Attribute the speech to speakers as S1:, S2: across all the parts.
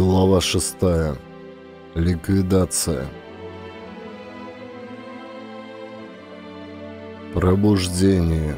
S1: Глава 6. Ликвидация. Пробуждение.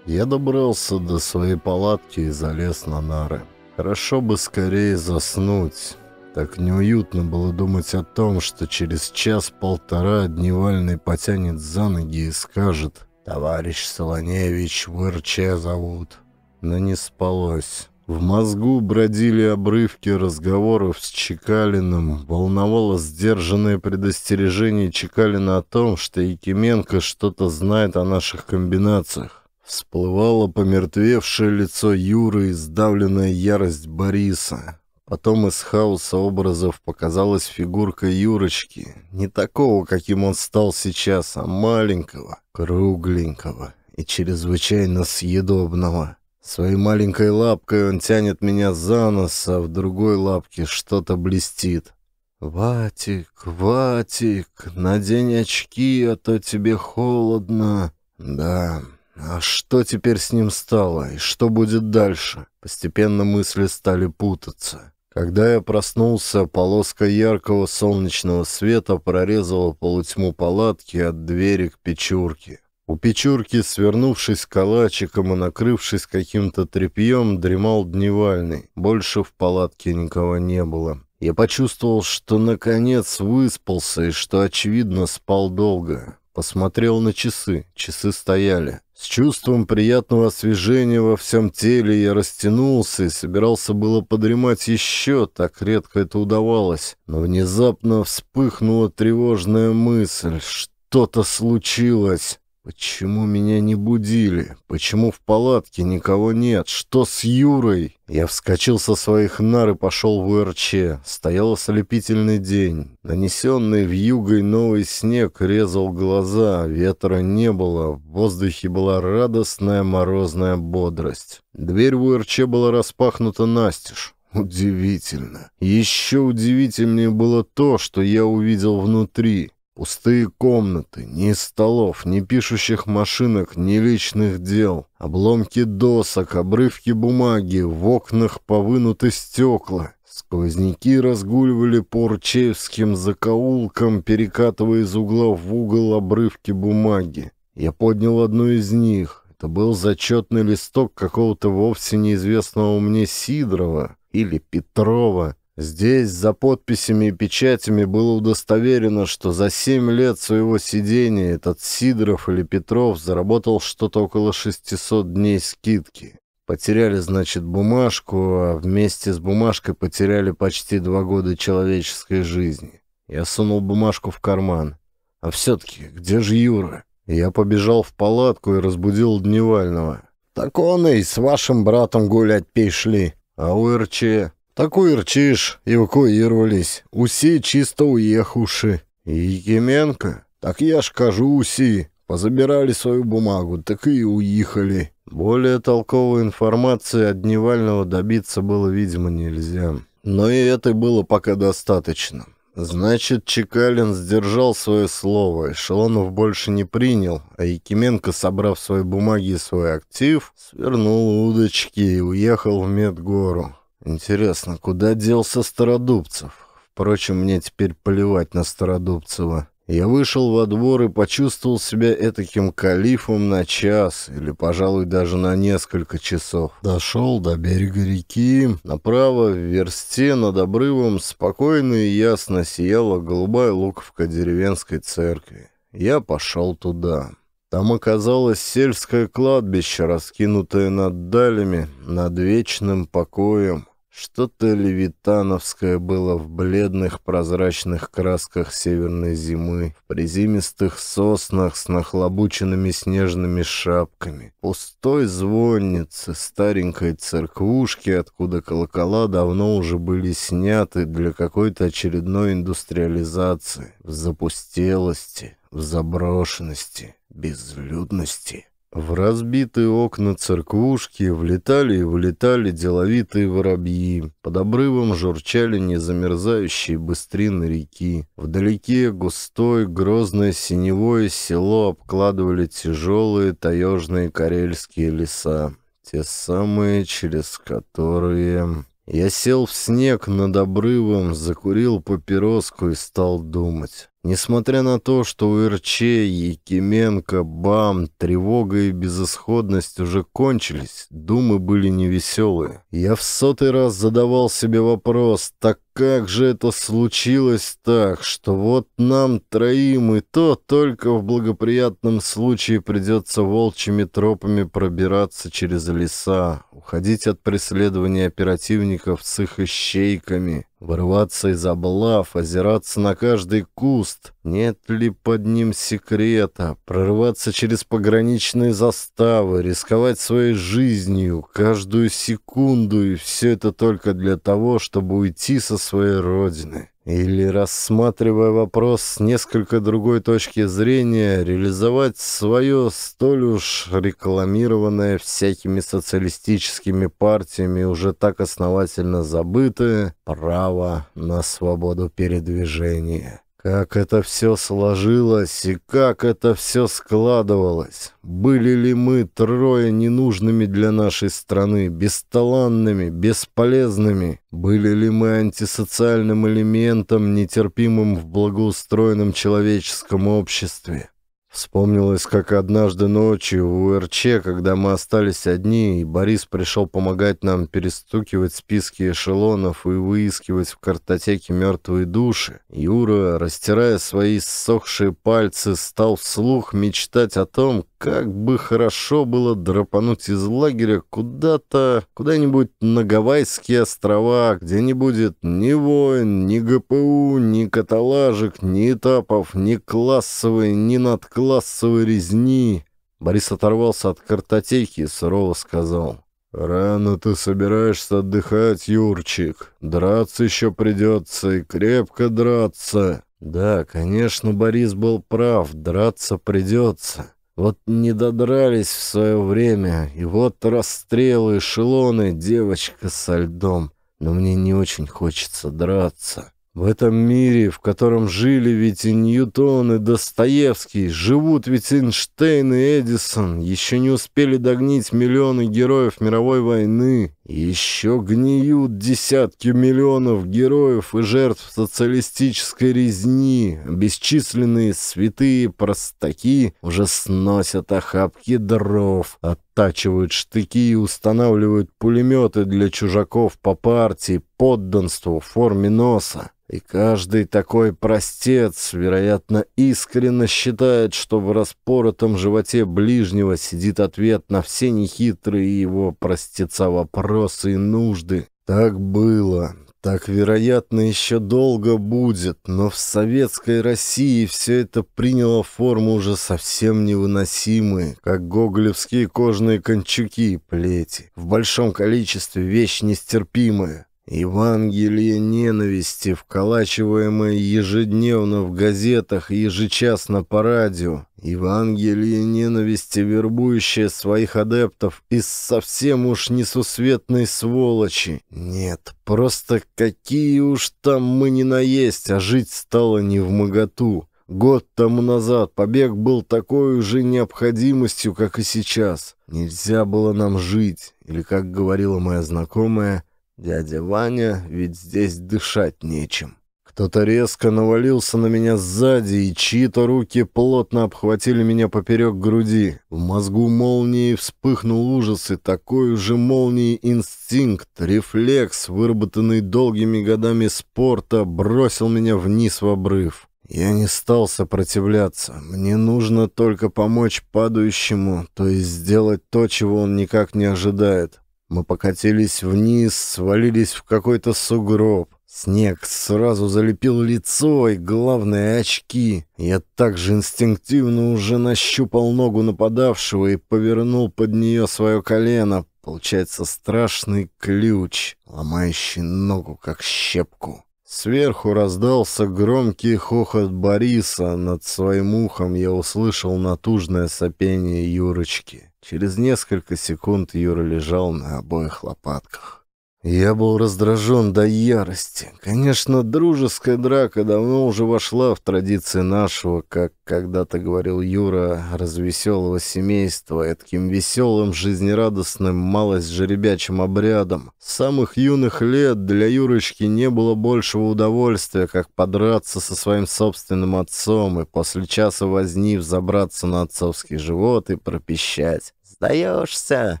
S1: Я добрался до своей палатки и залез на нары. Хорошо бы скорее заснуть. Так неуютно было думать о том, что через час-полтора дневальный потянет за ноги и скажет Товарищ Солоневич в Ирче зовут. Но не спалось. В мозгу бродили обрывки разговоров с Чекалиным, волновало сдержанное предостережение Чекалина о том, что Якименко что-то знает о наших комбинациях. Всплывало помертвевшее лицо Юры и сдавленная ярость Бориса. Потом из хаоса образов показалась фигурка Юрочки. Не такого, каким он стал сейчас, а маленького, кругленького и чрезвычайно съедобного. Своей маленькой лапкой он тянет меня за нос, а в другой лапке что-то блестит. «Ватик, Ватик, надень очки, а то тебе холодно». «Да, а что теперь с ним стало и что будет дальше?» Постепенно мысли стали путаться. Когда я проснулся, полоска яркого солнечного света прорезала полутьму палатки от двери к печурке. У печурки, свернувшись калачиком и накрывшись каким-то тряпьем, дремал дневальный. Больше в палатке никого не было. Я почувствовал, что наконец выспался и что, очевидно, спал долго. Посмотрел на часы. Часы стояли. С чувством приятного освежения во всем теле я растянулся и собирался было подремать еще, так редко это удавалось. Но внезапно вспыхнула тревожная мысль. Что-то случилось. Почему меня не будили? Почему в палатке никого нет? Что с Юрой? Я вскочил со своих нар и пошел в УРЧ. Стоял ослепительный день. Нанесенный вьюгой новый снег резал глаза. Ветра не было. В воздухе была радостная морозная бодрость. Дверь в УРЧ была распахнута настежь. Удивительно. Еще удивительнее было то, что я увидел внутри. Пустые комнаты, ни столов, ни пишущих машинок, ни личных дел. Обломки досок, обрывки бумаги, в окнах повынуты стекла. Сквозняки разгуливали по ручеевским закоулкам, перекатывая из угла в угол обрывки бумаги. Я поднял одну из них. Это был зачетный листок какого-то вовсе неизвестного мне Сидорова или Петрова. Здесь за подписями и печатями было удостоверено, что за семь лет своего сидения этот Сидоров или Петров заработал что-то около 600 дней скидки. Потеряли, значит, бумажку, а вместе с бумажкой потеряли почти два года человеческой жизни. Я сунул бумажку в карман. А все-таки, где же Юра? Я побежал в палатку и разбудил Дневального. «Так он и с вашим братом гулять пей шли. А УРЧ?» Так урчишь, эвакуировались. Уси чисто уехавши. И Якименко? Так я ж кажу уси. Позабирали свою бумагу, так и уехали. Более толковой информации от Дневального добиться было, видимо, нельзя. Но и этой было пока достаточно. Значит, Чекалин сдержал свое слово, эшелонов больше не принял, а Якименко, собрав свои бумаги и свой актив, свернул удочки и уехал в Медгору. Интересно, куда делся Стародубцев? Впрочем, мне теперь плевать на Стародубцева. Я вышел во двор и почувствовал себя этаким калифом на час, или, пожалуй, даже на несколько часов. Дошел до берега реки, направо в версте над обрывом спокойно и ясно сияла голубая луковка деревенской церкви. Я пошел туда. Там оказалось сельское кладбище, раскинутое над далями, над вечным покоем. Что-то левитановское было в бледных прозрачных красках северной зимы, в призимистых соснах с нахлобученными снежными шапками, пустой звоннице, старенькой церквушке, откуда колокола давно уже были сняты для какой-то очередной индустриализации, в запустелости, в заброшенности, безлюдности. В разбитые окна церквушки влетали и вылетали деловитые воробьи. Под обрывом журчали незамерзающие быстрины реки. Вдалеке густой, грозное синевое село обкладывали тяжелые таежные карельские леса. Те самые, через которые... Я сел в снег над обрывом, закурил папироску и стал думать. Несмотря на то, что у Ирчей, Якименко, Бам, тревога и безысходность уже кончились, думы были невеселые. Я в сотый раз задавал себе вопрос, так как же это случилось так, что вот нам троим и то только в благоприятном случае придется волчьими тропами пробираться через леса, уходить от преследования оперативников с их ищейками, Вырываться из облав, озираться на каждый куст, нет ли под ним секрета, прорываться через пограничные заставы, рисковать своей жизнью каждую секунду, и все это только для того, чтобы уйти со своей родины. Или, рассматривая вопрос с несколько другой точки зрения, реализовать свое столь уж рекламированное всякими социалистическими партиями уже так основательно забытое право на свободу передвижения. Как это все сложилось и как это все складывалось? Были ли мы трое ненужными для нашей страны, бесталанными, бесполезными? Были ли мы антисоциальным элементом, нетерпимым в благоустроенном человеческом обществе? Вспомнилось, как однажды ночью в УРЧ, когда мы остались одни, и Борис пришел помогать нам перестукивать списки эшелонов и выискивать в картотеке мертвые души, Юра, растирая свои ссохшие пальцы, стал вслух мечтать о том, как бы хорошо было драпануть из лагеря куда-то, куда-нибудь на Гавайские острова, где не будет ни войн, ни ГПУ, ни каталажек, ни этапов, ни классовой, ни надклассовой резни. Борис оторвался от картотеки и сурово сказал. «Рано ты собираешься отдыхать, Юрчик. Драться еще придется и крепко драться». Да, конечно, Борис был прав, драться придется. Вот не додрались в свое время, и вот расстрелы, эшелоны, девочка со льдом. Но мне не очень хочется драться. В этом мире, в котором жили ведь и Ньютон, и Достоевский, живут ведь Эйнштейн и Эдисон, еще не успели догнить миллионы героев мировой войны, еще гниют десятки миллионов героев и жертв социалистической резни, бесчисленные святые простаки уже сносят охапки дров от оттачивают штыки и устанавливают пулеметы для чужаков по партии, подданству, форме носа. И каждый такой простец, вероятно, искренне считает, что в распоротом животе ближнего сидит ответ на все нехитрые его простеца вопросы и нужды. Так было, так, вероятно, еще долго будет, но в советской России все это приняло форму уже совсем невыносимые, как гоголевские кожные кончуки и плети. В большом количестве вещь нестерпимая. Евангелие ненависти, вколачиваемое ежедневно в газетах и ежечасно по радио. Евангелие ненависти, вербующее своих адептов из совсем уж несусветной сволочи. Нет, просто какие уж там мы не наесть, а жить стало не в моготу. Год тому назад побег был такой же необходимостью, как и сейчас. Нельзя было нам жить, или, как говорила моя знакомая, Дядя Ваня, ведь здесь дышать нечем. Кто-то резко навалился на меня сзади, и чьи-то руки плотно обхватили меня поперек груди. В мозгу молнии вспыхнул ужас, и такой же молнии инстинкт, рефлекс, выработанный долгими годами спорта, бросил меня вниз в обрыв. Я не стал сопротивляться. Мне нужно только помочь падающему, то есть сделать то, чего он никак не ожидает. Мы покатились вниз, свалились в какой-то сугроб. Снег сразу залепил лицо и, главное, очки. Я так же инстинктивно уже нащупал ногу нападавшего и повернул под нее свое колено. Получается страшный ключ, ломающий ногу как щепку. Сверху раздался громкий хохот Бориса, над своим ухом я услышал натужное сопение Юрочки. Через несколько секунд Юра лежал на обоих лопатках. Я был раздражен до ярости. Конечно, дружеская драка давно уже вошла в традиции нашего, как когда-то говорил Юра, развеселого семейства, таким веселым, жизнерадостным, малость жеребячим обрядом. С самых юных лет для Юрочки не было большего удовольствия, как подраться со своим собственным отцом и после часа возни взобраться на отцовский живот и пропищать сдаешься!»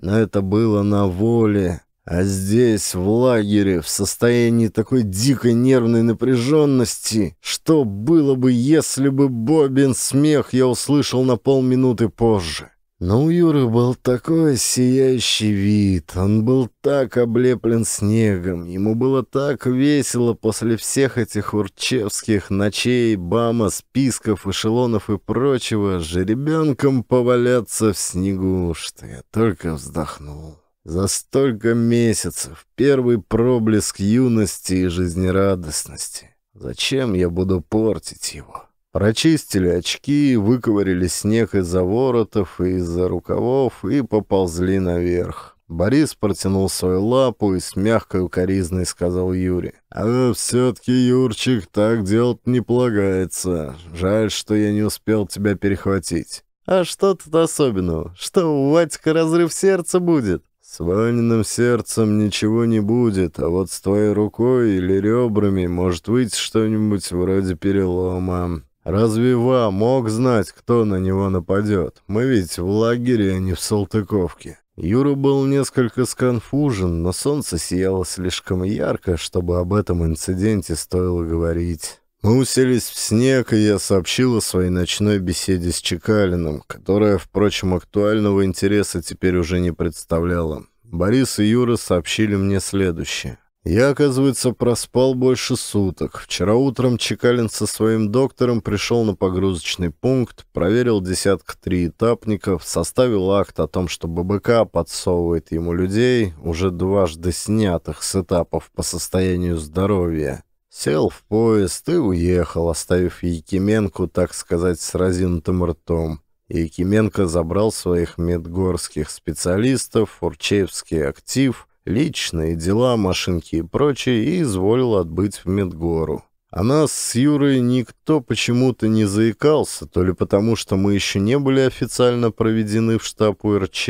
S1: Но это было на воле. А здесь, в лагере, в состоянии такой дикой нервной напряженности, что было бы, если бы Бобин смех я услышал на полминуты позже. Но у Юры был такой сияющий вид, он был так облеплен снегом, ему было так весело после всех этих урчевских ночей, бама, списков, эшелонов и прочего, же ребенком поваляться в снегу, что я только вздохнул. За столько месяцев первый проблеск юности и жизнерадостности. Зачем я буду портить его? Прочистили очки, выковырили снег из-за воротов и из-за рукавов и поползли наверх. Борис протянул свою лапу и с мягкой укоризной сказал Юре. «А все-таки, Юрчик, так делать не полагается. Жаль, что я не успел тебя перехватить». «А что тут особенного? Что, у Ватика разрыв сердца будет?» «С Ваниным сердцем ничего не будет, а вот с твоей рукой или ребрами может выйти что-нибудь вроде перелома. Разве Ва мог знать, кто на него нападет? Мы ведь в лагере, а не в Салтыковке. Юра был несколько сконфужен, но солнце сияло слишком ярко, чтобы об этом инциденте стоило говорить. Мы уселись в снег, и я сообщил о своей ночной беседе с Чекалиным, которая, впрочем, актуального интереса теперь уже не представляла. Борис и Юра сообщили мне следующее. Я, оказывается, проспал больше суток. Вчера утром Чекалин со своим доктором пришел на погрузочный пункт, проверил десятка три этапников, составил акт о том, что ББК подсовывает ему людей, уже дважды снятых с этапов по состоянию здоровья. Сел в поезд и уехал, оставив Якименку, так сказать, с разинутым ртом. Якименко забрал своих медгорских специалистов, урчевский актив — личные дела, машинки и прочее, и изволил отбыть в Медгору. О а нас с Юрой никто почему-то не заикался, то ли потому, что мы еще не были официально проведены в штаб УРЧ,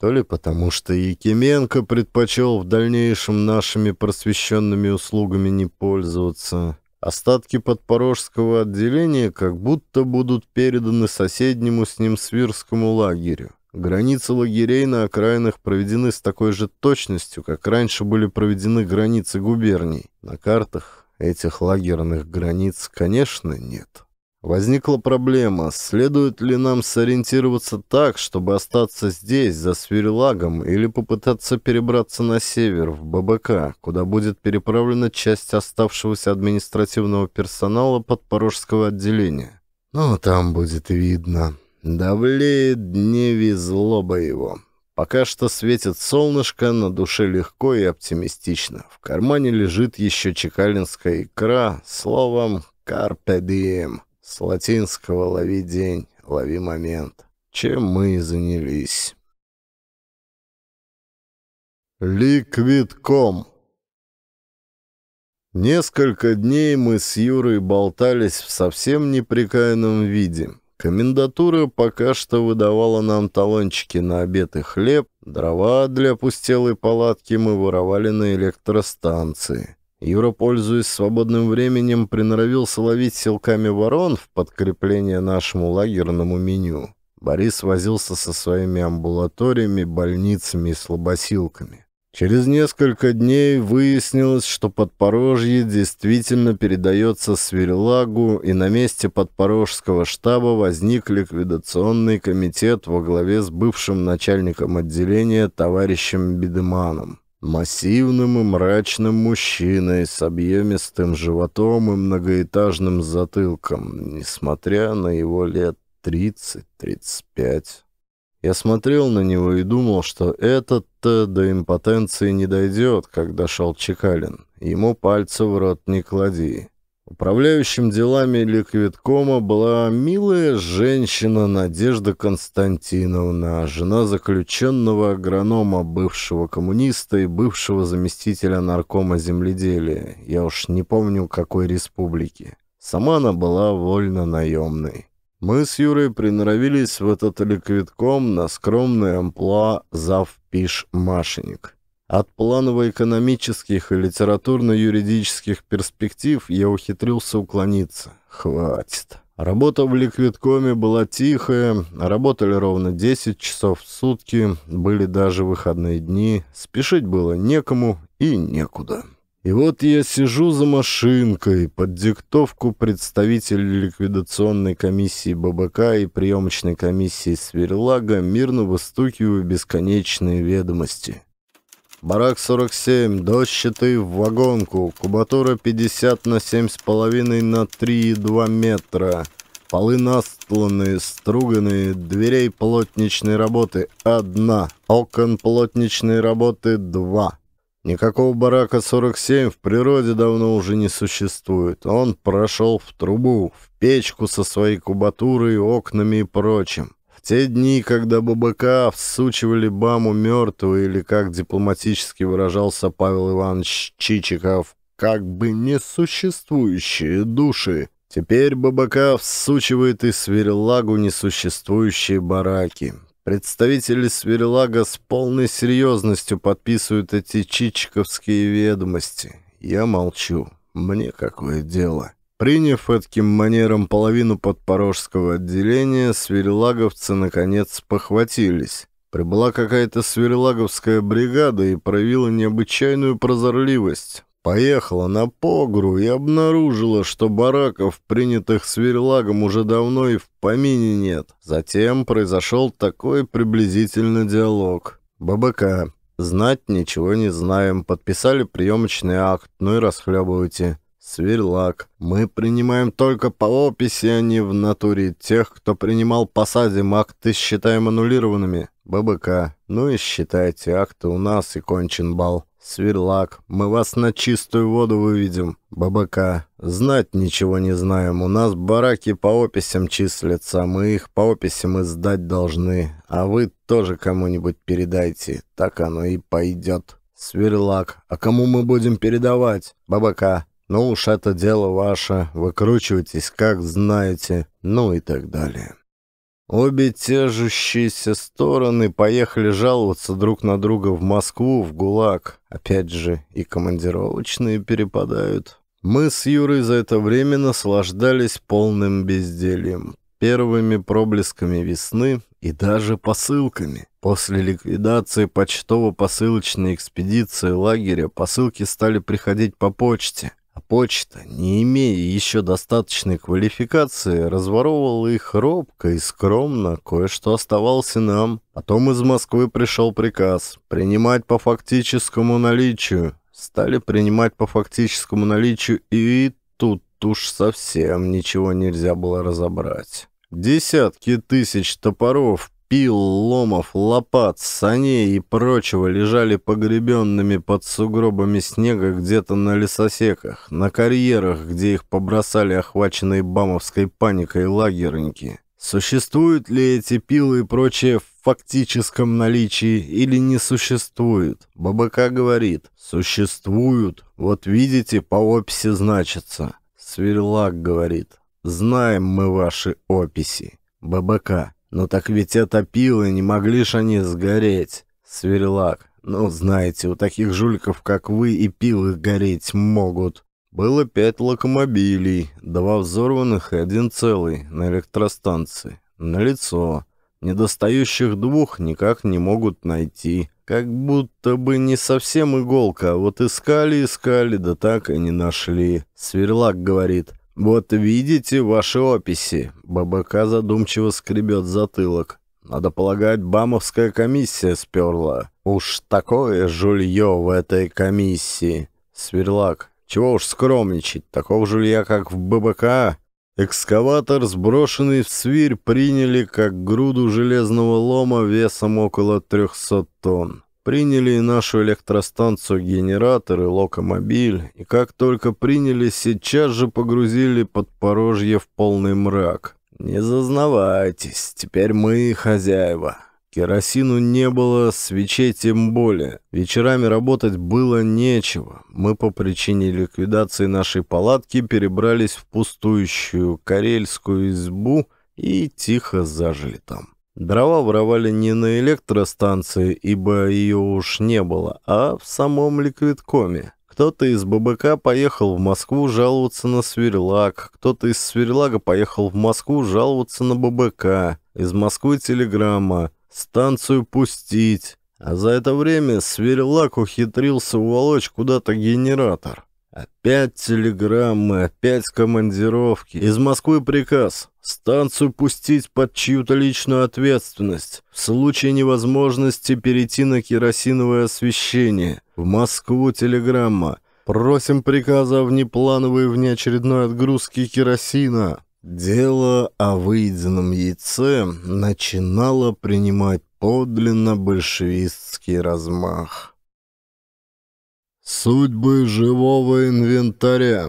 S1: то ли потому, что Якименко предпочел в дальнейшем нашими просвещенными услугами не пользоваться. Остатки подпорожского отделения как будто будут переданы соседнему с ним свирскому лагерю. Границы лагерей на окраинах проведены с такой же точностью, как раньше были проведены границы губерний. На картах этих лагерных границ, конечно, нет. Возникла проблема, следует ли нам сориентироваться так, чтобы остаться здесь, за Свирлагом, или попытаться перебраться на север, в ББК, куда будет переправлена часть оставшегося административного персонала подпорожского отделения. «Ну, там будет видно», Давлеет везло бы его. Пока что светит солнышко, на душе легко и оптимистично. В кармане лежит еще чекалинская икра, словом «carpe diem». С
S2: латинского «лови день, лови момент». Чем мы и занялись. Ликвидком. Несколько дней мы с Юрой болтались в совсем неприкаянном
S1: виде. Комендатура пока что выдавала нам талончики на обед и хлеб, дрова для пустелой палатки мы воровали на электростанции. Юра, пользуясь свободным временем, приноровился ловить силками ворон в подкрепление нашему лагерному меню. Борис возился со своими амбулаториями, больницами и слабосилками. Через несколько дней выяснилось, что Подпорожье действительно передается Сверлагу, и на месте подпорожского штаба возник ликвидационный комитет во главе с бывшим начальником отделения товарищем Бедеманом. Массивным и мрачным мужчиной с объемистым животом и многоэтажным затылком, несмотря на его лет 30-35. Я смотрел на него и думал, что этот-то до импотенции не дойдет, как дошел Чекалин. Ему пальца в рот не клади. Управляющим делами ликвидкома была милая женщина Надежда Константиновна, жена заключенного агронома, бывшего коммуниста и бывшего заместителя наркома земледелия. Я уж не помню, какой республики. Сама она была вольно наемной. Мы с Юрой приноровились в этот ликвидком на скромное амплуа завпиш-машенник. От планово-экономических и литературно-юридических перспектив я ухитрился уклониться. Хватит. Работа в ликвидкоме была тихая, работали ровно 10 часов в сутки, были даже выходные дни, спешить было некому и некуда. И вот я сижу за машинкой под диктовку представителей ликвидационной комиссии ББК и приемочной комиссии Сверлага, мирно выстукиваю бесконечные ведомости. Барак 47, дождь в вагонку, кубатура 50 на 7,5 на 3,2 метра. Полы настланные, струганные, дверей плотничной работы – одна, окон плотничной работы – два. Никакого барака 47 в природе давно уже не существует. Он прошел в трубу, в печку со своей кубатурой, окнами и прочим. В те дни, когда ББК всучивали баму мертвую или, как дипломатически выражался Павел Иванович Чичиков, как бы несуществующие души, теперь ББК всучивает и сверлагу несуществующие бараки. Представители Сверелага с полной серьезностью подписывают эти чичиковские ведомости. Я молчу. Мне какое дело? Приняв этким манером половину подпорожского отделения, сверелаговцы, наконец, похватились. Прибыла какая-то сверелаговская бригада и проявила необычайную прозорливость. Поехала на погру и обнаружила, что бараков, принятых сверлагом, уже давно и в помине нет. Затем произошел такой приблизительно диалог. «ББК. Знать ничего не знаем. Подписали приемочный акт, ну и расхлебывайте». «Сверлак. Мы принимаем только по описи, а не в натуре. Тех, кто принимал посадим, акты считаем аннулированными. ББК. Ну и считайте, акты у нас и кончен бал». Сверлак, мы вас на чистую воду выведем. бабака. знать ничего не знаем. У нас бараки по описям числятся, мы их по описям сдать должны. А вы тоже кому-нибудь передайте, так оно и пойдет. Сверлак, а кому мы будем передавать? бабака? ну уж это дело ваше, выкручивайтесь как знаете, ну и так далее. Обе тяжущиеся стороны поехали жаловаться друг на друга в Москву, в ГУЛАГ. Опять же, и командировочные перепадают. Мы с Юрой за это время наслаждались полным бездельем, первыми проблесками весны и даже посылками. После ликвидации почтово-посылочной экспедиции лагеря посылки стали приходить по почте почта, не имея еще достаточной квалификации, разворовывала их робко и скромно, кое-что оставалось и нам. Потом из Москвы пришел приказ принимать по фактическому наличию. Стали принимать по фактическому наличию, и тут уж совсем ничего нельзя было разобрать. Десятки тысяч топоров, пил, ломов, лопат, саней и прочего лежали погребенными под сугробами снега где-то на лесосеках, на карьерах, где их побросали охваченные бамовской паникой лагерники. Существуют ли эти пилы и прочее в фактическом наличии или не существуют? ББК говорит, существуют, вот видите, по описи значится. Сверлак говорит, знаем мы ваши описи. ББК. «Ну так ведь это пилы, не могли ж они сгореть!» «Сверлак, ну знаете, у таких жуликов, как вы, и пилы гореть могут!» Было пять локомобилей, два взорванных и один целый на электростанции. На лицо. Недостающих двух никак не могут найти. Как будто бы не совсем иголка, а вот искали, искали, да так и не нашли. Сверлак говорит, «Вот видите ваши описи?» ББК задумчиво скребет затылок. «Надо полагать, бамовская комиссия сперла. Уж такое жулье в этой комиссии!» «Сверлак, чего уж скромничать, такого жулья, как в ББК, Экскаватор, сброшенный в свирь, приняли как груду железного лома весом около 300 тонн. Приняли и нашу электростанцию генераторы, локомобиль, и как только приняли, сейчас же погрузили под порожье в полный мрак. Не зазнавайтесь, теперь мы хозяева. Керосину не было, свечей тем более. Вечерами работать было нечего. Мы по причине ликвидации нашей палатки перебрались в пустующую карельскую избу и тихо зажили там. Дрова воровали не на электростанции, ибо ее уж не было, а в самом ликвидкоме. Кто-то из ББК поехал в Москву жаловаться на сверлак, кто-то из сверлага поехал в Москву жаловаться на ББК, из Москвы телеграмма «Станцию пустить». А за это время сверлак ухитрился уволочь куда-то генератор. Опять телеграммы, опять командировки. Из Москвы приказ Станцию пустить под чью-то личную ответственность. В случае невозможности перейти на керосиновое освещение. В Москву телеграмма. Просим приказа о внеплановой внеочередной отгрузке керосина. Дело о выеденном яйце начинало принимать подлинно большевистский
S2: размах. Судьбы живого инвентаря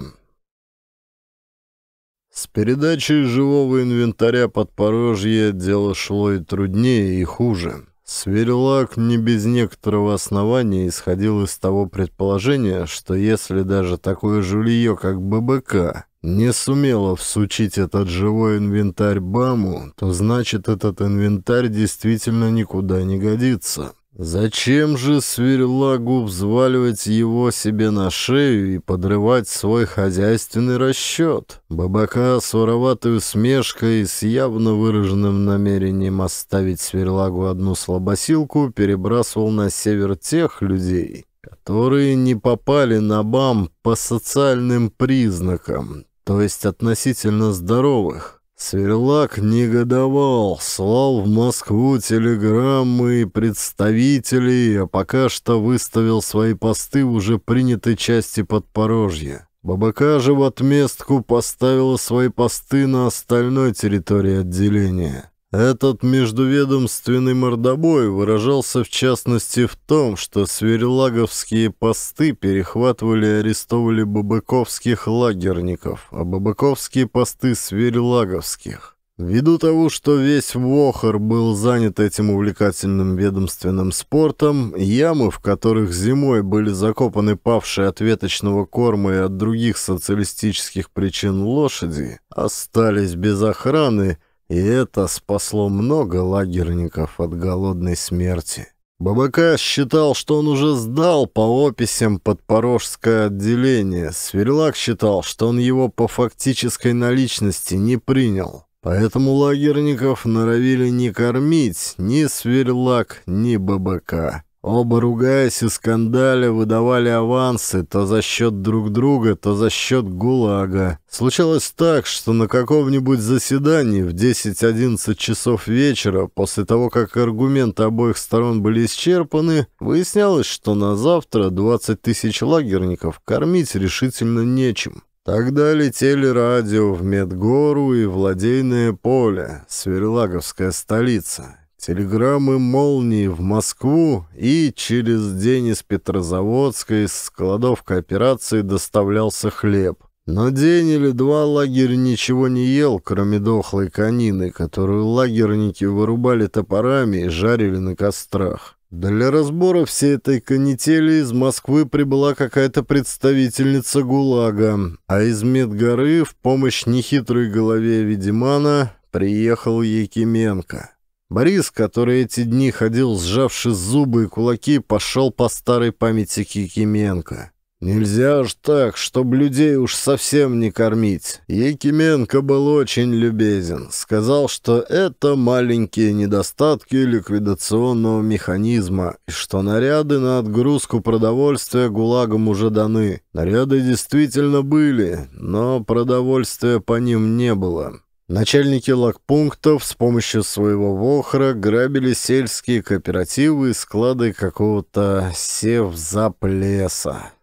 S2: с передачей живого
S1: инвентаря под Порожье дело шло и труднее, и хуже. Сверлак не без некоторого основания исходил из того предположения, что если даже такое жулье, как ББК, не сумело всучить этот живой инвентарь БАМу, то значит этот инвентарь действительно никуда не годится. Зачем же Сверлагу взваливать его себе на шею и подрывать свой хозяйственный расчет? Бабака с вороватой усмешкой и с явно выраженным намерением оставить Сверлагу одну слабосилку перебрасывал на север тех людей, которые не попали на БАМ по социальным признакам, то есть относительно здоровых. Сверлак негодовал, слал в Москву телеграммы и представителей, а пока что выставил свои посты в уже принятой части Подпорожья. Бабака же в отместку поставила свои посты на остальной территории отделения. Этот междуведомственный мордобой выражался в частности в том, что сверелаговские посты перехватывали и арестовывали бабыковских лагерников, а бабыковские посты — сверелаговских. Ввиду того, что весь Вохор был занят этим увлекательным ведомственным спортом, ямы, в которых зимой были закопаны павшие от веточного корма и от других социалистических причин лошади, остались без охраны — и это спасло много лагерников от голодной смерти. ББК считал, что он уже сдал по описям подпорожское отделение. Сверлак считал, что он его по фактической наличности не принял. Поэтому лагерников норовили не кормить ни Сверлак, ни ББК. Оба, ругаясь и скандали, выдавали авансы то за счет друг друга, то за счет ГУЛАГа. Случалось так, что на каком-нибудь заседании в 10-11 часов вечера, после того, как аргументы обоих сторон были исчерпаны, выяснялось, что на завтра 20 тысяч лагерников кормить решительно нечем. Тогда летели радио в Медгору и Владейное поле, Сверлаговская столица телеграммы «Молнии» в Москву и через день из Петрозаводска из складов кооперации доставлялся хлеб. Но день или два лагерь ничего не ел, кроме дохлой конины, которую лагерники вырубали топорами и жарили на кострах. Для разбора всей этой канители из Москвы прибыла какая-то представительница ГУЛАГа, а из Медгоры в помощь нехитрой голове Ведимана приехал Якименко. Борис, который эти дни ходил, сжавши зубы и кулаки, пошел по старой памяти Кикименко. Нельзя ж так, чтоб людей уж совсем не кормить. Якименко был очень любезен. Сказал, что это маленькие недостатки ликвидационного механизма, и что наряды на отгрузку продовольствия ГУЛАГам уже даны. Наряды действительно были, но продовольствия по ним не было. Начальники лагпунктов с помощью своего вохра грабили сельские кооперативы и склады
S2: какого-то севзаплеса.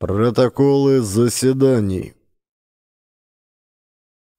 S2: Протоколы заседаний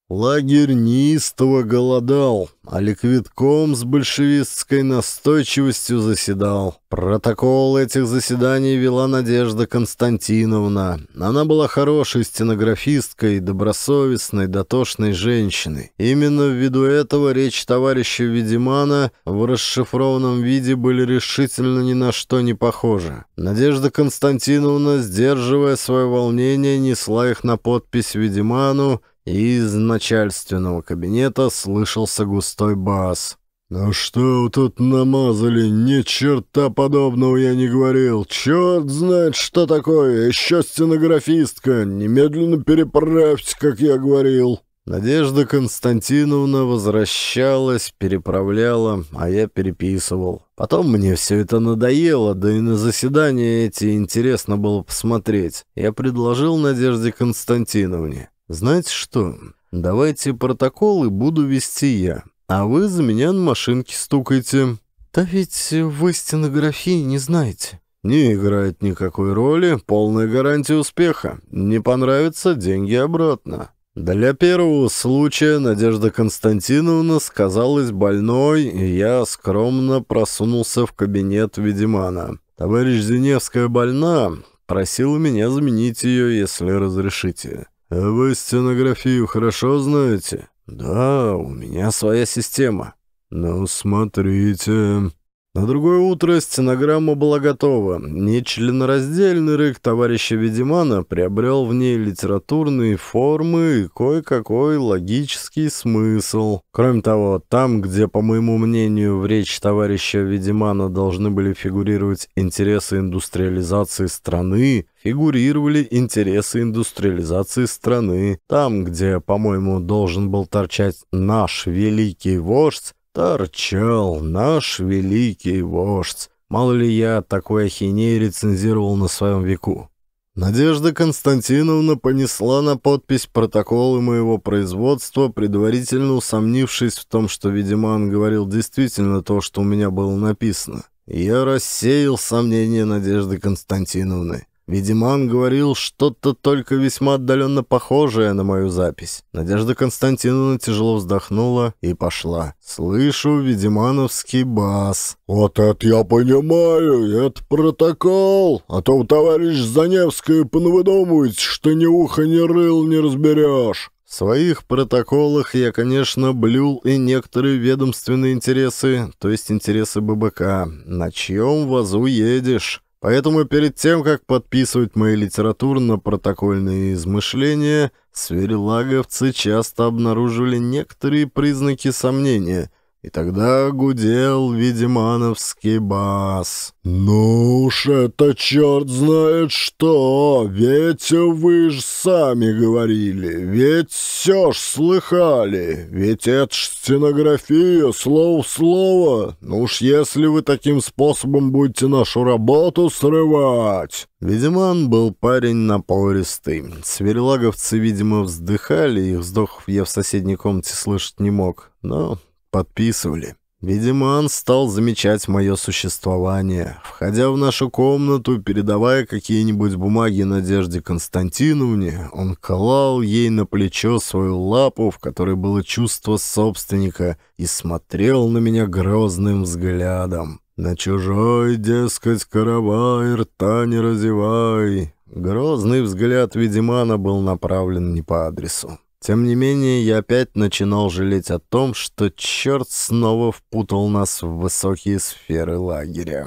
S2: Лагерь неистово голодал, а ликвидком с большевистской
S1: настойчивостью заседал. Протокол этих заседаний вела Надежда Константиновна. Она была хорошей стенографисткой, добросовестной, дотошной женщиной. Именно ввиду этого речь товарища Ведимана в расшифрованном виде были решительно ни на что не похожи. Надежда Константиновна, сдерживая свое волнение, несла их на подпись Ведиману, из начальственного кабинета слышался густой бас. «Ну что вы тут намазали? Ни черта подобного я не говорил. Черт знает, что такое. Еще стенографистка. Немедленно переправьте, как я говорил». Надежда Константиновна возвращалась, переправляла, а я переписывал. Потом мне все это надоело, да и на заседания эти интересно было посмотреть. Я предложил Надежде Константиновне. «Знаете что, давайте протоколы буду вести я, а вы за меня на машинке стукаете. «Да ведь вы стенографии не знаете». «Не играет никакой роли, полная гарантия успеха. Не понравится, деньги обратно». Для первого случая Надежда Константиновна сказалась больной, и я скромно просунулся в кабинет Ведимана. Товарищ Зиневская больна, просила меня заменить ее, если разрешите вы сценографию хорошо знаете? Да, у меня своя система. Ну, смотрите. На другое утро стенограмма была готова. Нечленораздельный рык товарища Ведимана приобрел в ней литературные формы и кое-какой логический смысл. Кроме того, там, где, по моему мнению, в речи товарища Ведимана должны были фигурировать интересы индустриализации страны, фигурировали интересы индустриализации страны. Там, где, по-моему, должен был торчать наш великий вождь, Торчал наш великий вождь. Мало ли я такой ахинеи рецензировал на своем веку. Надежда Константиновна понесла на подпись протоколы моего производства, предварительно усомнившись в том, что, видимо, он говорил действительно то, что у меня было написано. Я рассеял сомнения Надежды Константиновны. Видимо, он говорил что-то только весьма отдаленно похожее на мою запись. Надежда Константиновна тяжело вздохнула и пошла. «Слышу Видимановский бас». «Вот это я понимаю, это протокол. А то, товарищ Заневская, понавыдумываете, что ни ухо ни рыл не разберешь». В своих протоколах я, конечно, блюл и некоторые ведомственные интересы, то есть интересы ББК. На чьем вазу едешь? Поэтому перед тем, как подписывать мои литературно-протокольные измышления, сверелаговцы часто обнаруживали некоторые признаки сомнения — и тогда гудел ведьмановский бас. «Ну уж это черт знает
S2: что! Ведь вы ж сами говорили, ведь все ж слыхали, ведь это ж стенография, слово в слово.
S1: Ну уж если вы таким способом будете нашу работу срывать!» Ведьман был парень напористый. Сверлаговцы, видимо, вздыхали, их вздохов я в соседней комнате слышать не мог, но подписывали. Видимо, он стал замечать мое существование, входя в нашу комнату, передавая какие-нибудь бумаги Надежде Константиновне, он клал ей на плечо свою лапу, в которой было чувство собственника, и смотрел на меня грозным взглядом. «На чужой, дескать, каравай, рта не разевай!» Грозный взгляд Ведимана был направлен не по адресу. Тем не менее, я опять начинал жалеть о том, что черт снова впутал нас в
S2: высокие сферы лагеря.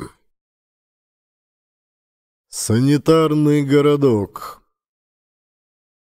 S2: Санитарный городок.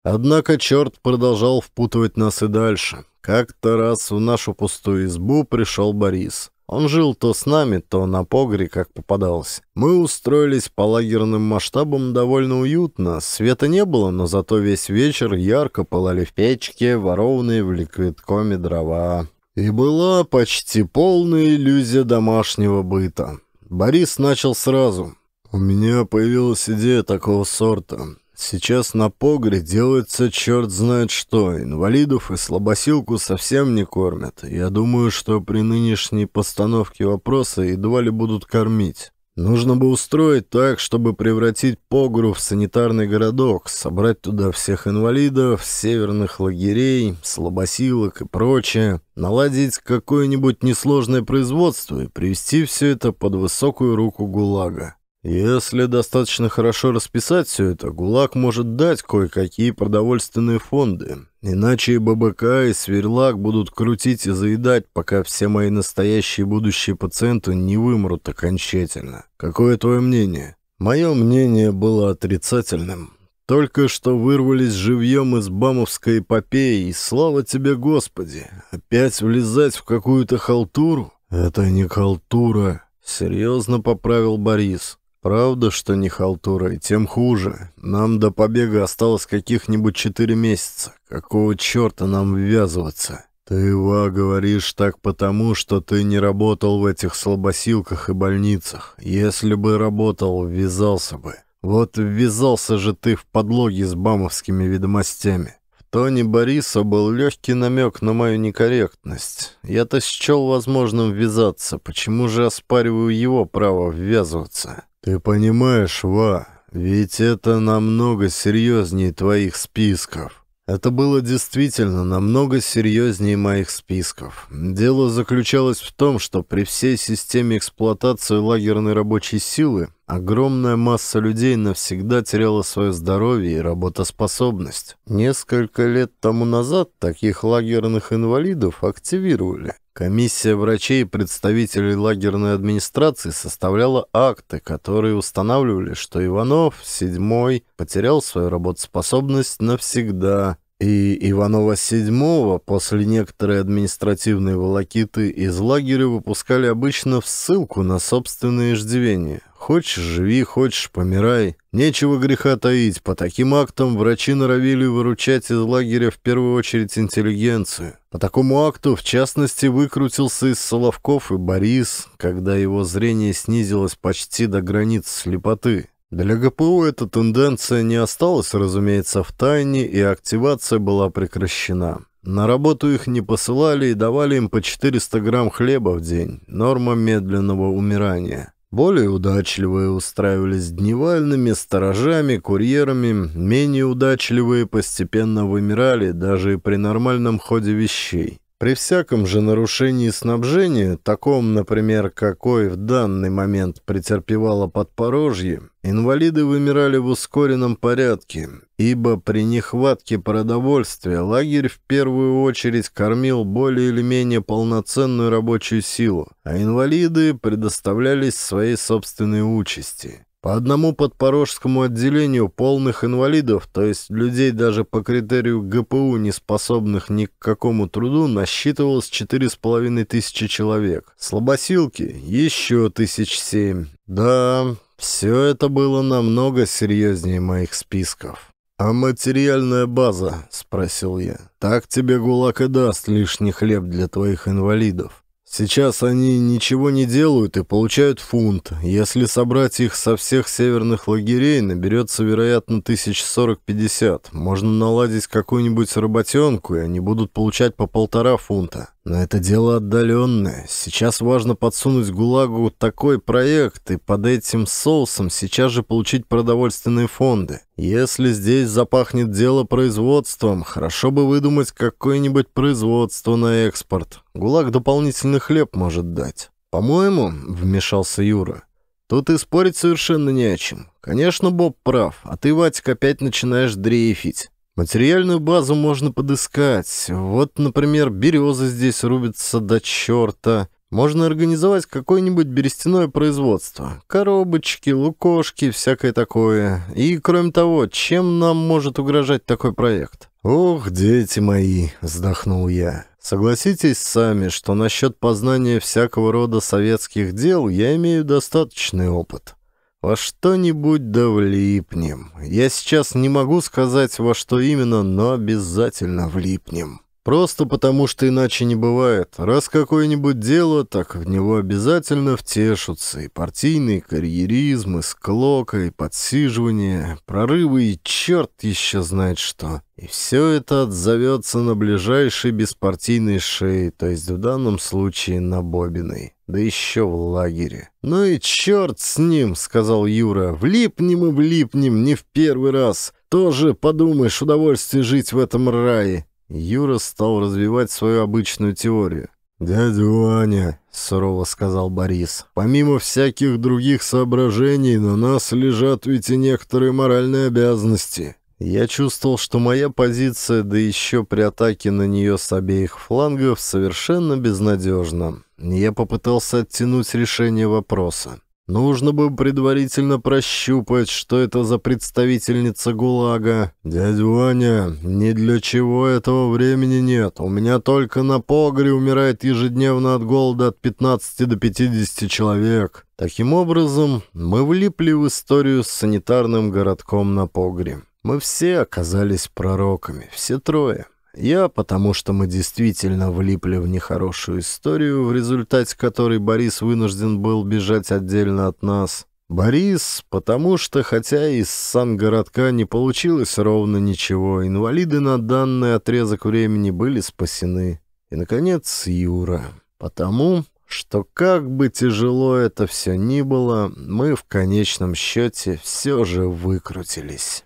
S2: Однако черт продолжал впутывать
S1: нас и дальше. Как-то раз в нашу пустую избу пришел Борис. Он жил то с нами, то на погре, как попадалось. Мы устроились по лагерным масштабам довольно уютно. Света не было, но зато весь вечер ярко пылали в печке, ворованные в ликвидкоме дрова. И была почти полная иллюзия домашнего быта. Борис начал сразу. «У меня появилась идея такого сорта. Сейчас на погре делается черт знает что. Инвалидов и слабосилку совсем не кормят. Я думаю, что при нынешней постановке вопроса едва ли будут кормить. Нужно бы устроить так, чтобы превратить Погру в санитарный городок, собрать туда всех инвалидов, северных лагерей, слабосилок и прочее, наладить какое-нибудь несложное производство и привести все это под высокую руку ГУЛАГа. Если достаточно хорошо расписать все это, ГУЛАГ может дать кое-какие продовольственные фонды. Иначе и ББК, и Сверлак будут крутить и заедать, пока все мои настоящие и будущие пациенты не вымрут окончательно. Какое твое мнение? Мое мнение было отрицательным. Только что вырвались живьем из бамовской эпопеи, и слава тебе, Господи! Опять влезать в какую-то халтуру? Это не халтура. Серьезно поправил Борис. «Правда, что не халтура, и тем хуже. Нам до побега осталось каких-нибудь четыре месяца. Какого черта нам ввязываться?» «Ты, Ва, говоришь так потому, что ты не работал в этих слабосилках и больницах. Если бы работал, ввязался бы. Вот ввязался же ты в подлоги с бамовскими ведомостями. В тоне Бориса был легкий намек на мою некорректность. Я-то счел возможным ввязаться. Почему же оспариваю его право ввязываться?» «Ты понимаешь, Ва, ведь это намного серьезнее твоих списков». Это было действительно намного серьезнее моих списков. Дело заключалось в том, что при всей системе эксплуатации лагерной рабочей силы огромная масса людей навсегда теряла свое здоровье и работоспособность. Несколько лет тому назад таких лагерных инвалидов активировали. Комиссия врачей и представителей лагерной администрации составляла акты, которые устанавливали, что Иванов седьмой потерял свою работоспособность навсегда и Иванова VII после некоторой административной волокиты из лагеря выпускали обычно в ссылку на собственные иждивение. Хочешь – живи, хочешь – помирай. Нечего греха таить, по таким актам врачи норовили выручать из лагеря в первую очередь интеллигенцию. По такому акту, в частности, выкрутился из Соловков и Борис, когда его зрение снизилось почти до границ слепоты. Для ГПУ эта тенденция не осталась, разумеется, в тайне, и активация была прекращена. На работу их не посылали и давали им по 400 грамм хлеба в день, норма медленного умирания. Более удачливые устраивались дневальными, сторожами, курьерами, менее удачливые постепенно вымирали даже и при нормальном ходе вещей. При всяком же нарушении снабжения, таком, например, какой в данный момент претерпевало Подпорожье, инвалиды вымирали в ускоренном порядке, ибо при нехватке продовольствия лагерь в первую очередь кормил более или менее полноценную рабочую силу, а инвалиды предоставлялись своей собственной участи. По одному подпорожскому отделению полных инвалидов, то есть людей даже по критерию ГПУ, не способных ни к какому труду, насчитывалось четыре с половиной тысячи человек. Слабосилки – еще тысяч семь. Да, все это было намного серьезнее моих списков. «А материальная база?» – спросил я. «Так тебе ГУЛАГ и даст лишний хлеб для твоих инвалидов». Сейчас они ничего не делают и получают фунт. Если собрать их со всех северных лагерей, наберется, вероятно, тысяч сорок-пятьдесят. Можно наладить какую-нибудь работенку, и они будут получать по полтора фунта. Но это дело отдаленное. Сейчас важно подсунуть ГУЛАГу такой проект и под этим соусом сейчас же получить продовольственные фонды. Если здесь запахнет дело производством, хорошо бы выдумать какое-нибудь производство на экспорт. ГУЛАГ дополнительный хлеб может дать. «По-моему», — вмешался Юра, — «тут и спорить совершенно не о чем. Конечно, Боб прав, а ты, Ватик, опять начинаешь дрейфить. Материальную базу можно подыскать. Вот, например, березы здесь рубятся до черта. Можно организовать какое-нибудь берестяное производство. Коробочки, лукошки, всякое такое. И, кроме того, чем нам может угрожать такой проект? «Ох, дети мои!» — вздохнул я. «Согласитесь сами, что насчет познания всякого рода советских дел я имею достаточный опыт». Во что-нибудь да влипнем. Я сейчас не могу сказать, во что именно, но обязательно влипнем. Просто потому, что иначе не бывает. Раз какое-нибудь дело, так в него обязательно втешутся и партийный карьеризм, и склока, и подсиживание, прорывы и черт еще знает что. И все это отзовется на ближайшей беспартийной шее, то есть в данном случае на бобиной да еще в лагере. «Ну и черт с ним!» — сказал Юра. «Влипнем и влипнем, не в первый раз. Тоже подумаешь, удовольствие жить в этом рае». Юра стал развивать свою обычную теорию. «Дядя Ваня», — сурово сказал Борис, — «помимо всяких других соображений, на нас лежат ведь и некоторые моральные обязанности. Я чувствовал, что моя позиция, да еще при атаке на нее с обеих флангов, совершенно безнадежна. Я попытался оттянуть решение вопроса. Нужно бы предварительно прощупать, что это за представительница ГУЛАГа. «Дядя Ваня, ни для чего этого времени нет. У меня только на погре умирает ежедневно от голода от 15 до 50 человек». Таким образом, мы влипли в историю с санитарным городком на погре. Мы все оказались пророками, все трое. Я, потому что мы действительно влипли в нехорошую историю, в результате которой Борис вынужден был бежать отдельно от нас. Борис, потому что, хотя из Сан-Городка не получилось ровно ничего, инвалиды на данный отрезок времени были спасены. И, наконец, Юра. Потому что, как бы тяжело это все ни было, мы в конечном счете все же
S2: выкрутились.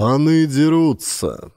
S2: «Паны дерутся».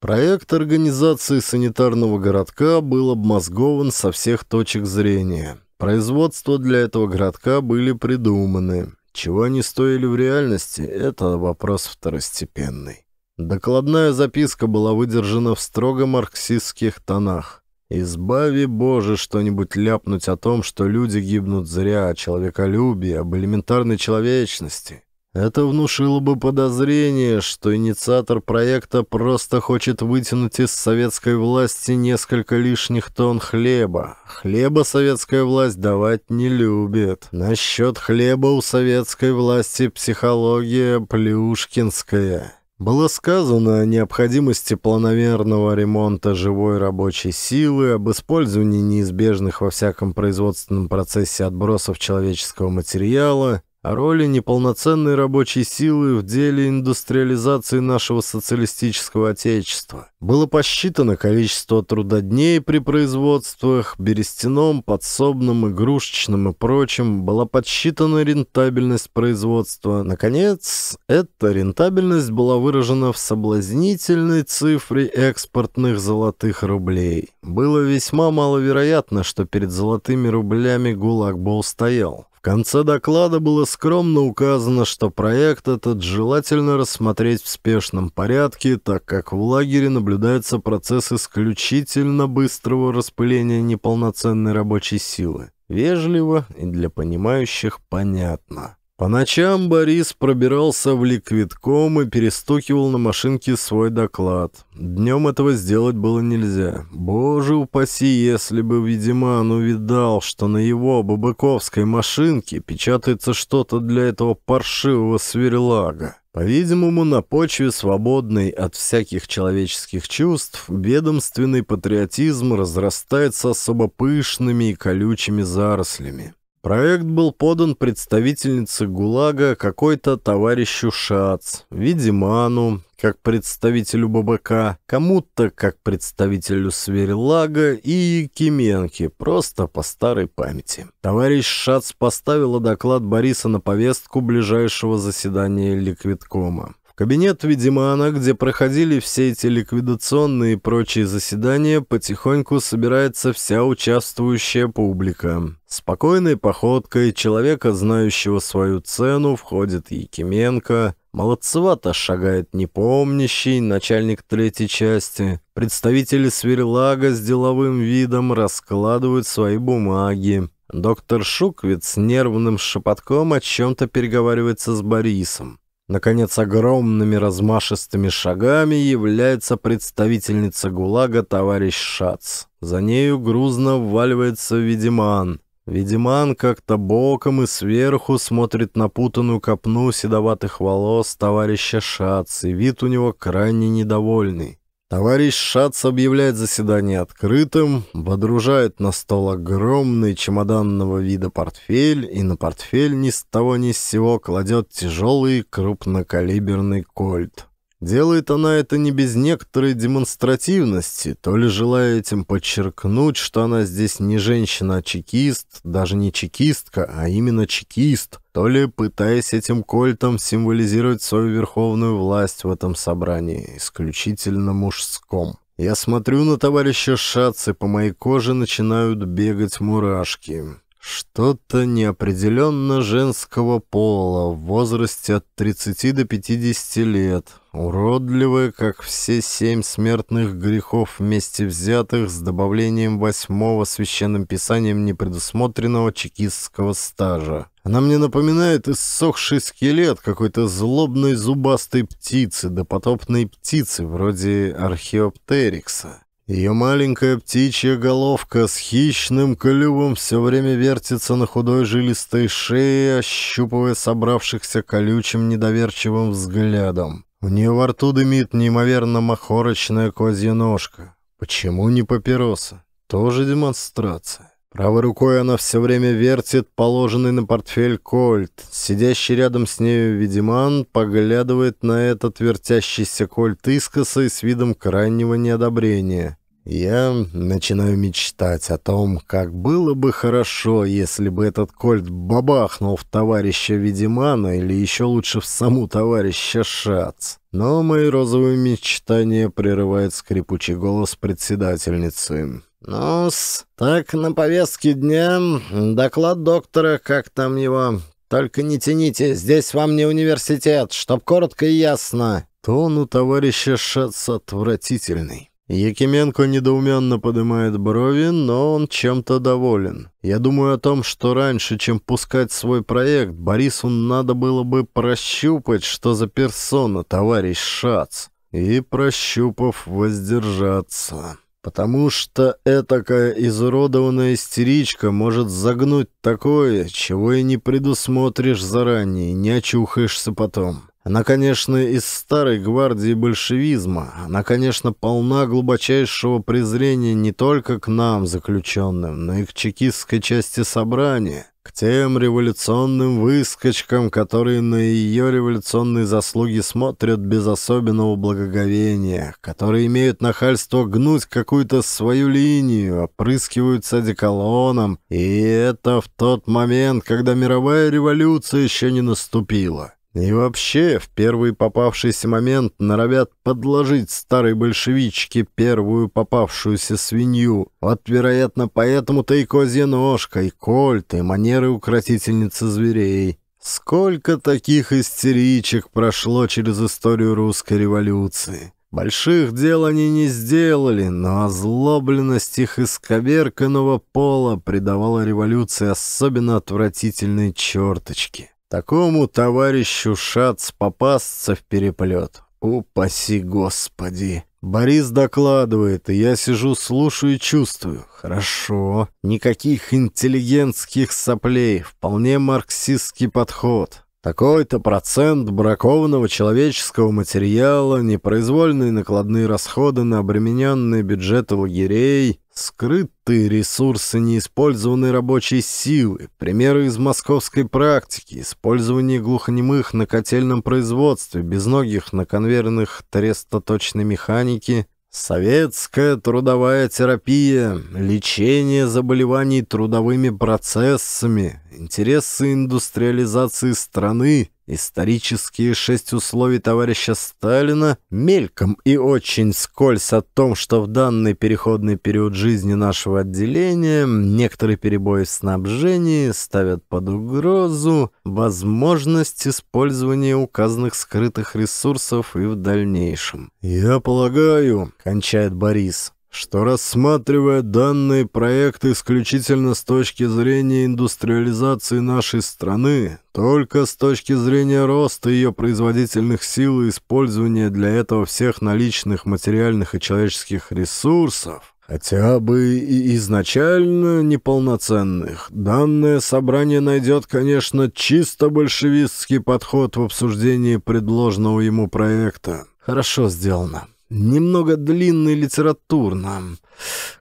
S2: Проект организации санитарного городка был обмозгован со
S1: всех точек зрения. Производства для этого городка были придуманы. Чего они стоили в реальности, это вопрос второстепенный. Докладная записка была выдержана в строго марксистских тонах. «Избави, Боже, что-нибудь ляпнуть о том, что люди гибнут зря, о а человеколюбии, об элементарной человечности». Это внушило бы подозрение, что инициатор проекта просто хочет вытянуть из советской власти несколько лишних тонн хлеба. Хлеба советская власть давать не любит. Насчет хлеба у советской власти психология плюшкинская. Было сказано о необходимости планомерного ремонта живой рабочей силы, об использовании неизбежных во всяком производственном процессе отбросов человеческого материала о роли неполноценной рабочей силы в деле индустриализации нашего социалистического отечества. Было посчитано количество трудодней при производствах, берестяном, подсобном, игрушечном и прочем, была подсчитана рентабельность производства. Наконец, эта рентабельность была выражена в соблазнительной цифре экспортных золотых рублей. Было весьма маловероятно, что перед золотыми рублями гулаг бы устоял. В конце доклада было скромно указано, что проект этот желательно рассмотреть в спешном порядке, так как в лагере наблюдается процесс исключительно быстрого распыления неполноценной рабочей силы. Вежливо и для понимающих понятно. По ночам Борис пробирался в ликвидком и перестукивал на машинке свой доклад. Днем этого сделать было нельзя. Боже упаси, если бы Ведиман увидал, что на его бабыковской машинке печатается что-то для этого паршивого сверлага. По-видимому, на почве, свободной от всяких человеческих чувств, ведомственный патриотизм разрастается особо пышными и колючими зарослями. Проект был подан представительнице ГУЛАГа какой-то товарищу Шац, Видиману, как представителю ББК, кому-то как представителю Сверлага и Якименки, просто по старой памяти. Товарищ Шац поставила доклад Бориса на повестку ближайшего заседания Ликвидкома. Кабинет, видимо, она, где проходили все эти ликвидационные и прочие заседания, потихоньку собирается вся участвующая публика. Спокойной походкой человека, знающего свою цену, входит Якименко, Молодцевато шагает непомнящий начальник третьей части. Представители сверлага с деловым видом раскладывают свои бумаги. Доктор Шуквиц нервным шепотком о чем-то переговаривается с Борисом. Наконец, огромными размашистыми шагами является представительница ГУЛАГа товарищ Шац. За нею грузно вваливается Ведиман. Ведиман как-то боком и сверху смотрит на путанную копну седоватых волос товарища Шац, и вид у него крайне недовольный. Товарищ Шац объявляет заседание открытым, водружает на стол огромный чемоданного вида портфель и на портфель ни с того ни с сего кладет тяжелый крупнокалиберный кольт. Делает она это не без некоторой демонстративности, то ли желая этим подчеркнуть, что она здесь не женщина, а чекист, даже не чекистка, а именно чекист, то ли пытаясь этим кольтом символизировать свою верховную власть в этом собрании, исключительно мужском. Я смотрю на товарища Шац, и по моей коже начинают бегать мурашки. Что-то неопределенно женского пола в возрасте от 30 до 50 лет, Уродливая, как все семь смертных грехов вместе взятых с добавлением восьмого священным писанием непредусмотренного чекистского стажа. Она мне напоминает иссохший скелет какой-то злобной зубастой птицы, допотопной птицы, вроде археоптерикса. Ее маленькая птичья головка с хищным клювом все время вертится на худой жилистой шее, ощупывая собравшихся колючим недоверчивым взглядом. У нее во рту дымит неимоверно махорочная козья ножка. Почему не папироса? Тоже демонстрация. Правой рукой она все время вертит положенный на портфель кольт. Сидящий рядом с нею видиман поглядывает на этот вертящийся кольт искоса и с видом крайнего неодобрения. Я начинаю мечтать о том, как было бы хорошо, если бы этот кольт бабахнул в товарища Ведимана или еще лучше в саму товарища Шац. Но мои розовые мечтания прерывает скрипучий голос председательницы. ну -с, так на повестке дня доклад доктора, как там его... Только не тяните, здесь вам не университет, чтоб коротко и ясно. Тон у товарища Шац отвратительный. Якименко недоуменно поднимает брови, но он чем-то доволен. Я думаю о том, что раньше, чем пускать свой проект, Борису надо было бы прощупать, что за персона товарищ Шац, и, прощупав, воздержаться. Потому что этакая изуродованная истеричка может загнуть такое, чего и не предусмотришь заранее, не очухаешься потом. Она, конечно, из старой гвардии большевизма. Она, конечно, полна глубочайшего презрения не только к нам, заключенным, но и к чекистской части собрания к тем революционным выскочкам, которые на ее революционные заслуги смотрят без особенного благоговения, которые имеют нахальство гнуть какую-то свою линию, опрыскиваются деколоном, и это в тот момент, когда мировая революция еще не наступила. И вообще, в первый попавшийся момент норовят подложить старой большевичке первую попавшуюся свинью. Вот, вероятно, поэтому-то и козья ножка, и кольт, и манеры укротительницы зверей. Сколько таких истеричек прошло через историю русской революции. Больших дел они не сделали, но озлобленность их исковерканного пола придавала революции особенно отвратительные черточки. Такому товарищу шац попасться в переплет. Упаси господи. Борис докладывает, и я сижу, слушаю и чувствую. Хорошо. Никаких интеллигентских соплей. Вполне марксистский подход. Такой-то процент бракованного человеческого материала, непроизвольные накладные расходы на обремененные бюджеты лагерей, Скрытые ресурсы неиспользованной рабочей силы, примеры из московской практики, использование глухонемых на котельном производстве, безногих на конвейерных трестоточной механике, советская трудовая терапия, лечение заболеваний трудовыми процессами, интересы индустриализации страны, Исторические шесть условий товарища Сталина мельком и очень скользь о том, что в данный переходный период жизни нашего отделения некоторые перебои в снабжении ставят под угрозу возможность использования указанных скрытых ресурсов и в дальнейшем. «Я полагаю», — кончает Борис, что рассматривая данный проект исключительно с точки зрения индустриализации нашей страны, только с точки зрения роста ее производительных сил и использования для этого всех наличных материальных и человеческих ресурсов, хотя бы и изначально неполноценных, данное собрание найдет, конечно, чисто большевистский подход в обсуждении предложенного ему проекта. Хорошо сделано. Немного длинно и литературно.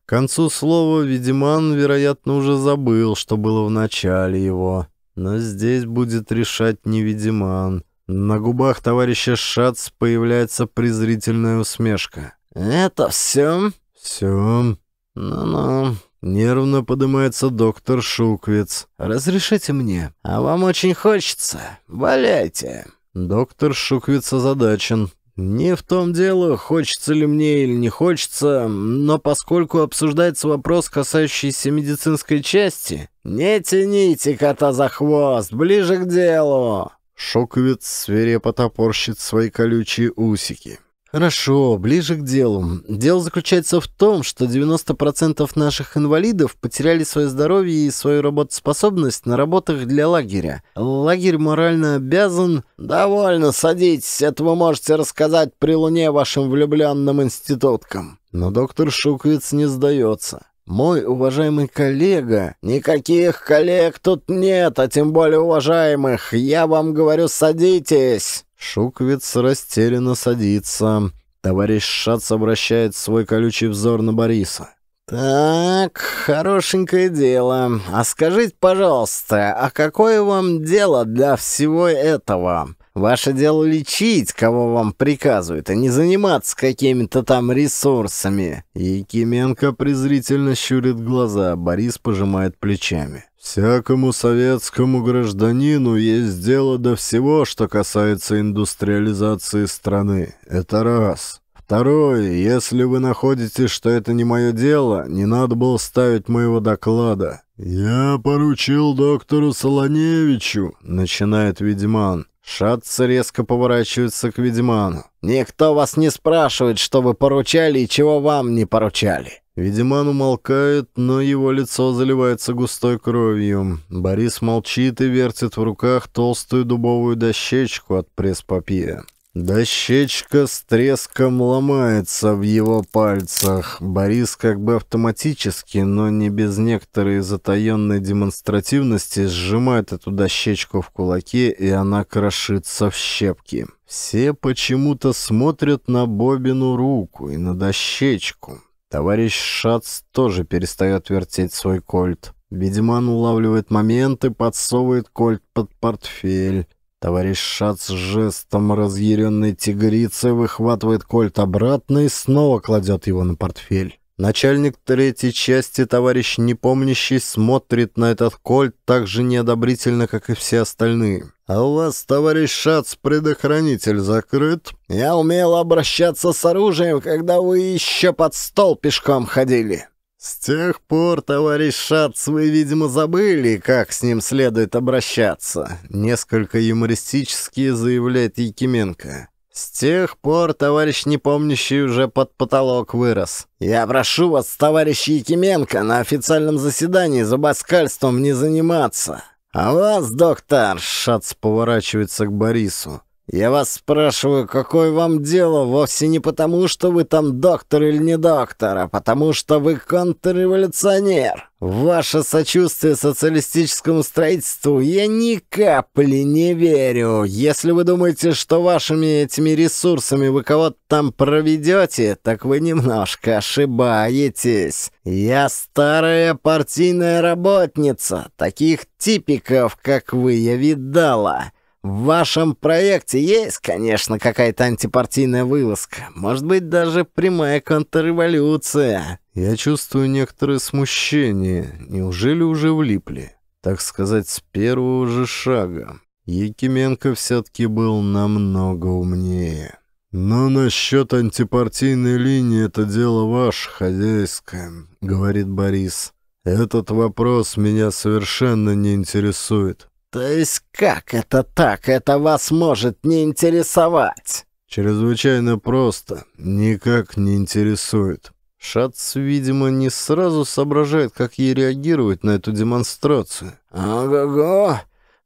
S1: К концу слова Ведиман, вероятно, уже забыл, что было в начале его. Но здесь будет решать не Ведиман. На губах товарища Шац появляется презрительная усмешка. «Это все?» «Все. Ну-ну». Нервно поднимается доктор Шуквиц. «Разрешите мне?» «А вам очень хочется. Валяйте». Доктор Шуквиц озадачен. Не в том дело, хочется ли мне или не хочется, но поскольку обсуждается вопрос, касающийся медицинской части... «Не тяните кота за хвост, ближе к делу!» Шоковец свирепо топорщит свои колючие усики. Хорошо, ближе к делу. Дело заключается в том, что 90% наших инвалидов потеряли свое здоровье и свою работоспособность на работах для лагеря. Лагерь морально обязан... «Довольно, садитесь, это вы можете рассказать при луне вашим влюбленным институткам». Но доктор Шуквиц не сдается. «Мой уважаемый коллега...» «Никаких коллег тут нет, а тем более уважаемых. Я вам говорю, садитесь!» Шуквиц растерянно садится. Товарищ Шац обращает свой колючий взор на Бориса. «Так, хорошенькое дело. А скажите, пожалуйста, а какое вам дело для всего этого? Ваше дело лечить, кого вам приказывают, а не заниматься какими-то там ресурсами». Якименко презрительно щурит глаза, Борис пожимает плечами. Всякому советскому гражданину есть дело до всего, что касается индустриализации страны. Это раз. Второе, если вы находите, что это не мое дело, не надо было ставить моего доклада. «Я поручил доктору Солоневичу», — начинает ведьман. Шатца резко поворачивается к ведьману. «Никто вас не спрашивает, что вы поручали и чего вам не поручали. Ведьман умолкает, но его лицо заливается густой кровью. Борис молчит и вертит в руках толстую дубовую дощечку от пресс-папье. Дощечка с треском ломается в его пальцах. Борис как бы автоматически, но не без некоторой затаенной демонстративности, сжимает эту дощечку в кулаке, и она крошится в щепки. Все почему-то смотрят на Бобину руку и на дощечку. Товарищ Шац тоже перестает вертеть свой кольт. Видимо, он улавливает момент и подсовывает кольт под портфель. Товарищ Шац жестом разъяренной тигрицы выхватывает кольт обратно и снова кладет его на портфель. Начальник третьей части, товарищ непомнящий, смотрит на этот кольт так же неодобрительно, как и все остальные. «А у вас, товарищ Шац, предохранитель закрыт?» «Я умел обращаться с оружием, когда вы еще под стол пешком ходили». «С тех пор, товарищ Шац, вы, видимо, забыли, как с ним следует обращаться», — несколько юмористически заявляет Якименко. С тех пор товарищ непомнящий уже под потолок вырос. Я прошу вас, товарищ Якименко, на официальном заседании за баскальством не заниматься. А вас, доктор, Шац поворачивается к Борису. Я вас спрашиваю, какое вам дело, вовсе не потому, что вы там доктор или не доктор, а потому, что вы контрреволюционер. Ваше сочувствие социалистическому строительству я ни капли не верю. Если вы думаете, что вашими этими ресурсами вы кого-то там проведете, так вы немножко ошибаетесь. Я старая партийная работница. Таких типиков, как вы, я видала. В вашем проекте есть, конечно, какая-то антипартийная вылазка. Может быть, даже прямая контрреволюция. Я чувствую некоторое смущение. Неужели уже влипли? Так сказать, с первого же шага. Якименко все-таки был намного умнее. «Но насчет антипартийной линии это дело ваше, хозяйское», — говорит Борис. «Этот вопрос меня совершенно не интересует. «То есть как это так? Это вас может не интересовать?» «Чрезвычайно просто. Никак не интересует». Шац, видимо, не сразу соображает, как ей реагировать на эту демонстрацию. «Ого-го!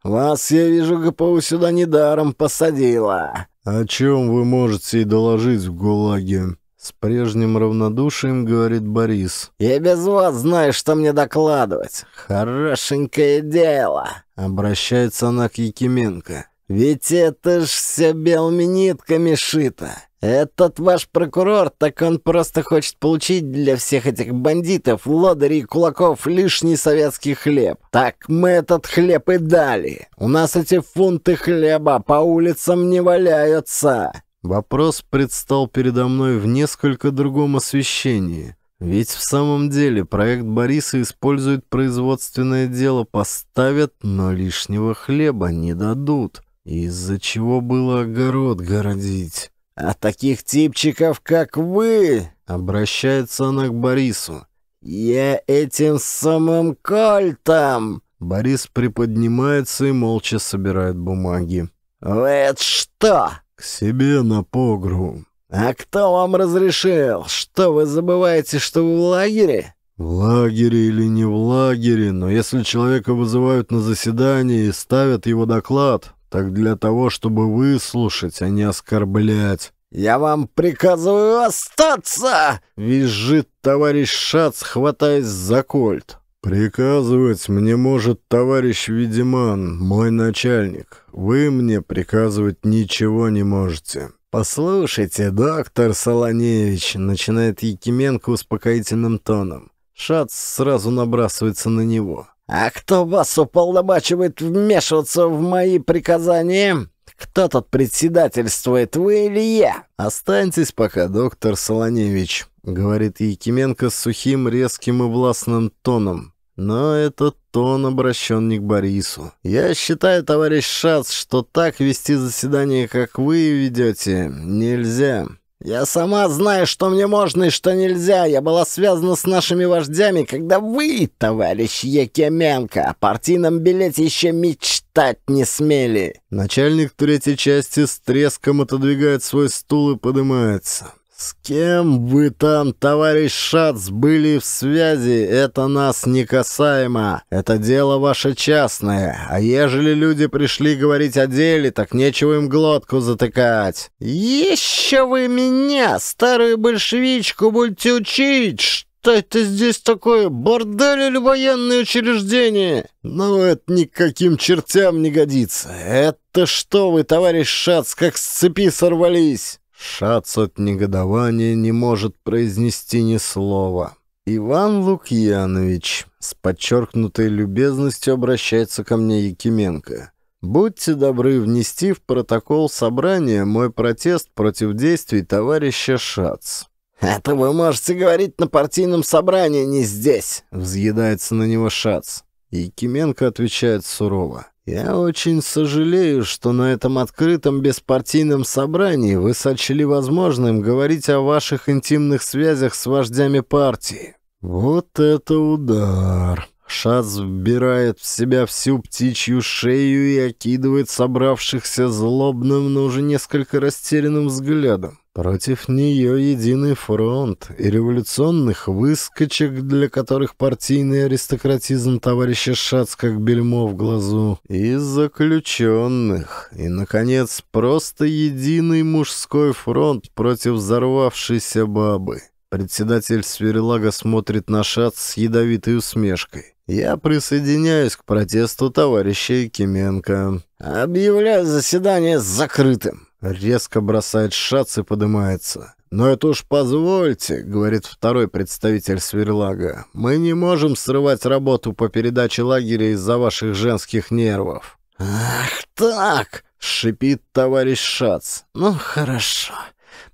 S1: Вас, я вижу, ГПУ сюда недаром посадила!» «О чем вы можете и доложить в ГУЛАГе?» С прежним равнодушием говорит Борис. «Я без вас знаю, что мне докладывать. Хорошенькое дело!» Обращается она к Якименко. «Ведь это ж все белыми нитками шито. Этот ваш прокурор, так он просто хочет получить для всех этих бандитов, лодырей и кулаков лишний советский хлеб. Так мы этот хлеб и дали. У нас эти фунты хлеба по улицам не валяются. Вопрос предстал передо мной в несколько другом освещении. Ведь в самом деле проект Бориса использует производственное дело, поставят, но лишнего хлеба не дадут. Из-за чего было огород городить? «А таких типчиков, как вы!» — обращается она к Борису. «Я этим самым кольтом!» Борис приподнимается и молча собирает бумаги. «Вы это что, «К себе на погру». «А кто вам разрешил? Что вы забываете, что вы в лагере?» В лагере или не в лагере, но если человека вызывают на заседание и ставят его доклад, так для того, чтобы выслушать, а не оскорблять. «Я вам приказываю остаться!» — визжит товарищ Шац, хватаясь за кольт. «Приказывать мне может товарищ Ведиман, мой начальник. Вы мне приказывать ничего не можете». «Послушайте, доктор Солоневич», — начинает Якименко успокоительным тоном. Шац сразу набрасывается на него. «А кто вас уполномачивает вмешиваться в мои приказания?» «Кто тут председательствует, вы или я?» «Останьтесь пока, доктор Солоневич», — говорит Якименко с сухим, резким и властным тоном. Но этот тон обращен не к Борису. «Я считаю, товарищ Шац, что так вести заседание, как вы ведете, нельзя». «Я сама знаю, что мне можно и что нельзя. Я была связана с нашими вождями, когда вы, товарищ Якименко, о партийном билете еще мечтать не смели». Начальник третьей части с треском отодвигает свой стул и поднимается. «С кем вы там, товарищ Шац, были в связи, это нас не касаемо. Это дело ваше частное. А ежели люди пришли говорить о деле, так нечего им глотку затыкать». «Еще вы меня, старую большевичку, будете учить, что это здесь такое? Бордель или военное учреждение?» «Ну, это никаким чертям не годится. Это что вы, товарищ Шац, как с цепи сорвались?» Шац от негодования не может произнести ни слова. «Иван Лукьянович», — с подчеркнутой любезностью обращается ко мне Якименко, «будьте добры внести в протокол собрания мой протест против действий товарища Шац». «Это вы можете говорить на партийном собрании, не здесь», — взъедается на него Шац. Якименко отвечает сурово. Я очень сожалею, что на этом открытом беспартийном собрании вы сочли возможным говорить о ваших интимных связях с вождями партии. Вот это удар. Шац вбирает в себя всю птичью шею и окидывает собравшихся злобным, но уже несколько растерянным взглядом. Против нее единый фронт и революционных выскочек, для которых партийный аристократизм товарища Шац как бельмо в глазу, и заключенных, и, наконец, просто единый мужской фронт против взорвавшейся бабы. Председатель Сверлага смотрит на Шац с ядовитой усмешкой. Я присоединяюсь к протесту товарища Якименко. Объявляю заседание закрытым. Резко бросает шац и поднимается. «Но это уж позвольте», — говорит второй представитель Сверлага. «Мы не можем срывать работу по передаче лагеря из-за ваших женских нервов». «Ах так!» — шипит товарищ Шац. «Ну хорошо,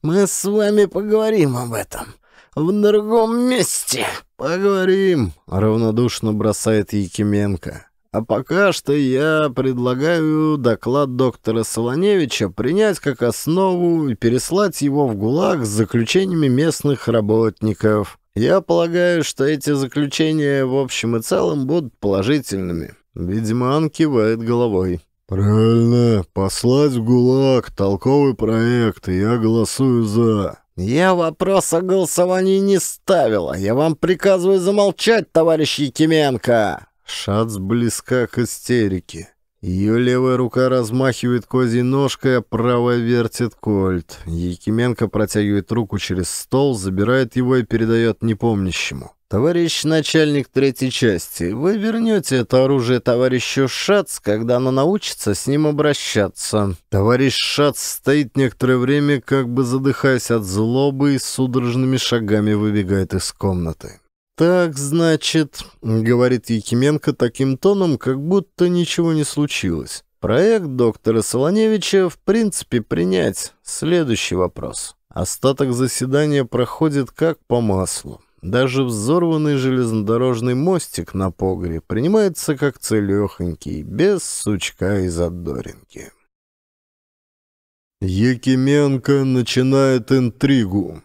S1: мы с вами поговорим об этом. В другом месте!» «Поговорим!» — равнодушно бросает Якименко. А пока что я предлагаю доклад доктора Солоневича принять как основу и переслать его в ГУЛАГ с заключениями местных работников. Я полагаю, что эти заключения в общем и целом будут положительными. Видимо, Ведьман кивает головой. «Правильно. Послать в ГУЛАГ. Толковый проект. я голосую за...» «Я вопрос о голосовании не ставила. Я вам приказываю замолчать, товарищ Якименко!» Шац близка к истерике. Ее левая рука размахивает козьей ножкой, а правая вертит кольт. Якименко протягивает руку через стол, забирает его и передает непомнящему. «Товарищ начальник третьей части, вы вернете это оружие товарищу Шац, когда оно научится с ним обращаться». Товарищ Шац стоит некоторое время, как бы задыхаясь от злобы и судорожными шагами выбегает из комнаты. «Так, значит», — говорит Якименко таким тоном, как будто ничего не случилось. «Проект доктора Солоневича в принципе принять. Следующий вопрос». Остаток заседания проходит как по маслу. Даже взорванный железнодорожный мостик на погре принимается как целехонький, без сучка и задоринки.
S2: Якименко начинает интригу.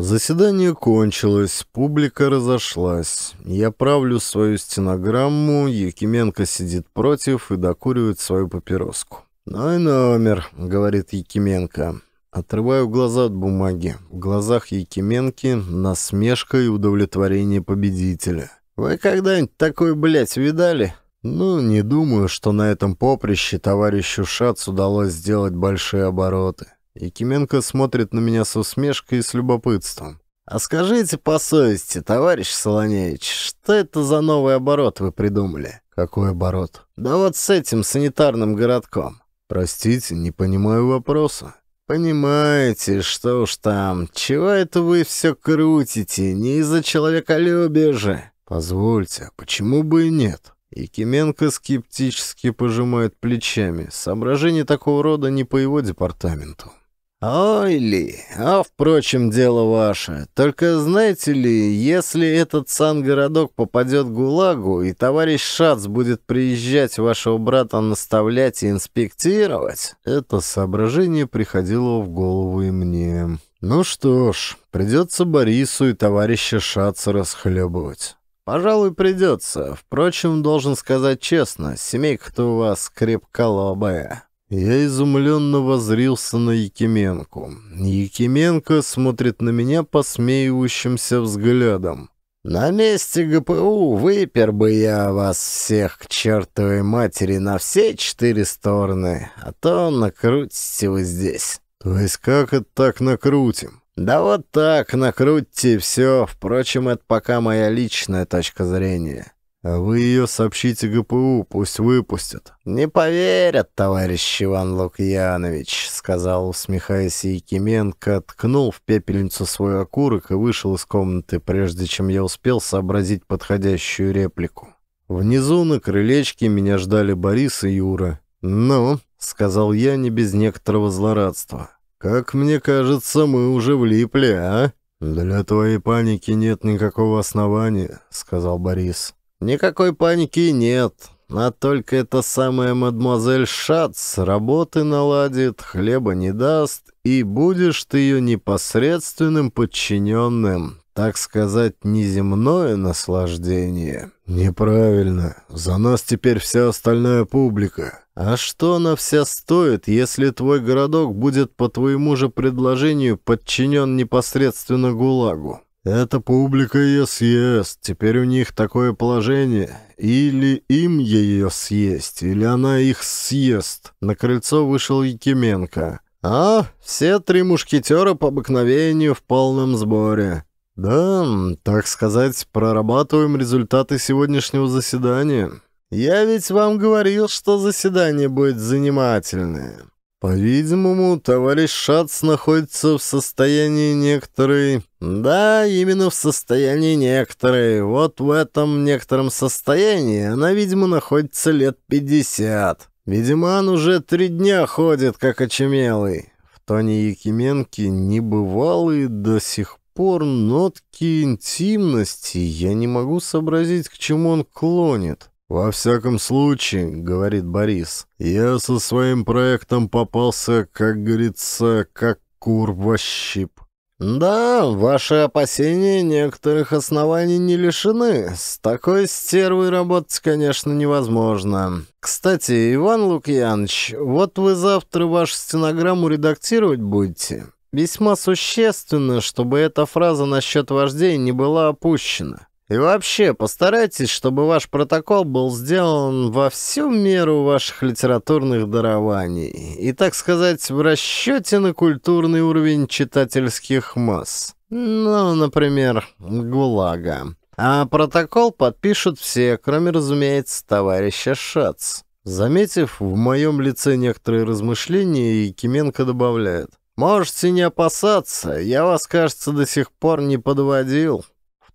S2: Заседание кончилось, публика разошлась. Я правлю
S1: свою стенограмму, Якименко сидит против и докуривает свою папироску. Най номер», — говорит Якименко. Отрываю глаза от бумаги. В глазах Якименки насмешка и удовлетворение победителя. «Вы когда-нибудь такой, блядь, видали?» Ну, не думаю, что на этом поприще товарищу Шац удалось сделать большие обороты. Якименко смотрит на меня с усмешкой и с любопытством. «А скажите по совести, товарищ Солоневич, что это за новый оборот вы придумали?» «Какой оборот?» «Да вот с этим санитарным городком». «Простите, не понимаю вопроса». «Понимаете, что уж там, чего это вы все крутите, не из-за человеколюбия же?» «Позвольте, а почему бы и нет?» Якименко скептически пожимает плечами. Соображения такого рода не по его департаменту. «Ой ли, а, впрочем, дело ваше. Только знаете ли, если этот сан-городок попадет в ГУЛАГу, и товарищ Шац будет приезжать вашего брата наставлять и инспектировать...» Это соображение приходило в голову и мне. «Ну что ж, придется Борису и товарища Шаца расхлебывать». «Пожалуй, придется. Впрочем, должен сказать честно, семейка-то у вас крепколобая». Я изумленно возрился на Якименко. Якименко смотрит на меня посмеивающимся взглядом. «На месте ГПУ выпер бы я вас всех к чертовой матери на все четыре стороны, а то накрутите вы здесь». «То есть как это так накрутим?» «Да вот так, накрутите все. Впрочем, это пока моя личная точка зрения». А вы ее сообщите ГПУ, пусть выпустят». «Не поверят, товарищ Иван Лукьянович», — сказал, усмехаясь Якименко, ткнул в пепельницу свой окурок и вышел из комнаты, прежде чем я успел сообразить подходящую реплику. Внизу на крылечке меня ждали Борис и Юра. «Ну», — сказал я не без некоторого злорадства, — «как мне кажется, мы уже влипли, а?» «Для твоей паники нет никакого основания», — сказал Борис. Никакой паники нет, а только эта самая мадемуазель Шац работы наладит, хлеба не даст, и будешь ты ее непосредственным подчиненным, так сказать, неземное наслаждение. Неправильно. За нас теперь вся остальная публика. А что она вся стоит, если твой городок будет по твоему же предложению подчинен непосредственно ГУЛАГу? Эта публика ее съест. Теперь у них такое положение. Или им ее съесть, или она их съест. На крыльцо вышел Якименко. А, все три мушкетера по обыкновению в полном сборе. Да, так сказать, прорабатываем результаты сегодняшнего заседания. Я ведь вам говорил, что заседание будет занимательное. По-видимому, товарищ Шац находится в состоянии некоторой... Да, именно в состоянии некоторой. Вот в этом некотором состоянии она, видимо, находится лет пятьдесят. Видимо, он уже три дня ходит, как очумелый. В тоне Якименки небывалые до сих пор нотки интимности. Я не могу сообразить, к чему он клонит. «Во всяком случае, — говорит Борис, — я со своим проектом попался, как говорится, как кур во щип». «Да, ваши опасения некоторых оснований не лишены. С такой стервой работать, конечно, невозможно. Кстати, Иван Лукьянович, вот вы завтра вашу стенограмму редактировать будете. Весьма существенно, чтобы эта фраза насчет вождей не была опущена. И вообще, постарайтесь, чтобы ваш протокол был сделан во всю меру ваших литературных дарований и, так сказать, в расчете на культурный уровень читательских масс. Ну, например, ГУЛАГа. А протокол подпишут все, кроме, разумеется, товарища Шац. Заметив в моем лице некоторые размышления, Якименко добавляет. «Можете не опасаться, я вас, кажется, до сих пор не подводил».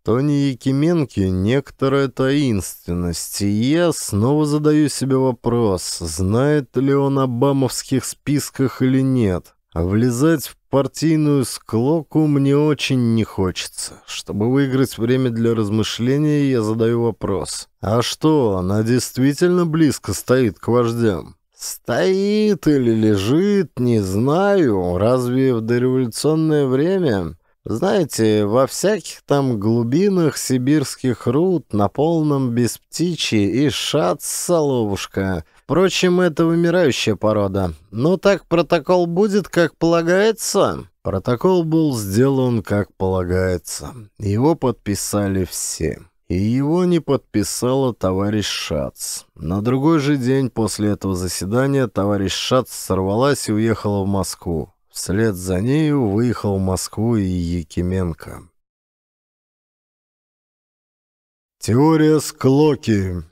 S1: Тони Якименки, некоторая таинственность, и я снова задаю себе вопрос, знает ли он о бамовских списках или нет. А влезать в партийную склоку мне очень не хочется. Чтобы выиграть время для размышления, я задаю вопрос. А что, она действительно близко стоит к вождям? Стоит или лежит, не знаю. Разве в дореволюционное время знаете, во всяких там глубинах сибирских руд на полном без птичьи и шат соловушка. Впрочем, это вымирающая порода. Ну так протокол будет, как полагается?» Протокол был сделан, как полагается. Его подписали все. И его не подписала товарищ Шац. На другой же день после этого заседания товарищ Шац сорвалась и уехала в Москву. Вслед за нею выехал Москву и
S2: Якименко. Теория склоки.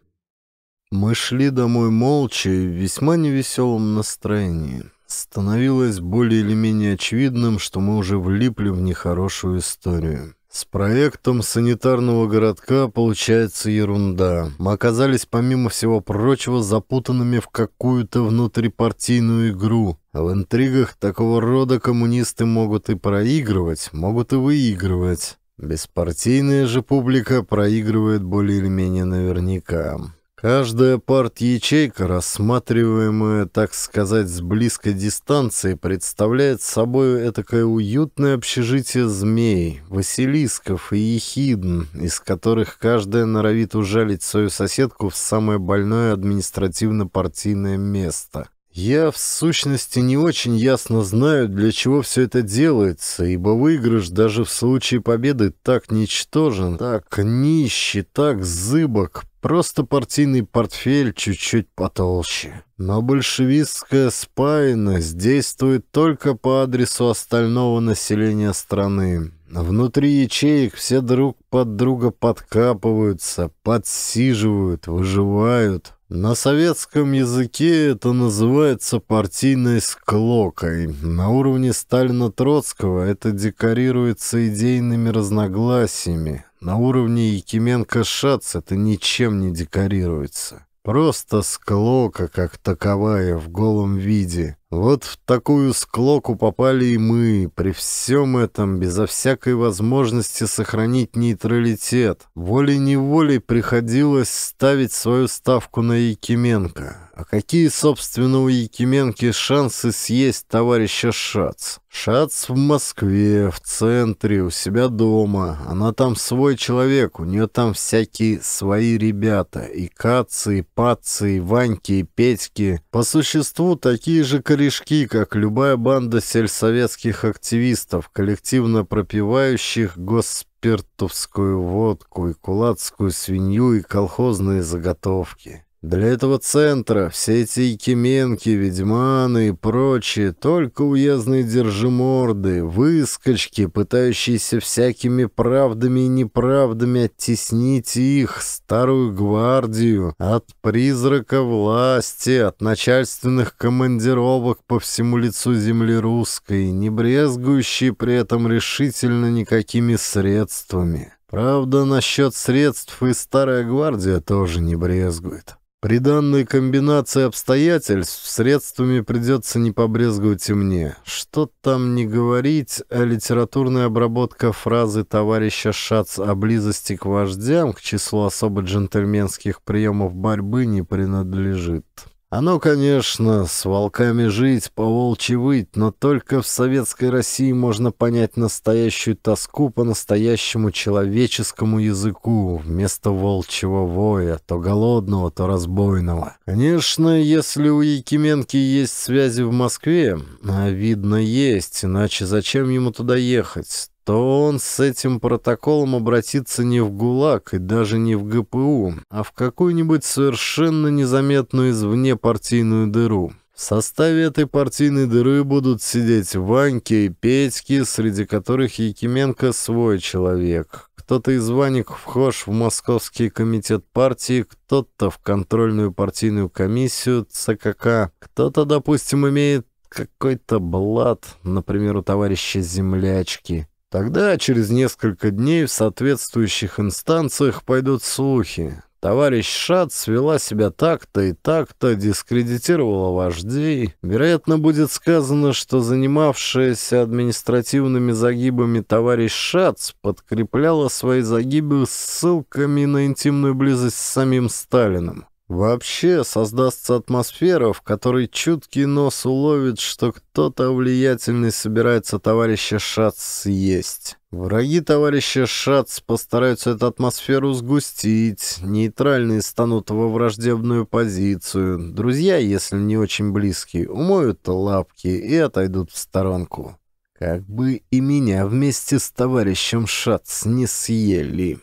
S2: Мы шли домой молча и в весьма невеселом
S1: настроении. Становилось более или менее очевидным, что мы уже влипли в нехорошую историю. С проектом санитарного городка получается ерунда. Мы оказались, помимо всего прочего, запутанными в какую-то внутрипартийную игру, а в интригах такого рода коммунисты могут и проигрывать, могут и выигрывать. Беспартийная же публика проигрывает более или менее наверняка. Каждая парт-ячейка, рассматриваемая, так сказать, с близкой дистанции, представляет собой этакое уютное общежитие змей, василисков и ехидн, из которых каждая норовит ужалить свою соседку в самое больное административно-партийное место. Я, в сущности, не очень ясно знаю, для чего все это делается, ибо выигрыш даже в случае победы так ничтожен, так нищий, так зыбок, просто партийный портфель чуть-чуть потолще. Но большевистская спаянность действует только по адресу остального населения страны. Внутри ячеек все друг под друга подкапываются, подсиживают, выживают. На советском языке это называется партийной склокой. На уровне Сталина-Троцкого это декорируется идейными разногласиями. На уровне Якименко-Шац это ничем не декорируется. Просто склока как таковая в голом виде – вот в такую склоку попали и мы, при всем этом, безо всякой возможности сохранить нейтралитет. Волей-неволей приходилось ставить свою ставку на Якименко. А какие, собственно, у Якименки шансы съесть товарища Шац? Шац в Москве, в центре, у себя дома. Она там свой человек, у нее там всякие свои ребята. И Кацы, и Пацы, и Ваньки, и Петьки. По существу такие же корреспонденты корешки, как любая банда сельсоветских активистов, коллективно пропивающих госпиртовскую водку и кулацкую свинью и колхозные заготовки. Для этого центра все эти икименки, ведьманы и прочие только уездные держиморды, выскочки, пытающиеся всякими правдами и неправдами оттеснить их, старую гвардию, от призрака власти, от начальственных командировок по всему лицу земли русской, не брезгующие при этом решительно никакими средствами. Правда, насчет средств и старая гвардия тоже не брезгует. При данной комбинации обстоятельств средствами придется не побрезговать и мне. Что там не говорить, а литературная обработка фразы товарища Шац о близости к вождям к числу особо джентльменских приемов борьбы не принадлежит. Оно, конечно, с волками жить, по-волчьи выть, но только в советской России можно понять настоящую тоску по настоящему человеческому языку вместо волчьего воя, то голодного, то разбойного. Конечно, если у Якименки есть связи в Москве, а видно есть, иначе зачем ему туда ехать, то он с этим протоколом обратится не в ГУЛАГ и даже не в ГПУ, а в какую-нибудь совершенно незаметную извне партийную дыру. В составе этой партийной дыры будут сидеть Ваньки и Петьки, среди которых Якименко свой человек. Кто-то из Ваник вхож в Московский комитет партии, кто-то в контрольную партийную комиссию ЦКК, кто-то, допустим, имеет какой-то блат, например, у товарища землячки. Тогда через несколько дней в соответствующих инстанциях пойдут слухи. Товарищ Шат свела себя так-то и так-то, дискредитировала вождей. Вероятно, будет сказано, что занимавшаяся административными загибами товарищ Шац подкрепляла свои загибы ссылками на интимную близость с самим Сталиным. Вообще создастся атмосфера, в которой чуткий нос уловит, что кто-то влиятельный собирается товарища Шац съесть. Враги товарища Шац постараются эту атмосферу сгустить, нейтральные станут во враждебную позицию, друзья, если не очень близкие, умоют лапки и отойдут в сторонку. Как бы и меня вместе с товарищем Шац не съели».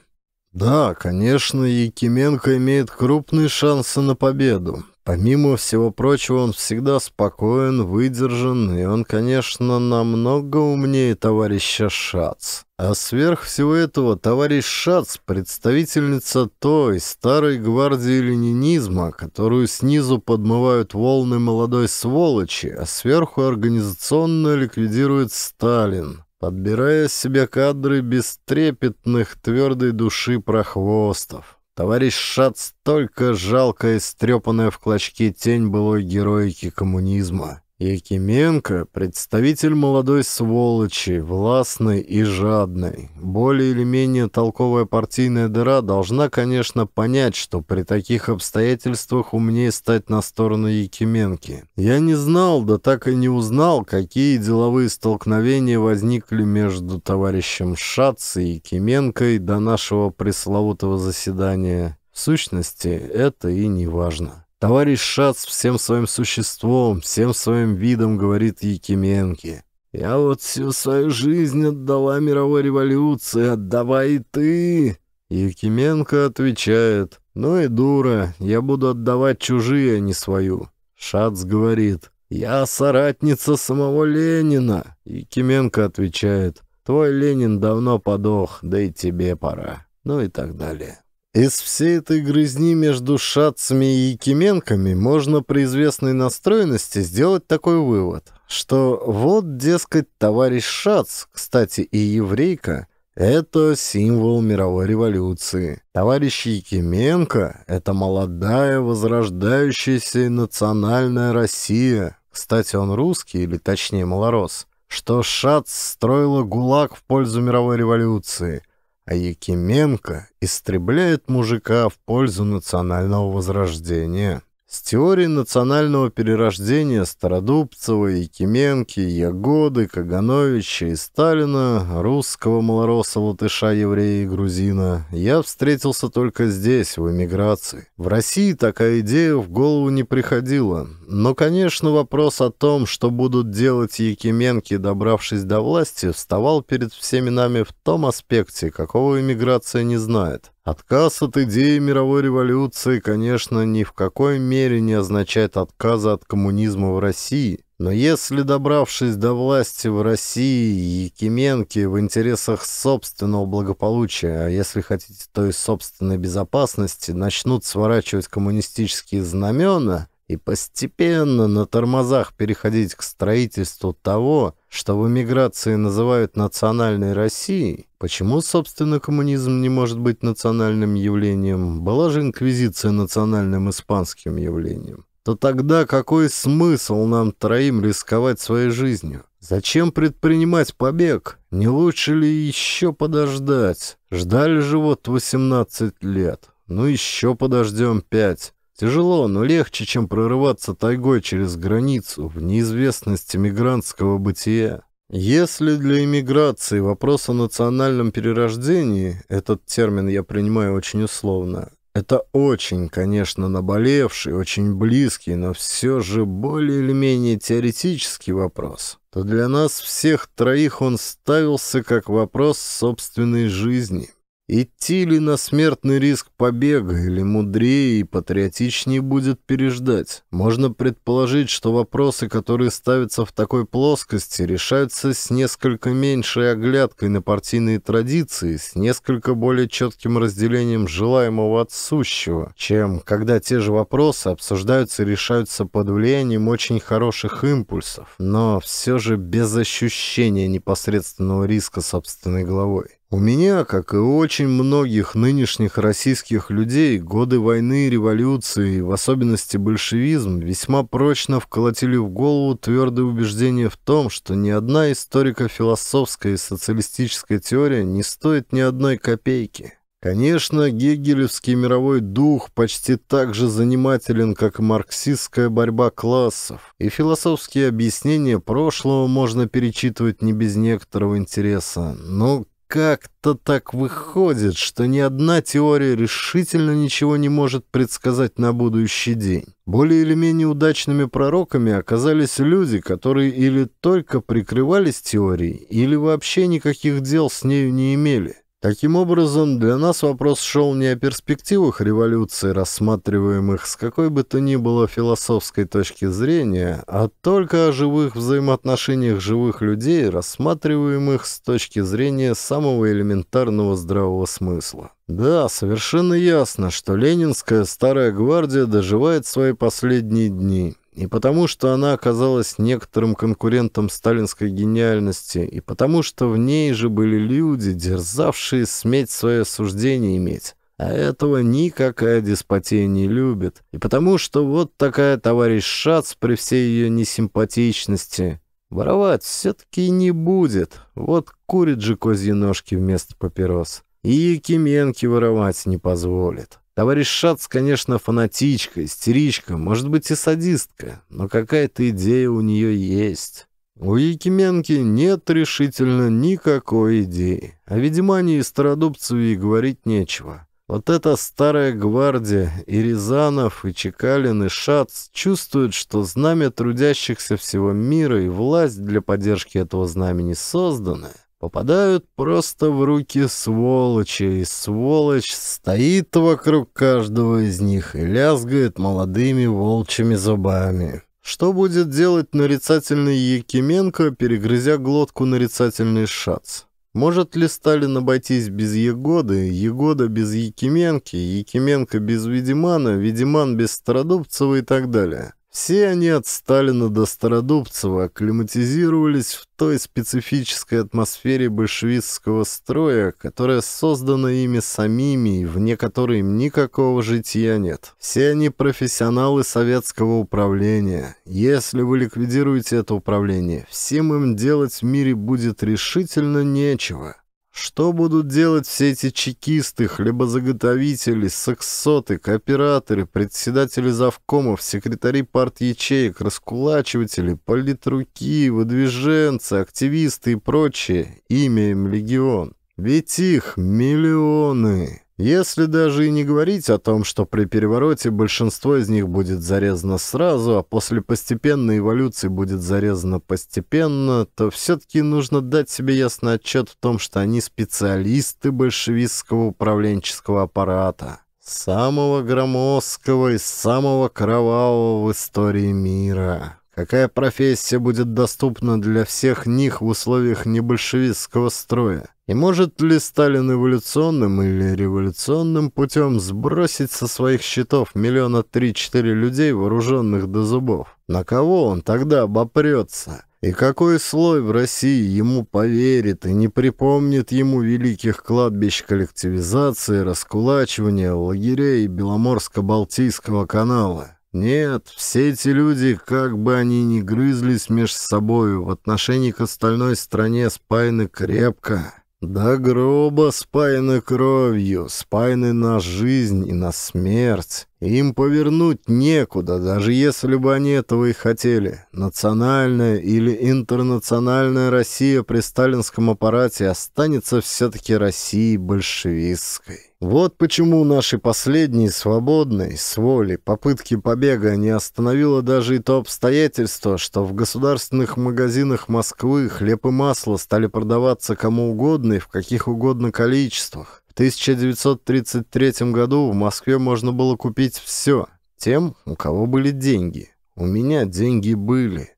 S1: Да, конечно, Якименко имеет крупные шансы на победу. Помимо всего прочего, он всегда спокоен, выдержан, и он, конечно, намного умнее товарища Шац. А сверх всего этого товарищ Шац – представительница той старой гвардии ленинизма, которую снизу подмывают волны молодой сволочи, а сверху организационно ликвидирует Сталин подбирая себе кадры бестрепетных твердой души прохвостов. Товарищ Шат столько жалкая, стрепанная в клочке тень былой героики коммунизма. Якименко — представитель молодой сволочи, властной и жадной. Более или менее толковая партийная дыра должна, конечно, понять, что при таких обстоятельствах умнее стать на сторону Якименки. Я не знал, да так и не узнал, какие деловые столкновения возникли между товарищем Шац и Якименкой до нашего пресловутого заседания. В сущности, это и не важно. Товарищ Шац всем своим существом, всем своим видом говорит Якименке. «Я вот всю свою жизнь отдала мировой революции, отдавай и ты!» Якименко отвечает, «Ну и дура, я буду отдавать чужие, а не свою». Шац говорит, «Я соратница самого Ленина!» Якименко отвечает, «Твой Ленин давно подох, да и тебе пора». Ну и так далее. Из всей этой грызни между шацами и кименками можно при известной настроенности сделать такой вывод, что вот, дескать, товарищ шац, кстати, и еврейка, это символ мировой революции. Товарищ Якименко — это молодая, возрождающаяся национальная Россия. Кстати, он русский, или точнее малорос. Что Шац строила ГУЛАГ в пользу мировой революции — а Якименко истребляет мужика в пользу национального возрождения. С теорией национального перерождения Стародубцева, Якименки, Ягоды, Кагановича и Сталина, русского, малороса, латыша, еврея и грузина, я встретился только здесь, в эмиграции. В России такая идея в голову не приходила. Но, конечно, вопрос о том, что будут делать Якименки, добравшись до власти, вставал перед всеми нами в том аспекте, какого эмиграция не знает. Отказ от идеи мировой революции, конечно, ни в какой мере не означает отказа от коммунизма в России. Но если, добравшись до власти в России, Якименки в интересах собственного благополучия, а если хотите, то и собственной безопасности, начнут сворачивать коммунистические знамена – и постепенно на тормозах переходить к строительству того, что в эмиграции называют национальной Россией, почему, собственно, коммунизм не может быть национальным явлением, была же инквизиция национальным испанским явлением, то тогда какой смысл нам троим рисковать своей жизнью? Зачем предпринимать побег? Не лучше ли еще подождать? Ждали же вот 18 лет. Ну еще подождем пять. Тяжело, но легче, чем прорываться тайгой через границу в неизвестность мигрантского бытия. Если для иммиграции вопрос о национальном перерождении, этот термин я принимаю очень условно, это очень, конечно, наболевший, очень близкий, но все же более или менее теоретический вопрос, то для нас всех троих он ставился как вопрос собственной жизни – Идти ли на смертный риск побега, или мудрее и патриотичнее будет переждать? Можно предположить, что вопросы, которые ставятся в такой плоскости, решаются с несколько меньшей оглядкой на партийные традиции, с несколько более четким разделением желаемого от сущего, чем когда те же вопросы обсуждаются и решаются под влиянием очень хороших импульсов, но все же без ощущения непосредственного риска собственной головой. У меня, как и очень многих нынешних российских людей, годы войны и революции, в особенности большевизм, весьма прочно вколотили в голову твердое убеждение в том, что ни одна историко-философская и социалистическая теория не стоит ни одной копейки. Конечно, гегелевский мировой дух почти так же занимателен, как и марксистская борьба классов, и философские объяснения прошлого можно перечитывать не без некоторого интереса, но как-то так выходит, что ни одна теория решительно ничего не может предсказать на будущий день. Более или менее удачными пророками оказались люди, которые или только прикрывались теорией, или вообще никаких дел с нею не имели. Таким образом, для нас вопрос шел не о перспективах революции, рассматриваемых с какой бы то ни было философской точки зрения, а только о живых взаимоотношениях живых людей, рассматриваемых с точки зрения самого элементарного здравого смысла. Да, совершенно ясно, что ленинская старая гвардия доживает свои последние дни – и потому, что она оказалась некоторым конкурентом сталинской гениальности, и потому, что в ней же были люди, дерзавшие сметь свое суждение иметь. А этого никакая деспотия не любит. И потому, что вот такая товарищ Шац при всей ее несимпатичности воровать все-таки не будет. Вот курит же козьи ножки вместо папирос. И Якименки воровать не позволит. Товарищ Шац, конечно, фанатичка, истеричка, может быть и садистка, но какая-то идея у нее есть. У Якименки нет решительно никакой идеи. а Ведьмане и Стародубцеву и говорить нечего. Вот эта старая гвардия, и Рязанов, и Чекалин, и Шац чувствуют, что знамя трудящихся всего мира и власть для поддержки этого знамени созданы попадают просто в руки сволочи, и сволочь стоит вокруг каждого из них и лязгает молодыми волчьими зубами. Что будет делать нарицательный Якименко, перегрызя глотку нарицательный шац? Может ли Сталин обойтись без Егоды, Егода без Якименки, Якименко без Ведимана, Ведиман без Стародубцева и так далее? Все они от Сталина до Стародубцева акклиматизировались в той специфической атмосфере большевистского строя, которая создана ими самими и вне которой им никакого житья нет. Все они профессионалы советского управления. Если вы ликвидируете это управление, всем им делать в мире будет решительно нечего. Что будут делать все эти чекисты, хлебозаготовители, сексоты, кооператоры, председатели завкомов, секретари парт-ячеек, раскулачиватели, политруки, выдвиженцы, активисты и прочие? Имя им легион. Ведь их миллионы. Если даже и не говорить о том, что при перевороте большинство из них будет зарезано сразу, а после постепенной эволюции будет зарезано постепенно, то все-таки нужно дать себе ясный отчет в том, что они специалисты большевистского управленческого аппарата, самого громоздкого и самого кровавого в истории мира. Какая профессия будет доступна для всех них в условиях небольшевистского строя? И может ли Сталин эволюционным или революционным путем сбросить со своих счетов миллиона три-четыре людей, вооруженных до зубов? На кого он тогда обопрется? И какой слой в России ему поверит и не припомнит ему великих кладбищ коллективизации, раскулачивания, лагерей Беломорско-Балтийского канала? Нет, все эти люди, как бы они ни грызлись между собою, в отношении к остальной стране спаяны крепко. До гроба спаяны кровью, спаяны на жизнь и на смерть. Им повернуть некуда, даже если бы они этого и хотели. Национальная или интернациональная Россия при сталинском аппарате останется все-таки Россией большевистской. Вот почему наши последние свободные, с воли, попытки побега не остановило даже и то обстоятельство, что в государственных магазинах Москвы хлеб и масло стали продаваться кому угодно и в каких угодно количествах. 1933 году в Москве можно было купить все тем, у кого были деньги. У меня деньги были.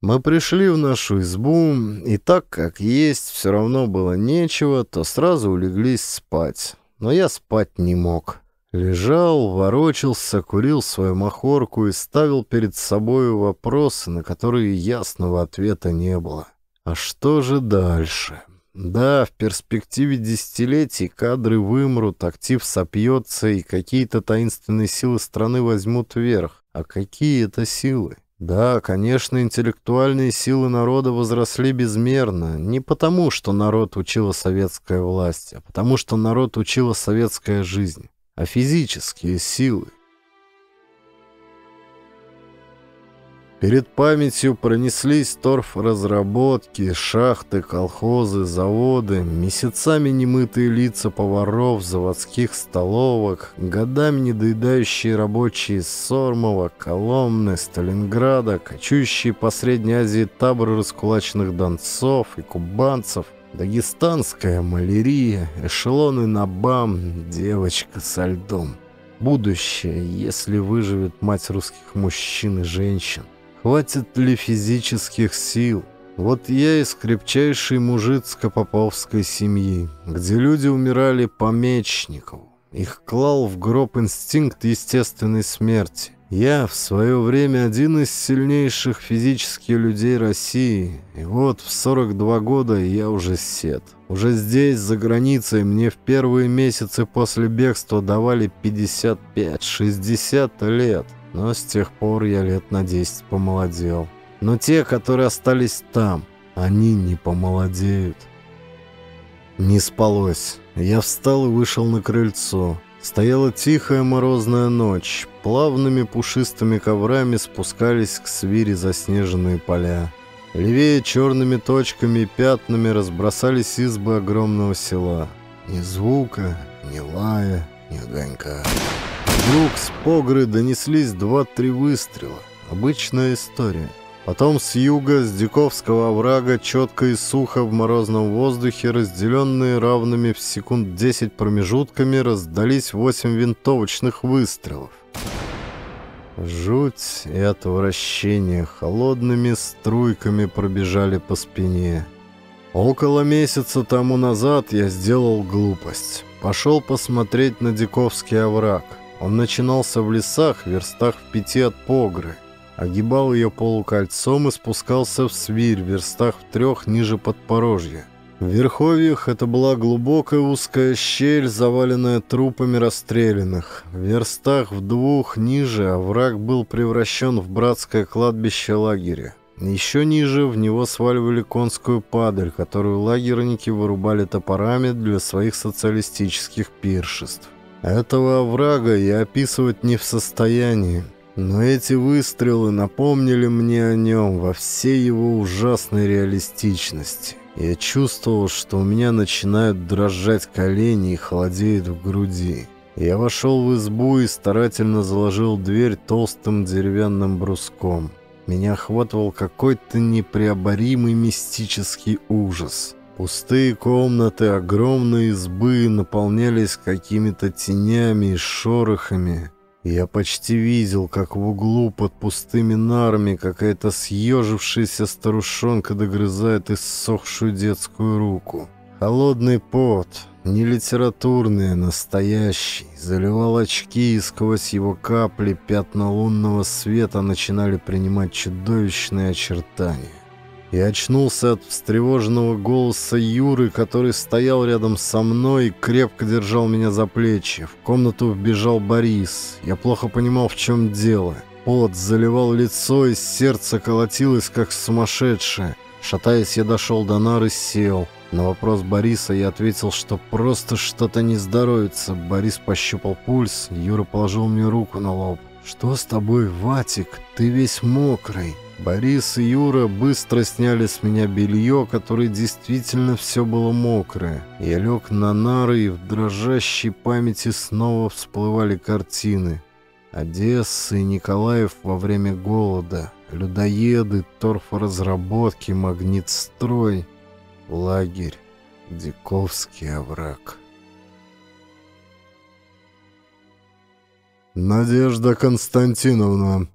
S1: Мы пришли в нашу избу, и так как есть все равно было нечего, то сразу улеглись спать. Но я спать не мог. Лежал, ворочался, курил свою махорку и ставил перед собою вопросы, на которые ясного ответа не было. А что же дальше? Да, в перспективе десятилетий кадры вымрут, актив сопьется, и какие-то таинственные силы страны возьмут верх. А какие это силы? Да, конечно, интеллектуальные силы народа возросли безмерно. Не потому, что народ учила советская власть, а потому, что народ учила советская жизнь. А физические силы. Перед памятью пронеслись торф-разработки, шахты, колхозы, заводы, месяцами немытые лица поваров, заводских столовок, годами недоедающие рабочие из Сормова, Коломны, Сталинграда, кочующие по Средней Азии таборы раскулаченных донцов и кубанцев, дагестанская малярия, эшелоны на бам, девочка со льдом. Будущее, если выживет мать русских мужчин и женщин. Хватит ли физических сил? Вот я из крепчайшей мужицко-поповской семьи, где люди умирали по Мечникову. Их клал в гроб инстинкт естественной смерти. Я в свое время один из сильнейших физически людей России, и вот в 42 года я уже сед. Уже здесь, за границей, мне в первые месяцы после бегства давали 55-60 лет но с тех пор я лет на 10 помолодел. Но те, которые остались там, они не помолодеют. Не спалось. Я встал и вышел на крыльцо. Стояла тихая морозная ночь. Плавными пушистыми коврами спускались к свире заснеженные поля. Левее черными точками и пятнами разбросались избы огромного села. Ни звука, ни лая, ни огонька. Вдруг с погры донеслись два-три выстрела. Обычная история. Потом с юга, с Диковского оврага, четко и сухо в морозном воздухе, разделенные равными в секунд 10 промежутками, раздались восемь винтовочных выстрелов. Жуть и отвращение холодными струйками пробежали по спине. Около месяца тому назад я сделал глупость. Пошел посмотреть на Диковский овраг. Он начинался в лесах, верстах в пяти от Погры, огибал ее полукольцом и спускался в свирь, верстах в трех ниже подпорожья. В верховьях это была глубокая узкая щель, заваленная трупами расстрелянных. В верстах в двух ниже овраг был превращен в братское кладбище лагеря. Еще ниже в него сваливали конскую падаль, которую лагерники вырубали топорами для своих социалистических пиршеств. Этого оврага я описывать не в состоянии, но эти выстрелы напомнили мне о нем во всей его ужасной реалистичности. Я чувствовал, что у меня начинают дрожать колени и холодеет в груди. Я вошел в избу и старательно заложил дверь толстым деревянным бруском. Меня охватывал какой-то непреоборимый мистический ужас. Пустые комнаты огромные избы наполнялись какими-то тенями и шорохами. Я почти видел, как в углу под пустыми нарами какая-то съежившаяся старушонка догрызает иссохшую детскую руку. Холодный пот, не литературный, а настоящий, заливал очки, и сквозь его капли пятна лунного света начинали принимать чудовищные очертания и очнулся от встревоженного голоса Юры, который стоял рядом со мной и крепко держал меня за плечи. В комнату вбежал Борис. Я плохо понимал, в чем дело. Пот заливал лицо, и сердце колотилось, как сумасшедшее. Шатаясь, я дошел до нары, сел. На вопрос Бориса я ответил, что просто что-то не здоровится. Борис пощупал пульс, Юра положил мне руку на лоб. «Что с тобой, Ватик? Ты весь мокрый». Борис и Юра быстро сняли с меня белье, которое действительно все было мокрое. Я лег на нары, и в дрожащей памяти снова всплывали картины. Одесса и Николаев во время голода, людоеды, торфоразработки, магнитстрой, лагерь, Диковский овраг. «Надежда Константиновна»,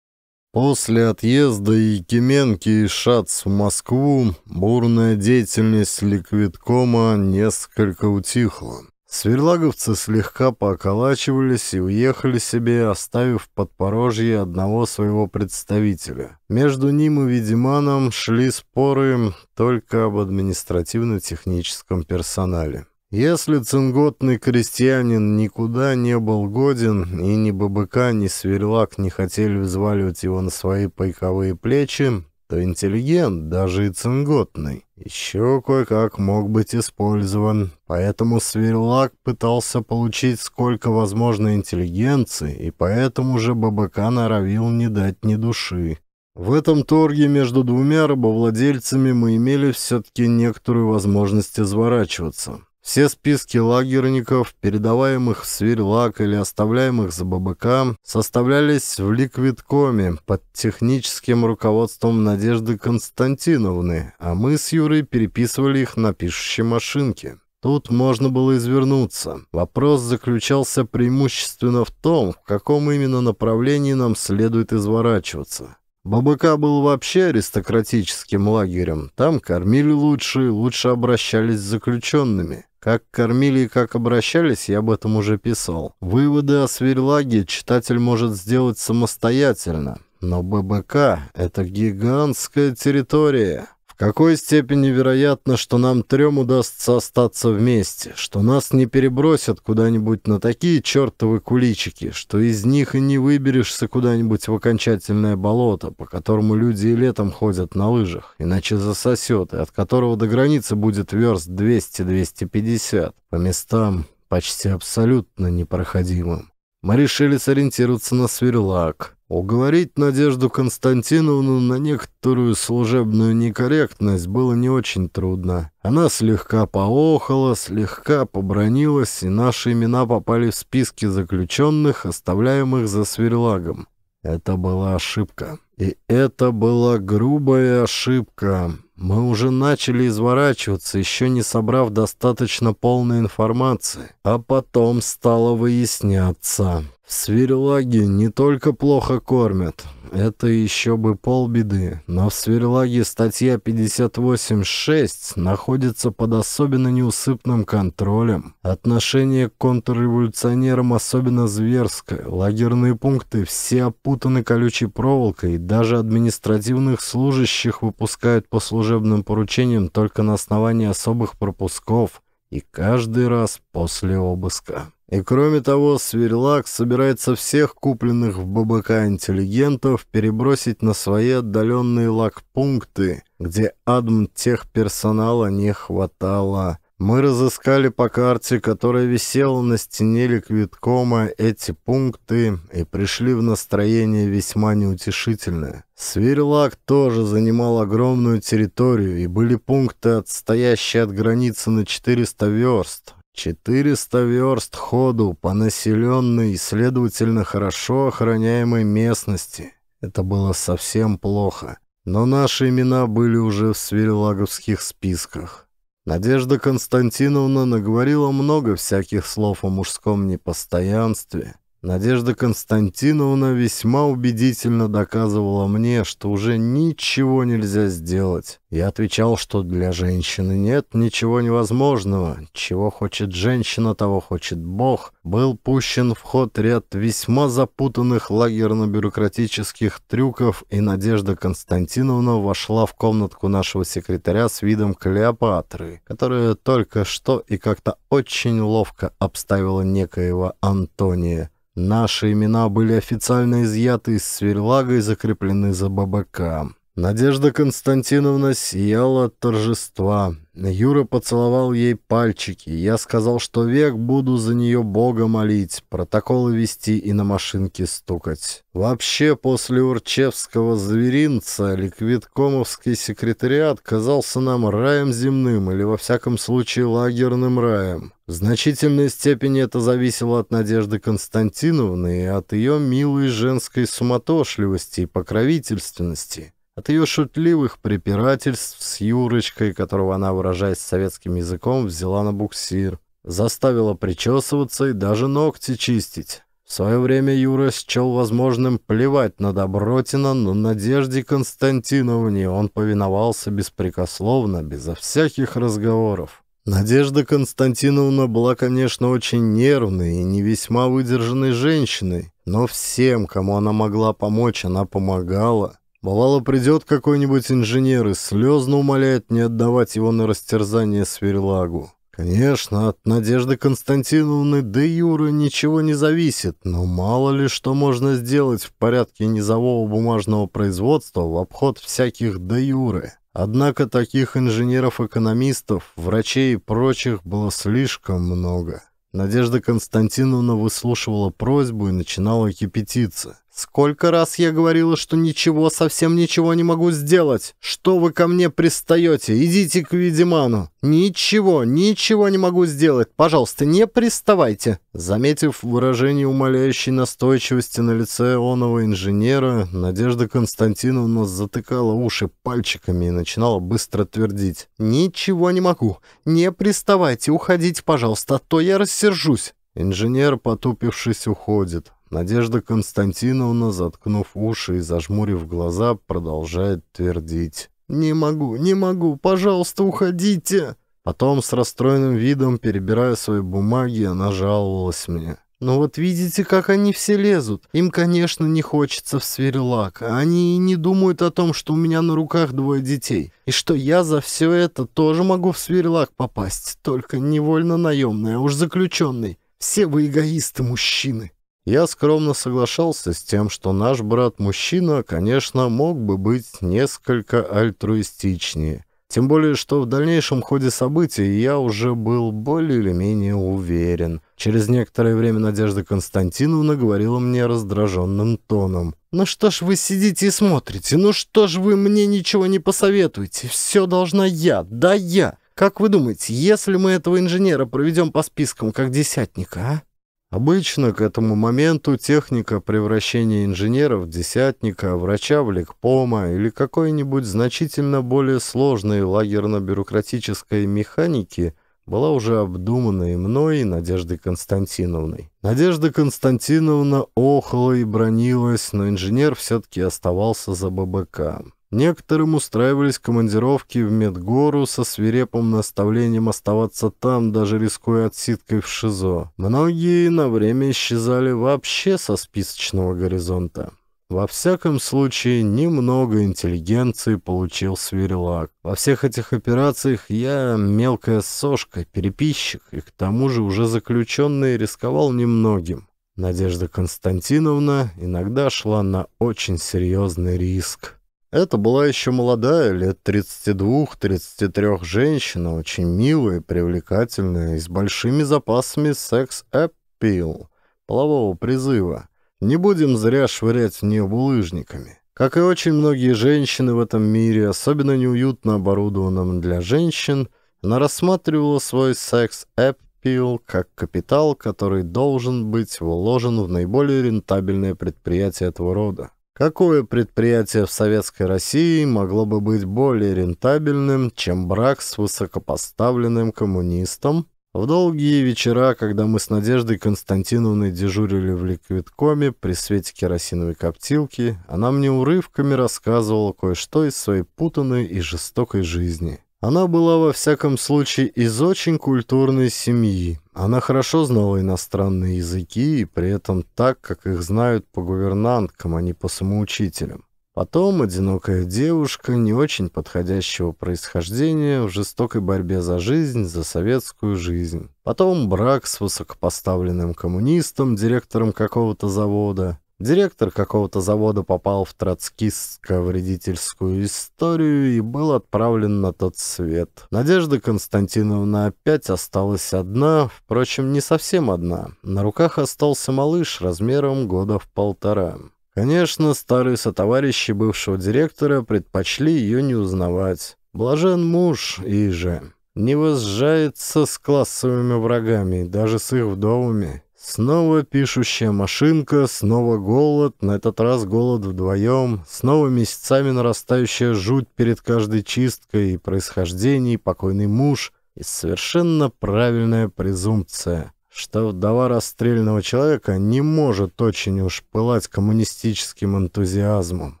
S1: После отъезда Якименки и Шац в Москву бурная деятельность ликвидкома несколько утихла. Сверлаговцы слегка поколачивались и уехали себе, оставив под Порожье одного своего представителя. Между ним и Ведиманом шли споры только об административно-техническом персонале. Если цинготный крестьянин никуда не был годен, и ни ББК, ни Сверлак не хотели взваливать его на свои пайковые плечи, то интеллигент, даже и цинготный, еще кое-как мог быть использован. Поэтому Сверлак пытался получить сколько возможно интеллигенции, и поэтому же ББК норовил не дать ни души. В этом торге между двумя рабовладельцами мы имели все-таки некоторую возможность изворачиваться. Все списки лагерников, передаваемых в Сверлак или оставляемых за ББК, составлялись в ликвидкоме под техническим руководством Надежды Константиновны, а мы с Юрой переписывали их на пишущей машинке. Тут можно было извернуться. Вопрос заключался преимущественно в том, в каком именно направлении нам следует изворачиваться. ББК был вообще аристократическим лагерем. Там кормили лучше, лучше обращались с заключенными. Как кормили и как обращались, я об этом уже писал. Выводы о Сверлаге читатель может сделать самостоятельно. Но ББК — это гигантская территория. В какой степени вероятно, что нам трем удастся остаться вместе, что нас не перебросят куда-нибудь на такие чертовы куличики, что из них и не выберешься куда-нибудь в окончательное болото, по которому люди и летом ходят на лыжах, иначе засосет, и от которого до границы будет верст 200-250, по местам почти абсолютно непроходимым. Мы решили сориентироваться на сверлак. Уговорить Надежду Константиновну на некоторую служебную некорректность было не очень трудно. Она слегка поохала, слегка побронилась, и наши имена попали в списки заключенных, оставляемых за сверлагом. Это была ошибка. И это была грубая ошибка. Мы уже начали изворачиваться, еще не собрав достаточно полной информации. А потом стало выясняться. В Сверлаге не только плохо кормят, это еще бы полбеды, но в Сверлаге статья 58.6 находится под особенно неусыпным контролем. Отношение к контрреволюционерам особенно зверское, лагерные пункты все опутаны колючей проволокой, даже административных служащих выпускают по служебным поручениям только на основании особых пропусков, и каждый раз после обыска. И кроме того, Сверлак собирается всех купленных в ББК интеллигентов перебросить на свои отдаленные лагпункты, где адм техперсонала не хватало. Мы разыскали по карте, которая висела на стене ликвидкома, эти пункты и пришли в настроение весьма неутешительное. Сверлак тоже занимал огромную территорию, и были пункты, отстоящие от границы на 400 верст, Четыреста верст ходу по населенной и, следовательно, хорошо охраняемой местности. Это было совсем плохо. Но наши имена были уже в свирелаговских списках. Надежда Константиновна наговорила много всяких слов о мужском непостоянстве, Надежда Константиновна весьма убедительно доказывала мне, что уже ничего нельзя сделать. Я отвечал, что для женщины нет ничего невозможного. Чего хочет женщина, того хочет Бог. Был пущен в ход ряд весьма запутанных лагерно-бюрократических трюков, и Надежда Константиновна вошла в комнатку нашего секретаря с видом Клеопатры, которая только что и как-то очень ловко обставила некоего Антония. Наши имена были официально изъяты из сверлага и закреплены за бабака. Надежда Константиновна сияла от торжества. Юра поцеловал ей пальчики. Я сказал, что век буду за нее Бога молить, протоколы вести и на машинке стукать. Вообще, после Урчевского зверинца ликвидкомовский секретариат казался нам раем земным или, во всяком случае, лагерным раем. В значительной степени это зависело от Надежды Константиновны и от ее милой женской суматошливости и покровительственности. От ее шутливых препирательств с Юрочкой, которого она, выражаясь советским языком, взяла на буксир. Заставила причесываться и даже ногти чистить. В свое время Юра счел возможным плевать на Добротина, но Надежде Константиновне он повиновался беспрекословно, безо всяких разговоров. Надежда Константиновна была, конечно, очень нервной и не весьма выдержанной женщиной, но всем, кому она могла помочь, она помогала. Бывало, придет какой-нибудь инженер и слезно умоляет не отдавать его на растерзание сверлагу. Конечно, от Надежды Константиновны де Юры ничего не зависит, но мало ли что можно сделать в порядке низового бумажного производства в обход всяких де Юры. Однако таких инженеров-экономистов, врачей и прочих было слишком много. Надежда Константиновна выслушивала просьбу и начинала кипятиться. Сколько раз я говорила, что ничего, совсем ничего не могу сделать. Что вы ко мне пристаете? Идите к Ведиману. Ничего, ничего не могу сделать. Пожалуйста, не приставайте. Заметив выражение умоляющей настойчивости на лице оного инженера, Надежда Константиновна затыкала уши пальчиками и начинала быстро твердить. Ничего не могу. Не приставайте, уходите, пожалуйста, а то я рассержусь. Инженер, потупившись, уходит. Надежда Константиновна, заткнув уши и зажмурив глаза, продолжает твердить. «Не могу, не могу, пожалуйста, уходите!» Потом с расстроенным видом, перебирая свои бумаги, она жаловалась мне. «Ну вот видите, как они все лезут. Им, конечно, не хочется в сверлак. Они и не думают о том, что у меня на руках двое детей. И что я за все это тоже могу в сверлак попасть. Только невольно наемный, а уж заключенный. Все вы эгоисты, мужчины!» Я скромно соглашался с тем, что наш брат-мужчина, конечно, мог бы быть несколько альтруистичнее. Тем более, что в дальнейшем ходе событий я уже был более или менее уверен. Через некоторое время Надежда Константиновна говорила мне раздраженным тоном. «Ну что ж вы сидите и смотрите? Ну что ж вы мне ничего не посоветуете? Все должна я, да я! Как вы думаете, если мы этого инженера проведем по спискам как десятника, а?» Обычно к этому моменту техника превращения инженера в десятника, а врача в лекпома или какой-нибудь значительно более сложной лагерно-бюрократической механики была уже обдумана и мной, и Надеждой Константиновной. Надежда Константиновна охала и бронилась, но инженер все-таки оставался за ББК. Некоторым устраивались командировки в Медгору со свирепым наставлением оставаться там, даже рискуя отсидкой в ШИЗО. Многие на время исчезали вообще со списочного горизонта. Во всяком случае, немного интеллигенции получил Сверлак. Во всех этих операциях я мелкая сошка, переписчик, и к тому же уже заключенный рисковал немногим. Надежда Константиновна иногда шла на очень серьезный риск. Это была еще молодая, лет 32-33 женщина, очень милая, привлекательная и с большими запасами секс-эппил, полового призыва. Не будем зря швырять в нее булыжниками. Как и очень многие женщины в этом мире, особенно неуютно оборудованным для женщин, она рассматривала свой секс-эппил как капитал, который должен быть вложен в наиболее рентабельное предприятие этого рода. Какое предприятие в Советской России могло бы быть более рентабельным, чем брак с высокопоставленным коммунистом? В долгие вечера, когда мы с Надеждой Константиновной дежурили в ликвидкоме при свете керосиновой коптилки, она мне урывками рассказывала кое-что из своей путанной и жестокой жизни. Она была, во всяком случае, из очень культурной семьи. Она хорошо знала иностранные языки, и при этом так, как их знают по гувернанткам, а не по самоучителям. Потом одинокая девушка не очень подходящего происхождения в жестокой борьбе за жизнь, за советскую жизнь. Потом брак с высокопоставленным коммунистом, директором какого-то завода. Директор какого-то завода попал в троцкистско-вредительскую историю и был отправлен на тот свет. Надежда Константиновна опять осталась одна, впрочем, не совсем одна. На руках остался малыш размером года в полтора. Конечно, старые сотоварищи бывшего директора предпочли ее не узнавать. Блажен муж и же. Не возжается с классовыми врагами, даже с их вдовами. Снова пишущая машинка, снова голод, на этот раз голод вдвоем, снова месяцами нарастающая жуть перед каждой чисткой, и происхождение, покойный муж и совершенно правильная презумпция, что вдова расстрельного человека не может очень уж пылать коммунистическим энтузиазмом.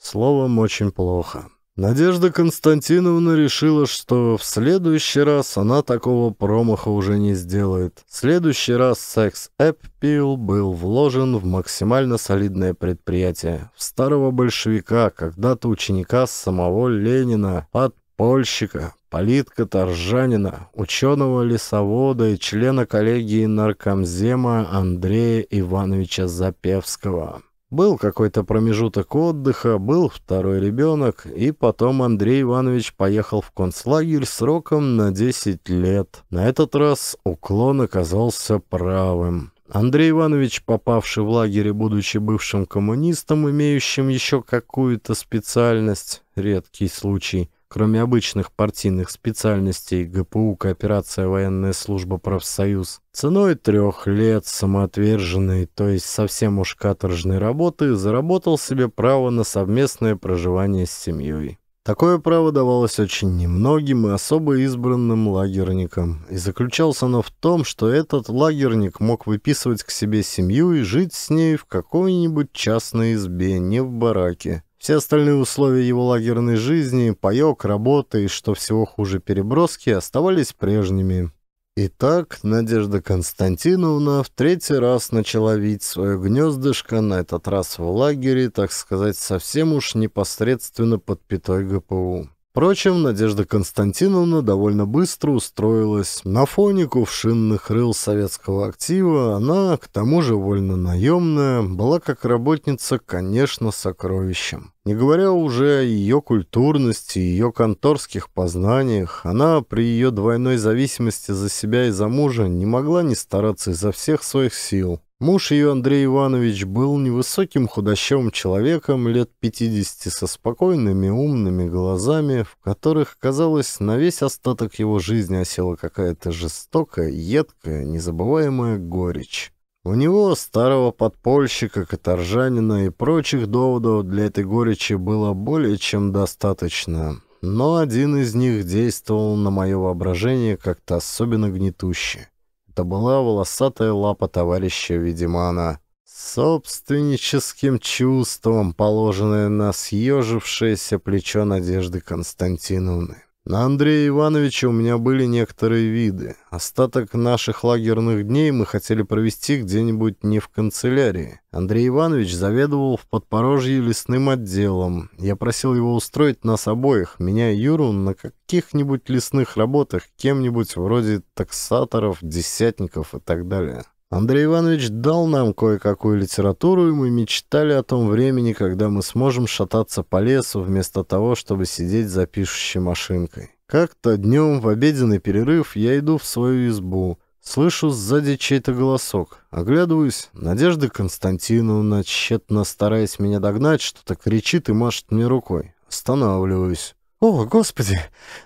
S1: Словом, очень плохо. Надежда Константиновна решила, что в следующий раз она такого промаха уже не сделает. В следующий раз секс Эппил был вложен в максимально солидное предприятие. В старого большевика, когда-то ученика самого Ленина, подпольщика, политка-торжанина, ученого-лесовода и члена коллегии наркомзема Андрея Ивановича Запевского. Был какой-то промежуток отдыха, был второй ребенок, и потом Андрей Иванович поехал в концлагерь сроком на 10 лет. На этот раз уклон оказался правым. Андрей Иванович, попавший в лагерь, будучи бывшим коммунистом, имеющим еще какую-то специальность, редкий случай, Кроме обычных партийных специальностей ГПУ «Кооперация военная служба профсоюз», ценой трех лет самоотверженной, то есть совсем уж каторжной работы, заработал себе право на совместное проживание с семьей. Такое право давалось очень немногим и особо избранным лагерникам, и заключалось оно в том, что этот лагерник мог выписывать к себе семью и жить с ней в какой-нибудь частной избе, не в бараке. Все остальные условия его лагерной жизни, паёк, работа и, что всего хуже, переброски, оставались прежними. Итак, Надежда Константиновна в третий раз начала вить свое гнездышко, на этот раз в лагере, так сказать, совсем уж непосредственно под пятой ГПУ. Впрочем, Надежда Константиновна довольно быстро устроилась. На фоне кувшинных рыл советского актива она, к тому же вольно-наемная, была как работница, конечно, сокровищем. Не говоря уже о ее культурности, ее конторских познаниях, она при ее двойной зависимости за себя и за мужа не могла не стараться изо всех своих сил. Муж ее, Андрей Иванович, был невысоким худощавым человеком лет 50 со спокойными умными глазами, в которых, казалось, на весь остаток его жизни осела какая-то жестокая, едкая, незабываемая горечь. У него, старого подпольщика, каторжанина и прочих доводов для этой горечи было более чем достаточно, но один из них действовал на мое воображение как-то особенно гнетуще. Это была волосатая лапа товарища Ведимана, собственническим чувством, положенное на съежившееся плечо Надежды Константиновны. На Андрея Ивановича у меня были некоторые виды. Остаток наших лагерных дней мы хотели провести где-нибудь не в канцелярии. Андрей Иванович заведовал в Подпорожье лесным отделом. Я просил его устроить нас обоих, меня и Юру, на каких-нибудь лесных работах, кем-нибудь вроде таксаторов, десятников и так далее. Андрей Иванович дал нам кое-какую литературу, и мы мечтали о том времени, когда мы сможем шататься по лесу, вместо того, чтобы сидеть за пишущей машинкой. Как-то днем в обеденный перерыв я иду в свою избу. Слышу сзади чей-то голосок. Оглядываюсь. Надежда Константиновна, тщетно стараясь меня догнать, что-то кричит и машет мне рукой. Останавливаюсь. «О, Господи!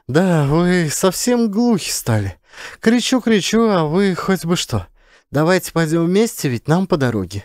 S1: Да, вы совсем глухи стали. Кричу, кричу, а вы хоть бы что. Давайте пойдем вместе, ведь нам по дороге».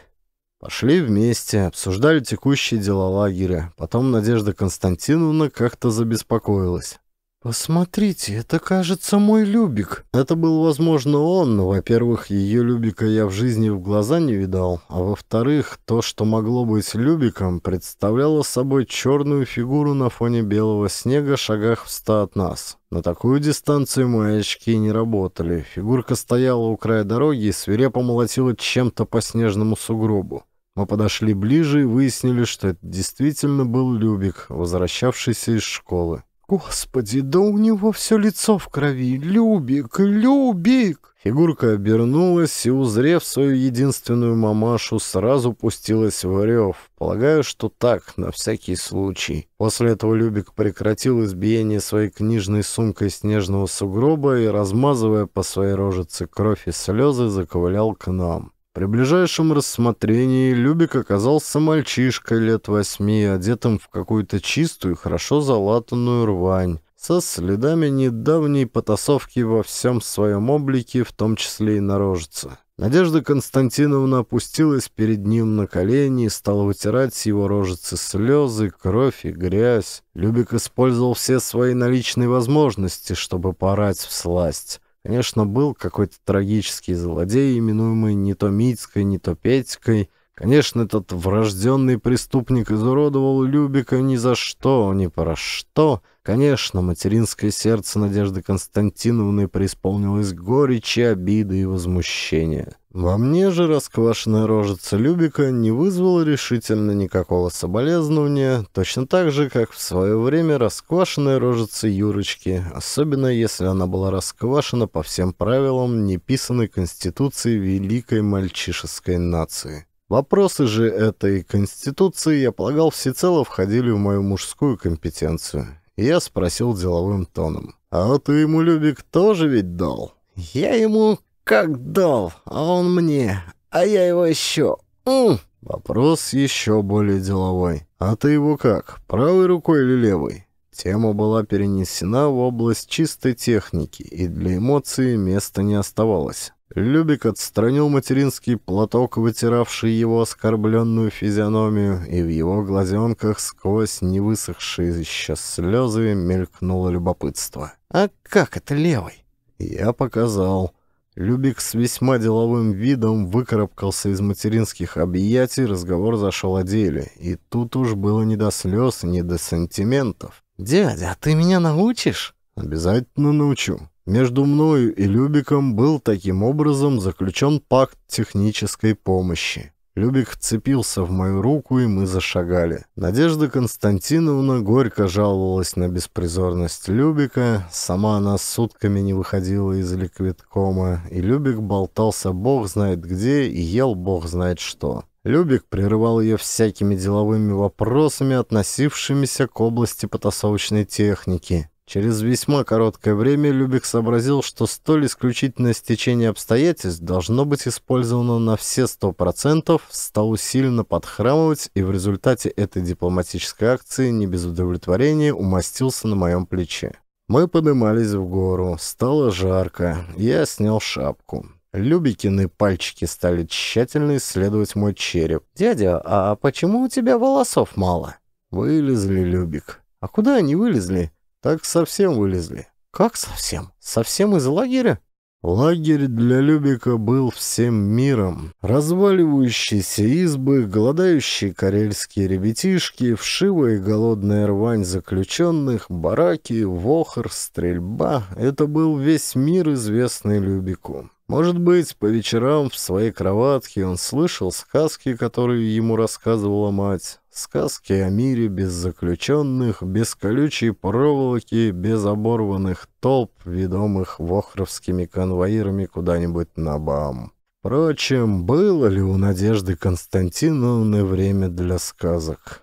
S1: Пошли вместе, обсуждали текущие дела лагеря. Потом Надежда Константиновна как-то забеспокоилась. «Посмотрите, это, кажется, мой Любик». Это был, возможно, он, но, во-первых, ее Любика я в жизни в глаза не видал, а во-вторых, то, что могло быть Любиком, представляло собой черную фигуру на фоне белого снега шагах в ста от нас. На такую дистанцию мои очки не работали. Фигурка стояла у края дороги и свирепо молотила чем-то по снежному сугробу. Мы подошли ближе и выяснили, что это действительно был Любик, возвращавшийся из школы. Господи, да у него все лицо в крови. Любик, Любик! Фигурка обернулась и, узрев свою единственную мамашу, сразу пустилась в рев. Полагаю, что так, на всякий случай. После этого Любик прекратил избиение своей книжной сумкой снежного сугроба и, размазывая по своей рожице кровь и слезы, заковылял к нам. При ближайшем рассмотрении Любик оказался мальчишкой лет восьми, одетым в какую-то чистую, хорошо залатанную рвань, со следами недавней потасовки во всем своем облике, в том числе и на рожице. Надежда Константиновна опустилась перед ним на колени и стала вытирать с его рожицы слезы, кровь и грязь. Любик использовал все свои наличные возможности, чтобы порать в сласть. Конечно, был какой-то трагический злодей, именуемый не то Митькой, не то Петькой. Конечно, этот врожденный преступник изуродовал Любика ни за что, ни про что. Конечно, материнское сердце Надежды Константиновны преисполнилось горечи, обиды и возмущения. Во мне же расквашенная рожица Любика не вызвала решительно никакого соболезнования, точно так же, как в свое время расквашенная рожица Юрочки, особенно если она была расквашена по всем правилам неписанной конституции великой мальчишеской нации. Вопросы же этой конституции, я полагал, всецело входили в мою мужскую компетенцию. я спросил деловым тоном. «А ты ему, Любик, тоже ведь дал?» «Я ему как дал, а он мне, а я его еще. М! Вопрос еще более деловой. А ты его как, правой рукой или левой? Тема была перенесена в область чистой техники, и для эмоций места не оставалось. Любик отстранил материнский платок, вытиравший его оскорбленную физиономию, и в его глазенках сквозь невысохшие еще слезы мелькнуло любопытство. «А как это левый?» «Я показал». Любик с весьма деловым видом выкарабкался из материнских объятий, разговор зашел о деле. И тут уж было не до слез, не до сантиментов. «Дядя, а ты меня научишь?» «Обязательно научу». Между мною и Любиком был таким образом заключен пакт технической помощи. Любик вцепился в мою руку, и мы зашагали. Надежда Константиновна горько жаловалась на беспризорность Любика, сама она сутками не выходила из ликвидкома, и Любик болтался бог знает где и ел бог знает что. Любик прерывал ее всякими деловыми вопросами, относившимися к области потасовочной техники. Через весьма короткое время Любик сообразил, что столь исключительное стечение обстоятельств должно быть использовано на все сто процентов, стал усиленно подхрамывать и в результате этой дипломатической акции не без удовлетворения умастился на моем плече. Мы поднимались в гору, стало жарко, я снял шапку. Любикины пальчики стали тщательно исследовать мой череп. «Дядя, а почему у тебя волосов мало?» Вылезли Любик. «А куда они вылезли?» Так совсем вылезли. Как совсем? Совсем из лагеря? Лагерь для Любика был всем миром. Разваливающиеся избы, голодающие карельские ребятишки, вшивая и голодная рвань заключенных, бараки, вохр, стрельба — это был весь мир, известный Любику. Может быть, по вечерам в своей кроватке он слышал сказки, которые ему рассказывала мать. Сказки о мире без заключенных, без колючей проволоки, без оборванных толп, ведомых вохровскими конвоирами куда-нибудь на БАМ. Впрочем, было ли у Надежды Константиновны время для сказок?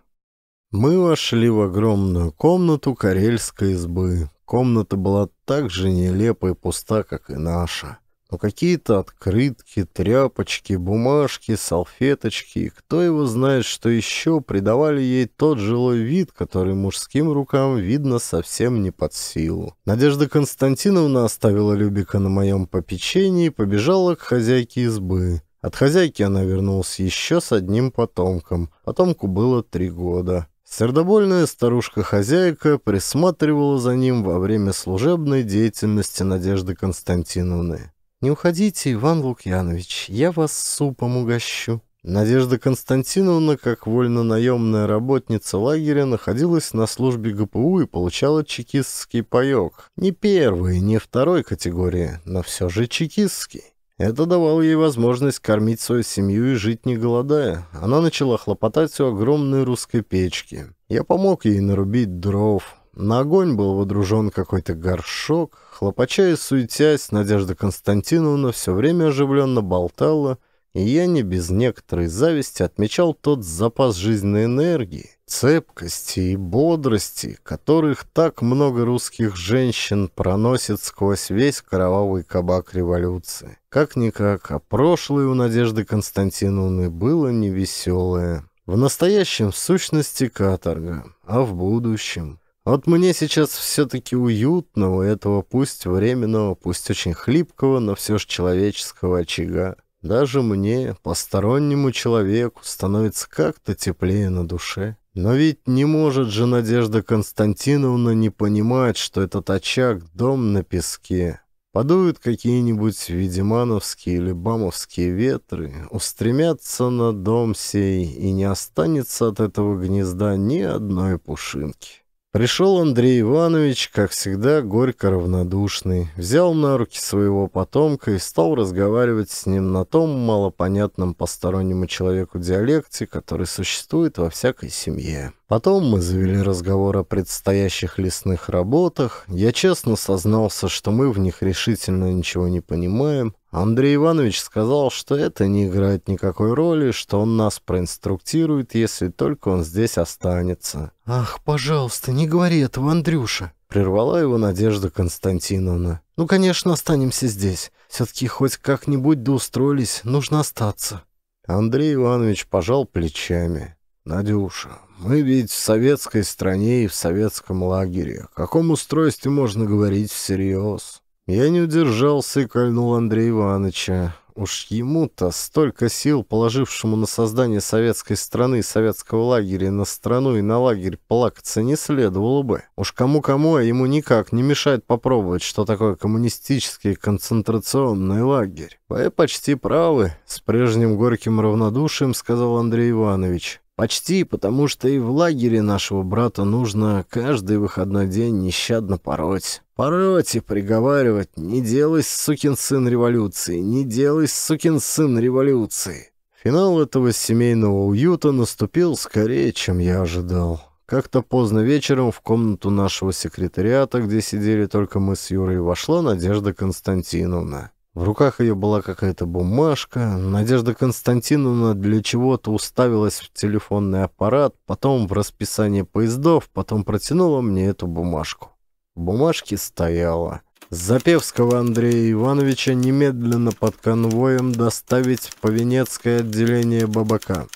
S1: Мы вошли в огромную комнату карельской избы. Комната была так же нелепа и пуста, как и наша но какие-то открытки, тряпочки, бумажки, салфеточки и кто его знает, что еще придавали ей тот жилой вид, который мужским рукам видно совсем не под силу. Надежда Константиновна оставила Любика на моем попечении и побежала к хозяйке избы. От хозяйки она вернулась еще с одним потомком. Потомку было три года. Сердобольная старушка-хозяйка присматривала за ним во время служебной деятельности Надежды Константиновны. «Не уходите, Иван Лукьянович, я вас супом угощу». Надежда Константиновна, как вольно-наемная работница лагеря, находилась на службе ГПУ и получала чекистский паек. Не первой, не второй категории, но все же чекистский. Это давало ей возможность кормить свою семью и жить не голодая. Она начала хлопотать у огромной русской печки. Я помог ей нарубить дров, на огонь был водружен какой-то горшок. Хлопача и суетясь, Надежда Константиновна все время оживленно болтала, и я не без некоторой зависти отмечал тот запас жизненной энергии, цепкости и бодрости, которых так много русских женщин проносит сквозь весь кровавый кабак революции. Как-никак, а прошлое у Надежды Константиновны было невеселое. В настоящем в сущности каторга, а в будущем вот мне сейчас все-таки уютно у этого пусть временного, пусть очень хлипкого, но все же человеческого очага. Даже мне, постороннему человеку, становится как-то теплее на душе. Но ведь не может же Надежда Константиновна не понимать, что этот очаг — дом на песке. Подуют какие-нибудь ведимановские или бамовские ветры, устремятся на дом сей, и не останется от этого гнезда ни одной пушинки. Пришел Андрей Иванович, как всегда, горько равнодушный, взял на руки своего потомка и стал разговаривать с ним на том малопонятном постороннему человеку диалекте, который существует во всякой семье. Потом мы завели разговор о предстоящих лесных работах. Я честно сознался, что мы в них решительно ничего не понимаем. Андрей Иванович сказал, что это не играет никакой роли, что он нас проинструктирует, если только он здесь останется. «Ах, пожалуйста, не говори этого, Андрюша!» Прервала его Надежда Константиновна. «Ну, конечно, останемся здесь. Все-таки хоть как-нибудь доустроились, нужно остаться». Андрей Иванович пожал плечами. «Надюша, мы ведь в советской стране и в советском лагере. О каком устройстве можно говорить всерьез?» Я не удержался и кольнул Андрея Ивановича. Уж ему-то столько сил, положившему на создание советской страны и советского лагеря, на страну и на лагерь плакаться не следовало бы. Уж кому-кому, а ему никак не мешает попробовать, что такое коммунистический концентрационный лагерь. «Вы почти правы», — с прежним горьким равнодушием сказал Андрей Иванович. «Почти, потому что и в лагере нашего брата нужно каждый выходной день нещадно пороть». Пороте приговаривать, не делай, сукин сын, революции, не делай, сукин сын, революции. Финал этого семейного уюта наступил скорее, чем я ожидал. Как-то поздно вечером в комнату нашего секретариата, где сидели только мы с Юрой, вошла Надежда Константиновна. В руках ее была какая-то бумажка. Надежда Константиновна для чего-то уставилась в телефонный аппарат, потом в расписание поездов, потом протянула мне эту бумажку. В бумажке стояло Запевского Андрея Ивановича немедленно под конвоем доставить в Повенецкое отделение Бабака.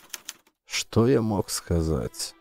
S1: Что я мог сказать?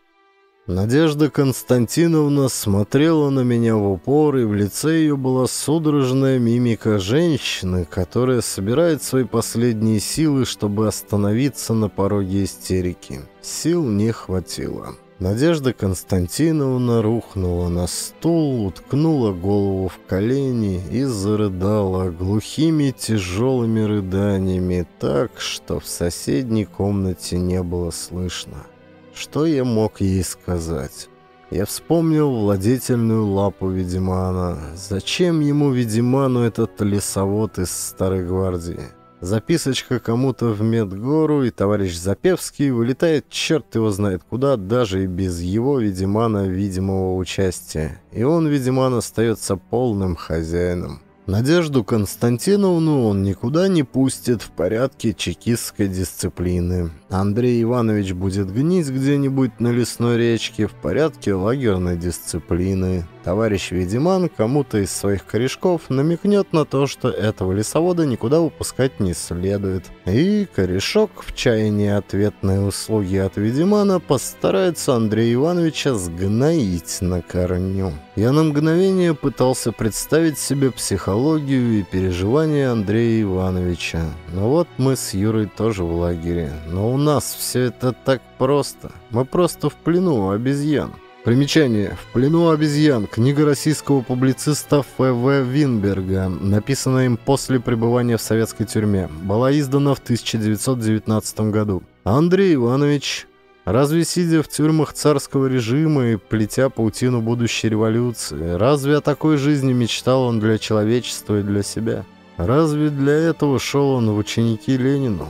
S1: Надежда Константиновна смотрела на меня в упор, и в лице ее была судорожная мимика женщины, которая собирает свои последние силы, чтобы остановиться на пороге истерики. Сил не хватило. Надежда Константиновна рухнула на стул, уткнула голову в колени и зарыдала глухими тяжелыми рыданиями так, что в соседней комнате не было слышно. Что я мог ей сказать? Я вспомнил владетельную лапу ведьмана. Зачем ему ведьману этот лесовод из Старой Гвардии? Записочка кому-то в Медгору, и товарищ Запевский вылетает черт его знает куда, даже и без его, Ведимана, видимого участия. И он, Ведиман, остается полным хозяином. Надежду Константиновну он никуда не пустит в порядке чекистской дисциплины. Андрей Иванович будет гнить где-нибудь на лесной речке в порядке лагерной дисциплины. Товарищ Ведиман кому-то из своих корешков намекнет на то, что этого лесовода никуда выпускать не следует. И корешок в чаянии ответной услуги от Ведимана постарается Андрея Ивановича сгноить на корню. Я на мгновение пытался представить себе психологию и переживания Андрея Ивановича. Но вот мы с Юрой тоже в лагере. Но у нас все это так просто. Мы просто в плену обезьян. Примечание. В плену обезьян. Книга российского публициста Ф.В. Винберга, написанная им после пребывания в советской тюрьме, была издана в 1919 году. Андрей Иванович, разве сидя в тюрьмах царского режима и плетя паутину будущей революции, разве о такой жизни мечтал он для человечества и для себя? Разве для этого шел он в ученики Ленину?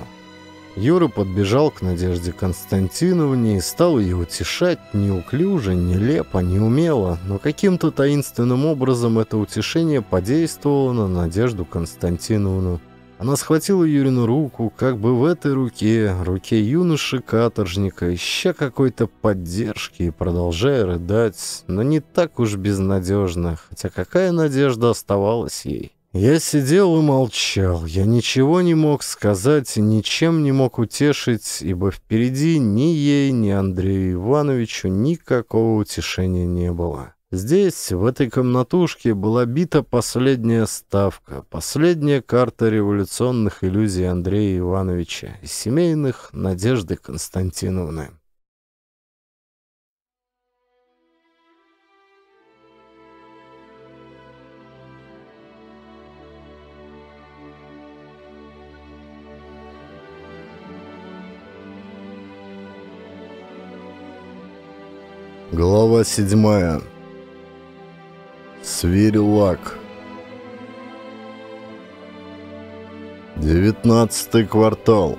S1: Юра подбежал к Надежде Константиновне и стал ее утешать неуклюже, нелепо, неумело, но каким-то таинственным образом это утешение подействовало на Надежду Константиновну. Она схватила Юрину руку, как бы в этой руке, руке юноши-каторжника, ища какой-то поддержки и продолжая рыдать, но не так уж безнадежно, хотя какая надежда оставалась ей? Я сидел и молчал. Я ничего не мог сказать и ничем не мог утешить, ибо впереди ни ей, ни Андрею Ивановичу никакого утешения не было. Здесь, в этой комнатушке, была бита последняя ставка, последняя карта революционных иллюзий Андрея Ивановича и семейных Надежды Константиновны. Глава 7. Свирилак. 19 квартал.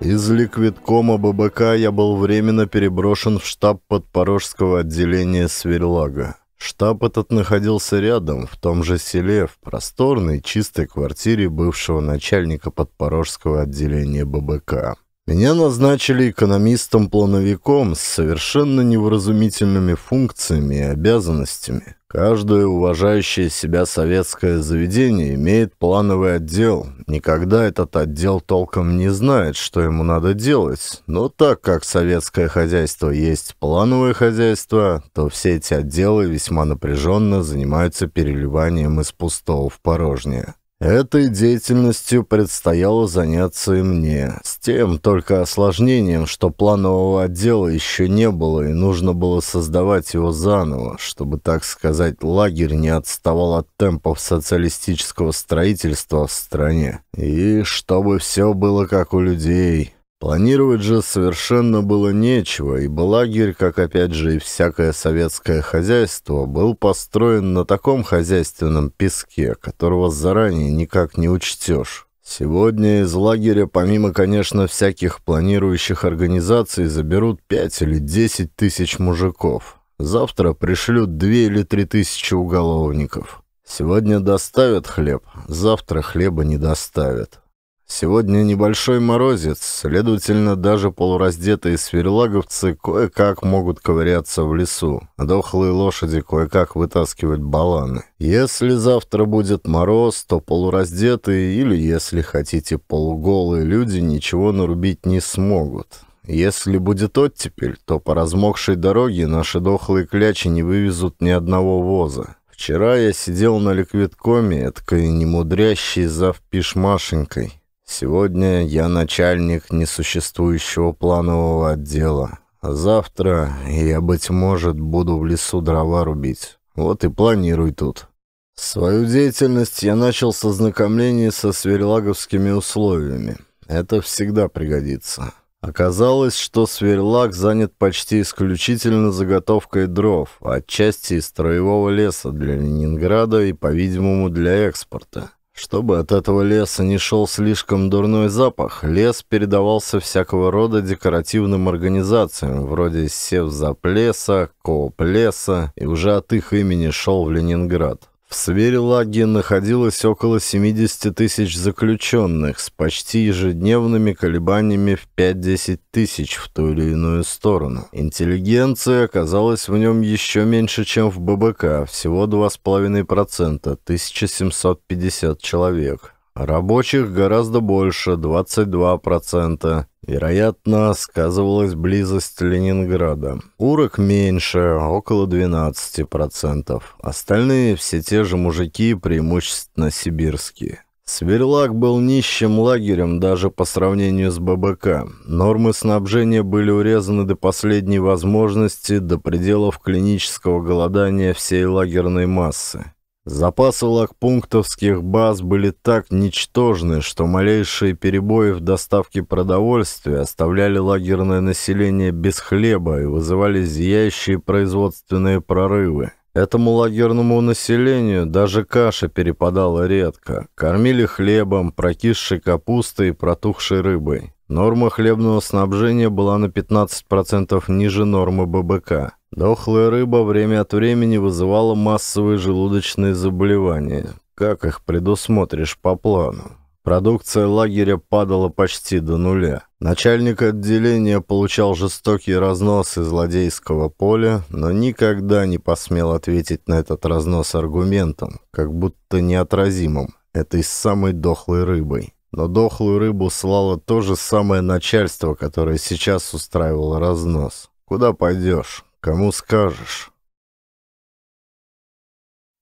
S1: Из ликвидкома ББК я был временно переброшен в штаб подпорожского отделения Сверлага. Штаб этот находился рядом, в том же селе, в просторной, чистой квартире бывшего начальника подпорожского отделения ББК. Меня назначили экономистом-плановиком с совершенно невразумительными функциями и обязанностями. Каждое уважающее себя советское заведение имеет плановый отдел. Никогда этот отдел толком не знает, что ему надо делать. Но так как советское хозяйство есть плановое хозяйство, то все эти отделы весьма напряженно занимаются переливанием из пустого в порожнее. Этой деятельностью предстояло заняться и мне, с тем только осложнением, что планового отдела еще не было и нужно было создавать его заново, чтобы, так сказать, лагерь не отставал от темпов социалистического строительства в стране, и чтобы все было как у людей, Планировать же совершенно было нечего, и лагерь, как опять же и всякое советское хозяйство, был построен на таком хозяйственном песке, которого заранее никак не учтешь. Сегодня из лагеря, помимо, конечно, всяких планирующих организаций, заберут 5 или 10 тысяч мужиков. Завтра пришлют 2 или 3 тысячи уголовников. Сегодня доставят хлеб, завтра хлеба не доставят. Сегодня небольшой морозец, следовательно, даже полураздетые сверлаговцы кое-как могут ковыряться в лесу, а дохлые лошади кое-как вытаскивать баланы. Если завтра будет мороз, то полураздетые или, если хотите, полуголые люди ничего нарубить не смогут. Если будет оттепель, то по размокшей дороге наши дохлые клячи не вывезут ни одного воза. Вчера я сидел на ликвидкоме, эткой немудрящей зав пишмашенькой. Сегодня я начальник несуществующего планового отдела. завтра я, быть может, буду в лесу дрова рубить. Вот и планируй тут. Свою деятельность я начал с ознакомления со сверлаговскими условиями. Это всегда пригодится. Оказалось, что сверлак занят почти исключительно заготовкой дров, отчасти из строевого леса для Ленинграда и, по-видимому, для экспорта. Чтобы от этого леса не шел слишком дурной запах, лес передавался всякого рода декоративным организациям, вроде Севзаплеса, Кооплеса, и уже от их имени шел в Ленинград. В Сверелаге находилось около 70 тысяч заключенных с почти ежедневными колебаниями в 5-10 тысяч в ту или иную сторону. Интеллигенция оказалась в нем еще меньше, чем в ББК, всего 2,5%, 1750 человек. Рабочих гораздо больше, 22%. Вероятно, сказывалась близость Ленинграда. Урок меньше, около 12%. Остальные все те же мужики, преимущественно сибирские. Сверлак был нищим лагерем даже по сравнению с ББК. Нормы снабжения были урезаны до последней возможности, до пределов клинического голодания всей лагерной массы. Запасы лагпунктовских баз были так ничтожны, что малейшие перебои в доставке продовольствия оставляли лагерное население без хлеба и вызывали зияющие производственные прорывы. Этому лагерному населению даже каша перепадала редко. Кормили хлебом, прокисшей капустой и протухшей рыбой. Норма хлебного снабжения была на 15% ниже нормы ББК. Дохлая рыба время от времени вызывала массовые желудочные заболевания. Как их предусмотришь по плану? Продукция лагеря падала почти до нуля. Начальник отделения получал жестокий разнос из злодейского поля, но никогда не посмел ответить на этот разнос аргументом, как будто неотразимым, этой самой дохлой рыбой. Но дохлую рыбу слало то же самое начальство, которое сейчас устраивало разнос.
S2: Куда пойдешь? Кому скажешь?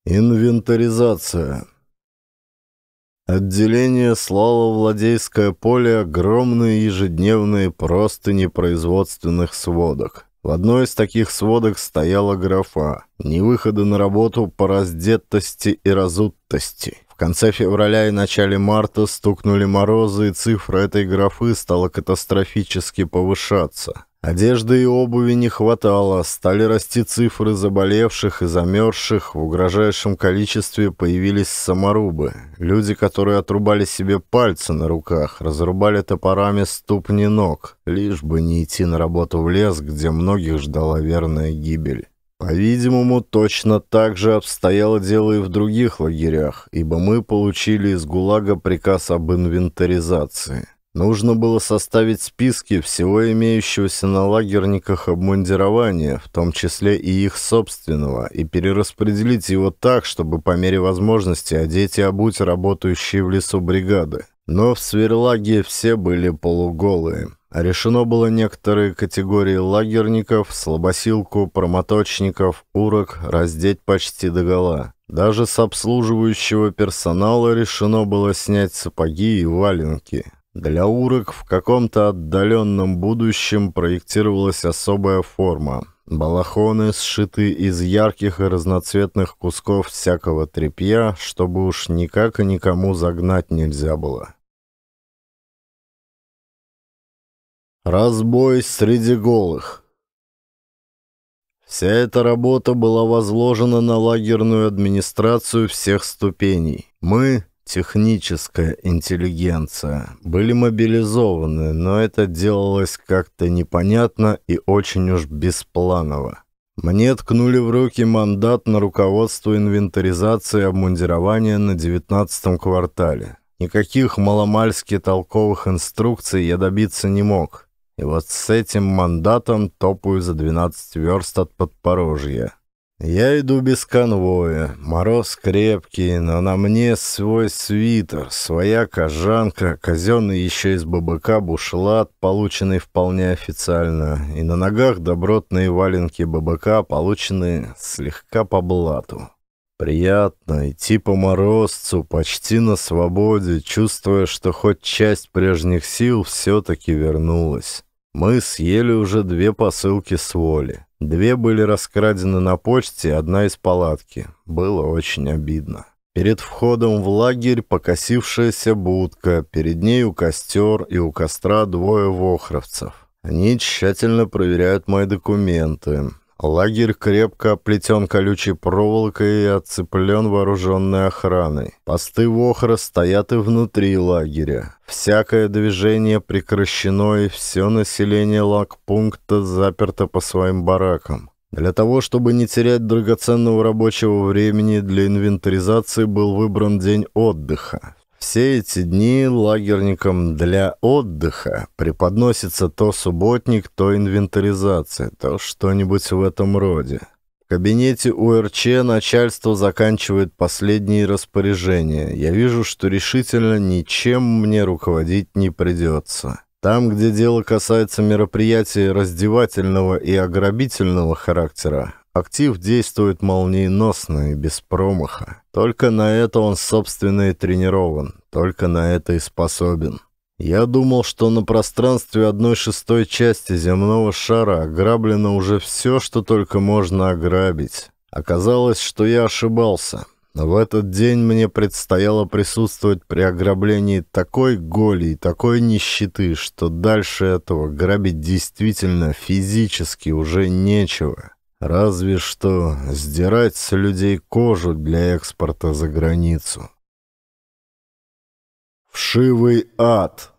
S2: Инвентаризация. Отделение слало Владейское
S1: поле огромные ежедневные просто непроизводственных сводок. В одной из таких сводок стояла графа «Невыходы на работу по раздетости и разутости». В конце февраля и начале марта стукнули морозы, и цифра этой графы стала катастрофически повышаться. Одежды и обуви не хватало, стали расти цифры заболевших и замерзших, в угрожающем количестве появились саморубы. Люди, которые отрубали себе пальцы на руках, разрубали топорами ступни ног, лишь бы не идти на работу в лес, где многих ждала верная гибель. По-видимому, точно так же обстояло дело и в других лагерях, ибо мы получили из ГУЛАГа приказ об инвентаризации. Нужно было составить списки всего имеющегося на лагерниках обмундирования, в том числе и их собственного, и перераспределить его так, чтобы по мере возможности одеть и обуть работающие в лесу бригады. Но в Сверлаге все были полуголые решено было некоторые категории лагерников, слабосилку, промоточников, урок раздеть почти догола. Даже с обслуживающего персонала решено было снять сапоги и валенки. Для урок в каком-то отдаленном будущем проектировалась особая форма. Балахоны, сшиты из ярких и разноцветных кусков всякого
S2: тряпья, чтобы уж никак и никому загнать нельзя было. Разбой среди голых. Вся эта работа была возложена на лагерную администрацию
S1: всех ступеней. Мы, техническая интеллигенция, были мобилизованы, но это делалось как-то непонятно и очень уж беспланово. Мне ткнули в руки мандат на руководство инвентаризации обмундирования на 19 квартале. Никаких маломальски толковых инструкций я добиться не мог. И вот с этим мандатом топаю за 12 верст от Подпорожья. Я иду без конвоя, мороз крепкий, но на мне свой свитер, своя кожанка, казенный еще из ББК бушлат, полученный вполне официально, и на ногах добротные валенки ББК, полученные слегка по блату. Приятно идти по морозцу, почти на свободе, чувствуя, что хоть часть прежних сил все-таки вернулась. Мы съели уже две посылки с воли. Две были раскрадены на почте, одна из палатки. Было очень обидно. Перед входом в лагерь покосившаяся будка, перед ней у костер и у костра двое вохровцев. Они тщательно проверяют мои документы. Лагерь крепко оплетен колючей проволокой и отцеплен вооруженной охраной. Посты Вохра стоят и внутри лагеря. Всякое движение прекращено, и все население лагпункта заперто по своим баракам. Для того, чтобы не терять драгоценного рабочего времени для инвентаризации, был выбран день отдыха. Все эти дни лагерникам для отдыха преподносится то субботник, то инвентаризация, то что-нибудь в этом роде. В кабинете УРЧ начальство заканчивает последние распоряжения. Я вижу, что решительно ничем мне руководить не придется. Там, где дело касается мероприятий раздевательного и ограбительного характера, Актив действует молниеносно и без промаха. Только на это он, собственно, и тренирован. Только на это и способен. Я думал, что на пространстве одной шестой части земного шара ограблено уже все, что только можно ограбить. Оказалось, что я ошибался. В этот день мне предстояло присутствовать при ограблении такой голи и такой нищеты, что дальше этого грабить действительно физически уже нечего. Разве что сдирать с людей кожу для
S2: экспорта за границу. Вшивый ад.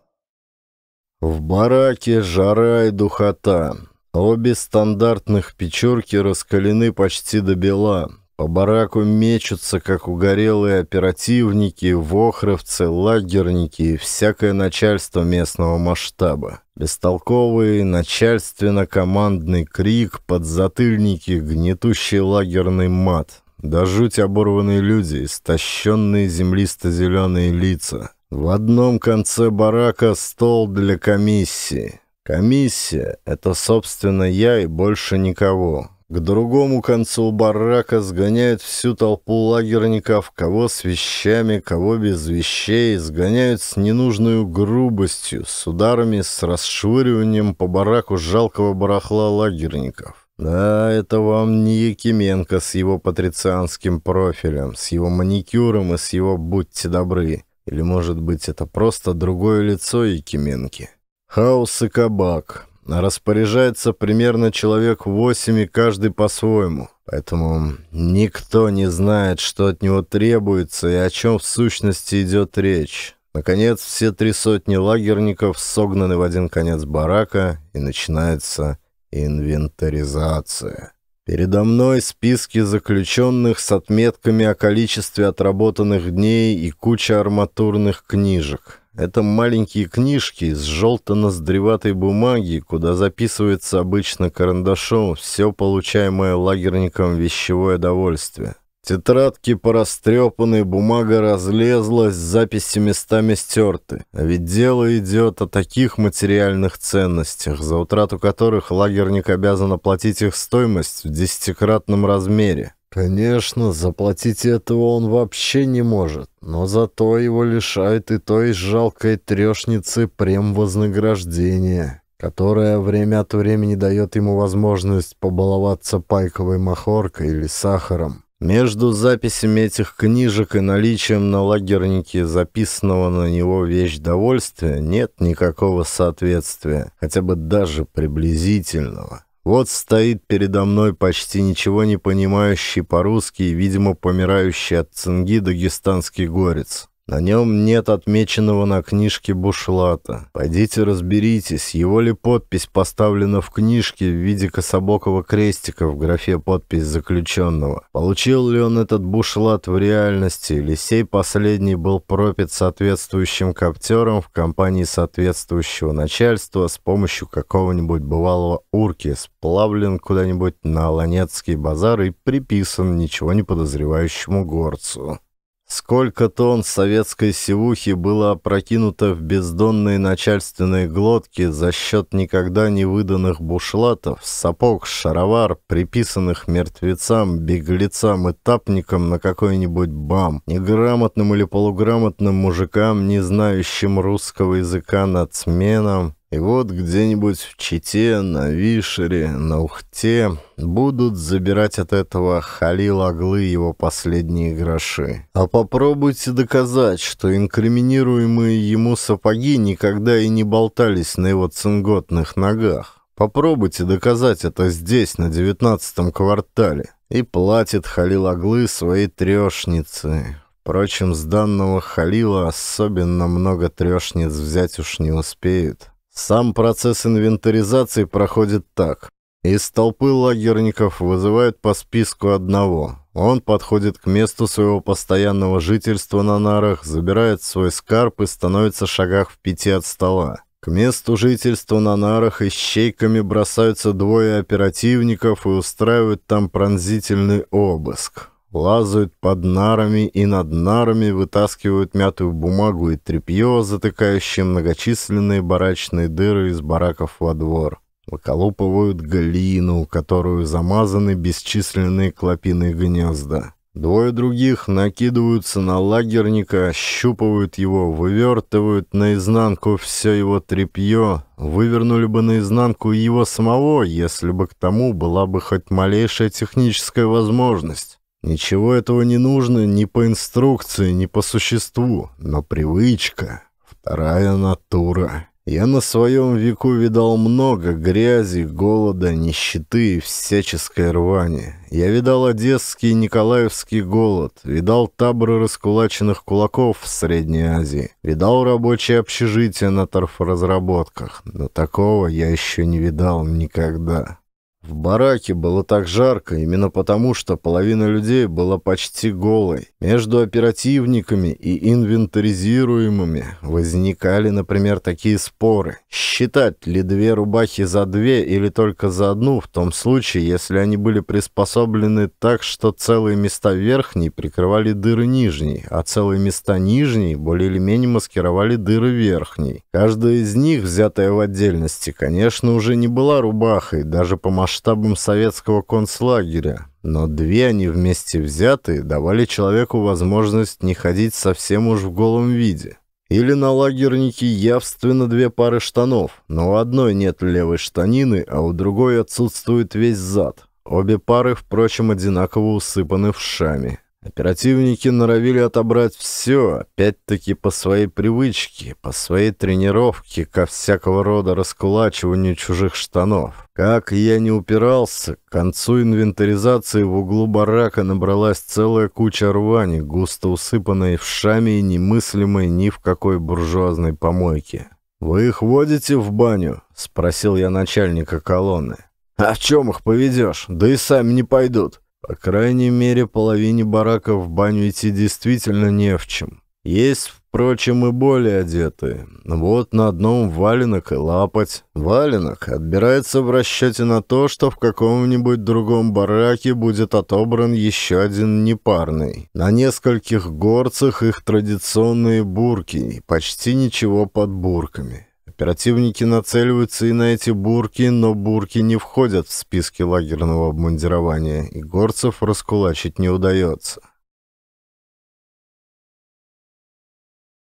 S2: В бараке жара и духота. Обе
S1: стандартных печерки раскалены почти до бела. По бараку мечутся, как угорелые оперативники, вохровцы, лагерники и всякое начальство местного масштаба. Бестолковый начальственно-командный крик, подзатыльники, гнетущий лагерный мат. Да жуть оборванные люди, истощенные землисто-зеленые лица. В одном конце барака стол для комиссии. Комиссия — это, собственно, я и больше никого. К другому концу барака сгоняют всю толпу лагерников, кого с вещами, кого без вещей, сгоняют с ненужной грубостью, с ударами, с расшвыриванием по бараку жалкого барахла лагерников. Да, это вам не Якименко с его патрицианским профилем, с его маникюром и с его «будьте добры». Или, может быть, это просто другое лицо Якименки. Хаос и кабак распоряжается примерно человек восемь и каждый по-своему. Поэтому никто не знает, что от него требуется и о чем в сущности идет речь. Наконец, все три сотни лагерников согнаны в один конец барака, и начинается инвентаризация. Передо мной списки заключенных с отметками о количестве отработанных дней и куча арматурных книжек. Это маленькие книжки из желто-ноздреватой бумаги, куда записывается обычно карандашом все получаемое лагерником вещевое удовольствие. Тетрадки порастрепаны, бумага разлезлась, записи местами стерты. А ведь дело идет о таких материальных ценностях, за утрату которых лагерник обязан оплатить их стоимость в десятикратном размере. Конечно, заплатить этого он вообще не может, но зато его лишают и той жалкой трешницы вознаграждения, которое время от времени дает ему возможность побаловаться пайковой махоркой или сахаром. Между записями этих книжек и наличием на лагернике записанного на него вещь довольствия нет никакого соответствия, хотя бы даже приблизительного. Вот стоит передо мной почти ничего не понимающий по-русски и, видимо, помирающий от цинги дагестанский горец. На нем нет отмеченного на книжке бушлата. Пойдите разберитесь, его ли подпись поставлена в книжке в виде кособокого крестика в графе «Подпись заключенного». Получил ли он этот бушлат в реальности, или сей последний был пропит соответствующим коптером в компании соответствующего начальства с помощью какого-нибудь бывалого урки, сплавлен куда-нибудь на Аланецкий базар и приписан ничего не подозревающему горцу. Сколько тонн советской сивухи было опрокинуто в бездонные начальственные глотки за счет никогда не выданных бушлатов, сапог, шаровар, приписанных мертвецам, беглецам и тапникам на какой-нибудь бам, неграмотным или полуграмотным мужикам, не знающим русского языка надсменам. И вот где-нибудь в Чите, на Вишере, на Ухте будут забирать от этого Халил Аглы его последние гроши. А попробуйте доказать, что инкриминируемые ему сапоги никогда и не болтались на его цинготных ногах. Попробуйте доказать это здесь, на девятнадцатом квартале. И платит Халил Аглы своей трешнице. Впрочем, с данного Халила особенно много трешниц взять уж не успеют. Сам процесс инвентаризации проходит так. Из толпы лагерников вызывают по списку одного. Он подходит к месту своего постоянного жительства на нарах, забирает свой скарб и становится в шагах в пяти от стола. К месту жительства на нарах ищейками бросаются двое оперативников и устраивают там пронзительный обыск лазают под нарами и над нарами, вытаскивают мятую бумагу и тряпье, затыкающие многочисленные барачные дыры из бараков во двор. Выколупывают глину, которую замазаны бесчисленные клопиные гнезда. Двое других накидываются на лагерника, щупают его, вывертывают наизнанку все его тряпье, вывернули бы наизнанку его самого, если бы к тому была бы хоть малейшая техническая возможность. Ничего этого не нужно ни по инструкции, ни по существу, но привычка — вторая натура. Я на своем веку видал много грязи, голода, нищеты и всяческое рвани. Я видал одесский и николаевский голод, видал таборы раскулаченных кулаков в Средней Азии, видал рабочие общежития на торфоразработках, но такого я еще не видал никогда. В бараке было так жарко именно потому, что половина людей была почти голой. Между оперативниками и инвентаризируемыми возникали, например, такие споры. Считать ли две рубахи за две или только за одну, в том случае, если они были приспособлены так, что целые места верхней прикрывали дыры нижней, а целые места нижней более или менее маскировали дыры верхней. Каждая из них, взятая в отдельности, конечно, уже не была рубахой, даже по масштабу штабом советского концлагеря, но две они вместе взятые давали человеку возможность не ходить совсем уж в голом виде. Или на лагернике явственно две пары штанов, но у одной нет левой штанины, а у другой отсутствует весь зад. Обе пары, впрочем, одинаково усыпаны вшами. Оперативники норовили отобрать все, опять-таки по своей привычке, по своей тренировке ко всякого рода раскулачиванию чужих штанов. Как я не упирался, к концу инвентаризации в углу барака набралась целая куча рвани, густо усыпанной в шами и немыслимой ни в какой буржуазной помойке. «Вы их водите в баню?» — спросил я начальника колонны. «А в чем их поведешь? Да и сами не пойдут». По крайней мере, половине бараков в баню идти действительно не в чем. Есть, впрочем, и более одетые. Вот на одном валенок и лапать. Валенок отбирается в расчете на то, что в каком-нибудь другом бараке будет отобран еще один непарный. На нескольких горцах их традиционные бурки и почти ничего под бурками. Оперативники нацеливаются и на эти бурки, но бурки не входят в списки
S2: лагерного обмундирования, и горцев раскулачить не удается.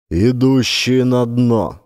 S2: «Идущие на дно»,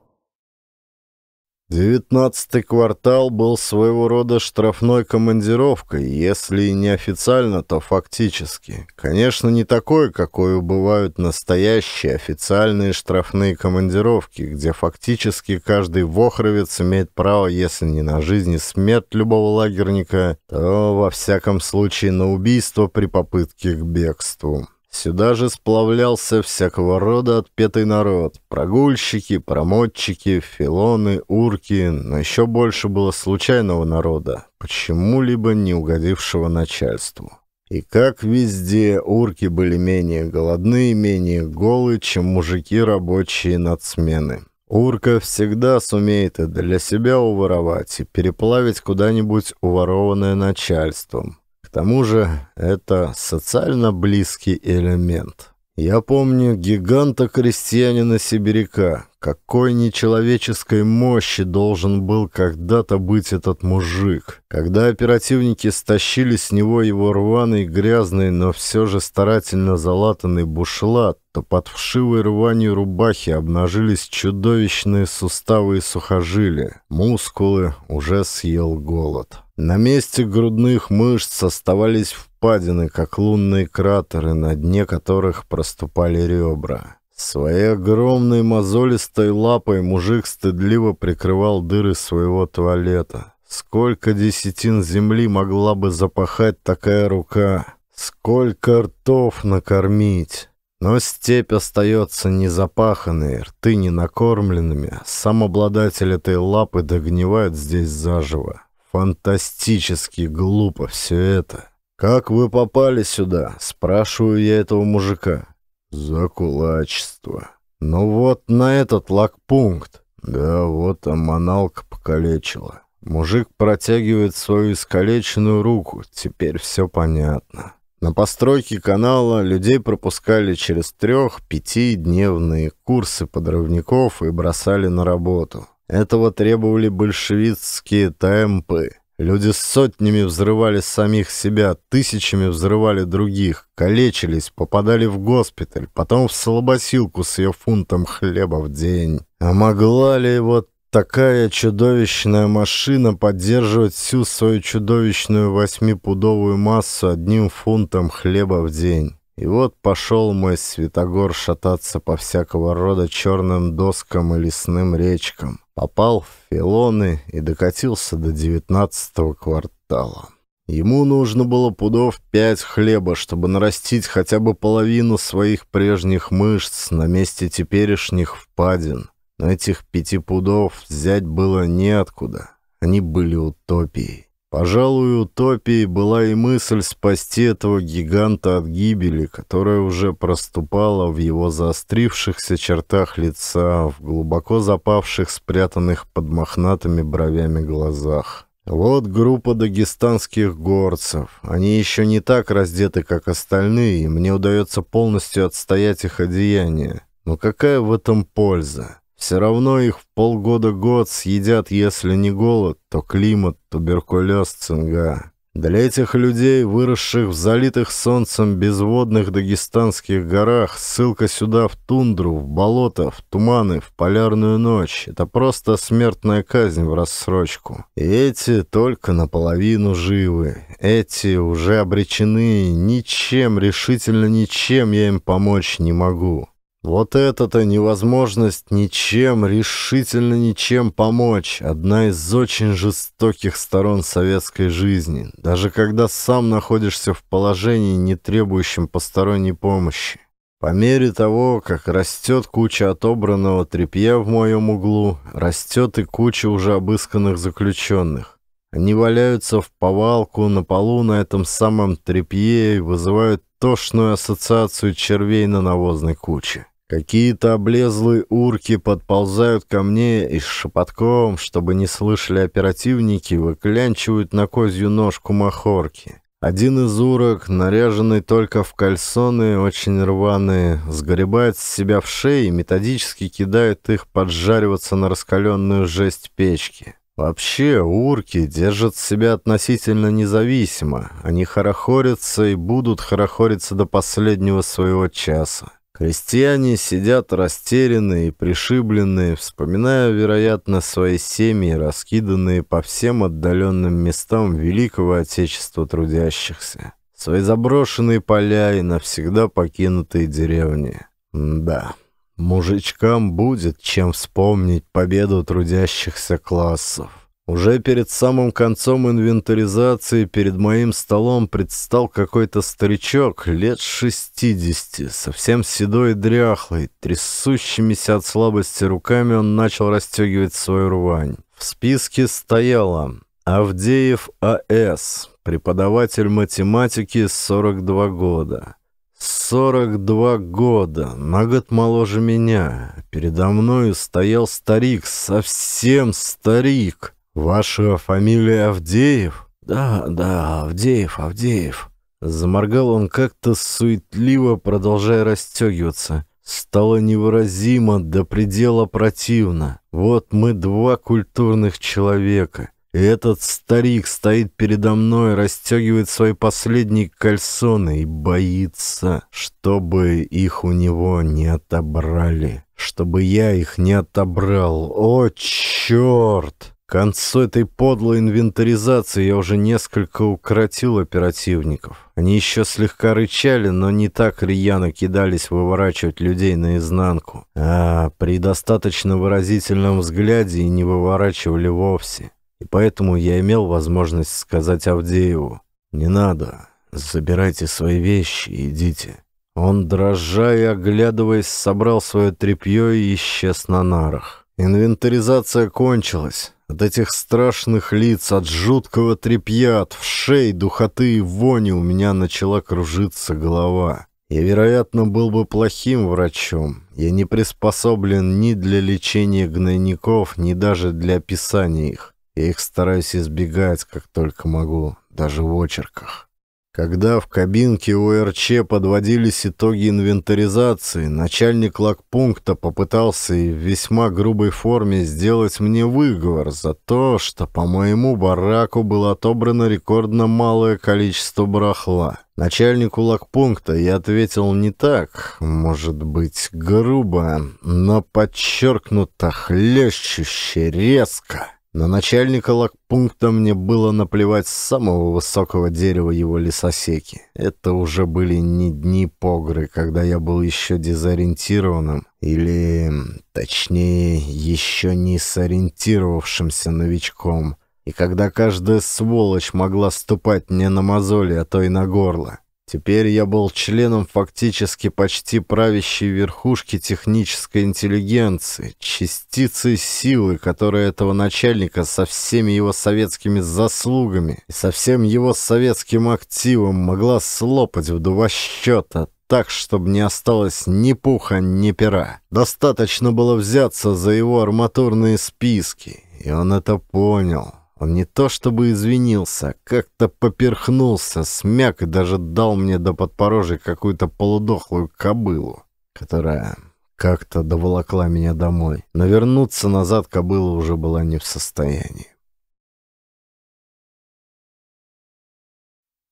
S2: Девятнадцатый квартал был своего рода штрафной
S1: командировкой, если и не официально, то фактически. Конечно, не такое, какое бывают настоящие официальные штрафные командировки, где фактически каждый вохровец имеет право, если не на жизнь и смерть любого лагерника, то во всяком случае на убийство при попытке к бегству. Сюда же сплавлялся всякого рода отпетый народ. Прогульщики, промотчики, филоны, урки, но еще больше было случайного народа, почему-либо не угодившего начальству. И как везде, урки были менее голодны и менее голы, чем мужики рабочие надсмены. Урка всегда сумеет и для себя уворовать, и переплавить куда-нибудь уворованное начальством. К тому же это социально близкий элемент. Я помню гиганта-крестьянина-сибиряка. Какой нечеловеческой мощи должен был когда-то быть этот мужик. Когда оперативники стащили с него его рваный, грязный, но все же старательно залатанный бушлат, то под вшивой рванью рубахи обнажились чудовищные суставы и сухожилия. Мускулы уже съел голод. На месте грудных мышц оставались впадины, как лунные кратеры, на дне которых проступали ребра. Своей огромной мозолистой лапой мужик стыдливо прикрывал дыры своего туалета. Сколько десятин земли могла бы запахать такая рука? Сколько ртов накормить? Но степь остается незапаханной, рты не накормленными. Сам обладатель этой лапы догнивает здесь заживо. Фантастически глупо все это. «Как вы попали сюда?» — спрашиваю я этого мужика. «За кулачество». «Ну вот на этот лагпункт». «Да, вот аманалка покалечила». Мужик протягивает свою искалеченную руку. Теперь все понятно. На постройке канала людей пропускали через трех-пятидневные курсы подрывников и бросали на работу. Этого требовали большевистские темпы. Люди сотнями взрывали самих себя, тысячами взрывали других, калечились, попадали в госпиталь, потом в слабосилку с ее фунтом хлеба в день. А могла ли вот такая чудовищная машина поддерживать всю свою чудовищную восьмипудовую массу одним фунтом хлеба в день? И вот пошел мой Святогор шататься по всякого рода черным доскам и лесным речкам. Попал в филоны и докатился до девятнадцатого квартала. Ему нужно было пудов пять хлеба, чтобы нарастить хотя бы половину своих прежних мышц на месте теперешних впадин. Но этих пяти пудов взять было неоткуда. Они были утопией. Пожалуй, утопией была и мысль спасти этого гиганта от гибели, которая уже проступала в его заострившихся чертах лица, в глубоко запавших, спрятанных под мохнатыми бровями глазах. Вот группа дагестанских горцев. Они еще не так раздеты, как остальные, и мне удается полностью отстоять их одеяние. Но какая в этом польза? Все равно их в полгода-год съедят, если не голод, то климат, туберкулез, цинга. Для этих людей, выросших в залитых солнцем безводных дагестанских горах, ссылка сюда в тундру, в болото, в туманы, в полярную ночь — это просто смертная казнь в рассрочку. И эти только наполовину живы. Эти уже обречены, ничем, решительно ничем я им помочь не могу. Вот эта-то невозможность ничем, решительно ничем помочь – одна из очень жестоких сторон советской жизни, даже когда сам находишься в положении, не требующем посторонней помощи. По мере того, как растет куча отобранного тряпья в моем углу, растет и куча уже обысканных заключенных. Они валяются в повалку на полу на этом самом тряпье и вызывают тошную ассоциацию червей на навозной куче. Какие-то облезлые урки подползают ко мне и с шепотком, чтобы не слышали оперативники, выклянчивают на козью ножку махорки. Один из урок, наряженный только в кальсоны, очень рваные, сгребает с себя в шеи и методически кидает их поджариваться на раскаленную жесть печки. Вообще, урки держат себя относительно независимо. Они хорохорятся и будут хорохориться до последнего своего часа. Крестьяне сидят растерянные и пришибленные, вспоминая, вероятно, свои семьи, раскиданные по всем отдаленным местам Великого Отечества трудящихся, свои заброшенные поля и навсегда покинутые деревни. да, мужичкам будет чем вспомнить победу трудящихся классов. Уже перед самым концом инвентаризации перед моим столом предстал какой-то старичок лет 60, совсем седой и дряхлый. Трясущимися от слабости руками он начал расстегивать свою рвань. В списке стояло Авдеев А.С., преподаватель математики, 42 года. 42 года, на год моложе меня. Передо мною стоял старик, совсем старик. «Ваша фамилия Авдеев?» «Да, да, Авдеев, Авдеев». Заморгал он как-то суетливо, продолжая расстегиваться. Стало невыразимо, до предела противно. Вот мы два культурных человека. И этот старик стоит передо мной, расстегивает свои последние кальсоны и боится, чтобы их у него не отобрали. Чтобы я их не отобрал. О, черт! К концу этой подлой инвентаризации я уже несколько укротил оперативников. Они еще слегка рычали, но не так рьяно кидались выворачивать людей наизнанку. А при достаточно выразительном взгляде и не выворачивали вовсе. И поэтому я имел возможность сказать Авдееву «Не надо, забирайте свои вещи и идите». Он, дрожа и оглядываясь, собрал свое тряпье и исчез на нарах. Инвентаризация кончилась. От этих страшных лиц, от жуткого тряпья, от вшей, духоты и вони у меня начала кружиться голова. Я, вероятно, был бы плохим врачом. Я не приспособлен ни для лечения гнойников, ни даже для описания их. Я их стараюсь избегать, как только могу, даже в очерках. Когда в кабинке УРЧ подводились итоги инвентаризации, начальник лагпункта попытался и в весьма грубой форме сделать мне выговор за то, что по моему бараку было отобрано рекордно малое количество барахла. Начальнику лагпункта я ответил не так, может быть, грубо, но подчеркнуто хлещуще резко. На начальника лагпункта мне было наплевать с самого высокого дерева его лесосеки. Это уже были не дни погры, когда я был еще дезориентированным, или, точнее, еще не сориентировавшимся новичком, и когда каждая сволочь могла ступать мне на мозоли, а то и на горло. Теперь я был членом фактически почти правящей верхушки технической интеллигенции, частицы силы, которая этого начальника со всеми его советскими заслугами и со всем его советским активом могла слопать в два счета, так, чтобы не осталось ни пуха, ни пера. Достаточно было взяться за его арматурные списки, и он это понял. Он не то чтобы извинился, а как-то поперхнулся, смяк и даже дал мне до подпорожья какую-то полудохлую кобылу,
S2: которая как-то доволокла меня домой. Но вернуться назад кобыла уже была не в состоянии.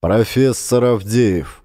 S2: «Профессор Авдеев»,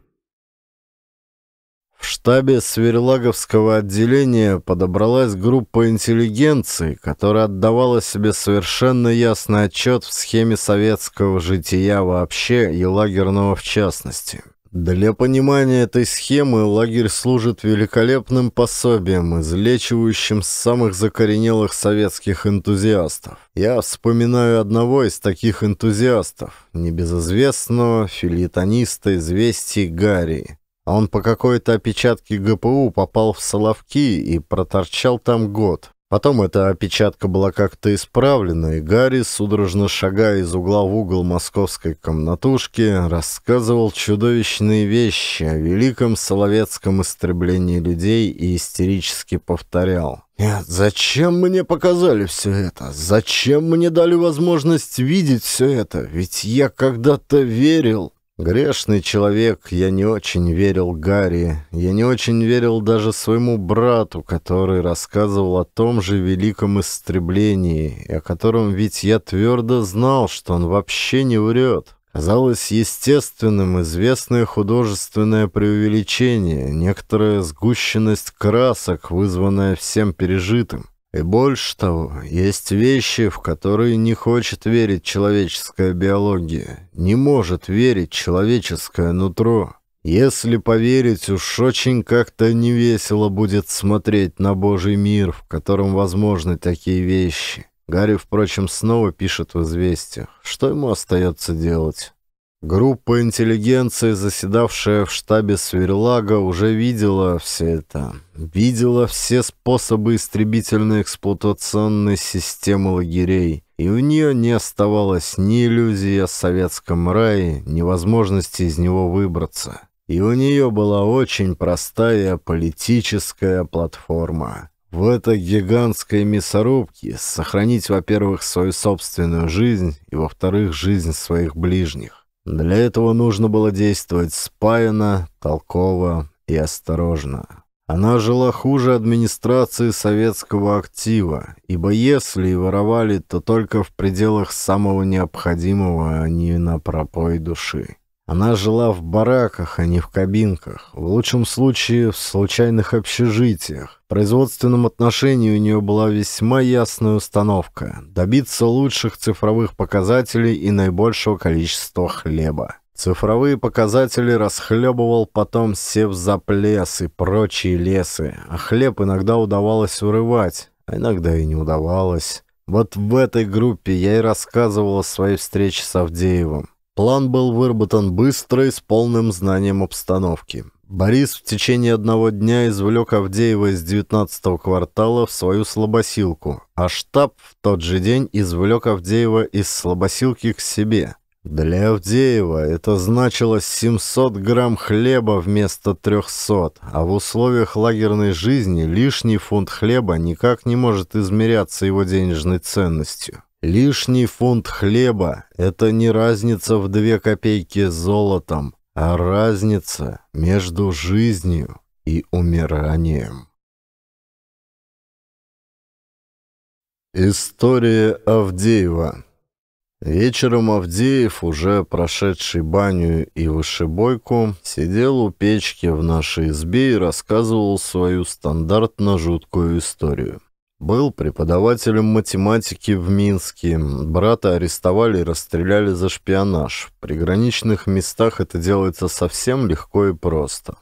S2: в штабе
S1: Сверлаговского отделения подобралась группа интеллигенции, которая отдавала себе совершенно ясный отчет в схеме советского жития вообще и лагерного в частности. Для понимания этой схемы лагерь служит великолепным пособием, излечивающим самых закоренелых советских энтузиастов. Я вспоминаю одного из таких энтузиастов, небезызвестного филитониста известий Гарри. Он по какой-то опечатке ГПУ попал в Соловки и проторчал там год. Потом эта опечатка была как-то исправлена, и Гарри, судорожно шагая из угла в угол московской комнатушки, рассказывал чудовищные вещи о великом соловецком истреблении людей и истерически повторял. «Нет, зачем мне показали все это? Зачем мне дали возможность видеть все это? Ведь я когда-то верил». Грешный человек, я не очень верил Гарри, я не очень верил даже своему брату, который рассказывал о том же великом истреблении, о котором ведь я твердо знал, что он вообще не врет. Казалось естественным известное художественное преувеличение, некоторая сгущенность красок, вызванная всем пережитым. И больше того, есть вещи, в которые не хочет верить человеческая биология, не может верить человеческое нутро. Если поверить, уж очень как-то невесело будет смотреть на Божий мир, в котором возможны такие вещи. Гарри, впрочем, снова пишет в «Известиях». Что ему остается делать? Группа интеллигенции, заседавшая в штабе Сверлага, уже видела все это. Видела все способы истребительно-эксплуатационной системы лагерей. И у нее не оставалось ни иллюзии о советском рае, ни возможности из него выбраться. И у нее была очень простая политическая платформа. В этой гигантской мясорубке сохранить, во-первых, свою собственную жизнь и, во-вторых, жизнь своих ближних. Для этого нужно было действовать спаяно, толково и осторожно. Она жила хуже администрации советского актива, ибо если и воровали, то только в пределах самого необходимого, а не на пропой души. Она жила в бараках, а не в кабинках. В лучшем случае в случайных общежитиях. В производственном отношении у нее была весьма ясная установка – добиться лучших цифровых показателей и наибольшего количества хлеба. Цифровые показатели расхлебывал потом сев за плес и прочие лесы, а хлеб иногда удавалось урывать, а иногда и не удавалось. Вот в этой группе я и рассказывал о своей встрече с Авдеевым. План был выработан быстро и с полным знанием обстановки. Борис в течение одного дня извлек Авдеева из 19-го квартала в свою слабосилку, а штаб в тот же день извлек Авдеева из слабосилки к себе. Для Авдеева это значило 700 грамм хлеба вместо 300, а в условиях лагерной жизни лишний фунт хлеба никак не может измеряться его денежной ценностью. Лишний фунт хлеба – это не разница в две копейки
S2: с золотом, а разница между жизнью и умиранием. История Авдеева Вечером Авдеев, уже прошедший
S1: баню и вышибойку, сидел у печки в нашей избе и рассказывал свою стандартно жуткую историю. Был преподавателем математики в Минске. Брата арестовали и расстреляли за шпионаж. В приграничных местах это делается совсем легко и просто.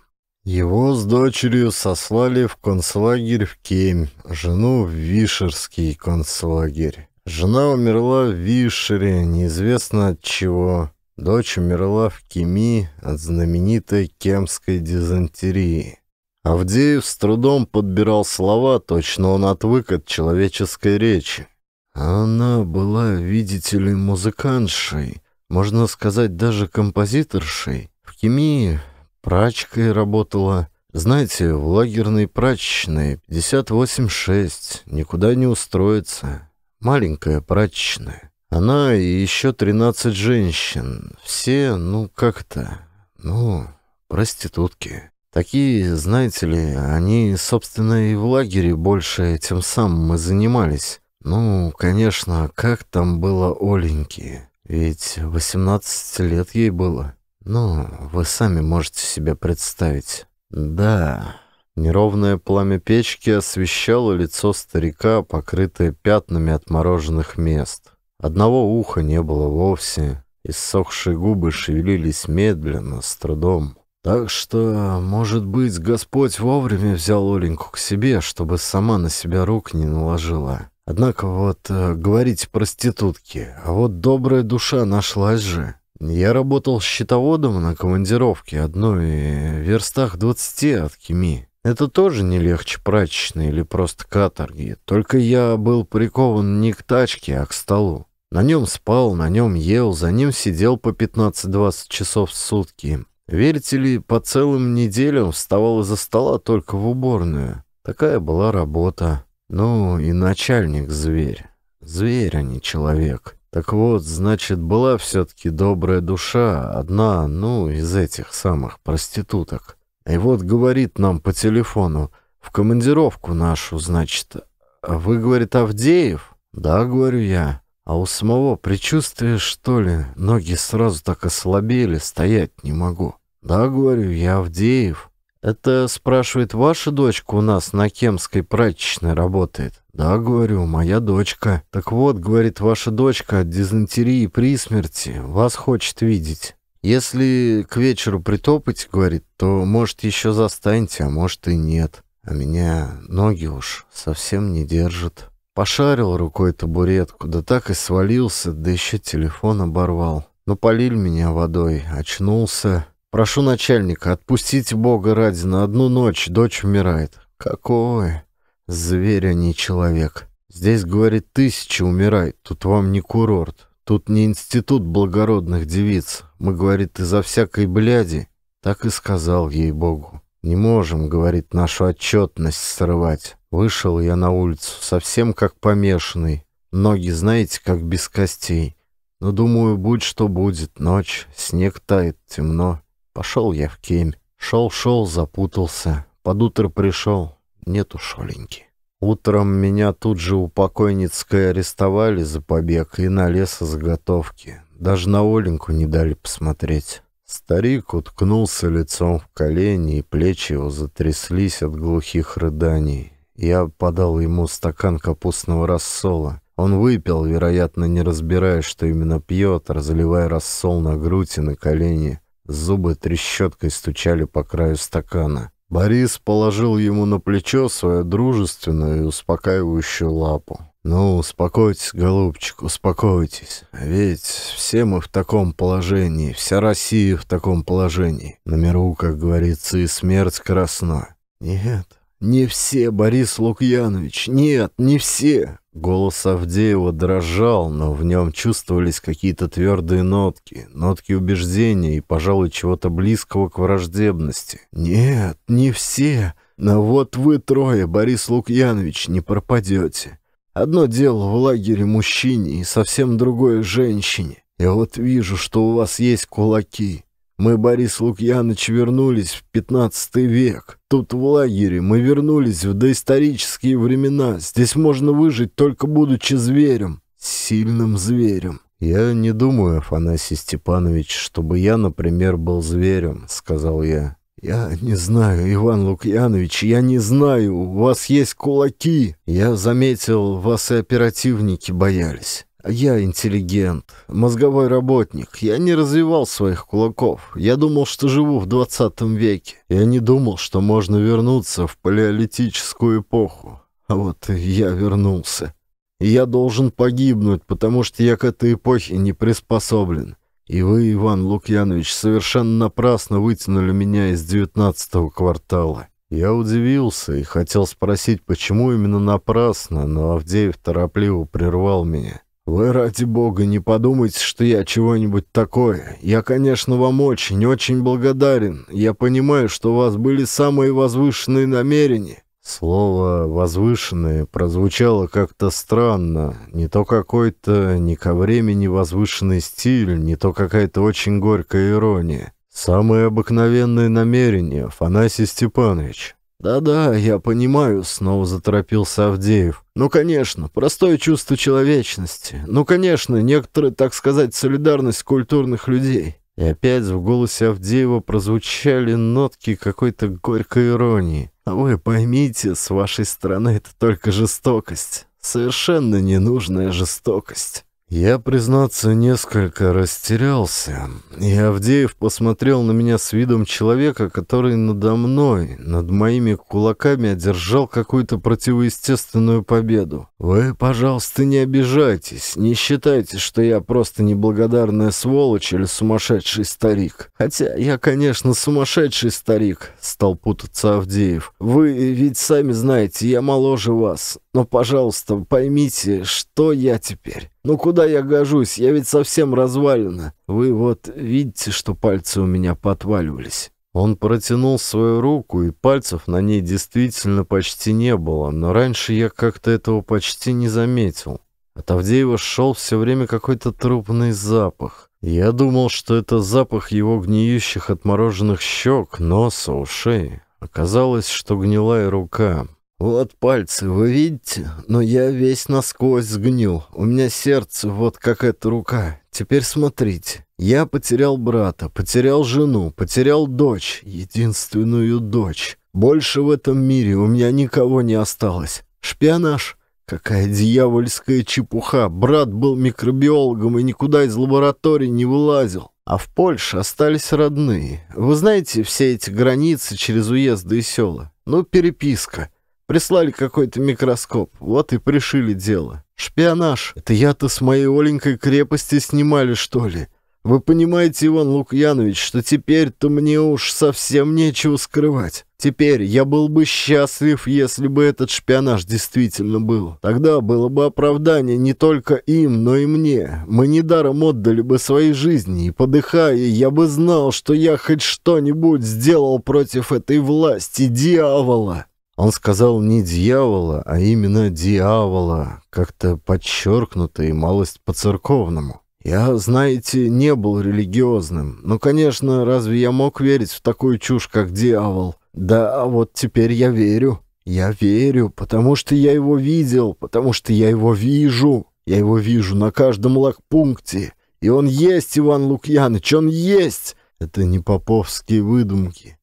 S1: Его с дочерью сослали в концлагерь в Кемь, жену в Вишерский концлагерь. Жена умерла в Вишере, неизвестно от чего. Дочь умерла в Кеми от знаменитой кемской дизентерии. Авдеев с трудом подбирал слова, точно он отвык от человеческой речи. Она была, видите ли, музыкантшей, можно сказать, даже композиторшей. В химии прачкой работала. Знаете, в лагерной прачечной 58-6, никуда не устроится. Маленькая прачечная. Она и еще 13 женщин. Все, ну как-то, ну, проститутки. Такие, знаете ли, они, собственно, и в лагере больше тем самым мы занимались. Ну, конечно, как там было Оленьки? Ведь 18 лет ей было. Ну, вы сами можете себе представить. Да, неровное пламя печки освещало лицо старика, покрытое пятнами отмороженных мест. Одного уха не было вовсе. Иссохшие губы шевелились медленно, с трудом. Так что, может быть, Господь вовремя взял Оленьку к себе, чтобы сама на себя рук не наложила. Однако вот э, говорить проститутки, а вот добрая душа нашлась же. Я работал счетоводом на командировке одной э, в верстах 20 от Кими. Это тоже не легче прачечной или просто каторги, только я был прикован не к тачке, а к столу. На нем спал, на нем ел, за ним сидел по 15-20 часов в сутки. Верите ли, по целым неделям вставал из-за стола только в уборную. Такая была работа. Ну, и начальник зверь. Зверь, а не человек. Так вот, значит, была все-таки добрая душа, одна, ну, из этих самых проституток. И вот говорит нам по телефону, в командировку нашу, значит. А вы, говорит, Авдеев? Да, говорю я. А у самого предчувствие, что ли? Ноги сразу так ослабели, стоять не могу. «Да, — говорю, — я Авдеев». «Это, — спрашивает, — ваша дочка у нас на Кемской прачечной работает?» «Да, — говорю, — моя дочка». «Так вот, — говорит, — ваша дочка от дизентерии при смерти вас хочет видеть». «Если к вечеру притопать, — говорит, — то, может, еще застанете, а может и нет. А меня ноги уж совсем не держат». Пошарил рукой табуретку, да так и свалился, да еще телефон оборвал. Но полили меня водой, очнулся, Прошу начальника, отпустите Бога ради, на одну ночь дочь умирает. Какой? Зверь, а не человек. Здесь, говорит, тысячи умирает, тут вам не курорт. Тут не институт благородных девиц. Мы, говорит, из-за всякой бляди. Так и сказал ей Богу. Не можем, говорит, нашу отчетность срывать. Вышел я на улицу, совсем как помешанный. Ноги, знаете, как без костей. Но, думаю, будь что будет, ночь, снег тает, темно. Пошел я в Кемь. Шел-шел, запутался. Под утро пришел. Нету Шоленьки. Утром меня тут же у покойницкой арестовали за побег и на лесозаготовки. Даже на Оленьку не дали посмотреть. Старик уткнулся лицом в колени, и плечи его затряслись от глухих рыданий. Я подал ему стакан капустного рассола. Он выпил, вероятно, не разбирая, что именно пьет, разливая рассол на грудь и на колени. Зубы трещоткой стучали по краю стакана. Борис положил ему на плечо свою дружественную и успокаивающую лапу. «Ну, успокойтесь, голубчик, успокойтесь. Ведь все мы в таком положении, вся Россия в таком положении. На миру, как говорится, и смерть красна». «Нет, не все, Борис Лукьянович, нет, не все. Голос Авдеева дрожал, но в нем чувствовались какие-то твердые нотки, нотки убеждения и, пожалуй, чего-то близкого к враждебности. «Нет, не все. Но вот вы трое, Борис Лукьянович, не пропадете. Одно дело в лагере мужчине и совсем другое женщине. Я вот вижу, что у вас есть кулаки. Мы, Борис Лукьяныч, вернулись в пятнадцатый век. Тут в лагере мы вернулись в доисторические времена. Здесь можно выжить, только будучи зверем. Сильным зверем. «Я не думаю, Афанасий Степанович, чтобы я, например, был зверем», — сказал я. «Я не знаю, Иван Лукьянович, я не знаю. У вас есть кулаки. Я заметил, вас и оперативники боялись». Я интеллигент, мозговой работник. Я не развивал своих кулаков. Я думал, что живу в 20 веке. Я не думал, что можно вернуться в палеолитическую эпоху. А вот я вернулся. И я должен погибнуть, потому что я к этой эпохе не приспособлен. И вы, Иван Лукьянович, совершенно напрасно вытянули меня из девятнадцатого квартала. Я удивился и хотел спросить, почему именно напрасно, но Авдеев торопливо прервал меня. «Вы, ради бога, не подумайте, что я чего-нибудь такое. Я, конечно, вам очень, очень благодарен. Я понимаю, что у вас были самые возвышенные намерения». Слово «возвышенное» прозвучало как-то странно. Не то какой-то не ко времени возвышенный стиль, не то какая-то очень горькая ирония. «Самые обыкновенные намерения, Афанасий Степанович. «Да-да, я понимаю», — снова заторопился Авдеев. «Ну, конечно, простое чувство человечности. Ну, конечно, некоторая, так сказать, солидарность культурных людей». И опять в голосе Авдеева прозвучали нотки какой-то горькой иронии. «А вы поймите, с вашей стороны это только жестокость. Совершенно ненужная жестокость». Я, признаться, несколько растерялся, и Авдеев посмотрел на меня с видом человека, который надо мной, над моими кулаками одержал какую-то противоестественную победу. «Вы, пожалуйста, не обижайтесь, не считайте, что я просто неблагодарная сволочь или сумасшедший старик. Хотя я, конечно, сумасшедший старик», — стал путаться Авдеев. «Вы ведь сами знаете, я моложе вас, но, пожалуйста, поймите, что я теперь». «Ну куда я гожусь? Я ведь совсем развалена. Вы вот видите, что пальцы у меня подваливались?» Он протянул свою руку, и пальцев на ней действительно почти не было, но раньше я как-то этого почти не заметил. От Авдеева шел все время какой-то трупный запах. Я думал, что это запах его гниющих отмороженных щек, носа, ушей. Оказалось, что гнилая рука. «Вот пальцы, вы видите? Но я весь насквозь сгнил. У меня сердце вот как эта рука. Теперь смотрите. Я потерял брата, потерял жену, потерял дочь, единственную дочь. Больше в этом мире у меня никого не осталось. Шпионаж? Какая дьявольская чепуха. Брат был микробиологом и никуда из лаборатории не вылазил. А в Польше остались родные. Вы знаете все эти границы через уезды и села? Ну, переписка». Прислали какой-то микроскоп. Вот и пришили дело. Шпионаж. Это я-то с моей Оленькой крепости снимали, что ли? Вы понимаете, Иван Лукьянович, что теперь-то мне уж совсем нечего скрывать. Теперь я был бы счастлив, если бы этот шпионаж действительно был. Тогда было бы оправдание не только им, но и мне. Мы недаром отдали бы свои жизни, и, подыхая, я бы знал, что я хоть что-нибудь сделал против этой власти дьявола. Он сказал не дьявола, а именно дьявола, как-то подчеркнуто и малость по-церковному. Я, знаете, не был религиозным. но, конечно, разве я мог верить в такую чушь, как дьявол? Да, а вот теперь я верю. Я верю, потому что я его видел, потому что я его вижу. Я его вижу на каждом лагпункте. И он есть, Иван Лукьяныч, он есть. Это не поповские выдумки.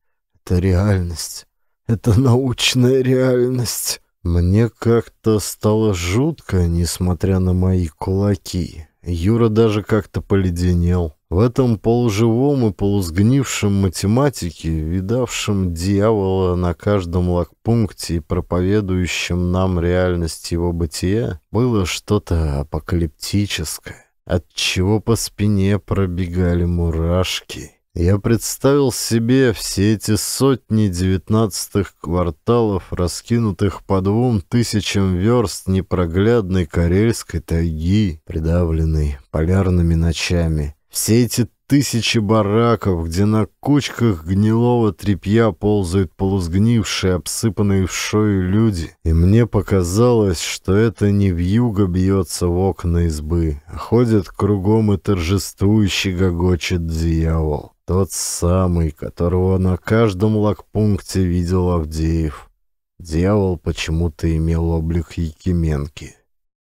S1: Это реальность. Это научная реальность. Мне как-то стало жутко, несмотря на мои кулаки. Юра даже как-то поледенел. В этом полуживом и полусгнившем математике, видавшем дьявола на каждом лагпункте и проповедующем нам реальность его бытия, было что-то апокалиптическое, от чего по спине пробегали мурашки. Я представил себе все эти сотни девятнадцатых кварталов, раскинутых по двум тысячам верст непроглядной карельской тайги, придавленной полярными ночами. Все эти тысячи бараков, где на кучках гнилого тряпья ползают полузгнившие, обсыпанные вшою люди. И мне показалось, что это не вьюга бьется в окна избы, а ходит кругом и торжествующий гогочет дьявол. Тот самый, которого на каждом лагпункте видел Авдеев. Дьявол почему-то имел облик Якименки.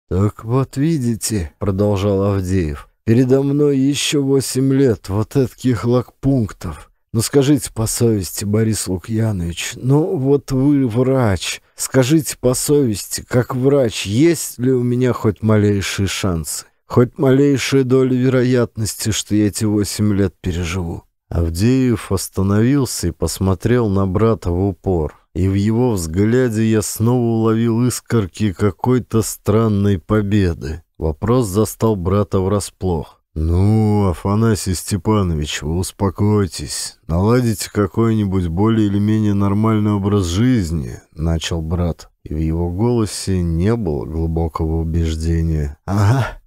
S1: «Так вот видите», — продолжал Авдеев, — «передо мной еще восемь лет вот этих лагпунктов. Но ну, скажите по совести, Борис Лукьянович, ну вот вы врач. Скажите по совести, как врач, есть ли у меня хоть малейшие шансы? Хоть малейшая доля вероятности, что я эти восемь лет переживу? Авдеев остановился и посмотрел на брата в упор. И в его взгляде я снова уловил искорки какой-то странной победы. Вопрос застал брата врасплох. «Ну, Афанасий Степанович, вы успокойтесь. Наладите какой-нибудь более или менее нормальный образ жизни», — начал брат. И в его голосе не было глубокого убеждения. «Ага,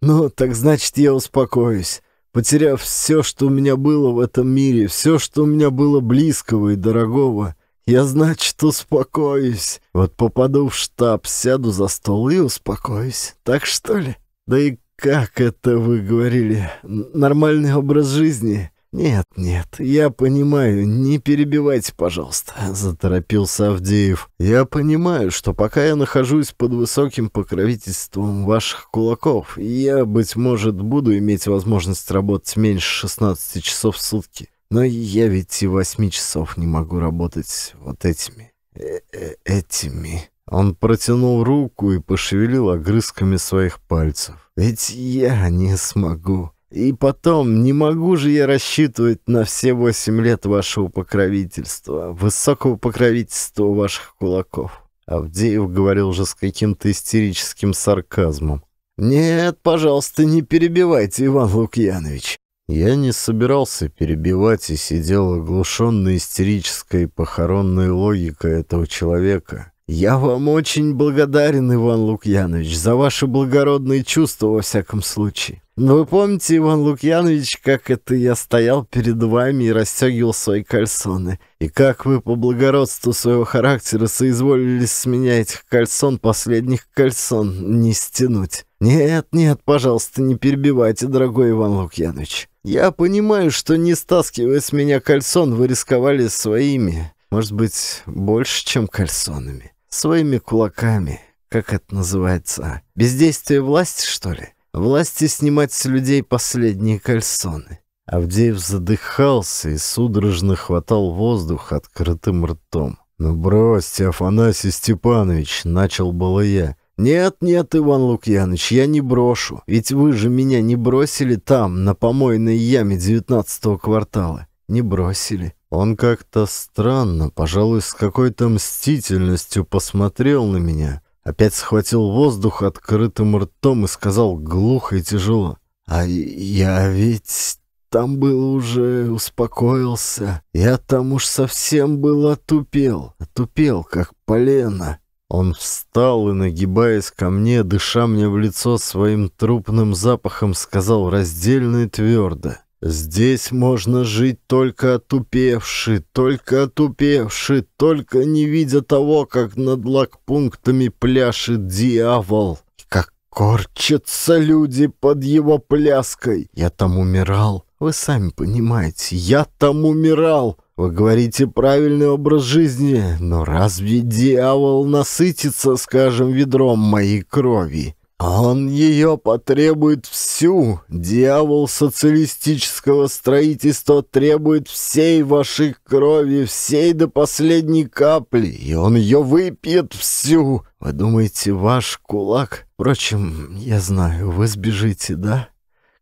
S1: ну, так значит, я успокоюсь. Потеряв все, что у меня было в этом мире, все, что у меня было близкого и дорогого, я, значит, успокоюсь. Вот попаду в штаб, сяду за стол и успокоюсь. Так что ли? Да и как это вы говорили? Нормальный образ жизни. «Нет, нет, я понимаю, не перебивайте, пожалуйста», — заторопился Авдеев. «Я понимаю, что пока я нахожусь под высоким покровительством ваших кулаков, я, быть может, буду иметь возможность работать меньше 16 часов в сутки. Но я ведь и 8 часов не могу работать вот этими... Э -э этими...» Он протянул руку и пошевелил огрызками своих пальцев. «Ведь я не смогу. И потом, не могу же я рассчитывать на все восемь лет вашего покровительства, высокого покровительства ваших кулаков». Авдеев говорил же с каким-то истерическим сарказмом. «Нет, пожалуйста, не перебивайте, Иван Лукьянович». Я не собирался перебивать и сидел оглушенный истерической похоронной логикой этого человека. «Я вам очень благодарен, Иван Лукьянович, за ваши благородные чувства во всяком случае. Ну, вы помните, Иван Лукьянович, как это я стоял перед вами и расстегивал свои кальсоны? И как вы по благородству своего характера соизволили с меня этих кальсон, последних кальсон, не стянуть? Нет, нет, пожалуйста, не перебивайте, дорогой Иван Лукьянович. Я понимаю, что не стаскивая с меня кальсон, вы рисковали своими, может быть, больше, чем кальсонами, своими кулаками, как это называется, а? бездействие власти, что ли? власти снимать с людей последние кальсоны. Авдеев задыхался и судорожно хватал воздух открытым ртом. «Ну бросьте, Афанасий Степанович!» — начал было я. «Нет, нет, Иван Лукьянович, я не брошу. Ведь вы же меня не бросили там, на помойной яме девятнадцатого квартала. Не бросили». Он как-то странно, пожалуй, с какой-то мстительностью посмотрел на меня, Опять схватил воздух открытым ртом и сказал глухо и тяжело. «А я ведь там был уже, успокоился. Я там уж совсем был отупел, отупел, как полено». Он встал и, нагибаясь ко мне, дыша мне в лицо своим трупным запахом, сказал раздельно и твердо. Здесь можно жить только отупевши, только отупевши, только не видя того, как над лагпунктами пляшет дьявол. как корчатся люди под его пляской. Я там умирал. Вы сами понимаете, я там умирал. Вы говорите правильный образ жизни, но разве дьявол насытится, скажем, ведром моей крови? Он ее потребует всю. Дьявол социалистического строительства требует всей вашей крови, всей до последней капли, и он ее выпьет всю. Вы думаете, ваш кулак... Впрочем, я знаю, вы сбежите, да?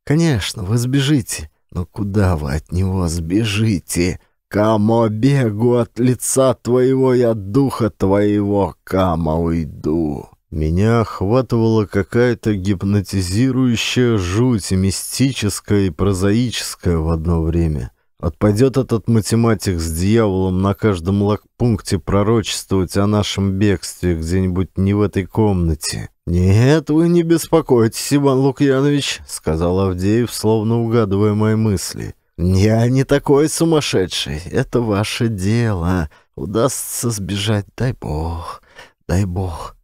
S1: Конечно, вы сбежите. Но куда вы от него сбежите? Камо, бегу от лица твоего и от духа твоего, Камо, уйду. Меня охватывала какая-то гипнотизирующая жуть, мистическая и прозаическая в одно время. Отпадет этот математик с дьяволом на каждом лагпункте пророчествовать о нашем бегстве где-нибудь не в этой комнате. «Нет, вы не беспокойтесь, Иван Лукьянович», — сказал Авдеев, словно угадывая мои мысли. «Я не такой сумасшедший. Это ваше дело. Удастся сбежать, дай бог, дай бог».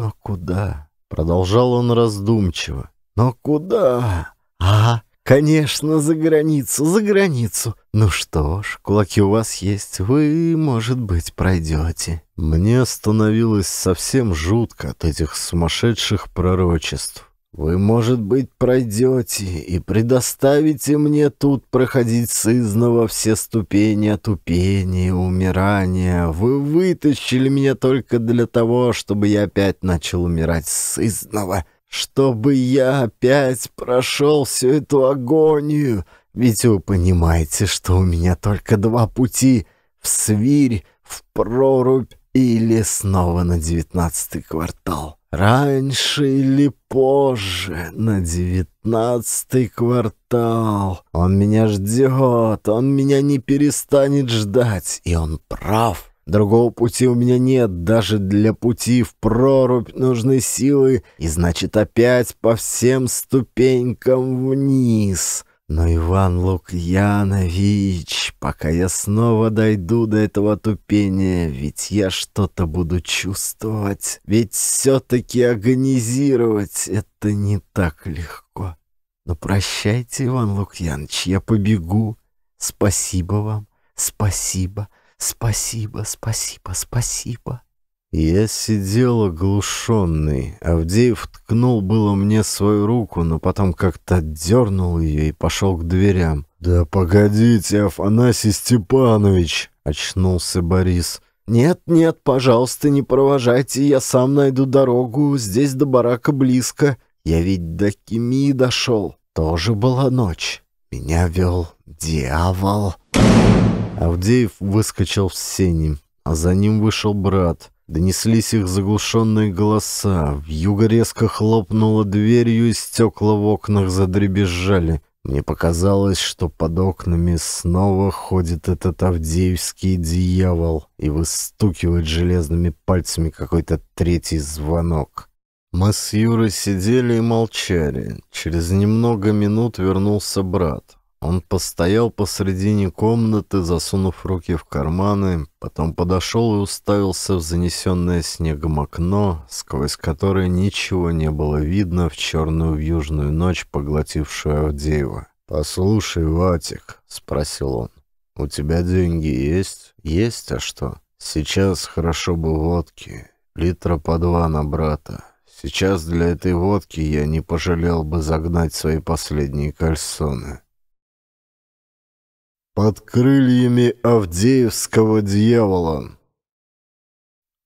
S1: «Но куда?» — продолжал он раздумчиво. «Но куда?» «А, конечно, за границу, за границу. Ну что ж, кулаки у вас есть, вы, может быть, пройдете». Мне становилось совсем жутко от этих сумасшедших пророчеств. Вы, может быть, пройдете и предоставите мне тут проходить сызново все ступени отупения, умирания. Вы вытащили меня только для того, чтобы я опять начал умирать сызново, чтобы я опять прошел всю эту агонию. Ведь вы понимаете, что у меня только два пути — в свирь, в прорубь или снова на девятнадцатый квартал. Раньше или позже, на девятнадцатый квартал. Он меня ждет, он меня не перестанет ждать, и он прав. Другого пути у меня нет, даже для пути в прорубь нужны силы, и значит опять по всем ступенькам вниз. Но Иван Лукьянович, пока я снова дойду до этого тупения, ведь я что-то буду чувствовать, ведь все-таки агонизировать это не так легко. Но прощайте, Иван Лукьянович, я побегу. Спасибо вам, спасибо, спасибо, спасибо, спасибо. Я сидел оглушенный. Авдеев ткнул было мне свою руку, но потом как-то дернул ее и пошел к дверям. «Да погодите, Афанасий Степанович!» — очнулся Борис. «Нет, нет, пожалуйста, не провожайте, я сам найду дорогу, здесь до барака близко. Я ведь до Кемии дошел, тоже была ночь. Меня вел дьявол». Авдеев выскочил в сене, а за ним вышел брат — Донеслись их заглушенные голоса. Вьюга резко хлопнула дверью, и стекла в окнах задребезжали. Мне показалось, что под окнами снова ходит этот авдеевский дьявол и выстукивает железными пальцами какой-то третий звонок. Мы с Юрой сидели и молчали. Через немного минут вернулся брат. Он постоял посредине комнаты, засунув руки в карманы, потом подошел и уставился в занесенное снегом окно, сквозь которое ничего не было видно в черную южную ночь, поглотившую Авдеева. «Послушай, Ватик», — спросил он, — «у тебя деньги есть?» «Есть, а что?» «Сейчас хорошо бы водки. Литра по два на брата. Сейчас для этой водки я не пожалел
S2: бы загнать свои последние кальсоны» под крыльями Авдеевского дьявола.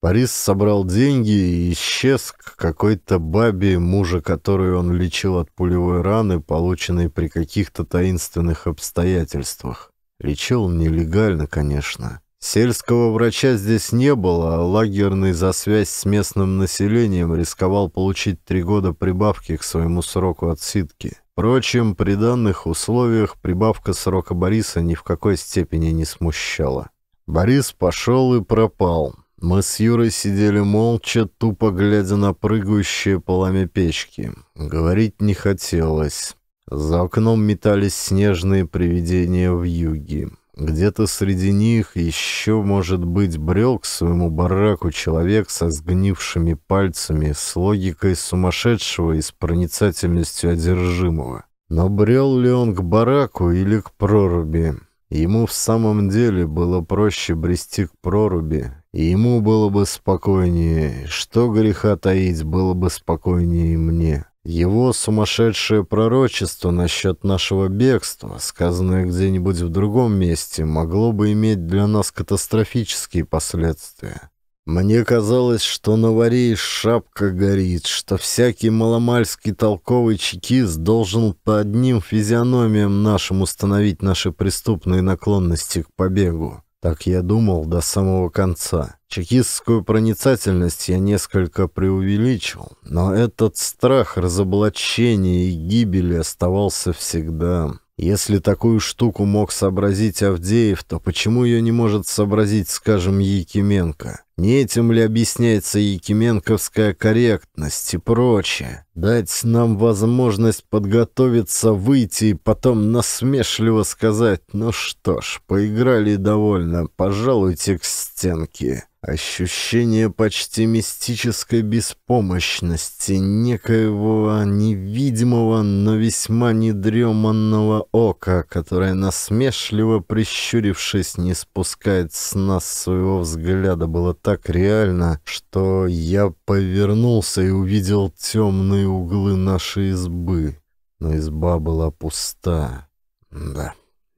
S2: Борис
S1: собрал деньги и исчез к какой-то бабе, мужа которую он лечил от пулевой раны, полученной при каких-то таинственных обстоятельствах. Лечил нелегально, конечно. Сельского врача здесь не было, а лагерный за связь с местным населением рисковал получить три года прибавки к своему сроку отсидки. Впрочем, при данных условиях прибавка срока Бориса ни в какой степени не смущала. Борис пошел и пропал. Мы с Юрой сидели молча, тупо глядя на прыгающие пламя печки. Говорить не хотелось. За окном метались снежные привидения в юге. Где-то среди них еще, может быть, брел к своему бараку человек со сгнившими пальцами, с логикой сумасшедшего и с проницательностью одержимого. Но брел ли он к бараку или к проруби? Ему в самом деле было проще брести к проруби, и ему было бы спокойнее, что греха таить, было бы спокойнее мне. Его сумасшедшее пророчество насчет нашего бегства, сказанное где-нибудь в другом месте, могло бы иметь для нас катастрофические последствия. Мне казалось, что на варе шапка горит, что всякий маломальский толковый чекист должен по одним физиономиям нашим установить наши преступные наклонности к побегу. Так я думал до самого конца. Чекистскую проницательность я несколько преувеличил, но этот страх разоблачения и гибели оставался всегда. Если такую штуку мог сообразить Авдеев, то почему ее не может сообразить, скажем, Якименко? Не этим ли объясняется якименковская корректность и прочее? Дать нам возможность подготовиться, выйти и потом насмешливо сказать «Ну что ж, поиграли довольно, пожалуйте к стенке». Ощущение почти мистической беспомощности, некоего невидимого, но весьма недреманного ока, которое, насмешливо прищурившись, не спускает с нас своего взгляда, было так реально, что я повернулся и увидел темные углы нашей избы. Но изба была пуста. Да,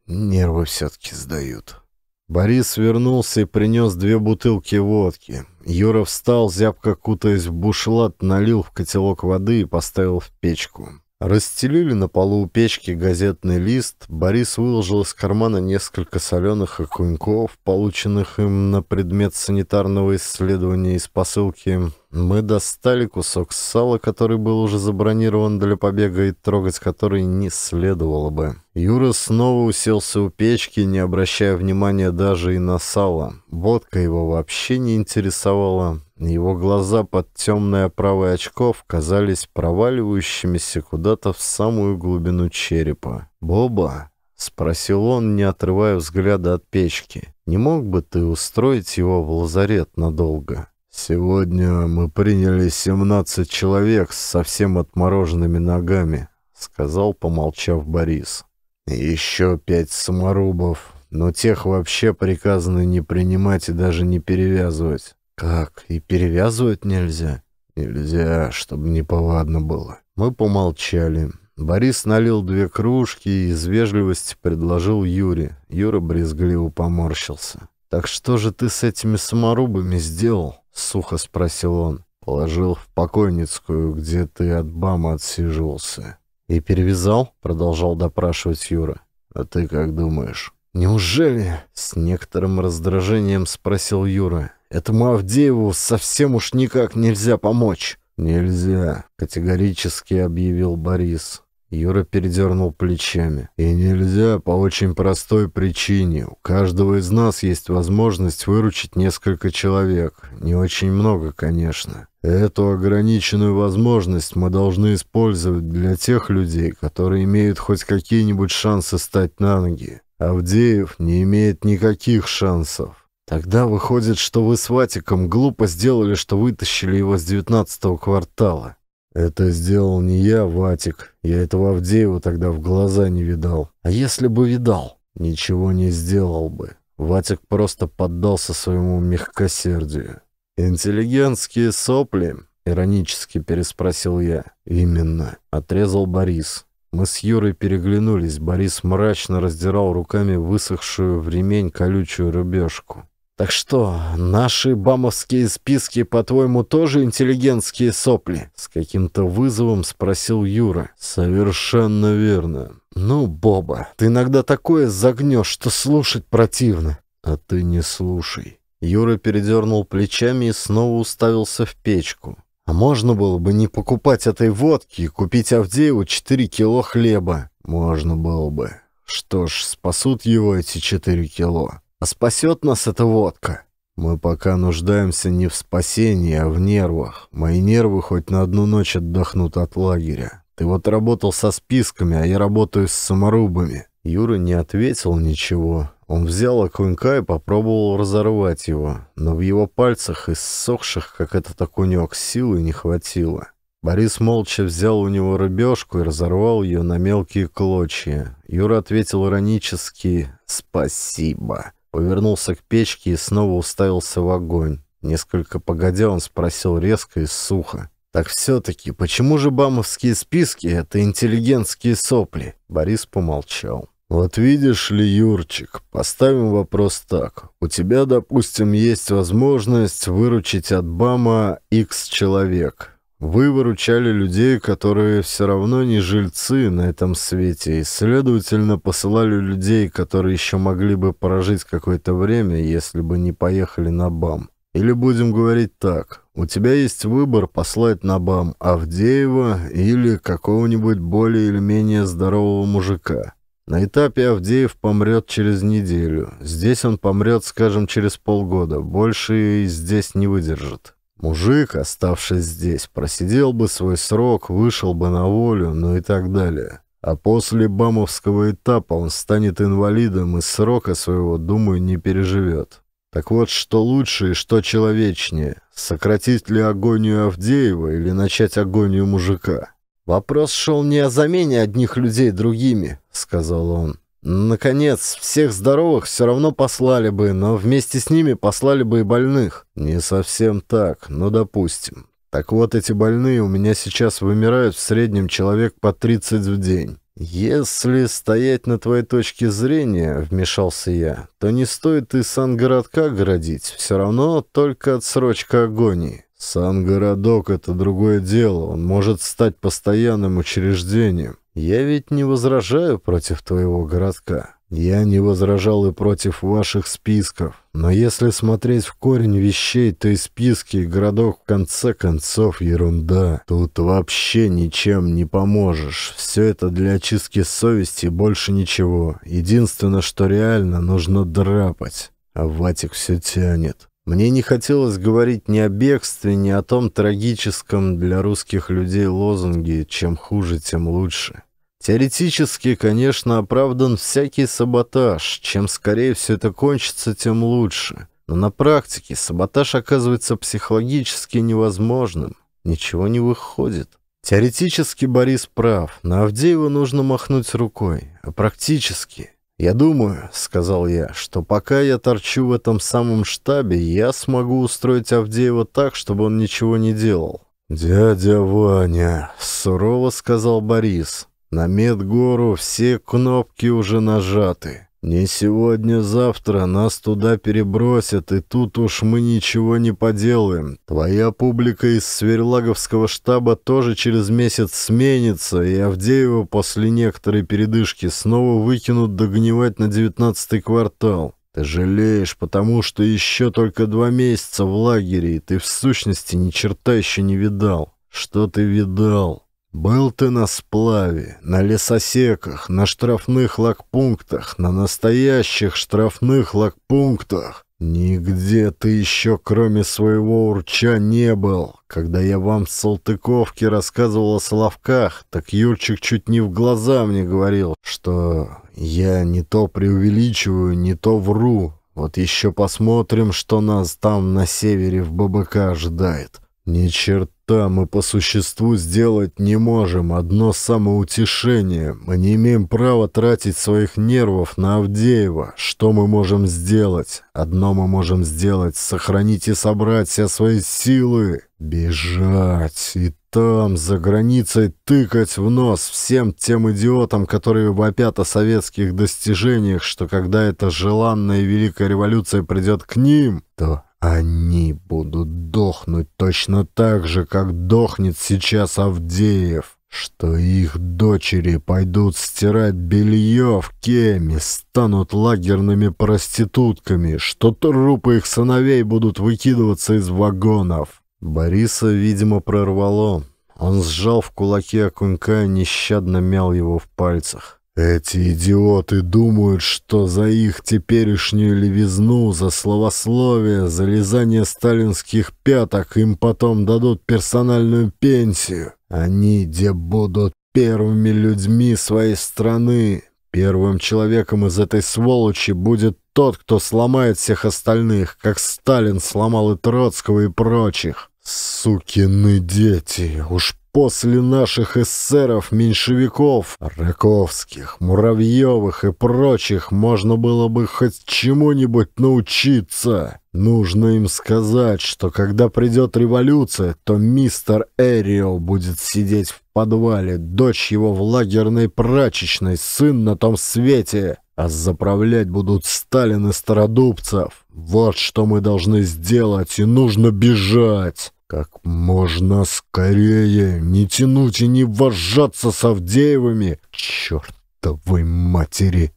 S1: нервы все-таки сдают. Борис вернулся и принес две бутылки водки. Юра встал, зябко кутаясь в бушлат, налил в котелок воды и поставил в печку. Расстелили на полу у печки газетный лист. Борис выложил из кармана несколько соленых окуньков, полученных им на предмет санитарного исследования из посылки мы достали кусок сала, который был уже забронирован для побега и трогать который не следовало бы. Юра снова уселся у печки, не обращая внимания даже и на сало. Водка его вообще не интересовала. Его глаза под темной оправой очков казались проваливающимися куда-то в самую глубину черепа. «Боба?» — спросил он, не отрывая взгляда от печки. «Не мог бы ты устроить его в лазарет надолго?» «Сегодня мы приняли семнадцать человек с совсем отмороженными ногами», — сказал, помолчав Борис. «Еще пять саморубов, но тех вообще приказано не принимать и даже не перевязывать». «Как? И перевязывать нельзя?» «Нельзя, чтобы неповадно было». Мы помолчали. Борис налил две кружки и из вежливости предложил Юре. Юра брезгливо поморщился. «Так что же ты с этими саморубами сделал?» — сухо спросил он. «Положил в покойницкую, где ты от бама отсиживался». «И перевязал?» — продолжал допрашивать Юра. «А ты как думаешь?» «Неужели?» — с некоторым раздражением спросил Юра. «Этому Авдееву совсем уж никак нельзя помочь». «Нельзя», — категорически объявил Борис. Юра передернул плечами. «И нельзя по очень простой причине. У каждого из нас есть возможность выручить несколько человек. Не очень много, конечно. Эту ограниченную возможность мы должны использовать для тех людей, которые имеют хоть какие-нибудь шансы стать на ноги. Авдеев не имеет никаких шансов. Тогда выходит, что вы с Ватиком глупо сделали, что вытащили его с девятнадцатого квартала. Это сделал не я, Ватик. Я этого Авдеева тогда в глаза не видал. А если бы видал, ничего не сделал бы. Ватик просто поддался своему мягкосердию. «Интеллигентские сопли?» — иронически переспросил я. «Именно», — отрезал Борис. Мы с Юрой переглянулись. Борис мрачно раздирал руками высохшую в ремень колючую рубежку. Так что, наши бамовские списки, по-твоему, тоже интеллигентские сопли? С каким-то вызовом спросил Юра. Совершенно верно. Ну, Боба, ты иногда такое загнешь, что слушать противно. А ты не слушай. Юра передернул плечами и снова уставился в печку. А можно было бы не покупать этой водки и купить Авдееву 4 кило хлеба. Можно было бы. Что ж, спасут его эти 4 кило. А спасет нас эта водка? Мы пока нуждаемся не в спасении, а в нервах. Мои нервы хоть на одну ночь отдохнут от лагеря. Ты вот работал со списками, а я работаю с саморубами. Юра не ответил ничего. Он взял окунька и попробовал разорвать его, но в его пальцах, иссохших, как этот окунек, силы не хватило. Борис молча взял у него рыбешку и разорвал ее на мелкие клочья. Юра ответил иронически «Спасибо» повернулся к печке и снова уставился в огонь. Несколько погодя, он спросил резко и сухо. «Так все-таки, почему же бамовские списки — это интеллигентские сопли?» Борис помолчал. «Вот видишь ли, Юрчик, поставим вопрос так. У тебя, допустим, есть возможность выручить от БАМа X человек. Вы выручали людей, которые все равно не жильцы на этом свете, и, следовательно, посылали людей, которые еще могли бы прожить какое-то время, если бы не поехали на БАМ. Или будем говорить так, у тебя есть выбор послать на БАМ Авдеева или какого-нибудь более или менее здорового мужика. На этапе Авдеев помрет через неделю, здесь он помрет, скажем, через полгода, больше здесь не выдержит. Мужик, оставшись здесь, просидел бы свой срок, вышел бы на волю, ну и так далее. А после бамовского этапа он станет инвалидом и срока своего, думаю, не переживет. Так вот, что лучше и что человечнее? Сократить ли агонию Авдеева или начать агонию мужика? «Вопрос шел не о замене одних людей другими», — сказал он. Наконец, всех здоровых все равно послали бы, но вместе с ними послали бы и больных. Не совсем так, но ну, допустим. Так вот, эти больные у меня сейчас вымирают в среднем человек по 30 в день. Если стоять на твоей точке зрения, вмешался я, то не стоит и сан городка городить, все равно только отсрочка агонии. Сан городок это другое дело, он может стать постоянным учреждением. Я ведь не возражаю против твоего городка. Я не возражал и против ваших списков. Но если смотреть в корень вещей, то и списки, и городок в конце концов ерунда. Тут вообще ничем не поможешь. Все это для очистки совести больше ничего. Единственное, что реально, нужно драпать. А Ватик все тянет. Мне не хотелось говорить ни о бегстве, ни о том трагическом для русских людей лозунге «чем хуже, тем лучше». Теоретически, конечно, оправдан всякий саботаж. Чем скорее все это кончится, тем лучше. Но на практике саботаж оказывается психологически невозможным. Ничего не выходит. Теоретически Борис прав. На Авдеева нужно махнуть рукой. А практически... «Я думаю», — сказал я, — «что пока я торчу в этом самом штабе, я смогу устроить Авдеева так, чтобы он ничего не делал». «Дядя Ваня», — сурово сказал Борис, на медгору все кнопки уже нажаты. Не сегодня-завтра нас туда перебросят, и тут уж мы ничего не поделаем. Твоя публика из Сверлаговского штаба тоже через месяц сменится, и Авдеева после некоторой передышки снова выкинут догнивать на девятнадцатый квартал. Ты жалеешь, потому что еще только два месяца в лагере, и ты в сущности ни черта еще не видал. Что ты видал? Был ты на сплаве, на лесосеках, на штрафных лагпунктах, на настоящих штрафных лагпунктах. Нигде ты еще, кроме своего урча, не был. Когда я вам в Салтыковке рассказывал о Соловках, так Юрчик чуть не в глаза мне говорил, что я не то преувеличиваю, не то вру. Вот еще посмотрим, что нас там на севере в ББК ожидает. «Ни черта мы по существу сделать не можем, одно самоутешение. Мы не имеем права тратить своих нервов на Авдеева. Что мы можем сделать? Одно мы можем сделать — сохранить и собрать все свои силы. Бежать и там, за границей, тыкать в нос всем тем идиотам, которые вопят о советских достижениях, что когда эта желанная великая революция придет к ним, то они будут дохнуть точно так же, как дохнет сейчас Авдеев, что их дочери пойдут стирать белье в кеме, станут лагерными проститутками, что трупы их сыновей будут выкидываться из вагонов. Бориса, видимо, прорвало. Он сжал в кулаке окунька и нещадно мял его в пальцах. Эти идиоты думают, что за их теперешнюю левизну, за словословие, за лизание сталинских пяток им потом дадут персональную пенсию. Они где будут первыми людьми своей страны. Первым человеком из этой сволочи будет тот, кто сломает всех остальных, как Сталин сломал и Троцкого и прочих. Сукины дети, уж после наших эсеров, меньшевиков, Раковских, Муравьевых и прочих можно было бы хоть чему-нибудь научиться. Нужно им сказать, что когда придет революция, то мистер Эрио будет сидеть в подвале, дочь его в лагерной прачечной, сын на том свете, а заправлять будут Сталин и Стародубцев. Вот что мы должны сделать, и нужно бежать. Как можно скорее не тянуть и не вожаться с Авдеевыми, чертовой матери!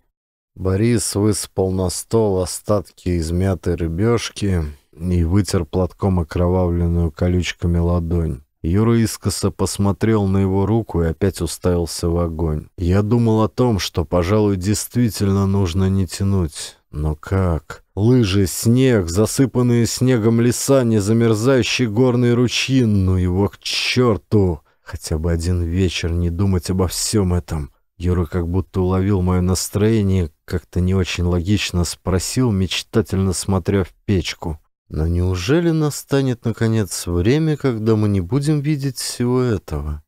S1: Борис выспал на стол остатки измятой рыбешки и вытер платком окровавленную колючками ладонь. Юра искоса посмотрел на его руку и опять уставился в огонь. Я думал о том, что, пожалуй, действительно нужно не тянуть. Но как? Лыжи, снег, засыпанные снегом леса, незамерзающий горный ручьи. Ну его к черту! Хотя бы один вечер не думать обо всем этом. Юра как будто уловил мое настроение, как-то не очень логично спросил, мечтательно смотря в печку. Но неужели настанет, наконец, время, когда мы не будем видеть всего этого?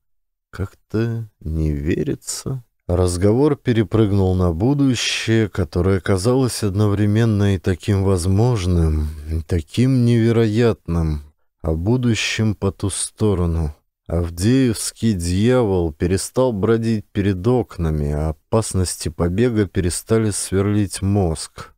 S1: Как-то не верится. Разговор перепрыгнул на будущее, которое казалось одновременно и таким возможным, и таким невероятным, о а будущем по ту сторону. Авдеевский дьявол перестал бродить перед окнами, а опасности побега перестали сверлить мозг.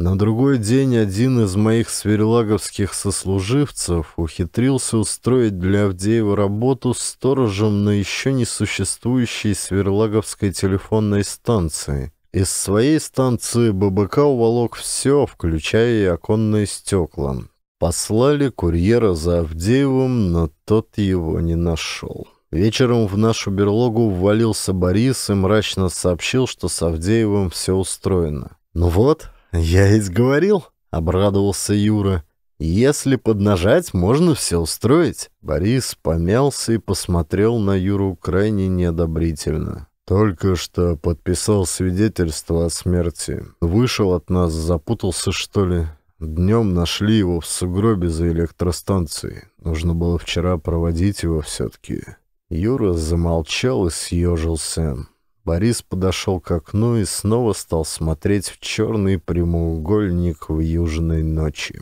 S1: На другой день один из моих сверлаговских сослуживцев ухитрился устроить для Авдеева работу сторожем на еще не существующей сверлаговской телефонной станции. Из своей станции ББК уволок все, включая и оконные стекла. Послали курьера за Авдеевым, но тот его не нашел. Вечером в нашу берлогу ввалился Борис и мрачно сообщил, что с Авдеевым все устроено. «Ну вот», «Я ведь говорил», — обрадовался Юра. «Если поднажать, можно все устроить». Борис помялся и посмотрел на Юру крайне неодобрительно. «Только что подписал свидетельство о смерти. Вышел от нас, запутался, что ли?» Днем нашли его в сугробе за электростанцией. Нужно было вчера проводить его все-таки. Юра замолчал и съежился. Борис подошел к окну и снова стал смотреть в черный
S2: прямоугольник в южной ночи.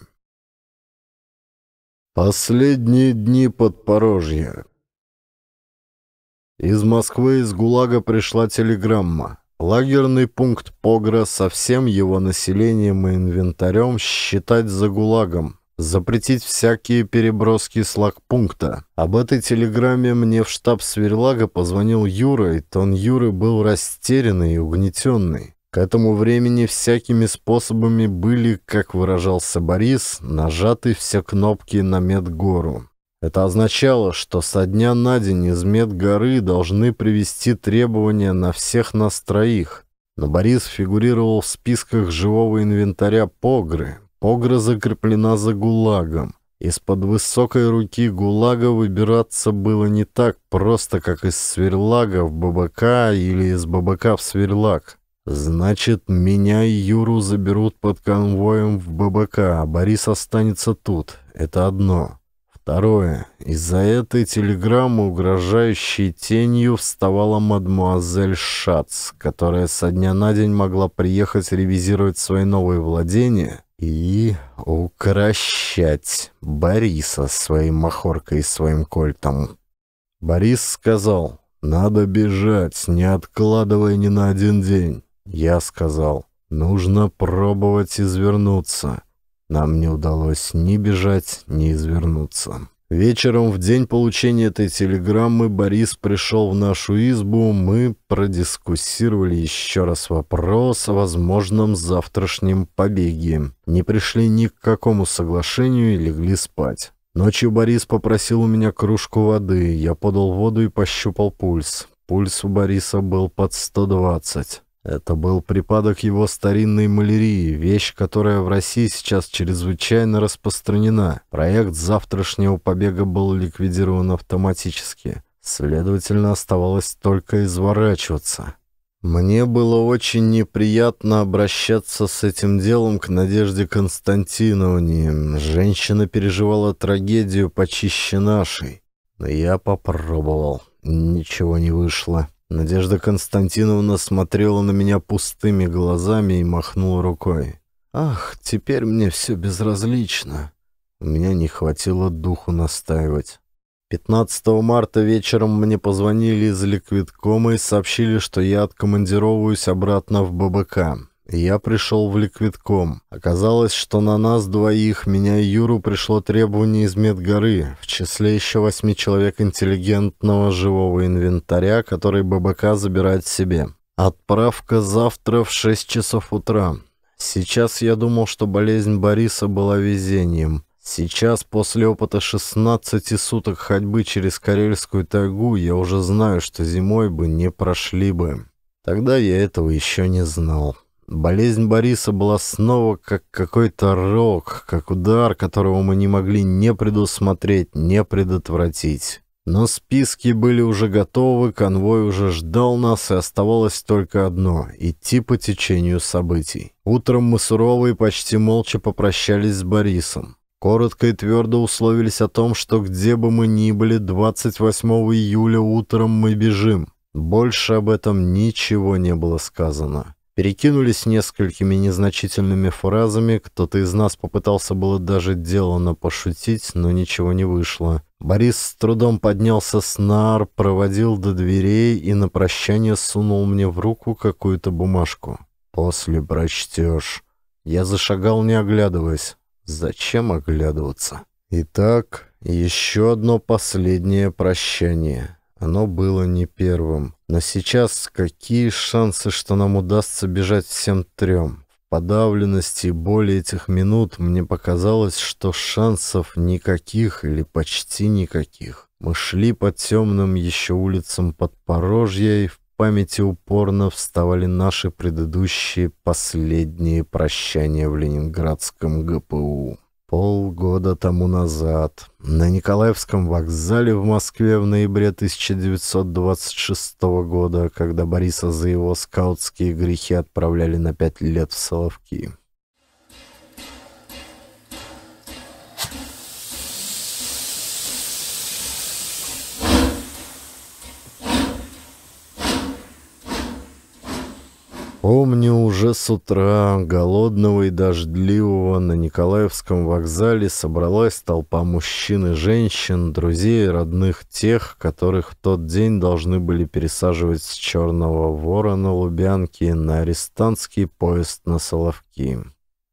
S2: Последние дни подпорожья. Из Москвы из ГУЛАГа
S1: пришла телеграмма. Лагерный пункт Погра со всем его населением и инвентарем считать за ГУЛАГом. Запретить всякие переброски с лагпункта. Об этой телеграмме мне в штаб Сверлага позвонил Юра, и тон Юры был растерянный и угнетенный. К этому времени всякими способами были, как выражался Борис, нажаты все кнопки на Медгору. Это означало, что со дня на день из Медгоры должны привести требования на всех нас троих. Но Борис фигурировал в списках живого инвентаря Погры, Огра закреплена за гулагом. Из-под высокой руки гулага выбираться было не так просто, как из сверлага в бабака или из бабака в сверлак. Значит, меня и Юру заберут под конвоем в бабака, а Борис останется тут. Это одно. Второе. Из-за этой телеграммы, угрожающей тенью, вставала мадмуазель Шац, которая со дня на день могла приехать ревизировать свои новые владения — и укращать Бориса своей махоркой и своим кольтом. Борис сказал, «Надо бежать, не откладывая ни на один день». Я сказал, «Нужно пробовать извернуться». Нам не удалось ни бежать, ни извернуться. Вечером, в день получения этой телеграммы, Борис пришел в нашу избу. Мы продискуссировали еще раз вопрос о возможном завтрашнем побеге. Не пришли ни к какому соглашению и легли спать. Ночью Борис попросил у меня кружку воды. Я подал воду и пощупал пульс. Пульс у Бориса был под 120. Это был припадок его старинной малярии, вещь, которая в России сейчас чрезвычайно распространена. Проект завтрашнего побега был ликвидирован автоматически. Следовательно, оставалось только изворачиваться. Мне было очень неприятно обращаться с этим делом к Надежде Константиновне. Женщина переживала трагедию почище нашей. Но я попробовал. Ничего не вышло. Надежда Константиновна смотрела на меня пустыми глазами и махнула рукой. «Ах, теперь мне все безразлично». У меня не хватило духу настаивать. 15 марта вечером мне позвонили из ликвидкома и сообщили, что я откомандировываюсь обратно в ББК. Я пришел в ликвидком. Оказалось, что на нас двоих, меня и Юру, пришло требование из Медгоры, в числе еще восьми человек интеллигентного живого инвентаря, который ББК забирает себе. Отправка завтра в 6 часов утра. Сейчас я думал, что болезнь Бориса была везением. Сейчас, после опыта 16 суток ходьбы через Карельскую тайгу, я уже знаю, что зимой бы не прошли бы. Тогда я этого еще не знал. Болезнь Бориса была снова как какой-то рок, как удар, которого мы не могли не предусмотреть, не предотвратить. Но списки были уже готовы, конвой уже ждал нас, и оставалось только одно — идти по течению событий. Утром мы сурово и почти молча попрощались с Борисом. Коротко и твердо условились о том, что где бы мы ни были, 28 июля утром мы бежим. Больше об этом ничего не было сказано. Перекинулись несколькими незначительными фразами, кто-то из нас попытался было даже деланно пошутить, но ничего не вышло. Борис с трудом поднялся с нар, проводил до дверей и на прощание сунул мне в руку какую-то бумажку. «После прочтешь». Я зашагал, не оглядываясь. Зачем оглядываться? Итак, еще одно последнее прощание. Оно было не первым. Но сейчас какие шансы, что нам удастся бежать всем трем? В подавленности и боли этих минут мне показалось, что шансов никаких или почти никаких. Мы шли по темным еще улицам под Порожья, и в памяти упорно вставали наши предыдущие последние прощания в ленинградском ГПУ. Полгода тому назад на Николаевском вокзале в Москве в ноябре 1926 года, когда Бориса за его скаутские грехи отправляли на пять лет в Соловки. Помню уже с утра, голодного и дождливого, на Николаевском вокзале собралась толпа мужчин и женщин, друзей и родных тех, которых в тот день должны были пересаживать с Черного Вора на Лубянки на арестантский поезд на Соловки.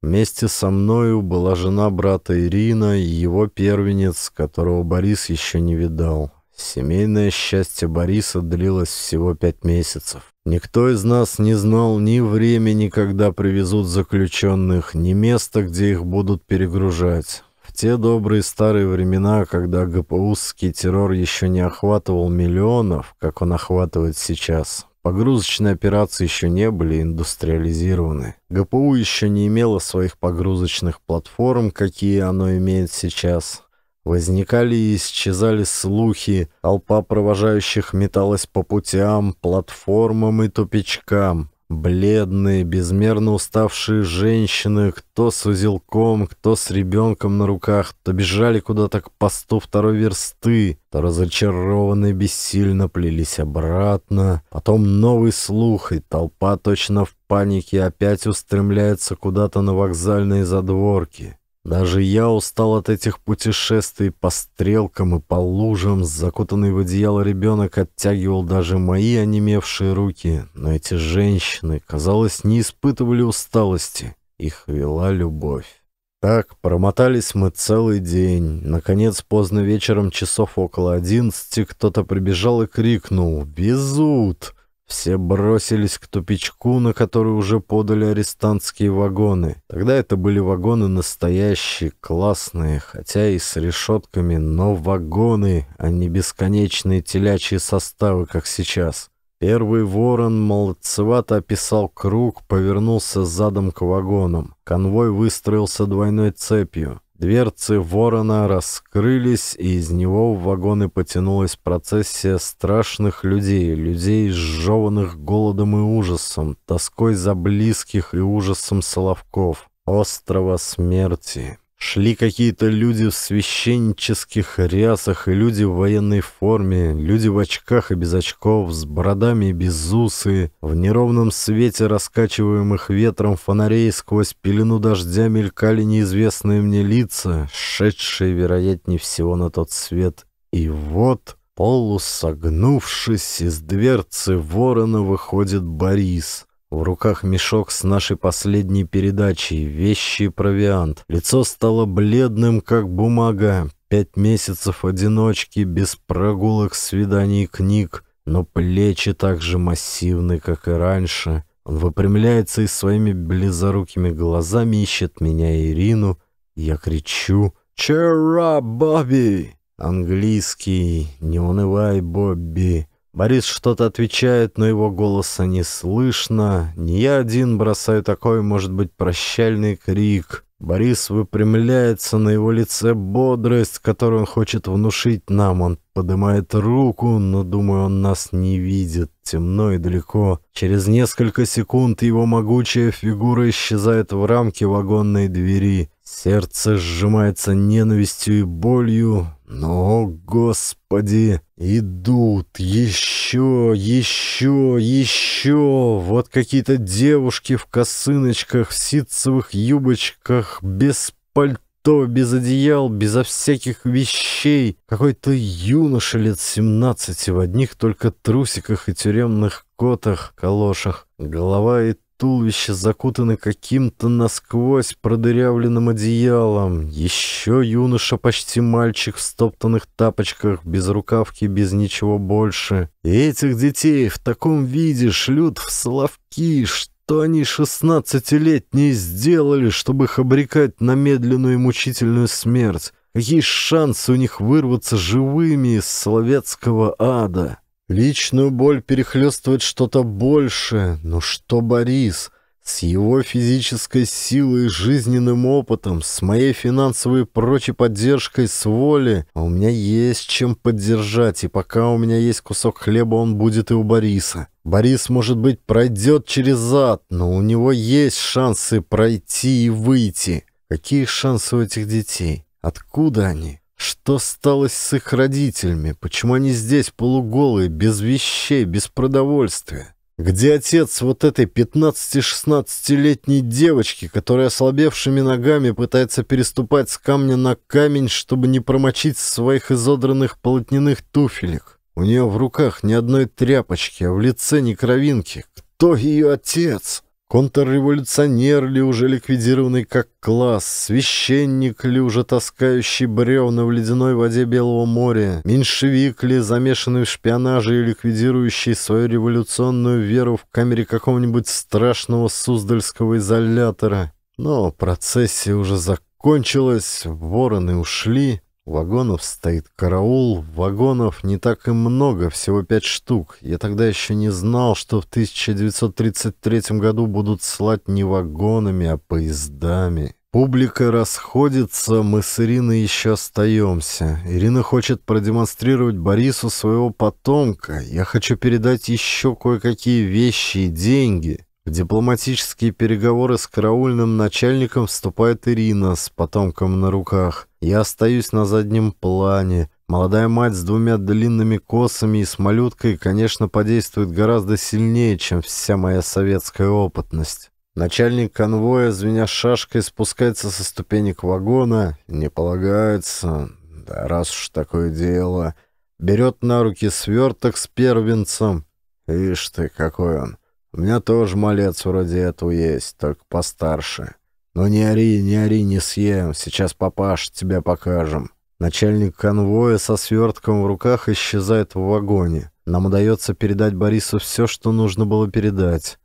S1: Вместе со мною была жена брата Ирина и его первенец, которого Борис еще не видал. Семейное счастье Бориса длилось всего пять месяцев. Никто из нас не знал ни времени, когда привезут заключенных, ни места, где их будут перегружать. В те добрые старые времена, когда ГПУский террор еще не охватывал миллионов, как он охватывает сейчас, погрузочные операции еще не были индустриализированы. ГПУ еще не имело своих погрузочных платформ, какие оно имеет сейчас. Возникали и исчезали слухи, толпа провожающих металась по путям, платформам и тупичкам. Бледные, безмерно уставшие женщины, кто с узелком, кто с ребенком на руках, то бежали куда-то к посту второй версты, то разочарованные бессильно плелись обратно. Потом новый слух, и толпа точно в панике опять устремляется куда-то на вокзальные задворки. Даже я устал от этих путешествий по стрелкам и по лужам. Закутанный в одеяло ребенок оттягивал даже мои онемевшие руки. Но эти женщины, казалось, не испытывали усталости. Их вела любовь. Так промотались мы целый день. Наконец, поздно вечером, часов около одиннадцати, кто-то прибежал и крикнул «Везут!». Все бросились к тупичку, на который уже подали арестантские вагоны. Тогда это были вагоны настоящие, классные, хотя и с решетками, но вагоны, а не бесконечные телячьи составы, как сейчас. Первый ворон молодцевато описал круг, повернулся задом к вагонам. Конвой выстроился двойной цепью. Дверцы ворона раскрылись, и из него в вагоны потянулась процессия страшных людей, людей, сжеванных голодом и ужасом, тоской за близких и ужасом Соловков, острова смерти. Шли какие-то люди в священнических рясах и люди в военной форме, люди в очках и без очков, с бородами и без усы. В неровном свете раскачиваемых ветром фонарей сквозь пелену дождя мелькали неизвестные мне лица, шедшие, вероятнее всего, на тот свет. И вот, полусогнувшись, из дверцы ворона выходит Борис — в руках мешок с нашей последней передачей, вещи и провиант. Лицо стало бледным, как бумага. Пять месяцев одиночки, без прогулок, свиданий и книг. Но плечи так же массивны, как и раньше. Он выпрямляется и своими близорукими глазами ищет меня Ирину. Я кричу «Чера, Бобби!» Английский «Не унывай, Бобби!» Борис что-то отвечает, но его голоса не слышно. Не я один бросаю такой, может быть, прощальный крик. Борис выпрямляется, на его лице бодрость, которую он хочет внушить нам. Он поднимает руку, но, думаю, он нас не видит. Темно и далеко. Через несколько секунд его могучая фигура исчезает в рамке вагонной двери. Сердце сжимается ненавистью и болью. Но, господи, идут еще, еще, еще. Вот какие-то девушки в косыночках, в ситцевых юбочках, без пальто, без одеял, безо всяких вещей. Какой-то юноша лет 17 в одних только трусиках и тюремных котах, калошах. Голова и туловища закутаны каким-то насквозь продырявленным одеялом. Еще юноша, почти мальчик в стоптанных тапочках, без рукавки, без ничего больше. И этих детей в таком виде шлют в Соловки, что они шестнадцатилетние сделали, чтобы их обрекать на медленную и мучительную смерть. Есть шансы у них вырваться живыми из словецкого ада? Личную боль перехлестывает что-то большее, но что Борис? С его физической силой и жизненным опытом, с моей финансовой и прочей поддержкой с воли, а у меня есть чем поддержать, и пока у меня есть кусок хлеба, он будет и у Бориса. Борис, может быть, пройдет через ад, но у него есть шансы пройти и выйти. Какие шансы у этих детей? Откуда они? Что стало с их родителями? Почему они здесь полуголые, без вещей, без продовольствия? Где отец вот этой 15-16-летней девочки, которая ослабевшими ногами пытается переступать с камня на камень, чтобы не промочить своих изодранных полотняных туфелек? У нее в руках ни одной тряпочки, а в лице ни кровинки. Кто ее отец? Контрреволюционер ли уже ликвидированный как класс, священник ли уже таскающий бревна в ледяной воде Белого моря, меньшевик ли замешанный в шпионаже и ликвидирующий свою революционную веру в камере какого-нибудь страшного суздальского изолятора. Но процессия уже закончилась, вороны ушли, Вагонов стоит караул, вагонов не так и много, всего пять штук. Я тогда еще не знал, что в 1933 году будут слать не вагонами, а поездами. Публика расходится, мы с Ириной еще остаемся. Ирина хочет продемонстрировать Борису своего потомка. Я хочу передать еще кое-какие вещи и деньги. В дипломатические переговоры с караульным начальником вступает Ирина с потомком на руках. Я остаюсь на заднем плане. Молодая мать с двумя длинными косами и с малюткой, конечно, подействует гораздо сильнее, чем вся моя советская опытность. Начальник конвоя, звеня шашкой, спускается со ступенек вагона. Не полагается. Да раз уж такое дело. Берет на руки сверток с первенцем. Ишь ты, какой он. У меня тоже малец вроде этого есть, только постарше. Но не ори, не ори, не съем. Сейчас папаша тебе покажем. Начальник конвоя со свертком в руках исчезает в вагоне. Нам удается передать Борису все, что нужно было передать.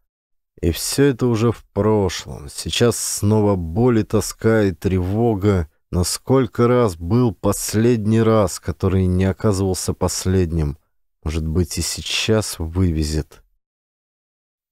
S1: И все это уже в прошлом. Сейчас снова боль и тоска и тревога. Но сколько раз был последний раз, который не оказывался последним? Может быть, и сейчас вывезет.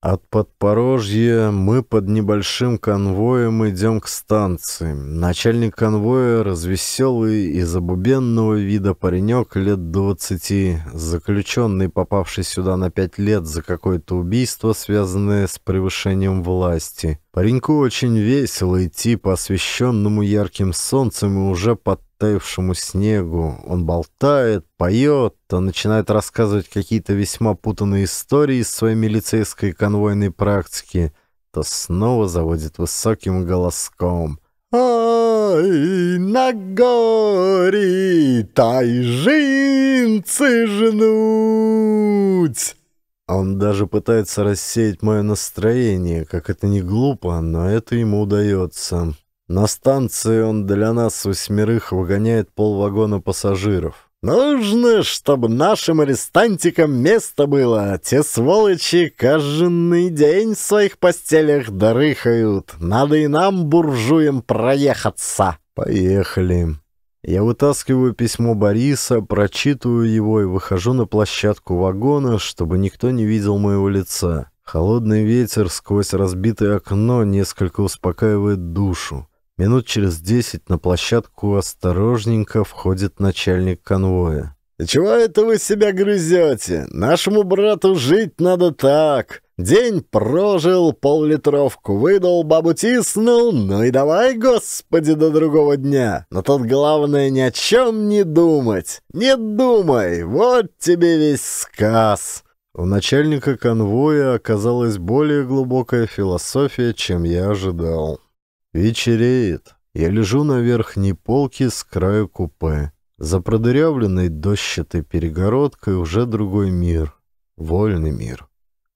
S1: От Подпорожья мы под небольшим конвоем идем к станции. Начальник конвоя, развеселый и забубенного вида паренек лет двадцати, заключенный, попавший сюда на пять лет за какое-то убийство, связанное с превышением власти. Пареньку очень весело идти по освещенному ярким солнцем и уже под оттаившему снегу. Он болтает, поет, он а начинает рассказывать какие-то весьма путанные истории из своей милицейской конвойной практики, то снова заводит высоким голоском. «Ой, на горе тайжинцы жнуть!» Он даже пытается рассеять мое настроение, как это не глупо, но это ему удается. На станции он для нас восьмерых выгоняет полвагона пассажиров. Нужно, чтобы нашим арестантикам место было. А те сволочи каждый день в своих постелях дорыхают. Надо и нам, буржуям, проехаться. Поехали. Я вытаскиваю письмо Бориса, прочитываю его и выхожу на площадку вагона, чтобы никто не видел моего лица. Холодный ветер сквозь разбитое окно несколько успокаивает душу. Минут через десять на площадку осторожненько входит начальник конвоя. чего это вы себя грызете? Нашему брату жить надо так. День прожил, поллитровку литровку выдал, бабу тиснул. Ну и давай, господи, до другого дня. Но тут главное ни о чем не думать. Не думай, вот тебе весь сказ». У начальника конвоя оказалась более глубокая философия, чем я ожидал. Вечереет. Я лежу на верхней полке с краю купе. За продырявленной дощатой перегородкой уже другой мир. Вольный мир.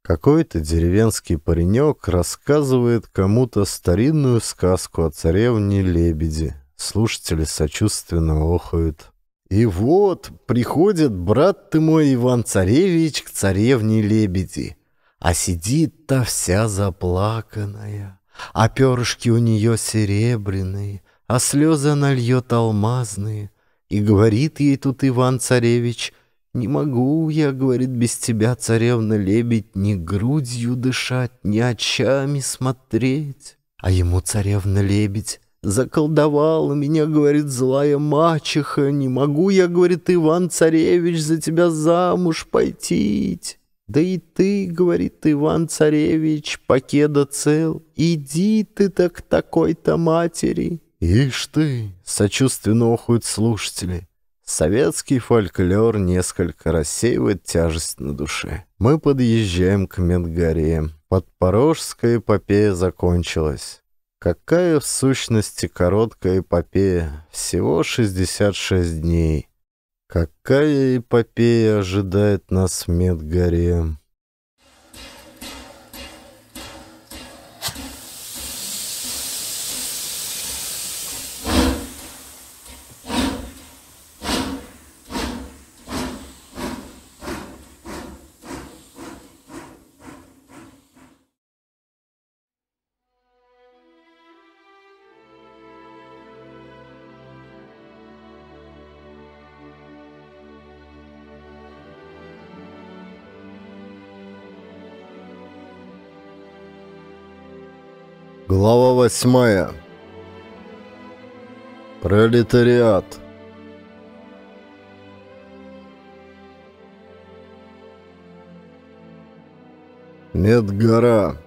S1: Какой-то деревенский паренек рассказывает кому-то старинную сказку о царевне-лебеди. Слушатели сочувственно охают. «И вот приходит брат ты мой, Иван-царевич, к царевне-лебеди, а сидит-то вся заплаканная». А перышки у нее серебряные, а слезы она льет алмазные. И говорит ей тут Иван-царевич, «Не могу я, — говорит, — без тебя, царевна-лебедь, ни грудью дышать, ни очами смотреть». А ему царевна-лебедь, «Заколдовала меня, — говорит, — злая мачеха, не могу я, — говорит, — Иван-царевич, за тебя замуж пойти». «Да и ты, — говорит Иван-царевич, — покеда цел, иди ты так такой-то матери!» «Ишь ты!» — сочувственно охуют слушатели. Советский фольклор несколько рассеивает тяжесть на душе. Мы подъезжаем к Медгаре. Подпорожская эпопея закончилась. Какая в сущности короткая эпопея? Всего 66 дней. Какая эпопея ожидает нас в Медгоре? Глава восьмая. Пролетариат. Медгора.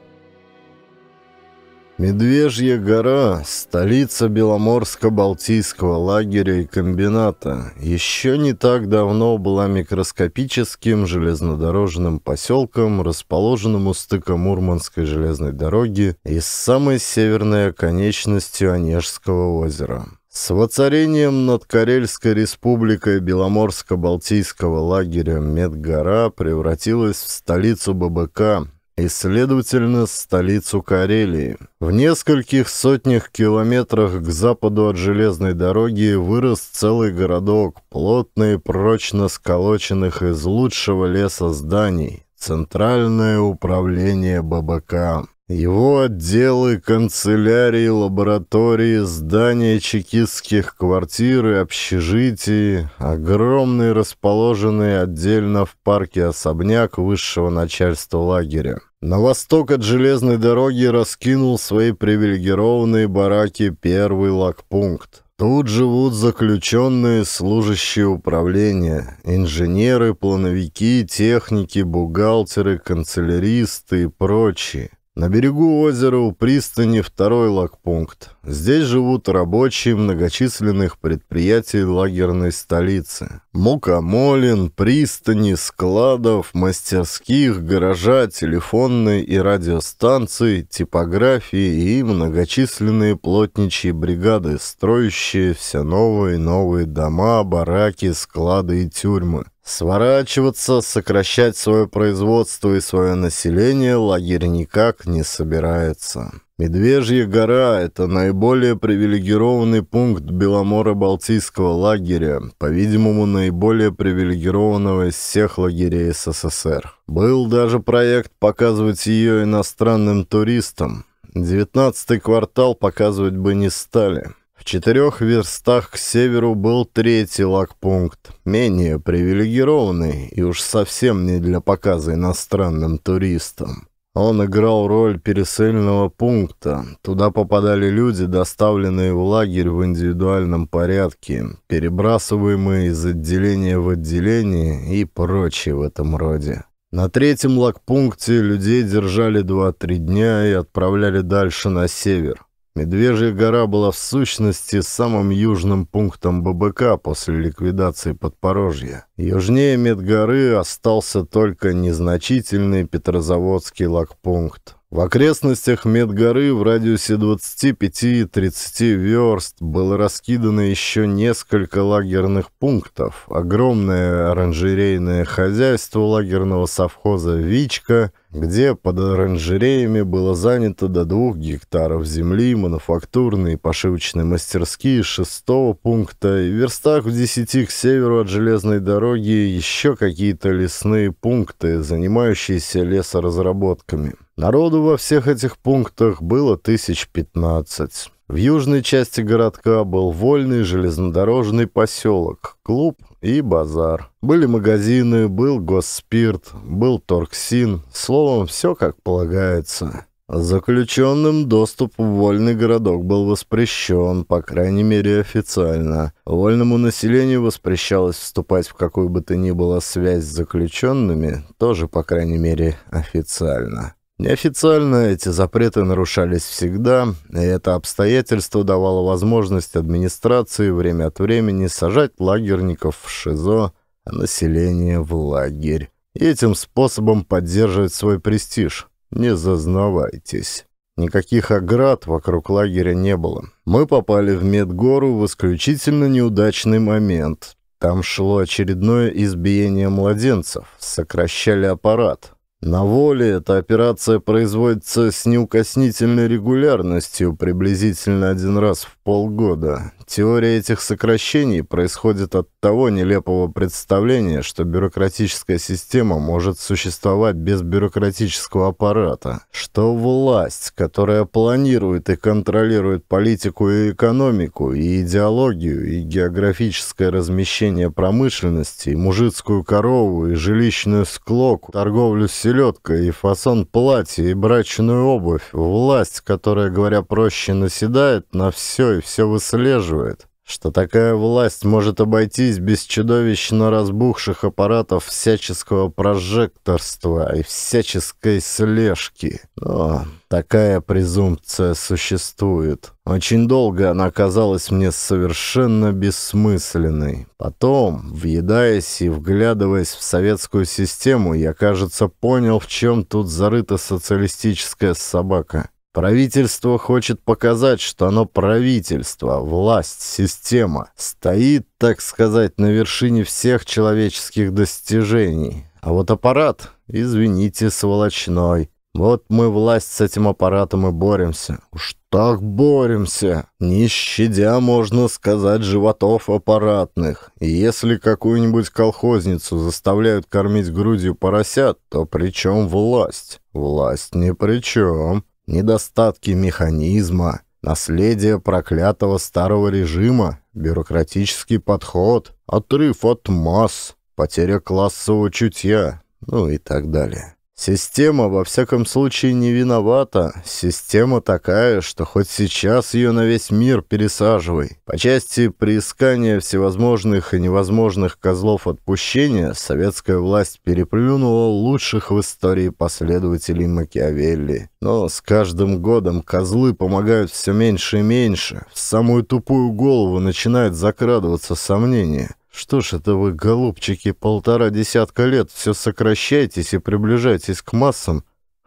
S1: Медвежья гора, столица Беломорско-Балтийского лагеря и комбината, еще не так давно была микроскопическим железнодорожным поселком, расположенным у стыка Мурманской железной дороги и с самой северной оконечностью Онежского озера. С воцарением над Карельской республикой Беломорско-Балтийского лагеря Медгора превратилась в столицу ББК, и, следовательно, столицу Карелии. В нескольких сотнях километрах к западу от железной дороги вырос целый городок, плотно и прочно сколоченных из лучшего леса зданий. Центральное управление ББК. Его отделы, канцелярии, лаборатории, здания чекистских квартир и общежитий, огромный расположенный отдельно в парке особняк высшего начальства лагеря. На восток от железной дороги раскинул свои привилегированные бараки первый лагпункт. Тут живут заключенные служащие управления, инженеры, плановики, техники, бухгалтеры, канцеляристы и прочие. На берегу озера у пристани второй лагпункт. Здесь живут рабочие многочисленных предприятий лагерной столицы. Мукомолин, пристани, складов, мастерских, гаража, телефонной и радиостанции, типографии и многочисленные плотничьи бригады, строящие все новые и новые дома, бараки, склады и тюрьмы. Сворачиваться, сокращать свое производство и свое население лагерь никак не собирается. Медвежья гора – это наиболее привилегированный пункт Беломора-Балтийского лагеря, по-видимому, наиболее привилегированного из всех лагерей СССР. Был даже проект показывать ее иностранным туристам. Девятнадцатый квартал показывать бы не стали – в четырех верстах к северу был третий лагпункт, менее привилегированный и уж совсем не для показа иностранным туристам. Он играл роль пересыльного пункта. Туда попадали люди, доставленные в лагерь в индивидуальном порядке, перебрасываемые из отделения в отделение и прочее в этом роде. На третьем лагпункте людей держали 2-3 дня и отправляли дальше на север. Медвежья гора была в сущности самым южным пунктом ББК после ликвидации подпорожья. Южнее Медгоры остался только незначительный Петрозаводский лагпункт. В окрестностях Медгоры в радиусе 25-30 верст было раскидано еще несколько лагерных пунктов, огромное оранжерейное хозяйство лагерного совхоза «Вичка», где под оранжереями было занято до двух гектаров земли, мануфактурные и пошивочные мастерские шестого пункта и верстах в десяти к северу от железной дороги еще какие-то лесные пункты, занимающиеся лесоразработками. Народу во всех этих пунктах было тысяч пятнадцать. В южной части городка был вольный железнодорожный поселок, клуб и базар. Были магазины, был госспирт, был торксин, словом, все как полагается. Заключенным доступ в вольный городок был воспрещен, по крайней мере официально. Вольному населению воспрещалось вступать в какую бы то ни было связь с заключенными, тоже, по крайней мере, официально. Неофициально эти запреты нарушались всегда, и это обстоятельство давало возможность администрации время от времени сажать лагерников в ШИЗО, а население в лагерь. И этим способом поддерживать свой престиж. Не зазнавайтесь. Никаких оград вокруг лагеря не было. Мы попали в Медгору в исключительно неудачный момент. Там шло очередное избиение младенцев. Сокращали аппарат. На воле эта операция производится с неукоснительной регулярностью, приблизительно один раз в полгода. Теория этих сокращений происходит от того нелепого представления, что бюрократическая система может существовать без бюрократического аппарата, что власть, которая планирует и контролирует политику и экономику, и идеологию, и географическое размещение промышленности, и мужицкую корову, и жилищную склоку, торговлю с селедка, и фасон платья, и брачную обувь, власть, которая, говоря проще, наседает на все и все выслеживает что такая власть может обойтись без чудовищно разбухших аппаратов всяческого прожекторства и всяческой слежки. Но такая презумпция существует. Очень долго она казалась мне совершенно бессмысленной. Потом, въедаясь и вглядываясь в советскую систему, я, кажется, понял, в чем тут зарыта социалистическая собака. Правительство хочет показать, что оно правительство, власть, система, стоит, так сказать, на вершине всех человеческих достижений. А вот аппарат, извините, сволочной. Вот мы власть с этим аппаратом и боремся. Уж так боремся. Не щадя, можно сказать, животов аппаратных. И если какую-нибудь колхозницу заставляют кормить грудью поросят, то при чем власть? Власть ни при чем недостатки механизма, наследие проклятого старого режима, бюрократический подход, отрыв от масс, потеря классового чутья, ну и так далее. Система, во всяком случае, не виновата. Система такая, что хоть сейчас ее на весь мир пересаживай. По части приискания всевозможных и невозможных козлов отпущения, советская власть переплюнула лучших в истории последователей Макиавелли. Но с каждым годом козлы помогают все меньше и меньше. В самую тупую голову начинает закрадываться сомнение – что ж это вы, голубчики, полтора десятка лет все сокращаетесь и приближаетесь к массам?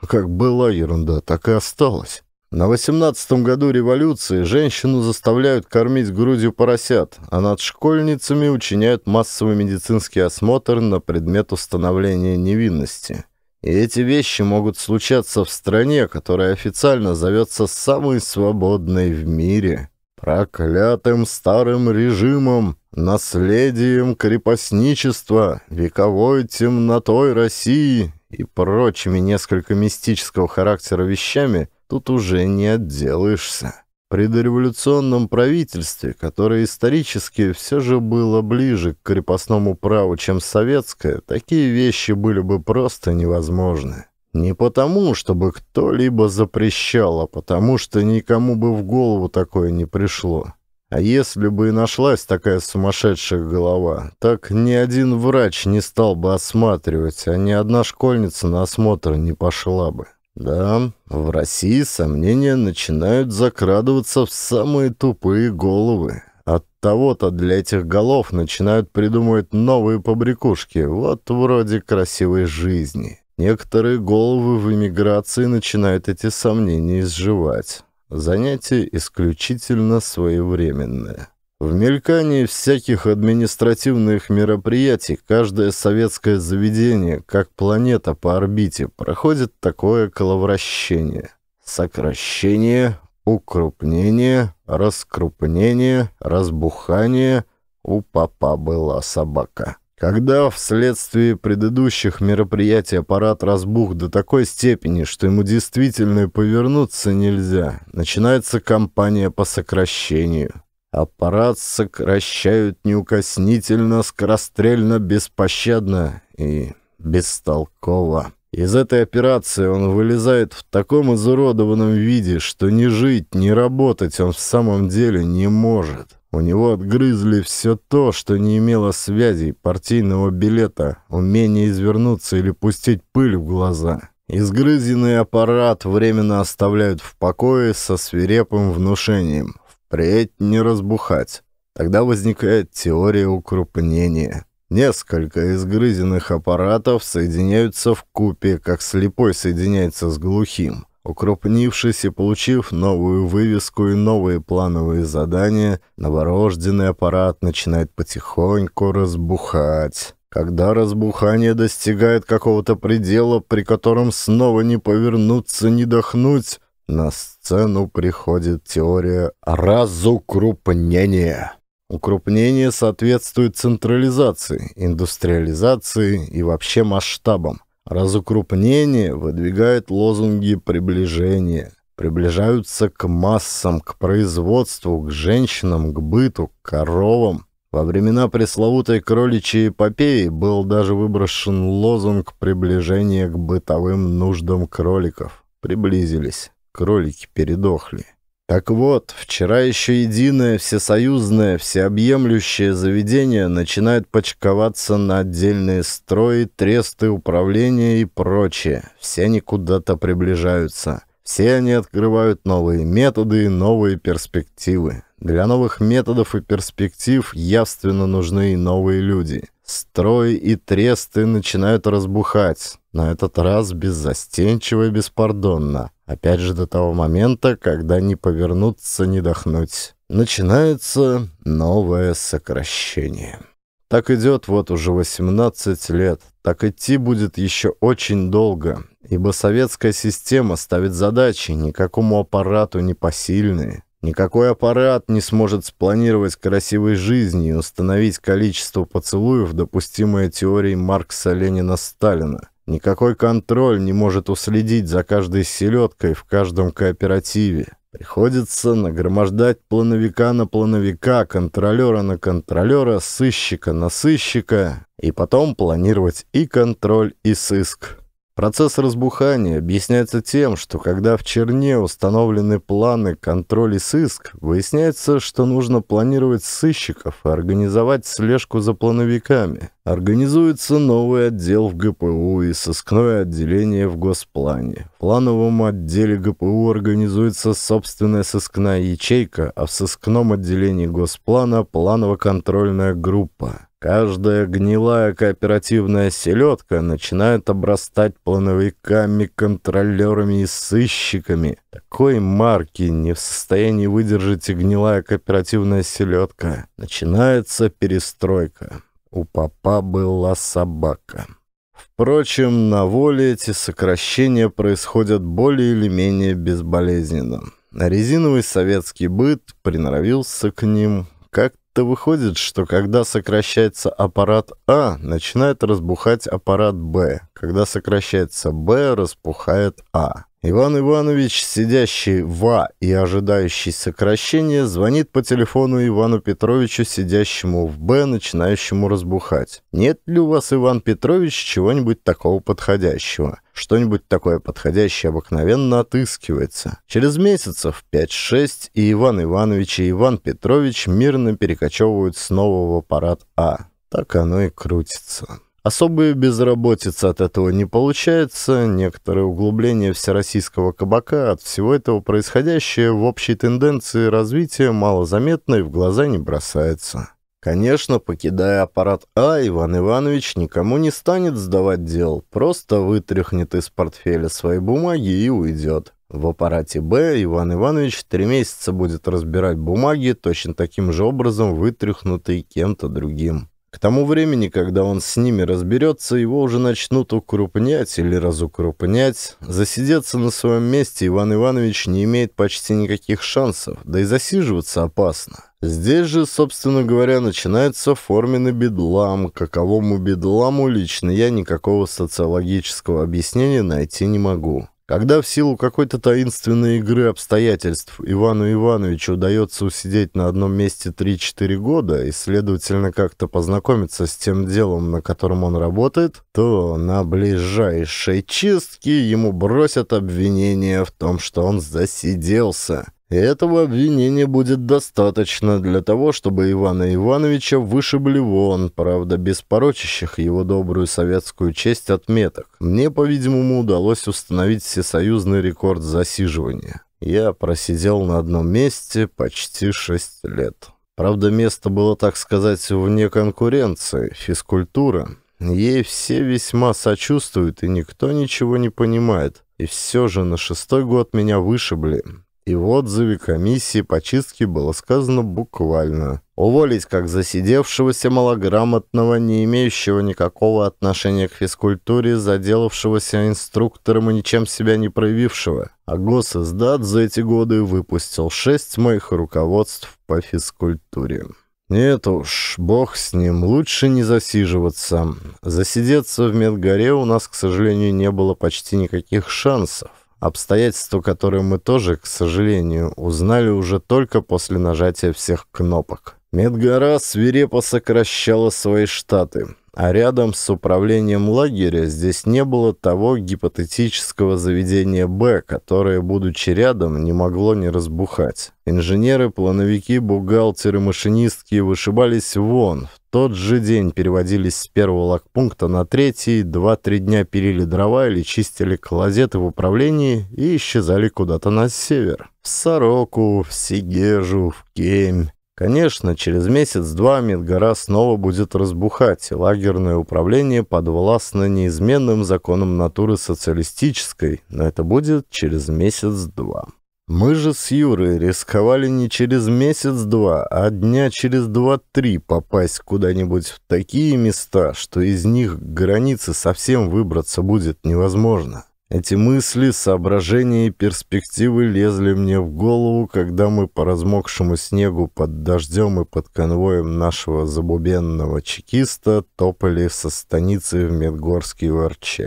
S1: Как была ерунда, так и осталось. На восемнадцатом году революции женщину заставляют кормить грудью поросят, а над школьницами учиняют массовый медицинский осмотр на предмет установления невинности. И эти вещи могут случаться в стране, которая официально зовется самой свободной в мире. Проклятым старым режимом, наследием крепостничества, вековой темнотой России и прочими несколько мистического характера вещами тут уже не отделаешься. При дореволюционном правительстве, которое исторически все же было ближе к крепостному праву, чем советское, такие вещи были бы просто невозможны. Не потому, чтобы кто-либо запрещал, а потому, что никому бы в голову такое не пришло. А если бы и нашлась такая сумасшедшая голова, так ни один врач не стал бы осматривать, а ни одна школьница на осмотр не пошла бы. Да, в России сомнения начинают закрадываться в самые тупые головы. От того-то для этих голов начинают придумывать новые побрякушки, вот вроде красивой жизни. Некоторые головы в эмиграции начинают эти сомнения изживать. Занятие исключительно своевременное. В мелькании всяких административных мероприятий каждое советское заведение, как планета по орбите, проходит такое коловращение. Сокращение, укрупнение, раскрупнение, разбухание. У папа была собака. Когда вследствие предыдущих мероприятий аппарат разбух до такой степени, что ему действительно повернуться нельзя, начинается кампания по сокращению. Аппарат сокращают неукоснительно, скорострельно, беспощадно и бестолково. Из этой операции он вылезает в таком изуродованном виде, что ни жить, ни работать он в самом деле не может. У него отгрызли все то, что не имело связи партийного билета, умения извернуться или пустить пыль в глаза. Изгрызенный аппарат временно оставляют в покое со свирепым внушением. Впредь не разбухать. Тогда возникает теория укрупнения. Несколько изгрызенных аппаратов соединяются в купе, как слепой соединяется с глухим. Укрупнившись и получив новую вывеску и новые плановые задания, новорожденный аппарат начинает потихоньку разбухать. Когда разбухание достигает какого-то предела, при котором снова не повернуться, не дохнуть, на сцену приходит теория разукрупнения. Укрупнение соответствует централизации, индустриализации и вообще масштабам. Разукрупнение выдвигает лозунги приближения. Приближаются к массам, к производству, к женщинам, к быту, к коровам. Во времена пресловутой кроличьей эпопеи был даже выброшен лозунг приближения к бытовым нуждам кроликов. Приблизились. Кролики передохли. Так вот, вчера еще единое, всесоюзное, всеобъемлющее заведение начинает почковаться на отдельные строи, тресты, управления и прочее. Все они куда-то приближаются. Все они открывают новые методы и новые перспективы. Для новых методов и перспектив явственно нужны и новые люди – Строй и тресты начинают разбухать, на этот раз беззастенчиво и беспардонно. Опять же до того момента, когда не повернуться, не дохнуть. Начинается новое сокращение. Так идет вот уже 18 лет, так идти будет еще очень долго, ибо советская система ставит задачи никакому аппарату непосильные. Никакой аппарат не сможет спланировать красивой жизни и установить количество поцелуев, допустимое теорией Маркса Ленина Сталина. Никакой контроль не может уследить за каждой селедкой в каждом кооперативе. Приходится нагромождать плановика на плановика, контролера на контролера, сыщика на сыщика, и потом планировать и контроль, и сыск. Процесс разбухания объясняется тем, что когда в черне установлены планы, контроль и сыск, выясняется, что нужно планировать сыщиков и организовать слежку за плановиками. Организуется новый отдел в ГПУ и сыскное отделение в Госплане. В плановом отделе ГПУ организуется собственная сыскная ячейка, а в сыскном отделении Госплана – планово-контрольная группа. Каждая гнилая кооперативная селедка начинает обрастать плановиками, контролерами и сыщиками. Такой марки не в состоянии выдержать и гнилая кооперативная селедка. Начинается перестройка. У папа была собака. Впрочем, на воле эти сокращения происходят более или менее безболезненно. Резиновый советский быт приноровился к ним, как то выходит, что когда сокращается аппарат А, начинает разбухать аппарат Б. Когда сокращается «Б», распухает «А». Иван Иванович, сидящий в А и ожидающий сокращения, звонит по телефону Ивану Петровичу, сидящему в Б, начинающему разбухать. «Нет ли у вас, Иван Петрович, чего-нибудь такого подходящего?» Что-нибудь такое подходящее обыкновенно отыскивается. Через месяцев 5-6 и Иван Иванович, и Иван Петрович мирно перекочевывают снова в аппарат А. Так оно и крутится. Особой безработицы от этого не получается, некоторое углубление всероссийского кабака от всего этого происходящее в общей тенденции развития малозаметно и в глаза не бросается. Конечно, покидая аппарат А, Иван Иванович никому не станет сдавать дел, просто вытряхнет из портфеля свои бумаги и уйдет. В аппарате Б Иван Иванович три месяца будет разбирать бумаги точно таким же образом, вытряхнутые кем-то другим. К тому времени, когда он с ними разберется, его уже начнут укрупнять или разукрупнять. Засидеться на своем месте Иван Иванович не имеет почти никаких шансов, да и засиживаться опасно. Здесь же, собственно говоря, начинается форменный бедлам. Каковому бедламу лично я никакого социологического объяснения найти не могу. Когда в силу какой-то таинственной игры обстоятельств Ивану Ивановичу удается усидеть на одном месте 3-4 года и, следовательно, как-то познакомиться с тем делом, на котором он работает, то на ближайшей чистке ему бросят обвинение в том, что он засиделся этого обвинения будет достаточно для того, чтобы Ивана Ивановича вышибли вон, правда, без порочащих его добрую советскую честь отметок. Мне, по-видимому, удалось установить всесоюзный рекорд засиживания. Я просидел на одном месте почти шесть лет. Правда, место было, так сказать, вне конкуренции, физкультура. Ей все весьма сочувствуют, и никто ничего не понимает. И все же на шестой год меня вышибли. И в отзыве комиссии по чистке было сказано буквально «Уволить как засидевшегося малограмотного, не имеющего никакого отношения к физкультуре, заделавшегося инструктором и ничем себя не проявившего, а госиздат за эти годы выпустил шесть моих руководств по физкультуре». Нет уж, бог с ним, лучше не засиживаться. Засидеться в медгоре у нас, к сожалению, не было почти никаких шансов. Обстоятельство, которое мы тоже, к сожалению, узнали уже только после нажатия всех кнопок. Медгора свирепо сокращала свои штаты а рядом с управлением лагеря здесь не было того гипотетического заведения «Б», которое, будучи рядом, не могло не разбухать. Инженеры, плановики, бухгалтеры, машинистки вышибались вон. В тот же день переводились с первого лагпункта на третий, два-три дня пилили дрова или чистили клозеты в управлении и исчезали куда-то на север. В Сороку, в Сигежу, в Кемь. Конечно, через месяц-два Медгора снова будет разбухать, и лагерное управление подвластно неизменным законам натуры социалистической, но это будет через месяц-два. Мы же с Юрой рисковали не через месяц-два, а дня через два-три попасть куда-нибудь в такие места, что из них границы совсем выбраться будет невозможно. Эти мысли, соображения и перспективы лезли мне в голову, когда мы по размокшему снегу под дождем и под конвоем нашего забубенного чекиста топали со станицы в Медгорский ВРЧ.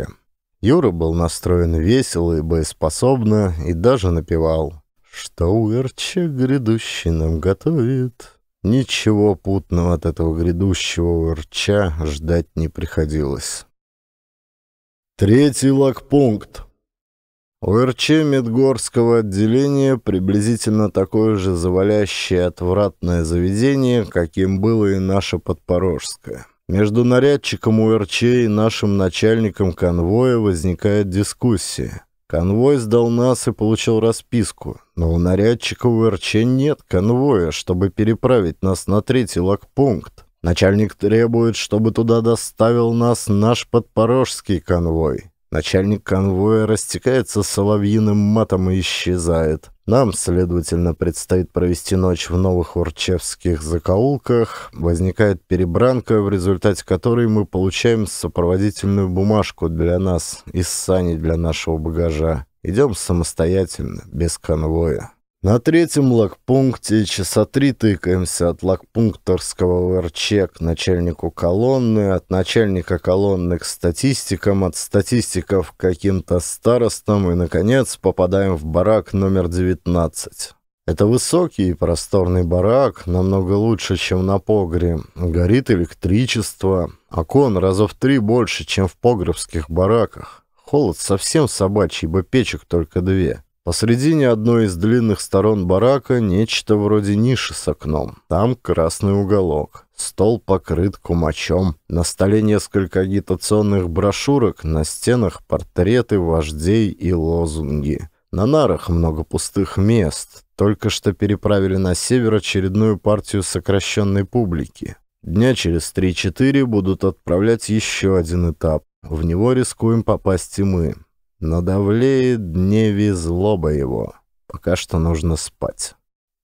S1: Юра был настроен весело и боеспособно, и даже напевал «Что УРЧ грядущий нам готовит?» Ничего путного от этого грядущего УРЧа ждать не приходилось. Третий лагпункт. ОРЧ Медгорского отделения приблизительно такое же завалящее отвратное заведение, каким было и наше подпорожское. Между нарядчиком УРЧ и нашим начальником конвоя возникает дискуссия. Конвой сдал нас и получил расписку, но у нарядчика УРЧ нет конвоя, чтобы переправить нас на третий лагпункт. Начальник требует, чтобы туда доставил нас наш подпорожский конвой. Начальник конвоя растекается соловьиным матом и исчезает. Нам, следовательно, предстоит провести ночь в новых урчевских закоулках. Возникает перебранка, в результате которой мы получаем сопроводительную бумажку для нас и сани для нашего багажа. Идем самостоятельно, без конвоя. На третьем лагпункте часа три тыкаемся от лагпункторского ВРЧ к начальнику колонны, от начальника колонны к статистикам, от статистиков к каким-то старостам и, наконец, попадаем в барак номер 19. Это высокий и просторный барак, намного лучше, чем на погре. Горит электричество, окон раза в три больше, чем в погребских бараках. Холод совсем собачий, бы печек только две. Посредине одной из длинных сторон барака нечто вроде ниши с окном. Там красный уголок. Стол покрыт кумачом. На столе несколько агитационных брошюрок, на стенах портреты вождей и лозунги. На нарах много пустых мест. Только что переправили на север очередную партию сокращенной публики. Дня через 3-4 будут отправлять еще один этап. В него рискуем попасть и мы но давлеет везло бы его. Пока что нужно спать.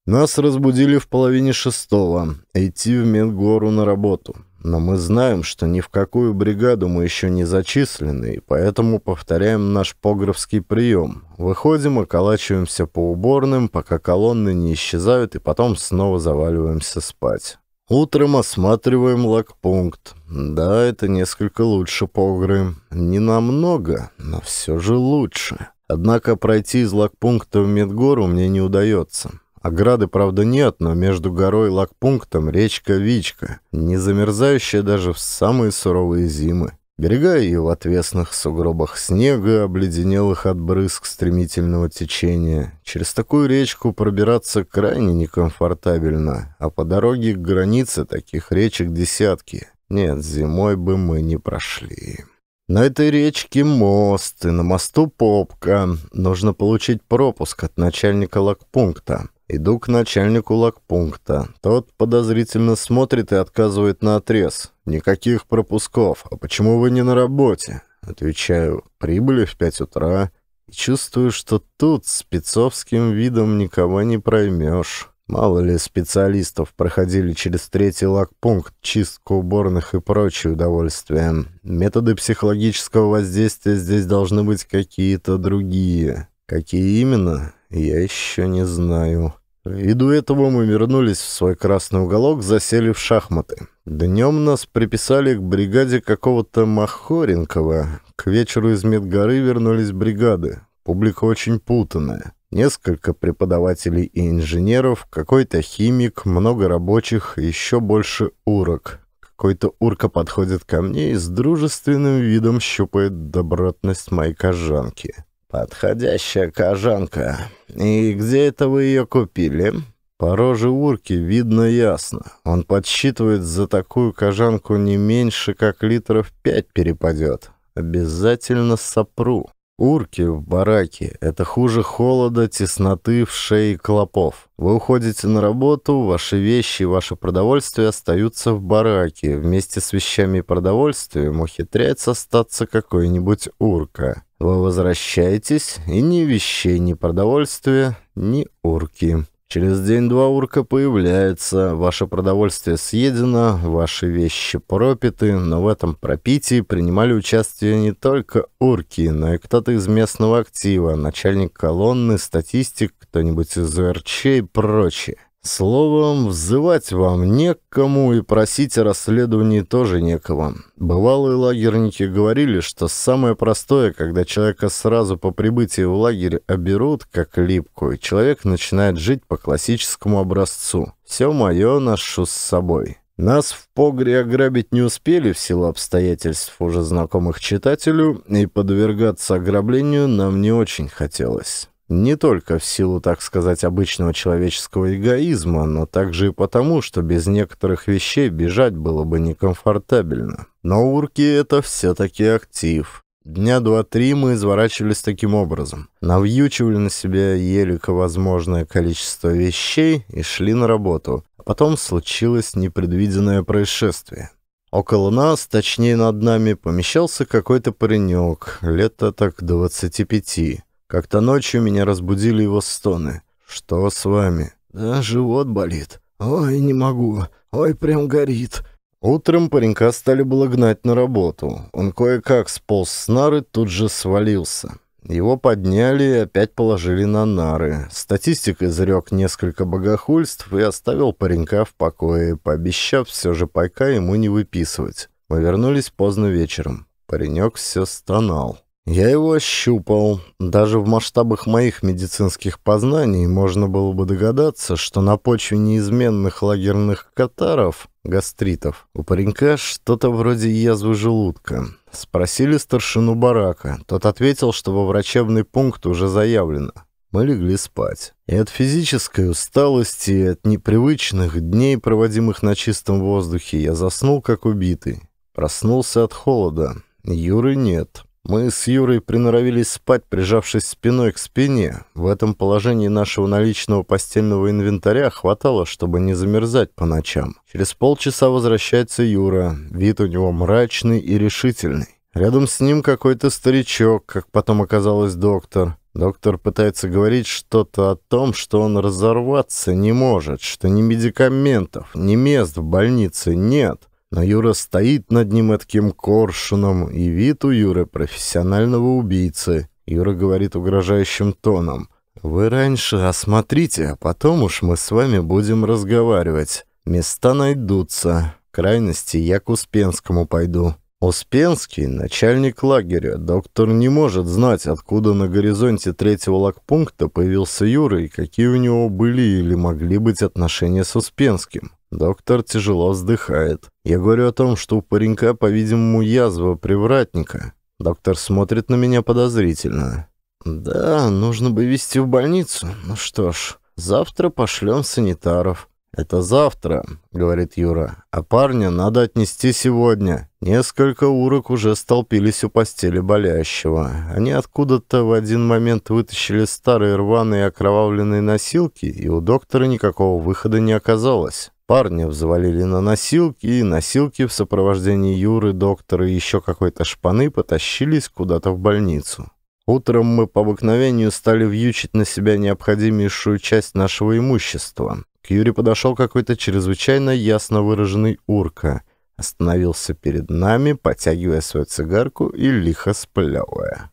S1: Нас разбудили в половине шестого, идти в Медгору на работу. Но мы знаем, что ни в какую бригаду мы еще не зачислены, и поэтому повторяем наш погровский прием. Выходим, околачиваемся по уборным, пока колонны не исчезают, и потом снова заваливаемся спать. Утром осматриваем лагпункт. Да, это несколько лучше погры. Не намного, но все же лучше. Однако пройти из лагпункта в Медгору мне не удается. Ограды, правда, нет, но между горой и лагпунктом речка Вичка, не замерзающая даже в самые суровые зимы. Берега ее в отвесных сугробах снега, обледенелых от брызг стремительного течения. Через такую речку пробираться крайне некомфортабельно, а по дороге к границе таких речек десятки. Нет, зимой бы мы не прошли. На этой речке мост, и на мосту попка. Нужно получить пропуск от начальника лагпункта. Иду к начальнику лагпункта. Тот подозрительно смотрит и отказывает на отрез. Никаких пропусков. А почему вы не на работе? Отвечаю, прибыли в 5 утра. И чувствую, что тут спецовским видом никого не проймешь. Мало ли специалистов проходили через третий лагпункт, чистку уборных и прочие удовольствия. Методы психологического воздействия здесь должны быть какие-то другие. Какие именно? я еще не знаю. Ввиду этого мы вернулись в свой красный уголок, засели в шахматы. Днем нас приписали к бригаде какого-то Махоренкова. К вечеру из Медгоры вернулись бригады. Публика очень путанная. Несколько преподавателей и инженеров, какой-то химик, много рабочих, еще больше урок. Какой-то урка подходит ко мне и с дружественным видом щупает добротность моей кожанки. «Подходящая кожанка. И где это вы ее купили?» По роже урки видно ясно. Он подсчитывает, за такую кожанку не меньше, как литров пять перепадет. Обязательно сопру. Урки в бараке — это хуже холода, тесноты в шее клопов. Вы уходите на работу, ваши вещи и ваше продовольствие остаются в бараке. Вместе с вещами и продовольствием ухитряется остаться какой-нибудь урка. Вы возвращаетесь, и ни вещей, ни продовольствия, ни урки. Через день-два урка появляется, ваше продовольствие съедено, ваши вещи пропиты, но в этом пропитии принимали участие не только урки, но и кто-то из местного актива, начальник колонны, статистик, кто-нибудь из ОРЧ и прочее. Словом, взывать вам некому и просить о расследовании тоже некого. Бывалые лагерники говорили, что самое простое, когда человека сразу по прибытии в лагерь оберут, как липкую, человек начинает жить по классическому образцу. «Все мое ношу с собой». Нас в погре ограбить не успели в силу обстоятельств, уже знакомых читателю, и подвергаться ограблению нам не очень хотелось. Не только в силу, так сказать, обычного человеческого эгоизма, но также и потому, что без некоторых вещей бежать было бы некомфортабельно. Но урки — это все-таки актив. Дня два-три мы изворачивались таким образом. Навьючивали на себя елико возможное количество вещей и шли на работу. А потом случилось непредвиденное происшествие. Около нас, точнее над нами, помещался какой-то паренек, лет так двадцати пяти. Как-то ночью меня разбудили его стоны. «Что с вами?» «Да, живот болит. Ой, не могу. Ой, прям горит». Утром паренька стали было гнать на работу. Он кое-как сполз с нары, тут же свалился. Его подняли и опять положили на нары. Статистик изрек несколько богохульств и оставил паренька в покое, пообещав все же пайка ему не выписывать. Мы вернулись поздно вечером. Паренек все стонал. Я его ощупал. Даже в масштабах моих медицинских познаний можно было бы догадаться, что на почве неизменных лагерных катаров, гастритов, у паренька что-то вроде язвы желудка. Спросили старшину барака. Тот ответил, что во врачебный пункт уже заявлено. Мы легли спать. И от физической усталости, и от непривычных дней, проводимых на чистом воздухе, я заснул как убитый. Проснулся от холода. Юры нет. Мы с Юрой приноровились спать, прижавшись спиной к спине. В этом положении нашего наличного постельного инвентаря хватало, чтобы не замерзать по ночам. Через полчаса возвращается Юра. Вид у него мрачный и решительный. Рядом с ним какой-то старичок, как потом оказалось доктор. Доктор пытается говорить что-то о том, что он разорваться не может, что ни медикаментов, ни мест в больнице нет но Юра стоит над ним таким коршуном, и вид у Юры профессионального убийцы. Юра говорит угрожающим тоном. «Вы раньше осмотрите, а потом уж мы с вами будем разговаривать. Места найдутся. В крайности я к Успенскому пойду». Успенский, начальник лагеря, доктор не может знать, откуда на горизонте третьего лагпункта появился Юра и какие у него были или могли быть отношения с Успенским. Доктор тяжело вздыхает. Я говорю о том, что у паренька, по-видимому, язва привратника. Доктор смотрит на меня подозрительно. «Да, нужно бы везти в больницу. Ну что ж, завтра пошлем санитаров». «Это завтра», — говорит Юра. «А парня надо отнести сегодня». Несколько урок уже столпились у постели болящего. Они откуда-то в один момент вытащили старые рваные окровавленные носилки, и у доктора никакого выхода не оказалось. Парня взвалили на носилки, и носилки в сопровождении Юры, доктора и еще какой-то шпаны потащились куда-то в больницу. Утром мы по обыкновению стали вьючить на себя необходимейшую часть нашего имущества. К Юре подошел какой-то чрезвычайно ясно выраженный урка. Остановился перед нами, потягивая свою цигарку и лихо сплевывая.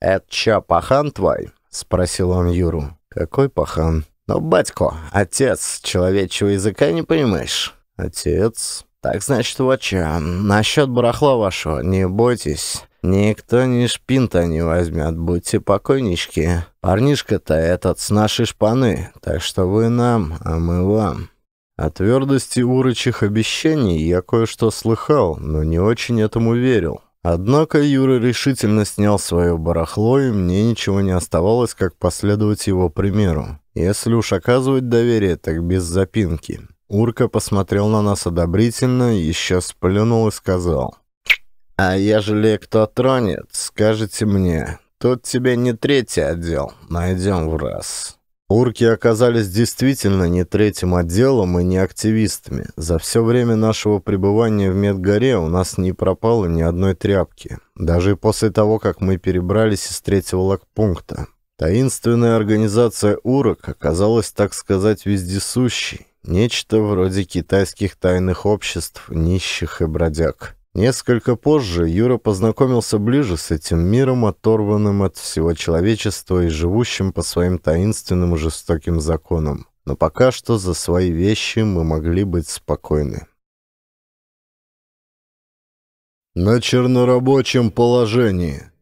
S1: «Это че, пахан твой?» — спросил он Юру. «Какой пахан?» Но, батько, отец, человечего языка не понимаешь. Отец. Так, значит, вот вотча, насчет барахла вашего, не бойтесь. Никто ни шпинта не возьмет, будьте покойнички. Парнишка-то этот с нашей шпаны, так что вы нам, а мы вам. О твердости урочих обещаний я кое-что слыхал, но не очень этому верил. Однако Юра решительно снял свое барахло, и мне ничего не оставалось, как последовать его примеру. Если уж оказывать доверие, так без запинки. Урка посмотрел на нас одобрительно, еще сплюнул и сказал. «А ежели кто тронет, скажите мне. Тут тебе не третий отдел, найдем в раз». Урки оказались действительно не третьим отделом и не активистами. За все время нашего пребывания в Медгоре у нас не пропало ни одной тряпки. Даже после того, как мы перебрались из третьего лагпункта. Таинственная организация урок оказалась, так сказать, вездесущей. Нечто вроде китайских тайных обществ, нищих и бродяг. Несколько позже Юра познакомился ближе с этим миром, оторванным от всего человечества и живущим по своим таинственным и жестоким законам. Но пока что за свои вещи мы
S2: могли быть спокойны. На чернорабочем положении.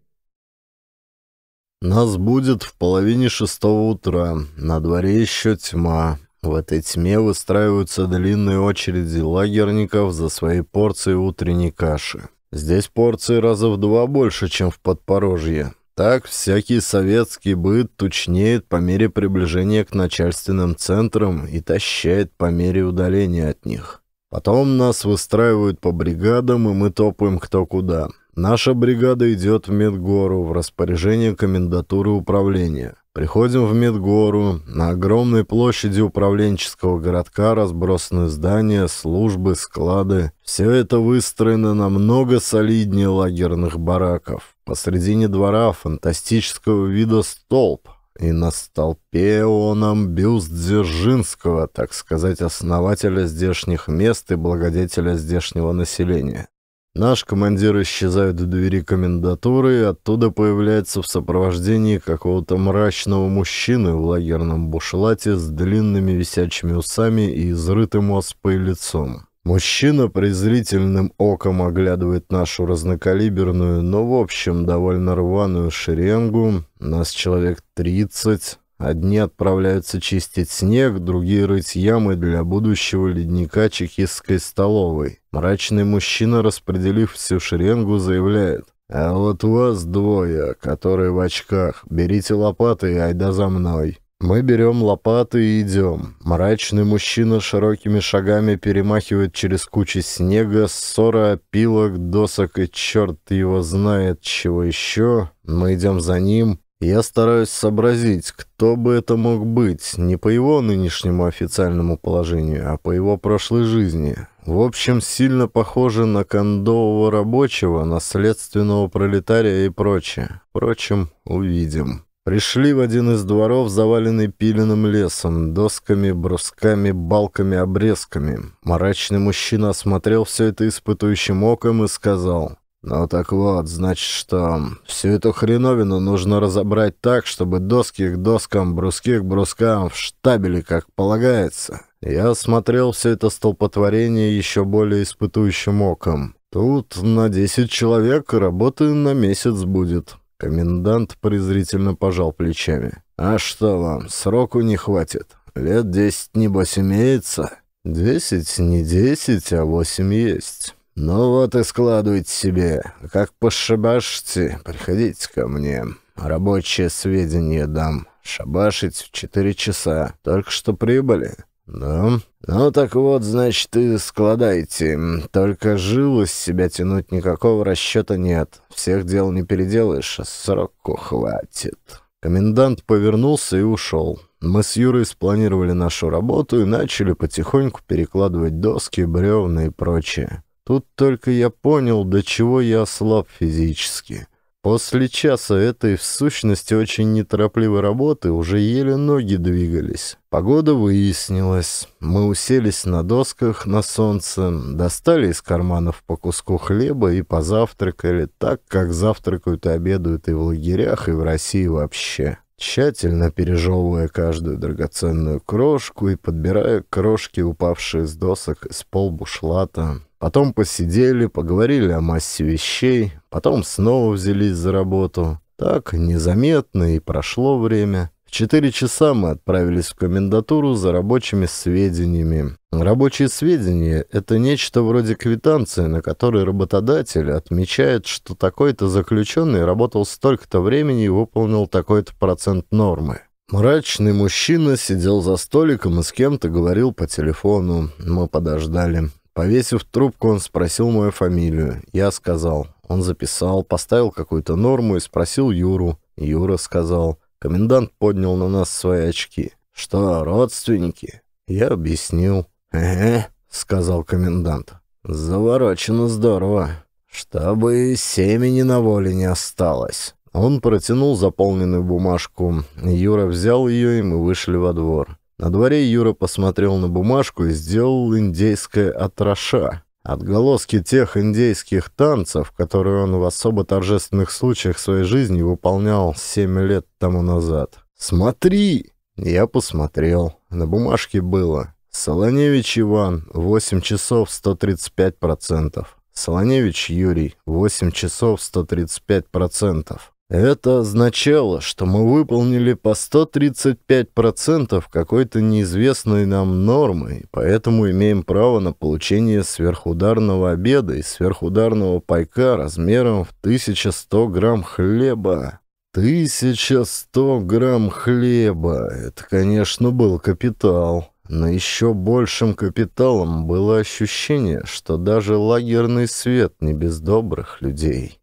S2: Нас будет в
S1: половине шестого утра. На дворе еще тьма. В этой тьме выстраиваются длинные очереди лагерников за свои порции утренней каши. Здесь порции раза в два больше, чем в Подпорожье. Так всякий советский быт тучнеет по мере приближения к начальственным центрам и тащает по мере удаления от них. Потом нас выстраивают по бригадам, и мы топаем кто куда. Наша бригада идет в Медгору в распоряжение комендатуры управления. Приходим в Медгору. На огромной площади управленческого городка разбросаны здания, службы, склады. Все это выстроено намного солиднее лагерных бараков. Посредине двора фантастического вида столб, и на столпе он бюст Дзержинского, так сказать, основателя здешних мест и благодетеля здешнего населения. Наш командир исчезает в двери комендатуры и оттуда появляется в сопровождении какого-то мрачного мужчины в лагерном бушлате с длинными висячими усами и изрытым оспой лицом. Мужчина презрительным оком оглядывает нашу разнокалиберную, но в общем довольно рваную шеренгу. Нас человек тридцать. Одни отправляются чистить снег, другие рыть ямы для будущего ледника чекистской столовой. Мрачный мужчина, распределив всю шеренгу, заявляет. «А вот вас двое, которые в очках. Берите лопаты и айда за мной». Мы берем лопаты и идем. Мрачный мужчина широкими шагами перемахивает через кучи снега, ссора, опилок, досок и черт его знает чего еще. Мы идем за ним. Я стараюсь сообразить, кто бы это мог быть, не по его нынешнему официальному положению, а по его прошлой жизни. В общем, сильно похоже на кондового рабочего, наследственного пролетария и прочее. Впрочем, увидим. Пришли в один из дворов, заваленный пиленным лесом, досками, брусками, балками, обрезками. Мрачный мужчина осмотрел все это испытующим оком и сказал «Ну так вот, значит что, всю эту хреновину нужно разобрать так, чтобы доски к доскам, бруски к брускам, в штабеле, как полагается». Я смотрел все это столпотворение еще более испытующим оком. «Тут на 10 человек работы на месяц будет». Комендант презрительно пожал плечами. «А что вам, сроку не хватит? Лет десять, небось, имеется?» «Десять не десять, а восемь есть». «Ну вот и складывайте себе. Как пошабашите, приходите ко мне. Рабочее сведения дам. Шабашить в четыре часа. Только что прибыли». «Да? Ну так вот, значит, и складайте. Только жилу с себя тянуть никакого расчета нет. Всех дел не переделаешь, а сроку хватит». Комендант повернулся и ушел. Мы с Юрой спланировали нашу работу и начали потихоньку перекладывать доски, бревна и прочее. Тут только я понял, до чего я слаб физически. После часа этой, в сущности, очень неторопливой работы уже еле ноги двигались. Погода выяснилась. Мы уселись на досках на солнце, достали из карманов по куску хлеба и позавтракали так, как завтракают и обедают и в лагерях, и в России вообще тщательно пережевывая каждую драгоценную крошку и подбирая крошки, упавшие с досок из полбушлата. Потом посидели, поговорили о массе вещей, потом снова взялись за работу. Так незаметно и прошло время. В четыре часа мы отправились в комендатуру за рабочими сведениями. Рабочие сведения – это нечто вроде квитанции, на которой работодатель отмечает, что такой-то заключенный работал столько-то времени и выполнил такой-то процент нормы. Мрачный мужчина сидел за столиком и с кем-то говорил по телефону. Мы подождали. Повесив трубку, он спросил мою фамилию. Я сказал. Он записал, поставил какую-то норму и спросил Юру. Юра сказал. Комендант поднял на нас свои очки. «Что, родственники?» Я объяснил. «Э-э», сказал комендант. «Заворочено здорово. Чтобы семени на воле не осталось». Он протянул заполненную бумажку. Юра взял ее, и мы вышли во двор. На дворе Юра посмотрел на бумажку и сделал индейское отроша. Отголоски тех индейских танцев, которые он в особо торжественных случаях своей жизни выполнял семь лет тому назад. «Смотри!» Я посмотрел. На бумажке было. Солоневич Иван, 8 часов 135%. Солоневич Юрий, 8 часов 135%. Это означало, что мы выполнили по 135% какой-то неизвестной нам нормы, и поэтому имеем право на получение сверхударного обеда и сверхударного пайка размером в 1100 грамм хлеба. 1100 грамм хлеба! Это, конечно, был капитал. Но еще большим капиталом было ощущение, что даже лагерный свет не без добрых людей.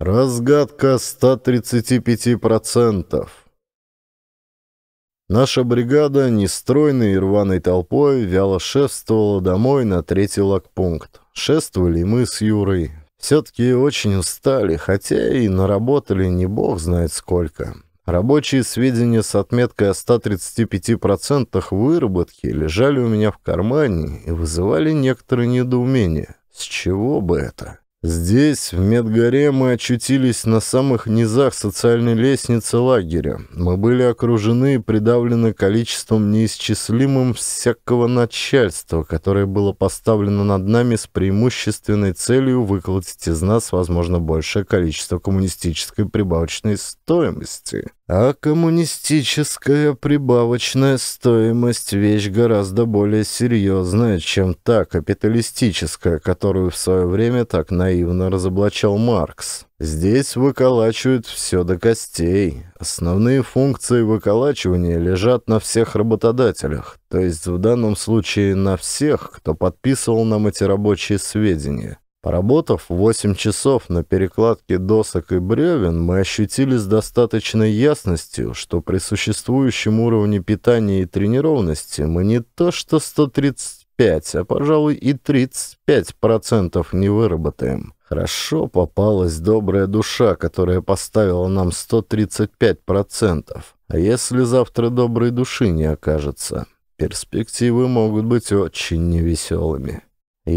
S2: Разгадка 135%. Наша бригада нестройной и рваной
S1: толпой вяло шествовала домой на третий лагпункт. Шествовали мы с Юрой. Все-таки очень устали, хотя и наработали не бог знает сколько. Рабочие сведения с отметкой о 135% выработки лежали у меня в кармане и вызывали некоторое недоумение. С чего бы это? Здесь, в Медгоре мы очутились на самых низах социальной лестницы лагеря. Мы были окружены и придавлены количеством неисчислимым всякого начальства, которое было поставлено над нами с преимущественной целью выколотить из нас, возможно, большее количество коммунистической прибавочной стоимости. А коммунистическая прибавочная стоимость – вещь гораздо более серьезная, чем та капиталистическая, которую в свое время так наивно разоблачал Маркс. Здесь выколачивают все до костей. Основные функции выколачивания лежат на всех работодателях, то есть в данном случае на всех, кто подписывал нам эти рабочие сведения. Поработав 8 часов на перекладке досок и бревен, мы ощутили с достаточной ясностью, что при существующем уровне питания и тренированности мы не то что 135, а, пожалуй, и 35% не выработаем. Хорошо попалась добрая душа, которая поставила нам 135%. А если завтра доброй души не окажется? Перспективы могут быть очень невеселыми.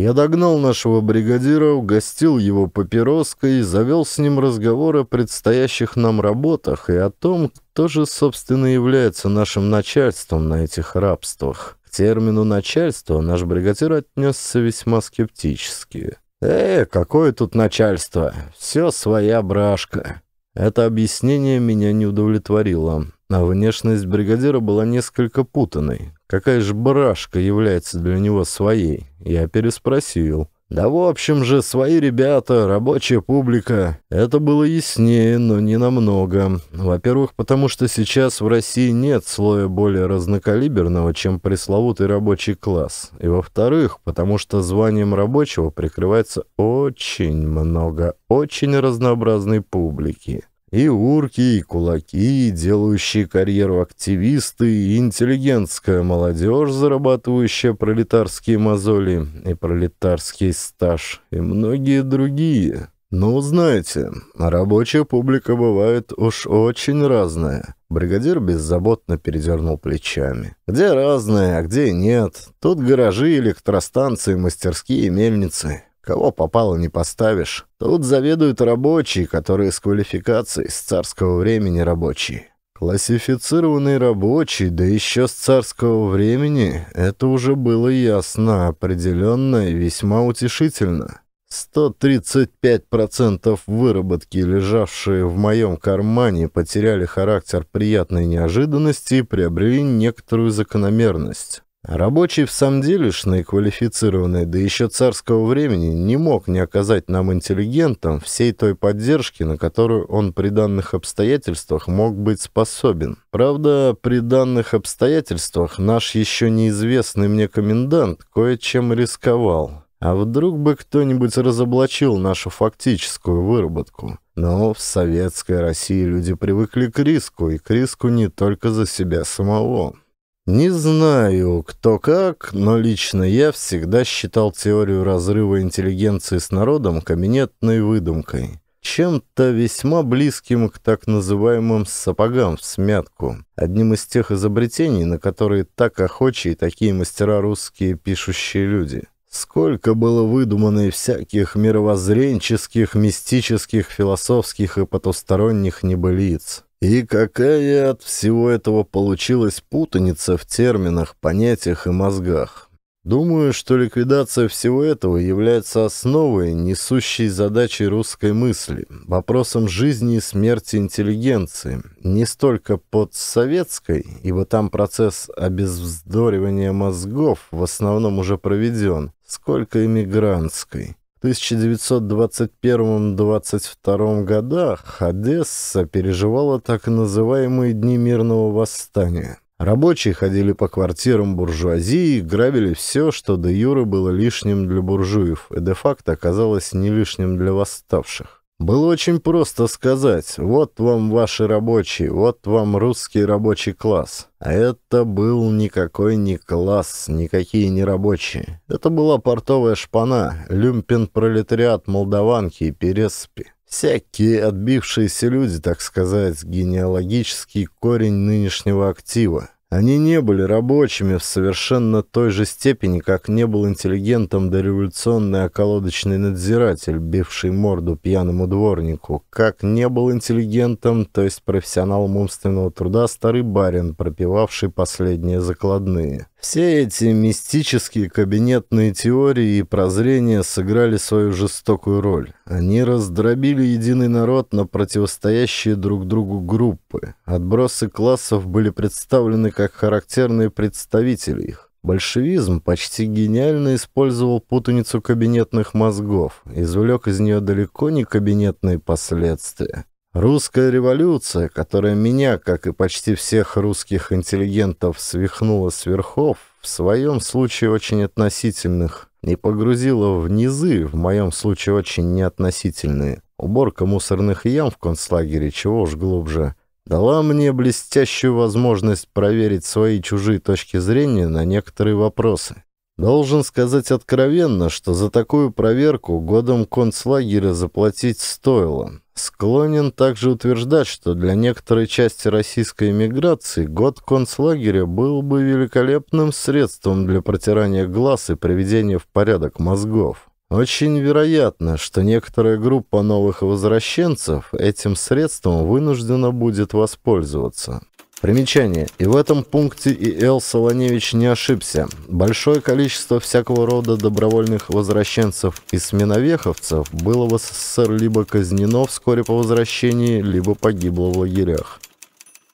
S1: Я догнал нашего бригадира, угостил его папироской, завел с ним разговор о предстоящих нам работах и о том, кто же, собственно, является нашим начальством на этих рабствах. К термину «начальство» наш бригадир отнесся весьма скептически. «Э, какое тут начальство? Все своя брашка». Это объяснение меня не удовлетворило. А внешность бригадира была несколько путанной. Какая же барашка является для него своей? Я переспросил. Да в общем же, свои ребята, рабочая публика. Это было яснее, но не намного. Во-первых, потому что сейчас в России нет слоя более разнокалиберного, чем пресловутый рабочий класс. И во-вторых, потому что званием рабочего прикрывается очень много, очень разнообразной публики. И урки, и кулаки, и делающие карьеру активисты, и интеллигентская молодежь, зарабатывающая пролетарские мозоли и пролетарский стаж, и многие другие. Но ну, знаете, рабочая публика бывает уж очень разная. Бригадир беззаботно передернул плечами. Где разная, а где нет. Тут гаражи, электростанции, мастерские, мельницы. Кого попало, не поставишь. Тут заведуют рабочие, которые с квалификацией с царского времени рабочие. Классифицированные рабочие, да еще с царского времени, это уже было ясно, определенно и весьма утешительно. 135% выработки, лежавшие в моем кармане, потеряли характер приятной неожиданности и приобрели некоторую закономерность. Рабочий в самом делешный, квалифицированный, да еще царского времени, не мог не оказать нам интеллигентам всей той поддержки, на которую он при данных обстоятельствах мог быть способен. Правда, при данных обстоятельствах наш еще неизвестный мне комендант кое-чем рисковал. А вдруг бы кто-нибудь разоблачил нашу фактическую выработку? Но в советской России люди привыкли к риску, и к риску не только за себя самого. Не знаю, кто как, но лично я всегда считал теорию разрыва интеллигенции с народом кабинетной выдумкой, чем-то весьма близким к так называемым сапогам в смятку, одним из тех изобретений, на которые так охочие такие мастера русские пишущие люди. Сколько было выдумано и всяких мировоззренческих, мистических, философских и потусторонних небылиц. И какая от всего этого получилась путаница в терминах, понятиях и мозгах. Думаю, что ликвидация всего этого является основой, несущей задачей русской мысли, вопросом жизни и смерти интеллигенции, не столько подсоветской, ибо там процесс обезвздоривания мозгов в основном уже проведен, сколько эмигрантской. 1921-22 годах Одесса переживала так называемые «дни мирного восстания». Рабочие ходили по квартирам буржуазии, грабили все, что до Юры было лишним для буржуев, и де-факто оказалось не лишним для восставших. Было очень просто сказать «Вот вам ваши рабочие, вот вам русский рабочий класс». А это был никакой не класс, никакие не рабочие. Это была портовая шпана, люмпен-пролетариат Молдаванки и Переспи. Всякие отбившиеся люди, так сказать, генеалогический корень нынешнего актива. Они не были рабочими в совершенно той же степени, как не был интеллигентом дореволюционный околодочный надзиратель, бивший морду пьяному дворнику, как не был интеллигентом, то есть профессионалом умственного труда, старый барин, пропивавший последние закладные. Все эти мистические кабинетные теории и прозрения сыграли свою жестокую роль. Они раздробили единый народ на противостоящие друг другу группы. Отбросы классов были представлены как характерные представители их. Большевизм почти гениально использовал путаницу кабинетных мозгов, извлек из нее далеко не кабинетные последствия. Русская революция, которая меня, как и почти всех русских интеллигентов, свихнула с верхов, в своем случае очень относительных, и погрузила в низы, в моем случае очень неотносительные. Уборка мусорных ям в концлагере, чего уж глубже, дала мне блестящую возможность проверить свои чужие точки зрения на некоторые вопросы. Должен сказать откровенно, что за такую проверку годом концлагеря заплатить стоило. Склонен также утверждать, что для некоторой части российской эмиграции год концлагеря был бы великолепным средством для протирания глаз и приведения в порядок мозгов. Очень вероятно, что некоторая группа новых возвращенцев этим средством вынуждена будет воспользоваться. Примечание. И в этом пункте И.Л. Солоневич не ошибся. Большое количество всякого рода добровольных возвращенцев и сменовеховцев было в СССР либо казнено вскоре по возвращении, либо погибло в лагерях.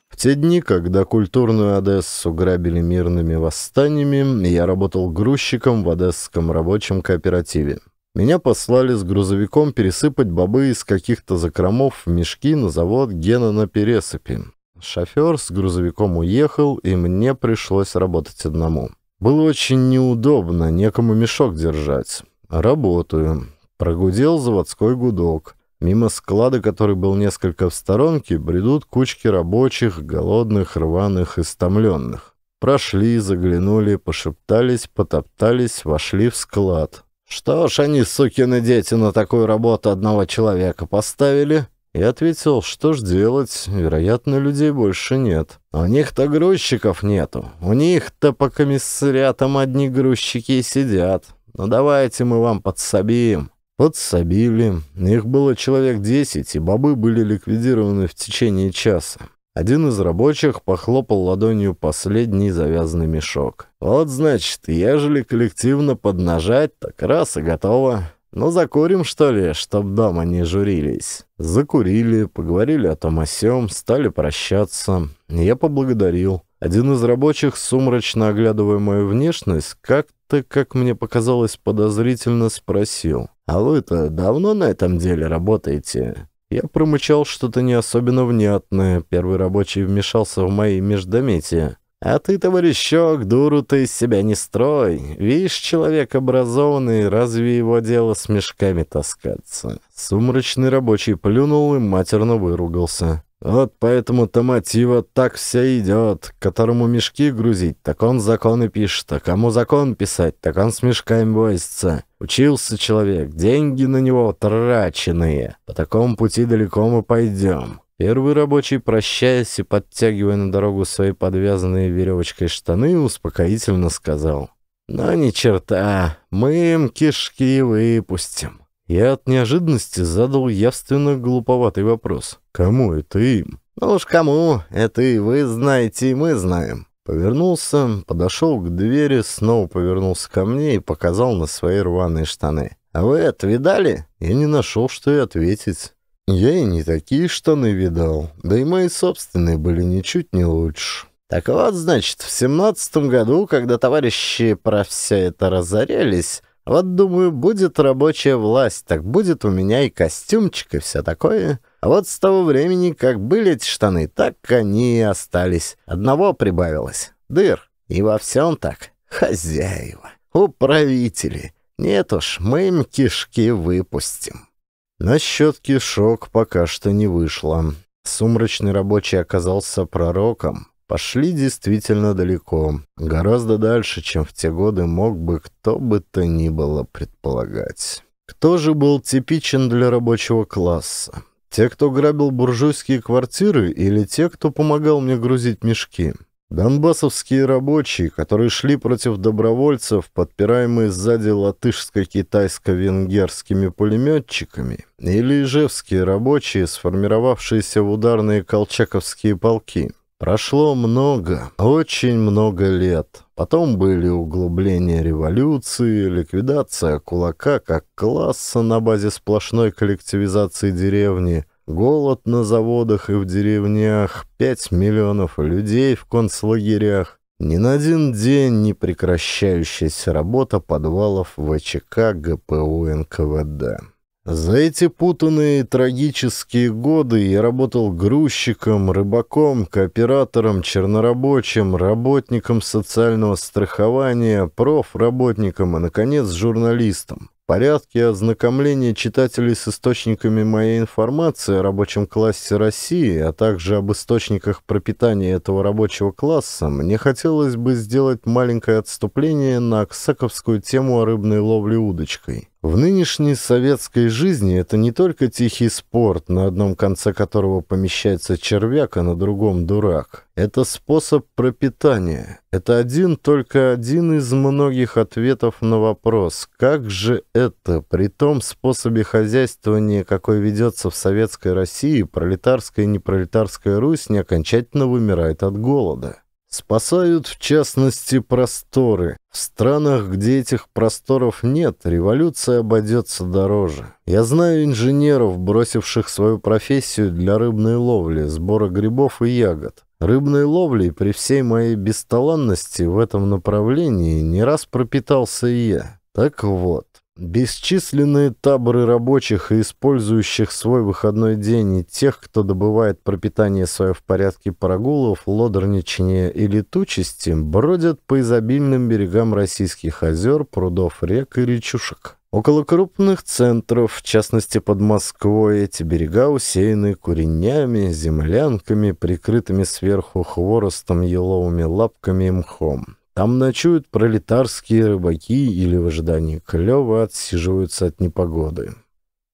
S1: В те дни, когда культурную Одессу грабили мирными восстаниями, я работал грузчиком в Одесском рабочем кооперативе. Меня послали с грузовиком пересыпать бобы из каких-то закромов в мешки на завод Гена на Пересыпи. Шофер с грузовиком уехал, и мне пришлось работать одному. Было очень неудобно, некому мешок держать. Работаю. Прогудел заводской гудок. Мимо склада, который был несколько в сторонке, бредут кучки рабочих, голодных, рваных, истомленных. Прошли, заглянули, пошептались, потоптались, вошли в склад. «Что ж они, сукины дети, на такую работу одного человека поставили?» Я ответил, что ж делать, вероятно, людей больше нет. А у них-то грузчиков нету, у них-то по комиссариатам одни грузчики и сидят. Ну давайте мы вам подсобим. Подсобили. Их было человек 10, и бобы были ликвидированы в течение часа. Один из рабочих похлопал ладонью последний завязанный мешок. «Вот, значит, ежели коллективно поднажать, так раз и готово. «Ну, закурим, что ли, чтоб дома не журились?» Закурили, поговорили о том о сём, стали прощаться. Я поблагодарил. Один из рабочих, сумрачно оглядывая мою внешность, как-то, как мне показалось, подозрительно спросил. «А вы-то давно на этом деле работаете?» Я промычал что-то не особенно внятное. Первый рабочий вмешался в мои междометия. А ты, товарищок, дуру ты из себя не строй. Видишь, человек образованный, разве его дело с мешками таскаться? Сумрачный рабочий плюнул и матерно выругался. Вот поэтому-то мать так вся идет, которому мешки грузить, так он законы пишет, а кому закон писать, так он с мешками возится. Учился человек, деньги на него траченные. По такому пути далеко мы пойдем. Первый рабочий, прощаясь и подтягивая на дорогу свои подвязанные веревочкой штаны, успокоительно сказал. «Ну ни черта, мы им кишки выпустим». Я от неожиданности задал явственно глуповатый вопрос. «Кому это им?» «Ну уж кому, это и вы знаете, и мы знаем». Повернулся, подошел к двери, снова повернулся ко мне и показал на свои рваные штаны. «А вы это видали?» Я не нашел, что и ответить. Я и не такие штаны видал, да и мои собственные были ничуть не лучше. Так вот, значит, в семнадцатом году, когда товарищи про все это разорялись, вот думаю, будет рабочая власть, так будет у меня и костюмчик, и все такое. А вот с того времени, как были эти штаны, так они и остались. Одного прибавилось. Дыр. И во всем так. Хозяева. Управители. Нет уж, мы им кишки выпустим. Насчет кишок пока что не вышло. Сумрачный рабочий оказался пророком. Пошли действительно далеко, гораздо дальше, чем в те годы мог бы кто бы то ни было предполагать. Кто же был типичен для рабочего класса? Те, кто грабил буржуйские квартиры, или те, кто помогал мне грузить мешки? Донбассовские рабочие, которые шли против добровольцев, подпираемые сзади латышско-китайско-венгерскими пулеметчиками, или ижевские рабочие, сформировавшиеся в ударные колчаковские полки. Прошло много, очень много лет. Потом были углубления революции, ликвидация кулака как класса на базе сплошной коллективизации деревни – Голод на заводах и в деревнях, 5 миллионов людей в концлагерях, ни на один день не прекращающаяся работа подвалов ВЧК ГПУ НКВД. За эти путанные трагические годы я работал грузчиком, рыбаком, кооператором, чернорабочим, работником социального страхования, профработником и, наконец, журналистом порядке ознакомления читателей с источниками моей информации о рабочем классе России, а также об источниках пропитания этого рабочего класса, мне хотелось бы сделать маленькое отступление на аксаковскую тему о рыбной ловле удочкой. В нынешней советской жизни это не только тихий спорт, на одном конце которого помещается червяк, а на другом дурак. Это способ пропитания. Это один только один из многих ответов на вопрос, как же это при том способе хозяйствования, какой ведется в советской России, пролетарская и непролетарская Русь не окончательно вымирает от голода. Спасают, в частности, просторы. В странах, где этих просторов нет, революция обойдется дороже. Я знаю инженеров, бросивших свою профессию для рыбной ловли, сбора грибов и ягод. Рыбной ловлей при всей моей бесталанности в этом направлении не раз пропитался и я. Так вот, Бесчисленные таборы рабочих и использующих свой выходной день и тех, кто добывает пропитание свое в порядке прогулов, лодорничания и летучести, бродят по изобильным берегам российских озер, прудов, рек и речушек. Около крупных центров, в частности под Москвой, эти берега усеяны куренями, землянками, прикрытыми сверху хворостом, еловыми лапками и мхом. Там ночуют пролетарские рыбаки или в ожидании клёва отсиживаются от непогоды.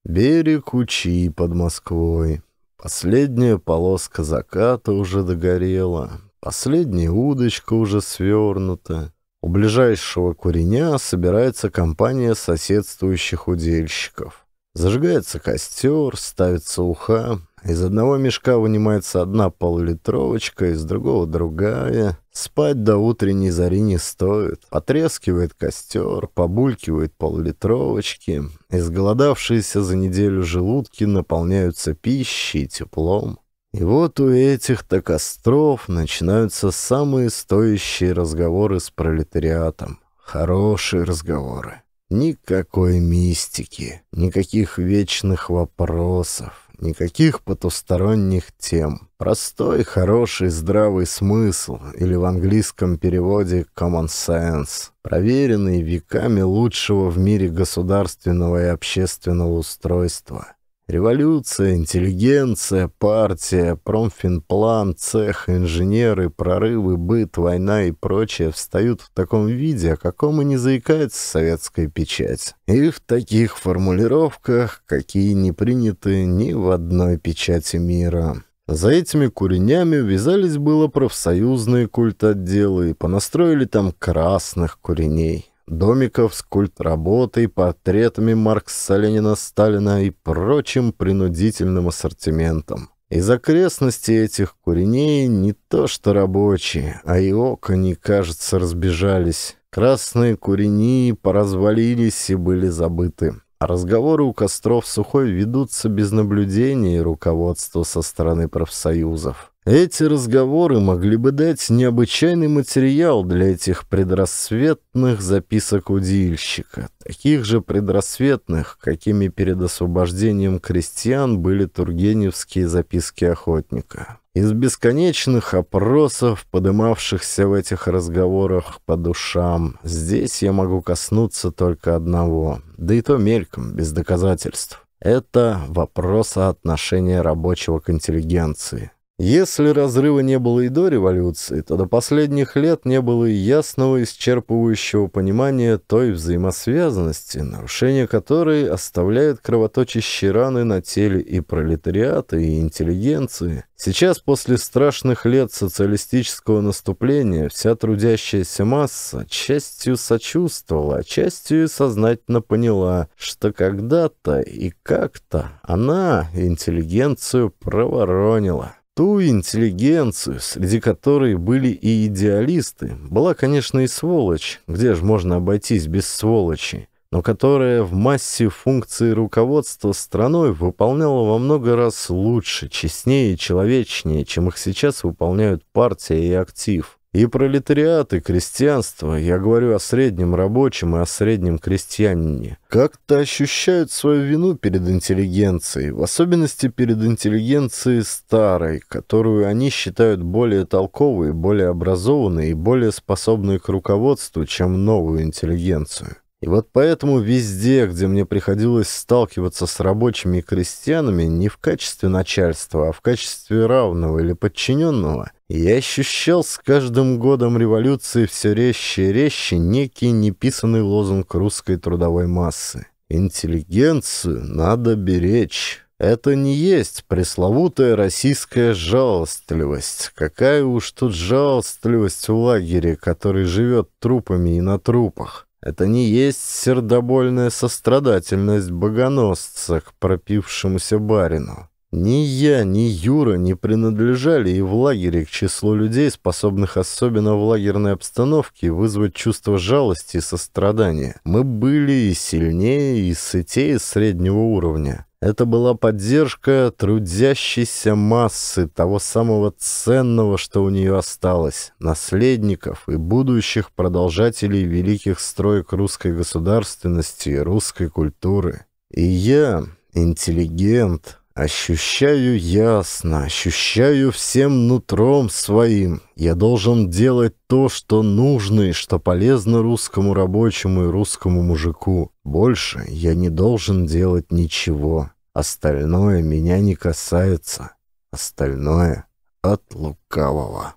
S1: Берег Учи под Москвой. Последняя полоска заката уже догорела. Последняя удочка уже свернута. У ближайшего куреня собирается компания соседствующих удельщиков. Зажигается костер, ставится уха, из одного мешка вынимается одна полулитровочка, из другого другая. Спать до утренней зари не стоит. Потрескивает костер, побулькивает полулитровочки. Изголодавшиеся за неделю желудки наполняются пищей, теплом. И вот у этих-то костров начинаются самые стоящие разговоры с пролетариатом. Хорошие разговоры. Никакой мистики, никаких вечных вопросов. Никаких потусторонних тем. Простой, хороший, здравый смысл, или в английском переводе «common sense», проверенный веками лучшего в мире государственного и общественного устройства. Революция, интеллигенция, партия, промфинплан, цех, инженеры, прорывы, быт, война и прочее встают в таком виде, о каком и не заикается советская печать. И в таких формулировках, какие не приняты ни в одной печати мира. За этими куренями вязались было профсоюзные культотделы и понастроили там красных куреней домиков с культработой, портретами Маркса, Ленина, Сталина и прочим принудительным ассортиментом. Из окрестностей этих куреней не то что рабочие, а и окони, кажется, разбежались. Красные курени поразвалились и были забыты. разговоры у костров сухой ведутся без наблюдения и руководства со стороны профсоюзов. Эти разговоры могли бы дать необычайный материал для этих предрассветных записок удильщика, таких же предрассветных, какими перед освобождением крестьян были тургеневские записки охотника. Из бесконечных опросов, подымавшихся в этих разговорах по душам, здесь я могу коснуться только одного, да и то мельком, без доказательств. Это вопрос о отношении рабочего к интеллигенции. Если разрыва не было и до революции, то до последних лет не было и ясного исчерпывающего понимания той взаимосвязанности, нарушение которой оставляют кровоточащие раны на теле и пролетариата, и интеллигенции. Сейчас, после страшных лет социалистического наступления, вся трудящаяся масса частью сочувствовала, частью сознательно поняла, что когда-то и как-то она интеллигенцию проворонила. Ту интеллигенцию, среди которой были и идеалисты, была, конечно, и сволочь, где же можно обойтись без сволочи, но которая в массе функции руководства страной выполняла во много раз лучше, честнее и человечнее, чем их сейчас выполняют партия и актив. И пролетариат, и крестьянство, я говорю о среднем рабочем и о среднем крестьянине, как-то ощущают свою вину перед интеллигенцией, в особенности перед интеллигенцией старой, которую они считают более толковой, более образованной и более способной к руководству, чем новую интеллигенцию. И вот поэтому везде, где мне приходилось сталкиваться с рабочими и крестьянами, не в качестве начальства, а в качестве равного или подчиненного, я ощущал с каждым годом революции все резче и резче некий неписанный лозунг русской трудовой массы. «Интеллигенцию надо беречь». Это не есть пресловутая российская жалостливость. Какая уж тут жалостливость в лагере, который живет трупами и на трупах. Это не есть сердобольная сострадательность богоносца к пропившемуся барину. Ни я, ни Юра не принадлежали и в лагере к числу людей, способных особенно в лагерной обстановке вызвать чувство жалости и сострадания. Мы были и сильнее, и сытее среднего уровня. Это была поддержка трудящейся массы, того самого ценного, что у нее осталось, наследников и будущих продолжателей великих строек русской государственности и русской культуры. И я, интеллигент, Ощущаю ясно, ощущаю всем нутром своим. Я должен делать то, что нужно и что полезно русскому рабочему и русскому мужику. Больше я не должен делать ничего.
S2: Остальное меня не касается. Остальное от лукавого.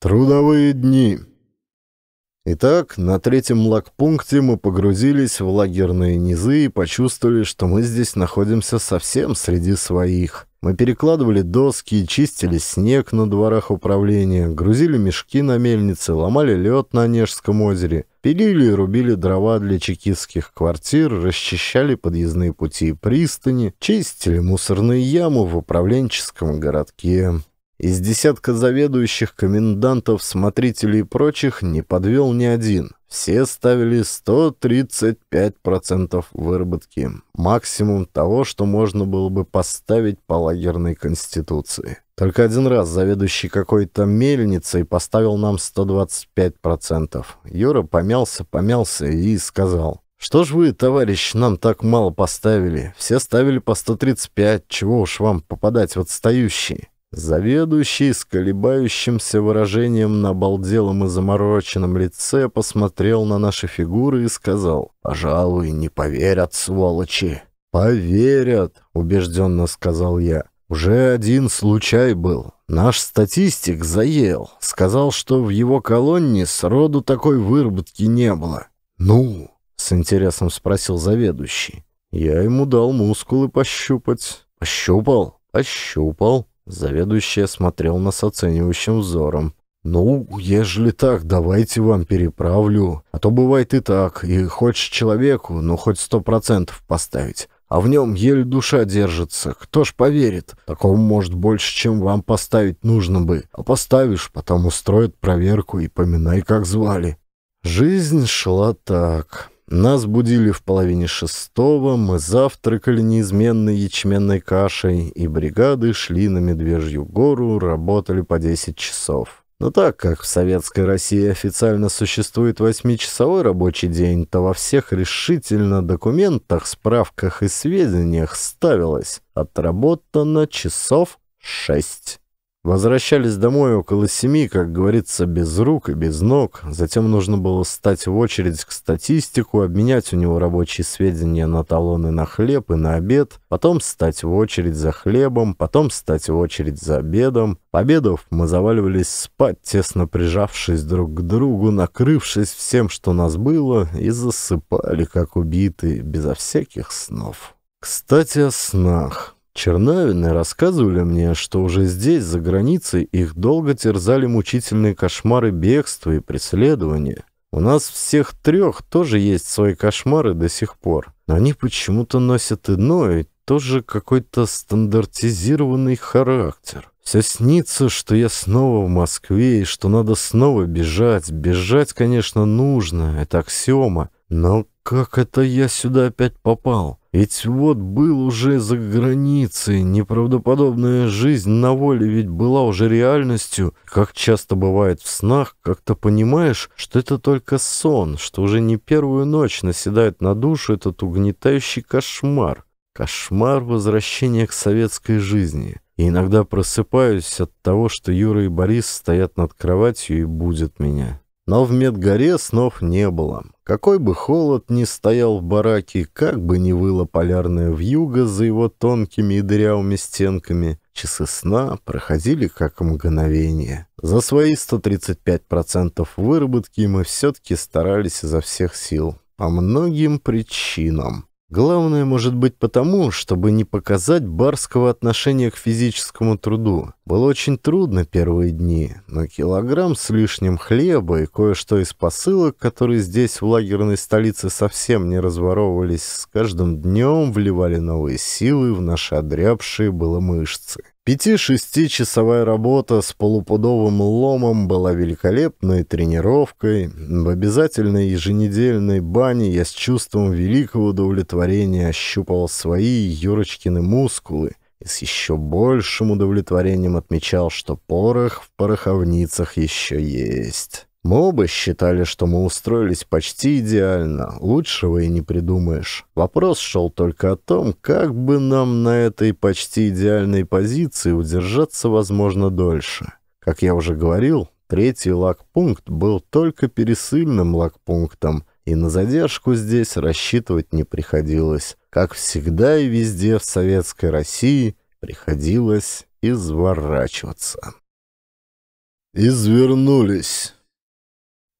S2: Трудовые дни. Итак, на третьем лагпункте мы погрузились в лагерные низы и почувствовали,
S1: что мы здесь находимся совсем среди своих. Мы перекладывали доски, чистили снег на дворах управления, грузили мешки на мельнице, ломали лед на Нежском озере, пилили и рубили дрова для чекистских квартир, расчищали подъездные пути и пристани, чистили мусорные ямы в управленческом городке. Из десятка заведующих, комендантов, смотрителей и прочих не подвел ни один. Все ставили 135% выработки, максимум того, что можно было бы поставить по лагерной конституции. Только один раз заведующий какой-то мельницей поставил нам 125%. Юра помялся, помялся и сказал, «Что ж вы, товарищ, нам так мало поставили? Все ставили по 135, чего уж вам попадать в отстающие?» Заведующий с колебающимся выражением на обалделом и замороченном лице посмотрел на наши фигуры и сказал «Пожалуй, не поверят, сволочи». «Поверят», — убежденно сказал я. «Уже один случай был. Наш статистик заел. Сказал, что в его колонне сроду такой выработки не было». «Ну?» — с интересом спросил заведующий. Я ему дал мускулы пощупать. «Пощупал? Пощупал». Заведующий смотрел нас оценивающим взором. «Ну, ежели так, давайте вам переправлю. А то бывает и так, и хочешь человеку, ну, хоть сто процентов поставить. А в нем еле душа держится. Кто ж поверит? Такому, может, больше, чем вам поставить нужно бы. А поставишь, потом устроят проверку и поминай, как звали». Жизнь шла так. Нас будили в половине шестого, мы завтракали неизменной ячменной кашей, и бригады шли на Медвежью гору, работали по 10 часов. Но так как в Советской России официально существует восьмичасовой рабочий день, то во всех решительно документах, справках и сведениях ставилось «отработано часов шесть». Возвращались домой около семи, как говорится, без рук и без ног. Затем нужно было стать в очередь к статистику, обменять у него рабочие сведения на талоны на хлеб и на обед, потом стать в очередь за хлебом, потом стать в очередь за обедом. Победов мы заваливались спать, тесно прижавшись друг к другу, накрывшись всем, что у нас было, и засыпали, как убитые, безо всяких снов. Кстати, о снах. Чернавины рассказывали мне, что уже здесь, за границей, их долго терзали мучительные кошмары бегства и преследования. У нас всех трех тоже есть свои кошмары до сих пор, но они почему-то носят иной, тоже какой-то стандартизированный характер. Все снится, что я снова в Москве и что надо снова бежать. Бежать, конечно, нужно, это аксиома, но как это я сюда опять попал? Ведь вот был уже за границей, неправдоподобная жизнь на воле ведь была уже реальностью, как часто бывает в снах, как-то понимаешь, что это только сон, что уже не первую ночь наседает на душу этот угнетающий кошмар. Кошмар возвращения к советской жизни. И иногда просыпаюсь от того, что Юра и Борис стоят над кроватью и будят меня. Но в медгоре снов не было. Какой бы холод ни стоял в бараке, как бы ни выла полярная вьюга за его тонкими и дырявыми стенками, часы сна проходили как мгновение. За свои 135% выработки мы все-таки старались изо всех сил. По многим причинам. Главное, может быть, потому, чтобы не показать барского отношения к физическому труду. Было очень трудно первые дни, но килограмм с лишним хлеба и кое-что из посылок, которые здесь в лагерной столице совсем не разворовывались, с каждым днем вливали новые силы в наши одрябшие было мышцы. Пяти-шестичасовая работа с полупудовым ломом была великолепной тренировкой. В обязательной еженедельной бане я с чувством великого удовлетворения ощупывал свои Юрочкины мускулы и с еще большим удовлетворением отмечал, что порох в пороховницах еще есть. Мы оба считали, что мы устроились почти идеально, лучшего и не придумаешь. Вопрос шел только о том, как бы нам на этой почти идеальной позиции удержаться, возможно, дольше. Как я уже говорил, третий лагпункт был только пересыльным лагпунктом, и на задержку здесь рассчитывать не приходилось. Как всегда и везде в Советской России приходилось изворачиваться. «Извернулись!»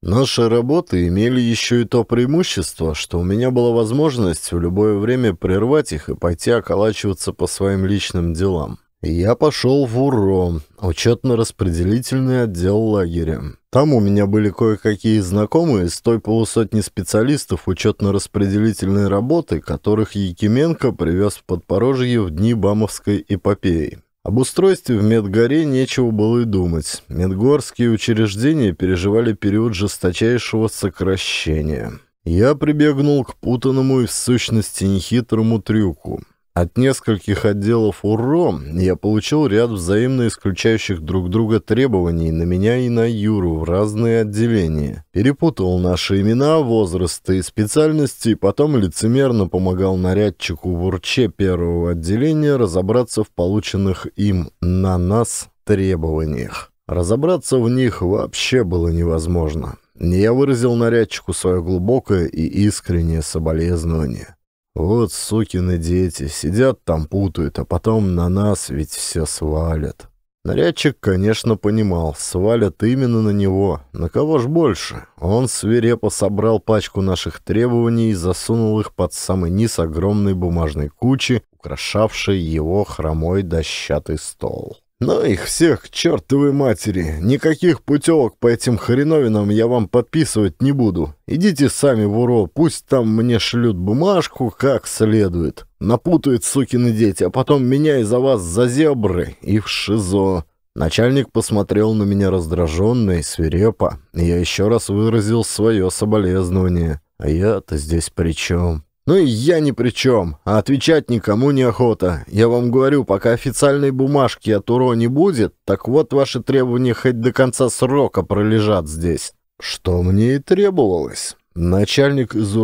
S1: Наши работы имели еще и то преимущество, что у меня была возможность в любое время прервать их и пойти околачиваться по своим личным делам. я пошел в УРО, учетно-распределительный отдел лагеря. Там у меня были кое-какие знакомые из той полусотни специалистов учетно-распределительной работы, которых Якименко привез в Подпорожье в дни Бамовской эпопеи. Об устройстве в Медгоре нечего было и думать. Медгорские учреждения переживали период жесточайшего сокращения. Я прибегнул к путанному и в сущности нехитрому трюку. От нескольких отделов УРО я получил ряд взаимно исключающих друг друга требований на меня и на Юру в разные отделения. Перепутал наши имена, возрасты и специальности, потом лицемерно помогал нарядчику в УРЧе первого отделения разобраться в полученных им на нас требованиях. Разобраться в них вообще было невозможно. Я выразил нарядчику свое глубокое и искреннее соболезнование. Вот сукины дети, сидят там, путают, а потом на нас ведь все свалят. Нарядчик, конечно, понимал, свалят именно на него. На кого ж больше? Он свирепо собрал пачку наших требований и засунул их под самый низ огромной бумажной кучи, украшавшей его хромой дощатый стол. Но их всех к чертовой матери. Никаких путевок по этим хреновинам я вам подписывать не буду. Идите сами в УРО, пусть там мне шлют бумажку как следует. Напутают сукины дети, а потом меня из-за вас за зебры и в ШИЗО. Начальник посмотрел на меня раздраженно и свирепо. Я еще раз выразил свое соболезнование. А я-то здесь при чем? «Ну и я ни при чем, а отвечать никому не охота. Я вам говорю, пока официальной бумажки от УРО не будет, так вот ваши требования хоть до конца срока пролежат здесь». Что мне и требовалось. Начальник из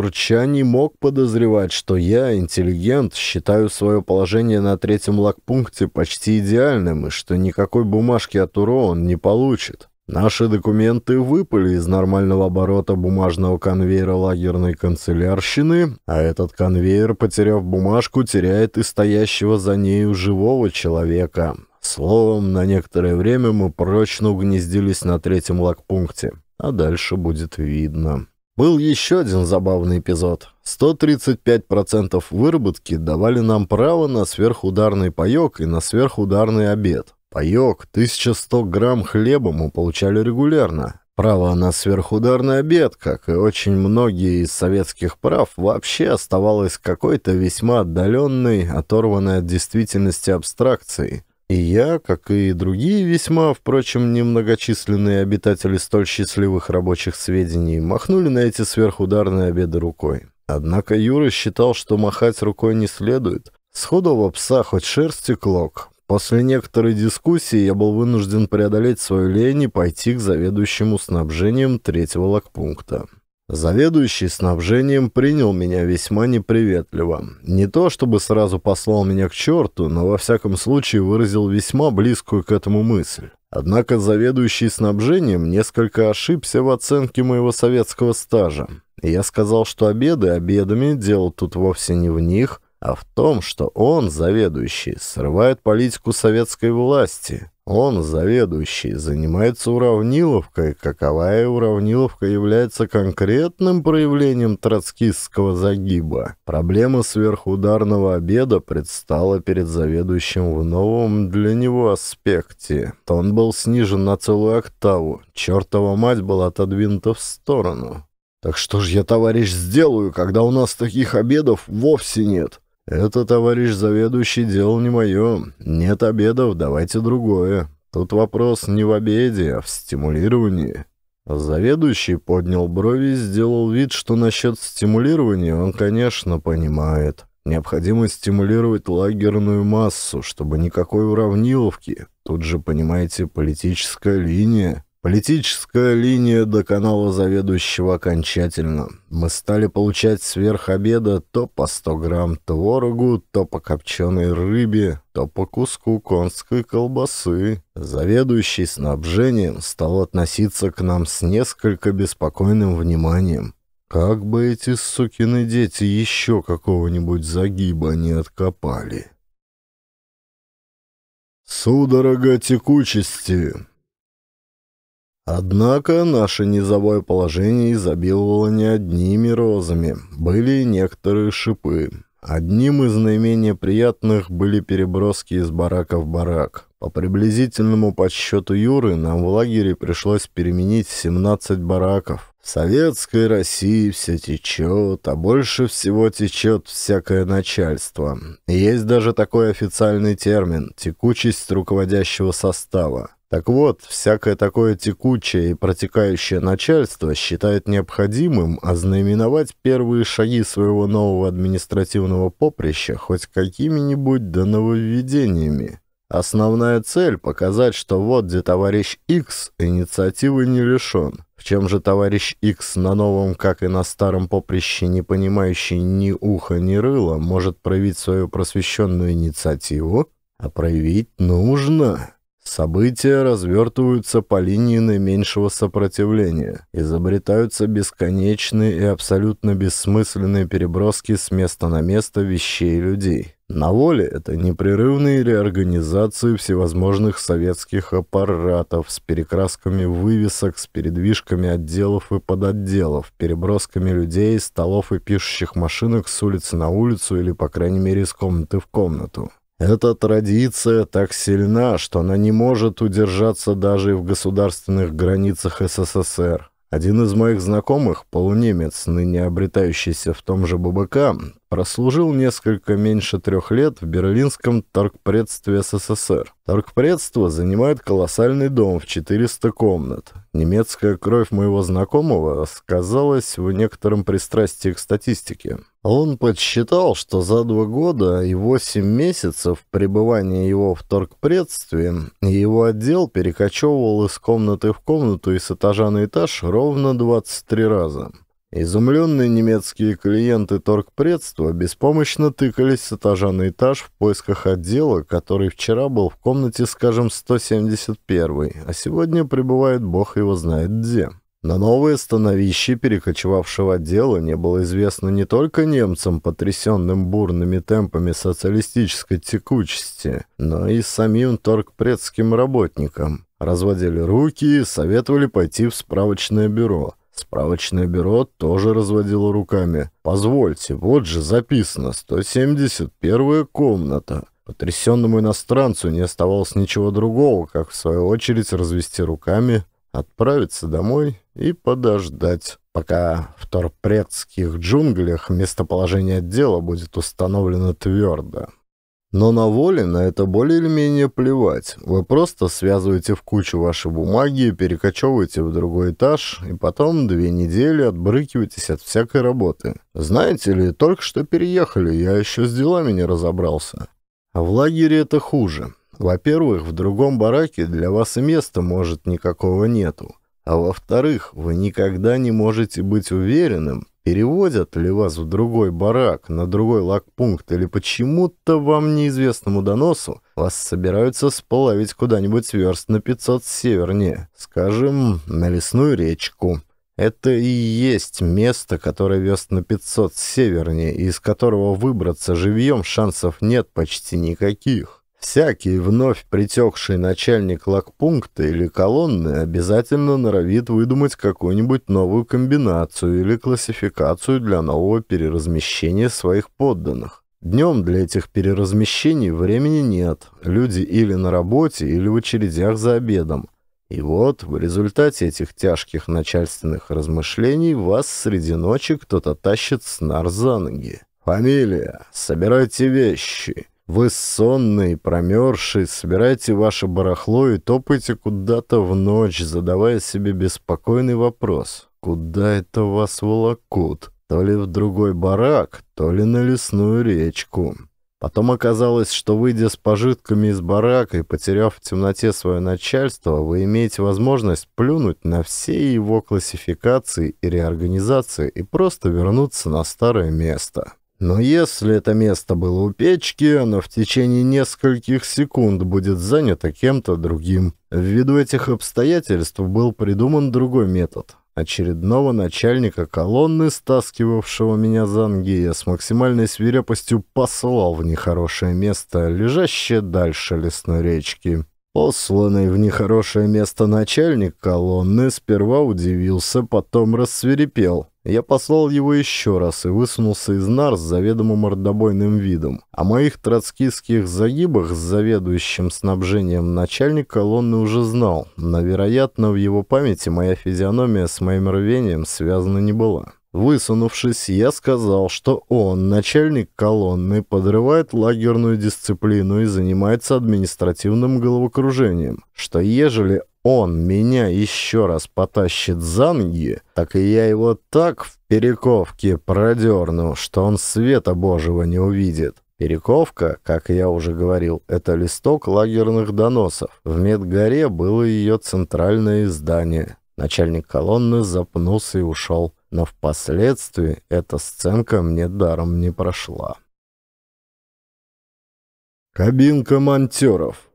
S1: не мог подозревать, что я, интеллигент, считаю свое положение на третьем лагпункте почти идеальным и что никакой бумажки от УРО он не получит. Наши документы выпали из нормального оборота бумажного конвейера лагерной канцелярщины, а этот конвейер, потеряв бумажку, теряет и стоящего за нею живого человека. Словом, на некоторое время мы прочно угнездились на третьем лагпункте, а дальше будет видно. Был еще один забавный эпизод. 135% выработки давали нам право на сверхударный паек и на сверхударный обед. Паёк, 1100 грамм хлеба мы получали регулярно. Право на сверхударный обед, как и очень многие из советских прав, вообще оставалось какой-то весьма отдаленной, оторванной от действительности абстракцией. И я, как и другие весьма, впрочем, немногочисленные обитатели столь счастливых рабочих сведений, махнули на эти сверхударные обеды рукой. Однако Юра считал, что махать рукой не следует. Сходу в пса хоть шерсти клок, После некоторой дискуссии я был вынужден преодолеть свою лень и пойти к заведующему снабжением третьего лагпункта. Заведующий снабжением принял меня весьма неприветливо. Не то чтобы сразу послал меня к черту, но во всяком случае выразил весьма близкую к этому мысль. Однако заведующий снабжением несколько ошибся в оценке моего советского стажа. Я сказал, что обеды обедами, дело тут вовсе не в них – а в том, что он, заведующий, срывает политику советской власти. Он, заведующий, занимается уравниловкой, каковая уравниловка является конкретным проявлением троцкистского загиба. Проблема сверхударного обеда предстала перед заведующим в новом для него аспекте. То он был снижен на целую октаву, чертова мать была отодвинута в сторону. «Так что же я, товарищ, сделаю, когда у нас таких обедов вовсе нет?» «Это, товарищ заведующий, дело не мое. Нет обедов, давайте другое. Тут вопрос не в обеде, а в стимулировании». Заведующий поднял брови и сделал вид, что насчет стимулирования он, конечно, понимает. Необходимо стимулировать лагерную массу, чтобы никакой уравниловки. Тут же, понимаете, политическая линия. Политическая линия до канала заведующего окончательно. Мы стали получать сверх обеда то по 100 грамм творогу, то по копченой рыбе, то по куску конской колбасы. Заведующий снабжением стал относиться к нам с несколько беспокойным вниманием. Как бы эти сукины дети еще какого-нибудь загиба
S2: не откопали. Судорога текучести Однако наше низовое положение
S1: изобиловало не одними розами, были некоторые шипы. Одним из наименее приятных были переброски из барака в барак. По приблизительному подсчету Юры нам в лагере пришлось переменить 17 бараков. В советской России все течет, а больше всего течет всякое начальство. Есть даже такой официальный термин – текучесть руководящего состава. Так вот, всякое такое текучее и протекающее начальство считает необходимым ознаменовать первые шаги своего нового административного поприща хоть какими-нибудь да нововведениями. Основная цель – показать, что вот где товарищ X инициативы не лишен. В чем же товарищ X на новом, как и на старом поприще, не понимающий ни уха, ни рыла, может проявить свою просвещенную инициативу? А проявить нужно. События развертываются по линии наименьшего сопротивления. Изобретаются бесконечные и абсолютно бессмысленные переброски с места на место вещей и людей. На воле это непрерывные реорганизации всевозможных советских аппаратов с перекрасками вывесок, с передвижками отделов и подотделов, перебросками людей, столов и пишущих машинок с улицы на улицу или, по крайней мере, из комнаты в комнату. Эта традиция так сильна, что она не может удержаться даже в государственных границах СССР. Один из моих знакомых, полунемец, ныне обретающийся в том же ББК, прослужил несколько меньше трех лет в берлинском торгпредстве СССР. Торгпредство занимает колоссальный дом в 400 комнат. Немецкая кровь моего знакомого сказалась в некотором пристрастии к статистике. Он подсчитал, что за два года и восемь месяцев пребывания его в торгпредстве его отдел перекочевывал из комнаты в комнату и с этажа на этаж ровно 23 раза. Изумленные немецкие клиенты торгпредства беспомощно тыкались с этажа на этаж в поисках отдела, который вчера был в комнате, скажем, 171, а сегодня пребывает бог его знает где. На новые становище перекочевавшего отдела не было известно не только немцам, потрясенным бурными темпами социалистической текучести, но и самим торгпредским работникам. Разводили руки и советовали пойти в справочное бюро. Справочное бюро тоже разводило руками. «Позвольте, вот же записано, 171-я комната». Потрясенному иностранцу не оставалось ничего другого, как в свою очередь развести руками, отправиться домой и подождать, пока в торпредских джунглях местоположение отдела будет установлено твердо. Но на на это более или менее плевать. Вы просто связываете в кучу ваши бумаги, перекочевываете в другой этаж, и потом две недели отбрыкиваетесь от всякой работы. Знаете ли, только что переехали, я еще с делами не разобрался. А в лагере это хуже. Во-первых, в другом бараке для вас и места, может, никакого нету. А во-вторых, вы никогда не можете быть уверенным, Переводят ли вас в другой барак, на другой лагпункт или почему-то вам неизвестному доносу вас собираются сплавить куда-нибудь верст на 500 севернее, скажем, на лесную речку. Это и есть место, которое вест на 500 севернее, из которого выбраться живьем шансов нет почти никаких. Всякий вновь притекший начальник лагпункта или колонны обязательно норовит выдумать какую-нибудь новую комбинацию или классификацию для нового переразмещения своих подданных. Днем для этих переразмещений времени нет, люди или на работе, или в очередях за обедом. И вот в результате этих тяжких начальственных размышлений вас среди ночи кто-то тащит с нар за ноги. «Фамилия! Собирайте вещи!» Вы сонный, промерзший, собирайте ваше барахло и топайте куда-то в ночь, задавая себе беспокойный вопрос. Куда это вас волокут? То ли в другой барак, то ли на лесную речку. Потом оказалось, что, выйдя с пожитками из барака и потеряв в темноте свое начальство, вы имеете возможность плюнуть на все его классификации и реорганизации и просто вернуться на старое место. Но если это место было у печки, оно в течение нескольких секунд будет занято кем-то другим. Ввиду этих обстоятельств был придуман другой метод. Очередного начальника колонны, стаскивавшего меня за анги, я с максимальной свирепостью послал в нехорошее место, лежащее дальше лесной речки. Посланный в нехорошее место начальник колонны сперва удивился, потом рассверепел. Я послал его еще раз и высунулся из нар с заведомо мордобойным видом. О моих троцкистских загибах с заведующим снабжением начальник колонны уже знал, но, вероятно, в его памяти моя физиономия с моим рвением связана не была. Высунувшись, я сказал, что он, начальник колонны, подрывает лагерную дисциплину и занимается административным головокружением, что ежели он меня еще раз потащит за ноги, так и я его так в перековке продерну, что он света божьего не увидит. Перековка, как я уже говорил, это листок лагерных доносов. В Медгоре было ее центральное издание. Начальник колонны запнулся и ушел
S2: но впоследствии эта сценка мне даром не прошла. Кабинка монтеров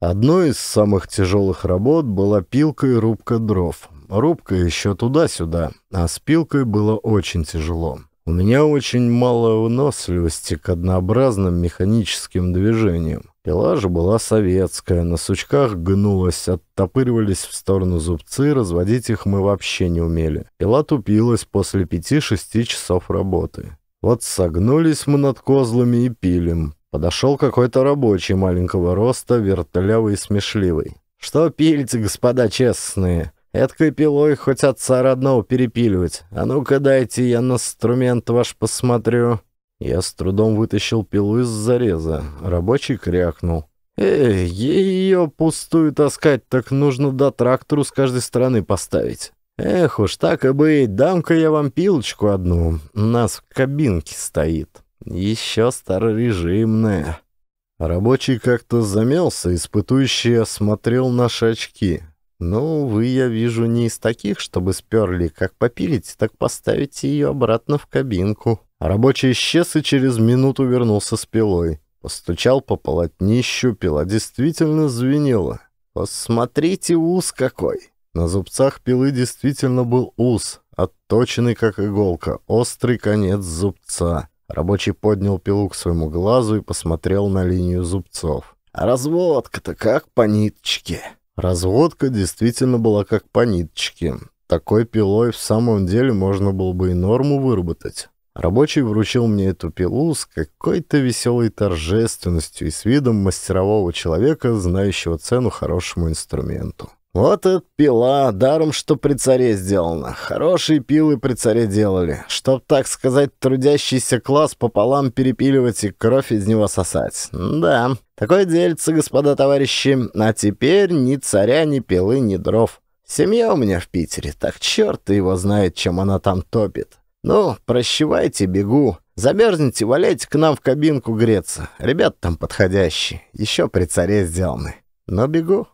S2: Одной из самых тяжелых работ была пилка и рубка дров. Рубка еще
S1: туда-сюда, а с пилкой было очень тяжело. У меня очень мало выносливости к однообразным механическим движениям. Пила же была советская, на сучках гнулась, оттопыривались в сторону зубцы, разводить их мы вообще не умели. Пила тупилась после пяти-шести часов работы. Вот согнулись мы над козлами и пилим. Подошел какой-то рабочий маленького роста, вертлявый и смешливый. «Что пилите, господа честные? Эдкой пилой хоть отца родного перепиливать. А ну-ка дайте, я на инструмент ваш посмотрю». Я с трудом вытащил пилу из зареза. Рабочий крякнул. «Эй, ее пустую таскать, так нужно до да, трактору с каждой стороны поставить». «Эх уж, так и быть, дам-ка я вам пилочку одну. У нас в кабинке стоит. Еще старорежимная». Рабочий как-то замялся, испытующий осмотрел наши очки. «Ну, вы, я вижу, не из таких, чтобы сперли. Как попилите, так поставите ее обратно в кабинку». Рабочий исчез и через минуту вернулся с пилой. Постучал по полотнищу, пила действительно звенела. «Посмотрите, ус какой!» На зубцах пилы действительно был ус, отточенный как иголка, острый конец зубца. Рабочий поднял пилу к своему глазу и посмотрел на линию зубцов. «А разводка-то как по ниточке!» Разводка действительно была как по ниточке. Такой пилой в самом деле можно было бы и норму выработать. Рабочий вручил мне эту пилу с какой-то веселой торжественностью и с видом мастерового человека, знающего цену хорошему инструменту. «Вот эта пила, даром, что при царе сделана. Хорошие пилы при царе делали. Чтоб, так сказать, трудящийся класс пополам перепиливать и кровь из него сосать. Да, такое делится, господа товарищи. А теперь ни царя, ни пилы, ни дров. Семья у меня в Питере, так черт его знает, чем она там топит. «Ну, прощевайте, бегу. Замерзнете, валяйте к нам в кабинку греться. Ребят там подходящие, еще при царе сделаны. Но бегу».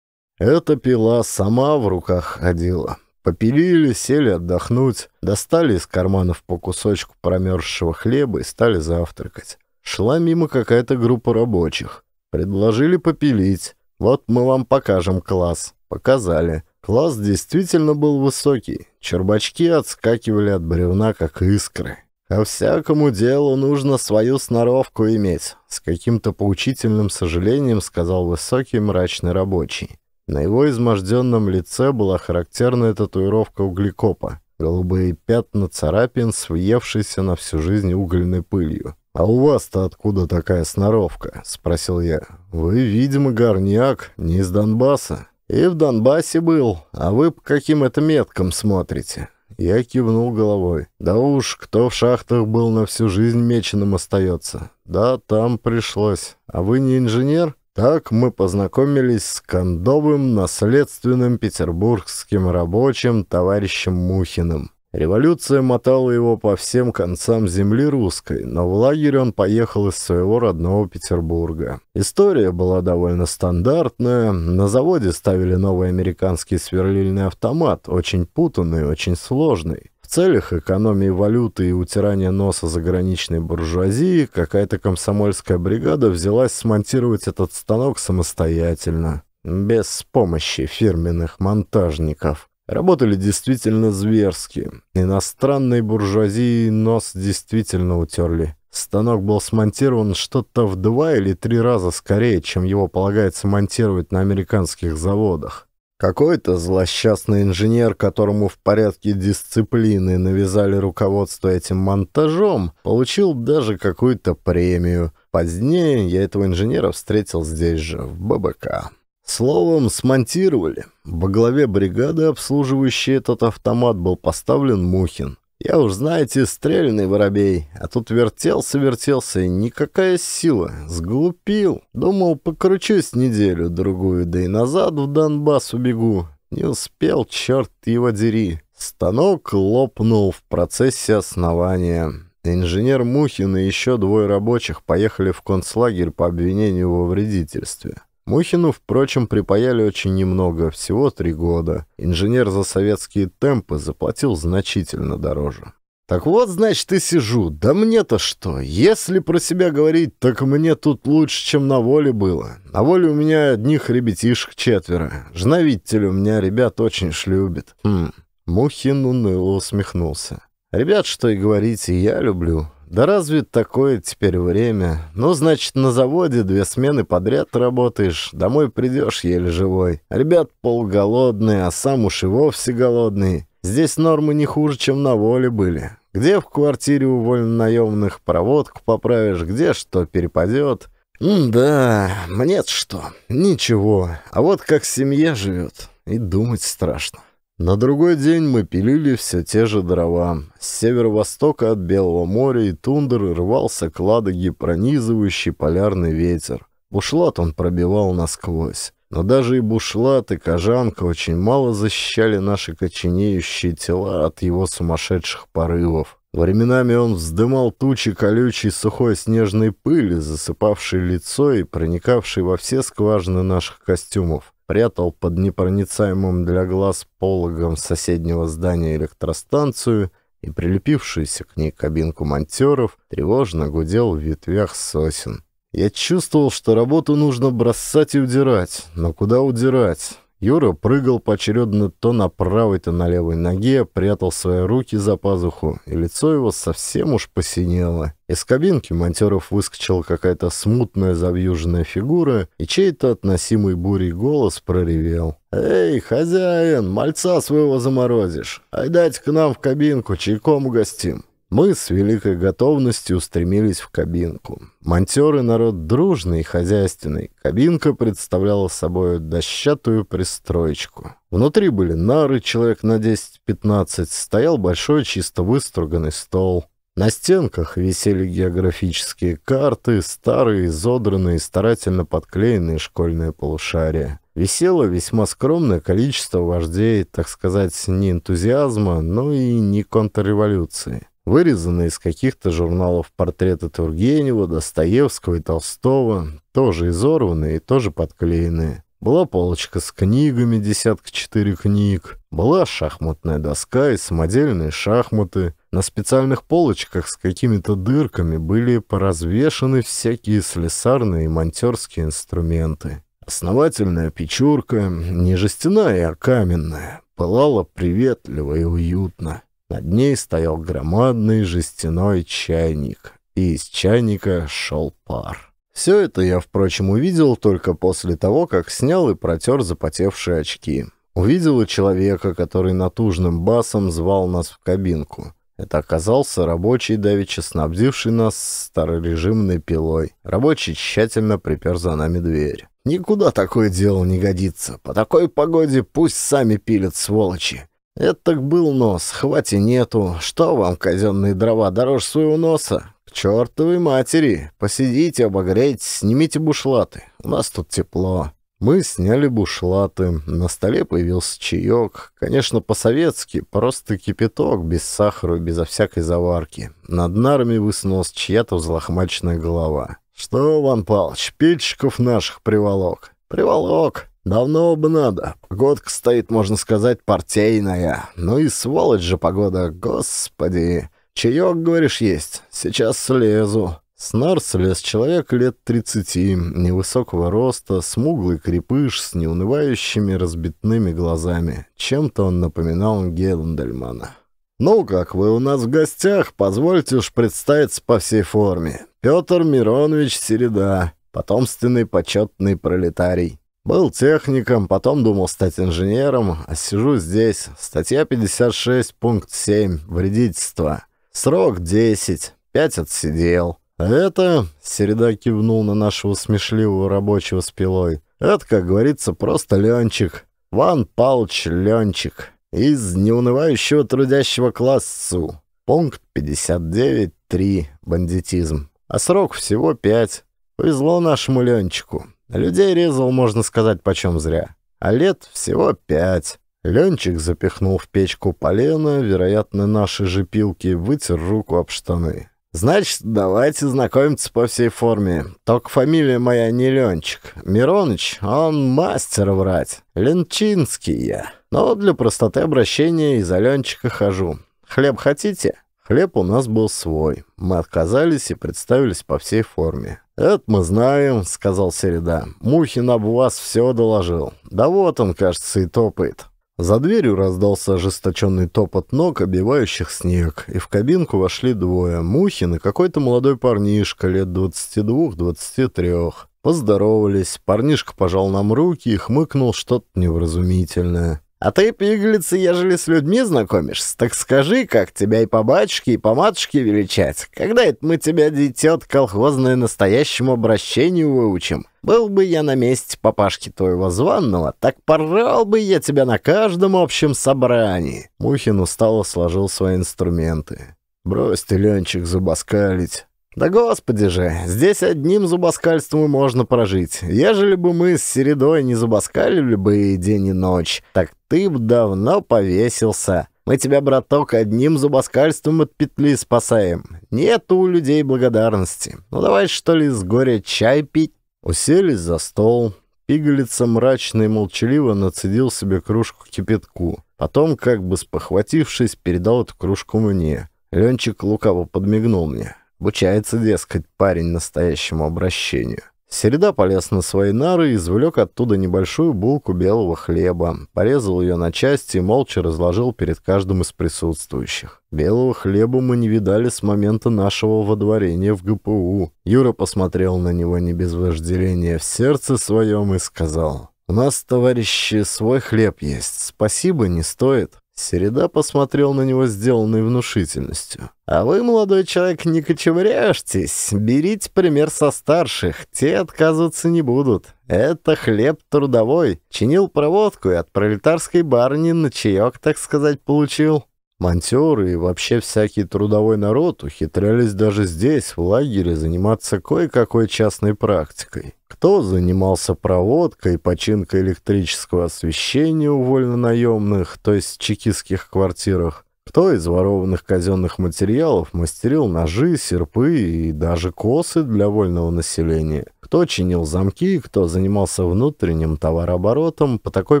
S1: Эта пила сама в руках ходила. Попилили, сели отдохнуть, достали из карманов по кусочку промерзшего хлеба и стали завтракать. Шла мимо какая-то группа рабочих. Предложили попилить. «Вот мы вам покажем класс». Показали. Класс действительно был высокий, чербачки отскакивали от бревна, как искры. Ко всякому делу нужно свою сноровку иметь, с каким-то поучительным сожалением сказал высокий мрачный рабочий. На его изможденном лице была характерная татуировка углекопа, голубые пятна царапин, съевшейся на всю жизнь угольной пылью. «А у вас-то откуда такая сноровка?» — спросил я. «Вы, видимо, горняк, не из Донбасса». «И в Донбассе был, а вы по каким это меткам смотрите?» Я кивнул головой. «Да уж, кто в шахтах был, на всю жизнь меченым остается. Да, там пришлось. А вы не инженер?» Так мы познакомились с кондовым наследственным петербургским рабочим товарищем Мухиным. Революция мотала его по всем концам земли русской, но в лагерь он поехал из своего родного Петербурга. История была довольно стандартная. На заводе ставили новый американский сверлильный автомат, очень путанный, очень сложный. В целях экономии валюты и утирания носа заграничной буржуазии какая-то комсомольская бригада взялась смонтировать этот станок самостоятельно, без помощи фирменных монтажников. Работали действительно зверски. Иностранной буржуазии нос действительно утерли. Станок был смонтирован что-то в два или три раза скорее, чем его полагается монтировать на американских заводах. Какой-то злосчастный инженер, которому в порядке дисциплины навязали руководство этим монтажом, получил даже какую-то премию. Позднее я этого инженера встретил здесь же, в ББК. Словом, смонтировали. Во главе бригады, обслуживающей этот автомат, был поставлен Мухин. Я уж, знаете, стрельный воробей, а тут вертелся-вертелся, и никакая сила. Сглупил. Думал, покручусь неделю-другую, да и назад в Донбасс убегу. Не успел, черт его дери. Станок лопнул в процессе основания. Инженер Мухин и еще двое рабочих поехали в концлагерь по обвинению во вредительстве. Мухину, впрочем, припаяли очень немного, всего три года. Инженер за советские темпы заплатил значительно дороже. «Так вот, значит, и сижу. Да мне-то что? Если про себя говорить, так мне тут лучше, чем на воле было. На воле у меня одних ребятишек четверо. Жена, видите ли, у меня ребят очень шлюбит». Хм. Мухин уныло усмехнулся. «Ребят, что и говорите, я люблю. Да разве такое теперь время? Ну, значит, на заводе две смены подряд работаешь, домой придешь еле живой. Ребят полголодные, а сам уж и вовсе голодный. Здесь нормы не хуже, чем на воле были. Где в квартире у вольнонаемных проводку поправишь, где что перепадет. да, мне-то что, ничего. А вот как семья живет, и думать страшно. На другой день мы пилили все те же дрова. С северо-востока от Белого моря и тундры рвался к Ладоге пронизывающий полярный ветер. Бушлат он пробивал насквозь. Но даже и бушлат, и кожанка очень мало защищали наши коченеющие тела от его сумасшедших порывов. Временами он вздымал тучи колючей сухой снежной пыли, засыпавшей лицо и проникавшей во все скважины наших костюмов спрятал под непроницаемым для глаз пологом соседнего здания электростанцию и прилепившуюся к ней кабинку монтеров, тревожно гудел в ветвях сосен. Я чувствовал, что работу нужно бросать и удирать, но куда удирать? Юра прыгал поочередно то на правой, то на левой ноге, прятал свои руки за пазуху, и лицо его совсем уж посинело. Из кабинки монтеров выскочила какая-то смутная завьюженная фигура, и чей-то относимый бурей голос проревел. «Эй, хозяин, мальца своего заморозишь! Ай дайте к нам в кабинку, чайком угостим!» Мы с великой готовностью устремились в кабинку. Монтеры — народ дружный и хозяйственный. Кабинка представляла собой дощатую пристроечку. Внутри были нары, человек на 10-15, стоял большой чисто выструганный стол. На стенках висели географические карты, старые, изодранные, старательно подклеенные школьные полушария. Висело весьма скромное количество вождей, так сказать, не энтузиазма, но и не контрреволюции. Вырезанные из каких-то журналов портреты Тургенева, Достоевского и Толстого, тоже изорванные и тоже подклеенные. Была полочка с книгами, десятка четыре книг. Была шахматная доска и самодельные шахматы. На специальных полочках с какими-то дырками были поразвешаны всякие слесарные и монтерские инструменты. Основательная печурка, не жестяная, а каменная, пылала приветливо и уютно. Над ней стоял громадный жестяной чайник, и из чайника шел пар. Все это я, впрочем, увидел только после того, как снял и протер запотевшие очки. Увидела человека, который натужным басом звал нас в кабинку. Это оказался рабочий, давеча снабдивший нас старорежимной пилой. Рабочий тщательно припер за нами дверь. «Никуда такое дело не годится. По такой погоде пусть сами пилят, сволочи. Это был нос, хвати нету. Что вам, казенные дрова, дороже своего носа? К чертовой матери! Посидите, обогрейтесь, снимите бушлаты. У нас тут тепло. Мы сняли бушлаты. На столе появился чаек. Конечно, по-советски, просто кипяток, без сахара и безо всякой заварки. Над нарами высунулась чья-то взлохмаченная голова. «Что, Ван Палыч, пильчиков наших приволок?»
S2: «Приволок!»
S1: Давно бы надо. Погодка стоит, можно сказать, партийная. Ну и сволочь же погода, господи. Чаек, говоришь, есть? Сейчас слезу. Снар слез человек лет тридцати, невысокого роста, смуглый крепыш с неунывающими разбитными глазами. Чем-то он напоминал Геландельмана. «Ну, как вы у нас в гостях, позвольте уж представиться по всей форме. Петр Миронович Середа, потомственный почетный пролетарий». Был техником, потом думал стать инженером, а сижу здесь. Статья 56, пункт 7, вредительство. Срок 10, Пять отсидел. Это, Середа кивнул на нашего смешливого рабочего с пилой, это, как говорится, просто Ленчик. Ван Палч Ленчик. Из неунывающего трудящего классу. Пункт 59.3. Бандитизм. А срок всего 5. Повезло нашему Ленчику. Людей резал, можно сказать, почем зря. А лет всего пять. Ленчик запихнул в печку полено, вероятно, наши же пилки, вытер руку об штаны. «Значит, давайте знакомиться по всей форме. Только фамилия моя не Ленчик. Мироныч, а он мастер врать. Ленчинский я. Но для простоты обращения из за Ленчика хожу. Хлеб хотите?» Хлеб у нас был свой. Мы отказались и представились по всей форме. «Это мы знаем», — сказал Середа. «Мухин об вас все доложил. Да вот он, кажется, и топает». За дверью раздался ожесточенный топот ног, обивающих снег, и в кабинку вошли двое — Мухин и какой-то молодой парнишка лет 22-23. Поздоровались, парнишка пожал нам руки и хмыкнул что-то невразумительное. А ты, пиглица, ежели с людьми знакомишься, так скажи, как тебя и по батюшке, и по матушке величать. Когда это мы тебя, детет, колхозное настоящему обращению выучим? Был бы я на месте папашки твоего званного, так порал бы я тебя на каждом общем собрании». Мухин устало сложил свои инструменты. «Брось ты, Ленчик, забаскалить. Да господи же, здесь одним зубоскальством и можно прожить. Ежели бы мы с Середой не зубоскалили бы и день, и ночь, так ты б давно повесился. Мы тебя, браток, одним зубоскальством от петли спасаем. Нет у людей благодарности. Ну давай, что ли, с горя чай пить? Уселись за стол. Пигалица мрачно и молчаливо нацедил себе кружку кипятку. Потом, как бы спохватившись, передал эту кружку мне. Ленчик лукаво подмигнул мне. Обучается, дескать, парень настоящему обращению. Середа полез на свои нары и извлек оттуда небольшую булку белого хлеба, порезал ее на части и молча разложил перед каждым из присутствующих. Белого хлеба мы не видали с момента нашего водворения в ГПУ. Юра посмотрел на него не без вожделения в сердце своем и сказал, «У нас, товарищи, свой хлеб есть, спасибо, не стоит». Середа посмотрел на него сделанной внушительностью. «А вы, молодой человек, не кочевряжьтесь. Берите пример со старших. Те отказываться не будут. Это хлеб трудовой. Чинил проводку и от пролетарской барни на чаек, так сказать, получил». Монтеры и вообще всякий трудовой народ ухитрялись даже здесь, в лагере, заниматься кое-какой частной практикой. Кто занимался проводкой, починкой электрического освещения у вольнонаемных, то есть чекистских квартирах, кто из ворованных казенных материалов мастерил ножи, серпы и даже косы для вольного населения? Кто чинил замки, кто занимался внутренним товарооборотом по такой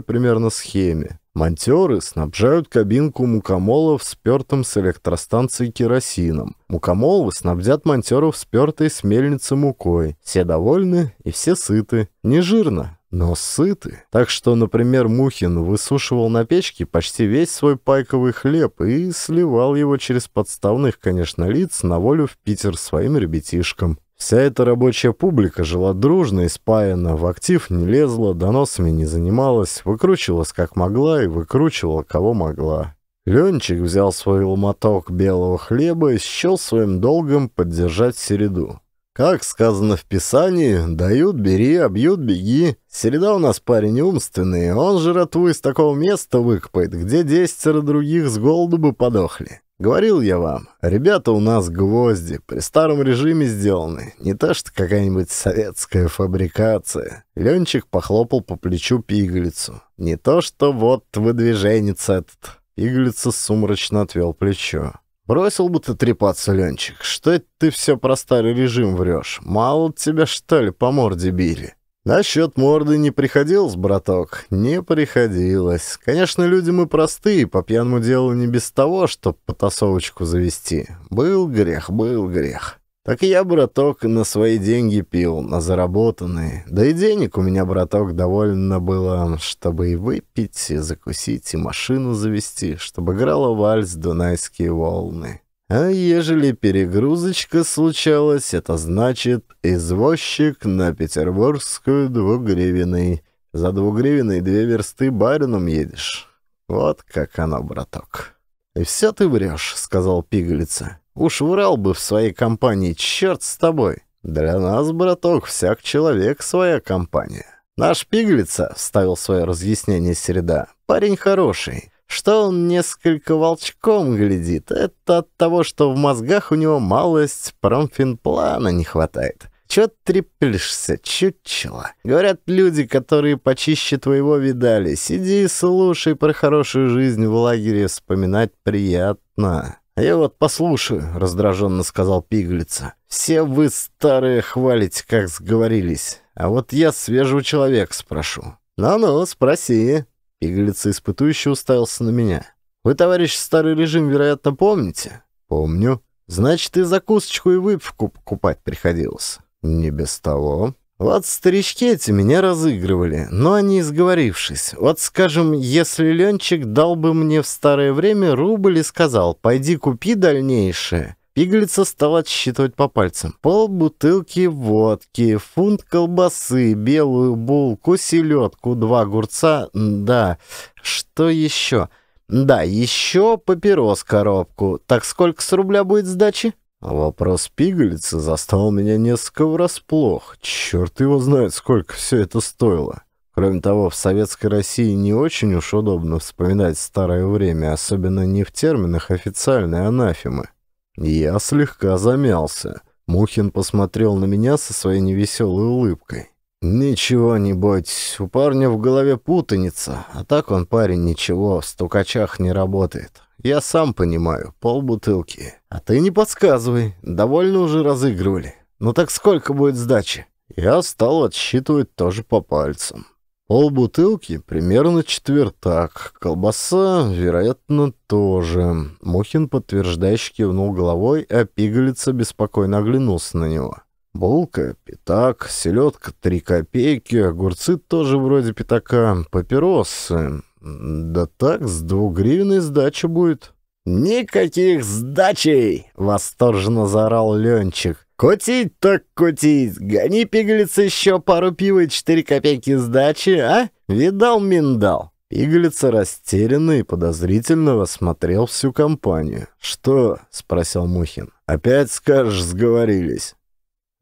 S1: примерно схеме? Монтеры снабжают кабинку мукомолов спертым с электростанции керосином. Мукомолы снабдят монтеров спертой с мельницей мукой. Все довольны и все сыты. Не жирно, но сыты. Так что, например, Мухин высушивал на печке почти весь свой пайковый хлеб и сливал его через подставных, конечно, лиц на волю в Питер своим ребятишкам. Вся эта рабочая публика жила дружно и спаяно, в актив не лезла, доносами не занималась, выкручивалась как могла и выкручивала кого могла. Ленчик взял свой ломоток белого хлеба и счел своим долгом поддержать середу. Как сказано в Писании, дают, бери, обьют, беги. Середа у нас парень умственный, он жратву из такого места выкопает, где десятеро других с голоду бы подохли. Говорил я вам, ребята у нас гвозди, при старом режиме сделаны, не то что какая-нибудь советская фабрикация. Ленчик похлопал по плечу пигалицу. Не то что вот выдвиженец этот. Пигалица сумрачно отвел плечо. Бросил бы ты трепаться, Ленчик. Что это ты все про старый режим врешь? Мало тебя, что ли, по морде били? Насчет морды не приходилось, браток? Не приходилось. Конечно, люди мы простые, по пьяному делу не без того, чтоб потасовочку завести. Был грех, был грех. Так и я, браток, на свои деньги пил, на заработанные. Да и денег у меня, браток, довольно было, чтобы и выпить, и закусить, и машину завести, чтобы играла вальс «Дунайские волны». А ежели перегрузочка случалась, это значит извозчик на петербургскую двугривенный. За двугривенный две версты барином едешь. Вот как оно, браток. «И все ты врешь», — сказал пигалица. Уж врал бы в своей компании, черт с тобой. Для нас, браток, всяк человек своя компания. Наш пиглица, — вставил свое разъяснение Середа, — парень хороший. Что он несколько волчком глядит, это от того, что в мозгах у него малость промфинплана не хватает. Чё треплешься, чучело? Говорят люди, которые почище твоего видали. Сиди и слушай про хорошую жизнь в лагере, вспоминать приятно. «Я вот послушаю», — раздраженно сказал пиглица. «Все вы, старые, хвалить, как сговорились. А вот я свежего человека спрошу». «Ну-ну, спроси». Пиглица испытующе уставился на меня. «Вы, товарищ, старый режим, вероятно, помните?» «Помню». «Значит, и закусочку, и выпивку покупать приходилось». «Не без того». Вот старички эти меня разыгрывали, но они изговорившись. Вот, скажем, если Ленчик дал бы мне в старое время рубль и сказал «пойди купи дальнейшее», Пиглица стала отсчитывать по пальцам. Пол бутылки водки, фунт колбасы, белую булку, селедку, два огурца, да, что еще? Да, еще папирос коробку. Так сколько с рубля будет сдачи? А вопрос пигалицы застал меня несколько врасплох. Черт его знает, сколько все это стоило. Кроме того, в советской России не очень уж удобно вспоминать старое время, особенно не в терминах официальной анафемы. Я слегка замялся. Мухин посмотрел на меня со своей невеселой улыбкой. «Ничего не бойтесь, у парня в голове путаница, а так он парень ничего, в стукачах не работает. Я сам понимаю, полбутылки. А ты не подсказывай, довольно уже разыгрывали. Ну так сколько будет сдачи? Я стал отсчитывать тоже по пальцам. Полбутылки примерно четвертак, колбаса, вероятно, тоже. Мухин подтверждающе кивнул головой, а пигалица беспокойно оглянулся на него. Булка, пятак, селедка, три копейки, огурцы тоже вроде пятака, папиросы. «Да так, с двух гривен и сдача будет». «Никаких сдачей!» — восторженно заорал Ленчик. «Кутить так кутить! Гони, пигалец, еще пару пива и четыре копейки сдачи, а? Видал миндал?» Пигалица растерянно и подозрительно рассмотрел всю компанию. «Что?» — спросил Мухин. «Опять, скажешь, сговорились».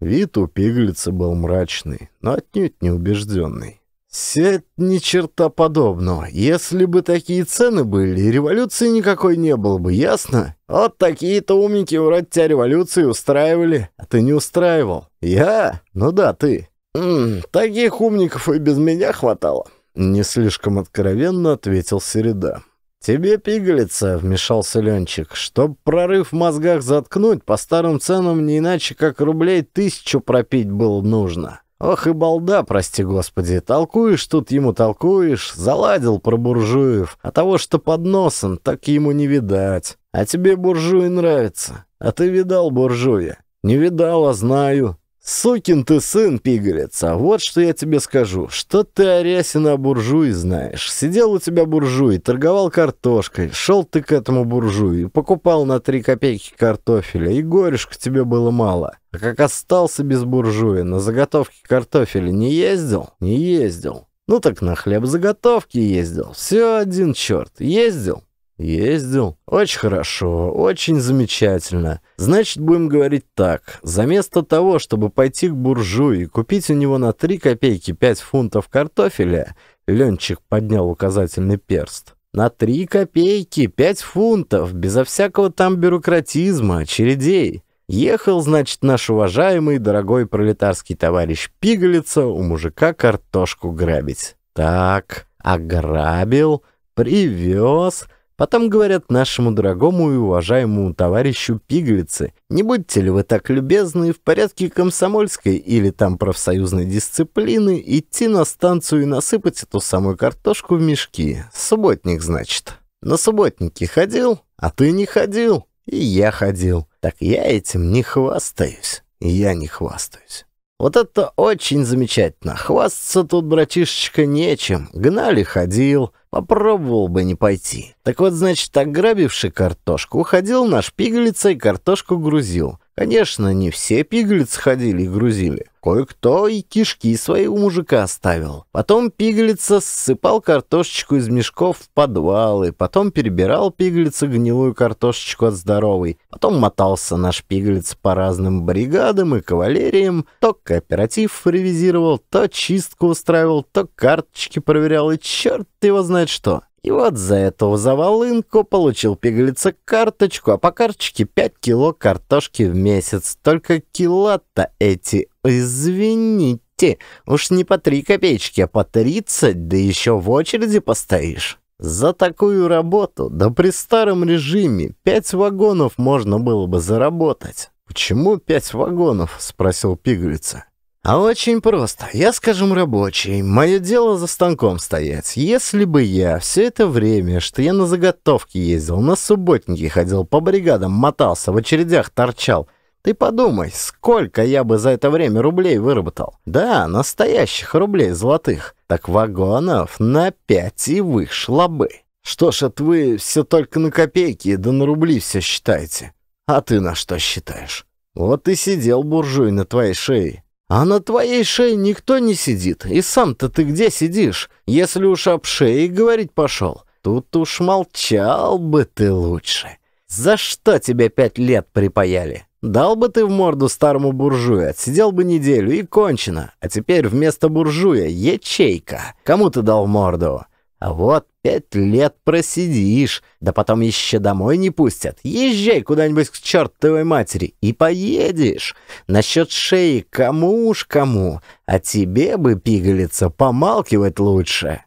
S1: Вид у пигалицы был мрачный, но отнюдь не убежденный. Сеть ни черта подобного. Если бы такие цены были, революции никакой не было бы, ясно? Вот такие-то умники вроде тебя революции устраивали, а ты не устраивал. Я? Ну да, ты. М -м, таких умников и без меня хватало. Не слишком откровенно ответил Середа. «Тебе, пигалица», — вмешался Ленчик, — «чтоб прорыв в мозгах заткнуть, по старым ценам не иначе, как рублей тысячу пропить было нужно. Ох и балда, прости господи, толкуешь тут ему толкуешь, заладил про буржуев, а того, что под носом, так ему не видать. А тебе буржуи нравится, а ты видал буржуя? Не видал, а знаю, «Сукин ты сын, пигалец, а вот что я тебе скажу. Что ты о Рясина буржуи знаешь? Сидел у тебя буржуй, торговал картошкой, шел ты к этому буржую, покупал на три копейки картофеля, и горюшка тебе было мало. А как остался без буржуя, на заготовки картофеля не ездил? Не ездил. Ну так на хлеб заготовки ездил. Все один черт. Ездил? «Ездил? Очень хорошо, очень замечательно. Значит, будем говорить так. за место того, чтобы пойти к буржу и купить у него на 3 копейки 5 фунтов картофеля, Ленчик поднял указательный перст. На 3 копейки 5 фунтов, безо всякого там бюрократизма, очередей. Ехал, значит, наш уважаемый, дорогой пролетарский товарищ Пигалица у мужика картошку грабить. Так, ограбил, привез... Потом а говорят нашему дорогому и уважаемому товарищу Пиглице, не будьте ли вы так любезны в порядке комсомольской или там профсоюзной дисциплины идти на станцию и насыпать эту самую картошку в мешки. Субботник, значит. На субботнике ходил, а ты не ходил. И я ходил. Так я этим не хвастаюсь. Я не хвастаюсь. Вот это очень замечательно. Хвастаться тут, братишечка, нечем. Гнали, ходил. Попробовал бы не пойти. Так вот, значит, ограбивший картошку, уходил наш пигалица и картошку грузил. Конечно, не все пиглицы ходили и грузили. Кое-кто и кишки своего мужика оставил. Потом пиглица ссыпал картошечку из мешков в подвалы, потом перебирал пиглица гнилую картошечку от здоровой, потом мотался наш пиглиц по разным бригадам и кавалериям, то кооператив ревизировал, то чистку устраивал, то карточки проверял, и черт его знает что. И вот за эту завалынку получил пиглица карточку, а по карточке 5 кило картошки в месяц. Только кило-то эти, извините, уж не по 3 копеечки, а по 30, да еще в очереди постоишь. За такую работу, да при старом режиме, 5 вагонов можно было бы заработать. «Почему пять вагонов?» — спросил пиглица. «А очень просто. Я, скажем, рабочий. Мое дело за станком стоять. Если бы я все это время, что я на заготовки ездил, на субботники ходил, по бригадам мотался, в очередях торчал, ты подумай, сколько я бы за это время рублей выработал. Да, настоящих рублей золотых. Так вагонов на пять и вышло бы. Что ж, это вы все только на копейки, да на рубли все считаете. А ты на что считаешь? Вот и сидел буржуй на твоей шее». «А на твоей шее никто не сидит. И сам-то ты где сидишь? Если уж об шее говорить пошел, тут уж молчал бы ты лучше. За что тебе пять лет припаяли? Дал бы ты в морду старому буржуе, отсидел бы неделю и кончено. А теперь вместо буржуя ячейка. Кому ты дал морду?» А вот пять лет просидишь, да потом еще домой не пустят. Езжай куда-нибудь к чертовой матери и поедешь. Насчет шеи кому уж кому, а тебе бы, пигалица, помалкивать лучше».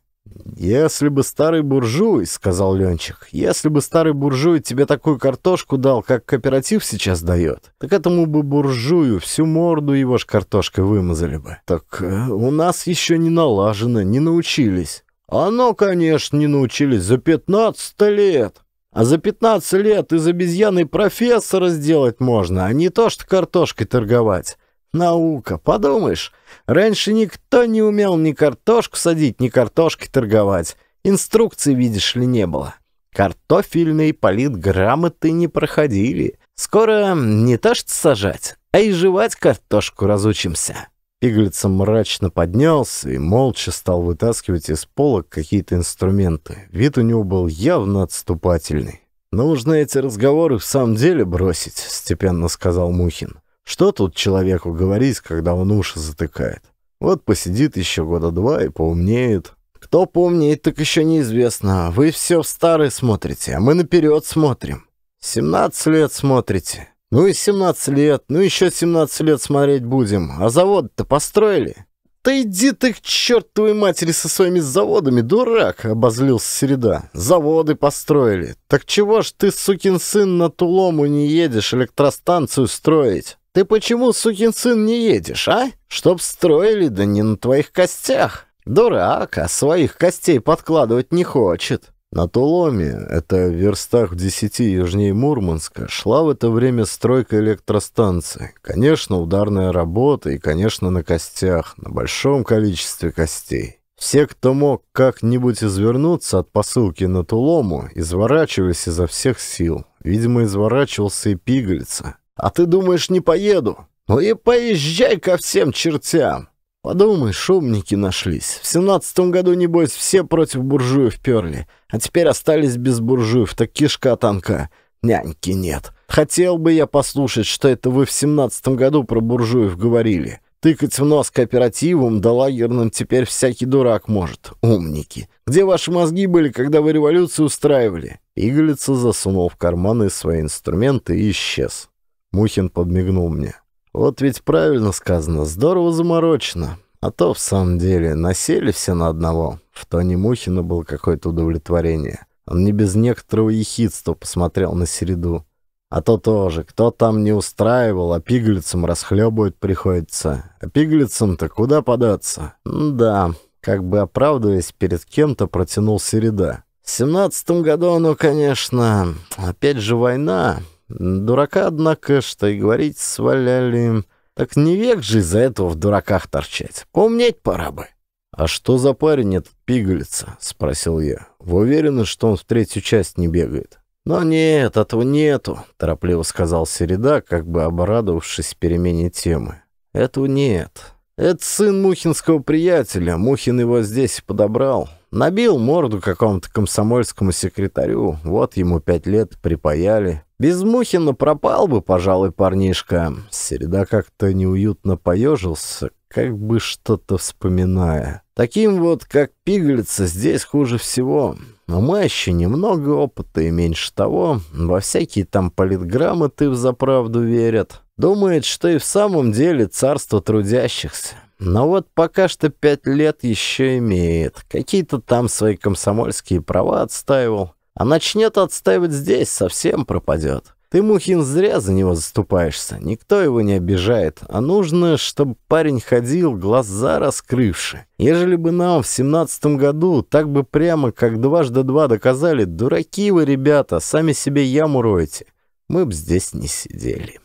S1: «Если бы старый буржуй, — сказал Ленчик, — если бы старый буржуй тебе такую картошку дал, как кооператив сейчас дает, так этому бы буржую всю морду его ж картошкой вымазали бы. Так э, у нас еще не налажено, не научились». Оно, конечно, не научились за 15 лет. А за 15 лет из обезьяны профессора сделать можно, а не то, что картошкой торговать. Наука, подумаешь. Раньше никто не умел ни картошку садить, ни картошкой торговать. Инструкции, видишь ли, не было. Картофельные политграмоты не проходили. Скоро не то что сажать, а и жевать картошку разучимся. Иглица мрачно поднялся и молча стал вытаскивать из полок какие-то инструменты. Вид у него был явно отступательный. «Нужно эти разговоры в самом деле бросить», — степенно сказал Мухин. «Что тут человеку говорить, когда он уши затыкает? Вот посидит еще года два и поумнеет». «Кто поумнеет, так еще неизвестно. Вы все в старые смотрите, а мы наперед смотрим. Семнадцать лет смотрите. Ну и 17 лет, ну еще 17 лет смотреть будем. А завод-то построили? Да иди ты к чертовой матери со своими заводами, дурак, обозлился Середа. Заводы построили. Так чего ж ты, сукин сын, на Тулому не едешь электростанцию строить? Ты почему, сукин сын, не едешь, а? Чтоб строили, да не на твоих костях. Дурак, а своих костей подкладывать не хочет. На Туломе, это в верстах в десяти южнее Мурманска, шла в это время стройка электростанции. Конечно, ударная работа и, конечно, на костях, на большом количестве костей. Все, кто мог как-нибудь извернуться от посылки на Тулому, изворачивались изо всех сил. Видимо, изворачивался и пигольца. «А ты думаешь, не поеду?» «Ну и поезжай ко всем чертям!» Подумай, шумники нашлись. В семнадцатом году, небось, все против буржуев перли, а теперь остались без буржуев, так кишка танка. Няньки нет. Хотел бы я послушать, что это вы в семнадцатом году про буржуев говорили. Тыкать в нос кооперативом да лагерным теперь всякий дурак может. Умники. Где ваши мозги были, когда вы революцию устраивали?» Иглица засунул в карманы свои инструменты и исчез. Мухин подмигнул мне. Вот ведь правильно сказано, здорово заморочено. А то, в самом деле, насели все на одного. В тоне Мухина было какое-то удовлетворение. Он не без некоторого ехидства посмотрел на середу. А то тоже, кто там не устраивал, а пиглицам расхлебывать приходится. А пиглицам-то куда податься? М да, как бы оправдываясь, перед кем-то протянул Середа. В семнадцатом году оно, конечно, опять же война, Дурака, однако, что и говорить, сваляли. Так не век же из-за этого в дураках торчать. Умнеть пора бы. «А что за парень этот пигалица?» — спросил я. «Вы уверены, что он в третью часть не бегает?» «Но нет, этого нету», — торопливо сказал Середа, как бы обрадовавшись перемене темы. «Этого нет. Это сын мухинского приятеля. Мухин его здесь подобрал. Набил морду какому-то комсомольскому секретарю, вот ему пять лет припаяли. Без Мухина пропал бы, пожалуй, парнишка. Середа как-то неуютно поежился, как бы что-то вспоминая. Таким вот, как пиглица, здесь хуже всего. Но мы еще немного опыта и меньше того. Во всякие там политграмоты взаправду верят. Думает, что и в самом деле царство трудящихся. Но вот пока что пять лет еще имеет. Какие-то там свои комсомольские права отстаивал. А начнет отстаивать здесь, совсем пропадет. Ты, Мухин, зря за него заступаешься. Никто его не обижает. А нужно, чтобы парень ходил, глаза раскрывши. Ежели бы нам в семнадцатом году так бы прямо, как дважды два доказали, дураки вы, ребята, сами себе яму роете, мы б здесь не сидели».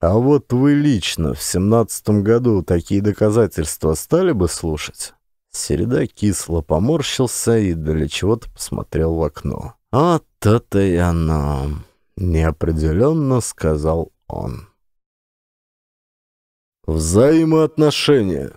S1: А вот вы лично в семнадцатом году такие доказательства стали бы слушать?» Середа кисло поморщился и для чего-то посмотрел в окно. «А то-то и оно!»
S2: — неопределенно сказал он. Взаимоотношения.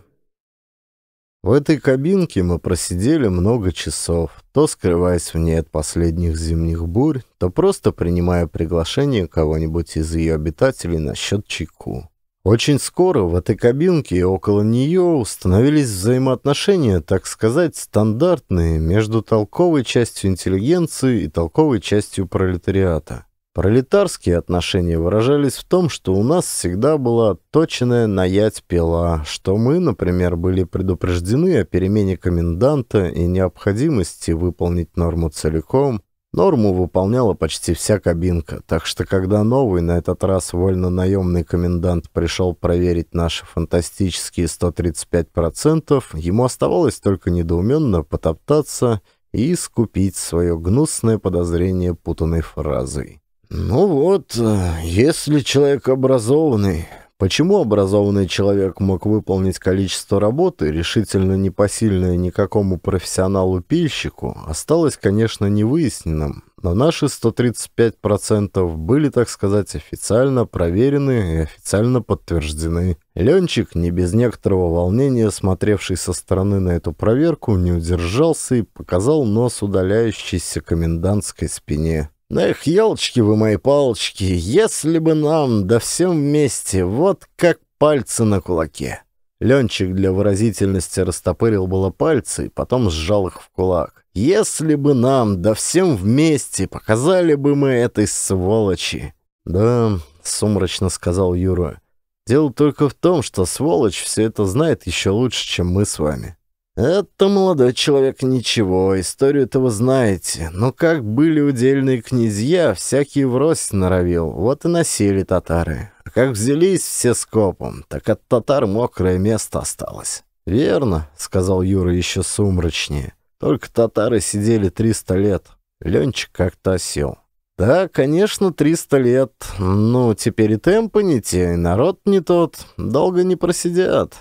S2: В этой кабинке мы просидели
S1: много часов, то скрываясь в ней от последних зимних бурь, то просто принимая приглашение кого-нибудь из ее обитателей на счет чайку. Очень скоро в этой кабинке и около нее установились взаимоотношения, так сказать, стандартные между толковой частью интеллигенции и толковой частью пролетариата. Пролетарские отношения выражались в том, что у нас всегда была точная наять пила, что мы, например, были предупреждены о перемене коменданта и необходимости выполнить норму целиком. Норму выполняла почти вся кабинка, так что когда новый, на этот раз вольно-наемный комендант пришел проверить наши фантастические 135%, ему оставалось только недоуменно потоптаться и искупить свое гнусное подозрение путанной фразой. Ну вот, э, если человек образованный, почему образованный человек мог выполнить количество работы, решительно непосильное никакому профессионалу-пильщику, осталось, конечно, невыясненным, но наши 135% были, так сказать, официально проверены и официально подтверждены. Ленчик, не без некоторого волнения, смотревший со стороны на эту проверку, не удержался и показал нос удаляющейся комендантской спине. Эх, елочки вы мои палочки, если бы нам, да всем вместе, вот как пальцы на кулаке. Ленчик для выразительности растопырил было пальцы и потом сжал их в кулак. Если бы нам, да всем вместе, показали бы мы этой сволочи. Да, сумрачно сказал Юра. Дело только в том, что сволочь все это знает еще лучше, чем мы с вами. «Это, молодой человек, ничего, историю-то вы знаете. Но как были удельные князья, всякий врозь норовил, вот и носили татары. А как взялись все скопом, так от татар мокрое место осталось». «Верно», — сказал Юра еще сумрачнее. «Только татары сидели триста лет. Ленчик как-то осел». «Да, конечно, триста лет. Ну, теперь и темпы не те, и народ не тот. Долго не просидят».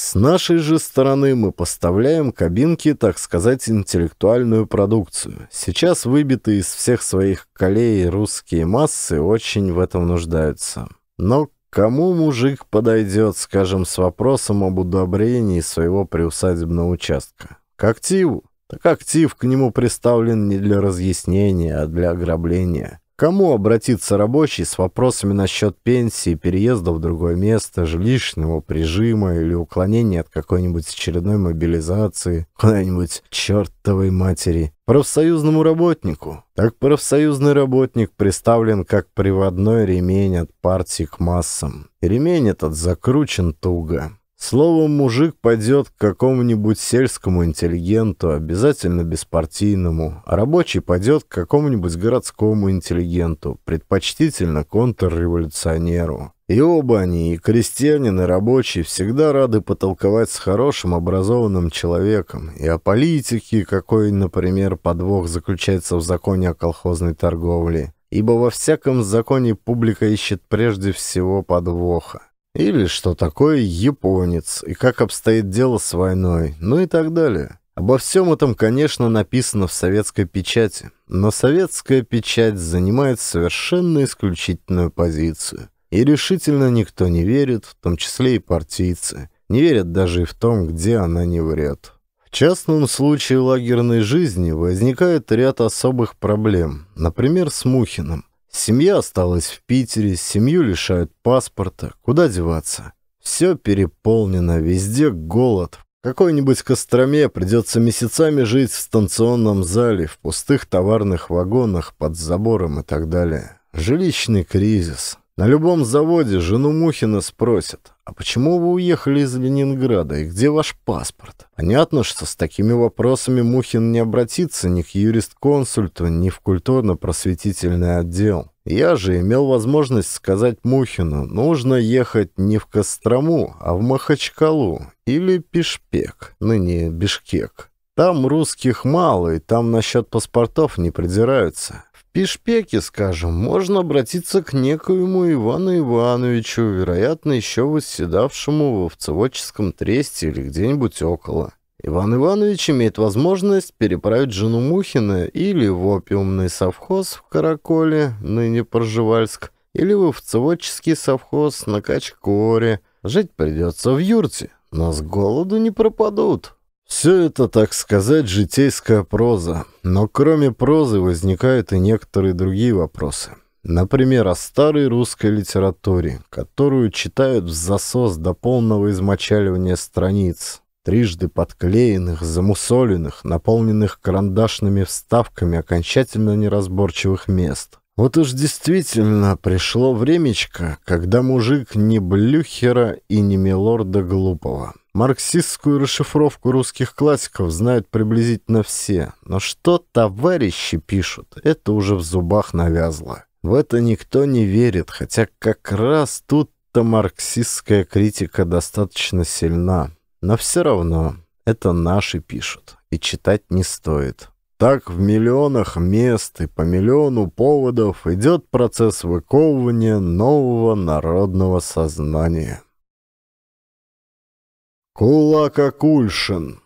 S1: С нашей же стороны мы поставляем кабинке, так сказать, интеллектуальную продукцию. Сейчас выбитые из всех своих колей русские массы очень в этом нуждаются. Но кому мужик подойдет, скажем, с вопросом об удобрении своего приусадебного участка? К активу? Так актив к нему представлен не для разъяснения, а для ограбления. Кому обратиться рабочий с вопросами насчет пенсии, переезда в другое место, жилищного прижима или уклонения от какой-нибудь очередной мобилизации, куда-нибудь чертовой матери? Профсоюзному работнику. Так профсоюзный работник представлен как приводной ремень от партии к массам. ремень этот закручен туго. Словом, мужик пойдет к какому-нибудь сельскому интеллигенту, обязательно беспартийному, а рабочий пойдет к какому-нибудь городскому интеллигенту, предпочтительно контрреволюционеру. И оба они, и крестьянин, и рабочий, всегда рады потолковать с хорошим образованным человеком. И о политике, какой, например, подвох заключается в законе о колхозной торговле. Ибо во всяком законе публика ищет прежде всего подвоха. Или что такое японец, и как обстоит дело с войной, ну и так далее. Обо всем этом, конечно, написано в советской печати, но советская печать занимает совершенно исключительную позицию. И решительно никто не верит, в том числе и партийцы. Не верят даже и в том, где она не врет. В частном случае лагерной жизни возникает ряд особых проблем, например, с Мухиным. Семья осталась в Питере, семью лишают паспорта. Куда деваться? Все переполнено, везде голод. В какой-нибудь Костроме придется месяцами жить в станционном зале, в пустых товарных вагонах, под забором и так далее. Жилищный кризис. На любом заводе жену Мухина спросят, а почему вы уехали из Ленинграда и где ваш паспорт? Понятно, что с такими вопросами Мухин не обратится ни к юрист-консульту, ни в культурно-просветительный отдел. Я же имел возможность сказать Мухину, нужно ехать не в Кострому, а в Махачкалу или Пишпек, ныне Бишкек. Там русских мало, и там насчет паспортов не придираются. Пешпеке, скажем, можно обратиться к некоему Ивану Ивановичу, вероятно, еще восседавшему в овцеводческом тресте или где-нибудь около. Иван Иванович имеет возможность переправить жену Мухина или в опиумный совхоз в Караколе, ныне Поржевальск, или в овцеводческий совхоз на Качкоре. Жить придется в юрте, но с голоду не пропадут. Все это, так сказать, житейская проза. Но кроме прозы возникают и некоторые другие вопросы. Например, о старой русской литературе, которую читают в засос до полного измочаливания страниц, трижды подклеенных, замусоленных, наполненных карандашными вставками окончательно неразборчивых мест. Вот уж действительно пришло времечко, когда мужик не Блюхера и не Милорда Глупого, Марксистскую расшифровку русских классиков знают приблизительно все, но что товарищи пишут, это уже в зубах навязло. В это никто не верит, хотя как раз тут-то марксистская критика достаточно сильна. Но все равно это наши пишут, и читать не стоит. Так в миллионах мест и по миллиону поводов идет
S2: процесс выковывания нового народного сознания. Кулака-Кульшин.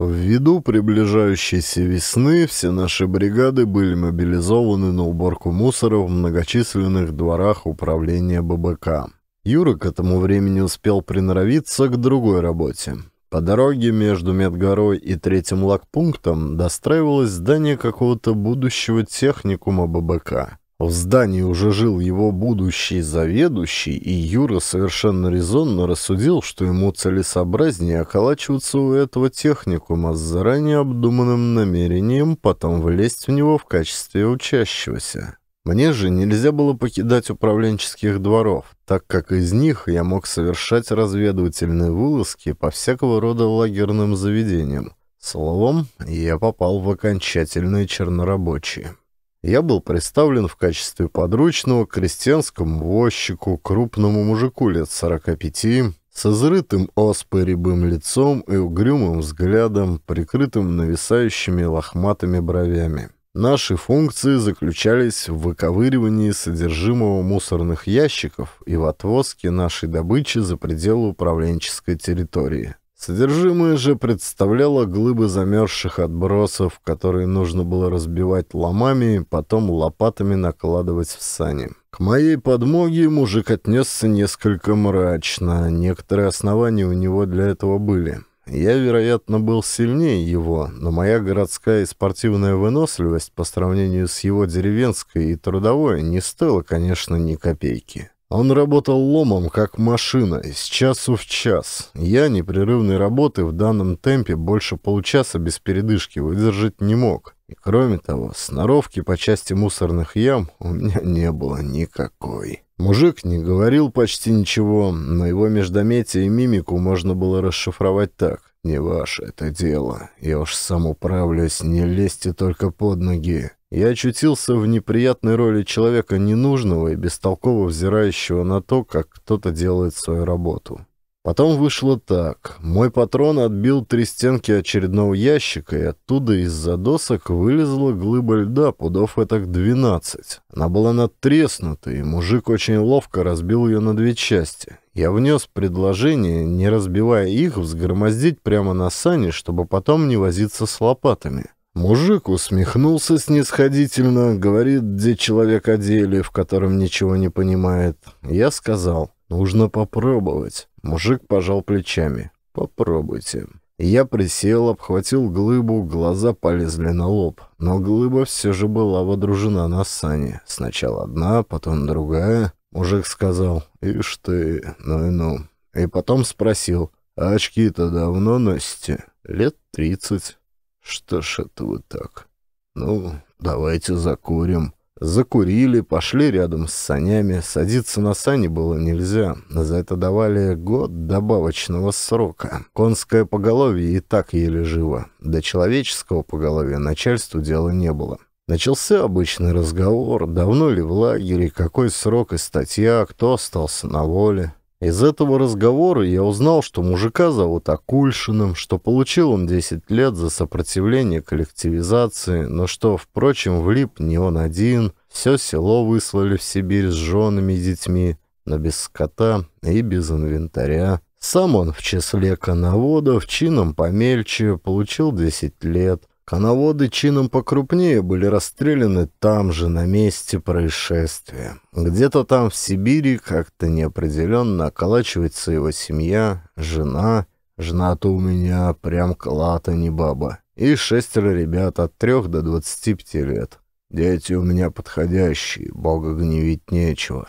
S2: Ввиду приближающейся весны все наши бригады были мобилизованы на
S1: уборку мусора в многочисленных дворах управления ББК. Юра к этому времени успел приноровиться к другой работе. По дороге между Медгорой и третьим лагпунктом достраивалось здание какого-то будущего техникума ББК. В здании уже жил его будущий заведующий, и Юра совершенно резонно рассудил, что ему целесообразнее околачиваться у этого техникума с заранее обдуманным намерением потом влезть в него в качестве учащегося. Мне же нельзя было покидать управленческих дворов, так как из них я мог совершать разведывательные вылазки по всякого рода лагерным заведениям. Словом, я попал в окончательные чернорабочие я был представлен в качестве подручного крестьянскому возчику, крупному мужику лет 45, с изрытым оспой лицом и угрюмым взглядом, прикрытым нависающими лохматыми бровями. Наши функции заключались в выковыривании содержимого мусорных ящиков и в отвозке нашей добычи за пределы управленческой территории. Содержимое же представляло глыбы замерзших отбросов, которые нужно было разбивать ломами и потом лопатами накладывать в сани. К моей подмоге мужик отнесся несколько мрачно, некоторые основания у него для этого были. Я, вероятно, был сильнее его, но моя городская и спортивная выносливость по сравнению с его деревенской и трудовой не стоила, конечно, ни копейки. Он работал ломом, как машина, из часу в час. Я непрерывной работы в данном темпе больше получаса без передышки выдержать не мог. И кроме того, сноровки по части мусорных ям у меня не было никакой. Мужик не говорил почти ничего, но его междометие и мимику можно было расшифровать так. «Не ваше это дело. Я уж сам управлюсь, не лезьте только под ноги». Я очутился в неприятной роли человека ненужного и бестолково взирающего на то, как кто-то делает свою работу. Потом вышло так. Мой патрон отбил три стенки очередного ящика, и оттуда из-за досок вылезла глыба льда, пудов этак 12. Она была надтреснута, и мужик очень ловко разбил ее на две части. Я внес предложение, не разбивая их, взгромоздить прямо на сани, чтобы потом не возиться с лопатами. Мужик усмехнулся снисходительно, говорит, где человек о деле, в котором ничего не понимает. Я сказал, нужно попробовать. Мужик пожал плечами. Попробуйте. Я присел, обхватил глыбу, глаза полезли на лоб. Но глыба все же была водружена на сане. Сначала одна, потом другая. Мужик сказал, ишь ты, ну и ну. И потом спросил, а очки-то давно носите? Лет тридцать. «Что ж это вот так? Ну, давайте закурим». Закурили, пошли рядом с санями. Садиться на сани было нельзя. За это давали год добавочного срока. Конское поголовье и так еле живо. До человеческого поголовья начальству дела не было. Начался обычный разговор, давно ли в лагере, какой срок и статья, кто остался на воле. Из этого разговора я узнал, что мужика зовут Акульшиным, что получил он 10 лет за сопротивление коллективизации, но что, впрочем, влип не он один, все село выслали в Сибирь с женами и детьми, но без скота и без инвентаря. Сам он в числе коноводов, чином помельче, получил 10 лет. Коноводы чином покрупнее были расстреляны там же, на месте происшествия. Где-то там, в Сибири, как-то неопределенно околачивается его семья, жена. Жена-то у меня прям клата не баба. И шестеро ребят от трех до двадцати пяти лет. Дети у меня подходящие, бога гневить нечего.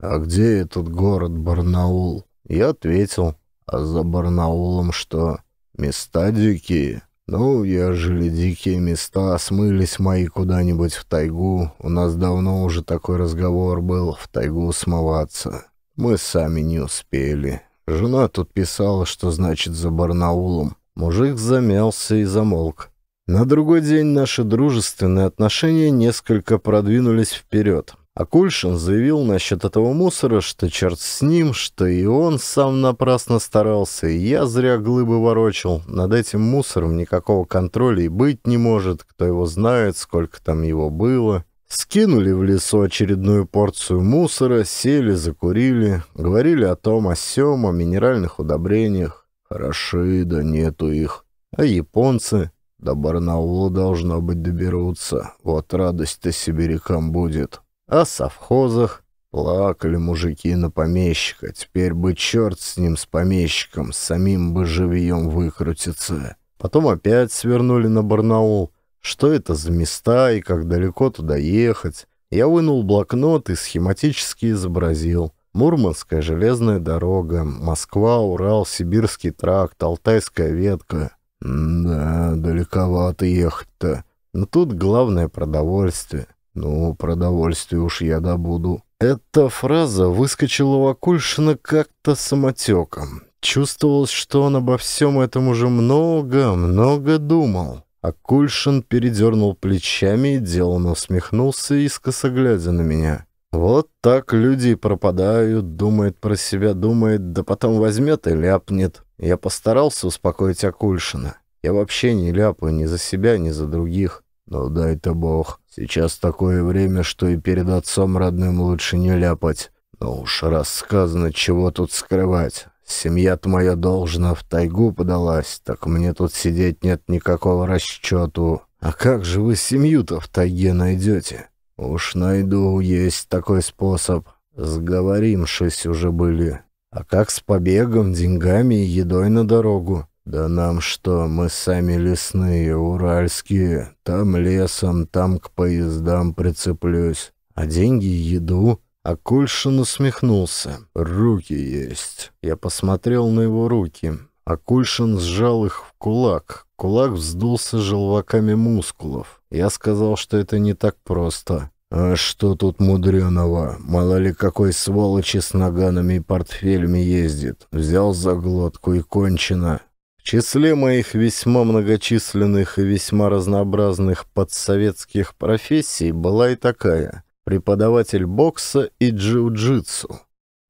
S1: А где этот город Барнаул? Я ответил. А за Барнаулом что? Места дикие. Ну, ежели дикие места смылись мои куда-нибудь в тайгу, у нас давно уже такой разговор был, в тайгу смываться. Мы сами не успели. Жена тут писала, что значит за Барнаулом. Мужик замялся и замолк. На другой день наши дружественные отношения несколько продвинулись вперед. А Кульшин заявил насчет этого мусора, что черт с ним, что и он сам напрасно старался, и я зря глыбы ворочил. Над этим мусором никакого контроля и быть не может, кто его знает, сколько там его было. Скинули в лесу очередную порцию мусора, сели, закурили, говорили о том, о сём, о минеральных удобрениях. Хороши, да нету их. А японцы? До Барнаула должно быть доберутся. Вот радость-то сибирякам будет о совхозах. Плакали мужики на помещика, теперь бы черт с ним, с помещиком, самим бы живьем выкрутиться. Потом опять свернули на Барнаул. Что это за места и как далеко туда ехать? Я вынул блокнот и схематически изобразил. Мурманская железная дорога, Москва, Урал, Сибирский тракт, Алтайская ветка. Да, далековато ехать-то. Но тут главное продовольствие. «Ну, продовольствие уж я добуду». Эта фраза выскочила у Акульшина как-то самотеком. Чувствовалось, что он обо всем этом уже много-много думал. Акульшин передернул плечами и деланно усмехнулся, искоса глядя на меня. «Вот так люди и пропадают, думает про себя, думает, да потом возьмет и ляпнет». Я постарался успокоить Акульшина. Я вообще не ляпаю ни за себя, ни за других. «Ну дай-то бог». Сейчас такое время, что и перед отцом родным лучше не ляпать. Но уж рассказано, чего тут скрывать. Семья-то моя должна в тайгу подалась, так мне тут сидеть нет никакого расчету. А как же вы семью-то в тайге найдете? Уж найду, есть такой способ. Сговоримшись уже были. А как с побегом, деньгами и едой на дорогу? «Да нам что, мы сами лесные, уральские, там лесом, там к поездам прицеплюсь, а деньги — еду». Акульшин усмехнулся. «Руки есть». Я посмотрел на его руки. Акульшин сжал их в кулак. Кулак вздулся желваками мускулов. Я сказал, что это не так просто. «А что тут мудреного? Мало ли какой сволочи с наганами и портфелями ездит. Взял за глотку и кончено. В числе моих весьма многочисленных и весьма разнообразных подсоветских профессий была и такая – преподаватель бокса и джиу-джитсу.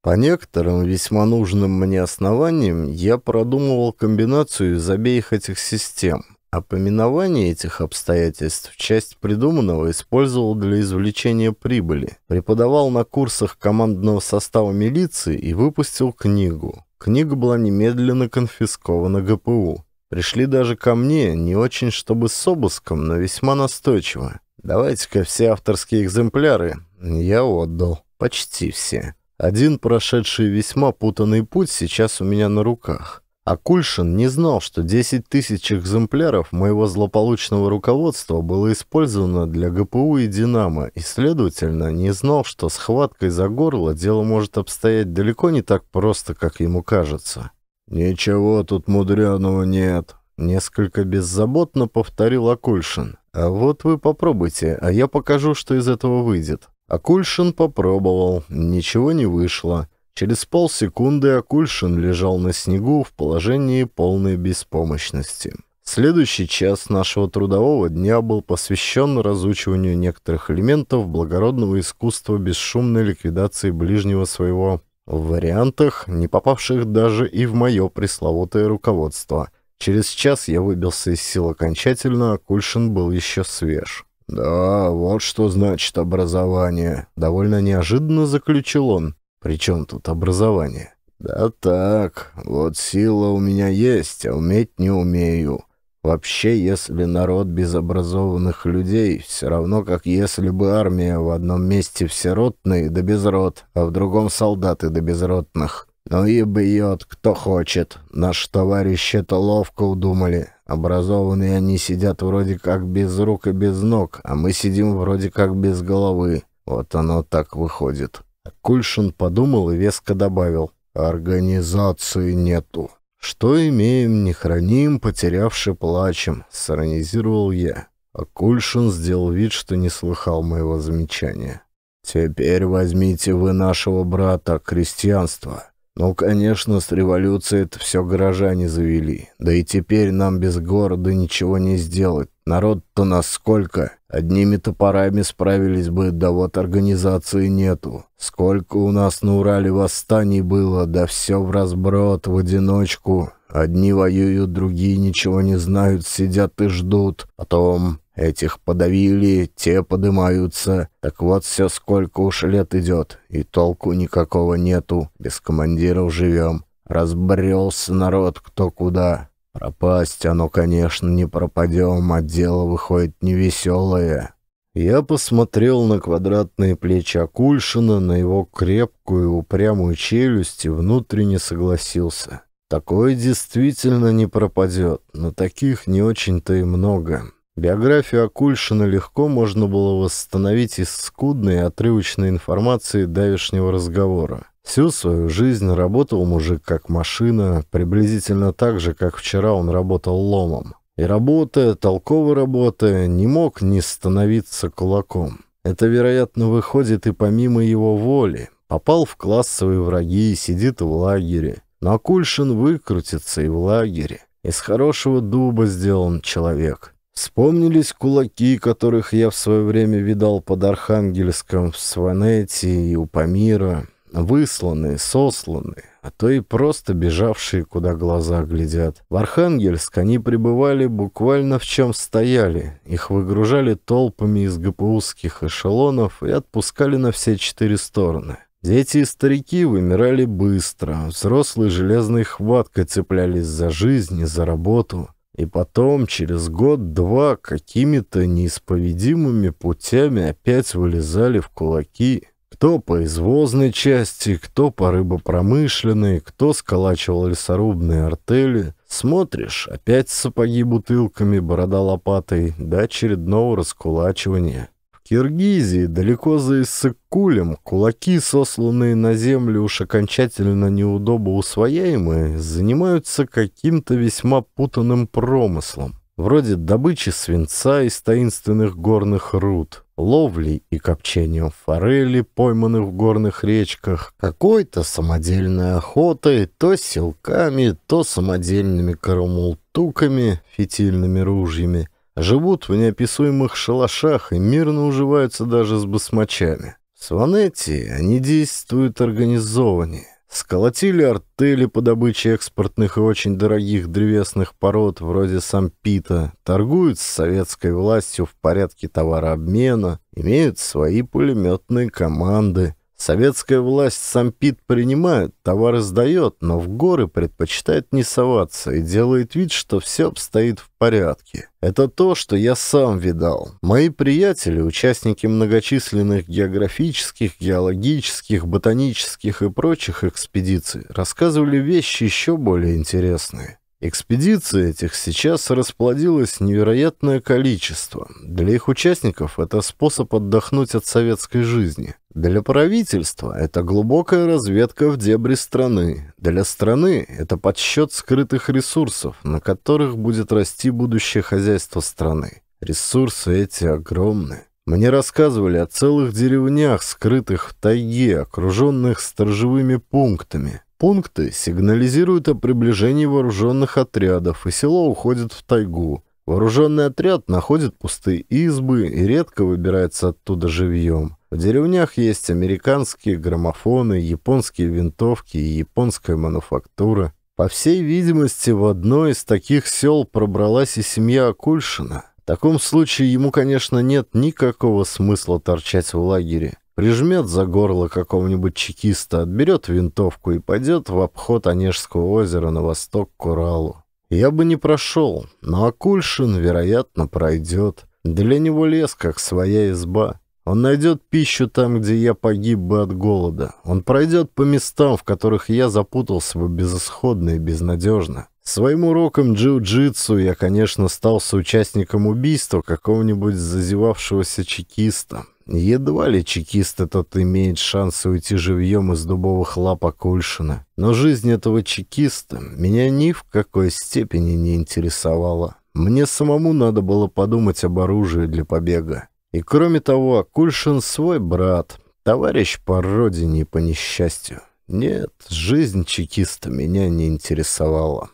S1: По некоторым весьма нужным мне основаниям я продумывал комбинацию из обеих этих систем, а поминование этих обстоятельств часть придуманного использовал для извлечения прибыли, преподавал на курсах командного состава милиции и выпустил книгу Книга была немедленно конфискована ГПУ. Пришли даже ко мне, не очень чтобы с обыском, но весьма настойчиво. Давайте-ка все авторские экземпляры. Я отдал. Почти все. Один прошедший весьма путанный путь сейчас у меня на руках. Акульшин не знал, что 10 тысяч экземпляров моего злополучного руководства было использовано для ГПУ и «Динамо», и, следовательно, не знал, что схваткой за горло дело может обстоять далеко не так просто, как ему кажется. «Ничего тут мудреного нет», — несколько беззаботно повторил Акульшин. «А вот вы попробуйте, а я покажу, что из этого выйдет». Акульшин попробовал, ничего не вышло. Через полсекунды Акульшин лежал на снегу в положении полной беспомощности. Следующий час нашего трудового дня был посвящен разучиванию некоторых элементов благородного искусства бесшумной ликвидации ближнего своего в вариантах, не попавших даже и в мое пресловутое руководство. Через час я выбился из сил окончательно, а Кульшин был еще свеж. «Да, вот что значит образование», — довольно неожиданно заключил он. При чем тут образование? Да так, вот сила у меня есть, а уметь не умею. Вообще, если народ без образованных людей, все равно как если бы армия в одном месте всеротные да безрот, а в другом солдаты да безротных. Ну и бьет, кто хочет. Наш товарищи это ловко удумали. Образованные они сидят вроде как без рук и без ног, а мы сидим вроде как без головы. Вот оно так выходит. Кульшин подумал и веско добавил. «Организации нету». «Что имеем, не храним, потерявши плачем», — сиронизировал я. А Кульшин сделал вид, что не слыхал моего замечания. «Теперь возьмите вы нашего брата крестьянство. Ну, конечно, с революцией это все горожане завели. Да и теперь нам без города ничего не сделать. Народ-то насколько? Одними топорами справились бы, да вот организации нету. Сколько у нас на Урале восстаний было, да все в разброд, в одиночку. Одни воюют, другие ничего не знают, сидят и ждут. Потом Этих подавили, те поднимаются, Так вот все сколько уж лет идет, и толку никакого нету. Без командиров живем. Разбрелся народ кто куда. Пропасть оно, конечно, не пропадем, а дело выходит невеселое. Я посмотрел на квадратные плечи Акульшина, на его крепкую упрямую челюсть и внутренне согласился. Такое действительно не пропадет, но таких не очень-то и много. Биографию Акульшина легко можно было восстановить из скудной и отрывочной информации давешнего разговора. Всю свою жизнь работал мужик как машина, приблизительно так же, как вчера он работал ломом. И работая, толково работая, не мог не становиться кулаком. Это, вероятно, выходит и помимо его воли. Попал в классовые враги и сидит в лагере. Но Акульшин выкрутится и в лагере. Из хорошего дуба сделан человек. Вспомнились кулаки, которых я в свое время видал под Архангельском в Сванете и у Памира, высланные, сосланные, а то и просто бежавшие, куда глаза глядят. В Архангельск они пребывали буквально в чем стояли. Их выгружали толпами из ГПУских эшелонов и отпускали на все четыре стороны. Дети и старики вымирали быстро, взрослые железной хваткой цеплялись за жизнь и за работу. И потом, через год-два, какими-то неисповедимыми путями опять вылезали в кулаки. Кто по извозной части, кто по рыбопромышленной, кто сколачивал лесорубные артели. Смотришь, опять сапоги бутылками, борода лопатой, до очередного раскулачивания. Киргизии, далеко за Иссык-Кулем, кулаки, сосланные на землю уж окончательно неудобо усвояемые, занимаются каким-то весьма путанным промыслом, вроде добычи свинца из таинственных горных руд, ловли и копчением форели, пойманных в горных речках, какой-то самодельной охотой, то силками, то самодельными карамултуками, фитильными ружьями — Живут в неописуемых шалашах и мирно уживаются даже с басмачами. В Сванетти они действуют организованнее. Сколотили артели по добыче экспортных и очень дорогих древесных пород вроде сампита, торгуют с советской властью в порядке товарообмена, имеют свои пулеметные команды, Советская власть сампит принимает, товары сдает, но в горы предпочитает не соваться и делает вид, что все обстоит в порядке. Это то, что я сам видал. Мои приятели, участники многочисленных географических, геологических, ботанических и прочих экспедиций, рассказывали вещи еще более интересные. Экспедиций этих сейчас расплодилось невероятное количество. Для их участников это способ отдохнуть от советской жизни. Для правительства это глубокая разведка в дебри страны. Для страны это подсчет скрытых ресурсов, на которых будет расти будущее хозяйство страны. Ресурсы эти огромны. Мне рассказывали о целых деревнях, скрытых в тайге, окруженных сторожевыми пунктами. Пункты сигнализируют о приближении вооруженных отрядов, и село уходит в тайгу. Вооруженный отряд находит пустые избы и редко выбирается оттуда живьем. В деревнях есть американские граммофоны, японские винтовки и японская мануфактура. По всей видимости, в одно из таких сел пробралась и семья Акульшина. В таком случае ему, конечно, нет никакого смысла торчать в лагере. Прижмет за горло какого-нибудь чекиста, отберет винтовку и пойдет в обход Онежского озера на восток к Уралу. Я бы не прошел, но Акульшин, вероятно, пройдет. Для него лес, как своя изба. Он найдет пищу там, где я погиб бы от голода. Он пройдет по местам, в которых я запутался бы безысходно и безнадежно. Своим уроком джиу-джитсу я, конечно, стал соучастником убийства какого-нибудь зазевавшегося чекиста. Едва ли чекист этот имеет шанс уйти живьем из дубовых лап Акульшина. Но жизнь этого чекиста меня ни в какой степени не интересовала. Мне самому надо было подумать об оружии для побега. И кроме того, Акульшин свой брат, товарищ по родине и по несчастью. Нет, жизнь чекиста меня не интересовала.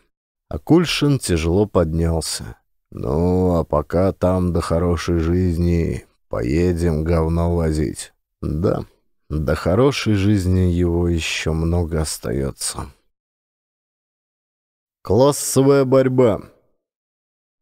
S1: Акульшин тяжело поднялся. «Ну, а пока там до хорошей жизни поедем говно возить». «Да, до хорошей жизни его еще много остается». Классовая борьба.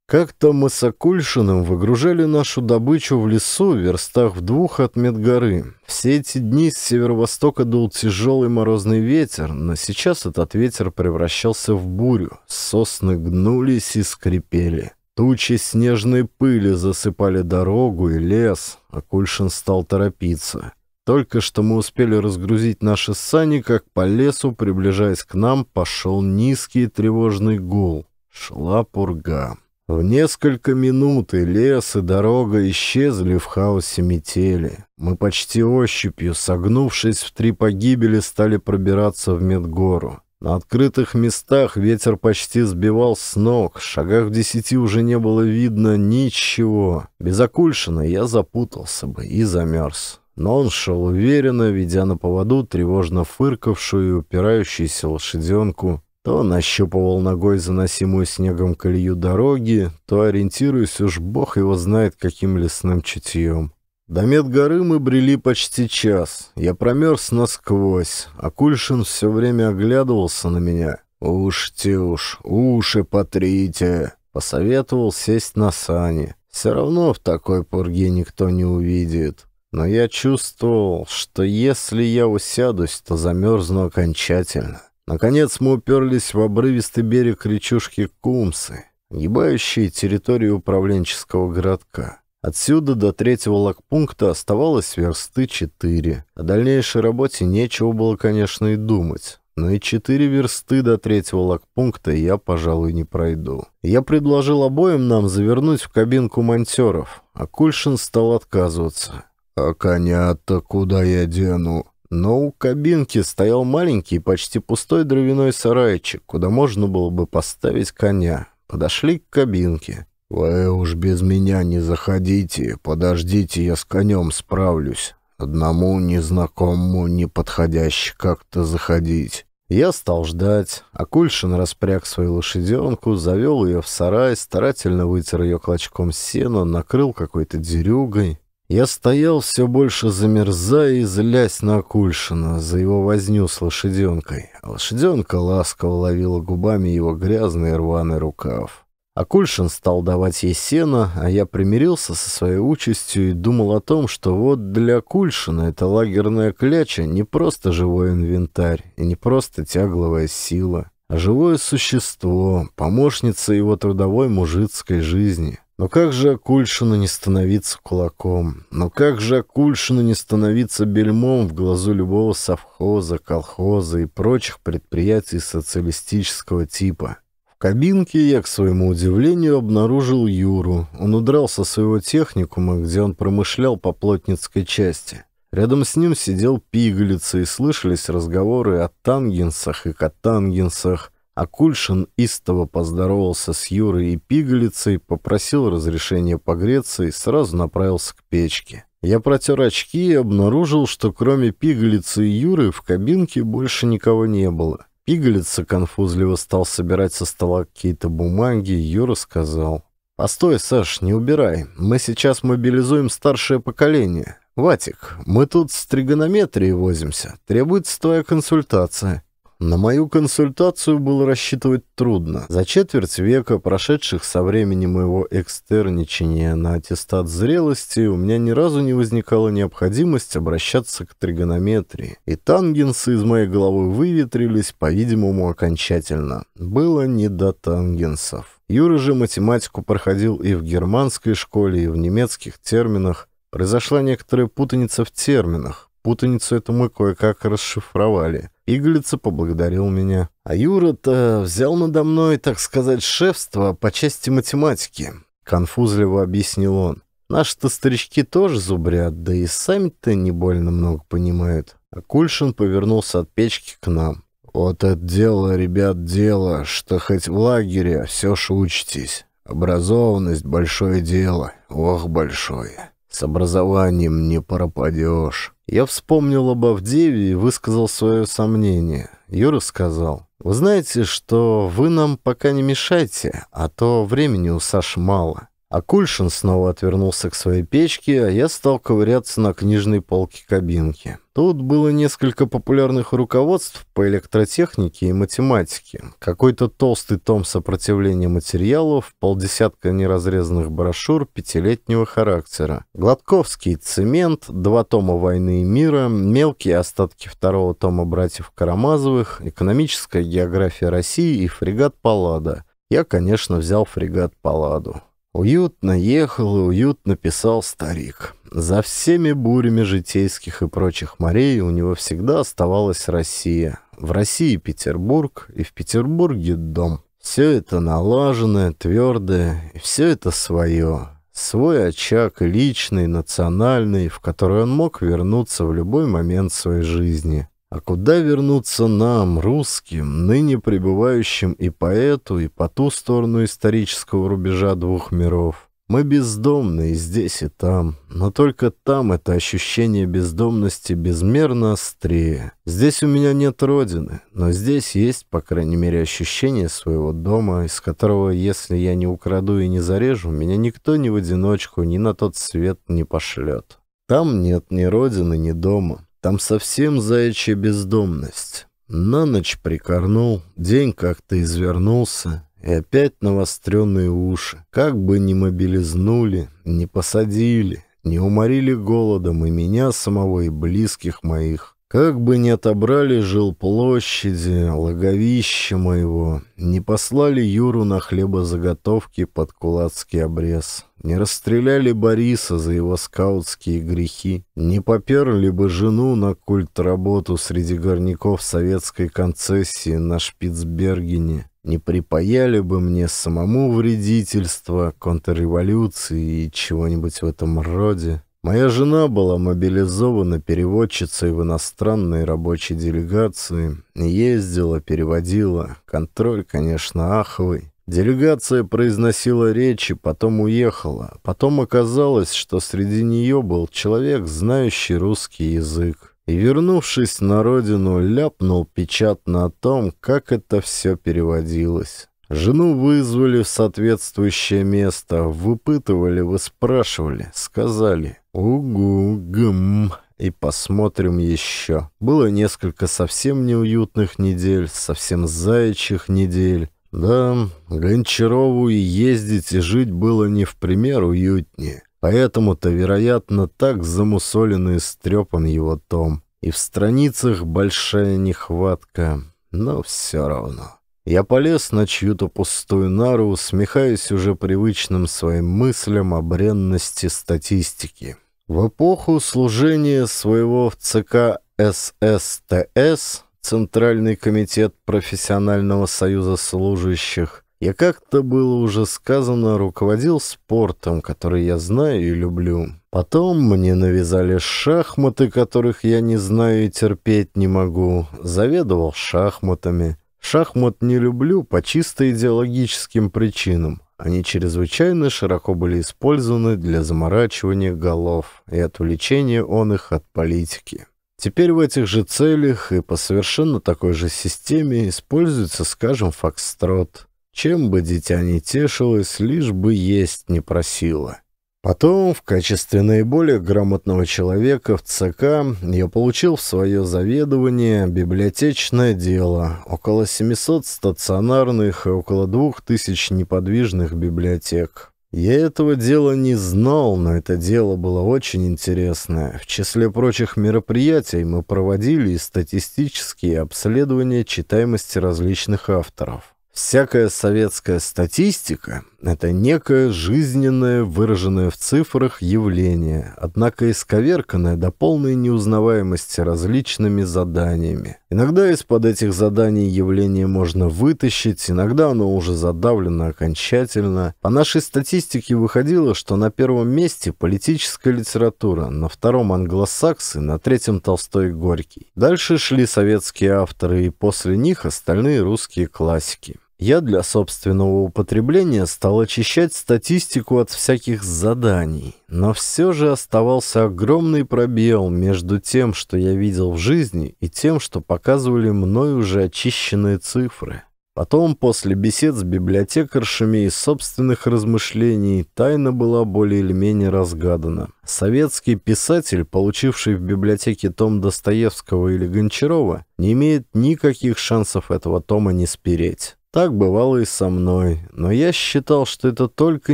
S1: Как-то мы с Акульшиным выгружали нашу добычу в лесу в верстах в двух от Медгоры. Все эти дни с северо-востока дул тяжелый морозный ветер, но сейчас этот ветер превращался в бурю. Сосны гнулись и скрипели. Тучи снежной пыли засыпали дорогу и лес. Акульшин стал торопиться. Только что мы успели разгрузить наши сани, как по лесу, приближаясь к нам, пошел низкий тревожный гул. Шла пурга. В несколько минут и лес, и дорога исчезли в хаосе метели. Мы почти ощупью, согнувшись в три погибели, стали пробираться в Медгору. На открытых местах ветер почти сбивал с ног, в шагах десяти уже не было видно ничего. Без Акульшина я запутался бы и замерз. Но он шел уверенно, ведя на поводу тревожно фыркавшую и упирающуюся лошаденку то нащупывал ногой заносимую снегом колею дороги, то ориентируясь уж бог его знает каким лесным чутьем. До медгоры мы брели почти час. Я промерз насквозь, а Кульшин все время оглядывался на меня. «Ушьте уж, уши потрите!» Посоветовал сесть на сани. Все равно в такой пурге никто не увидит. Но я чувствовал, что если я усядусь, то замерзну окончательно. Наконец мы уперлись в обрывистый берег речушки Кумсы, огибающей территорию управленческого городка. Отсюда до третьего лагпункта оставалось версты четыре. О дальнейшей работе нечего было, конечно, и думать. Но и четыре версты до третьего лагпункта я, пожалуй, не пройду. Я предложил обоим нам завернуть в кабинку монтеров, а Кульшин стал отказываться. «А коня-то куда я дену?» Но у кабинки стоял маленький, почти пустой дровяной сарайчик, куда можно было бы поставить коня. Подошли к кабинке. «Вы уж без меня не заходите, подождите, я с конем справлюсь. Одному незнакомому, неподходяще как-то заходить». Я стал ждать. Акульшин распряг свою лошаденку, завел ее в сарай, старательно вытер ее клочком сена, накрыл какой-то дерюгой. Я стоял все больше замерзая и злясь на Кульшина за его возню с лошаденкой. А лошаденка ласково ловила губами его грязный рваный рукав. А Кульшин стал давать ей сено, а я примирился со своей участью и думал о том, что вот для Кульшина эта лагерная кляча не просто живой инвентарь и не просто тягловая сила, а живое существо, помощница его трудовой мужицкой жизни. Но как же Акульшина не становиться кулаком? Но как же Акульшина не становиться бельмом в глазу любого совхоза, колхоза и прочих предприятий социалистического типа? В кабинке я, к своему удивлению, обнаружил Юру. Он удрал со своего техникума, где он промышлял по плотницкой части. Рядом с ним сидел пигалица, и слышались разговоры о тангенсах и котангенсах, Акульшин истово поздоровался с Юрой и пигалицей, попросил разрешения погреться и сразу направился к печке. Я протер очки и обнаружил, что кроме пигалицы и Юры в кабинке больше никого не было. Пигалица конфузливо стал собирать со стола какие-то бумаги, Юра сказал. «Постой, Саш, не убирай. Мы сейчас мобилизуем старшее поколение. Ватик, мы тут с тригонометрией возимся. Требуется твоя консультация». На мою консультацию было рассчитывать трудно. За четверть века, прошедших со времени моего экстерничания на аттестат зрелости, у меня ни разу не возникала необходимость обращаться к тригонометрии. И тангенсы из моей головы выветрились, по-видимому, окончательно. Было не до тангенсов. Юра же математику проходил и в германской школе, и в немецких терминах. Произошла некоторая путаница в терминах. Путаницу эту мы кое-как расшифровали. Иглица поблагодарил меня. А Юра-то взял надо мной, так сказать, шефство по части математики. Конфузливо объяснил он. Наши-то старички тоже зубрят, да и сами-то не больно много понимают. А Кульшин повернулся от печки к нам. «Вот это дело, ребят, дело, что хоть в лагере а все ж учитесь. Образованность — большое дело, ох, большое. С образованием не пропадешь. Я вспомнил об Авдееве и высказал свое сомнение. Юра сказал, «Вы знаете, что вы нам пока не мешайте, а то времени у Саш мало. Акульшин снова отвернулся к своей печке, а я стал ковыряться на книжной полке кабинки. Тут было несколько популярных руководств по электротехнике и математике, какой-то толстый том сопротивления материалов, полдесятка неразрезанных брошюр пятилетнего характера, Гладковский цемент, два тома «Войны и мира», мелкие остатки второго тома «Братьев Карамазовых», экономическая география России и фрегат «Паллада». Я, конечно, взял фрегат Паладу. Уютно ехал и уютно писал старик. За всеми бурями житейских и прочих морей у него всегда оставалась Россия. В России Петербург, и в Петербурге дом. Все это налаженное, твердое, и все это свое. Свой очаг личный, национальный, в который он мог вернуться в любой момент своей жизни. А куда вернуться нам, русским, ныне пребывающим и по эту, и по ту сторону исторического рубежа двух миров? Мы бездомные здесь и там, но только там это ощущение бездомности безмерно острее. Здесь у меня нет родины, но здесь есть, по крайней мере, ощущение своего дома, из которого, если я не украду и не зарежу, меня никто ни в одиночку, ни на тот свет не пошлет. Там нет ни родины, ни дома. Там совсем заячья бездомность. На ночь прикорнул, день как-то извернулся, и опять навостренные уши. Как бы ни мобилизнули, не посадили, не уморили голодом и меня самого, и близких моих. Как бы ни отобрали жилплощади, логовище моего, не послали Юру на хлебозаготовки под кулацкий обрез, не расстреляли Бориса за его скаутские грехи, не поперли бы жену на культ работу среди горняков советской концессии на Шпицбергене, не припаяли бы мне самому вредительство, контрреволюции и чего-нибудь в этом роде, Моя жена была мобилизована переводчицей в иностранной рабочей делегации, ездила, переводила, контроль, конечно, аховый. Делегация произносила речи, потом уехала. Потом оказалось, что среди нее был человек, знающий русский язык. И, вернувшись на родину, ляпнул печатно о том, как это все переводилось. Жену вызвали в соответствующее место, выпытывали, выспрашивали, сказали. «Угу, гм, и посмотрим еще». Было несколько совсем неуютных недель, совсем заячьих недель. Да, Гончарову и ездить, и жить было не в пример уютнее. Поэтому-то, вероятно, так замусолен и стрепан его том. И в страницах большая нехватка, но все равно. Я полез на чью-то пустую нару, усмехаясь уже привычным своим мыслям о бренности статистики. В эпоху служения своего в ЦК ССТС, Центральный комитет профессионального союза служащих, я как-то было уже сказано, руководил спортом, который я знаю и люблю. Потом мне навязали шахматы, которых я не знаю и терпеть не могу. Заведовал шахматами. Шахмат не люблю по чисто идеологическим причинам. Они чрезвычайно широко были использованы для заморачивания голов и отвлечения он их от политики. Теперь в этих же целях и по совершенно такой же системе используется, скажем, фокстрот. Чем бы дитя не тешилось, лишь бы есть не просило. Потом, в качестве наиболее грамотного человека в ЦК, я получил в свое заведование библиотечное дело, около 700 стационарных и около 2000 неподвижных библиотек. Я этого дела не знал, но это дело было очень интересное. В числе прочих мероприятий мы проводили статистические обследования читаемости различных авторов. Всякая советская статистика это некое жизненное, выраженное в цифрах явление, однако исковерканное до полной неузнаваемости различными заданиями. Иногда из-под этих заданий явление можно вытащить, иногда оно уже задавлено окончательно. По нашей статистике выходило, что на первом месте политическая литература, на втором англосаксы, на третьем Толстой и Горький. Дальше шли советские авторы и после них остальные русские классики. Я для собственного употребления стал очищать статистику от всяких заданий, но все же оставался огромный пробел между тем, что я видел в жизни, и тем, что показывали мной уже очищенные цифры. Потом, после бесед с библиотекаршами и собственных размышлений, тайна была более или менее разгадана. Советский писатель, получивший в библиотеке том Достоевского или Гончарова, не имеет никаких шансов этого тома не спереть. Так бывало и со мной, но я считал, что это только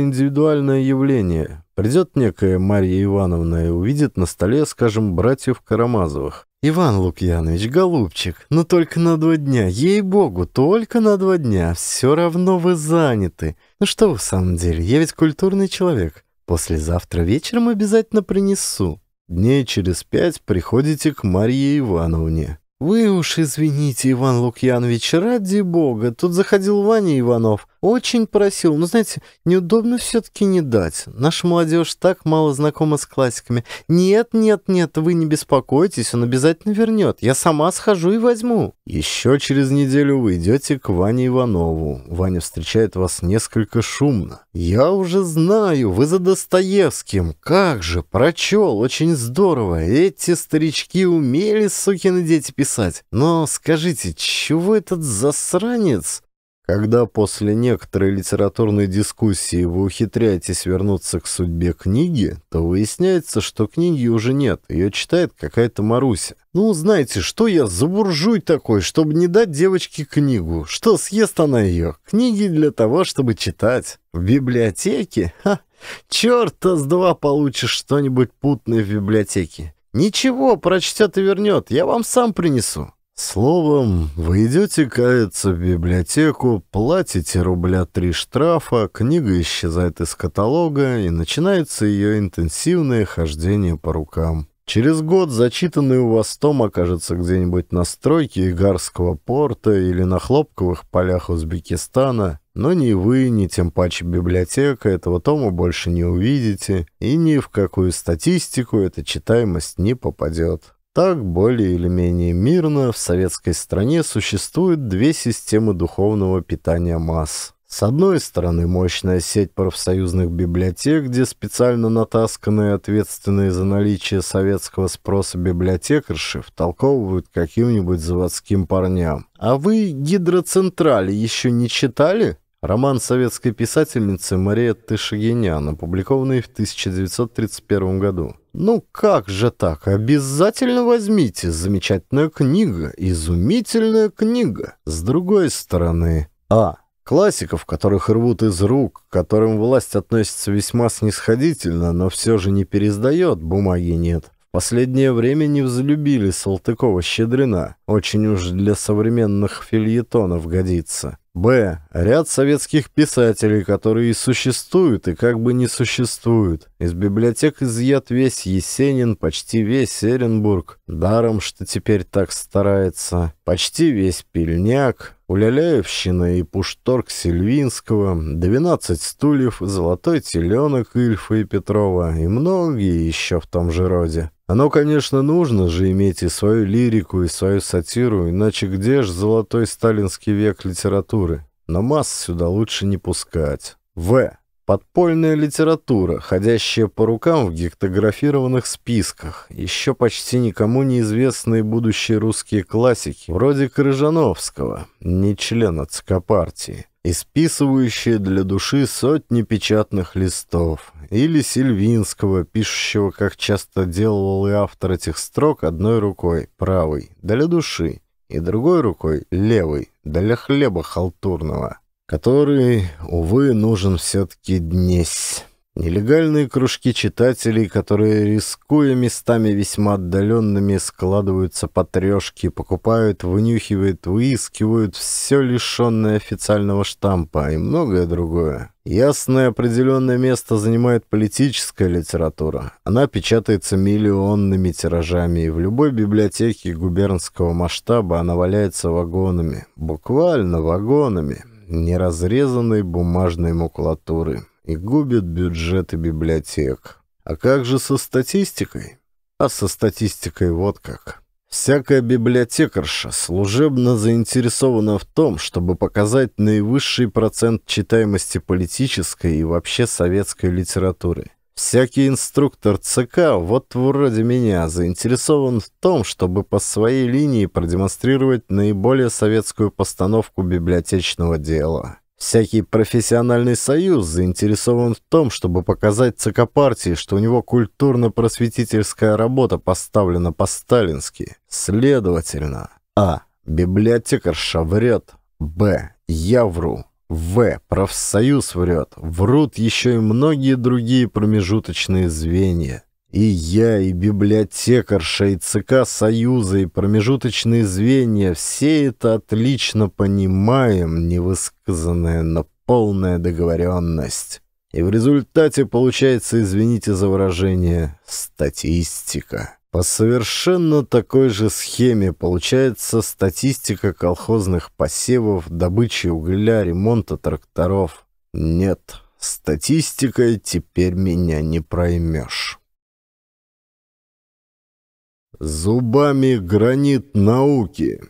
S1: индивидуальное явление. Придет некая Марья Ивановна и увидит на столе, скажем, братьев Карамазовых. «Иван Лукьянович, голубчик, но ну только на два дня, ей-богу, только на два дня, все равно вы заняты. Ну что вы в самом деле, я ведь культурный человек. Послезавтра вечером обязательно принесу». Дней через пять приходите к Марье Ивановне. «Вы уж извините, Иван Лукьянович, ради бога, тут заходил Ваня Иванов. Очень просил, но, ну, знаете, неудобно все-таки не дать. Наша молодежь так мало знакома с классиками. Нет, нет, нет, вы не беспокойтесь, он обязательно вернет. Я сама схожу и возьму. Еще через неделю вы идете к Ване Иванову. Ваня встречает вас несколько шумно. Я уже знаю, вы за Достоевским. Как же, прочел, очень здорово. Эти старички умели, сукины дети, писать. Но скажите, чего этот засранец когда после некоторой литературной дискуссии вы ухитряетесь вернуться к судьбе книги, то выясняется, что книги уже нет, ее читает какая-то Маруся. Ну, знаете, что я за буржуй такой, чтобы не дать девочке книгу? Что съест она ее? Книги для того, чтобы читать. В библиотеке? Ха! Черта с два получишь что-нибудь путное в библиотеке. Ничего, прочтет и вернет, я вам сам принесу. Словом, вы идете каяться в библиотеку, платите рубля три штрафа, книга исчезает из каталога, и начинается ее интенсивное хождение по рукам. Через год зачитанный у вас том окажется где-нибудь на стройке Игарского порта или на хлопковых полях Узбекистана, но ни вы, ни тем паче библиотека этого тома больше не увидите, и ни в какую статистику эта читаемость не попадет. Так, более или менее мирно, в советской стране существуют две системы духовного питания масс. С одной стороны, мощная сеть профсоюзных библиотек, где специально натасканные ответственные за наличие советского спроса библиотекарши втолковывают каким-нибудь заводским парням. «А вы гидроцентрали еще не читали?» Роман советской писательницы Мария Тышагинян, опубликованный в 1931 году. Ну как же так? Обязательно возьмите. Замечательная книга. Изумительная книга. С другой стороны... А. Классиков, которых рвут из рук, к которым власть относится весьма снисходительно, но все же не пересдает, бумаги нет. Последнее время не взлюбили Салтыкова-Щедрина, очень уж для современных фильетонов годится. Б. Ряд советских писателей, которые и существуют, и как бы не существуют. Из библиотек изъят весь Есенин, почти весь Эренбург. Даром, что теперь так старается. Почти весь Пельняк. Уляляевщина и пушторг Сильвинского, 12 стульев, золотой теленок Ильфа и Петрова и многие еще в том же роде. Оно, конечно, нужно же иметь и свою лирику, и свою сатиру, иначе где ж золотой сталинский век литературы? Но масс сюда лучше не пускать. В. Подпольная литература, ходящая по рукам в гектографированных списках, еще почти никому неизвестные будущие русские классики, вроде Крыжановского, не члена ЦК партии, исписывающая для души сотни печатных листов, или Сильвинского, пишущего, как часто делал и автор этих строк, одной рукой, правой, для души, и другой рукой, левой, для хлеба халтурного который, увы, нужен все-таки днесь. Нелегальные кружки читателей, которые, рискуя местами весьма отдаленными, складываются по трешке, покупают, вынюхивают, выискивают все лишенное официального штампа и многое другое. Ясное определенное место занимает политическая литература. Она печатается миллионными тиражами, и в любой библиотеке губернского масштаба она валяется вагонами. Буквально вагонами неразрезанной бумажной макулатуры и губит бюджеты библиотек. А как же со статистикой? А со статистикой вот как. Всякая библиотекарша служебно заинтересована в том, чтобы показать наивысший процент читаемости политической и вообще советской литературы – Всякий инструктор ЦК, вот вроде меня, заинтересован в том, чтобы по своей линии продемонстрировать наиболее советскую постановку библиотечного дела. Всякий профессиональный союз заинтересован в том, чтобы показать ЦК партии, что у него культурно-просветительская работа поставлена по-сталински. Следовательно, а. Библиотекарша врет, б. Я вру, в. Профсоюз врет. Врут еще и многие другие промежуточные звенья. И я, и библиотекарша, и ЦК Союза, и промежуточные звенья — все это отлично понимаем, невысказанная, но полная договоренность. И в результате получается, извините за выражение, статистика. По совершенно такой же схеме получается статистика колхозных посевов, добычи
S2: угля, ремонта тракторов. Нет, статистикой теперь меня не проймешь. Зубами гранит науки.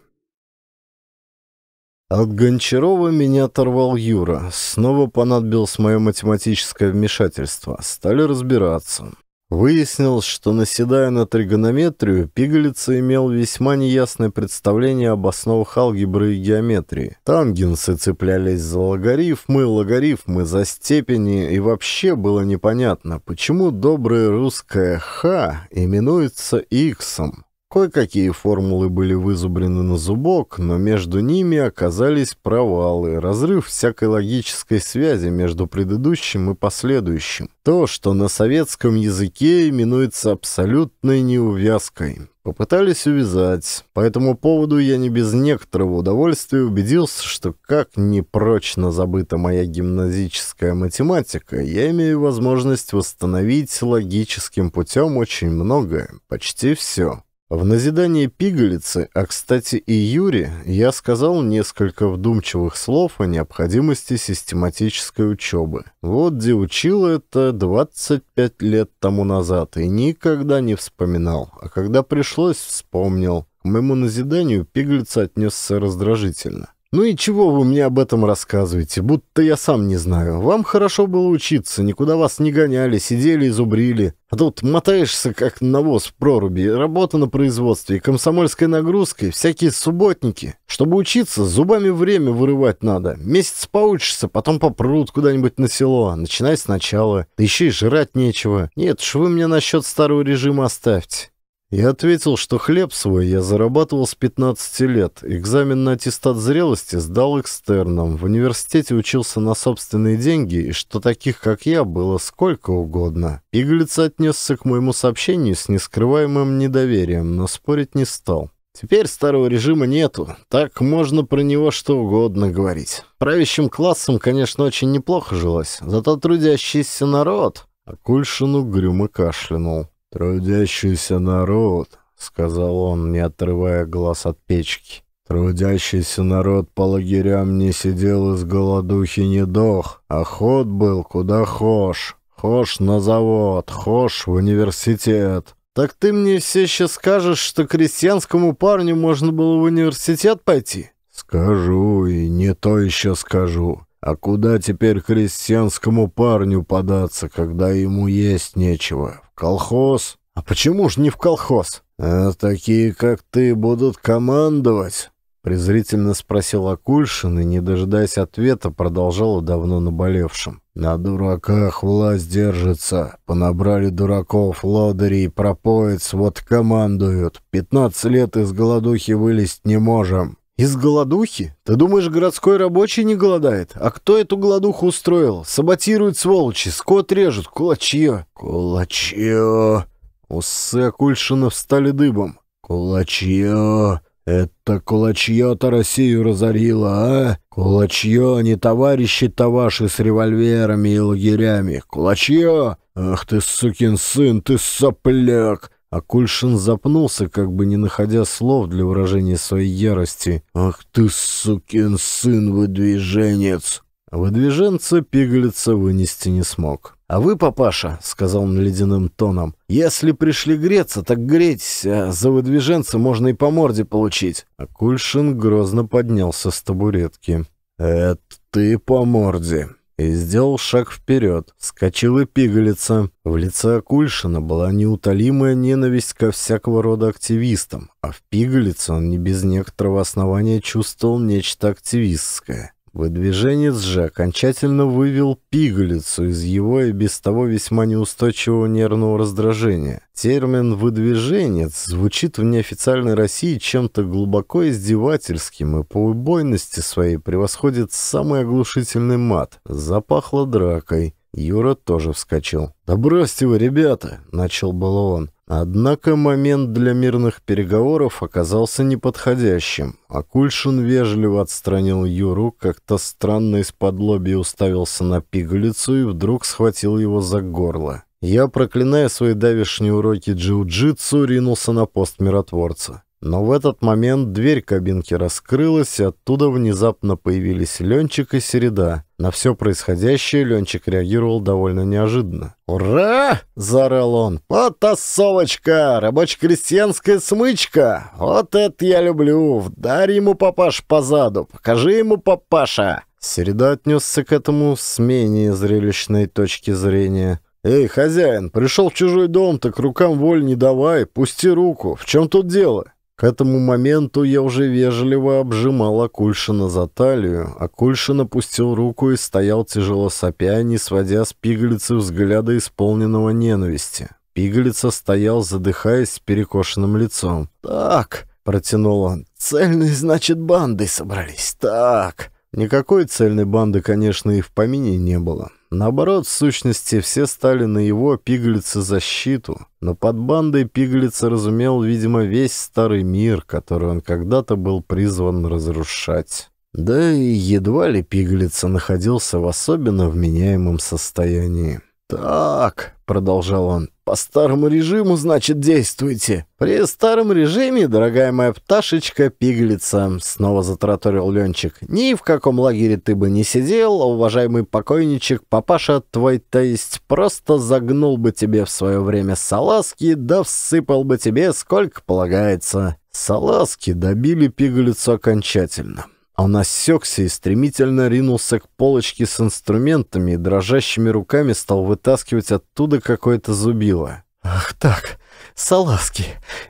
S2: От Гончарова
S1: меня оторвал Юра. Снова понадобилось мое математическое вмешательство. Стали разбираться. Выяснилось, что, наседая на тригонометрию, Пигалица имел весьма неясное представление об основах алгебры и геометрии. Тангенсы цеплялись за логарифмы, логарифмы за степени, и вообще было непонятно, почему доброе русское «х» именуется «иксом». Кое-какие формулы были вызубрены на зубок, но между ними оказались провалы, разрыв всякой логической связи между предыдущим и последующим. То, что на советском языке именуется абсолютной неувязкой. Попытались увязать. По этому поводу я не без некоторого удовольствия убедился, что как непрочно забыта моя гимназическая математика, я имею возможность восстановить логическим путем очень многое, почти все. В назидание пигалицы, а, кстати, и Юре, я сказал несколько вдумчивых слов о необходимости систематической учебы. Вот где учил это 25 лет тому назад и никогда не вспоминал, а когда пришлось, вспомнил. К моему назиданию пигалица отнесся раздражительно. «Ну и чего вы мне об этом рассказываете? Будто я сам не знаю. Вам хорошо было учиться, никуда вас не гоняли, сидели и зубрили. А тут мотаешься, как навоз в проруби, работа на производстве, комсомольская нагрузка всякие субботники. Чтобы учиться, зубами время вырывать надо. Месяц поучишься, потом попрут куда-нибудь на село. Начинай сначала. Да еще и жрать нечего. Нет, уж вы мне насчет старого режима оставьте. Я ответил, что хлеб свой я зарабатывал с 15 лет. Экзамен на аттестат зрелости сдал экстерном. В университете учился на собственные деньги, и что таких, как я, было сколько угодно. Иглиц отнесся к моему сообщению с нескрываемым недоверием, но спорить не стал. Теперь старого режима нету, так можно про него что угодно говорить. Правящим классом, конечно, очень неплохо жилось, зато трудящийся народ... Акульшин угрюмо кашлянул. «Трудящийся народ», — сказал он, не отрывая глаз от печки. «Трудящийся народ по лагерям не сидел из голодухи не дох, а ход был куда хошь. Хошь на завод, хошь в университет». «Так ты мне все еще скажешь, что крестьянскому парню можно было в университет пойти?» «Скажу, и не то еще скажу. А куда теперь крестьянскому парню податься, когда ему есть нечего? В колхоз? А почему ж не в колхоз? А такие, как ты, будут командовать? Презрительно спросил Акульшин и, не дожидаясь ответа, продолжал давно наболевшим. «На дураках власть держится. Понабрали дураков, лодыри и пропоец, вот командуют. Пятнадцать лет из голодухи вылезть не можем. «Из голодухи? Ты думаешь, городской рабочий не голодает? А кто эту голодуху устроил? Саботируют сволочи, скот режут, кулачье!» «Кулачье!» Усы Акульшина встали дыбом. «Кулачье! Это кулачье-то Россию разорило, а? Кулачье, а не товарищи-то ваши с револьверами и лагерями! Кулачье! Ах ты, сукин сын, ты сопляк! А Кульшин запнулся, как бы не находя слов для выражения своей ярости. «Ах ты, сукин сын, выдвиженец!» Выдвиженца пигалица вынести не смог. «А вы, папаша», — сказал он ледяным тоном, — «если пришли греться, так грейтесь, а за выдвиженца можно и по морде получить». А Кульшин грозно поднялся с табуретки. «Это ты по морде», и сделал шаг вперед. Скочила пигалица. В лице Акульшина была неутолимая ненависть ко всякого рода активистам, а в пигалице он не без некоторого основания чувствовал нечто активистское. Выдвиженец же окончательно вывел пигалицу из его и без того весьма неустойчивого нервного раздражения. Термин «выдвиженец» звучит в неофициальной России чем-то глубоко издевательским и по убойности своей превосходит самый оглушительный мат. Запахло дракой. Юра тоже вскочил. «Да бросьте вы, ребята!» — начал было он. Однако момент для мирных переговоров оказался неподходящим. Акульшин вежливо отстранил Юру, как-то странно из-под лоби уставился на пигалицу и вдруг схватил его за горло. Я, проклиная свои давешние уроки джиу-джитсу, ринулся на пост миротворца. Но в этот момент дверь кабинки раскрылась, и оттуда внезапно появились Ленчик и Середа. На все происходящее Ленчик реагировал довольно неожиданно. «Ура!» — заорал он. «Потасовочка! Рабоче-крестьянская смычка! Вот это я люблю! Вдарь ему, папаш, по заду! Покажи ему, папаша!» Середа отнесся к этому с менее зрелищной точки зрения. «Эй, хозяин, пришел в чужой дом, так рукам воль не давай, пусти руку. В чем тут дело?» К этому моменту я уже вежливо обжимал Акульшина за талию. Акульшин опустил руку и стоял тяжело сопя, не сводя с пиглицы взгляда исполненного ненависти. Пиглица стоял, задыхаясь с перекошенным лицом. «Так», — протянул он, — «цельные, значит, банды собрались. Так». Никакой цельной банды, конечно, и в помине не было. Наоборот, в сущности, все стали на его пиглица защиту, но под бандой пиглица разумел, видимо, весь старый мир, который он когда-то был призван разрушать. Да и едва ли пиглица находился в особенно вменяемом состоянии. «Так», — продолжал он, — «по старому режиму, значит, действуйте». «При старом режиме, дорогая моя пташечка-пиглица», — снова затраторил Ленчик, — «ни в каком лагере ты бы не сидел, уважаемый покойничек, папаша твой, то есть, просто загнул бы тебе в свое время салазки, да всыпал бы тебе сколько полагается». Салазки добили пиглицу окончательно. Он осекся и стремительно ринулся к полочке с инструментами и дрожащими руками стал вытаскивать оттуда какое-то зубило. «Ах так, салазки!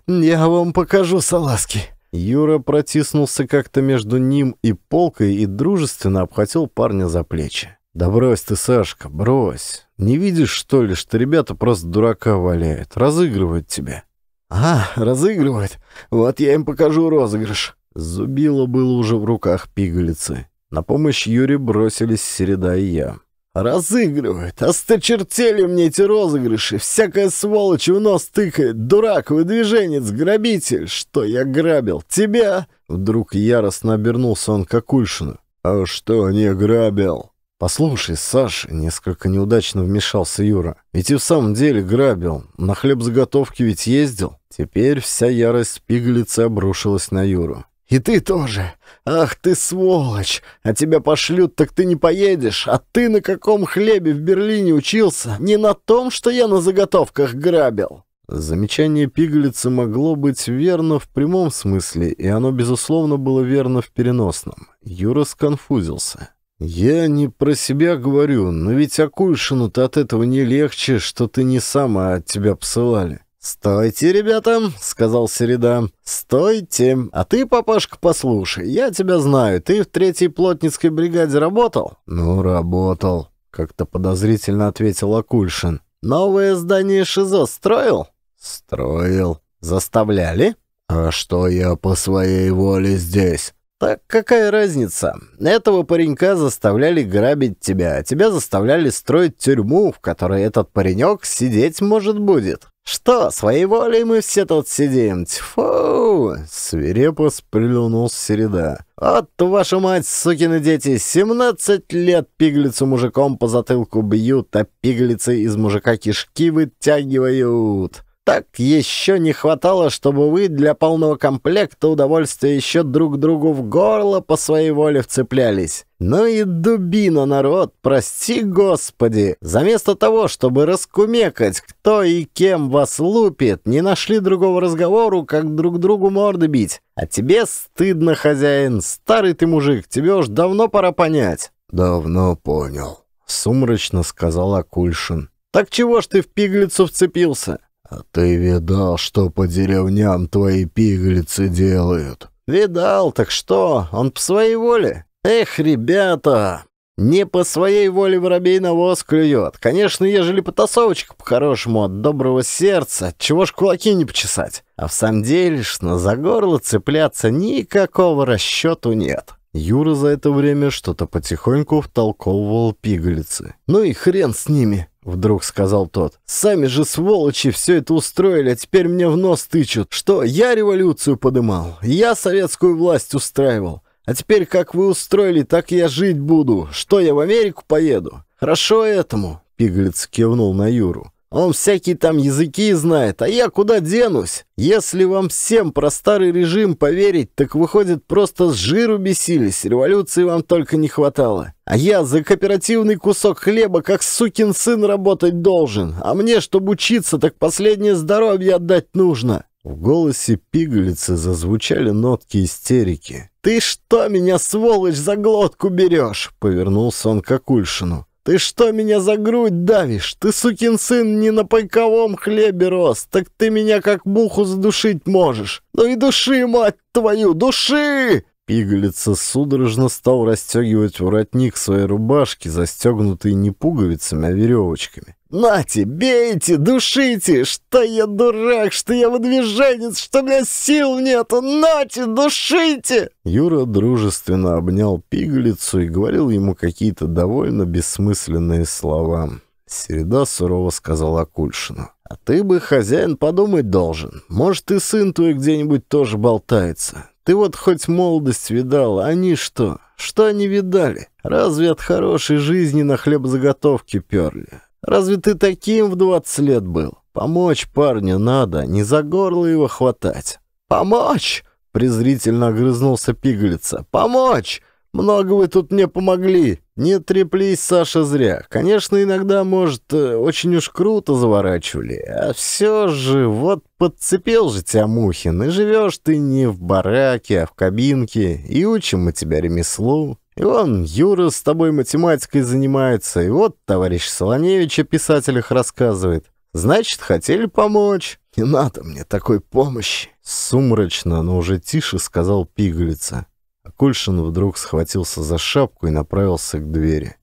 S1: Я вам покажу салазки!» Юра протиснулся как-то между ним и полкой и дружественно обхватил парня за плечи. «Да брось ты, Сашка, брось. Не видишь, что ли, что ребята просто дурака валяют, разыгрывают тебя?» «А, разыгрывают? Вот я им покажу розыгрыш». Зубило было уже в руках пигалицы. На помощь Юре бросились Середа и я. «Разыгрывает! Осточертели мне эти розыгрыши! Всякая сволочь в нос тыкает! Дурак, выдвиженец, грабитель! Что я грабил? Тебя!» Вдруг яростно обернулся он к Акульшину. «А что не грабил?» «Послушай, Саш», — несколько неудачно вмешался Юра, — «ведь и в самом деле грабил. На хлеб заготовки ведь ездил». Теперь вся ярость пиглицы обрушилась на Юру. И ты тоже. Ах ты сволочь! А тебя пошлют, так ты не поедешь. А ты на каком хлебе в Берлине учился? Не на том, что я на заготовках грабил. Замечание пигалицы могло быть верно в прямом смысле, и оно, безусловно, было верно в переносном. Юра сконфузился. «Я не про себя говорю, но ведь Акульшину-то от этого не легче, что ты не сам, а тебя посылали». «Стойте, ребята!» — сказал Середа. «Стойте! А ты, папашка, послушай, я тебя знаю. Ты в третьей плотницкой бригаде работал?» «Ну, работал», — как-то подозрительно ответил Акульшин. «Новое здание ШИЗО строил?» «Строил». «Заставляли?» «А что я по своей воле здесь?» Так какая разница? Этого паренька заставляли грабить тебя, а тебя заставляли строить тюрьму, в которой этот паренек сидеть может будет. Что, своей волей мы все тут сидим? Тьфу! Свирепо сплюнул Середа. От ваша мать, сукины дети, 17 лет пиглицу мужиком по затылку бьют, а пиглицы из мужика кишки вытягивают так еще не хватало, чтобы вы для полного комплекта удовольствия еще друг другу в горло по своей воле вцеплялись. Ну и дубина, народ, прости господи. за место того, чтобы раскумекать, кто и кем вас лупит, не нашли другого разговору, как друг другу морды бить. А тебе стыдно, хозяин, старый ты мужик, тебе уж давно пора понять. «Давно понял», — сумрачно сказал Акульшин. «Так чего ж ты в пиглицу вцепился? «А ты видал, что по деревням твои пиглицы
S2: делают?»
S1: «Видал, так что? Он по своей воле?» «Эх, ребята!» «Не по своей воле воробей навоз клюет. Конечно, ежели потасовочка по-хорошему от доброго сердца, чего ж кулаки не почесать? А в самом деле ж на загорло цепляться никакого расчету нет». Юра за это время что-то потихоньку втолковывал пигалицы. «Ну и хрен с ними!» — вдруг сказал тот. «Сами же сволочи все это устроили, а теперь мне в нос тычут. Что, я революцию подымал, я советскую власть устраивал. А теперь, как вы устроили, так я жить буду. Что, я в Америку поеду? Хорошо этому!» — пигалица кивнул на Юру. Он всякие там языки знает, а я куда денусь? Если вам всем про старый режим поверить, так выходит, просто с жиру бесились, революции вам только не хватало. А я за кооперативный кусок хлеба, как сукин сын, работать должен, а мне, чтобы учиться, так последнее здоровье отдать нужно». В голосе пигалицы зазвучали нотки истерики. «Ты что меня, сволочь, за глотку берешь?» — повернулся он к Акульшину. «Ты что меня за грудь давишь? Ты, сукин сын, не на пайковом хлебе рос, так ты меня как муху задушить можешь! Ну и души, мать твою, души!» Пигалица судорожно стал расстегивать воротник своей рубашки, застегнутый не пуговицами, а веревочками. «Нате, бейте, душите! Что я дурак, что я выдвиженец, что у меня сил нету! Нате, душите!» Юра дружественно обнял пигалицу и говорил ему какие-то довольно бессмысленные слова. Середа сурово сказала Акульшину. «А ты бы, хозяин, подумать должен. Может, и сын твой где-нибудь тоже болтается. Ты вот хоть молодость видал, а они что? Что они видали? Разве от хорошей жизни на хлеб заготовки перли? Разве ты таким в двадцать лет был? Помочь парню надо, не за горло его хватать. Помочь? презрительно огрызнулся пигалица. Помочь? Много вы тут мне помогли. Не треплись, Саша, зря. Конечно, иногда, может, э, очень уж круто заворачивали. А все же, вот подцепил же тебя Мухин, и живешь ты не в бараке, а в кабинке, и учим мы тебя ремеслу. И вон Юра с тобой математикой занимается, и вот товарищ Солоневич о писателях рассказывает. Значит, хотели помочь. Не надо мне такой помощи. Сумрачно, но уже тише сказал пигалица. А Кульшин вдруг схватился за шапку и направился к двери.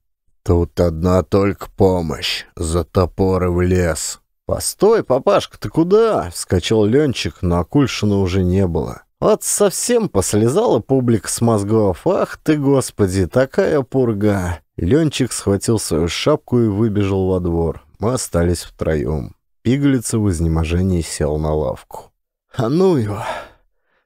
S1: «Тут одна только помощь. За топоры в лес». «Постой, папашка, ты куда?» — вскочил Ленчик, но Акульшина уже не было. Вот совсем послезала публика с мозгов. Ах ты, господи, такая пурга. Ленчик схватил свою шапку и выбежал во двор. Мы остались втроем. Пиглица в изнеможении сел на лавку. «А ну его!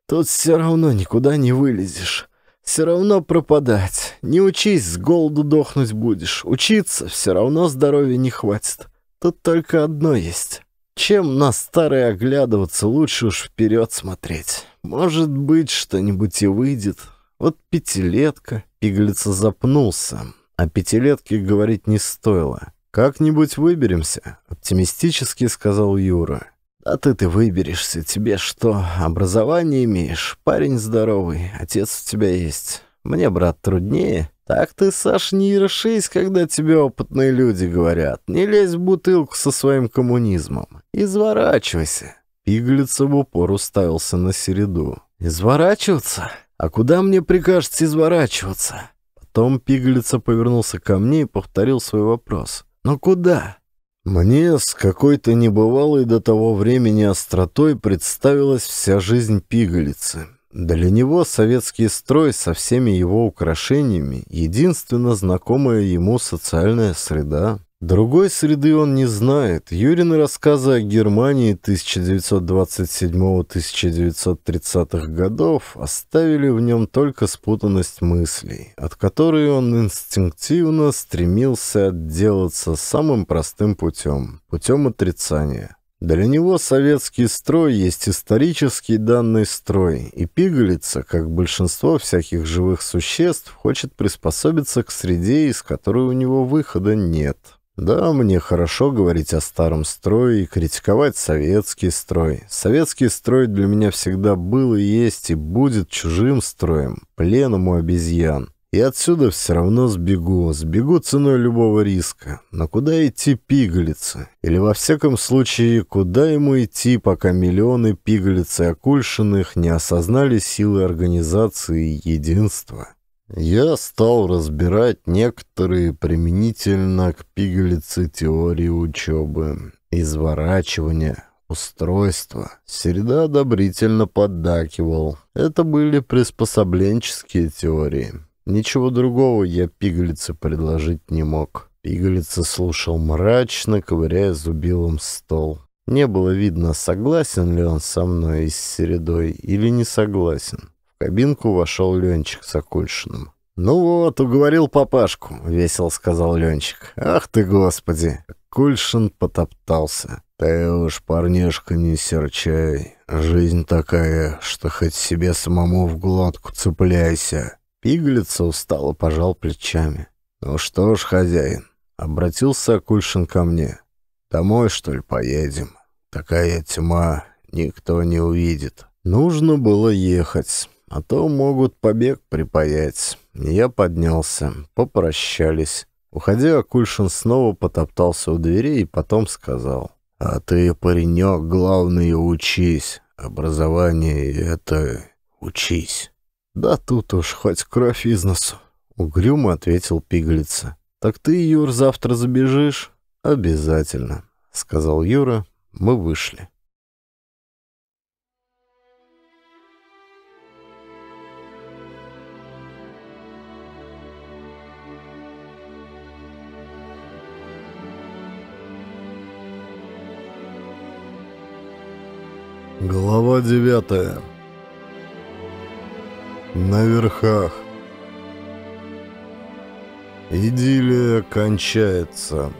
S1: Тут все равно никуда не вылезешь. Все равно пропадать. Не учись, с голоду дохнуть будешь. Учиться все равно здоровья не хватит. Тут только одно есть. Чем на старое оглядываться, лучше уж вперед смотреть». Может быть, что-нибудь и выйдет. Вот пятилетка. Пиглица запнулся. О а пятилетке говорить не стоило. «Как-нибудь выберемся», — оптимистически сказал Юра. «А ты ты выберешься. Тебе что, образование имеешь? Парень здоровый, отец у тебя есть. Мне, брат, труднее. Так ты, Саш, не решись, когда тебе опытные люди говорят. Не лезь в бутылку со своим коммунизмом. Изворачивайся». Пиглица в упор уставился на середу. «Изворачиваться? А куда мне прикажете изворачиваться?» Потом Пиглица повернулся ко мне и повторил свой вопрос. «Но «Ну куда?» Мне с какой-то небывалой до того времени остротой представилась вся жизнь пигалицы. Для него советский строй со всеми его украшениями — единственно знакомая ему социальная среда. Другой среды он не знает. Юрины рассказы о Германии 1927-1930-х годов оставили в нем только спутанность мыслей, от которой он инстинктивно стремился отделаться самым простым путем, путем отрицания. Для него советский строй есть исторический данный строй, и пигалица, как большинство всяких живых существ, хочет приспособиться к среде, из которой у него выхода нет. Да, мне хорошо говорить о старом строе и критиковать советский строй. Советский строй для меня всегда был и есть и будет чужим строем, пленом у обезьян. И отсюда все равно сбегу, сбегу ценой любого риска. Но куда идти пигалицы? Или во всяком случае, куда ему идти, пока миллионы пигалиц и окульшиных не осознали силы организации единства? я стал разбирать некоторые применительно к пигалице теории учебы, изворачивания, устройства. Середа одобрительно поддакивал. Это были приспособленческие теории. Ничего другого я пигалице предложить не мог. Пигалица слушал мрачно, ковыряя зубилом стол. Не было видно, согласен ли он со мной и с Середой или не согласен кабинку вошел Ленчик с окульшиным. «Ну вот, уговорил папашку», — весело сказал Ленчик. «Ах ты, господи!» Кульшин потоптался. «Ты уж, парнишка, не серчай. Жизнь такая, что хоть себе самому в глотку цепляйся». Пиглица устало пожал плечами. «Ну что ж, хозяин», — обратился Акульшин ко мне. «Домой, что ли, поедем? Такая тьма, никто не увидит». Нужно было ехать а то могут побег припаять. Я поднялся, попрощались. Уходя, Кульшин снова потоптался у двери и потом сказал. «А ты, паренек, главное, учись. Образование — это... учись». «Да тут уж хоть кровь из носу», — угрюмо ответил пиглица. «Так ты, Юр, завтра забежишь?» «Обязательно», — сказал
S2: Юра. «Мы вышли».
S1: Глава 9 На верхах. Идиллия кончается.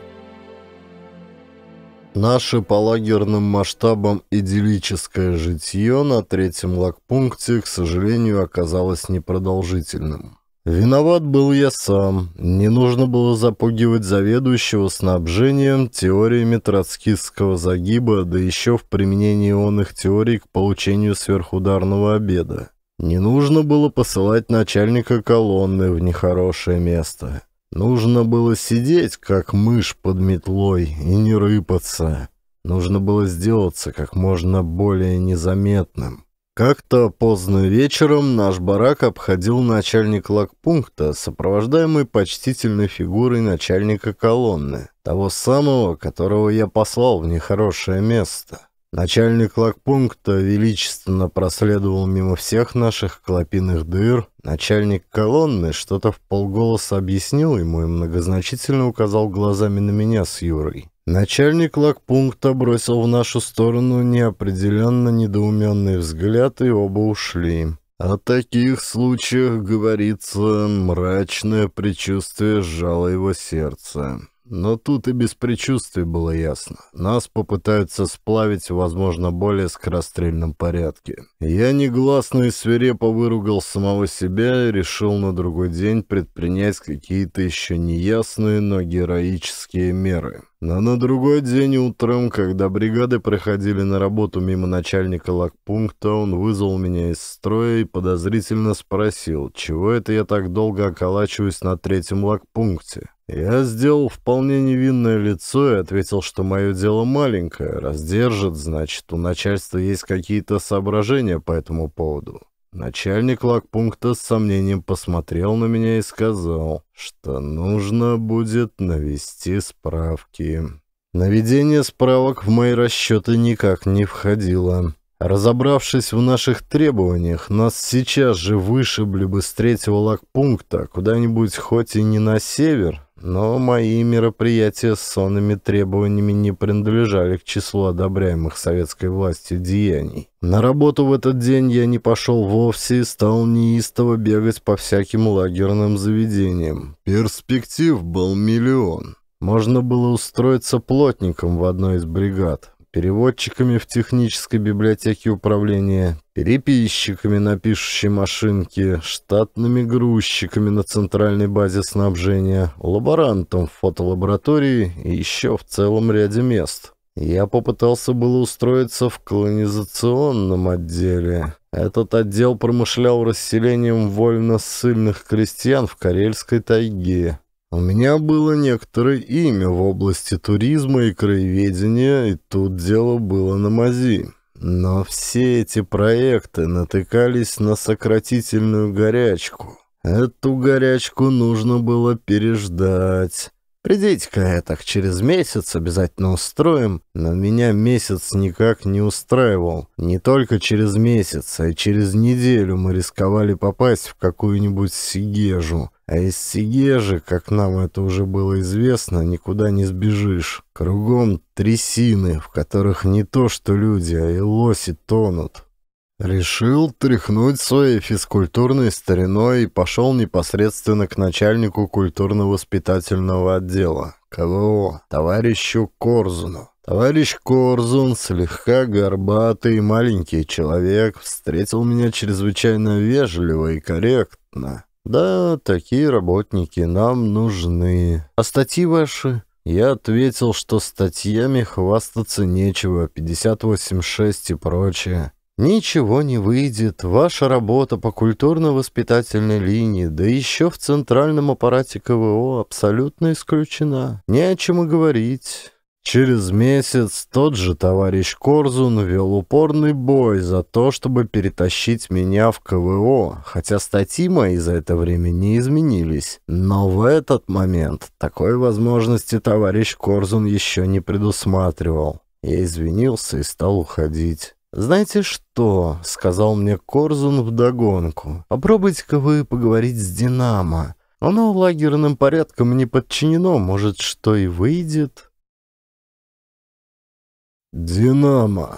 S1: Наше по лагерным масштабам идиллическое житье на третьем лагпункте, к сожалению, оказалось непродолжительным. Виноват был я сам. Не нужно было запугивать заведующего снабжением теориями троцкистского загиба, да еще в применении он их теорий к получению сверхударного обеда. Не нужно было посылать начальника колонны в нехорошее место. Нужно было сидеть, как мышь под метлой, и не рыпаться. Нужно было сделаться как можно более незаметным. Как-то поздно вечером наш барак обходил начальник лагпункта, сопровождаемый почтительной фигурой начальника колонны, того самого, которого я послал в нехорошее место. Начальник лагпункта величественно проследовал мимо всех наших клопиных дыр. Начальник колонны что-то в полголоса объяснил ему и многозначительно указал глазами на меня с Юрой. Начальник лагпункта бросил в нашу сторону неопределенно недоуменный взгляд, и оба ушли. О таких случаях, говорится, мрачное предчувствие сжало его сердце. Но тут и без предчувствий было ясно. Нас попытаются сплавить, возможно, более скорострельном порядке. Я негласно и свирепо выругал самого себя и решил на другой день предпринять какие-то еще неясные, но героические меры. Но на другой день утром, когда бригады проходили на работу мимо начальника лагпункта, он вызвал меня из строя и подозрительно спросил, чего это я так долго околачиваюсь на третьем лагпункте. Я сделал вполне невинное лицо и ответил, что мое дело маленькое, раздержит, значит, у начальства есть какие-то соображения мнение по этому поводу. Начальник лагпункта с сомнением посмотрел на меня и сказал, что нужно будет навести справки. Наведение справок в мои расчеты никак не входило. Разобравшись в наших требованиях, нас сейчас же вышибли бы с третьего лагпункта куда-нибудь хоть и не на север, но мои мероприятия с сонными требованиями не принадлежали к числу одобряемых советской властью деяний. На работу в этот день я не пошел вовсе и стал неистово бегать по всяким лагерным заведениям. Перспектив был миллион. Можно было устроиться плотником в одной из бригад переводчиками в технической библиотеке управления, переписчиками на пишущей машинке, штатными грузчиками на центральной базе снабжения, лаборантом в фотолаборатории и еще в целом ряде мест. Я попытался было устроиться в колонизационном отделе. Этот отдел промышлял расселением вольно ссыльных крестьян в Карельской тайге. У меня было некоторое имя в области туризма и краеведения, и тут дело было на мази. Но все эти проекты натыкались на сократительную горячку. Эту горячку нужно было переждать. Придите-ка я так через месяц обязательно устроим, но меня месяц никак не устраивал. Не только через месяц, а и через неделю мы рисковали попасть в какую-нибудь сигежу. А из Сигежи, как нам это уже было известно, никуда не сбежишь. Кругом трясины, в которых не то что люди, а и лоси тонут. Решил тряхнуть своей физкультурной стариной и пошел непосредственно к начальнику культурно-воспитательного отдела, КВО, товарищу Корзуну. Товарищ Корзун, слегка горбатый и маленький человек, встретил меня чрезвычайно вежливо и корректно. «Да, такие работники нам нужны. А статьи ваши?» Я ответил, что статьями хвастаться нечего, 58.6 и прочее. Ничего не выйдет, ваша работа по культурно-воспитательной линии, да еще в центральном аппарате КВО абсолютно исключена. Не о чем и говорить. Через месяц тот же товарищ Корзун вел упорный бой за то, чтобы перетащить меня в КВО, хотя статьи мои за это время не изменились. Но в этот момент такой возможности товарищ Корзун еще не предусматривал. Я извинился и стал уходить. «Знаете что?» — сказал мне Корзун вдогонку. «Попробуйте-ка вы поговорить с «Динамо». Оно лагерным порядком
S2: не подчинено, может, что и выйдет». Динамо.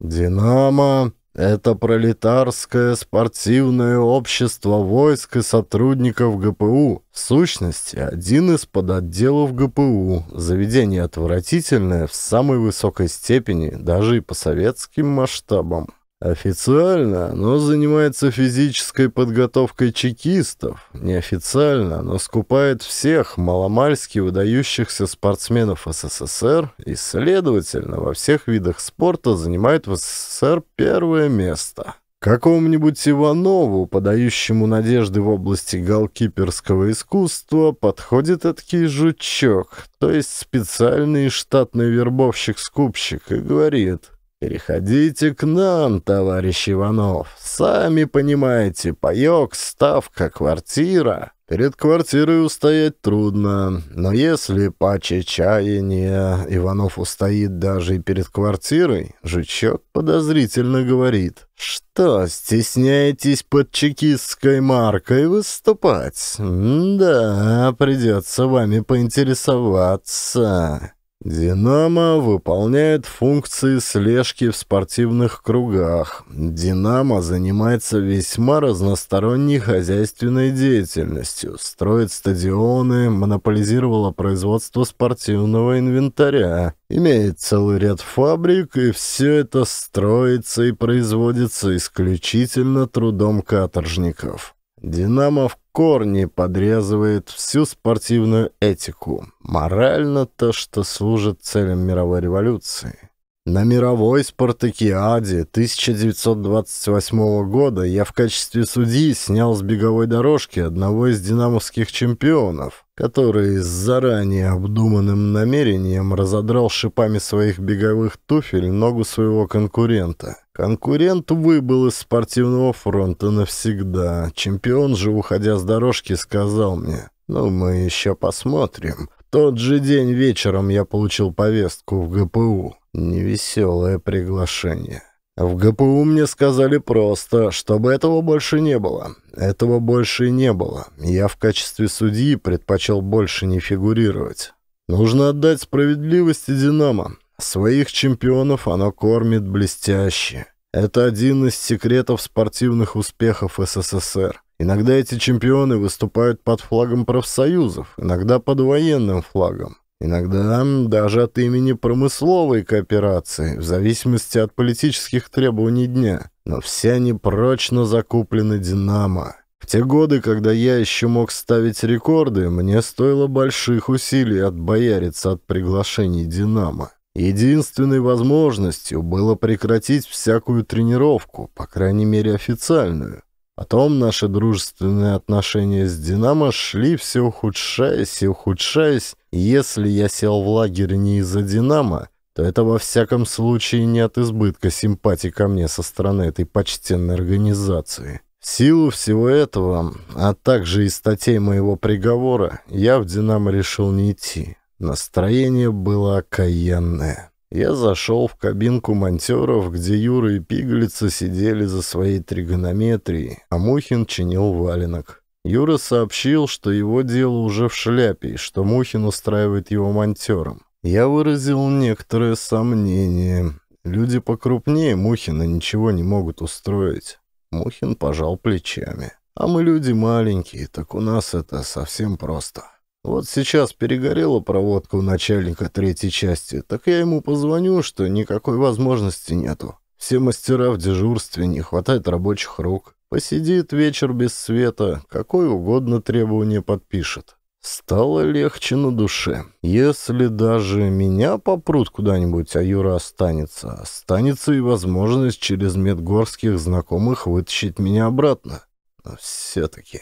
S2: Динамо — это
S1: пролетарское спортивное общество войск и сотрудников ГПУ. В сущности, один из подотделов ГПУ. Заведение отвратительное в самой высокой степени, даже и по советским масштабам. Официально оно занимается физической подготовкой чекистов. Неофициально оно скупает всех маломальски выдающихся спортсменов СССР и, следовательно, во всех видах спорта занимает в СССР первое место. Какому-нибудь Иванову, подающему надежды в области голкиперского искусства, подходит этакий жучок, то есть специальный штатный вербовщик-скупщик, и говорит – «Переходите к нам, товарищ Иванов. Сами понимаете, паёк, ставка, квартира. Перед квартирой устоять трудно, но если по чаяния Иванов устоит даже и перед квартирой, жучок подозрительно говорит. Что, стесняетесь под чекистской маркой выступать? М да, придется вами поинтересоваться». Динамо выполняет функции слежки в спортивных кругах. Динамо занимается весьма разносторонней хозяйственной деятельностью, строит стадионы, монополизировало производство спортивного инвентаря, имеет целый ряд фабрик, и все это строится и производится исключительно трудом каторжников. «Динамо» в корни подрезывает всю спортивную этику, морально то, что служит целям мировой революции. На мировой спартакиаде 1928 года я в качестве судьи снял с беговой дорожки одного из динамовских чемпионов, который с заранее обдуманным намерением разодрал шипами своих беговых туфель ногу своего конкурента. Конкурент выбыл из спортивного фронта навсегда. Чемпион же, уходя с дорожки, сказал мне, «Ну, мы еще посмотрим». тот же день вечером я получил повестку в ГПУ. Невеселое приглашение. В ГПУ мне сказали просто, чтобы этого больше не было. Этого больше не было. Я в качестве судьи предпочел больше не фигурировать. Нужно отдать справедливости «Динамо». Своих чемпионов оно кормит блестяще. Это один из секретов спортивных успехов СССР. Иногда эти чемпионы выступают под флагом профсоюзов, иногда под военным флагом. Иногда даже от имени промысловой кооперации, в зависимости от политических требований дня. Но все они прочно закуплены «Динамо». В те годы, когда я еще мог ставить рекорды, мне стоило больших усилий отбояриться от приглашений «Динамо». Единственной возможностью было прекратить всякую тренировку, по крайней мере официальную. Потом наши дружественные отношения с «Динамо» шли все ухудшаясь и ухудшаясь, если я сел в лагерь не из-за «Динамо», то это во всяком случае не от избытка симпатий ко мне со стороны этой почтенной организации. В силу всего этого, а также и статей моего приговора, я в «Динамо» решил не идти. Настроение было окаянное. Я зашел в кабинку монтеров, где Юра и Пиглица сидели за своей тригонометрией, а Мухин чинил валенок. Юра сообщил, что его дело уже в шляпе и что Мухин устраивает его монтером. Я выразил некоторые сомнения. Люди покрупнее Мухина ничего не могут устроить. Мухин пожал плечами. А мы люди маленькие, так у нас это совсем просто. Вот сейчас перегорела проводка у начальника третьей части, так я ему позвоню, что никакой возможности нету. Все мастера в дежурстве, не хватает рабочих рук. Посидит вечер без света, какое угодно требование подпишет. Стало легче на душе. Если даже меня попрут куда-нибудь, а Юра останется, останется и возможность через медгорских знакомых вытащить меня обратно. Но все-таки...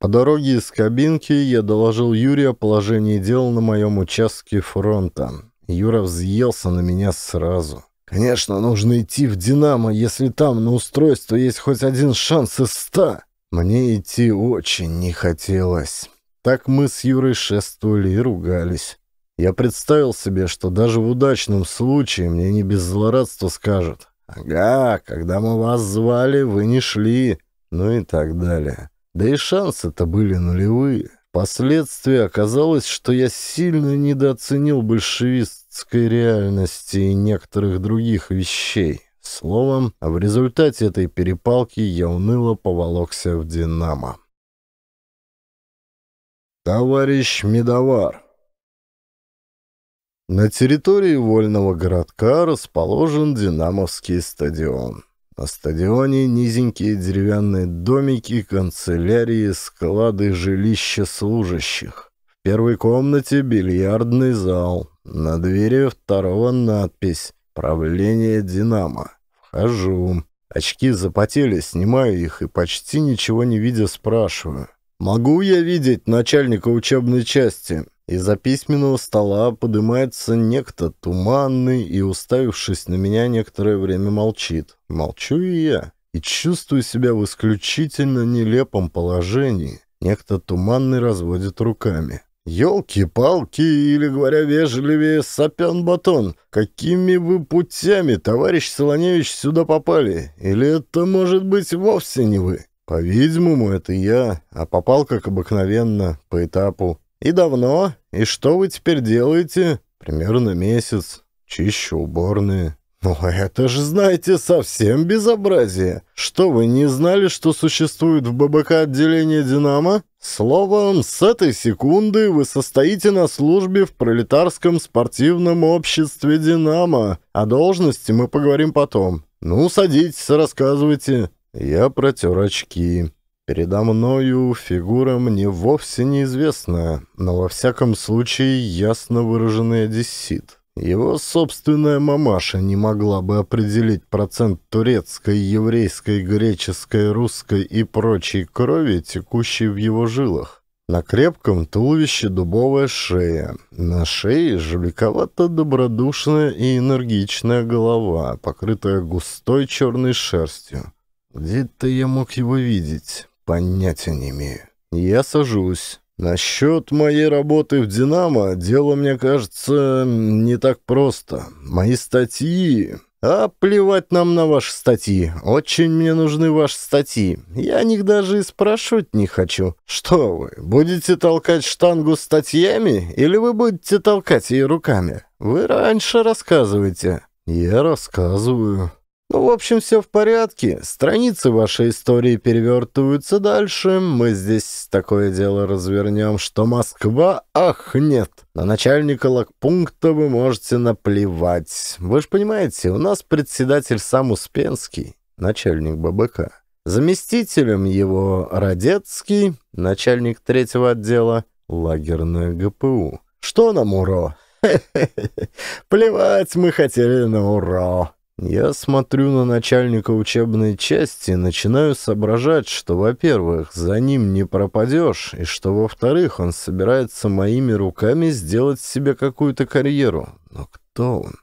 S1: По дороге из кабинки я доложил Юре о положении дел на моем участке фронта. Юра взъелся на меня сразу. Конечно, нужно идти в «Динамо», если там на устройство есть хоть один шанс из ста. Мне идти очень не хотелось. Так мы с Юрой шествовали и ругались. Я представил себе, что даже в удачном случае мне не без злорадства скажут «Ага, когда мы вас звали, вы не шли», ну и так далее. Да и шансы-то были нулевые. Впоследствии оказалось, что я сильно недооценил большевист фактской реальности и некоторых других вещей. Словом, а в результате этой
S2: перепалки я уныло поволокся в «Динамо». «Товарищ Медовар!» На территории
S1: вольного городка расположен «Динамовский стадион». На стадионе низенькие деревянные домики, канцелярии, склады, жилища служащих. В первой комнате бильярдный зал, на двери второго надпись «Правление Динамо». Вхожу. Очки запотели, снимаю их и почти ничего не видя спрашиваю. «Могу я видеть начальника учебной части?» Из-за письменного стола поднимается некто туманный и, уставившись на меня, некоторое время молчит. Молчу и я. И чувствую себя в исключительно нелепом положении. Некто туманный разводит руками. Ёлки-палки, или, говоря вежливее, сапян-батон, какими вы путями, товарищ Солоневич, сюда попали? Или это, может быть, вовсе не вы? По-видимому, это я, а попал, как обыкновенно, по этапу. И давно? И что вы теперь делаете? Примерно месяц. Чищу уборные. «Ну это же, знаете, совсем безобразие! Что, вы не знали, что существует в ББК отделение «Динамо»? Словом, с этой секунды вы состоите на службе в пролетарском спортивном обществе «Динамо». О должности мы поговорим потом. Ну, садитесь, рассказывайте». Я протер очки. Передо мною фигура мне вовсе неизвестная, но во всяком случае ясно выраженный одессит. Его собственная мамаша не могла бы определить процент турецкой, еврейской, греческой, русской и прочей крови, текущей в его жилах. На крепком туловище дубовая шея, на шее жуликовато-добродушная и энергичная голова, покрытая густой черной шерстью. Где-то я мог его видеть, понятия не имею. Я сажусь. Насчет моей работы в «Динамо» дело, мне кажется, не так просто. Мои статьи... А плевать нам на ваши статьи. Очень мне нужны ваши статьи. Я о них даже и спрашивать не хочу. Что вы, будете толкать штангу статьями или вы будете толкать ее руками? Вы раньше рассказывайте. Я рассказываю. Ну, в общем, все в порядке. Страницы вашей истории перевертываются дальше. Мы здесь такое дело развернем, что Москва Ах, нет, На начальника лагпункта вы можете наплевать. Вы же понимаете, у нас председатель сам Успенский, начальник ББК. Заместителем его Радецкий, начальник третьего отдела, лагерная ГПУ. Что нам уро? Плевать мы хотели на уро. Я смотрю на начальника учебной части и начинаю соображать, что, во-первых, за ним не пропадешь, и что, во-вторых, он собирается моими руками сделать себе какую-то карьеру. Но кто он?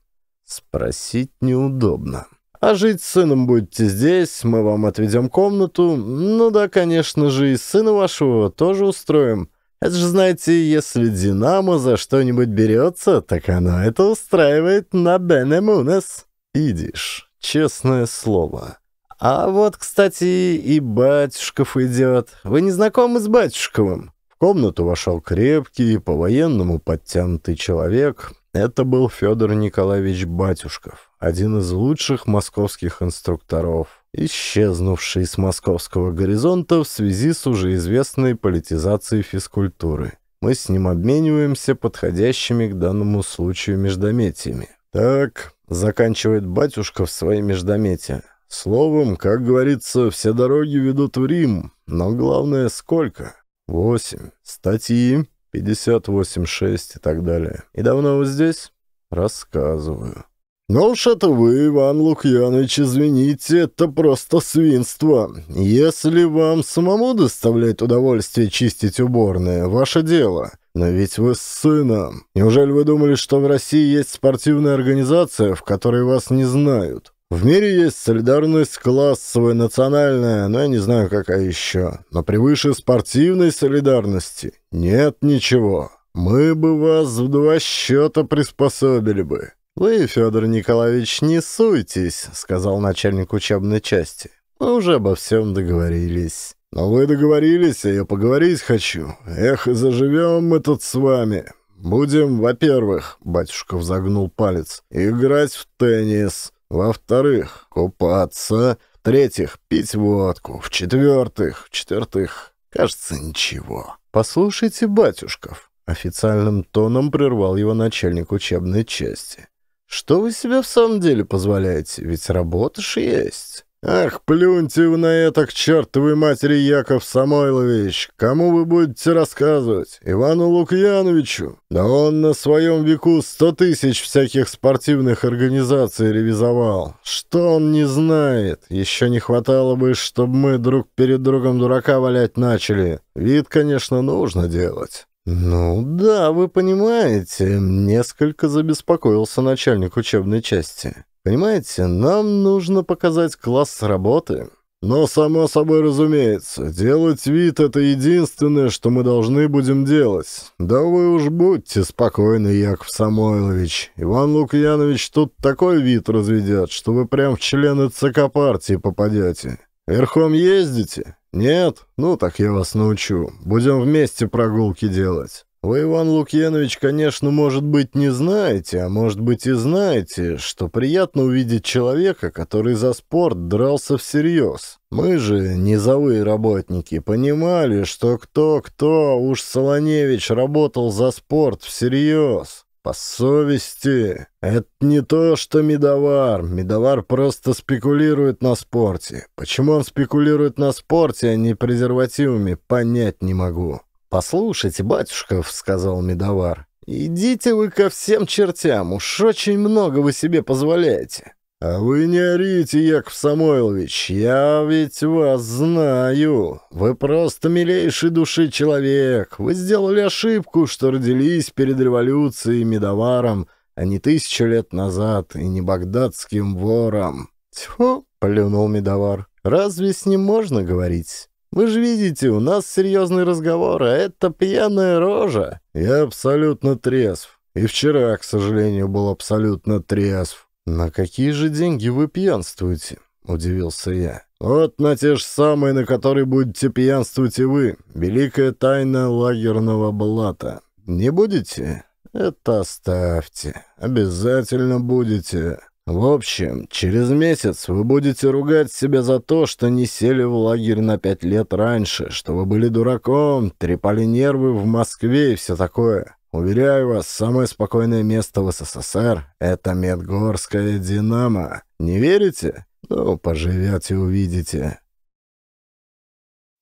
S1: Спросить неудобно. А жить с сыном будете здесь, мы вам отведем комнату. Ну да, конечно же, и сына вашего тоже устроим. Это же, знаете, если «Динамо» за что-нибудь берется, так оно это устраивает на Бенемунес идиш, честное слово. А вот, кстати, и Батюшков идет. Вы не знакомы с Батюшковым? В комнату вошел крепкий, по-военному подтянутый человек. Это был Федор Николаевич Батюшков, один из лучших московских инструкторов, исчезнувший с московского горизонта в связи с уже известной политизацией физкультуры. Мы с ним обмениваемся подходящими к данному случаю междометиями. «Так, Заканчивает батюшка в своей междометии. Словом, как говорится, все дороги ведут в Рим, но главное сколько? Восемь. Статьи 58.6 и так далее. И давно вы здесь? Рассказываю. «Ну уж это вы, Иван Лукьянович, извините, это просто свинство. Если вам самому доставлять удовольствие чистить уборное, ваше дело. «Но ведь вы с сыном. Неужели вы думали, что в России есть спортивная организация, в которой вас не знают? В мире есть солидарность классовая, национальная, но я не знаю, какая еще. Но превыше спортивной солидарности нет ничего. Мы бы вас в два счета приспособили бы». «Вы, Федор Николаевич, не суйтесь», — сказал начальник учебной части. «Мы уже обо всем договорились». Но вы договорились, а я поговорить хочу. Эх, заживем мы тут с вами. Будем, во-первых, — батюшка взогнул палец, — играть в теннис. Во-вторых, купаться. В-третьих, пить водку. В-четвертых, в-четвертых, кажется, ничего. Послушайте, батюшков, — официальным тоном прервал его начальник учебной части. Что вы себе в самом деле позволяете? Ведь работа ж есть. «Ах, плюньте вы на это, к чертовой матери Яков Самойлович! Кому вы будете рассказывать? Ивану Лукьяновичу? Да он на своем веку сто тысяч всяких спортивных организаций ревизовал. Что он не знает? Еще не хватало бы, чтобы мы друг перед другом дурака валять начали. Вид, конечно, нужно делать». «Ну да, вы понимаете», — несколько забеспокоился начальник учебной части. Понимаете, нам нужно показать класс работы. Но, само собой разумеется, делать вид — это единственное, что мы должны будем делать. Да вы уж будьте спокойны, Яков Самойлович. Иван Лукьянович тут такой вид разведет, что вы прям в члены ЦК партии попадете. Верхом ездите? Нет? Ну, так я вас научу. Будем вместе прогулки делать. Вы, Иван Лукьянович, конечно, может быть, не знаете, а может быть и знаете, что приятно увидеть человека, который за спорт дрался всерьез. Мы же, низовые работники, понимали, что кто-кто, а уж Солоневич, работал за спорт всерьез. По совести. Это не то, что медовар. Медовар просто спекулирует на спорте. Почему он спекулирует на спорте, а не презервативами, понять не могу. «Послушайте, батюшков», — сказал Медовар, — «идите вы ко всем чертям, уж очень много вы себе позволяете». «А вы не орите, Яков Самойлович, я ведь вас знаю. Вы просто милейший души человек. Вы сделали ошибку, что родились перед революцией медоваром, а не тысячу лет назад, и не багдадским вором». «Тьфу!» — плюнул медовар. «Разве с ним можно говорить?» Вы же видите, у нас серьезный разговор, а это пьяная рожа. Я абсолютно трезв. И вчера, к сожалению, был абсолютно трезв. На какие же деньги вы пьянствуете? Удивился я. Вот на те же самые, на которые будете пьянствовать и вы. Великая тайна лагерного блата. Не будете? Это оставьте. Обязательно будете. В общем, через месяц вы будете ругать себя за то, что не сели в лагерь на пять лет раньше, что вы были дураком, трепали нервы в Москве и все такое. Уверяю вас, самое спокойное место в СССР — это Медгорская «Динамо». Не верите? Ну, поживете, увидите.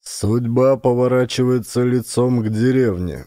S2: Судьба поворачивается лицом к деревне.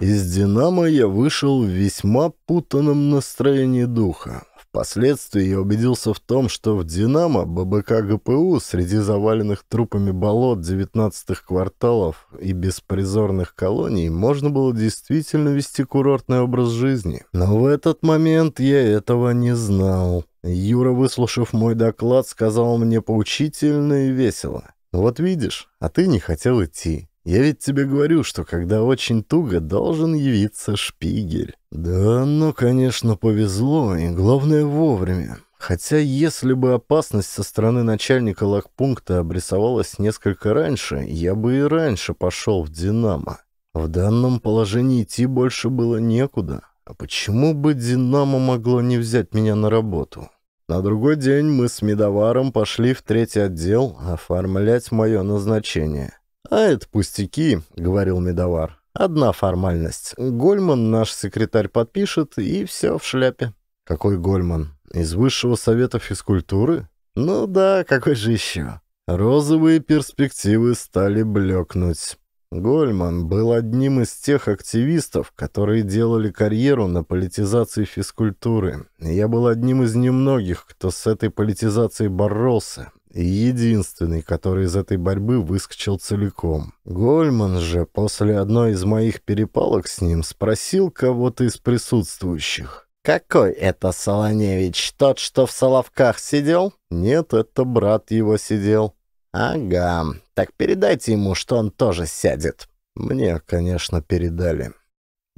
S2: Из «Динамо» я вышел в весьма путанном настроении
S1: духа. Впоследствии я убедился в том, что в «Динамо» ББК ГПУ среди заваленных трупами болот девятнадцатых кварталов и беспризорных колоний можно было действительно вести курортный образ жизни. Но в этот момент я этого не знал. Юра, выслушав мой доклад, сказал мне поучительно и весело. «Вот видишь, а ты не хотел идти. Я ведь тебе говорю, что когда очень туго, должен явиться шпигель. Да, ну, конечно, повезло, и главное вовремя. Хотя, если бы опасность со стороны начальника лагпункта обрисовалась несколько раньше, я бы и раньше пошел в «Динамо». В данном положении идти больше было некуда. А почему бы «Динамо» могло не взять меня на работу? На другой день мы с Медоваром пошли в третий отдел оформлять мое назначение. «А это пустяки», — говорил Медовар. «Одна формальность. Гольман наш секретарь подпишет, и все в шляпе». «Какой Гольман? Из Высшего Совета физкультуры?» «Ну да, какой же еще?» Розовые перспективы стали блекнуть. Гольман был одним из тех активистов, которые делали карьеру на политизации физкультуры. Я был одним из немногих, кто с этой политизацией боролся единственный, который из этой борьбы выскочил целиком. Гольман же после одной из моих перепалок с ним спросил кого-то из присутствующих. «Какой это Солоневич? Тот, что в Соловках сидел?» «Нет, это брат его сидел». «Ага, так передайте ему, что он тоже сядет». Мне, конечно, передали.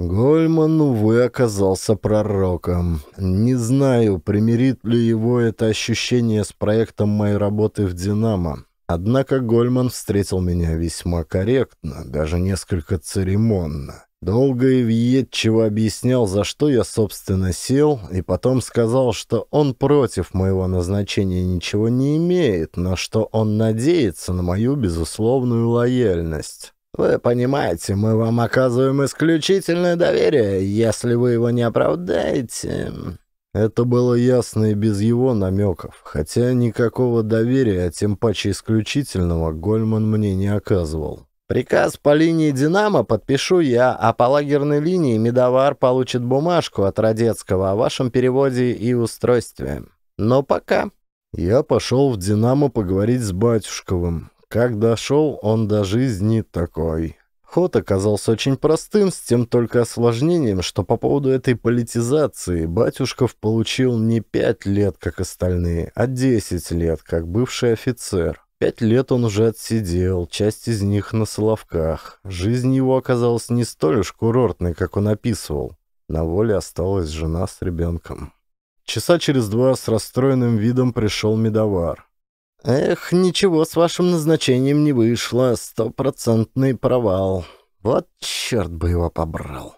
S1: Гольман, увы, оказался пророком. Не знаю, примирит ли его это ощущение с проектом моей работы в «Динамо». Однако Гольман встретил меня весьма корректно, даже несколько церемонно. Долго и въедчиво объяснял, за что я, собственно, сел, и потом сказал, что он против моего назначения ничего не имеет, но что он надеется на мою безусловную лояльность. Вы понимаете, мы вам оказываем исключительное доверие. Если вы его не оправдаете...» Это было ясно и без его намеков, хотя никакого доверия, а тем паче исключительного, Гольман мне не оказывал. «Приказ по линии «Динамо» подпишу я, а по лагерной линии «Медовар» получит бумажку от Родецкого о вашем переводе и устройстве. Но пока...» Я пошел в «Динамо» поговорить с батюшковым. Как дошел он до жизни такой. Ход оказался очень простым, с тем только осложнением, что по поводу этой политизации Батюшков получил не пять лет, как остальные, а десять лет, как бывший офицер. Пять лет он уже отсидел, часть из них на Соловках. Жизнь его оказалась не столь уж курортной, как он описывал. На воле осталась жена с ребенком. Часа через два с расстроенным видом пришел медовар. Эх, ничего с вашим назначением не вышло, стопроцентный провал. Вот черт бы его побрал.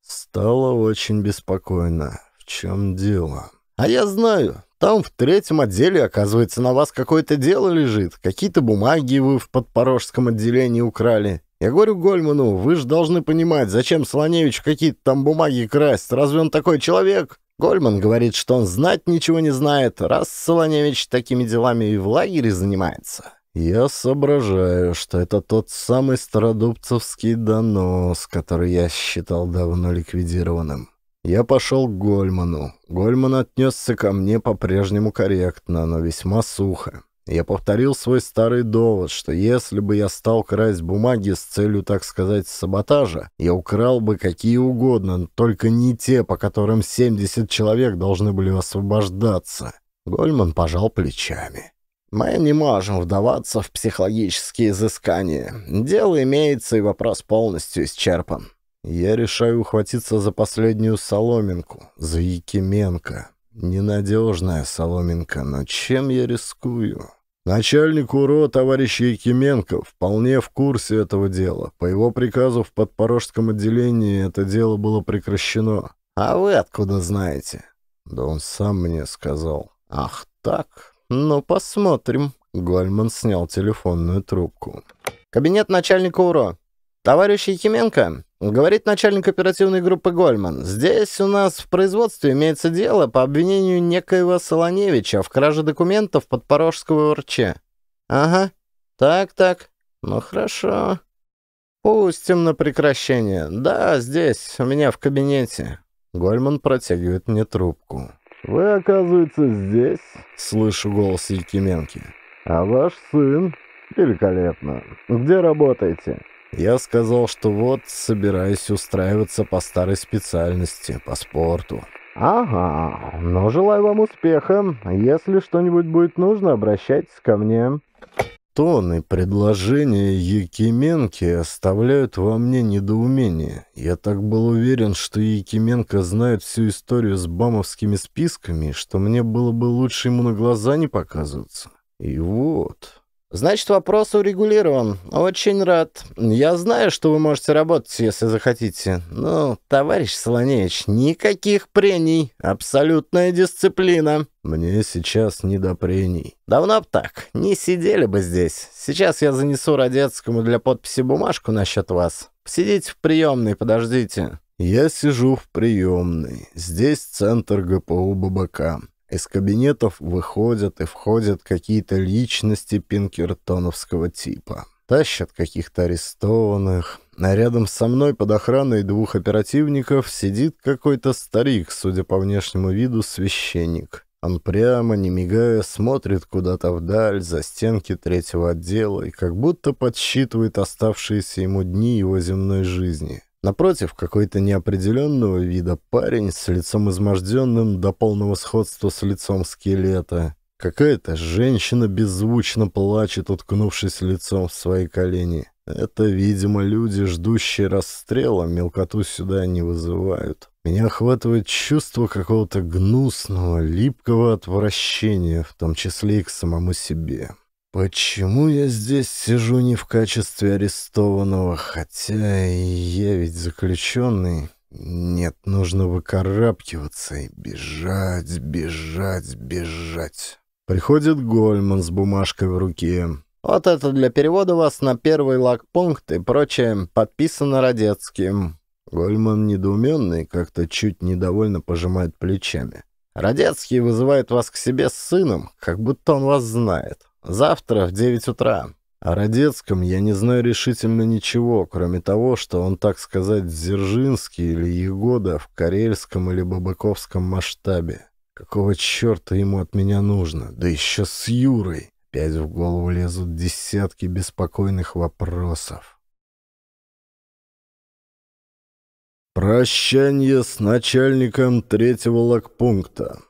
S1: Стало очень беспокойно. В чем дело? А я знаю, там в третьем отделе, оказывается, на вас какое-то дело лежит. Какие-то бумаги вы в подпорожском отделении украли. Я говорю Гольману, вы же должны понимать, зачем Слоневич какие-то там бумаги красть. Разве он такой человек? Гольман говорит, что он знать ничего не знает, раз Солоневич такими делами и в лагере занимается. Я соображаю, что это тот самый стародубцевский донос, который я считал давно ликвидированным. Я пошел к Гольману. Гольман отнесся ко мне по-прежнему корректно, но весьма сухо. Я повторил свой старый довод, что если бы я стал красть бумаги с целью, так сказать, саботажа, я украл бы какие угодно, только не те, по которым 70 человек должны были освобождаться. Гольман пожал плечами. Мы не можем вдаваться в психологические изыскания. Дело имеется, и вопрос полностью исчерпан. Я решаю ухватиться за последнюю соломинку, за Якименко. Ненадежная соломинка, но чем я рискую?» Начальник УРО товарищ Якименко вполне в курсе этого дела. По его приказу в подпорожском отделении это дело было прекращено. А вы откуда знаете? Да он сам мне сказал. Ах так? Ну, посмотрим. Гольман снял телефонную трубку. Кабинет начальника УРО. Товарищ Якименко, Говорит начальник оперативной группы Гольман. «Здесь у нас в производстве имеется дело по обвинению некоего Солоневича в краже документов под Порожского РЧ». «Ага. Так-так. Ну хорошо. Пустим на прекращение. Да, здесь, у меня в кабинете». Гольман протягивает мне трубку. «Вы, оказывается, здесь?» — слышу голос Якименки. «А ваш сын? Великолепно. Где работаете?» Я сказал, что вот собираюсь устраиваться по старой специальности, по спорту. «Ага, но желаю вам успеха. Если что-нибудь будет нужно, обращайтесь ко мне». Тон и предложение Якименки оставляют во мне недоумение. Я так был уверен, что Якименко знает всю историю с бамовскими списками, что мне было бы лучше ему на глаза не показываться. И вот... «Значит, вопрос урегулирован. Очень рад. Я знаю, что вы можете работать, если захотите. Но, ну, товарищ Солонеевич, никаких прений. Абсолютная дисциплина». «Мне сейчас не до прений». «Давно б так. Не сидели бы здесь. Сейчас я занесу Родецкому для подписи бумажку насчет вас. Сидите в приемной, подождите». «Я сижу в приемной. Здесь центр ГПУ ББК. Из кабинетов выходят и входят какие-то личности пинкертоновского типа. Тащат каких-то арестованных. А рядом со мной под охраной двух оперативников сидит какой-то старик, судя по внешнему виду, священник. Он прямо, не мигая, смотрит куда-то вдаль, за стенки третьего отдела, и как будто подсчитывает оставшиеся ему дни его земной жизни. Напротив, какой-то неопределенного вида парень с лицом изможденным до полного сходства с лицом скелета. Какая-то женщина беззвучно плачет, уткнувшись лицом в свои колени. Это, видимо, люди, ждущие расстрела, мелкоту сюда не вызывают. Меня охватывает чувство какого-то гнусного, липкого отвращения, в том числе и к самому себе. Почему я здесь сижу не в качестве арестованного, хотя и я ведь заключенный? Нет, нужно выкарабкиваться и бежать, бежать, бежать. Приходит Гольман с бумажкой в руке. Вот это для перевода вас на первый лагпункт и прочее. Подписано Родецким. Гольман недоуменный, как-то чуть недовольно пожимает плечами. Родецкий вызывает вас к себе с сыном, как будто он вас знает. Завтра в 9 утра. О Родецком я не знаю решительно ничего, кроме того, что он, так сказать, Дзержинский или Егода в карельском или бабаковском масштабе. Какого черта ему от меня нужно? Да еще с Юрой. Пять в голову лезут десятки беспокойных вопросов.
S2: Прощание с начальником третьего лагпункта.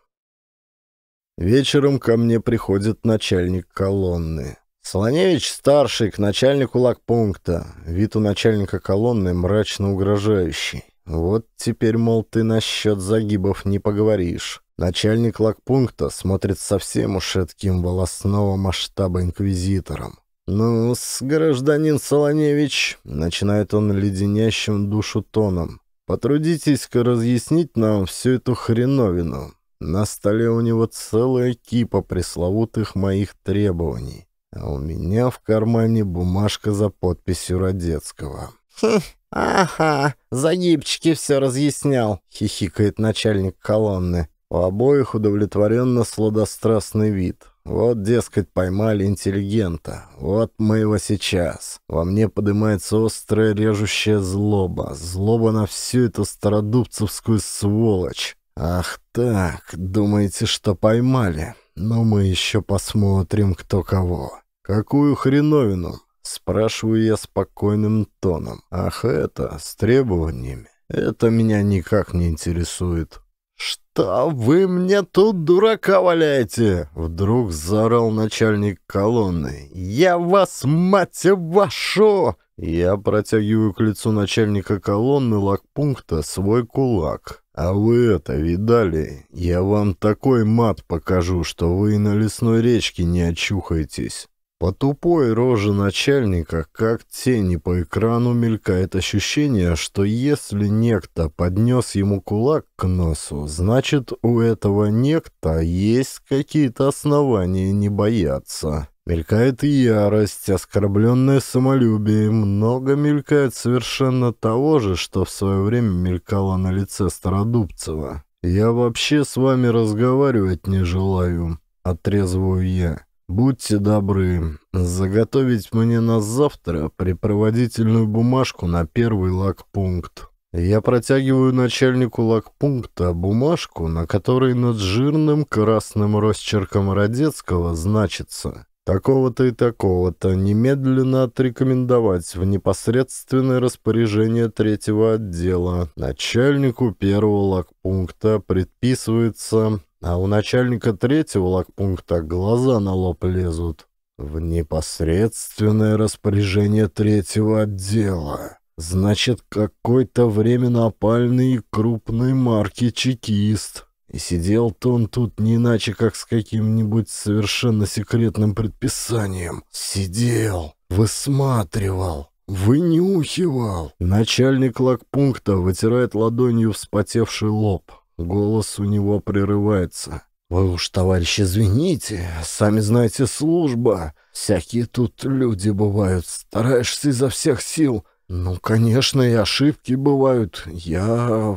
S1: Вечером ко мне приходит начальник колонны. Слоневич-старший к начальнику лагпункта. Вид у начальника колонны мрачно угрожающий. Вот теперь, мол, ты насчет загибов не поговоришь. Начальник лагпункта смотрит совсем уж таким волосного масштаба инквизитором. ну с гражданин Солоневич», — начинает он леденящим душу тоном, — «потрудитесь-ка разъяснить нам всю эту хреновину». На столе у него целая кипа пресловутых моих требований, а у меня в кармане бумажка за подписью Родецкого. «Хм, ага, загибчики все разъяснял», — хихикает начальник колонны. У обоих удовлетворенно сладострастный вид. Вот, дескать, поймали интеллигента. Вот мы его сейчас. Во мне поднимается острая режущая злоба. Злоба на всю эту стародубцевскую сволочь. «Ах так, думаете, что поймали? Но ну, мы еще посмотрим, кто кого. Какую хреновину?» Спрашиваю я спокойным тоном. «Ах это, с требованиями. Это меня никак не интересует». «Что вы мне тут дурака валяете?» Вдруг заорал начальник колонны. «Я вас, мать вашу!» Я протягиваю к лицу начальника колонны лагпункта свой кулак. «А вы это видали? Я вам такой мат покажу, что вы и на лесной речке не очухаетесь». По тупой роже начальника, как тени по экрану, мелькает ощущение, что если некто поднес ему кулак к носу, значит, у этого некто есть какие-то основания не бояться. Мелькает ярость, оскорбленное самолюбие, много мелькает совершенно того же, что в свое время мелькало на лице Стародубцева. «Я вообще с вами разговаривать не желаю», — отрезываю я. «Будьте добры, заготовить мне на завтра припроводительную бумажку на первый лагпункт». Я протягиваю начальнику лагпункта бумажку, на которой над жирным красным росчерком Родецкого значится такого-то и такого-то, немедленно отрекомендовать в непосредственное распоряжение третьего отдела. Начальнику первого лагпункта предписывается, а у начальника третьего лагпункта глаза на лоб лезут. В непосредственное распоряжение третьего отдела. Значит, какой-то временно опальный и крупной марки чекист. И сидел-то он тут не иначе, как с каким-нибудь совершенно секретным предписанием. Сидел, высматривал, вынюхивал. Начальник лагпункта вытирает ладонью вспотевший лоб. Голос у него прерывается. «Вы уж, товарищ, извините, сами знаете, служба. Всякие тут люди бывают, стараешься изо всех сил». «Ну, конечно, и ошибки бывают. Я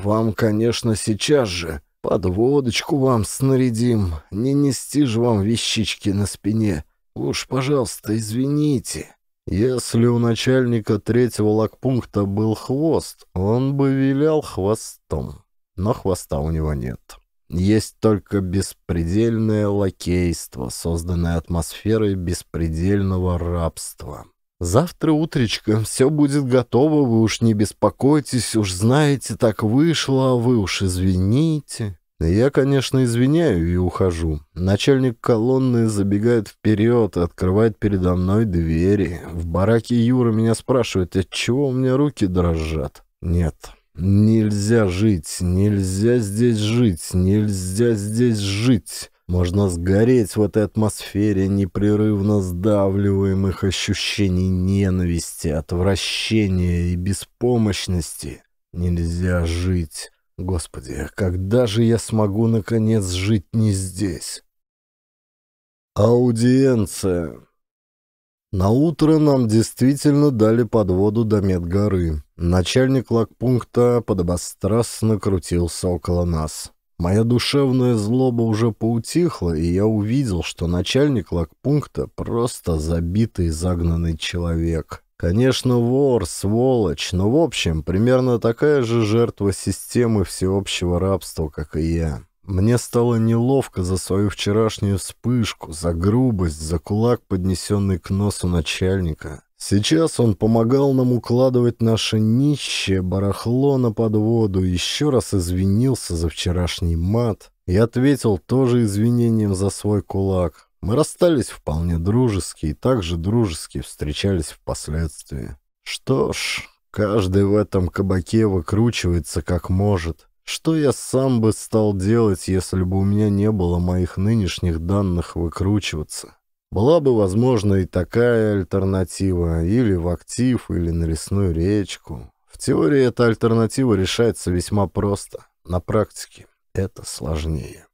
S1: вам, конечно, сейчас же». Подводочку вам снарядим, не нести же вам вещички на спине. Уж, пожалуйста, извините. Если у начальника третьего лагпункта был хвост, он бы вилял хвостом. Но хвоста у него нет. Есть только беспредельное лакейство, созданное атмосферой беспредельного рабства. Завтра утречком все будет готово, вы уж не беспокойтесь, уж знаете, так вышло, а вы уж извините. Я, конечно, извиняю и ухожу. Начальник колонны забегает вперед, открывает передо мной двери. В бараке Юра меня спрашивает, от чего у меня руки дрожат. Нет, нельзя жить, нельзя здесь жить, нельзя здесь жить. Можно сгореть в этой атмосфере непрерывно сдавливаемых ощущений ненависти, отвращения и беспомощности. Нельзя жить. Господи, когда же я смогу, наконец, жить не здесь? Аудиенция. На утро нам действительно дали подводу до медгоры. Начальник лагпункта подобострастно крутился около нас. Моя душевная злоба уже поутихла, и я увидел, что начальник лагпункта просто забитый загнанный человек. Конечно, вор, сволочь, но в общем, примерно такая же жертва системы всеобщего рабства, как и я. Мне стало неловко за свою вчерашнюю вспышку, за грубость, за кулак, поднесенный к носу начальника. Сейчас он помогал нам укладывать наше нищее барахло на подводу, еще раз извинился за вчерашний мат и ответил тоже извинением за свой кулак. Мы расстались вполне дружески и также дружески встречались впоследствии. Что ж, каждый в этом кабаке выкручивается как может. Что я сам бы стал делать, если бы у меня не было моих нынешних данных выкручиваться? Была бы, возможно, и такая альтернатива, или в актив, или на лесную речку. В теории эта альтернатива решается весьма просто, на практике это сложнее.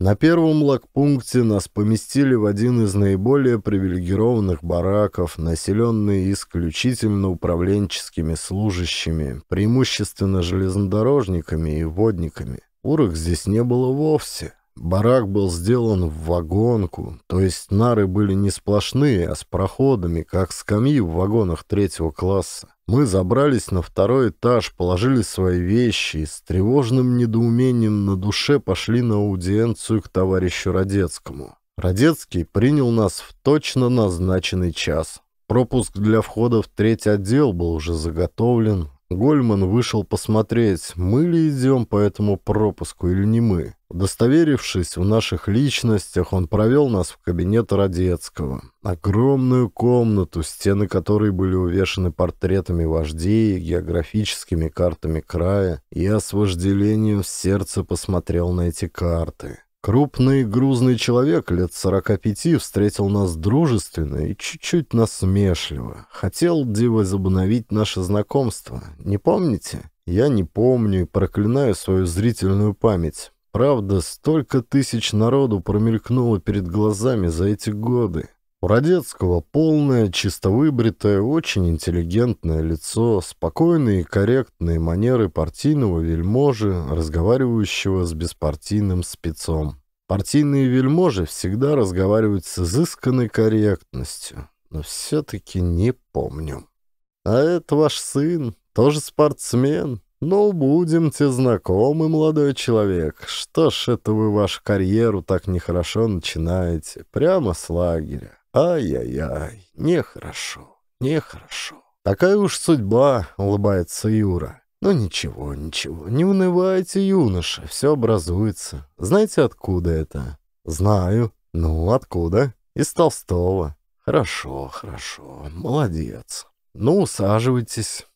S1: На первом лагпункте нас поместили в один из наиболее привилегированных бараков, населенный исключительно управленческими служащими, преимущественно железнодорожниками и водниками. Урок здесь не было вовсе. Барак был сделан в вагонку, то есть нары были не сплошные, а с проходами, как скамьи в вагонах третьего класса. Мы забрались на второй этаж, положили свои вещи и с тревожным недоумением на душе пошли на аудиенцию к товарищу Родецкому. Родецкий принял нас в точно назначенный час. Пропуск для входа в третий отдел был уже заготовлен. Гольман вышел посмотреть, мы ли идем по этому пропуску или не мы. Удостоверившись в наших личностях, он провел нас в кабинет Родецкого. Огромную комнату, стены которой были увешаны портретами вождей, географическими картами края. Я с вожделением в сердце посмотрел на эти карты. Крупный грузный человек лет 45 встретил нас дружественно и чуть-чуть насмешливо. Хотел диво возобновить наше знакомство. Не помните? Я не помню и проклинаю свою зрительную память. Правда, столько тысяч народу промелькнуло перед глазами за эти годы. У Родецкого полное, чисто выбритое, очень интеллигентное лицо, спокойные и корректные манеры партийного вельможи, разговаривающего с беспартийным спецом. Партийные вельможи всегда разговаривают с изысканной корректностью, но все-таки не помню. «А это ваш сын, тоже спортсмен», «Ну, будемте знакомы, молодой человек. Что ж это вы вашу карьеру так нехорошо начинаете? Прямо с лагеря. Ай-яй-яй, нехорошо, нехорошо. Такая уж судьба», — улыбается Юра. «Ну ничего, ничего, не унывайте, юноша, все образуется. Знаете, откуда это?» «Знаю». «Ну, откуда?» «Из Толстого». «Хорошо, хорошо, молодец. Ну, усаживайтесь».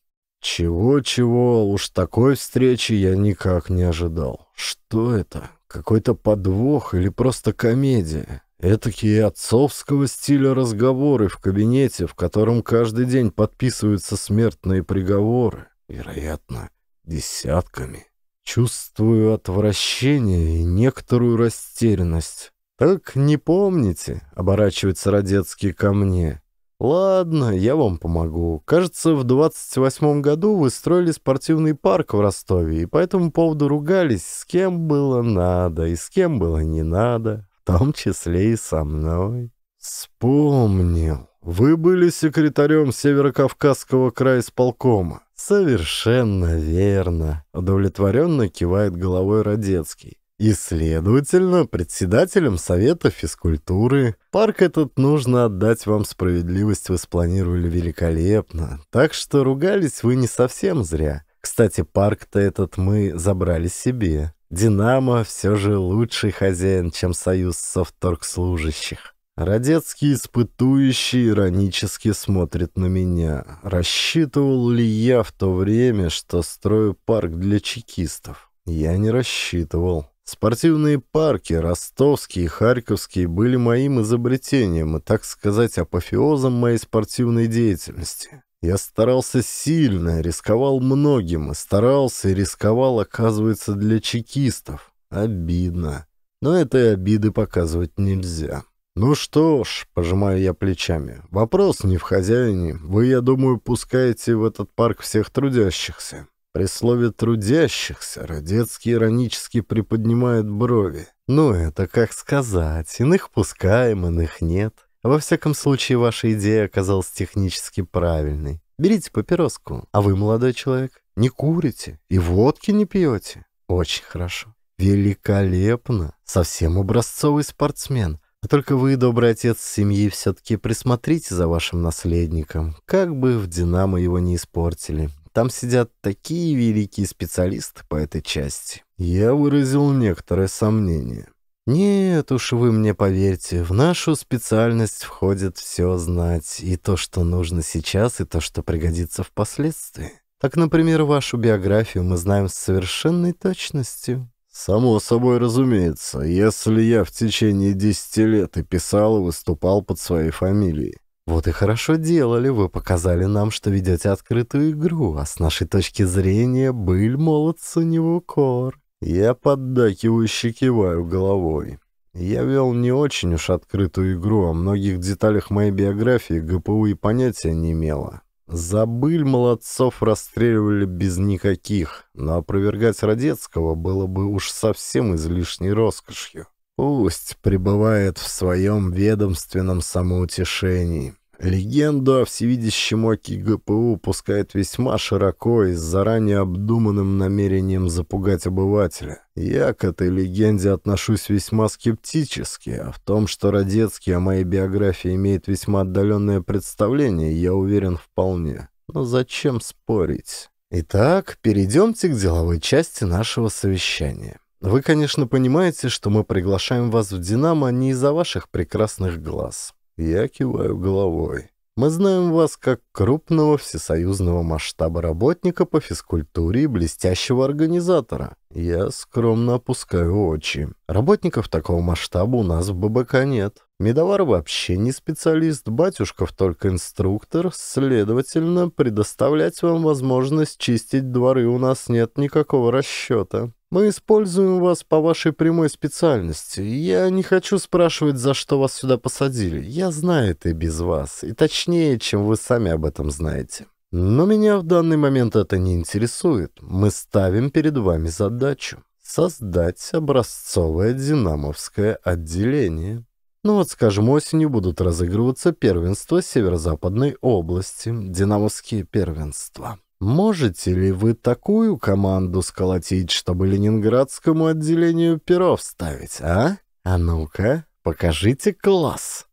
S1: Чего-чего, уж такой встречи я никак не ожидал. Что это? Какой-то подвох или просто комедия? Этакие отцовского стиля разговоры в кабинете, в котором каждый день подписываются смертные приговоры, вероятно, десятками. Чувствую отвращение и некоторую растерянность. «Так не помните», — оборачивается Родецкий ко мне. «Ладно, я вам помогу. Кажется, в 28-м году вы строили спортивный парк в Ростове, и по этому поводу ругались, с кем было надо и с кем было не надо, в том числе и со мной». «Вспомнил. Вы были секретарем Северокавказского края исполкома». «Совершенно верно», — удовлетворенно кивает головой Родецкий. И, следовательно, председателем Совета физкультуры. Парк этот нужно отдать вам справедливость, вы спланировали великолепно. Так что ругались вы не совсем зря. Кстати, парк-то этот мы забрали себе. «Динамо» все же лучший хозяин, чем союз софтторг-служащих. радецкий испытующий иронически смотрит на меня. Рассчитывал ли я в то время, что строю парк для чекистов? Я не рассчитывал. Спортивные парки, ростовские и харьковские, были моим изобретением и, так сказать, апофеозом моей спортивной деятельности. Я старался сильно, рисковал многим, и старался и рисковал, оказывается, для чекистов. Обидно. Но этой обиды показывать нельзя. «Ну что ж», — пожимаю я плечами, — «вопрос не в хозяине. Вы, я думаю, пускаете в этот парк всех трудящихся. При слове «трудящихся» Родецкий иронически приподнимает брови. Ну, это как сказать, иных пускаем, иных нет. Во всяком случае, ваша идея оказалась технически правильной. Берите папироску. А вы, молодой человек, не курите и водки не пьете. Очень хорошо. Великолепно. Совсем образцовый спортсмен. А только вы, добрый отец семьи, все-таки присмотрите за вашим наследником, как бы в «Динамо» его не испортили. Там сидят такие великие специалисты по этой части. Я выразил некоторые сомнения. Нет уж вы мне поверьте, в нашу специальность входит все знать, и то, что нужно сейчас, и то, что пригодится впоследствии. Так, например, вашу биографию мы знаем с совершенной точностью. Само собой разумеется, если я в течение десяти лет и писал и выступал под своей фамилией. Вот и хорошо делали, вы показали нам, что ведете открытую игру, а с нашей точки зрения быль молодцу не в укор. Я поддакивающе киваю головой. Я вел не очень уж открытую игру, о многих деталях моей биографии ГПУ и понятия не имело. Забыль молодцов расстреливали без никаких, но опровергать Родецкого было бы уж совсем излишней роскошью. Пусть пребывает в своем ведомственном самоутешении. Легенду о всевидящем оке ГПУ пускает весьма широко и с заранее обдуманным намерением запугать обывателя. Я к этой легенде отношусь весьма скептически, а в том, что Родецкий о моей биографии имеет весьма отдаленное представление, я уверен вполне. Но зачем спорить? Итак, перейдемте к деловой части нашего совещания. Вы, конечно, понимаете, что мы приглашаем вас в «Динамо» не из-за ваших прекрасных глаз. Я киваю головой. Мы знаем вас как крупного всесоюзного масштаба работника по физкультуре и блестящего организатора. Я скромно опускаю очи. Работников такого масштаба у нас в ББК нет. Медовар вообще не специалист, Батюшков только инструктор, следовательно, предоставлять вам возможность чистить дворы у нас нет никакого расчета. Мы используем вас по вашей прямой специальности. Я не хочу спрашивать, за что вас сюда посадили. Я знаю это и без вас. И точнее, чем вы сами об об этом знаете. Но меня в данный момент это не интересует. Мы ставим перед вами задачу – создать образцовое динамовское отделение. Ну вот, скажем, осенью будут разыгрываться первенства Северо-Западной области, динамовские первенства. Можете ли вы такую команду сколотить, чтобы ленинградскому отделению перо вставить, а? А ну-ка, покажите класс.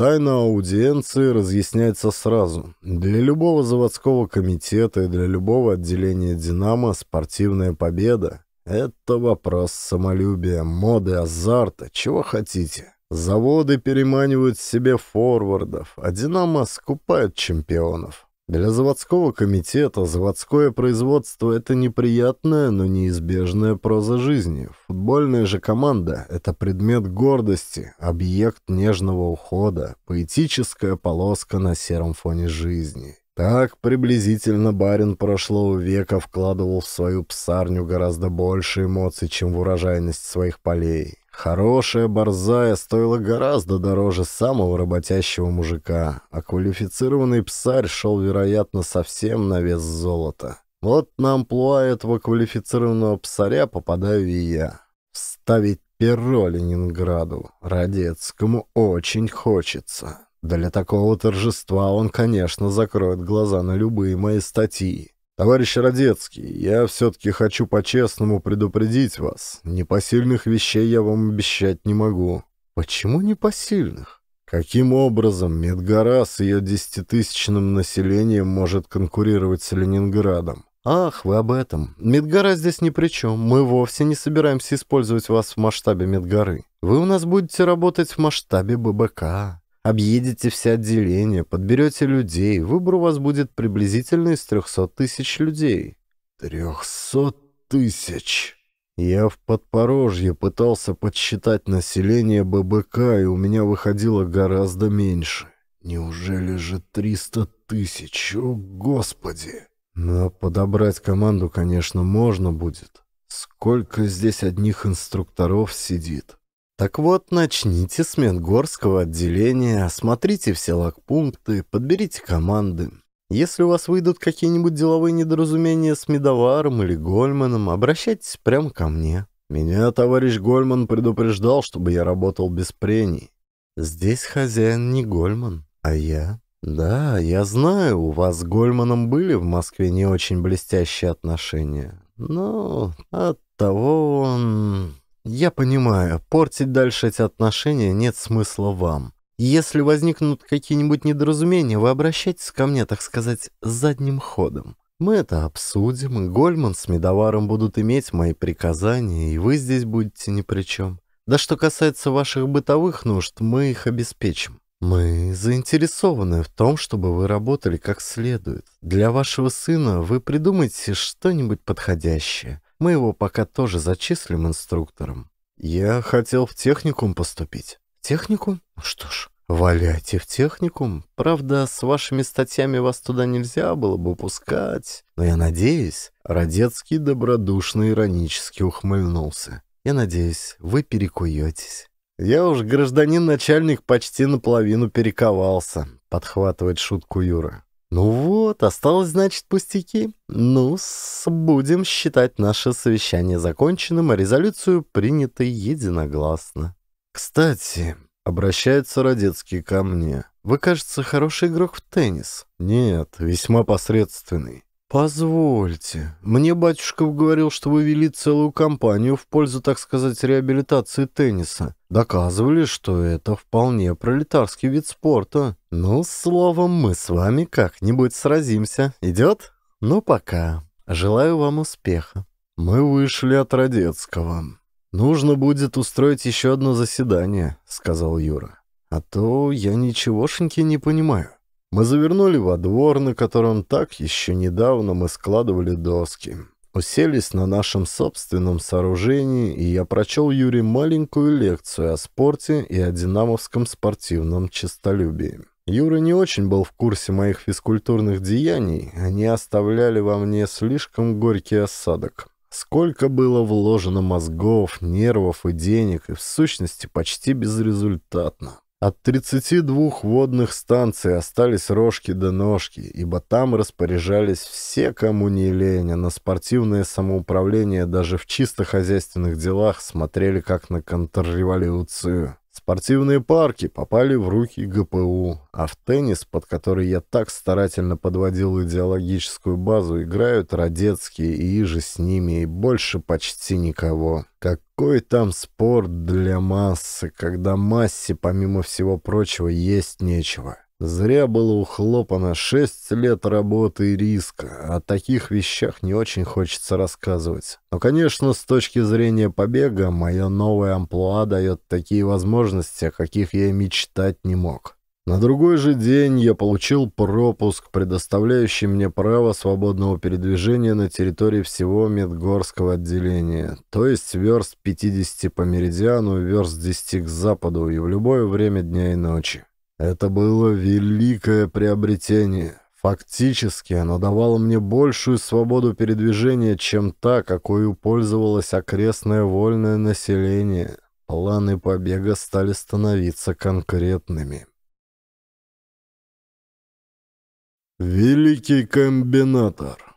S1: Тайна аудиенции разъясняется сразу. Для любого заводского комитета и для любого отделения «Динамо» спортивная победа – это вопрос самолюбия, моды, азарта, чего хотите. Заводы переманивают себе форвардов, а «Динамо» скупает чемпионов. Для заводского комитета заводское производство – это неприятная, но неизбежная проза жизни. Футбольная же команда – это предмет гордости, объект нежного ухода, поэтическая полоска на сером фоне жизни. Так приблизительно барин прошлого века вкладывал в свою псарню гораздо больше эмоций, чем в урожайность своих полей. Хорошая борзая стоила гораздо дороже самого работящего мужика, а квалифицированный псарь шел, вероятно, совсем на вес золота. Вот на амплуа этого квалифицированного псаря попадаю и я. Вставить перо Ленинграду, Родецкому, очень хочется. Для такого торжества он, конечно, закроет глаза на любые мои статьи. «Товарищ Родецкий, я все-таки хочу по-честному предупредить вас. Непосильных вещей я вам обещать не могу». «Почему непосильных?» Каким образом Медгора с ее десятитысячным населением может конкурировать с Ленинградом? «Ах, вы об этом. Медгора здесь ни при чем. Мы вовсе не собираемся использовать вас в масштабе Медгоры. Вы у нас будете работать в масштабе ББК». Объедете все отделения, подберете людей. Выбор у вас будет приблизительно из трехсот тысяч людей. Трехсот тысяч. Я в Подпорожье пытался подсчитать население ББК, и у меня выходило гораздо меньше. Неужели же триста тысяч? О, Господи! Но подобрать команду, конечно, можно будет. Сколько здесь одних инструкторов сидит. Так вот, начните с Медгорского отделения, осмотрите все лагпункты, подберите команды. Если у вас выйдут какие-нибудь деловые недоразумения с Медоваром или Гольманом, обращайтесь прямо ко мне. Меня товарищ Гольман предупреждал, чтобы я работал без прений. Здесь хозяин не Гольман, а я. Да, я знаю, у вас с Гольманом были в Москве не очень блестящие отношения. Но от того он... Я понимаю, портить дальше эти отношения нет смысла вам. Если возникнут какие-нибудь недоразумения, вы обращайтесь ко мне, так сказать, задним ходом. Мы это обсудим, и Гольман с Медоваром будут иметь мои приказания, и вы здесь будете ни при чем. Да что касается ваших бытовых нужд, мы их обеспечим. Мы заинтересованы в том, чтобы вы работали как следует. Для вашего сына вы придумайте что-нибудь подходящее. Мы его пока тоже зачислим инструктором. Я хотел в техникум поступить. В Техникум? Ну что ж, валяйте в техникум. Правда, с вашими статьями вас туда нельзя было бы пускать. Но я надеюсь, Родецкий добродушно иронически ухмыльнулся. Я надеюсь, вы перекуетесь. Я уж гражданин-начальник почти наполовину перековался, подхватывает шутку Юра. «Ну вот, осталось, значит, пустяки. ну будем считать наше совещание законченным, а резолюцию принятой единогласно». «Кстати», — обращается Родецкий ко мне, — «вы, кажется, хороший игрок в теннис». «Нет, весьма посредственный». «Позвольте. Мне батюшка говорил, что вы вели целую кампанию в пользу, так сказать, реабилитации тенниса. Доказывали, что это вполне пролетарский вид спорта. Ну, словом, мы с вами как-нибудь сразимся. Идет? Ну, пока. Желаю вам успеха». «Мы вышли от Родецкого. Нужно будет устроить еще одно заседание», — сказал Юра. «А то я ничегошеньки не понимаю». Мы завернули во двор, на котором так еще недавно мы складывали доски. Уселись на нашем собственном сооружении, и я прочел Юре маленькую лекцию о спорте и о динамовском спортивном честолюбии. Юра не очень был в курсе моих физкультурных деяний, они оставляли во мне слишком горький осадок. Сколько было вложено мозгов, нервов и денег, и в сущности почти безрезультатно. От 32 водных станций остались рожки да ножки, ибо там распоряжались все, кому не лень, а на спортивное самоуправление даже в чисто хозяйственных делах смотрели как на контрреволюцию. Спортивные парки попали в руки ГПУ, а в теннис, под который я так старательно подводил идеологическую базу, играют Родецкие и иже с ними, и больше почти никого. Какой там спорт для массы, когда массе, помимо всего прочего, есть нечего? Зря было ухлопано шесть лет работы и риска. О таких вещах не очень хочется рассказывать. Но, конечно, с точки зрения побега, мое новое амплуа дает такие возможности, о каких я и мечтать не мог. На другой же день я получил пропуск, предоставляющий мне право свободного передвижения на территории всего Медгорского отделения, то есть верст 50 по меридиану, верст 10 к западу и в любое время дня и ночи. Это было великое приобретение. Фактически оно давало мне большую свободу передвижения, чем та, какую пользовалось окрестное вольное население. Планы
S2: побега стали становиться конкретными. Великий комбинатор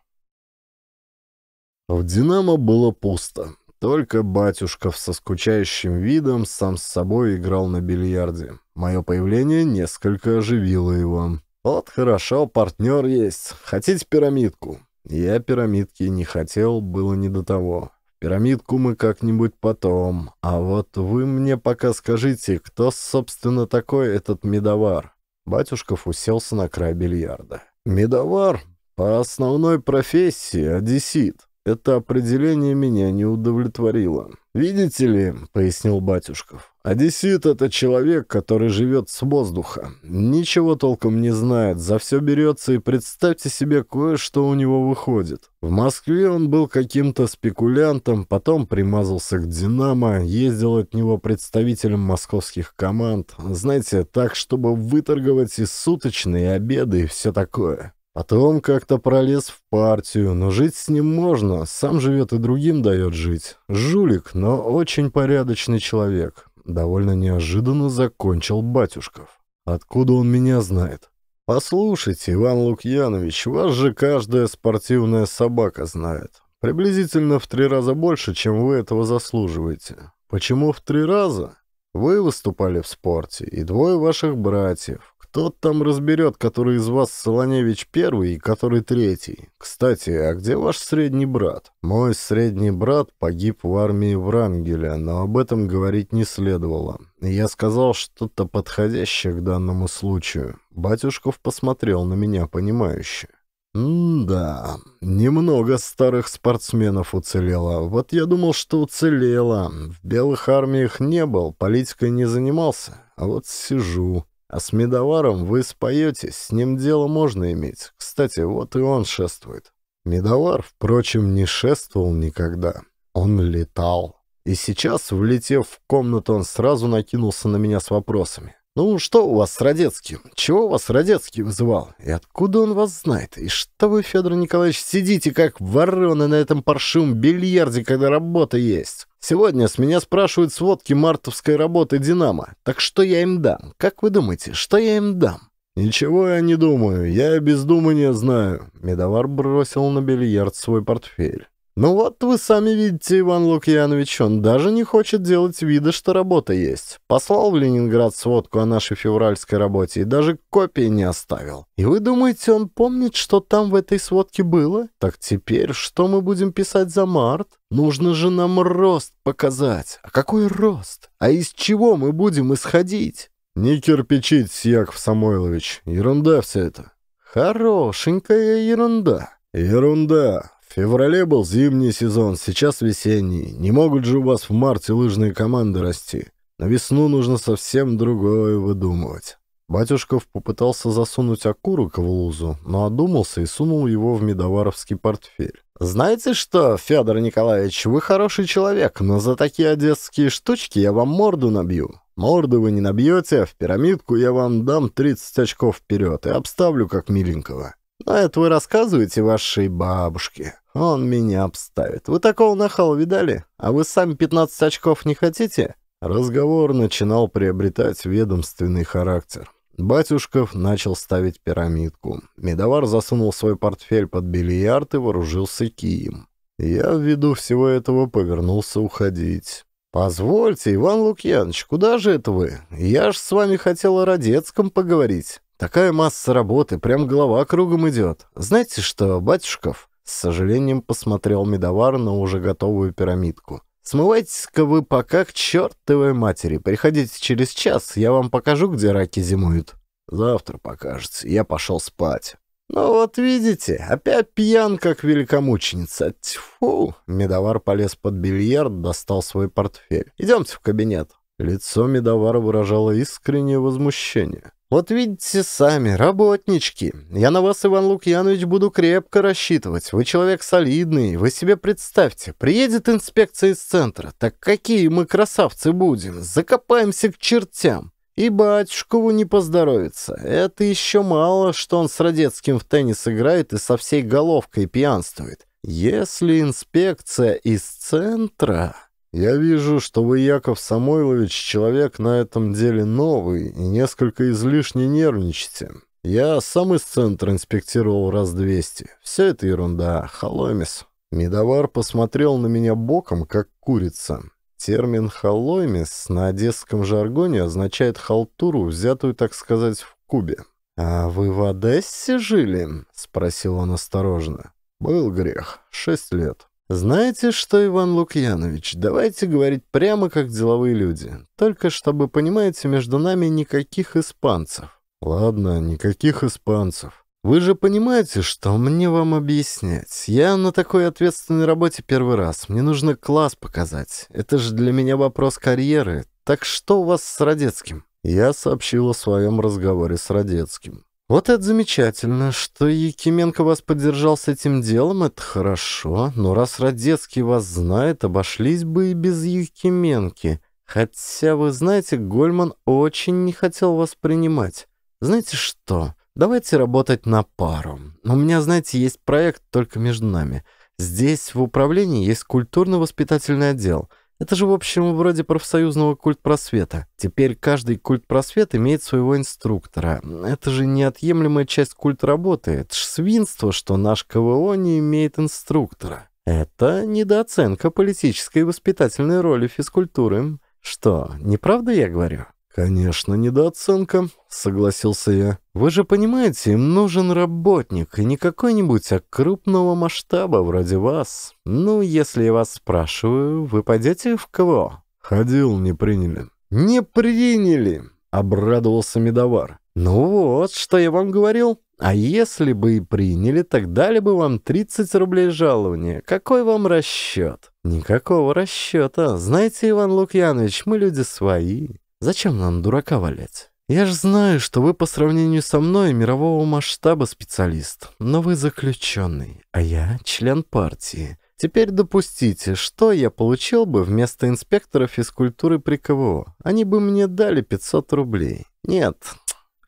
S1: В «Динамо» было пусто. Только батюшков со скучающим видом сам с собой играл на бильярде. Мое появление несколько оживило его. «Вот хорошо, партнер есть. Хотите пирамидку?» Я пирамидки не хотел, было не до того. Пирамидку мы как-нибудь потом. А вот вы мне пока скажите, кто, собственно, такой этот медовар?» Батюшков уселся на край бильярда. «Медовар? По основной профессии одессит это определение меня не удовлетворило. «Видите ли», — пояснил Батюшков, — «одессит — это человек, который живет с воздуха, ничего толком не знает, за все берется и представьте себе, кое-что у него выходит. В Москве он был каким-то спекулянтом, потом примазался к «Динамо», ездил от него представителем московских команд, знаете, так, чтобы выторговать и суточные обеды и все такое». Потом как-то пролез в партию, но жить с ним можно, сам живет и другим дает жить. Жулик, но очень порядочный человек. Довольно неожиданно закончил батюшков. Откуда он меня знает? Послушайте, Иван Лукьянович, вас же каждая спортивная собака знает. Приблизительно в три раза больше, чем вы этого заслуживаете. Почему в три раза? Вы выступали в спорте, и двое ваших братьев. Тот там разберет, который из вас Солоневич первый и который третий? Кстати, а где ваш средний брат? Мой средний брат погиб в армии Врангеля, но об этом говорить не следовало. Я сказал что-то подходящее к данному случаю. Батюшков посмотрел на меня понимающе. «М-да, немного старых спортсменов уцелело. Вот я думал, что уцелело. В белых армиях не был, политикой не занимался, а вот сижу. А с медоваром вы споетесь, с ним дело можно иметь. Кстати, вот и он шествует. Медовар, впрочем, не шествовал никогда. Он летал. И сейчас, влетев в комнату, он сразу накинулся на меня с вопросами. «Ну, что у вас с Родецким? Чего вас Родецкий вызывал? И откуда он вас знает? И что вы, Федор Николаевич, сидите как вороны на этом паршивом бильярде, когда работа есть?» Сегодня с меня спрашивают сводки мартовской работы «Динамо». Так что я им дам? Как вы думаете, что я им дам? «Ничего я не думаю, я без думания знаю», — Медовар бросил на бильярд свой портфель. «Ну вот вы сами видите, Иван Лукьянович, он даже не хочет делать вида, что работа есть. Послал в Ленинград сводку о нашей февральской работе и даже копии не оставил. И вы думаете, он помнит, что там в этой сводке было? Так теперь что мы будем писать за март? Нужно же нам рост показать. А какой рост? А из чего мы будем исходить?» «Не кирпичить, Яков Самойлович. Ерунда все это». «Хорошенькая ерунда». «Ерунда. В феврале был зимний сезон, сейчас весенний. Не могут же у вас в марте лыжные команды расти. На весну нужно совсем другое выдумывать». Батюшков попытался засунуть окурок в лузу, но одумался и сунул его в медоваровский портфель. «Знаете что, Федор Николаевич, вы хороший человек, но за такие одесские штучки я вам морду набью. Морду вы не набьете, в пирамидку я вам дам 30 очков вперед и обставлю как миленького. Но это вы рассказываете вашей бабушке». «Он меня обставит. Вы такого нахала видали? А вы сами 15 очков не хотите?» Разговор начинал приобретать ведомственный характер. Батюшков начал ставить пирамидку. Медовар засунул свой портфель под бильярд и вооружился кием. Я ввиду всего этого повернулся уходить. «Позвольте, Иван Лукьянович, куда же это вы? Я ж с вами хотел о Родецком поговорить. Такая масса работы, прям голова кругом идет. Знаете что, батюшков, с сожалением посмотрел медовар на уже готовую пирамидку. «Смывайтесь-ка вы пока к чертовой матери. Приходите через час, я вам покажу, где раки зимуют». «Завтра покажется. Я пошел спать». «Ну вот видите, опять пьян, как великомученица. Тьфу!» Медовар полез под бильярд, достал свой портфель. «Идемте в кабинет». Лицо Медовара выражало искреннее возмущение. Вот видите сами, работнички. Я на вас, Иван Лукьянович, буду крепко рассчитывать. Вы человек солидный, вы себе представьте. Приедет инспекция из центра. Так какие мы красавцы будем. Закопаемся к чертям. И батюшкову не поздоровится. Это еще мало, что он с Родецким в теннис играет и со всей головкой пьянствует. Если инспекция из центра... Я вижу, что вы, Яков Самойлович, человек на этом деле новый и несколько излишне нервничаете. Я сам из центра инспектировал раз двести. Все это ерунда, холомис. Медовар посмотрел на меня боком, как курица. Термин «холоймис» на одесском жаргоне означает халтуру, взятую, так сказать, в Кубе. «А вы в Одессе жили?» — спросил он осторожно. «Был грех. Шесть лет». «Знаете что, Иван Лукьянович, давайте говорить прямо как деловые люди, только чтобы, понимаете, между нами никаких испанцев». «Ладно, никаких испанцев. Вы же понимаете, что мне вам объяснять? Я на такой ответственной работе первый раз. Мне нужно класс показать. Это же для меня вопрос карьеры. Так что у вас с Родецким?» Я сообщил о своем разговоре с Родецким. «Вот это замечательно, что Якименко вас поддержал с этим делом, это хорошо, но раз Родецкий вас знает, обошлись бы и без Якименки. Хотя, вы знаете, Гольман очень не хотел вас принимать. Знаете что, давайте работать на пару. У меня, знаете, есть проект только между нами. Здесь в управлении есть культурно-воспитательный отдел». Это же, в общем, вроде профсоюзного культ просвета. Теперь каждый культ просвет имеет своего инструктора. Это же неотъемлемая часть культ работы. Это ж свинство, что наш КВО не имеет инструктора. Это недооценка политической и воспитательной роли физкультуры. Что, неправда я говорю? «Конечно, недооценка», — согласился я. «Вы же понимаете, им нужен работник, и не какой-нибудь, а крупного масштаба вроде вас. Ну, если я вас спрашиваю, вы пойдете в КВО?» «Ходил, не приняли». «Не приняли!» — обрадовался Медовар. «Ну вот, что я вам говорил. А если бы и приняли, так дали бы вам 30 рублей жалования. Какой вам расчет?» «Никакого расчета. Знаете, Иван Лукьянович, мы люди свои. Зачем нам дурака валять? Я же знаю, что вы по сравнению со мной мирового масштаба специалист, но вы заключенный, а я член партии. Теперь допустите, что я получил бы вместо инспектора физкультуры при КВО? Они бы мне дали 500 рублей. Нет,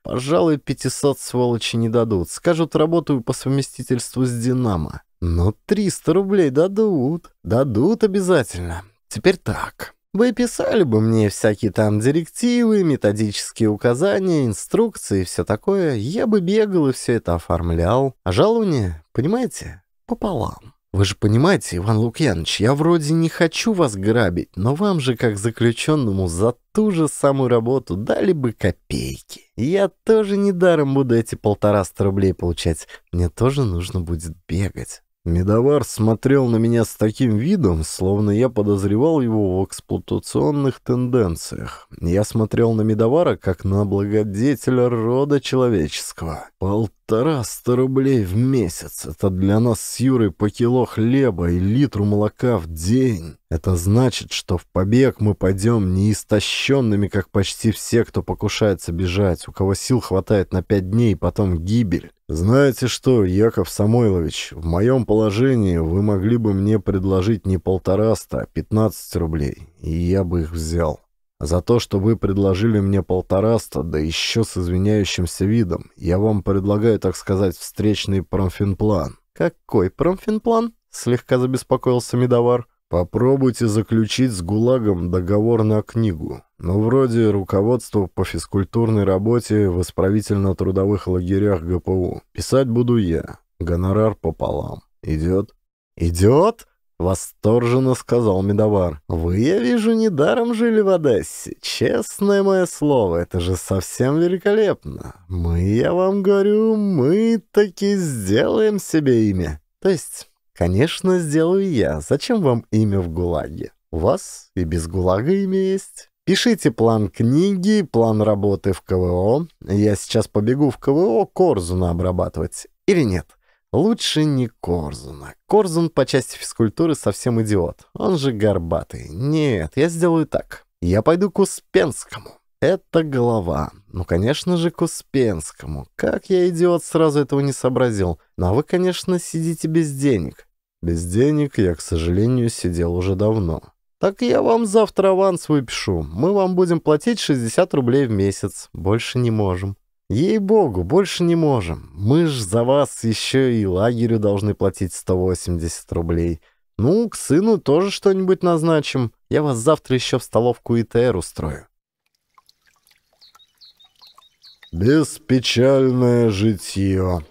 S1: пожалуй, 500 сволочи не дадут. Скажут, работаю по совместительству с «Динамо». Но 300 рублей дадут. Дадут обязательно. Теперь так. Вы писали бы мне всякие там директивы, методические указания, инструкции и все такое. Я бы бегал и все это оформлял. А жалование, понимаете, пополам. Вы же понимаете, Иван Лукьянович, я вроде не хочу вас грабить, но вам же, как заключенному, за ту же самую работу дали бы копейки. Я тоже недаром буду эти полтораста рублей получать. Мне тоже нужно будет бегать. Медовар смотрел на меня с таким видом, словно я подозревал его в эксплуатационных тенденциях. Я смотрел на Медовара как на благодетеля рода человеческого. Полтора полтора ста рублей в месяц. Это для нас с Юрой по кило хлеба и литру молока в день. Это значит, что в побег мы пойдем неистощенными, как почти все, кто покушается бежать, у кого сил хватает на пять дней и потом гибель. Знаете что, Яков Самойлович, в моем положении вы могли бы мне предложить не полтораста, а пятнадцать рублей, и я бы их взял. За то, что вы предложили мне полтораста, да еще с извиняющимся видом, я вам предлагаю, так сказать, встречный промфинплан». «Какой промфинплан?» — слегка забеспокоился Медовар. «Попробуйте заключить с ГУЛАГом договор на книгу. Ну, вроде руководство по физкультурной работе в исправительно-трудовых лагерях ГПУ. Писать буду я. Гонорар пополам. Идет?» «Идет?» Восторженно сказал Медовар. «Вы, я вижу, недаром жили в Одессе. Честное мое слово, это же совсем великолепно. Мы, я вам говорю, мы таки сделаем себе имя. То есть, конечно, сделаю я. Зачем вам имя в ГУЛАГе? У вас и без ГУЛАГа имя есть». Пишите план книги, план работы в КВО. Я сейчас побегу в КВО Корзуна обрабатывать. Или нет? Лучше не Корзуна. Корзун по части физкультуры совсем идиот. Он же горбатый. Нет, я сделаю так. Я пойду к Успенскому. Это голова. Ну, конечно же, к Успенскому. Как я, идиот, сразу этого не сообразил. Но ну, а вы, конечно, сидите без денег. Без денег я, к сожалению, сидел уже давно. Так я вам завтра аванс выпишу. Мы вам будем платить 60 рублей в месяц. Больше не можем. Ей-богу, больше не можем. Мы ж за вас еще и лагерю должны платить 180 рублей. Ну, к сыну тоже что-нибудь назначим. Я вас завтра еще в столовку ИТР устрою. Беспечальное житье.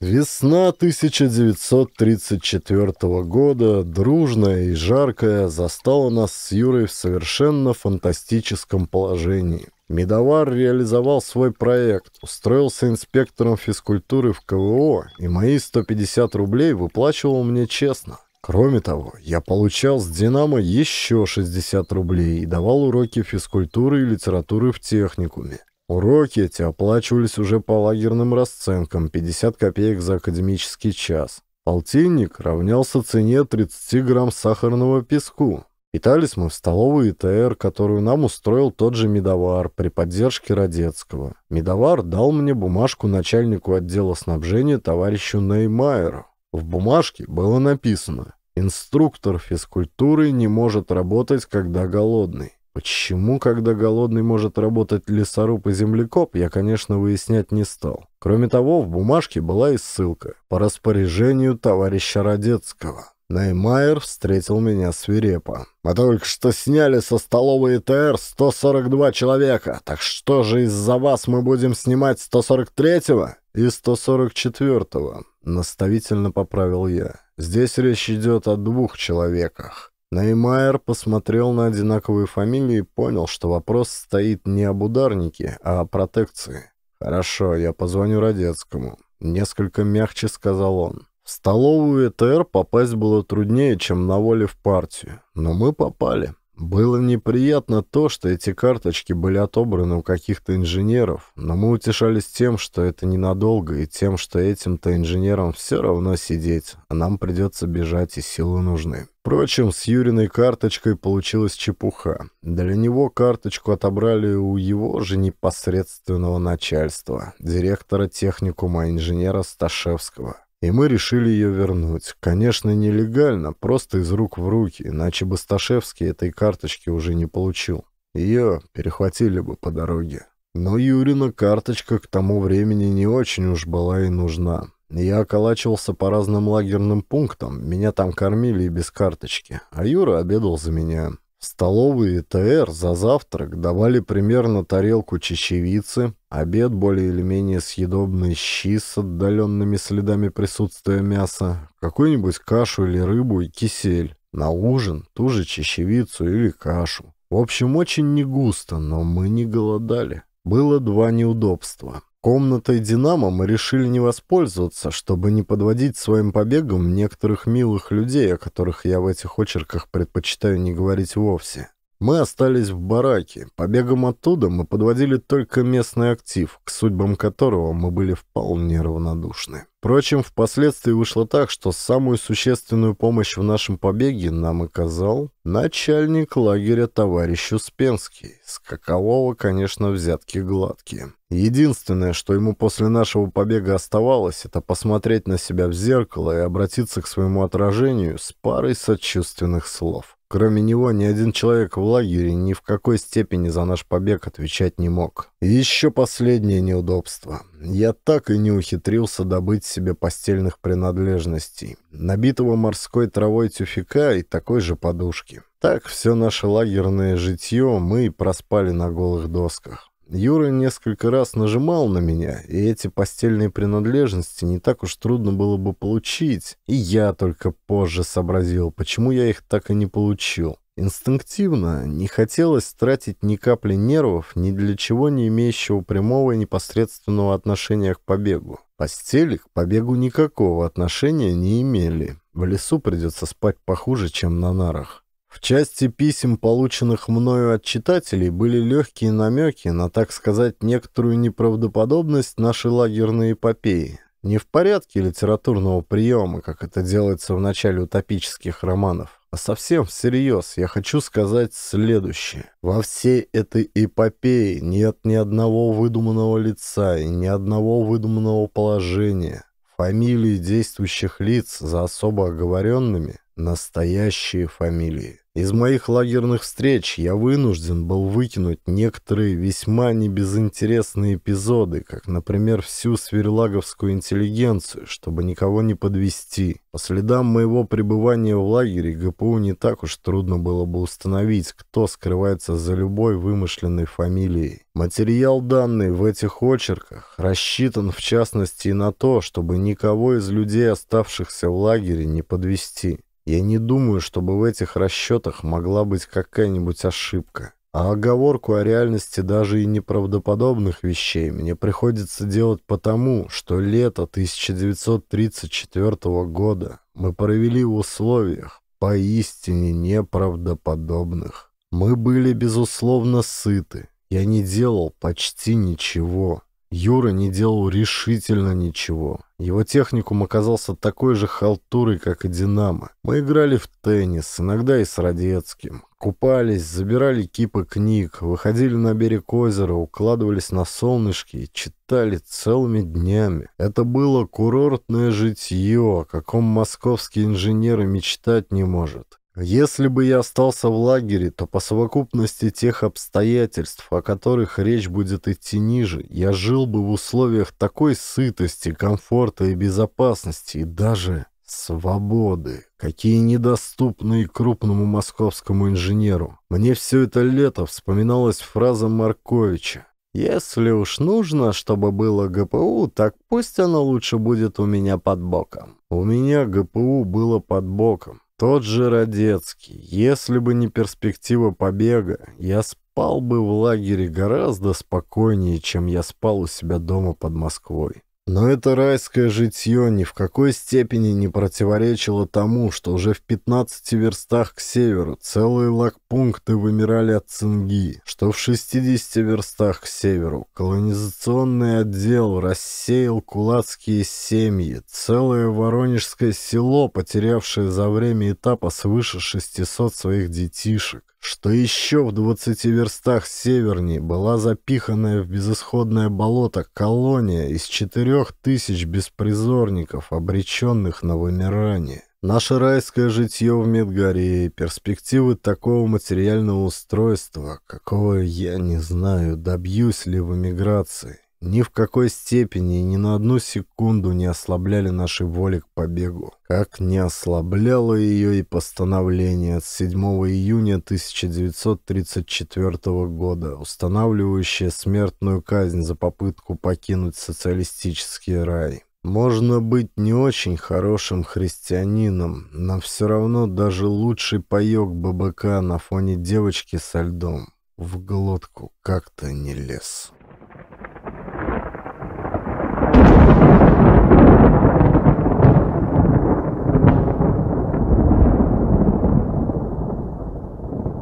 S1: Весна 1934 года, дружная и жаркая, застала нас с Юрой в совершенно фантастическом положении. Медовар реализовал свой проект, устроился инспектором физкультуры в КВО, и мои 150 рублей выплачивал мне честно. Кроме того, я получал с «Динамо» еще 60 рублей и давал уроки физкультуры и литературы в техникуме. Уроки эти оплачивались уже по лагерным расценкам 50 копеек за академический час. Полтинник равнялся цене 30 грамм сахарного песку. Питались мы в столовой ИТР, которую нам устроил тот же медовар при поддержке Родецкого. Медовар дал мне бумажку начальнику отдела снабжения товарищу Неймайеру. В бумажке было написано «Инструктор физкультуры не может работать, когда голодный». Почему, когда голодный может работать лесоруб и землекоп, я, конечно, выяснять не стал. Кроме того, в бумажке была и ссылка по распоряжению товарища Родецкого. Неймайер встретил меня свирепо. «Мы только что сняли со столовой ИТР 142 человека, так что же из-за вас мы будем снимать 143-го и 144-го?» Наставительно поправил я. «Здесь речь идет о двух человеках». Неймайер посмотрел на одинаковые фамилии и понял, что вопрос стоит не об ударнике, а о протекции. «Хорошо, я позвоню Родецкому», — несколько мягче сказал он. В столовую ТР попасть было труднее, чем на воле в партию, но мы попали. Было неприятно то, что эти карточки были отобраны у каких-то инженеров, но мы утешались тем, что это ненадолго, и тем, что этим-то инженерам все равно сидеть, а нам придется бежать, и силы нужны. Впрочем, с Юриной карточкой получилась чепуха. Для него карточку отобрали у его же непосредственного начальства, директора техникума инженера Сташевского и мы решили ее вернуть. Конечно, нелегально, просто из рук в руки, иначе бы Сташевский этой карточки уже не получил. Ее перехватили бы по дороге. Но Юрина карточка к тому времени не очень уж была и нужна. Я околачивался по разным лагерным пунктам, меня там кормили и без карточки, а Юра обедал за меня. В и ТР за завтрак давали примерно тарелку чечевицы, обед более или менее съедобный щи с отдаленными следами присутствия мяса, какую-нибудь кашу или рыбу и кисель, на ужин ту же чечевицу или кашу. В общем, очень не густо, но мы не голодали. Было два неудобства. Комнатой «Динамо» мы решили не воспользоваться, чтобы не подводить своим побегом некоторых милых людей, о которых я в этих очерках предпочитаю не говорить вовсе. Мы остались в бараке. Побегом оттуда мы подводили только местный актив, к судьбам которого мы были вполне равнодушны. Впрочем, впоследствии вышло так, что самую существенную помощь в нашем побеге нам оказал начальник лагеря товарищ Успенский, с какового, конечно, взятки гладкие. Единственное, что ему после нашего побега оставалось, это посмотреть на себя в зеркало и обратиться к своему отражению с парой сочувственных слов. Кроме него, ни один человек в лагере ни в какой степени за наш побег отвечать не мог. еще последнее неудобство. Я так и не ухитрился добыть себе постельных принадлежностей, набитого морской травой тюфика и такой же подушки. Так все наше лагерное житье мы и проспали на голых досках. Юра несколько раз нажимал на меня, и эти постельные принадлежности не так уж трудно было бы получить. И я только позже сообразил, почему я их так и не получил. Инстинктивно не хотелось тратить ни капли нервов, ни для чего не имеющего прямого и непосредственного отношения к побегу. Постели к побегу никакого отношения не имели. В лесу придется спать похуже, чем на нарах. В части писем, полученных мною от читателей, были легкие намеки на, так сказать, некоторую неправдоподобность нашей лагерной эпопеи. Не в порядке литературного приема, как это делается в начале утопических романов, а совсем всерьез я хочу сказать следующее. Во всей этой эпопее нет ни одного выдуманного лица и ни одного выдуманного положения. Фамилии действующих лиц за особо оговоренными настоящие фамилии. Из моих лагерных встреч я вынужден был выкинуть некоторые весьма небезынтересные эпизоды, как, например, всю сверлаговскую интеллигенцию, чтобы никого не подвести. По следам моего пребывания в лагере ГПУ не так уж трудно было бы установить, кто скрывается за любой вымышленной фамилией. Материал, данный в этих очерках, рассчитан в частности и на то, чтобы никого из людей, оставшихся в лагере, не подвести. Я не думаю, чтобы в этих расчетах могла быть какая-нибудь ошибка. А оговорку о реальности даже и неправдоподобных вещей мне приходится делать потому, что лето 1934 года мы провели в условиях поистине неправдоподобных. Мы были, безусловно, сыты. Я не делал почти ничего. Юра не делал решительно ничего. Его техникум оказался такой же халтурой, как и «Динамо». Мы играли в теннис, иногда и с Родецким. Купались, забирали кипы книг, выходили на берег озера, укладывались на солнышке и читали целыми днями. Это было курортное житье, о каком московский инженер и мечтать не может. Если бы я остался в лагере, то по совокупности тех обстоятельств, о которых речь будет идти ниже, я жил бы в условиях такой сытости, комфорта и безопасности, и даже свободы, какие недоступны и крупному московскому инженеру. Мне все это лето вспоминалась фраза Марковича. «Если уж нужно, чтобы было ГПУ, так пусть оно лучше будет у меня под боком». У меня ГПУ было под боком. Тот же Родецкий, если бы не перспектива побега, я спал бы в лагере гораздо спокойнее, чем я спал у себя дома под Москвой. Но это райское житье ни в какой степени не противоречило тому, что уже в 15 верстах к северу целые лагпункты вымирали от цинги, что в 60 верстах к северу колонизационный отдел рассеял кулацкие семьи, целое воронежское село, потерявшее за время этапа свыше 600 своих детишек что еще в двадцати верстах северней была запиханная в безысходное болото колония из четырех тысяч беспризорников, обреченных на вымирание. Наше райское житье в Медгорее, перспективы такого материального устройства, какого я не знаю, добьюсь ли в эмиграции ни в какой степени и ни на одну секунду не ослабляли нашей воли к побегу, как не ослабляло ее и постановление от 7 июня 1934 года, устанавливающее смертную казнь за попытку покинуть социалистический рай. Можно быть не очень хорошим христианином, но все равно даже лучший паек ББК на фоне девочки со льдом в глотку как-то не лез.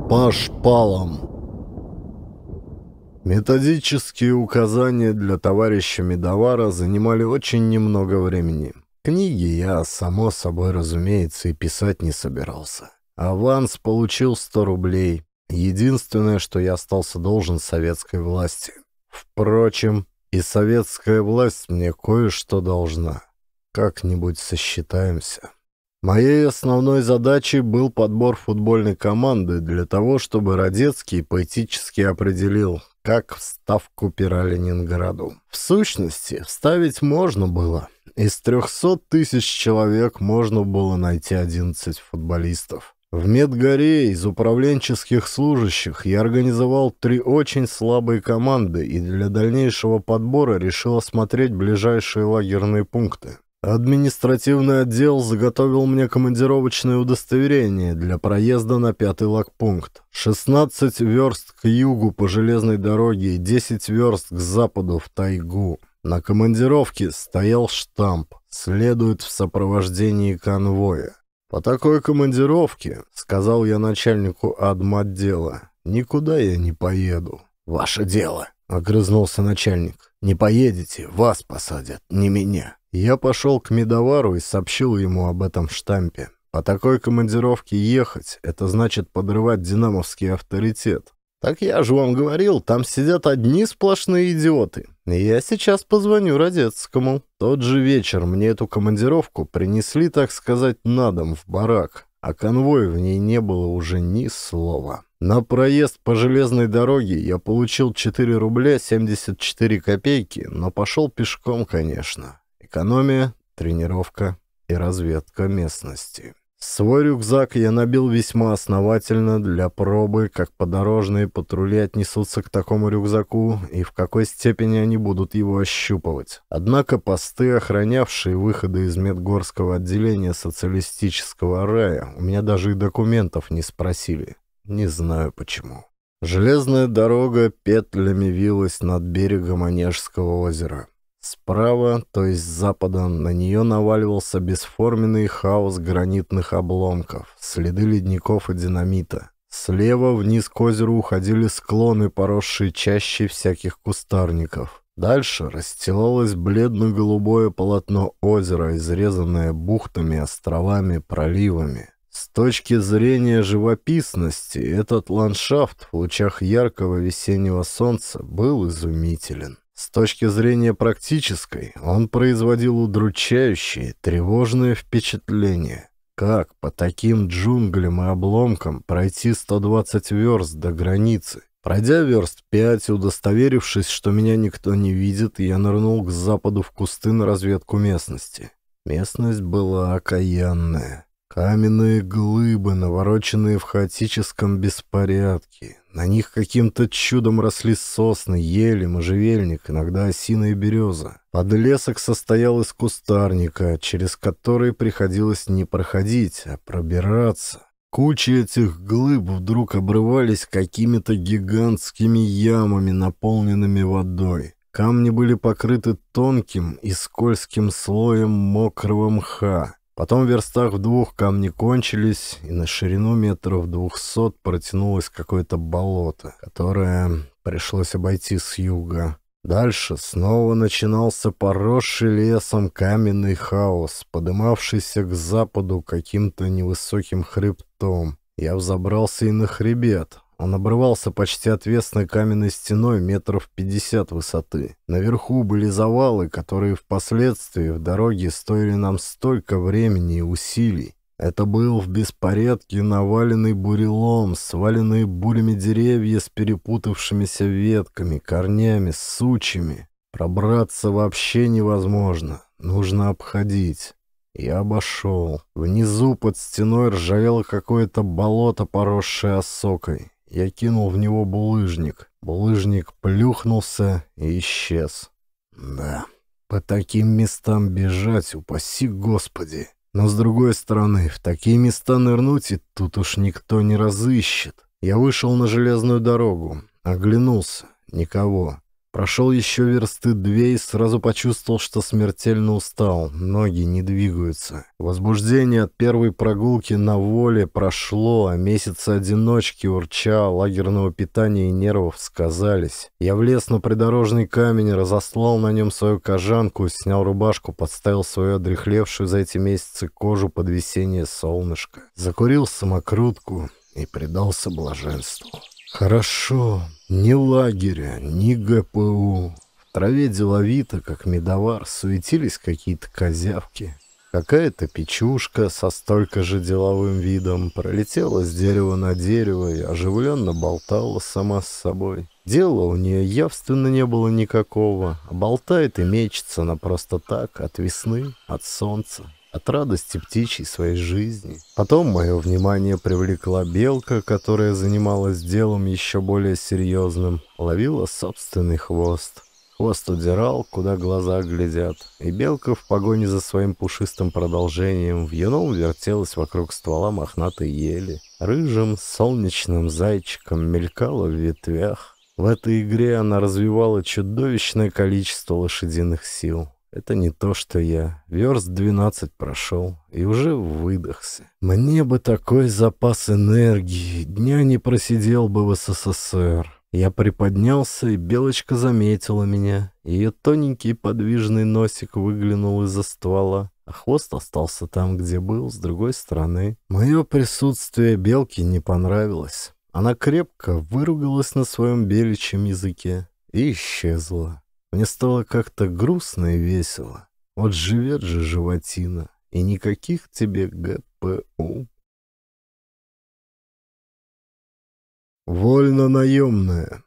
S1: По шпалам. Методические указания для товарища Медовара занимали очень немного времени. Книги я, само собой разумеется, и писать не собирался. Аванс получил 100 рублей. Единственное, что я остался должен советской власти. Впрочем, и советская власть мне кое-что должна. Как-нибудь сосчитаемся. Моей основной задачей был подбор футбольной команды для того, чтобы Родецкий поэтически определил, как вставку пера Ленинграду. В сущности, вставить можно было. Из 300 тысяч человек можно было найти 11 футболистов. В Медгоре из управленческих служащих я организовал три очень слабые команды и для дальнейшего подбора решил осмотреть ближайшие лагерные пункты. Административный отдел заготовил мне командировочное удостоверение для проезда на пятый лагпункт. 16 верст к югу по железной дороге и 10 верст к западу в тайгу. На командировке стоял штамп «Следует в сопровождении конвоя». «По такой командировке», — сказал я начальнику адмотдела, — «никуда я не поеду». «Ваше дело», — огрызнулся начальник. «Не поедете, вас посадят, не меня». Я пошел к медовару и сообщил ему об этом штампе. По такой командировке ехать — это значит подрывать динамовский авторитет. Так я же вам говорил, там сидят одни сплошные идиоты. Я сейчас позвоню Родецкому. Тот же вечер мне эту командировку принесли, так сказать, на дом в барак, а конвой в ней не было уже ни слова. На проезд по железной дороге я получил 4 рубля 74 копейки, но пошел пешком, конечно. Экономия, тренировка и разведка местности. Свой рюкзак я набил весьма основательно для пробы, как подорожные патрули отнесутся к такому рюкзаку и в какой степени они будут его ощупывать. Однако посты, охранявшие выходы из Медгорского отделения социалистического рая, у меня даже и документов не спросили. Не знаю почему. Железная дорога петлями вилась над берегом Онежского озера. Справа, то есть с запада, на нее наваливался бесформенный хаос гранитных обломков, следы ледников и динамита. Слева вниз к озеру уходили склоны, поросшие чаще всяких кустарников. Дальше расстилалось бледно-голубое полотно озера, изрезанное бухтами, островами, проливами. С точки зрения живописности, этот ландшафт в лучах яркого весеннего солнца был изумителен. С точки зрения практической, он производил удручающее, тревожное впечатление. Как по таким джунглям и обломкам пройти 120 верст до границы? Пройдя верст пять, удостоверившись, что меня никто не видит, я нырнул к западу в кусты на разведку местности. Местность была окаянная. Каменные глыбы, навороченные в хаотическом беспорядке, на них каким-то чудом росли сосны, ели, можжевельник, иногда осина и береза. Подлесок состоял из кустарника, через который приходилось не проходить, а пробираться. Кучи этих глыб вдруг обрывались какими-то гигантскими ямами, наполненными водой. Камни были покрыты тонким и скользким слоем мокрого мха. Потом в верстах в двух камни кончились, и на ширину метров двухсот протянулось какое-то болото, которое пришлось обойти с юга. Дальше снова начинался поросший лесом каменный хаос, подымавшийся к западу каким-то невысоким хребтом. Я взобрался и на хребет, он обрывался почти отвесной каменной стеной метров пятьдесят высоты. Наверху были завалы, которые впоследствии в дороге стоили нам столько времени и усилий. Это был в беспорядке наваленный бурелом, сваленные бурями деревья с перепутавшимися ветками, корнями, сучьями. Пробраться вообще невозможно, нужно обходить. Я обошел. Внизу под стеной ржавело какое-то болото, поросшее осокой. Я кинул в него булыжник. Булыжник плюхнулся и исчез. Да, по таким местам бежать, упаси господи. Но с другой стороны, в такие места нырнуть и тут уж никто не разыщет. Я вышел на железную дорогу, оглянулся. Никого. Прошел еще версты две и сразу почувствовал, что смертельно устал. Ноги не двигаются. Возбуждение от первой прогулки на воле прошло, а месяцы одиночки, урча, лагерного питания и нервов сказались. Я влез на придорожный камень, разослал на нем свою кожанку, снял рубашку, подставил свою одрехлевшую за эти месяцы кожу под весеннее солнышко. Закурил самокрутку и предался блаженству. Хорошо, ни лагеря, ни ГПУ. В траве деловито, как медовар, суетились какие-то козявки. Какая-то печушка со столько же деловым видом пролетела с дерева на дерево и оживленно болтала сама с собой. Дела у нее явственно не было никакого, а болтает и мечется она просто так, от весны, от солнца от радости птичьей своей жизни. Потом мое внимание привлекла белка, которая занималась делом еще более серьезным, ловила собственный хвост. Хвост удирал, куда глаза глядят, и белка в погоне за своим пушистым продолжением вьюном вертелась вокруг ствола мохнатой ели. Рыжим солнечным зайчиком мелькала в ветвях. В этой игре она развивала чудовищное количество лошадиных сил. Это не то, что я. Верст двенадцать прошел и уже выдохся. Мне бы такой запас энергии. Дня не просидел бы в СССР. Я приподнялся, и Белочка заметила меня. Ее тоненький подвижный носик выглянул из-за ствола, а хвост остался там, где был, с другой стороны. Мое присутствие Белке не понравилось. Она крепко выругалась на своем беличьем языке и исчезла. Мне стало как-то грустно
S2: и весело. Вот живет же животина, и никаких тебе ГПУ. Вольно наемная.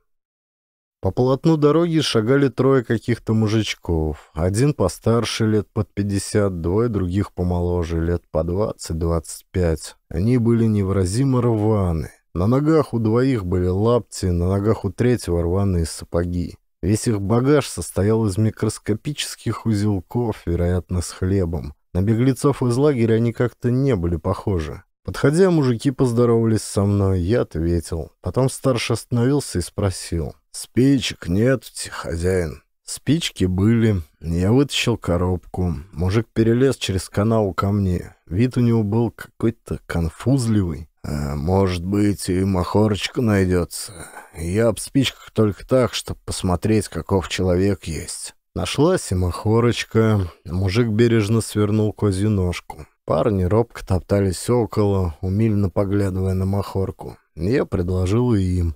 S2: По полотну дороги шагали трое каких-то мужичков.
S1: Один постарше лет под пятьдесят, двое других помоложе лет по двадцать-двадцать пять. Они были невыразимо рваны. На ногах у двоих были лапти, на ногах у третьего рваные сапоги. Весь их багаж состоял из микроскопических узелков, вероятно, с хлебом. На беглецов из лагеря они как-то не были похожи. Подходя, мужики поздоровались со мной, я ответил. Потом старший остановился и спросил. «Спичек нет, хозяин?» Спички были. Я вытащил коробку. Мужик перелез через канал ко мне. Вид у него был какой-то конфузливый. «А, «Может быть, и махорочка найдется. Я об спичках только так, чтобы посмотреть, каков человек есть. Нашлась и махорочка. Мужик бережно свернул козью ножку. Парни робко топтались около, умильно поглядывая на махорку. Я предложил и им.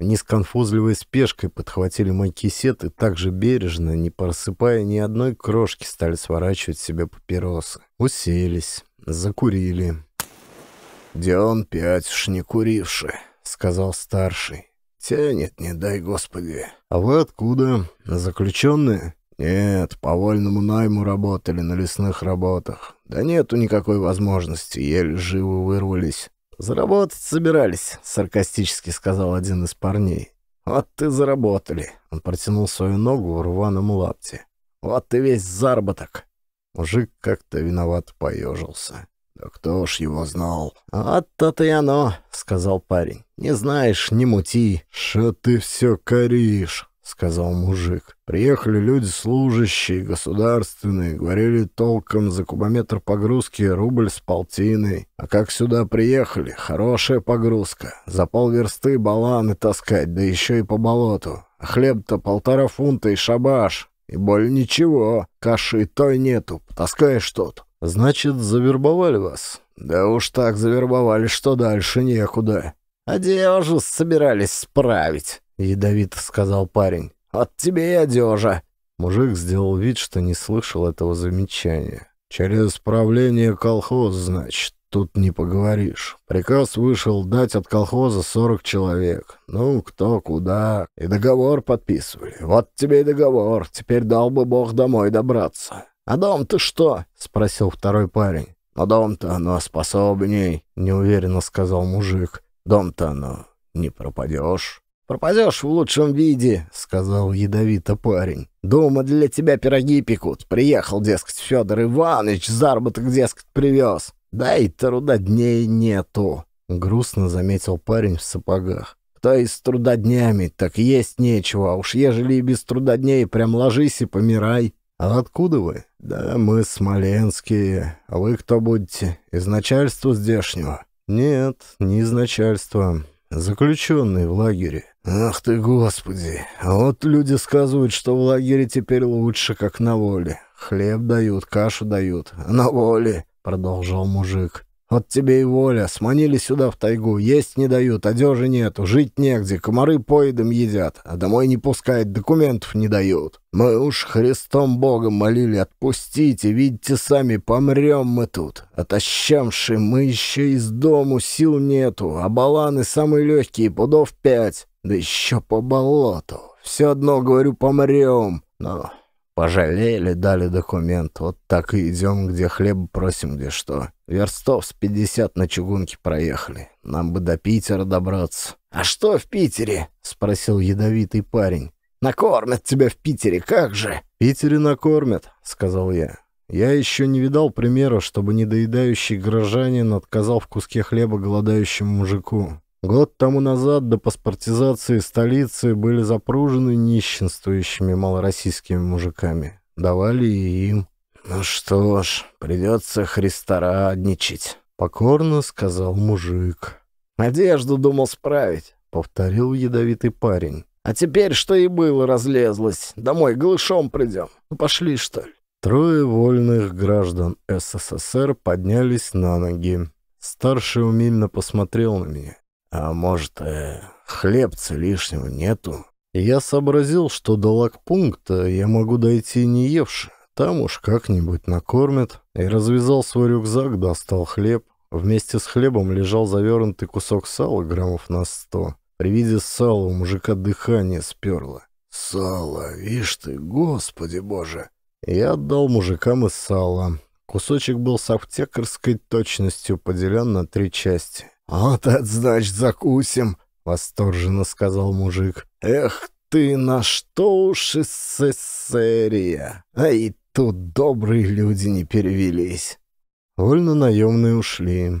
S1: Они с конфузливой спешкой подхватили мой кисет и так же бережно, не просыпая ни одной крошки, стали сворачивать себе папиросы. Уселись, закурили. «Дион пять уж не куривший», — сказал старший. «Тянет, не дай господи». «А вы откуда? Заключенные?» «Нет, по вольному найму работали на лесных работах. Да нету никакой возможности, еле живы вырвались». «Заработать собирались», — саркастически сказал один из парней. «Вот ты заработали!» — он протянул свою ногу в рваном лапте. «Вот ты весь заработок!» Мужик как-то виноват поежился. «Да кто ж его знал?» «А-то-то и оно», — сказал парень. «Не знаешь, не мути». «Ша ты все коришь», — сказал мужик. «Приехали люди служащие, государственные, говорили толком за кубометр погрузки рубль с полтиной. А как сюда приехали? Хорошая погрузка. За полверсты баланы таскать, да еще и по болоту. А хлеб-то полтора фунта и шабаш». И более ничего, каши и той нету, Таскаешь что-то. «Значит, завербовали вас?» «Да уж так завербовали, что дальше некуда». «Одежу собирались справить», — ядовито сказал парень. «Вот тебе и одежа». Мужик сделал вид, что не слышал этого замечания. «Через правление колхоз, значит, тут не поговоришь. Приказ вышел дать от колхоза 40 человек. Ну, кто, куда. И договор подписывали. Вот тебе и договор. Теперь дал бы Бог домой добраться». «А дом-то что?» — спросил второй парень. «Но дом-то оно способней», — неуверенно сказал мужик. «Дом-то оно не пропадешь». «Пропадешь в лучшем виде», — сказал ядовито парень. «Дома для тебя пироги пекут. Приехал, дескать, Федор Иванович, заработок, дескать, привез. Да и труда дней нету», — грустно заметил парень в сапогах. «Кто и с трудоднями так есть нечего, а уж ежели и без трудодней прям ложись и помирай». «А откуда вы?» «Да мы смоленские. А вы кто будете? Из начальства здешнего?» «Нет, не из начальства. Заключенный в лагере». «Ах ты, Господи! А вот люди сказывают, что в лагере теперь лучше, как на воле. Хлеб дают, кашу дают. На воле!» — продолжал мужик. Вот тебе и воля. Сманили сюда в тайгу. Есть не дают, одежи нету, жить негде, комары поедом едят, а домой не пускают, документов не дают. Мы уж Христом Богом молили, отпустите, видите сами, помрем мы тут. Отощавши, мы еще из дому сил нету, а баланы самые легкие, пудов пять, да еще по болоту. Все одно, говорю, помрем, но... Пожалели, дали документ. Вот так и идем, где хлеб просим, где что. Верстов с пятьдесят на чугунке проехали. Нам бы до Питера добраться». «А что в Питере?» — спросил ядовитый парень. «Накормят тебя в Питере, как же?» «В Питере накормят», — сказал я. Я еще не видал примера, чтобы недоедающий горожанин отказал в куске хлеба голодающему мужику. Год тому назад до паспортизации столицы были запружены нищенствующими малороссийскими мужиками. Давали и им. «Ну что ж, придется христорадничать», — покорно сказал мужик. «Одежду думал справить», — повторил ядовитый парень. «А теперь, что и было, разлезлось. Домой глышом придем. Ну, пошли, что ли?» Трое вольных граждан СССР поднялись на ноги. Старший умильно посмотрел на меня. «А может, э, хлебца лишнего нету?» Я сообразил, что до лагпункта я могу дойти не евши. Там уж как-нибудь накормят. И развязал свой рюкзак, достал хлеб. Вместе с хлебом лежал завернутый кусок сала граммов на сто. При виде сала у мужика дыхание сперло. «Сало, ишь ты, господи боже!» Я отдал мужикам из сала. Кусочек был с аптекарской точностью поделен на три части. «Вот это значит закусим!» — восторженно сказал мужик. «Эх ты, на что уж эссерия! А и Тут добрые люди не перевелись. Вольно наемные ушли.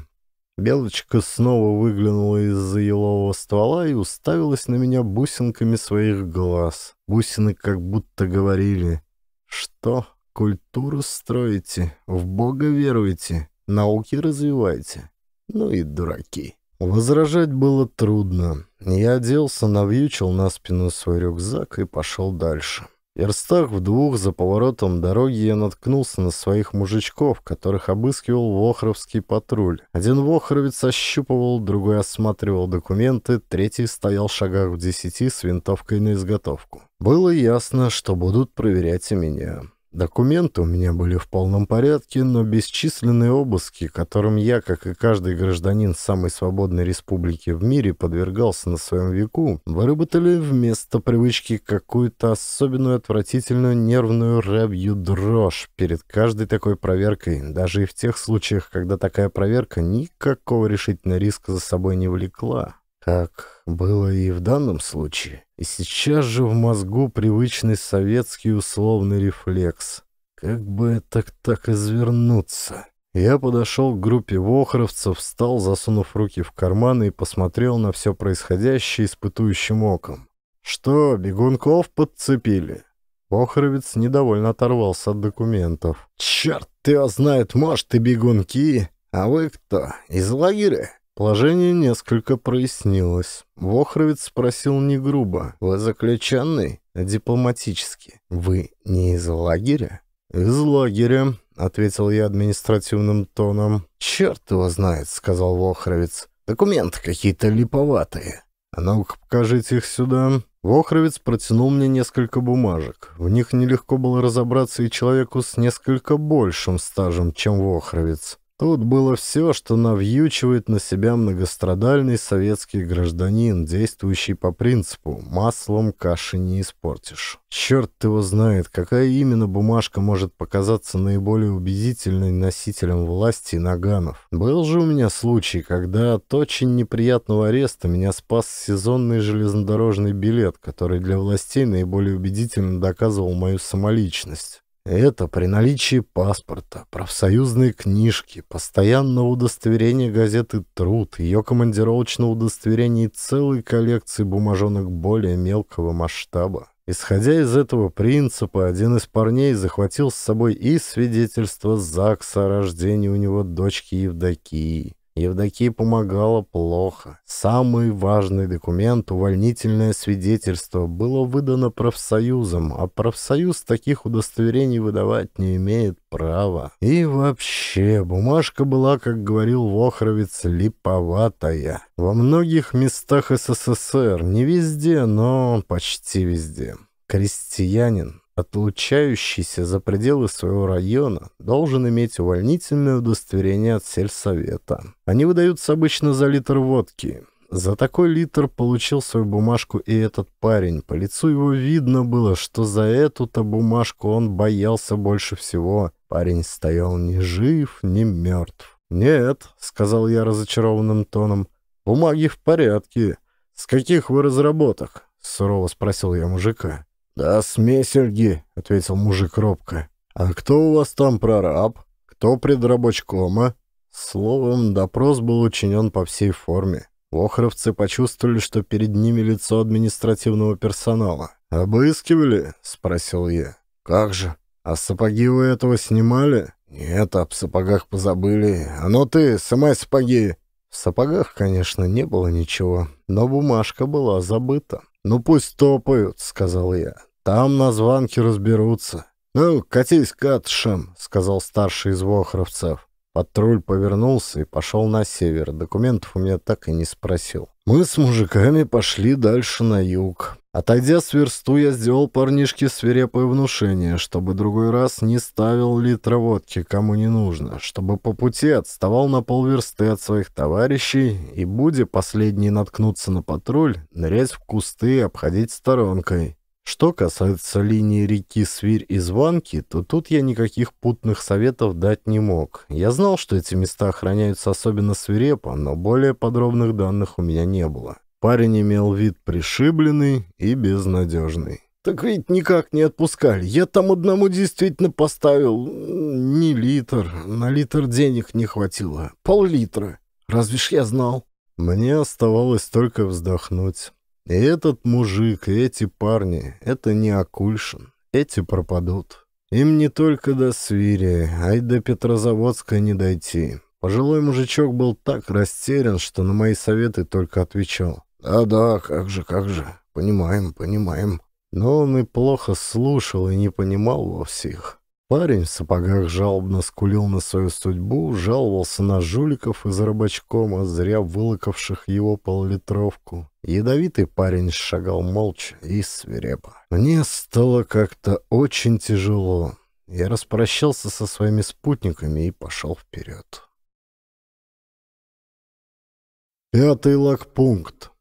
S1: Белочка снова выглянула из-за елового ствола и уставилась на меня бусинками своих глаз. Бусины как будто говорили «Что, культуру строите, в Бога веруете, науки развиваете?» Ну и дураки. Возражать было трудно. Я оделся, навьючил на спину свой рюкзак и пошел дальше. Верстах в двух за поворотом дороги я наткнулся на своих мужичков, которых обыскивал вохровский патруль. Один вохровец ощупывал, другой осматривал документы, третий стоял в шагах в десяти с винтовкой на изготовку. Было ясно, что будут проверять и меня. Документы у меня были в полном порядке, но бесчисленные обыски, которым я, как и каждый гражданин самой свободной республики в мире, подвергался на своем веку, выработали вместо привычки какую-то особенную отвратительную нервную рыбью дрожь перед каждой такой проверкой, даже и в тех случаях, когда такая проверка никакого решительного риска за собой не влекла. Как было и в данном случае. И сейчас же в мозгу привычный советский условный рефлекс. Как бы так так извернуться? Я подошел к группе вохровцев, встал, засунув руки в карманы и посмотрел на все происходящее испытующим оком. «Что, бегунков подцепили?» Вохровец недовольно оторвался от документов. «Черт, ты знает, может, и бегунки. А вы кто, из лагеря? Положение несколько прояснилось. Вохровец спросил не грубо. «Вы заключенный?» а «Дипломатически. Вы не из лагеря?» «Из лагеря», — ответил я административным тоном. «Черт его знает», — сказал Вохровец. «Документы какие-то липоватые». «А ну-ка, покажите их сюда». Вохровец протянул мне несколько бумажек. В них нелегко было разобраться и человеку с несколько большим стажем, чем Вохровец. Тут было все, что навьючивает на себя многострадальный советский гражданин, действующий по принципу «маслом каши не испортишь». Черт его знает, какая именно бумажка может показаться наиболее убедительной носителем власти и наганов. Был же у меня случай, когда от очень неприятного ареста меня спас сезонный железнодорожный билет, который для властей наиболее убедительно доказывал мою самоличность. Это при наличии паспорта, профсоюзной книжки, постоянного удостоверения газеты «Труд», ее командировочного удостоверения и целой коллекции бумажонок более мелкого масштаба. Исходя из этого принципа, один из парней захватил с собой и свидетельство ЗАГСа о рождении у него дочки Евдокии, Евдокии помогало плохо. Самый важный документ, увольнительное свидетельство, было выдано профсоюзом, а профсоюз таких удостоверений выдавать не имеет права. И вообще, бумажка была, как говорил Вохровец, липоватая. Во многих местах СССР, не везде, но почти везде. Крестьянин, отлучающийся за пределы своего района, должен иметь увольнительное удостоверение от сельсовета. Они выдаются обычно за литр водки. За такой литр получил свою бумажку и этот парень. По лицу его видно было, что за эту-то бумажку он боялся больше всего. Парень стоял ни жив, ни мертв. «Нет», — сказал я разочарованным тоном, — «бумаги в порядке. С каких вы разработок?» — сурово спросил я мужика. «Да, смей, Сергей», — ответил мужик робко. «А кто у вас там прораб? Кто предрабочкома?» Словом, допрос был учинен по всей форме. Охровцы почувствовали, что перед ними лицо административного персонала. «Обыскивали?» — спросил я. «Как же? А сапоги у этого снимали?» «Нет, об сапогах позабыли. А ну ты, сымай сапоги!» В сапогах, конечно, не было ничего, но бумажка была забыта. «Ну пусть топают», — сказал я. «Там на званке разберутся». «Ну, катись катышем», — сказал старший из вохровцев. Патруль повернулся и пошел на север. Документов у меня так и не спросил. Мы с мужиками пошли дальше на юг. Отойдя с версту, я сделал парнишке свирепое внушение, чтобы другой раз не ставил литра водки кому не нужно, чтобы по пути отставал на полверсты от своих товарищей и, будя последний наткнуться на патруль, нырять в кусты и обходить сторонкой. Что касается линии реки Свирь и Званки, то тут я никаких путных советов дать не мог. Я знал, что эти места охраняются особенно свирепо, но более подробных данных у меня не было. Парень имел вид пришибленный и безнадежный. «Так ведь никак не отпускали. Я там одному действительно поставил не литр. На литр денег не хватило. Пол-литра. Разве ж я знал?» Мне оставалось только вздохнуть. И этот мужик, и эти парни — это не Акульшин. Эти пропадут. Им не только до Свири, а и до Петрозаводска не дойти. Пожилой мужичок был так растерян, что на мои советы только отвечал. «Да-да, как же, как же. Понимаем, понимаем». Но он и плохо слушал, и не понимал вовсе их. Парень в сапогах жалобно скулил на свою судьбу, жаловался на жуликов из рыбачкома, зря вылокавших его поллитровку. Ядовитый парень шагал молча и свирепо. Мне стало как-то очень тяжело. Я
S2: распрощался со своими спутниками и пошел вперед. Пятый лагпункт.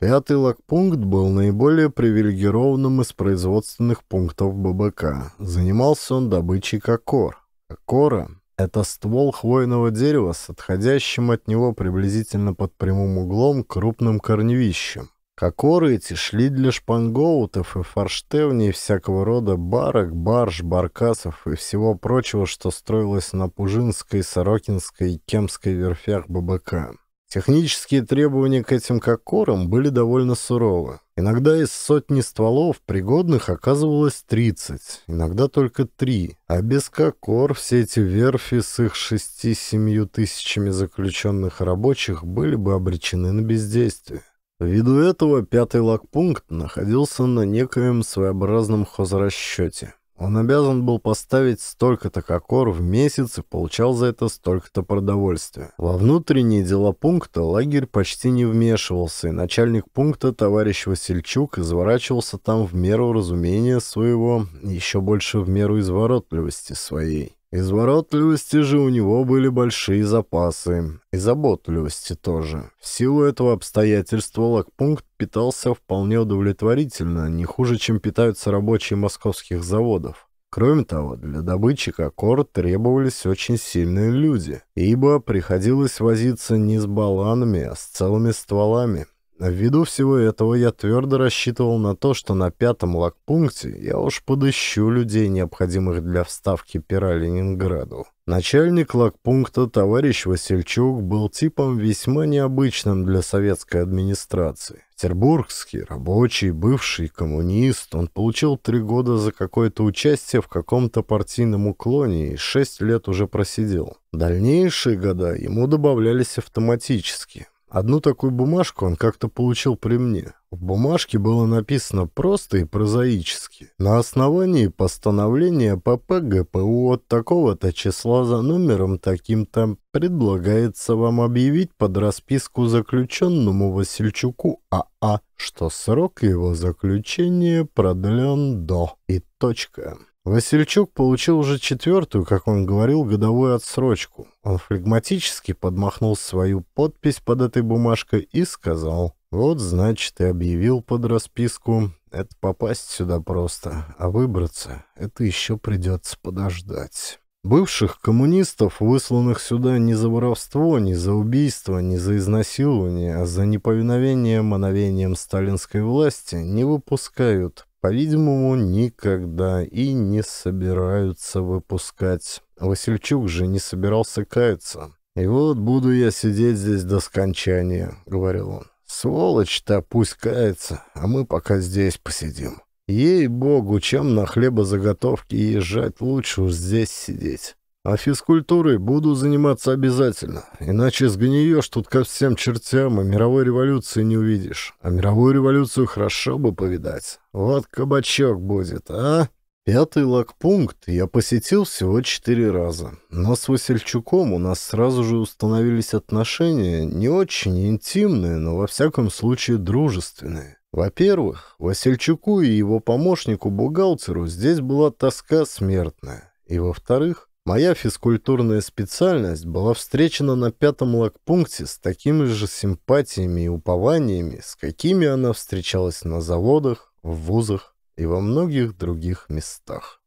S2: Пятый лагпункт был наиболее привилегированным из производственных пунктов ББК.
S1: Занимался он добычей кокор. Кокора — это ствол хвойного дерева с отходящим от него приблизительно под прямым углом крупным корневищем. Кокоры эти шли для шпангоутов и форштевней всякого рода барок, барж, баркасов и всего прочего, что строилось на Пужинской, Сорокинской и Кемской верфях ББК. Технические требования к этим кокорам были довольно суровы. Иногда из сотни стволов пригодных оказывалось 30, иногда только 3, а без кокор все эти верфи с их 6-7 тысячами заключенных рабочих были бы обречены на бездействие. Ввиду этого пятый лагпункт находился на некоем своеобразном хозрасчете. Он обязан был поставить столько-то кокор в месяц и получал за это столько-то продовольствия. Во внутренние дела пункта лагерь почти не вмешивался, и начальник пункта товарищ Васильчук изворачивался там в меру разумения своего, еще больше в меру изворотливости своей. Изворотливости же у него были большие запасы, и заботливости тоже. В силу этого обстоятельства лагпункт питался вполне удовлетворительно, не хуже, чем питаются рабочие московских заводов. Кроме того, для добычи кокор требовались очень сильные люди, ибо приходилось возиться не с баланами, а с целыми стволами. Ввиду всего этого я твердо рассчитывал на то, что на пятом лагпункте я уж подыщу людей, необходимых для вставки пера Ленинграду. Начальник лагпункта товарищ Васильчук был типом весьма необычным для советской администрации. Петербургский, рабочий, бывший коммунист, он получил три года за какое-то участие в каком-то партийном уклоне и шесть лет уже просидел. Дальнейшие года ему добавлялись автоматически. Одну такую бумажку он как-то получил при мне. В бумажке было написано просто и прозаически. На основании постановления ПП ГПУ от такого-то числа за номером таким-то предлагается вам объявить под расписку заключенному Васильчуку АА, а, что срок его заключения продлен до и точка. Васильчук получил уже четвертую, как он говорил, годовую отсрочку. Он флегматически подмахнул свою подпись под этой бумажкой и сказал, «Вот, значит, и объявил под расписку. Это попасть сюда просто, а выбраться — это еще придется подождать». Бывших коммунистов, высланных сюда не за воровство, не за убийство, не за изнасилование, а за неповиновение мановением сталинской власти, не выпускают, по-видимому, никогда и не собираются выпускать. Васильчук же не собирался каяться. «И вот буду я сидеть здесь до скончания», — говорил он. «Сволочь-то пусть кается, а мы пока здесь посидим. Ей-богу, чем на хлебозаготовке езжать, лучше уж здесь сидеть». А физкультурой буду заниматься обязательно, иначе сгниешь тут ко всем чертям и а мировой революции не увидишь. А мировую революцию хорошо бы повидать. Вот кабачок будет, а? Пятый лагпункт я посетил всего четыре раза, но с Васильчуком у нас сразу же установились отношения, не очень интимные, но во всяком случае дружественные. Во-первых, Васильчуку и его помощнику-бухгалтеру здесь была тоска смертная, и во-вторых, Моя физкультурная специальность была встречена на пятом лагпункте с такими же симпатиями и упованиями, с какими она
S2: встречалась на заводах, в вузах и во многих других местах.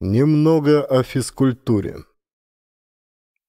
S2: Немного о физкультуре.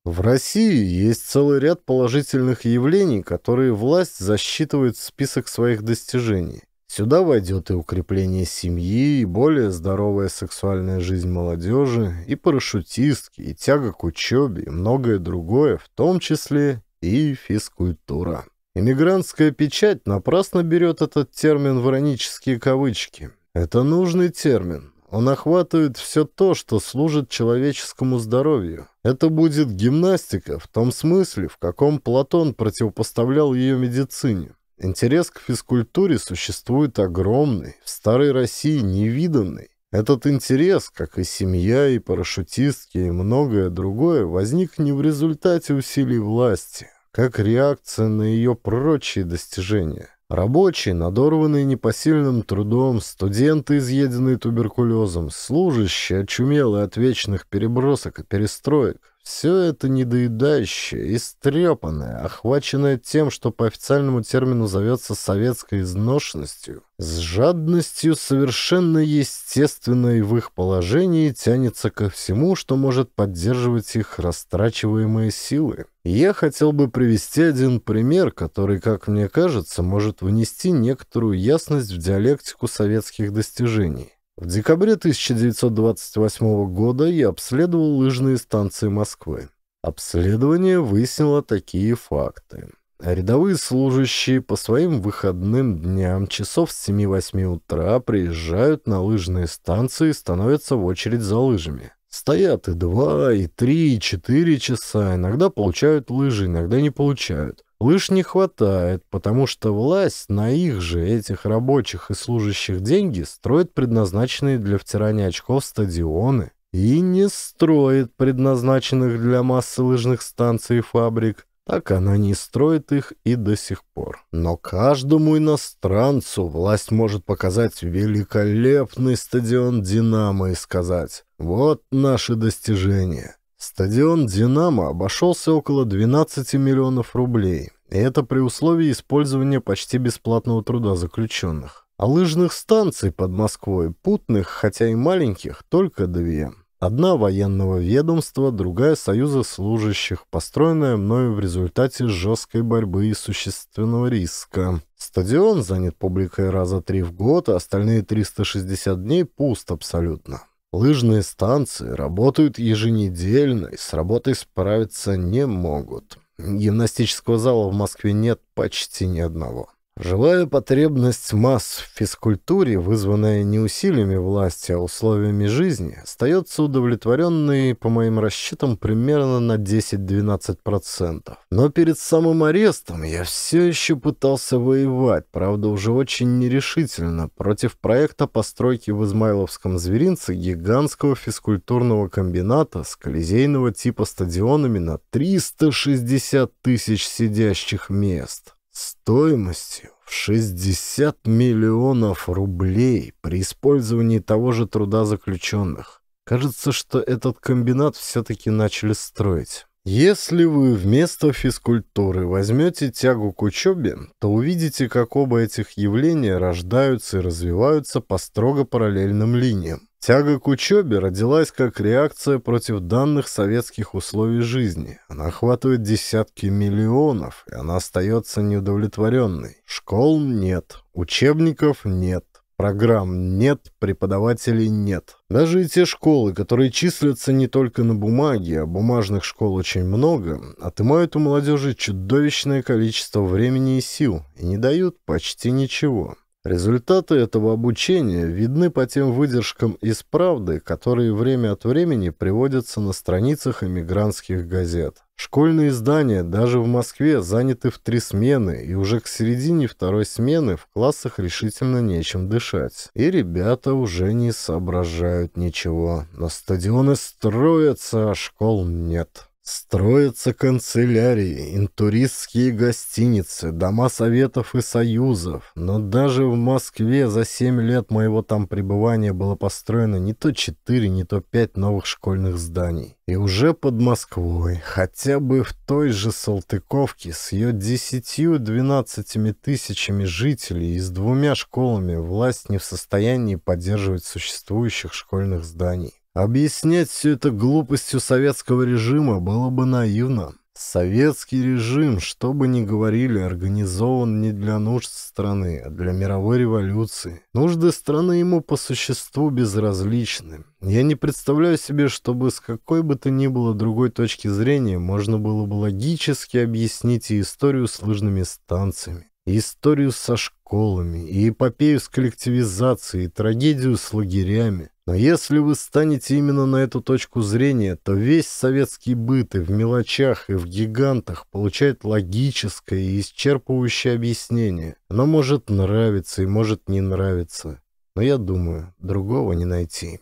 S1: В России есть целый ряд положительных явлений, которые власть засчитывает в список своих достижений – Сюда войдет и укрепление семьи, и более здоровая сексуальная жизнь молодежи, и парашютистки, и тяга к учебе, и многое другое, в том числе и физкультура. Иммигрантская печать напрасно берет этот термин в иронические кавычки. Это нужный термин. Он охватывает все то, что служит человеческому здоровью. Это будет гимнастика в том смысле, в каком Платон противопоставлял ее медицине. Интерес к физкультуре существует огромный, в старой России невиданный. Этот интерес, как и семья, и парашютистки, и многое другое, возник не в результате усилий власти, как реакция на ее прочие достижения. Рабочие, надорванные непосильным трудом, студенты, изъеденные туберкулезом, служащие, очумелые от вечных перебросок и перестроек. Все это недоедающее, истрепанное, охваченное тем, что по официальному термину зовется советской изношенностью, с жадностью, совершенно естественной в их положении, тянется ко всему, что может поддерживать их растрачиваемые силы. Я хотел бы привести один пример, который, как мне кажется, может внести некоторую ясность в диалектику советских достижений. В декабре 1928 года я обследовал лыжные станции Москвы. Обследование выяснило такие факты. Рядовые служащие по своим выходным дням часов с 7-8 утра приезжают на лыжные станции и становятся в очередь за лыжами. Стоят и 2, и 3, и 4 часа, иногда получают лыжи, иногда не получают. Лыж не хватает, потому что власть на их же, этих рабочих и служащих деньги строит предназначенные для втирания очков стадионы и не строит предназначенных для массы лыжных станций и фабрик. Так она не строит их и до сих пор. Но каждому иностранцу власть может показать великолепный стадион «Динамо» и сказать «Вот наши достижения». Стадион «Динамо» обошелся около 12 миллионов рублей, и это при условии использования почти бесплатного труда заключенных. А лыжных станций под Москвой, путных, хотя и маленьких, только две. Одна военного ведомства, другая союза служащих, построенная мною в результате жесткой борьбы и существенного риска. Стадион занят публикой раза три в год, а остальные 360 дней пуст абсолютно. Лыжные станции работают еженедельно и с работой справиться не могут. Гимнастического зала в Москве нет почти ни одного. Живая потребность масс в физкультуре, вызванная не усилиями власти, а условиями жизни, остается удовлетворенной, по моим расчетам, примерно на 10-12%. Но перед самым арестом я все еще пытался воевать, правда уже очень нерешительно, против проекта постройки в Измайловском зверинце гигантского физкультурного комбината с колизейного типа стадионами на 360 тысяч сидящих мест стоимостью в 60 миллионов рублей при использовании того же труда заключенных. Кажется, что этот комбинат все-таки начали строить. Если вы вместо физкультуры возьмете тягу к учебе, то увидите, как оба этих явления рождаются и развиваются по строго параллельным линиям. Тяга к учебе родилась как реакция против данных советских условий жизни. Она охватывает десятки миллионов, и она остается неудовлетворенной. Школ нет, учебников нет. Программ нет, преподавателей нет. Даже и те школы, которые числятся не только на бумаге, а бумажных школ очень много, отымают у молодежи чудовищное количество времени и сил и не дают почти ничего. Результаты этого обучения видны по тем выдержкам из «Правды», которые время от времени приводятся на страницах эмигрантских газет. Школьные издания даже в Москве заняты в три смены, и уже к середине второй смены в классах решительно нечем дышать. И ребята уже не соображают ничего. На стадионы строятся, а школ нет. Строятся канцелярии, интуристские гостиницы, дома советов и союзов. Но даже в Москве за 7 лет моего там пребывания было построено не то 4, не то 5 новых школьных зданий. И уже под Москвой, хотя бы в той же Салтыковке с ее 10-12 тысячами жителей и с двумя школами власть не в состоянии поддерживать существующих школьных зданий. Объяснять все это глупостью советского режима было бы наивно. Советский режим, что бы ни говорили, организован не для нужд страны, а для мировой революции. Нужды страны ему по существу безразличны. Я не представляю себе, чтобы с какой бы то ни было другой точки зрения можно было бы логически объяснить и историю с лыжными станциями историю со школами, и эпопею с коллективизацией, и трагедию с лагерями. Но если вы станете именно на эту точку зрения, то весь советский быт и в мелочах, и в гигантах получает логическое и исчерпывающее объяснение. Оно может нравиться и может не нравиться. Но я думаю, другого не найти.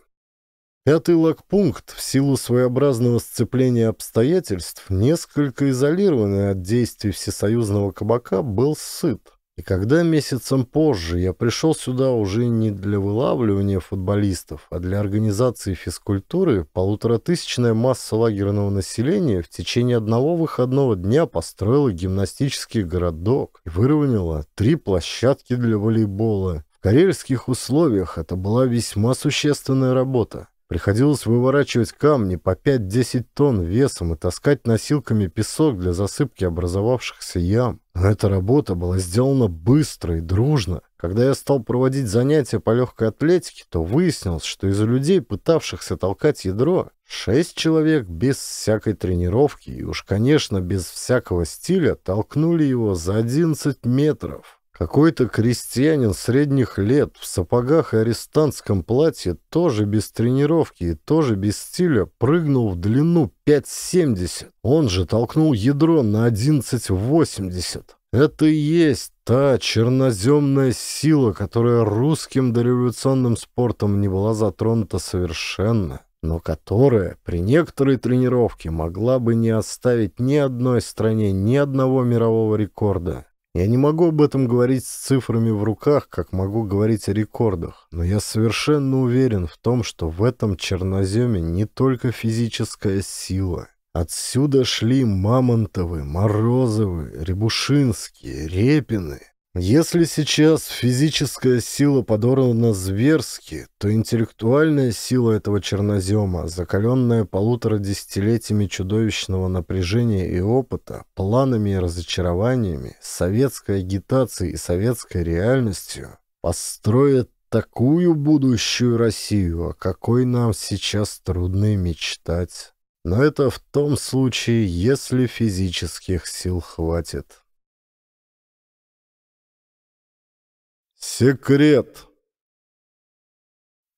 S1: Пятый лагпункт, в силу своеобразного сцепления обстоятельств, несколько изолированный от действий всесоюзного кабака, был сыт. И когда месяцем позже я пришел сюда уже не для вылавливания футболистов, а для организации физкультуры, полуторатысячная масса лагерного населения в течение одного выходного дня построила гимнастический городок и выровняла три площадки для волейбола. В карельских условиях это была весьма существенная работа. Приходилось выворачивать камни по 5-10 тонн весом и таскать носилками песок для засыпки образовавшихся ям. Но эта работа была сделана быстро и дружно. Когда я стал проводить занятия по легкой атлетике, то выяснилось, что из людей, пытавшихся толкать ядро, 6 человек без всякой тренировки и уж, конечно, без всякого стиля толкнули его за 11 метров. Какой-то крестьянин средних лет в сапогах и арестантском платье, тоже без тренировки и тоже без стиля, прыгнул в длину 5,70. Он же толкнул ядро на 11,80. Это и есть та черноземная сила, которая русским дореволюционным спортом не была затронута совершенно но которая при некоторой тренировке могла бы не оставить ни одной стране ни одного мирового рекорда. Я не могу об этом говорить с цифрами в руках, как могу говорить о рекордах, но я совершенно уверен в том, что в этом черноземе не только физическая сила. Отсюда шли Мамонтовы, Морозовы, Рябушинские, Репины — если сейчас физическая сила подорвана зверски, то интеллектуальная сила этого чернозема, закаленная полутора десятилетиями чудовищного напряжения и опыта, планами и разочарованиями, советской агитацией и советской реальностью, построит такую будущую Россию, о какой нам сейчас трудно мечтать. Но это в том случае,
S2: если физических сил хватит. Секрет.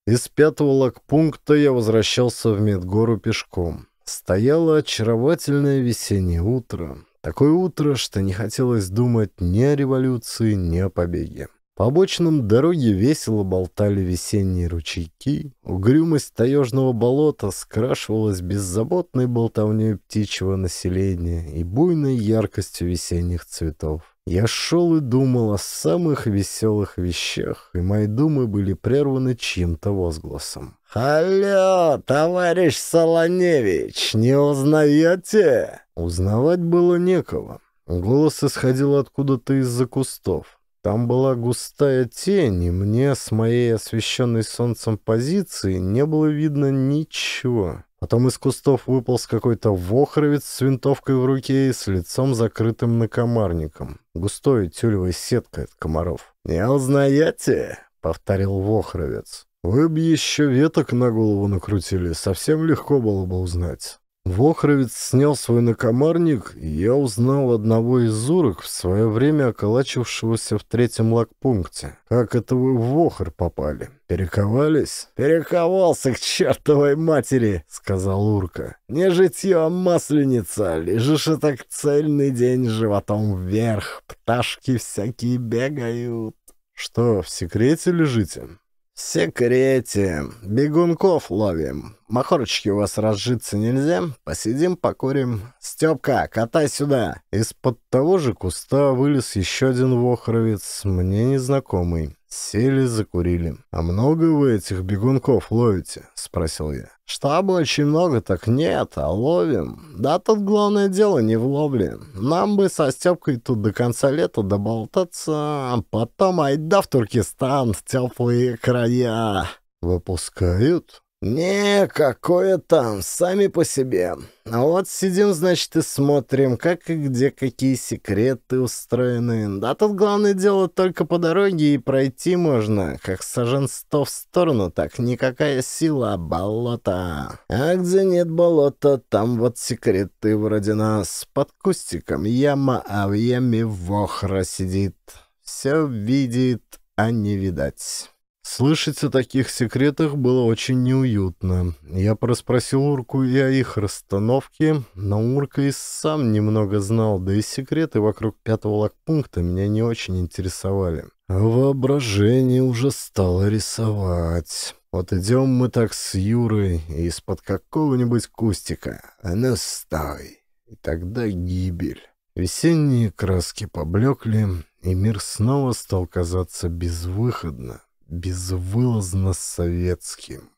S2: Из пятого
S1: лагпункта я возвращался в Медгору пешком. Стояло очаровательное весеннее утро. Такое утро, что не хотелось думать ни о революции, ни о побеге. По обочинам дороги весело болтали весенние ручейки, угрюмость таежного болота скрашивалась беззаботной болтовней птичьего населения и буйной яркостью весенних цветов. Я шел и думал о самых веселых вещах, и мои думы были прерваны чьим-то возгласом. «Алло, товарищ Солоневич, не узнаете?» Узнавать было некого. Голос исходил откуда-то из-за кустов. Там была густая тень, и мне с моей освещенной солнцем позиции не было видно ничего. Потом из кустов выполз какой-то вохровец с винтовкой в руке и с лицом закрытым накомарником, густой тюлевой сеткой от комаров. «Не узнаете?» — повторил вохровец. «Вы б еще веток на голову накрутили, совсем легко было бы узнать». Вохровец снял свой накомарник, и я узнал одного из зурок, в свое время околачившегося в третьем лагпункте. Как это вы в Вохр попали? Перековались?
S2: «Перековался
S1: к чертовой матери!» — сказал Урка. «Не житье, а масленица! Лежишь и так цельный день животом вверх, пташки всякие бегают!» «Что, в секрете лежите?» В секрете. Бегунков ловим. Махорочки у вас разжиться нельзя. Посидим, покурим. Степка, катай сюда. Из-под того же куста вылез еще один вохровец, мне незнакомый. Сели, закурили. «А много вы этих бегунков ловите?» — спросил я. «Штаба очень много, так нет, а ловим. Да тут главное дело не в ловле. Нам бы со Степкой тут до конца лета доболтаться, а потом айда в Туркестан, в теплые края». «Выпускают?» «Не, какое там, сами по себе. А вот сидим, значит, и смотрим, как и где какие секреты устроены. Да тут главное дело только по дороге и пройти можно, как сажен сто в сторону, так никакая сила, а болото. А где нет болота, там вот секреты вроде нас. Под кустиком яма, а в яме вохра сидит. Все видит, а не видать». Слышать о таких секретах было очень неуютно. Я проспросил Урку и о их расстановке, но Урка и сам немного знал, да и секреты вокруг пятого лагпункта меня не очень интересовали. А воображение уже стало рисовать. Вот идем мы так с Юрой из-под какого-нибудь кустика. А ну стой! И тогда гибель. Весенние краски поблекли, и мир снова стал
S2: казаться безвыходным безвылазно советским.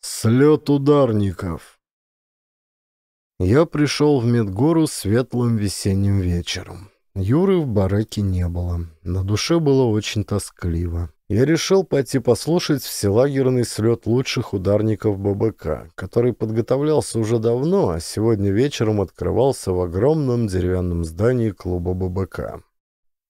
S2: Слет ударников. Я пришел в Медгору светлым весенним вечером.
S1: Юры в бараке не было. На душе было очень тоскливо. Я решил пойти послушать вселагерный слет лучших ударников ББК, который подготовлялся уже давно, а сегодня вечером открывался в огромном деревянном здании клуба ББК.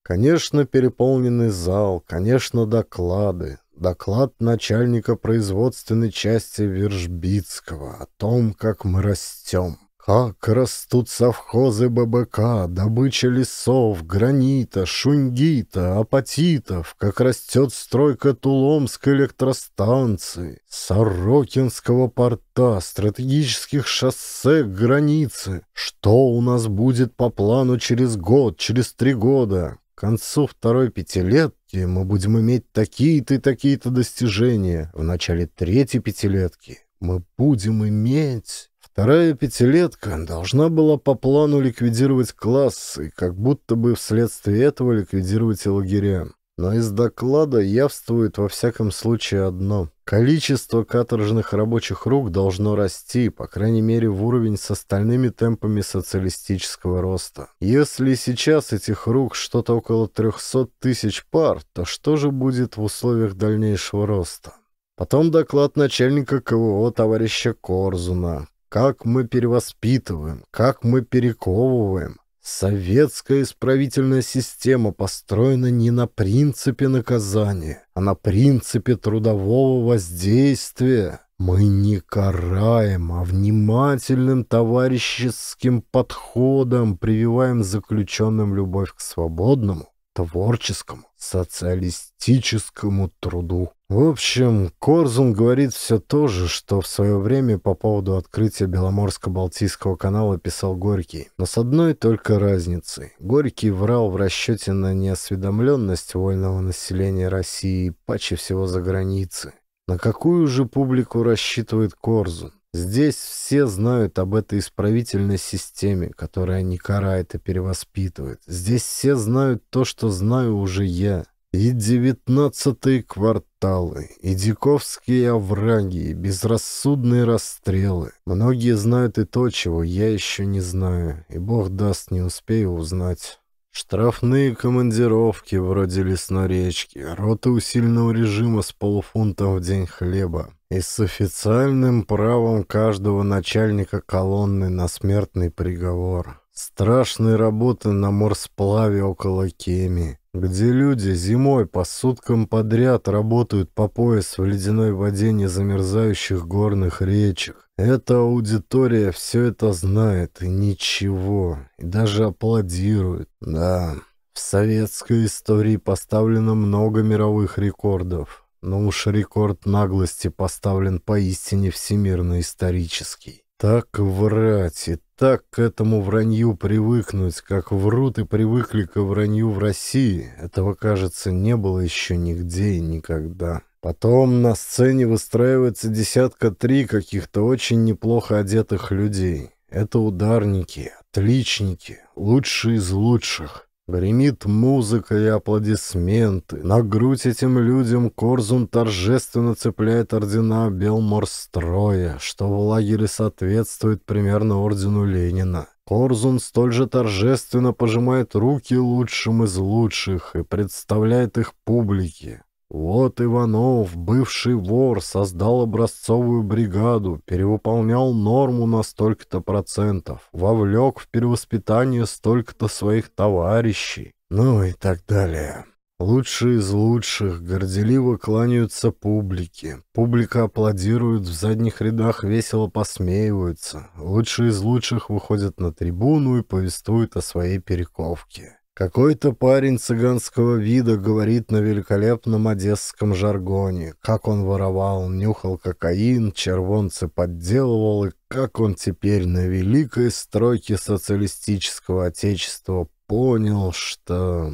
S1: Конечно, переполненный зал, конечно, доклады. Доклад начальника производственной части Вержбицкого о том, как мы растем. Как растут совхозы ББК, добыча лесов, гранита, шунгита, апатитов, как растет стройка Туломской электростанции, Сорокинского порта, стратегических шоссе границы. Что у нас будет по плану через год, через три года? концу второй пятилетки мы будем иметь такие-то и такие-то достижения. В начале третьей пятилетки мы будем иметь... Вторая пятилетка должна была по плану ликвидировать классы, как будто бы вследствие этого ликвидировать и лагеря. Но из доклада явствует во всяком случае одно. Количество каторжных рабочих рук должно расти, по крайней мере, в уровень с остальными темпами социалистического роста. Если сейчас этих рук что-то около 300 тысяч пар, то что же будет в условиях дальнейшего роста? Потом доклад начальника КВО товарища Корзуна. Как мы перевоспитываем, как мы перековываем, Советская исправительная система построена не на принципе наказания, а на принципе трудового воздействия. Мы не караем, а внимательным товарищеским подходом прививаем заключенным любовь к свободному, творческому, социалистическому труду. В общем, Корзун говорит все то же, что в свое время по поводу открытия Беломорско-Балтийского канала писал Горький. Но с одной только разницей. Горький врал в расчете на неосведомленность вольного населения России, паче всего за границы. На какую же публику рассчитывает Корзун? Здесь все знают об этой исправительной системе, которая не карает и перевоспитывает. Здесь все знают то, что знаю уже я. И девятнадцатые кварталы, и диковские овраги, и безрассудные расстрелы. Многие знают и то, чего я еще не знаю, и бог даст, не успею узнать. Штрафные командировки вроде лесной речки, роты усиленного режима с полуфунтом в день хлеба, и с официальным правом каждого начальника колонны на смертный приговор. Страшные работы на морсплаве около Кеми, где люди зимой по суткам подряд работают по пояс в ледяной воде незамерзающих горных речек. Эта аудитория все это знает и ничего, и даже аплодирует. Да, в советской истории поставлено много мировых рекордов но уж рекорд наглости поставлен поистине всемирно исторический. Так врать и так к этому вранью привыкнуть, как врут и привыкли к вранью в России, этого, кажется, не было еще нигде и никогда. Потом на сцене выстраивается десятка три каких-то очень неплохо одетых людей. Это ударники, отличники, лучшие из лучших. Гремит музыка и аплодисменты. На грудь этим людям Корзун торжественно цепляет ордена Белморстроя, что в лагере соответствует примерно ордену Ленина. Корзун столь же торжественно пожимает руки лучшим из лучших и представляет их публике. Вот Иванов, бывший вор, создал образцовую бригаду, перевыполнял норму на столько-то процентов, вовлек в перевоспитание столько-то своих товарищей, ну и так далее. Лучшие из лучших горделиво кланяются публике. Публика аплодирует, в задних рядах весело посмеиваются. Лучшие из лучших выходят на трибуну и повествуют о своей перековке. Какой-то парень цыганского вида говорит на великолепном одесском жаргоне, как он воровал, нюхал кокаин, червонцы подделывал, и как он теперь на великой стройке социалистического отечества понял, что...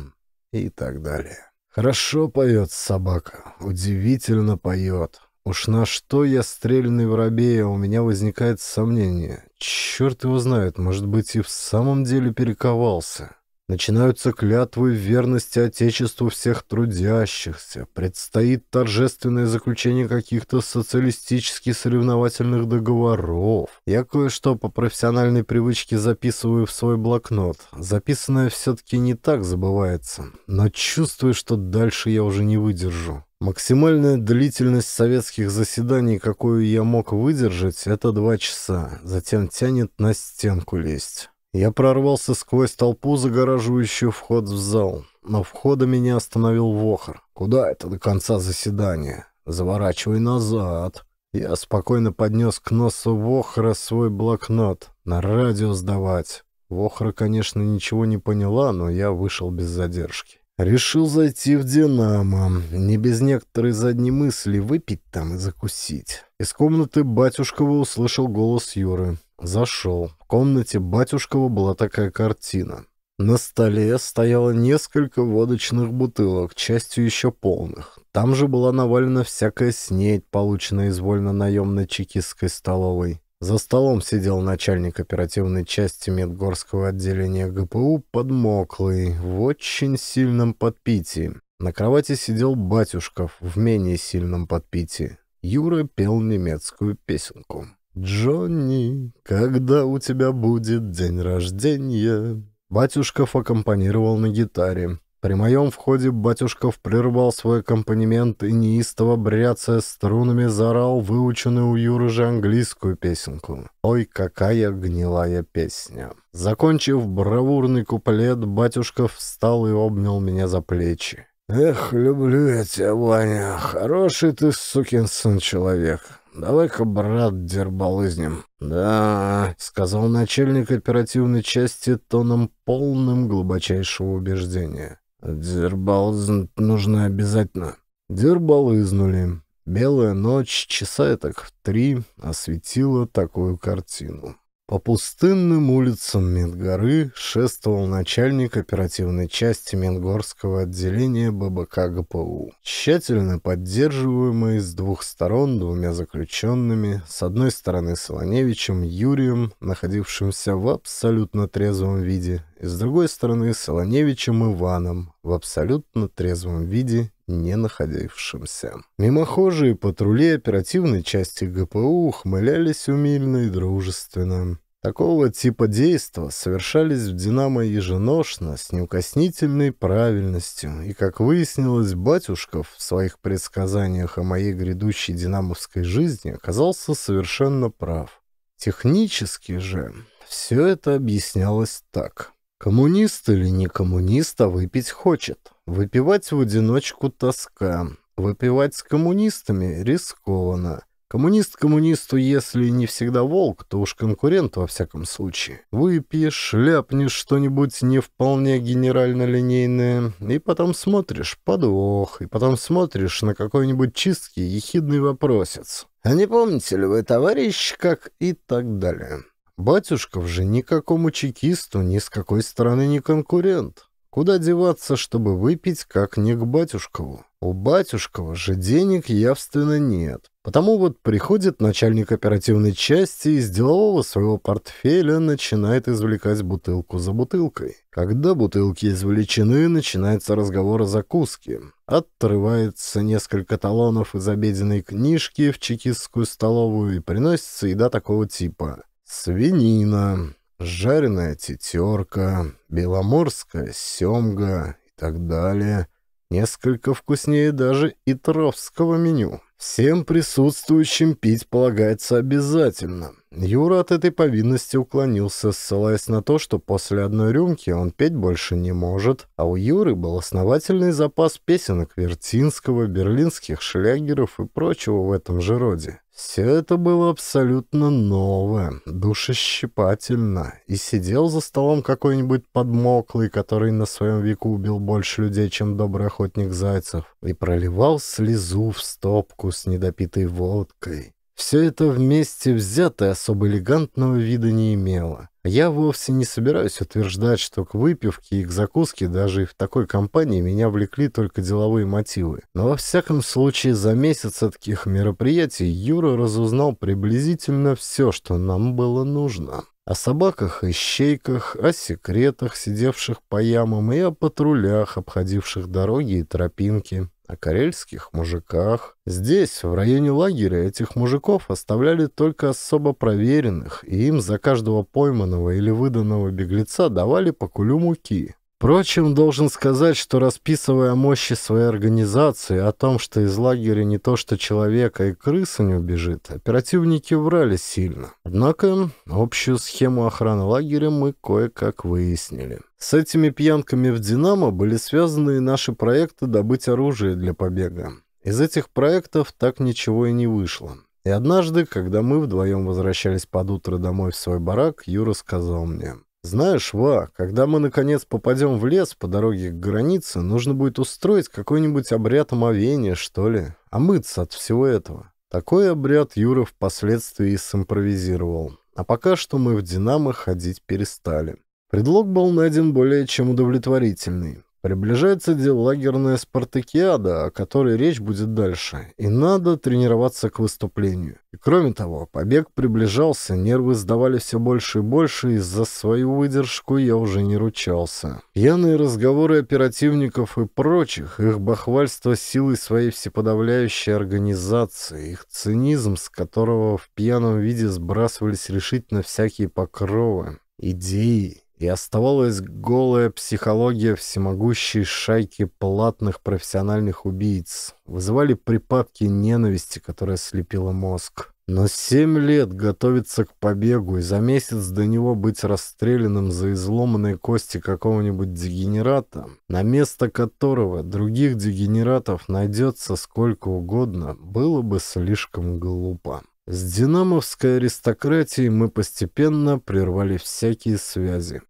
S1: и так далее. Хорошо поет собака, удивительно поет. Уж на что я стрельный воробей, а у меня возникает сомнение. Черт его знает, может быть, и в самом деле перековался. Начинаются клятвы в верности Отечеству всех трудящихся. Предстоит торжественное заключение каких-то социалистически соревновательных договоров. Я кое-что по профессиональной привычке записываю в свой блокнот. Записанное все-таки не так забывается. Но чувствую, что дальше я уже не выдержу. Максимальная длительность советских заседаний, какую я мог выдержать, это два часа. Затем тянет на стенку лезть. Я прорвался сквозь толпу, загораживающую вход в зал. Но входа меня остановил Вохр. «Куда это до конца заседания? Заворачивай назад!» Я спокойно поднес к носу Вохра свой блокнот. На радио сдавать. Вохра, конечно, ничего не поняла, но я вышел без задержки. Решил зайти в «Динамо». Не без некоторой задней мысли выпить там и закусить. Из комнаты батюшкова услышал голос Юры. Зашел. В комнате батюшкова была такая картина. На столе стояло несколько водочных бутылок, частью еще полных. Там же была навалена всякая снедь, полученная из вольно-наемной чекистской столовой. За столом сидел начальник оперативной части Медгорского отделения ГПУ подмоклый, в очень сильном подпитии. На кровати сидел батюшков в менее сильном подпитии. Юра пел немецкую песенку. «Джонни, когда у тебя будет день рождения?» Батюшков аккомпанировал на гитаре. При моем входе Батюшков прервал свой аккомпанемент и неистово бряцая струнами заорал выученную у Юры же английскую песенку. «Ой, какая гнилая песня!» Закончив бравурный куплет, Батюшков встал и обнял меня за плечи. «Эх, люблю я тебя, Ваня. Хороший ты, сукин сын, человек. Давай-ка, брат, дербалызнем». «Да», — сказал начальник оперативной части тоном полным глубочайшего убеждения. «Дербалызнуть нужно обязательно». Дербалызнули. Белая ночь, часа так в три, осветила такую картину. По пустынным улицам Медгоры шествовал начальник оперативной части Медгорского отделения ББК ГПУ, тщательно поддерживаемый с двух сторон двумя заключенными, с одной стороны Солоневичем Юрием, находившимся в абсолютно трезвом виде, и с другой стороны Солоневичем Иваном в абсолютно трезвом виде не находившимся. Мимохожие патрули оперативной части ГПУ ухмылялись умильно и дружественно. Такого типа действа совершались в «Динамо» еженошно, с неукоснительной правильностью, и, как выяснилось, Батюшков в своих предсказаниях о моей грядущей динамовской жизни оказался совершенно прав. Технически же все это объяснялось так. Коммунист или не коммунист, а выпить хочет. Выпивать в одиночку тоска. Выпивать с коммунистами рискованно. Коммунист коммунисту, если не всегда волк, то уж конкурент во всяком случае. Выпьешь, шляпнешь что-нибудь не вполне генерально-линейное, и потом смотришь подвох, и потом смотришь на какой-нибудь чистки ехидный вопросец. А не помните ли вы, товарищ, как и так далее. Батюшков же никакому чекисту ни с какой стороны не конкурент. Куда деваться, чтобы выпить, как не к батюшкову? У батюшкова же денег явственно нет. Потому вот приходит начальник оперативной части и из делового своего портфеля начинает извлекать бутылку за бутылкой. Когда бутылки извлечены, начинается разговор о закуске. Отрывается несколько талонов из обеденной книжки в чекистскую столовую и приносится еда такого типа. Свинина, жареная тетерка, беломорская семга и так далее. Несколько вкуснее даже и тровского меню. Всем присутствующим пить полагается обязательно. Юра от этой повинности уклонился, ссылаясь на то, что после одной рюмки он петь больше не может, а у Юры был основательный запас песенок Вертинского, берлинских шлягеров и прочего в этом же роде. Все это было абсолютно новое, душещипательно, и сидел за столом какой-нибудь подмоклый, который на своем веку убил больше людей, чем добрый охотник зайцев, и проливал слезу в стопку с недопитой водкой. Все это вместе взятое особо элегантного вида не имело. Я вовсе не собираюсь утверждать, что к выпивке и к закуске даже и в такой компании меня влекли только деловые мотивы. Но во всяком случае за месяц от таких мероприятий Юра разузнал приблизительно все, что нам было нужно. О собаках и щейках, о секретах, сидевших по ямам, и о патрулях, обходивших дороги и тропинки о карельских мужиках. Здесь, в районе лагеря, этих мужиков оставляли только особо проверенных, и им за каждого пойманного или выданного беглеца давали по кулю муки. Впрочем, должен сказать, что расписывая мощи своей организации, о том, что из лагеря не то что человека и крыса не убежит, оперативники врали сильно. Однако общую схему охраны лагеря мы кое-как выяснили. С этими пьянками в «Динамо» были связаны и наши проекты добыть оружие для побега. Из этих проектов так ничего и не вышло. И однажды, когда мы вдвоем возвращались под утро домой в свой барак, Юра сказал мне... Знаешь, Ва, когда мы, наконец, попадем в лес по дороге к границе, нужно будет устроить какой-нибудь обряд омовения, что ли, омыться от всего этого. Такой обряд Юра впоследствии симпровизировал. А пока что мы в «Динамо» ходить перестали. Предлог был найден более чем удовлетворительный. Приближается делагерная спартакиада, о которой речь будет дальше, и надо тренироваться к выступлению. И кроме того, побег приближался, нервы сдавали все больше и больше, и за свою выдержку я уже не ручался. Пьяные разговоры оперативников и прочих, их бахвальство силой своей всеподавляющей организации, их цинизм, с которого в пьяном виде сбрасывались решительно всякие покровы, идеи, и оставалась голая психология всемогущей шайки платных профессиональных убийц. Вызывали припадки ненависти, которая слепила мозг. Но семь лет готовиться к побегу и за месяц до него быть расстрелянным за изломанные кости какого-нибудь дегенерата, на место которого других дегенератов найдется сколько угодно, было бы слишком глупо. С динамовской аристократией мы
S2: постепенно прервали всякие связи.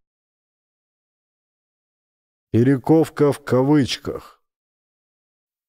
S2: «Перековка в кавычках».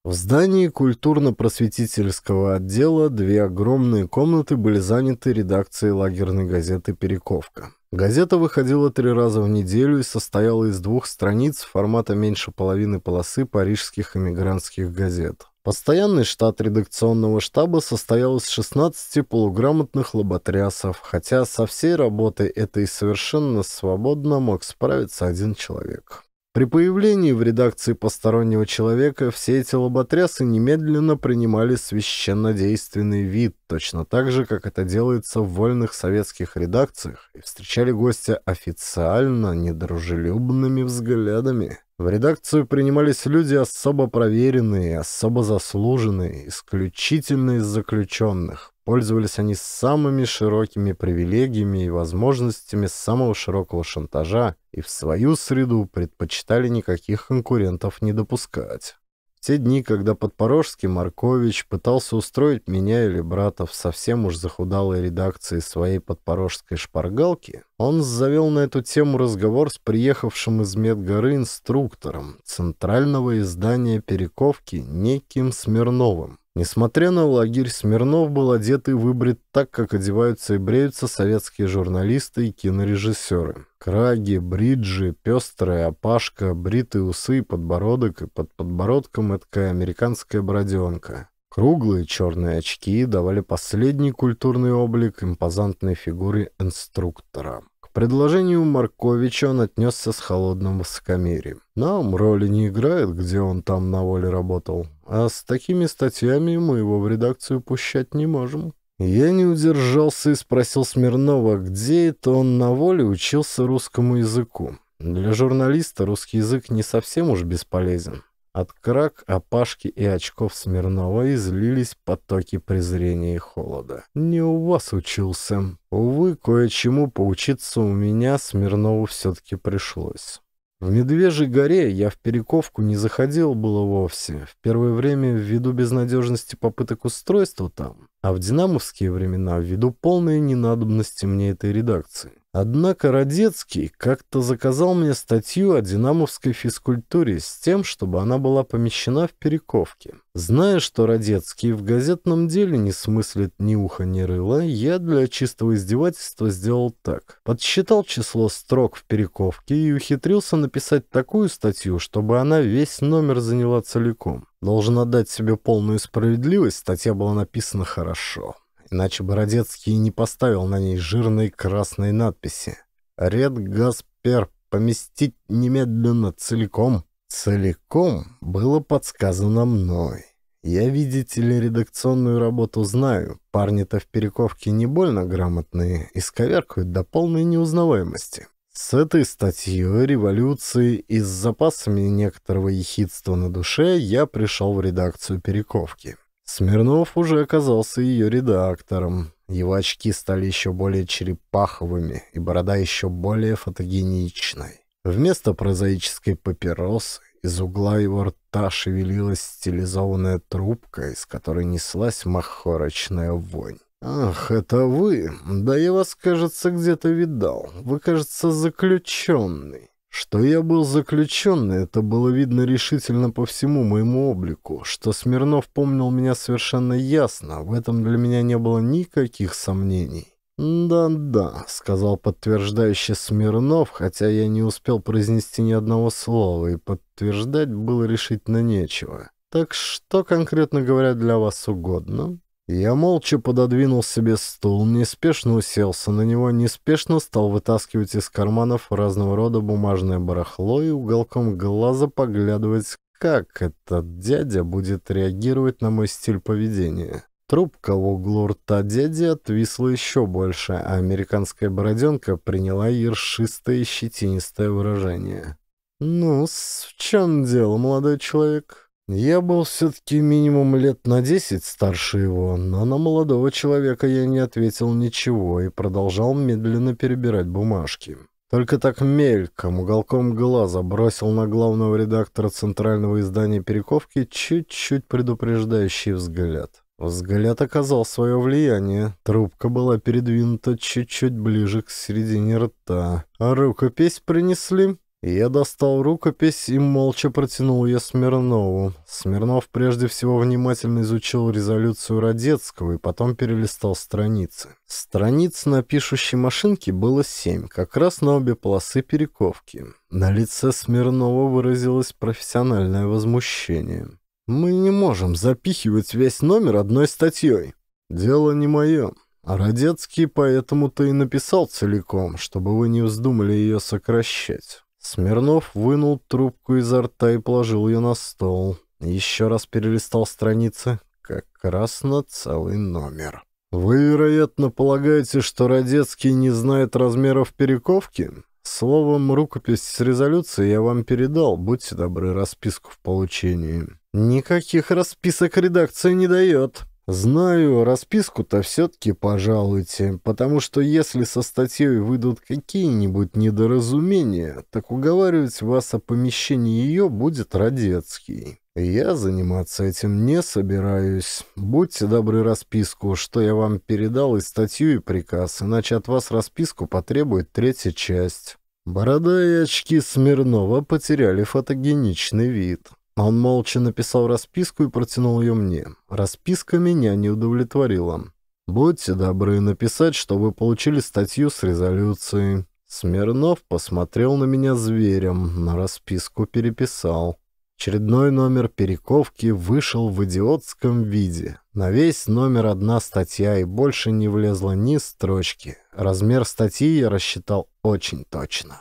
S2: В здании культурно-просветительского
S1: отдела две огромные комнаты были заняты редакцией лагерной газеты «Перековка». Газета выходила три раза в неделю и состояла из двух страниц формата меньше половины полосы парижских эмигрантских газет. Постоянный штат редакционного штаба состоял из 16 полуграмотных лоботрясов, хотя со всей работой этой совершенно свободно мог справиться один человек. При появлении в редакции постороннего человека все эти лоботрясы немедленно принимали священнодейственный вид, точно так же, как это делается в вольных советских редакциях, и встречали гостя официально недружелюбными взглядами. В редакцию принимались люди особо проверенные, особо заслуженные, исключительно из заключенных. Пользовались они самыми широкими привилегиями и возможностями самого широкого шантажа и в свою среду предпочитали никаких конкурентов не допускать. В те дни, когда подпорожский Маркович пытался устроить меня или брата в совсем уж захудалой редакции своей подпорожской шпаргалки, он завел на эту тему разговор с приехавшим из Медгоры инструктором центрального издания «Перековки» неким Смирновым. Несмотря на лагерь, Смирнов был одет и выбрит так, как одеваются и бреются советские журналисты и кинорежиссеры. Краги, бриджи, пестрая опашка, бритые усы и подбородок, и под подбородком эткая американская броденка. Круглые черные очки давали последний культурный облик импозантной фигуры инструктора предложению Марковича он отнесся с холодным высокомерием. «Нам роли не играет, где он там на воле работал, а с такими статьями мы его в редакцию пущать не можем». Я не удержался и спросил Смирнова, где это он на воле учился русскому языку. Для журналиста русский язык не совсем уж бесполезен. От крак, опашки и очков Смирнова излились потоки презрения и холода. «Не у вас учился. Увы, кое-чему поучиться у меня Смирнову все-таки пришлось». В Медвежьей горе я в Перековку не заходил было вовсе, в первое время ввиду безнадежности попыток устройства там, а в динамовские времена ввиду полной ненадобности мне этой редакции. Однако Родецкий как-то заказал мне статью о динамовской физкультуре с тем, чтобы она была помещена в перековке. Зная, что Родецкий в газетном деле не смыслит ни уха, ни рыла, я для чистого издевательства сделал так. Подсчитал число строк в перековке и ухитрился написать такую статью, чтобы она весь номер заняла целиком. Должен отдать себе полную справедливость, статья была написана хорошо иначе Бородецкий не поставил на ней жирной красной надписи. Ред Гаспер поместить немедленно целиком». «Целиком» было подсказано мной. Я, видите ли, редакционную работу знаю. Парни-то в перековке не больно грамотные, исковеркают до полной неузнаваемости. С этой статьей революции и с запасами некоторого ехидства на душе я пришел в редакцию перековки. Смирнов уже оказался ее редактором. Его очки стали еще более черепаховыми, и борода еще более фотогеничной. Вместо прозаической папиросы из угла его рта шевелилась стилизованная трубка, из которой неслась махорочная вонь. «Ах, это вы! Да я вас, кажется, где-то видал. Вы, кажется, заключенный». Что я был заключенный, это было видно решительно по всему моему облику. Что Смирнов помнил меня совершенно ясно, в этом для меня не было никаких сомнений. «Да-да», — сказал подтверждающий Смирнов, хотя я не успел произнести ни одного слова, и подтверждать было решительно нечего. «Так что конкретно говоря для вас угодно?» Я молча пододвинул себе стул, неспешно уселся на него, неспешно стал вытаскивать из карманов разного рода бумажное барахло и уголком глаза поглядывать, как этот дядя будет реагировать на мой стиль поведения. Трубка в углу рта дяди отвисла еще больше, а американская бороденка приняла ершистое и щетинистое выражение. ну в чем дело, молодой человек?» Я был все-таки минимум лет на десять старше его, но на молодого человека я не ответил ничего и продолжал медленно перебирать бумажки. Только так мельком, уголком глаза бросил на главного редактора центрального издания «Перековки» чуть-чуть предупреждающий взгляд. Взгляд оказал свое влияние. Трубка была передвинута чуть-чуть ближе к середине рта. А рукопись принесли? Я достал рукопись и молча протянул ее Смирнову. Смирнов прежде всего внимательно изучил резолюцию Родецкого и потом перелистал страницы. Страниц на пишущей машинке было семь, как раз на обе полосы перековки. На лице Смирнова выразилось профессиональное возмущение. «Мы не можем запихивать весь номер одной статьей. Дело не мое», Родецкий поэтому-то и написал целиком, чтобы вы не вздумали ее сокращать. Смирнов вынул трубку изо рта и положил ее на стол. Еще раз перелистал страницы. Как раз на целый номер. «Вы, вероятно, полагаете, что Родецкий не знает размеров перековки?» Словом, рукопись с резолюцией я вам передал. Будьте добры, расписку в получении. Никаких расписок редакция не дает. Знаю, расписку-то все-таки пожалуйте, потому что если со статьей выйдут какие-нибудь недоразумения, так уговаривать вас о помещении ее будет радецкий. Я заниматься этим не собираюсь. Будьте добры расписку, что я вам передал и статью, и приказ, иначе от вас расписку потребует третья часть. Борода и очки Смирнова потеряли фотогеничный вид. Он молча написал расписку и протянул ее мне. Расписка меня не удовлетворила. «Будьте добры написать, что вы получили статью с резолюцией». Смирнов посмотрел на меня зверем, но расписку переписал. Очередной номер перековки вышел в идиотском виде. На весь номер одна статья и больше не влезла ни строчки. Размер статьи я рассчитал очень точно.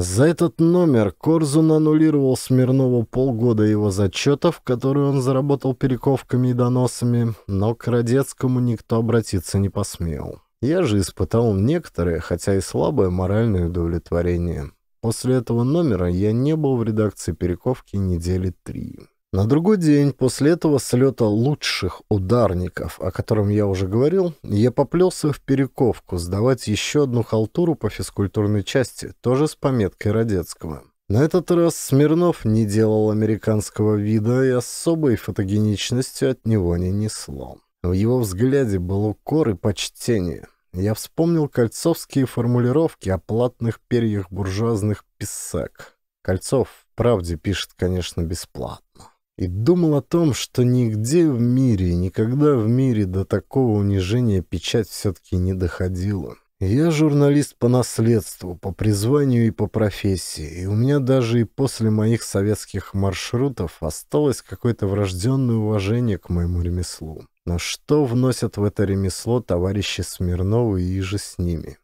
S1: За этот номер Корзун аннулировал Смирнову полгода его зачетов, которые он заработал перековками и доносами, но к Родецкому никто обратиться не посмел. Я же испытал некоторое, хотя и слабое моральное удовлетворение. После этого номера я не был в редакции «Перековки» недели три. На другой день после этого слета лучших ударников, о котором я уже говорил, я поплелся в Перековку сдавать еще одну халтуру по физкультурной части, тоже с пометкой Родецкого. На этот раз Смирнов не делал американского вида и особой фотогеничностью от него не несло. В его взгляде был укор и почтение. Я вспомнил кольцовские формулировки о платных перьях буржуазных писак. Кольцов, правде, пишет, конечно, бесплатно и думал о том, что нигде в мире, никогда в мире до такого унижения печать все-таки не доходила. Я журналист по наследству, по призванию и по профессии, и у меня даже и после моих советских маршрутов осталось какое-то врожденное уважение к моему ремеслу. Но что вносят в это ремесло товарищи Смирновы и же с ними?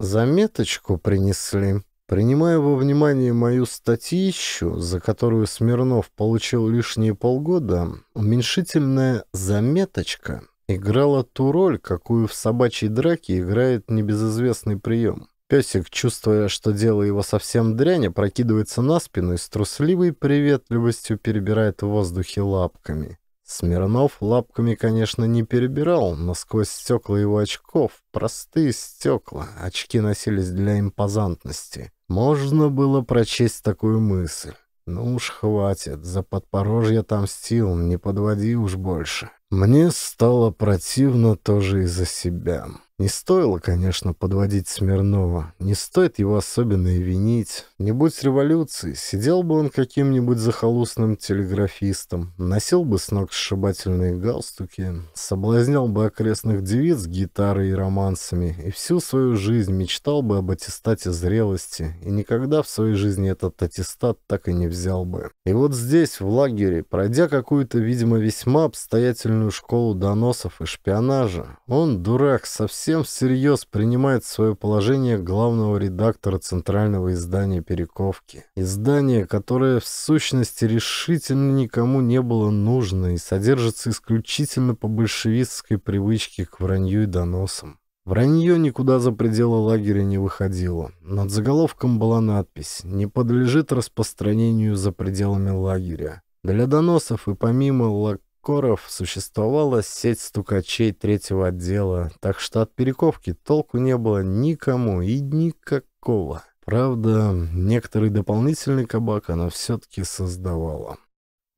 S1: Заметочку принесли. Принимая во внимание мою статищу, за которую Смирнов получил лишние полгода, уменьшительная «заметочка» играла ту роль, какую в собачьей драке играет небезызвестный прием. Песик, чувствуя, что дело его совсем дрянь, прокидывается на спину и с трусливой приветливостью перебирает в воздухе лапками. Смирнов лапками, конечно, не перебирал, но сквозь стекла его очков, простые стекла, очки носились для импозантности. Можно было прочесть такую мысль. Ну уж хватит, за подпорожье отомстил, не подводи уж больше. Мне стало противно тоже из-за себя. Не стоило, конечно, подводить Смирнова. Не стоит его особенно и винить. Не будь революции, сидел бы он каким-нибудь захолустным телеграфистом, носил бы с ног сшибательные галстуки, соблазнял бы окрестных девиц гитарой и романсами, и всю свою жизнь мечтал бы об аттестате зрелости, и никогда в своей жизни этот аттестат так и не взял бы. И вот здесь, в лагере, пройдя какую-то, видимо, весьма обстоятельную школу доносов и шпионажа, он, дурак, совсем совсем всерьез принимает свое положение главного редактора центрального издания «Перековки». Издание, которое в сущности решительно никому не было нужно и содержится исключительно по большевистской привычке к вранью и доносам. Вранье никуда за пределы лагеря не выходило. Над заголовком была надпись «Не подлежит распространению за пределами лагеря». Для доносов и помимо лаг. Коров существовала сеть стукачей третьего отдела, так что от перековки толку не было никому и никакого. Правда, некоторый дополнительный кабак она все-таки создавала.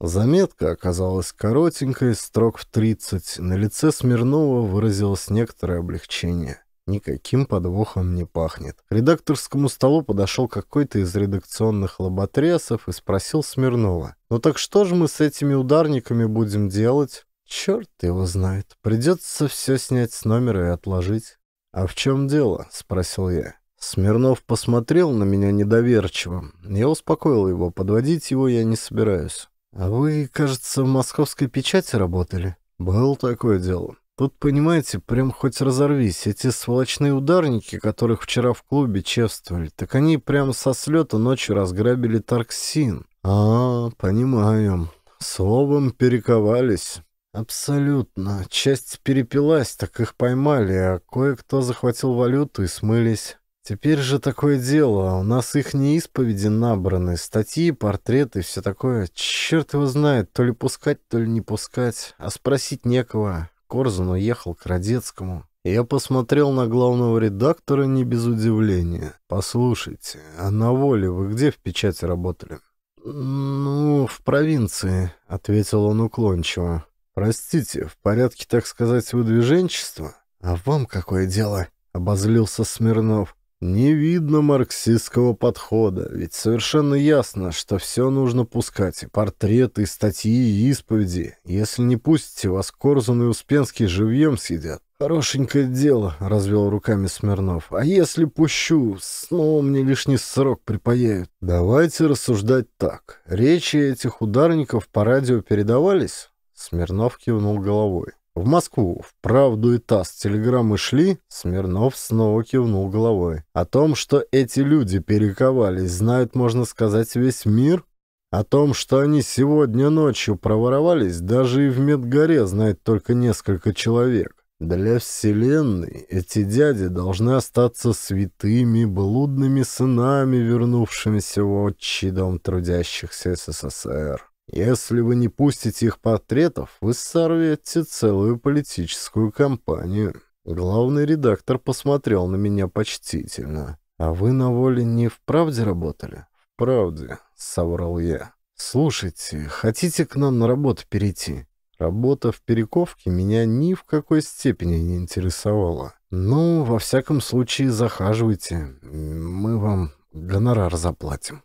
S1: Заметка оказалась коротенькой, строк в 30. На лице Смирнова выразилось некоторое облегчение. Никаким подвохом не пахнет. К редакторскому столу подошел какой-то из редакционных лоботрясов и спросил Смирнова. «Ну так что же мы с этими ударниками будем делать?» «Черт его знает. Придется все снять с номера и отложить». «А в чем дело?» — спросил я. Смирнов посмотрел на меня недоверчиво. Я успокоил его, подводить его я не собираюсь. «А вы, кажется, в московской печати работали?» «Был такое дело. Тут, понимаете, прям хоть разорвись. Эти сволочные ударники, которых вчера в клубе чествовали, так они прям со слета ночью разграбили Тарксин. А, понимаю. Словом, перековались. Абсолютно. Часть перепилась, так их поймали, а кое-кто захватил валюту и смылись. Теперь же такое дело, у нас их не исповеди набраны, статьи, портреты, все такое. Черт его знает, то ли пускать, то ли не пускать, а спросить некого. Корзун уехал к Родецкому. Я посмотрел на главного редактора не без удивления. «Послушайте, а на воле вы где в печати работали?» «Ну, в провинции», — ответил он уклончиво. «Простите, в порядке, так сказать, выдвиженчества?» «А вам какое дело?» — обозлился Смирнов. Не видно марксистского подхода, ведь совершенно ясно, что все нужно пускать, портреты, статьи, и исповеди. Если не пустите, вас Корзун и Успенский живьем съедят. «Хорошенькое дело», — развел руками Смирнов. «А если пущу, снова мне лишний срок припаяют». «Давайте рассуждать так. Речи этих ударников по радио передавались?» Смирнов кивнул головой. В Москву, в правду и таз телеграммы шли, Смирнов снова кивнул головой. О том, что эти люди перековались, знает, можно сказать, весь мир. О том, что они сегодня ночью проворовались, даже и в Медгаре знает только несколько человек. Для Вселенной эти дяди должны остаться святыми, блудными сынами, вернувшимися в отчий дом трудящихся СССР. Если вы не пустите их портретов, вы сорвете целую политическую кампанию. Главный редактор посмотрел на меня почтительно. А вы на воле не в правде работали? В правде, соврал я. Слушайте, хотите к нам на работу перейти? Работа в Перековке меня ни в какой степени не интересовала. Ну, во всяком случае, захаживайте.
S2: Мы вам гонорар заплатим.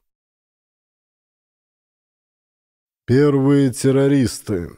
S2: Первые террористы.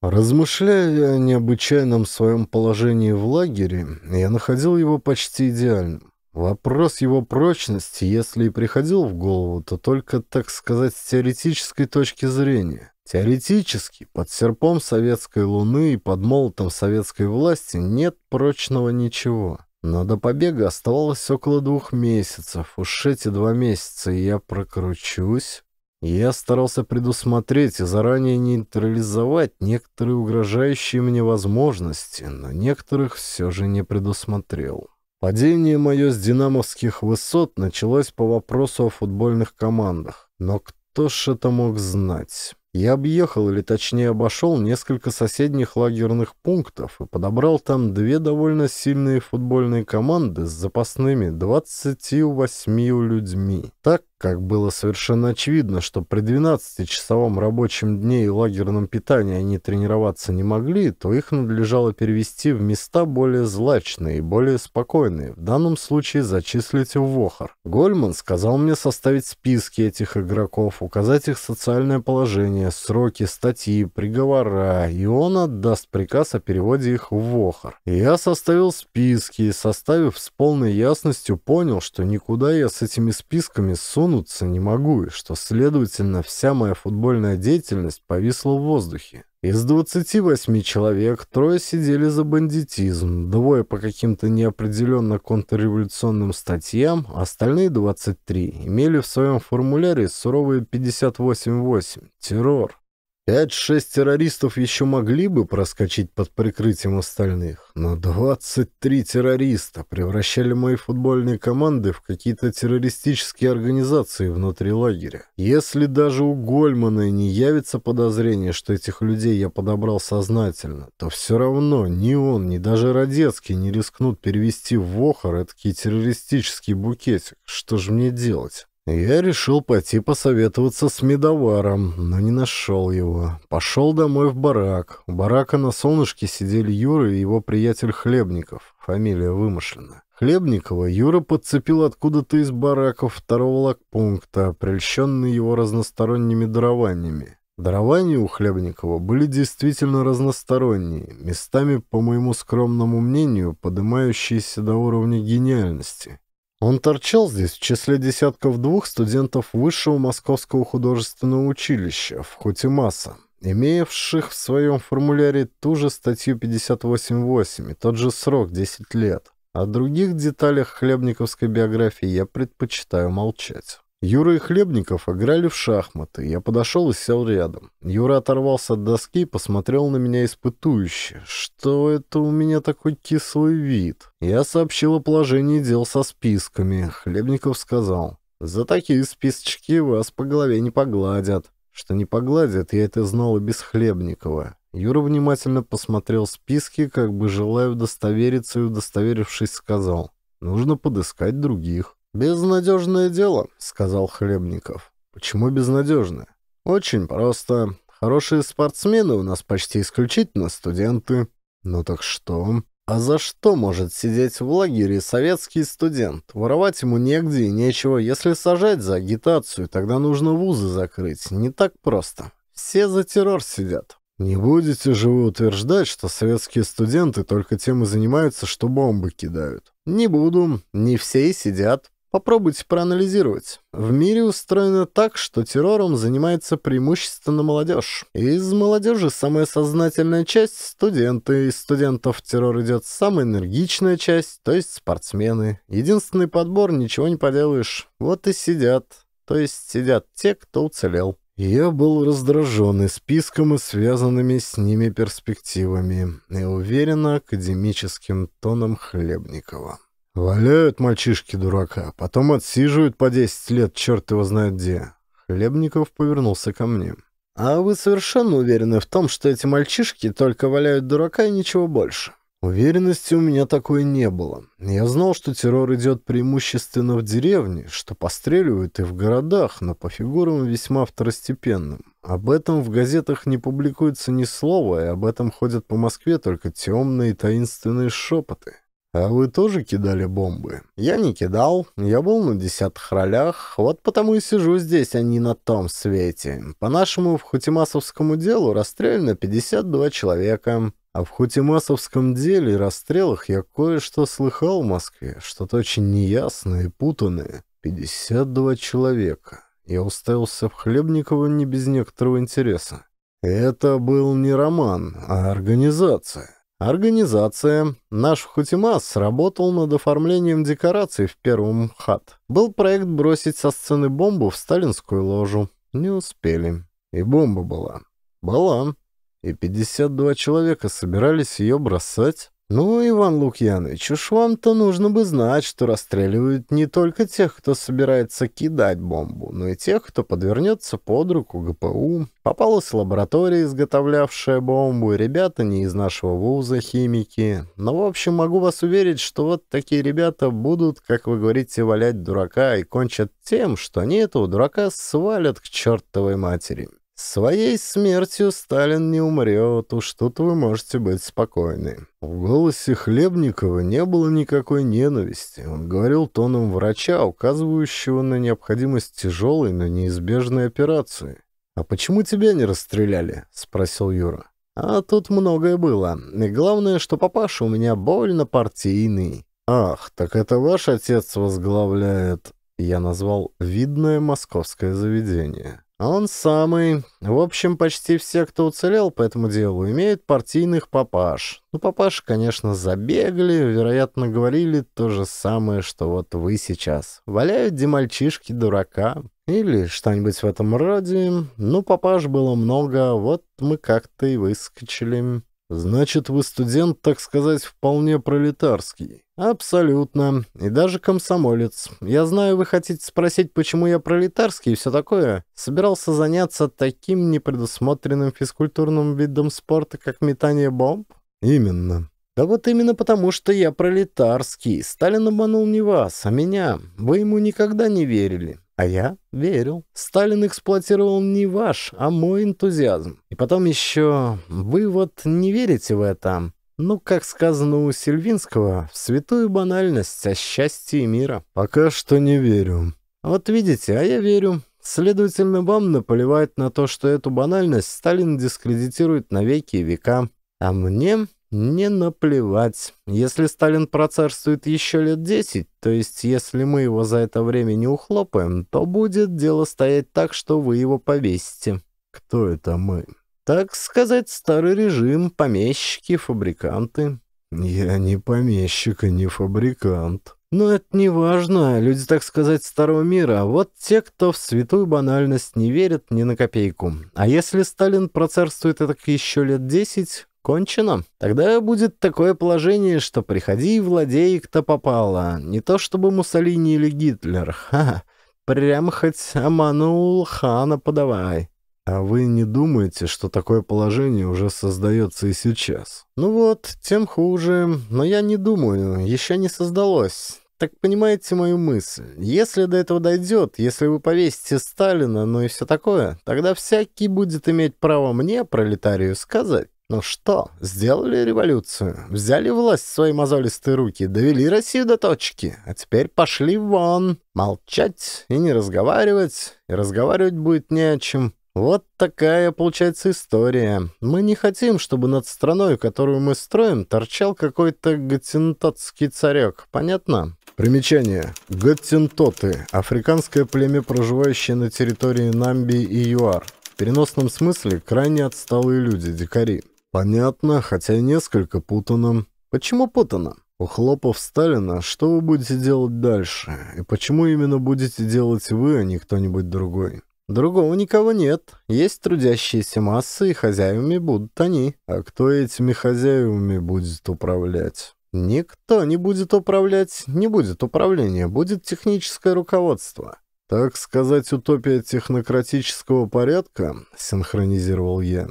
S1: Размышляя о необычайном своем положении в лагере, я находил его почти идеальным. Вопрос его прочности, если и приходил в голову, то только, так сказать, с теоретической точки зрения. Теоретически, под серпом советской луны и под молотом советской власти нет прочного ничего. Но до побега оставалось около двух месяцев. Уж эти два месяца я прокручусь, я старался предусмотреть и заранее нейтрализовать некоторые угрожающие мне возможности, но некоторых все же не предусмотрел. Падение мое с динамовских высот началось по вопросу о футбольных командах. Но кто ж это мог знать? Я объехал, или точнее обошел, несколько соседних лагерных пунктов и подобрал там две довольно сильные футбольные команды с запасными 28 людьми. Так как было совершенно очевидно, что при 12-часовом рабочем дне и лагерном питании они тренироваться не могли, то их надлежало перевести в места более злачные и более спокойные, в данном случае зачислить в Вохор. Гольман сказал мне составить списки этих игроков, указать их социальное положение, сроки, статьи, приговора, и он отдаст приказ о переводе их в Вохор. я составил списки и, составив с полной ясностью, понял, что никуда я с этими списками сунул сунуться не могу, и что, следовательно, вся моя футбольная деятельность повисла в воздухе. Из 28 человек трое сидели за бандитизм, двое по каким-то неопределенно контрреволюционным статьям, остальные 23 имели в своем формуляре суровые 58.8 – террор. Пять-шесть террористов еще могли бы проскочить под прикрытием остальных, но 23 террориста превращали мои футбольные команды в какие-то террористические организации внутри лагеря. Если даже у Гольмана не явится подозрение, что этих людей я подобрал сознательно, то все равно ни он, ни даже Родецкий не рискнут перевести в Охар этот террористический букетик. Что же мне делать? Я решил пойти посоветоваться с медоваром, но не нашел его. Пошел домой в барак. У барака на солнышке сидели Юра и его приятель Хлебников. Фамилия вымышлена. Хлебникова Юра подцепил откуда-то из бараков второго лагпункта, прельщенный его разносторонними дарованиями. Дарования у Хлебникова были действительно разносторонние, местами, по моему скромному мнению, поднимающиеся до уровня гениальности. Он торчал здесь в числе десятков двух студентов Высшего Московского художественного училища в Хутимаса, имеявших в своем формуляре ту же статью 58.8 и тот же срок 10 лет. О других деталях хлебниковской биографии я предпочитаю молчать. Юра и Хлебников играли в шахматы. Я подошел и сел рядом. Юра оторвался от доски и посмотрел на меня испытующе. Что это у меня такой кислый вид? Я сообщил о положении дел со списками. Хлебников сказал, «За такие списочки вас по голове не погладят». Что не погладят, я это знал и без Хлебникова. Юра внимательно посмотрел списки, как бы желая удостовериться и удостоверившись, сказал, «Нужно подыскать других». «Безнадежное дело», — сказал Хлебников. «Почему безнадежное?» «Очень просто. Хорошие спортсмены у нас почти исключительно студенты». «Ну так что?» «А за что может сидеть в лагере советский студент? Воровать ему негде и нечего. Если сажать за агитацию, тогда нужно вузы закрыть. Не так просто. Все за террор сидят». «Не будете же вы утверждать, что советские студенты только тем и занимаются, что бомбы кидают?» «Не буду. Не все и сидят. Попробуйте проанализировать. В мире устроено так, что террором занимается преимущественно молодежь. Из молодежи самая сознательная часть – студенты. Из студентов террор идет самая энергичная часть, то есть спортсмены. Единственный подбор – ничего не поделаешь. Вот и сидят. То есть сидят те, кто уцелел. Я был раздражен и списком, и связанными с ними перспективами, и уверенно академическим тоном Хлебникова. Валяют мальчишки дурака, потом отсиживают по десять лет, черт его знает где. Хлебников повернулся ко мне. «А вы совершенно уверены в том, что эти мальчишки только валяют дурака и ничего больше?» Уверенности у меня такой не было. Я знал, что террор идет преимущественно в деревне, что постреливают и в городах, но по фигурам весьма второстепенным. Об этом в газетах не публикуется ни слова, и об этом ходят по Москве только темные таинственные шепоты. «А вы тоже кидали бомбы?» «Я не кидал. Я был на десятых ролях. Вот потому и сижу здесь, а не на том свете. По нашему в Хутимасовскому делу расстреляно 52 человека. А в Хутимасовском деле и расстрелах я кое-что слыхал в Москве. Что-то очень неясное и путанное. 52 человека. Я уставился в Хлебникова не без некоторого интереса. Это был не роман, а организация. Организация. Наш Хутимас работал над оформлением декораций в первом хат. Был проект бросить со сцены бомбу в сталинскую ложу. Не успели. И бомба была. Была. И 52 человека собирались ее бросать. «Ну, Иван Лукьянович, уж вам-то нужно бы знать, что расстреливают не только тех, кто собирается кидать бомбу, но и тех, кто подвернется под руку ГПУ. Попалась лаборатория, изготовлявшая бомбу, ребята не из нашего вуза химики. Но, в общем, могу вас уверить, что вот такие ребята будут, как вы говорите, валять дурака и кончат тем, что они этого дурака свалят к чертовой матери». Своей смертью Сталин не умрет, уж тут вы можете быть спокойны». В голосе Хлебникова не было никакой ненависти. Он говорил тоном врача, указывающего на необходимость тяжелой, но неизбежной операции. «А почему тебя не расстреляли?» — спросил Юра. «А тут многое было. И главное, что папаша у меня больно партийный». «Ах, так это ваш отец возглавляет...» Я назвал «видное московское заведение». А он самый. В общем, почти все, кто уцелел по этому делу, имеют партийных папаш. Ну, папаш, конечно, забегали, вероятно, говорили то же самое, что вот вы сейчас. Валяют демальчишки дурака. Или что-нибудь в этом роде. Ну, папаш было много, вот мы как-то и выскочили. Значит, вы студент, так сказать, вполне пролетарский. Абсолютно. И даже комсомолец. Я знаю, вы хотите спросить, почему я пролетарский и все такое. Собирался заняться таким непредусмотренным физкультурным видом спорта, как метание бомб? Именно. «Да вот именно потому, что я пролетарский. Сталин обманул не вас, а меня. Вы ему никогда не верили. А я верил. Сталин эксплуатировал не ваш, а мой энтузиазм. И потом еще вы вот «не верите в это». Ну, как сказано у Сильвинского, в святую банальность о счастье и мира. Пока что не верю. Вот видите, а я верю. Следовательно, вам наплевать на то, что эту банальность Сталин дискредитирует на веки и века. А мне не наплевать. Если Сталин процарствует еще лет десять, то есть если мы его за это время не ухлопаем, то будет дело стоять так, что вы его повесите. Кто это мы? Так сказать, старый режим, помещики, фабриканты. Я не помещик и не фабрикант. Но это не важно, люди, так сказать, старого мира. А вот те, кто в святую банальность не верит ни на копейку. А если Сталин процарствует так еще лет десять, Кончено? Тогда будет такое положение, что приходи и владей кто попало. Не то чтобы Муссолини или Гитлер. Ха, -ха. прям хоть Аманул Хана подавай. А вы не думаете, что такое положение уже создается и сейчас? Ну вот, тем хуже. Но я не думаю, еще не создалось. Так понимаете мою мысль. Если до этого дойдет, если вы повесите Сталина, ну и все такое, тогда всякий будет иметь право мне, пролетарию, сказать, ну что, сделали революцию, взяли власть в свои мозолистые руки, довели Россию до точки, а теперь пошли вон. Молчать и не разговаривать, и разговаривать будет не о чем. Вот такая получается история. Мы не хотим, чтобы над страной, которую мы строим, торчал какой-то гатентотский царек, понятно? Примечание. Гатентоты – африканское племя, проживающее на территории Намбии и ЮАР. В переносном смысле крайне отсталые люди, дикари. Понятно, хотя и несколько путано. Почему путано? Ухлопав Сталина, что вы будете делать дальше? И почему именно будете делать вы, а не кто-нибудь другой? Другого никого нет. Есть трудящиеся массы, и хозяевами будут они. А кто этими хозяевами будет управлять? Никто не будет управлять, не будет управления, будет техническое руководство. Так сказать, утопия технократического порядка, синхронизировал я.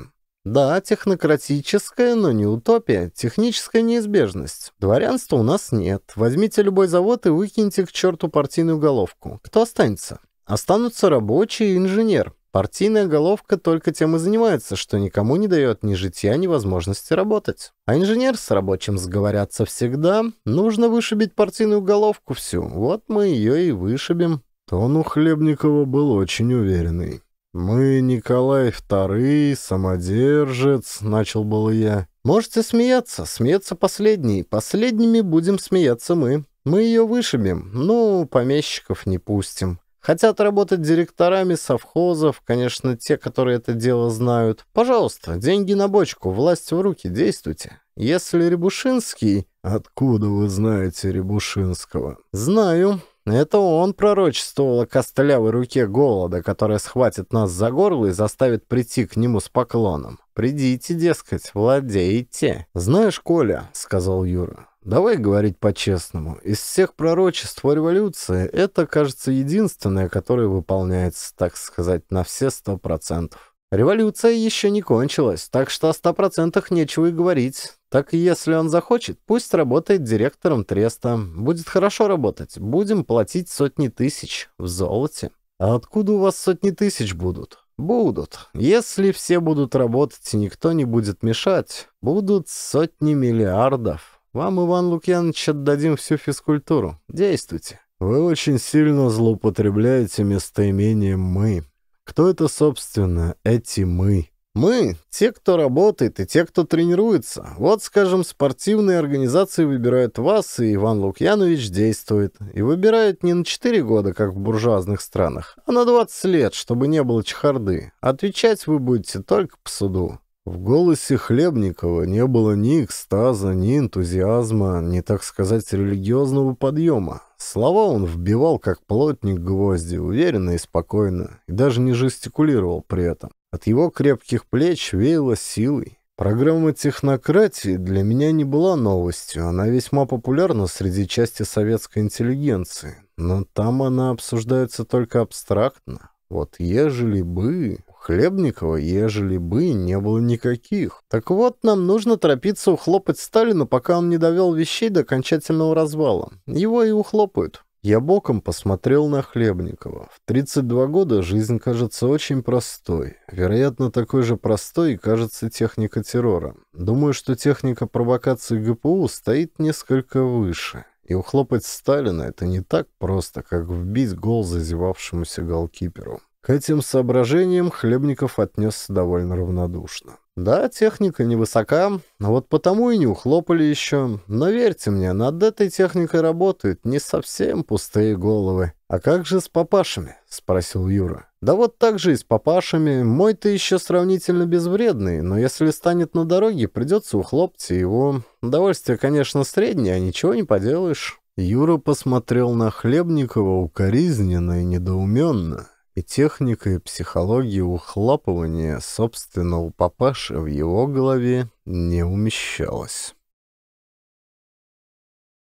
S1: Да, технократическая, но не утопия, техническая неизбежность. Дворянства у нас нет. Возьмите любой завод и выкиньте к черту партийную головку. Кто останется? Останутся рабочий и инженер. Партийная головка только тем и занимается, что никому не дает ни житья, ни возможности работать. А инженер с рабочим сговорятся всегда. Нужно вышибить партийную головку всю. Вот мы ее и вышибем. Тон у Хлебникова был очень уверенный. «Мы Николай Второй, самодержец», — начал было я. «Можете смеяться, смеяться последний. Последними будем смеяться мы. Мы ее вышибем, ну, помещиков не пустим. Хотят работать директорами совхозов, конечно, те, которые это дело знают. Пожалуйста, деньги на бочку, власть в руки, действуйте. Если Рябушинский...» «Откуда вы знаете Рябушинского?» «Знаю. Это он пророчествовал о костлявой руке голода, которая схватит нас за горло и заставит прийти к нему с поклоном. Придите, дескать, владейте. «Знаешь, Коля», — сказал Юра, — «давай говорить по-честному. Из всех пророчеств о революции это, кажется, единственное, которое выполняется, так сказать, на все сто процентов». Революция еще не кончилась, так что о процентах нечего и говорить. Так если он захочет, пусть работает директором треста. Будет хорошо работать, будем платить сотни тысяч в золоте. А откуда у вас сотни тысяч будут? Будут. Если все будут работать и никто не будет мешать, будут сотни миллиардов. Вам, Иван Лукьянович, отдадим всю физкультуру. Действуйте. Вы очень сильно злоупотребляете местоимением «мы». Кто это, собственно, эти «мы»? Мы — те, кто работает и те, кто тренируется. Вот, скажем, спортивные организации выбирают вас, и Иван Лукьянович действует. И выбирают не на 4 года, как в буржуазных странах, а на 20 лет, чтобы не было чехарды. Отвечать вы будете только по суду. В голосе Хлебникова не было ни экстаза, ни энтузиазма, ни, так сказать, религиозного подъема. Слова он вбивал, как плотник гвозди, уверенно и спокойно, и даже не жестикулировал при этом. От его крепких плеч веяло силой. Программа технократии для меня не была новостью, она весьма популярна среди части советской интеллигенции, но там она обсуждается только абстрактно. Вот ежели бы... Хлебникова, ежели бы, не было никаких. Так вот, нам нужно торопиться ухлопать Сталина, пока он не довел вещей до окончательного развала. Его и ухлопают. Я боком посмотрел на Хлебникова. В 32 года жизнь кажется очень простой. Вероятно, такой же простой и кажется техника террора. Думаю, что техника провокации ГПУ стоит несколько выше. И ухлопать Сталина — это не так просто, как вбить гол зазевавшемуся голкиперу. К этим соображениям Хлебников отнесся довольно равнодушно. Да, техника невысока, но вот потому и не ухлопали еще. Но верьте мне, над этой техникой работают не совсем пустые головы. «А как же с папашами?» — спросил Юра. «Да вот так же и с папашами. Мой-то еще сравнительно безвредный, но если станет на дороге, придется ухлопать его. Удовольствие, конечно, среднее, а ничего не поделаешь». Юра посмотрел на Хлебникова укоризненно и недоуменно и техникой психологии ухлапывания собственного папаши в его голове не
S2: умещалось.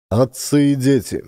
S2: Отцы и дети.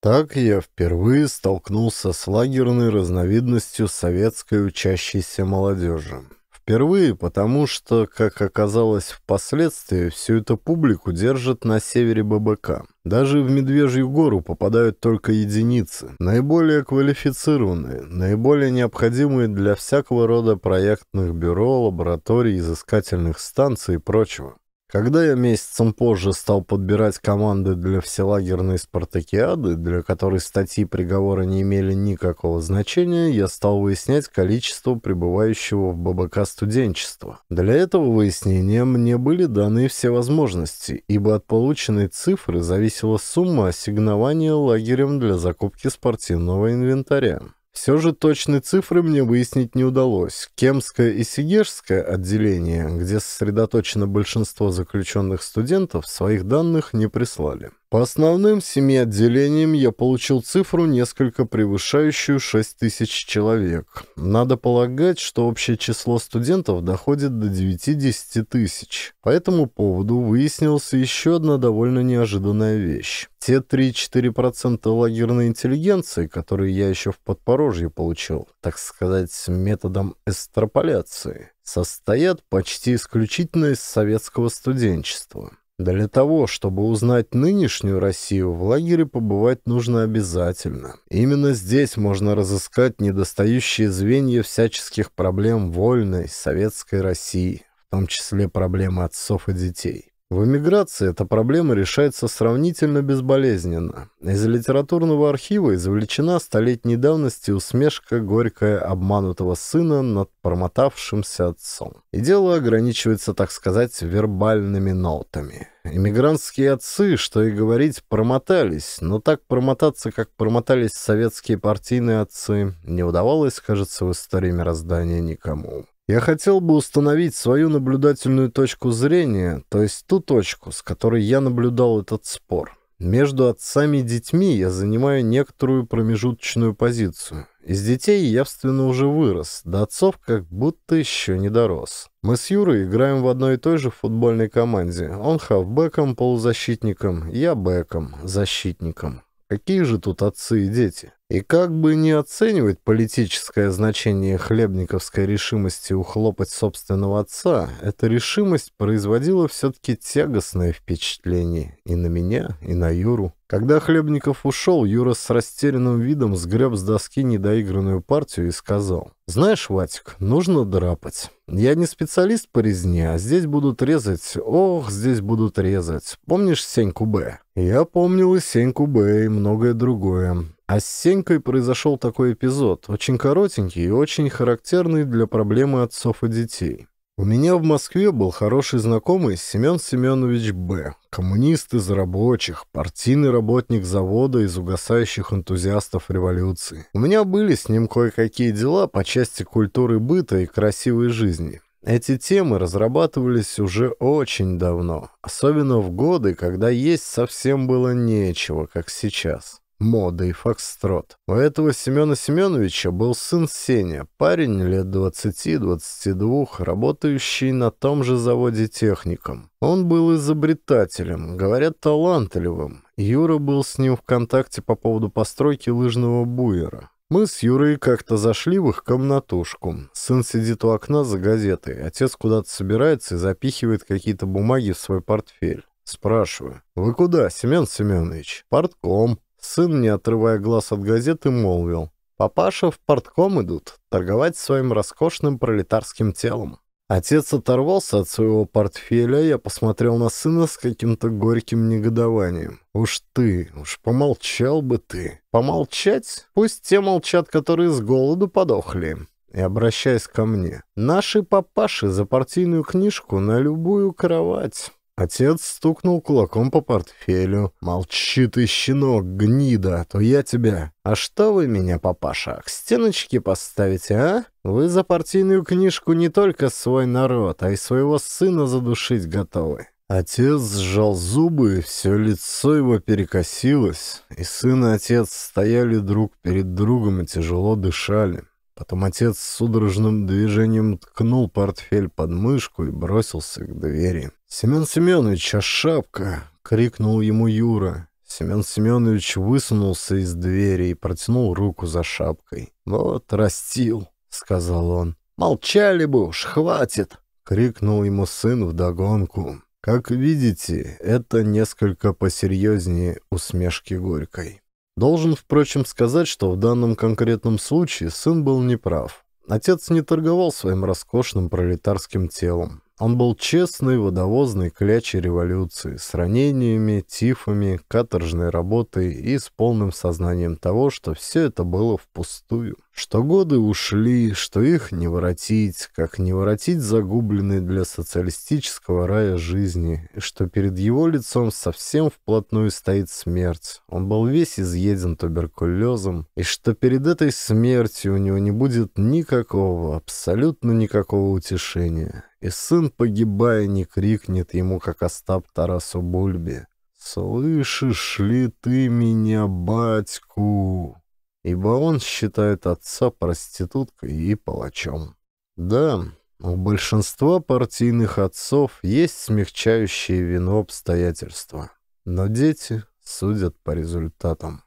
S2: Так я впервые столкнулся с лагерной
S1: разновидностью советской учащейся молодежи. Впервые потому, что, как оказалось впоследствии, всю эту публику держат на севере ББК – даже в Медвежью гору попадают только единицы, наиболее квалифицированные, наиболее необходимые для всякого рода проектных бюро, лабораторий, изыскательных станций и прочего. Когда я месяцем позже стал подбирать команды для вселагерной спартакиады, для которой статьи приговора не имели никакого значения, я стал выяснять количество пребывающего в ББК студенчества. Для этого выяснения мне были даны все возможности, ибо от полученной цифры зависела сумма ассигнования лагерем для закупки спортивного инвентаря. Все же точной цифры мне выяснить не удалось. Кемское и Сигежское отделение, где сосредоточено большинство заключенных студентов, своих данных не прислали. По основным семи отделениям я получил цифру, несколько превышающую 6 тысяч человек. Надо полагать, что общее число студентов доходит до 9-10 тысяч. По этому поводу выяснилась еще одна довольно неожиданная вещь. Те 3-4% лагерной интеллигенции, которые я еще в Подпорожье получил, так сказать, методом эстраполяции, состоят почти исключительно из советского студенчества. Для того, чтобы узнать нынешнюю Россию, в лагере побывать нужно обязательно. Именно здесь можно разыскать недостающие звенья всяческих проблем вольной советской России, в том числе проблемы отцов и детей. В эмиграции эта проблема решается сравнительно безболезненно. Из литературного архива извлечена столетней давности усмешка горькая обманутого сына над промотавшимся отцом. И дело ограничивается, так сказать, вербальными нотами. Эмигрантские отцы, что и говорить, промотались, но так промотаться, как промотались советские партийные отцы, не удавалось, кажется, в истории мироздания никому. Я хотел бы установить свою наблюдательную точку зрения, то есть ту точку, с которой я наблюдал этот спор. Между отцами и детьми я занимаю некоторую промежуточную позицию. Из детей явственно уже вырос, до отцов как будто еще не дорос. Мы с Юрой играем в одной и той же футбольной команде. Он хавбеком, полузащитником, я бэком, защитником. Какие же тут отцы и дети? И как бы не оценивать политическое значение хлебниковской решимости ухлопать собственного отца, эта решимость производила все-таки тягостное впечатление и на меня, и на Юру. Когда Хлебников ушел, Юра с растерянным видом сгреб с доски недоигранную партию и сказал, «Знаешь, Ватик, нужно драпать. Я не специалист по резне, а здесь будут резать, ох, здесь будут резать. Помнишь Сеньку Б?» Я помнил Сеньку Б и многое другое. А с Сенькой произошел такой эпизод, очень коротенький и очень характерный для проблемы отцов и детей. У меня в Москве был хороший знакомый Семен Семенович Б., коммунист из рабочих, партийный работник завода из угасающих энтузиастов революции. У меня были с ним кое-какие дела по части культуры быта и красивой жизни. Эти темы разрабатывались уже очень давно, особенно в годы, когда есть совсем было нечего, как сейчас. Мода и фокстрот. У этого Семена Семеновича был сын Сеня, парень лет 20-22, работающий на том же заводе техником. Он был изобретателем, говорят, талантливым. Юра был с ним в контакте по поводу постройки лыжного буера. Мы с Юрой как-то зашли в их комнатушку. Сын сидит у окна за газетой. Отец куда-то собирается и запихивает какие-то бумаги в свой портфель. Спрашиваю. «Вы куда, Семен Семенович?» «Портком». Сын, не отрывая глаз от газеты, молвил. «Папаша в портком идут, торговать своим роскошным пролетарским телом». Отец оторвался от своего портфеля, я посмотрел на сына с каким-то горьким негодованием. «Уж ты, уж помолчал бы ты». «Помолчать? Пусть те молчат, которые с голоду подохли» и обращаясь ко мне. «Наши папаши за партийную книжку на любую кровать». Отец стукнул кулаком по портфелю. «Молчи ты, щенок, гнида, то я тебя...» «А что вы меня, папаша, к стеночке поставите, а? Вы за партийную книжку не только свой народ, а и своего сына задушить готовы». Отец сжал зубы, все лицо его перекосилось, и сын и отец стояли друг перед другом и тяжело дышали. Потом отец с судорожным движением ткнул портфель под мышку и бросился к двери. «Семен Семенович, а шапка!» — крикнул ему Юра. Семен Семенович высунулся из двери и протянул руку за шапкой. «Вот, растил!» — сказал он. «Молчали бы уж, хватит!» — крикнул ему сын вдогонку. Как видите, это несколько посерьезнее усмешки Горькой. Должен, впрочем, сказать, что в данном конкретном случае сын был неправ. Отец не торговал своим роскошным пролетарским телом. Он был честный водовозный клячей революции, с ранениями, тифами, каторжной работой и с полным сознанием того, что все это было впустую. Что годы ушли, что их не воротить, как не воротить загубленной для социалистического рая жизни, и что перед его лицом совсем вплотную стоит смерть. Он был весь изъеден туберкулезом, и что перед этой смертью у него не будет никакого, абсолютно никакого утешения. И сын, погибая, не крикнет ему, как Остап Тарасу Бульбе. «Слышишь ли ты меня, батьку?» Ибо он считает отца проституткой и палачом. Да, у большинства партийных отцов есть смягчающие вину обстоятельства. Но дети судят
S2: по результатам.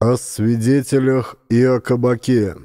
S2: О свидетелях и о кабаке.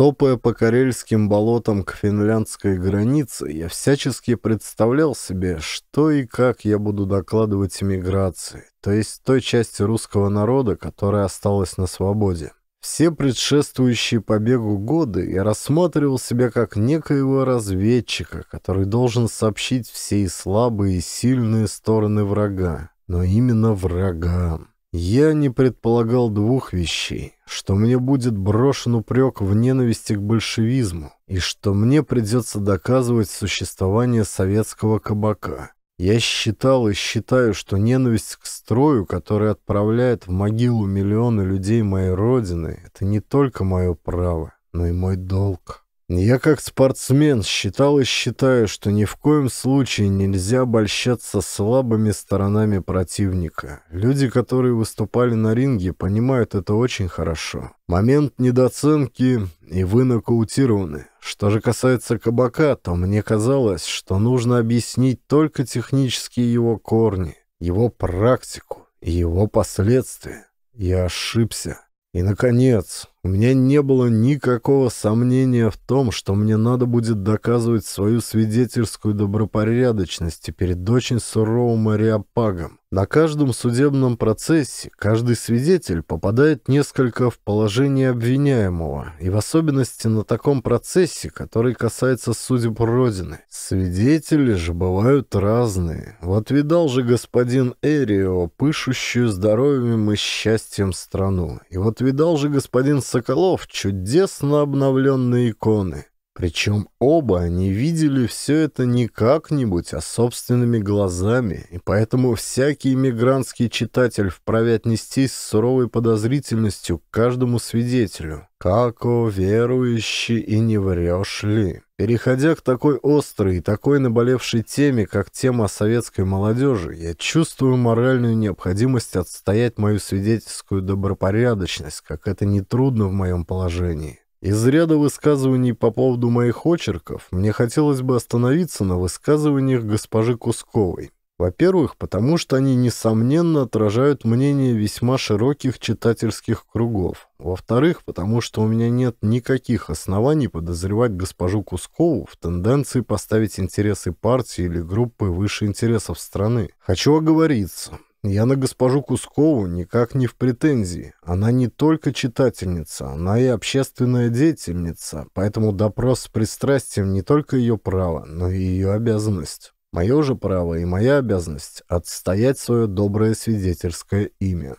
S2: Топая по карельским болотам к финляндской
S1: границе, я всячески представлял себе, что и как я буду докладывать эмиграции, то есть той части русского народа, которая осталась на свободе. Все предшествующие побегу годы я рассматривал себя как некоего разведчика, который должен сообщить все и слабые, и сильные стороны врага, но именно врагам. Я не предполагал двух вещей, что мне будет брошен упрек в ненависти к большевизму и что мне придется доказывать существование советского кабака. Я считал и считаю, что ненависть к строю, который отправляет в могилу миллионы людей моей родины, это не только мое право, но и мой долг. Я как спортсмен считал и считаю, что ни в коем случае нельзя обольщаться слабыми сторонами противника. Люди, которые выступали на ринге, понимают это очень хорошо. Момент недооценки, и вы нокаутированы. Что же касается кабака, то мне казалось, что нужно объяснить только технические его корни, его практику и его последствия. Я ошибся. И, наконец, у меня не было никакого сомнения в том, что мне надо будет доказывать свою свидетельскую добропорядочность перед очень суровым ариапагом. На каждом судебном процессе каждый свидетель попадает несколько в положение обвиняемого, и в особенности на таком процессе, который касается судеб Родины. Свидетели же бывают разные. Вот видал же господин Эрио, пышущую здоровьем и счастьем страну. И вот видал же господин Соколов чудесно обновленные иконы. Причем оба они видели все это не как-нибудь, а собственными глазами, и поэтому всякий иммигрантский читатель вправе отнестись с суровой подозрительностью к каждому свидетелю. «Како верующий и не врешь ли?» Переходя к такой острой и такой наболевшей теме, как тема советской молодежи, я чувствую моральную необходимость отстоять мою свидетельскую добропорядочность, как это нетрудно в моем положении. Из ряда высказываний по поводу моих очерков мне хотелось бы остановиться на высказываниях госпожи Кусковой. Во-первых, потому что они, несомненно, отражают мнение весьма широких читательских кругов. Во-вторых, потому что у меня нет никаких оснований подозревать госпожу Кускову в тенденции поставить интересы партии или группы выше интересов страны. Хочу оговориться. Я на госпожу Кускову никак не в претензии. Она не только читательница, она и общественная деятельница, поэтому допрос с пристрастием не только ее право, но и ее обязанность. Мое же право и моя обязанность – отстоять свое доброе свидетельское имя.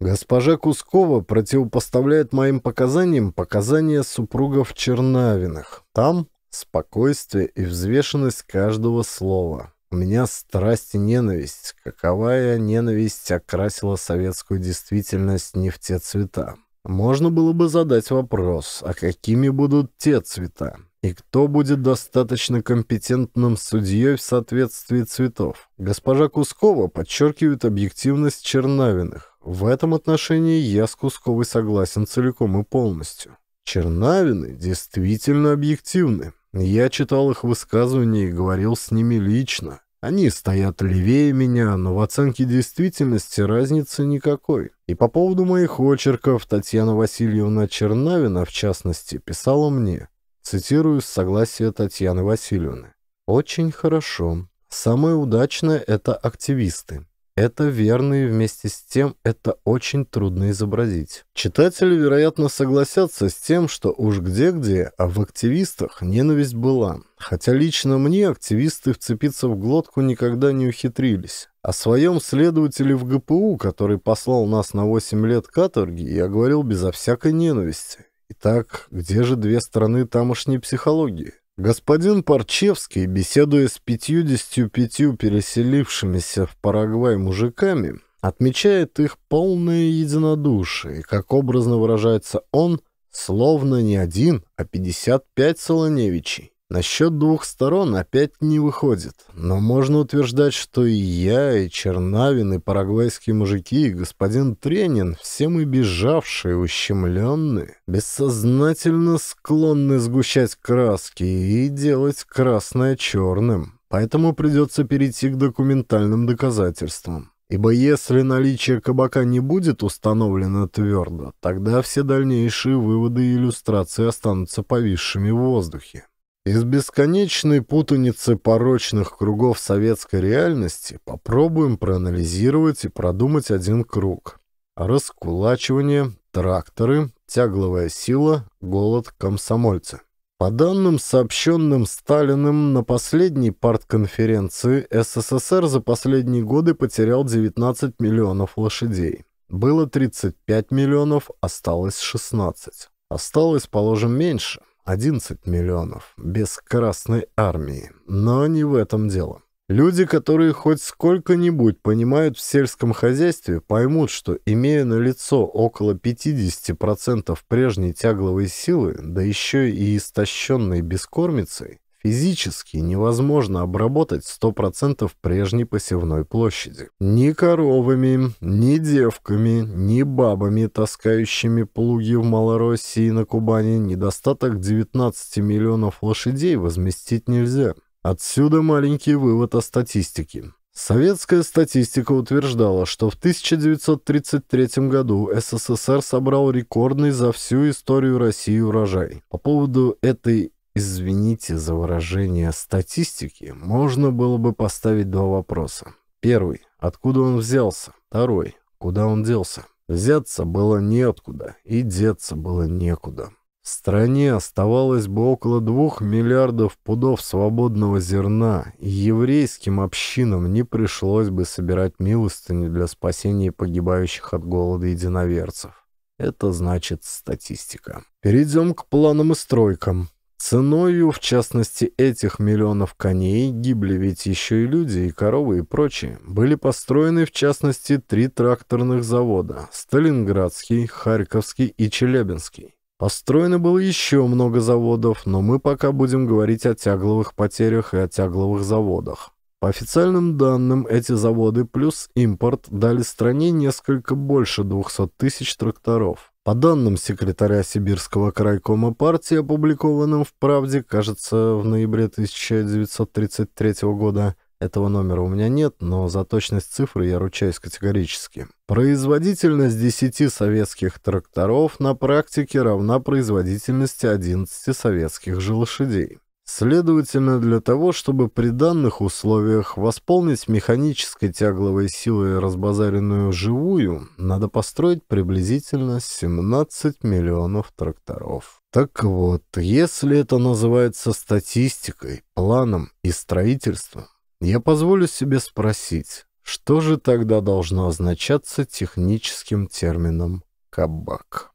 S1: Госпожа Кускова противопоставляет моим показаниям показания супругов Чернавиных. Там спокойствие и взвешенность каждого слова. У меня страсть и ненависть. Каковая ненависть окрасила советскую действительность не в те цвета? Можно было бы задать вопрос, а какими будут те цвета? И кто будет достаточно компетентным судьей в соответствии цветов? Госпожа Кускова подчеркивает объективность Чернавиных. В этом отношении я с Кусковой согласен целиком и полностью. Чернавины действительно объективны. Я читал их высказывания и говорил с ними лично. Они стоят левее меня, но в оценке действительности разницы никакой. И по поводу моих очерков Татьяна Васильевна Чернавина, в частности, писала мне, цитирую с согласия Татьяны Васильевны, «Очень хорошо. Самое удачное – это активисты. Это верно и вместе с тем это очень трудно изобразить. Читатели, вероятно, согласятся с тем, что уж где-где, а в активистах ненависть была. Хотя лично мне активисты вцепиться в глотку никогда не ухитрились. О своем следователе в ГПУ, который послал нас на 8 лет каторги, я говорил безо всякой ненависти. Итак, где же две стороны тамошней психологии? Господин Парчевский, беседуя с 55 переселившимися в Парагвай мужиками, отмечает их полное единодушие, как образно выражается он, словно не один, а 55 Солоневичей. На счет двух сторон опять не выходит, но можно утверждать, что и я, и Чернавин, и парагвайские мужики, и господин Тренин, все мы бежавшие, ущемленные, бессознательно склонны сгущать краски и делать красное черным. Поэтому придется перейти к документальным доказательствам. Ибо если наличие кабака не будет установлено твердо, тогда все дальнейшие выводы и иллюстрации останутся повисшими в воздухе. Из бесконечной путаницы порочных кругов советской реальности попробуем проанализировать и продумать один круг. Раскулачивание, тракторы, тягловая сила, голод комсомольцы. По данным, сообщенным Сталиным на последней партконференции, СССР за последние годы потерял 19 миллионов лошадей. Было 35 миллионов, осталось 16. Осталось, положим, меньше. 11 миллионов, без Красной Армии. Но не в этом дело. Люди, которые хоть сколько-нибудь понимают в сельском хозяйстве, поймут, что, имея на лицо около 50% прежней тягловой силы, да еще и истощенной бескормицей, Физически невозможно обработать 100% прежней посевной площади. Ни коровами, ни девками, ни бабами, таскающими плуги в Малороссии и на Кубани, недостаток 19 миллионов лошадей возместить нельзя. Отсюда маленький вывод о статистике. Советская статистика утверждала, что в 1933 году СССР собрал рекордный за всю историю России урожай. По поводу этой Извините за выражение статистики, можно было бы поставить два вопроса. Первый. Откуда он взялся? Второй. Куда он делся? Взяться было неоткуда, и деться было некуда. В стране оставалось бы около двух миллиардов пудов свободного зерна, и еврейским общинам не пришлось бы собирать милостыни для спасения погибающих от голода единоверцев. Это значит статистика. Перейдем к планам и стройкам. Ценою, в частности, этих миллионов коней гибли ведь еще и люди, и коровы, и прочие. Были построены, в частности, три тракторных завода – Сталинградский, Харьковский и Челябинский. Построено было еще много заводов, но мы пока будем говорить о тягловых потерях и о тягловых заводах. По официальным данным, эти заводы плюс импорт дали стране несколько больше 200 тысяч тракторов. По данным секретаря Сибирского крайкома партии, опубликованным в «Правде», кажется, в ноябре 1933 года, этого номера у меня нет, но за точность цифры я ручаюсь категорически. Производительность 10 советских тракторов на практике равна производительности 11 советских же лошадей. Следовательно, для того, чтобы при данных условиях восполнить механической тягловой силой разбазаренную живую, надо построить приблизительно 17 миллионов тракторов. Так вот, если это называется статистикой, планом и строительством, я позволю себе спросить, что же тогда должно означаться техническим термином «кабак»?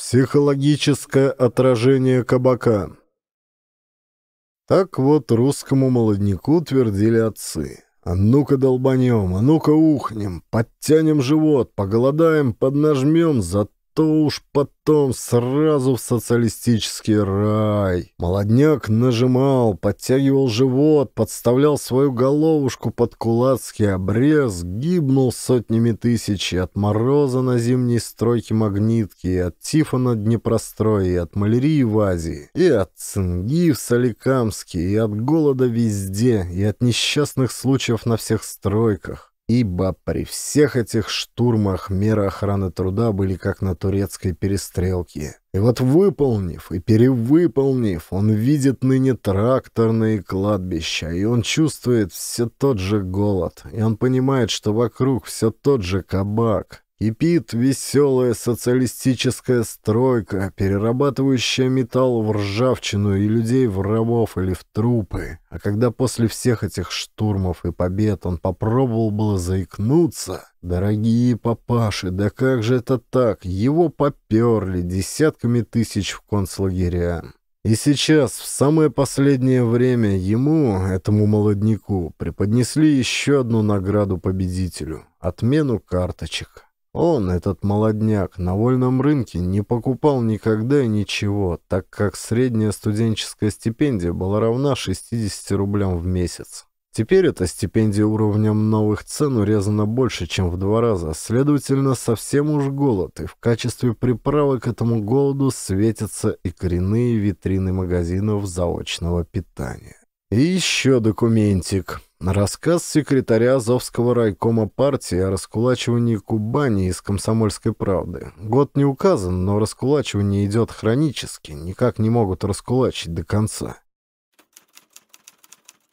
S2: Психологическое отражение кабака. Так вот русскому молодняку твердили отцы.
S1: «А ну-ка долбанем, а ну-ка ухнем, подтянем живот, поголодаем, поднажмем, зато то уж потом сразу в социалистический рай. Молодняк нажимал, подтягивал живот, подставлял свою головушку под кулацкий обрез, гибнул сотнями тысяч и от мороза на зимней стройке магнитки, и от тифа на Днепрострое, и от малярии в Азии, и от цинги в Соликамске, и от голода везде, и от несчастных случаев на всех стройках ибо при всех этих штурмах меры охраны труда были как на турецкой перестрелке. И вот выполнив и перевыполнив, он видит ныне тракторные кладбища, и он чувствует все тот же голод, и он понимает, что вокруг все тот же кабак. Кипит веселая социалистическая стройка, перерабатывающая металл в ржавчину и людей в рабов или в трупы. А когда после всех этих штурмов и побед он попробовал было заикнуться, дорогие папаши, да как же это так? Его поперли десятками тысяч в концлагеря. И сейчас, в самое последнее время, ему, этому молодняку, преподнесли еще одну награду победителю — отмену карточек. Он, этот молодняк, на вольном рынке не покупал никогда и ничего, так как средняя студенческая стипендия была равна 60 рублям в месяц. Теперь эта стипендия уровнем новых цен урезана больше, чем в два раза, следовательно, совсем уж голод, и в качестве приправы к этому голоду светятся и коренные витрины магазинов заочного питания. И еще документик. Рассказ секретаря Азовского райкома партии о раскулачивании Кубани из «Комсомольской правды». Год не указан, но раскулачивание идет хронически, никак не могут раскулачить до конца.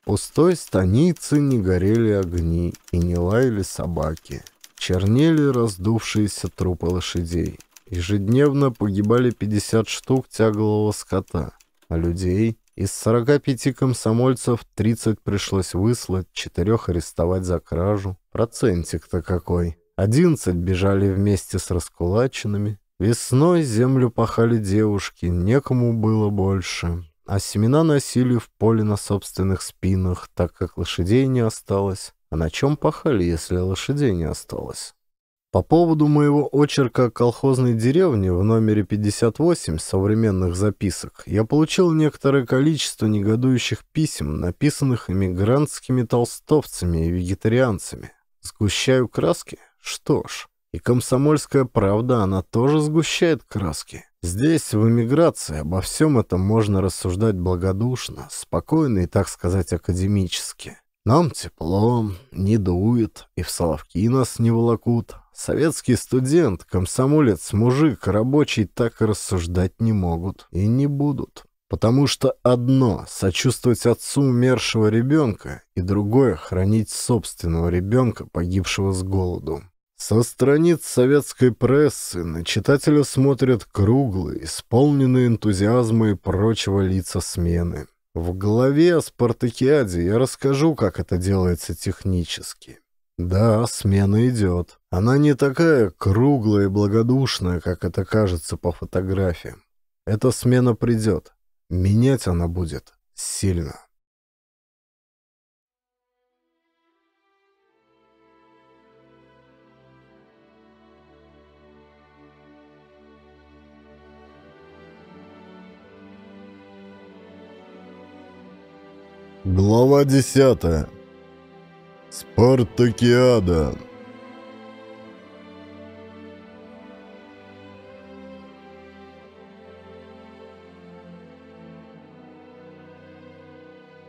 S1: Пустой станицы не горели огни и не лаяли собаки. Чернели раздувшиеся трупы лошадей. Ежедневно погибали 50 штук тяглого скота, а людей из 45 комсомольцев 30 пришлось выслать, четырех арестовать за кражу. Процентик-то какой. 11 бежали вместе с раскулаченными. Весной землю пахали девушки, некому было больше. А семена носили в поле на собственных спинах, так как лошадей не осталось. А на чем пахали, если лошадей не осталось? По поводу моего очерка о колхозной деревне в номере 58 современных записок я получил некоторое количество негодующих писем, написанных эмигрантскими толстовцами и вегетарианцами. Сгущаю краски? Что ж, и комсомольская правда, она тоже сгущает краски. Здесь, в эмиграции, обо всем этом можно рассуждать благодушно, спокойно и, так сказать, академически. Нам тепло, не дует, и в Соловки нас не волокут, Советский студент, комсомолец, мужик, рабочий так рассуждать не могут и не будут. Потому что одно — сочувствовать отцу умершего ребенка, и другое — хранить собственного ребенка, погибшего с голоду. Со страниц советской прессы на читателя смотрят круглые, исполненные энтузиазма и прочего лица смены. В главе о спартакиаде я расскажу, как это делается технически. Да, смена идет. Она не такая круглая и благодушная, как это кажется по фотографиям. Эта смена придет. Менять она будет сильно.
S2: Глава десятая. Спартакиада.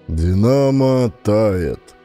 S1: Динамо тает.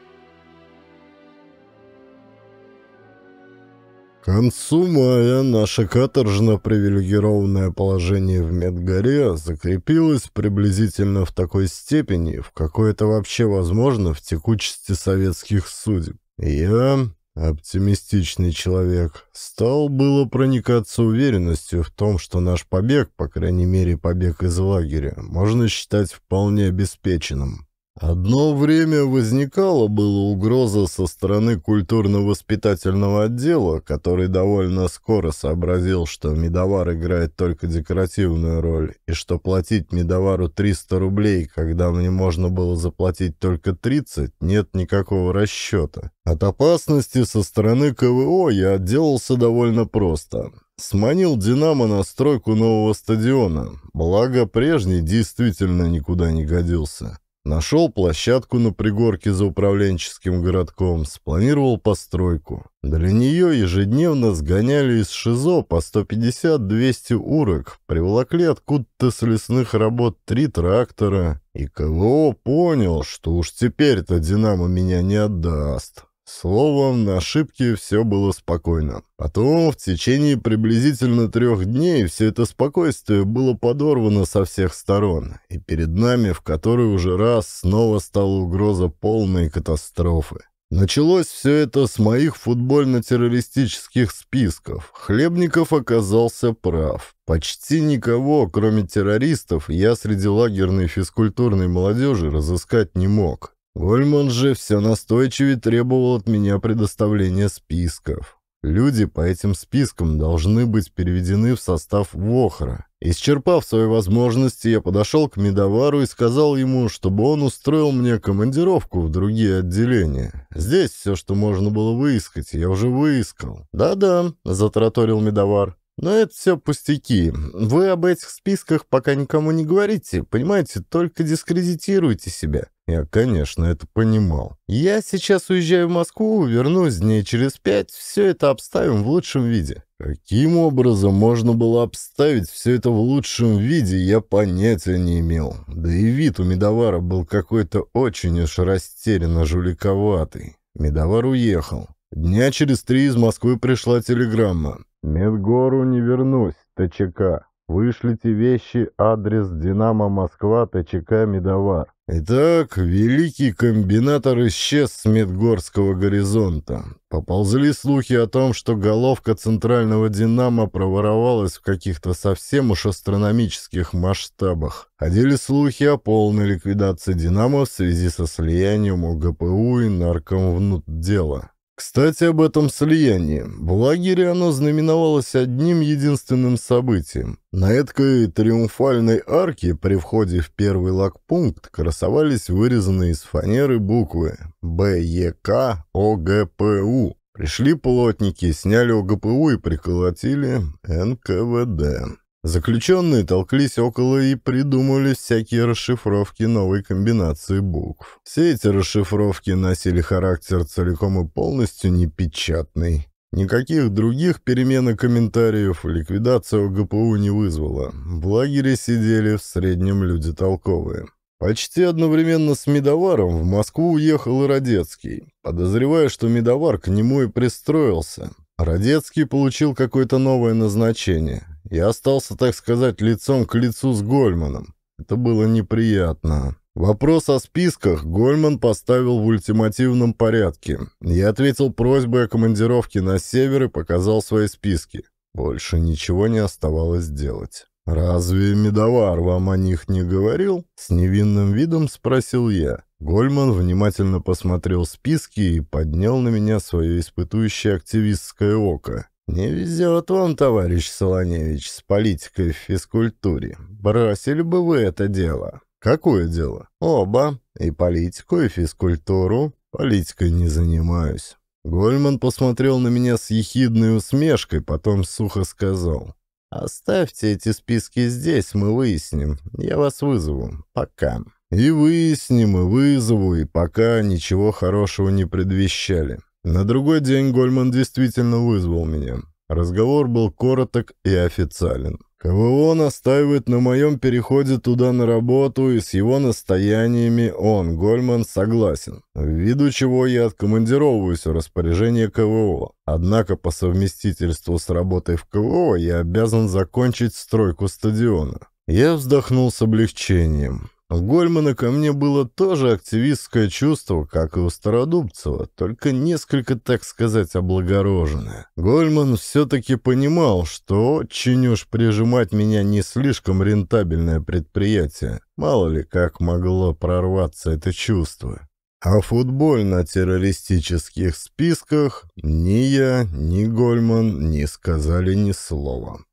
S1: концу мая наше каторжно-привилегированное положение в Медгоре закрепилось приблизительно в такой степени, в какой это вообще возможно в текучести советских судеб. Я, оптимистичный человек, стал было проникаться уверенностью в том, что наш побег, по крайней мере побег из лагеря, можно считать вполне обеспеченным. Одно время возникала была угроза со стороны культурно-воспитательного отдела, который довольно скоро сообразил, что медовар играет только декоративную роль, и что платить медовару 300 рублей, когда мне можно было заплатить только 30, нет никакого расчета. От опасности со стороны КВО я отделался довольно просто. Сманил «Динамо» на стройку нового стадиона, благо прежний действительно никуда не годился. Нашел площадку на пригорке за управленческим городком, спланировал постройку. Для нее ежедневно сгоняли из ШИЗО по 150-200 урок, привлекли откуда-то с лесных работ три трактора, и КВО понял, что уж теперь-то «Динамо» меня не отдаст. Словом, на ошибке все было спокойно. Потом, в течение приблизительно трех дней, все это спокойствие было подорвано со всех сторон, и перед нами, в который уже раз, снова стала угроза полной катастрофы. Началось все это с моих футбольно-террористических списков. Хлебников оказался прав. Почти никого, кроме террористов, я среди лагерной физкультурной молодежи разыскать не мог. Гольман же все настойчивее требовал от меня предоставления списков. Люди по этим спискам должны быть переведены в состав ВОХРа. Исчерпав свои возможности, я подошел к медовару и сказал ему, чтобы он устроил мне командировку в другие отделения. Здесь все, что можно было выискать, я уже выискал. «Да-да», — затраторил медовар, но это все пустяки. Вы об этих списках пока никому не говорите, понимаете, только дискредитируйте себя. Я, конечно, это понимал. Я сейчас уезжаю в Москву, вернусь дней через пять, все это обставим в лучшем виде. Каким образом можно было обставить все это в лучшем виде, я понятия не имел. Да и вид у Медовара был какой-то очень уж растерянно жуликоватый. Медовар уехал. Дня через три из Москвы пришла телеграмма. Медгору не вернусь, ТЧК. Вышлите вещи, адрес Динамо Москва, ТЧК Медовар. Итак, великий комбинатор исчез с Медгорского горизонта. Поползли слухи о том, что головка центрального «Динамо» проворовалась в каких-то совсем уж астрономических масштабах. Ходили слухи о полной ликвидации «Динамо» в связи со слиянием УГПУ и наркомвнутдела. Кстати, об этом слиянии. В лагере оно знаменовалось одним единственным событием. На этой триумфальной арке при входе в первый лагпункт красовались вырезанные из фанеры буквы «БЕК ОГПУ». Пришли плотники, сняли ОГПУ и приколотили НКВД. Заключенные толклись около и придумывали всякие расшифровки новой комбинации букв. Все эти расшифровки носили характер целиком и полностью непечатный. Никаких других перемен и комментариев ликвидация ГПУ не вызвала. В лагере сидели в среднем люди толковые. Почти одновременно с Медоваром в Москву уехал и Родецкий, подозревая, что Медовар к нему и пристроился. Родецкий получил какое-то новое назначение. Я остался, так сказать, лицом к лицу с Гольманом. Это было неприятно. Вопрос о списках Гольман поставил в ультимативном порядке. Я ответил просьбой о командировке на север и показал свои списки. Больше ничего не оставалось делать. «Разве Медовар вам о них не говорил?» С невинным видом спросил я. Гольман внимательно посмотрел списки и поднял на меня свое испытующее активистское око. «Не везет вам, товарищ Солоневич, с политикой в физкультуре. Бросили бы вы это дело». «Какое дело?» «Оба. И политику, и физкультуру. Политикой не занимаюсь». Гольман посмотрел на меня с ехидной усмешкой, потом сухо сказал. «Оставьте эти списки здесь, мы выясним. Я вас вызову. Пока». И выясним, и вызову, и пока ничего хорошего не предвещали. На другой день Гольман действительно вызвал меня. Разговор был короток и официален. КВО настаивает на моем переходе туда на работу, и с его настояниями он, Гольман, согласен, ввиду чего я откомандировываюсь в распоряжение КВО. Однако по совместительству с работой в КВО я обязан закончить стройку стадиона. Я вздохнул с облегчением. У Гольмана ко мне было тоже активистское чувство, как и у Стародубцева, только несколько, так сказать, облагороженное. Гольман все-таки понимал, что очень уж прижимать меня не слишком рентабельное предприятие. Мало ли как могло прорваться это чувство. О а футбольно-террористических
S2: списках ни я, ни Гольман не сказали ни слова.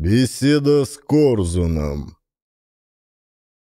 S2: Беседа с Корзуном.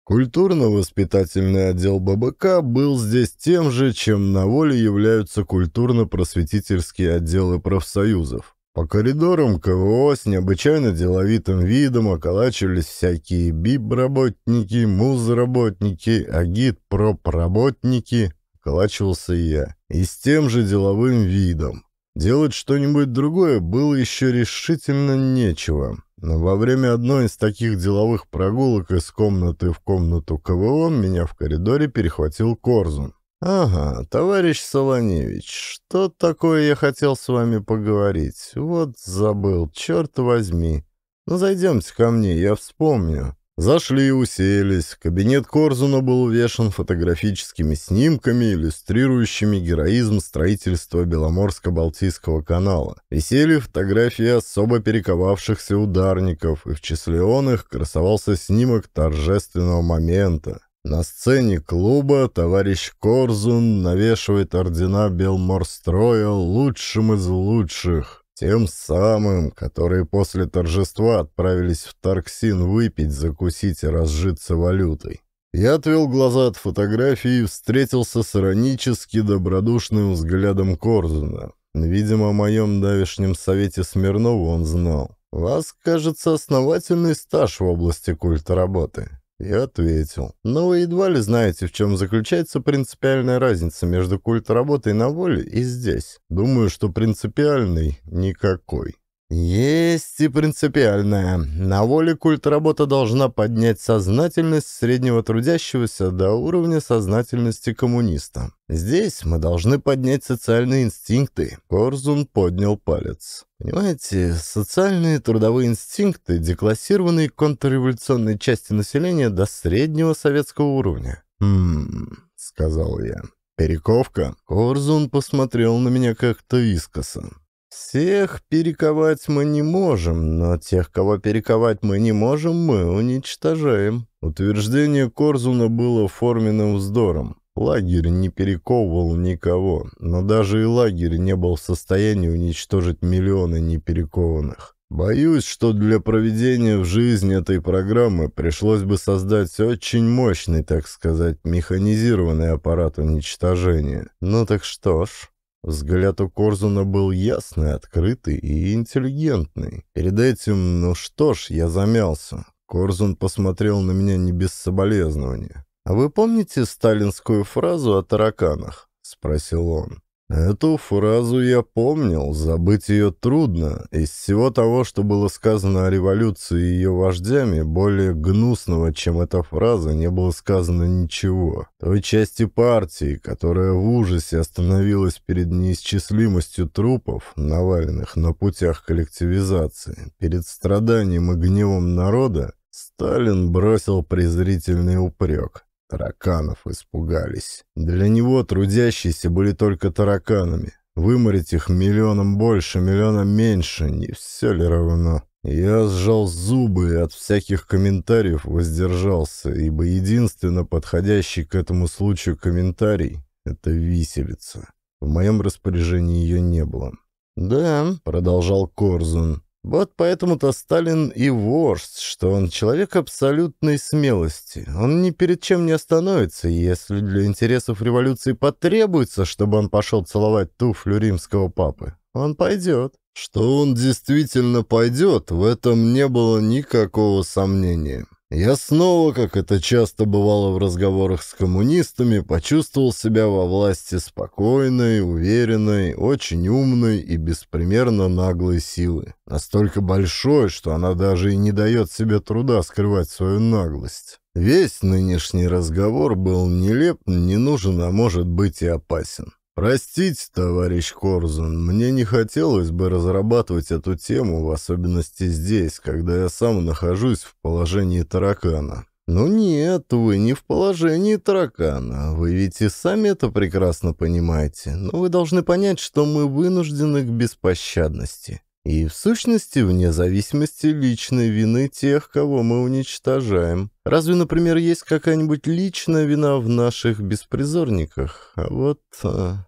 S2: Культурно-воспитательный отдел
S1: ББК был здесь тем же, чем на воле являются культурно-просветительские отделы профсоюзов. По коридорам КВО с необычайно деловитым видом околачивались всякие БИБ-работники, МУЗ-работники, агит-проп-работники, околачивался и я, и с тем же деловым видом. Делать что-нибудь другое было еще решительно нечего. Но во время одной из таких деловых прогулок из комнаты в комнату КВО меня в коридоре перехватил Корзун. «Ага, товарищ Солоневич, что такое я хотел с вами поговорить? Вот забыл, черт возьми. Ну, зайдемте ко мне, я вспомню». Зашли и уселись. Кабинет Корзуна был увешан фотографическими снимками, иллюстрирующими героизм строительства Беломорско-Балтийского канала. Висели фотографии особо перековавшихся ударников, и в числе он их красовался снимок торжественного момента. На сцене клуба товарищ Корзун навешивает ордена Белморстроя лучшим из лучших. Тем самым, которые после торжества отправились в Тарксин выпить, закусить и разжиться валютой. Я отвел глаза от фотографии и встретился с иронически добродушным взглядом Корзуна. Видимо, о моем давешнем совете Смирнову он знал. вас, кажется, основательный стаж в области культа работы. Я ответил. «Но «Ну, вы едва ли знаете, в чем заключается принципиальная разница между культ работой на воле и здесь. Думаю, что принципиальной никакой». Есть и принципиальная. На воле культ работа должна поднять сознательность среднего трудящегося до уровня сознательности коммуниста. Здесь мы должны поднять социальные инстинкты. Корзун поднял палец. Понимаете, социальные трудовые инстинкты, деклассированные контрреволюционной части населения до среднего советского уровня. «Хм...» — сказал я. «Перековка?» Корзун посмотрел на меня как-то искоса. Всех перековать мы не можем, но тех, кого перековать мы не можем, мы уничтожаем. Утверждение Корзуна было форменным вздором. Лагерь не перековывал никого, но даже и лагерь не был в состоянии уничтожить миллионы неперекованных. Боюсь, что для проведения в жизнь этой программы пришлось бы создать очень мощный, так сказать, механизированный аппарат уничтожения. Ну так что ж... Взгляд у Корзуна был ясный, открытый и интеллигентный. Перед этим, ну что ж, я замялся. Корзун посмотрел на меня не без соболезнования. «А вы помните сталинскую фразу о тараканах?» — спросил он. Эту фразу я помнил, забыть ее трудно. Из всего того, что было сказано о революции и ее вождями, более гнусного, чем эта фраза, не было сказано ничего. Той части партии, которая в ужасе остановилась перед неисчислимостью трупов, наваленных на путях коллективизации, перед страданием и гневом народа, Сталин бросил презрительный упрек. Тараканов испугались. Для него трудящиеся были только тараканами. Выморить их миллионом больше, миллионом меньше, не все ли равно? Я сжал зубы и от всяких комментариев воздержался, ибо единственно подходящий к этому случаю комментарий — это виселица. В моем распоряжении ее не было. «Да», — продолжал Корзун, вот поэтому-то Сталин и вождь, что он человек абсолютной смелости. Он ни перед чем не остановится, если для интересов революции потребуется, чтобы он пошел целовать туфлю римского папы, он пойдет. Что он действительно пойдет, в этом не было никакого сомнения. Я снова, как это часто бывало в разговорах с коммунистами, почувствовал себя во власти спокойной, уверенной, очень умной и беспримерно наглой силы. Настолько большой, что она даже и не дает себе труда скрывать свою наглость. Весь нынешний разговор был нелеп, не нужен, а может быть и опасен. «Простите, товарищ Корзун, мне не хотелось бы разрабатывать эту тему, в особенности здесь, когда я сам нахожусь в положении таракана». «Ну нет, вы не в положении таракана. Вы ведь и сами это прекрасно понимаете. Но вы должны понять, что мы вынуждены к беспощадности. И в сущности, вне зависимости личной вины тех, кого мы уничтожаем. Разве, например, есть какая-нибудь личная вина в наших беспризорниках? А вот... А...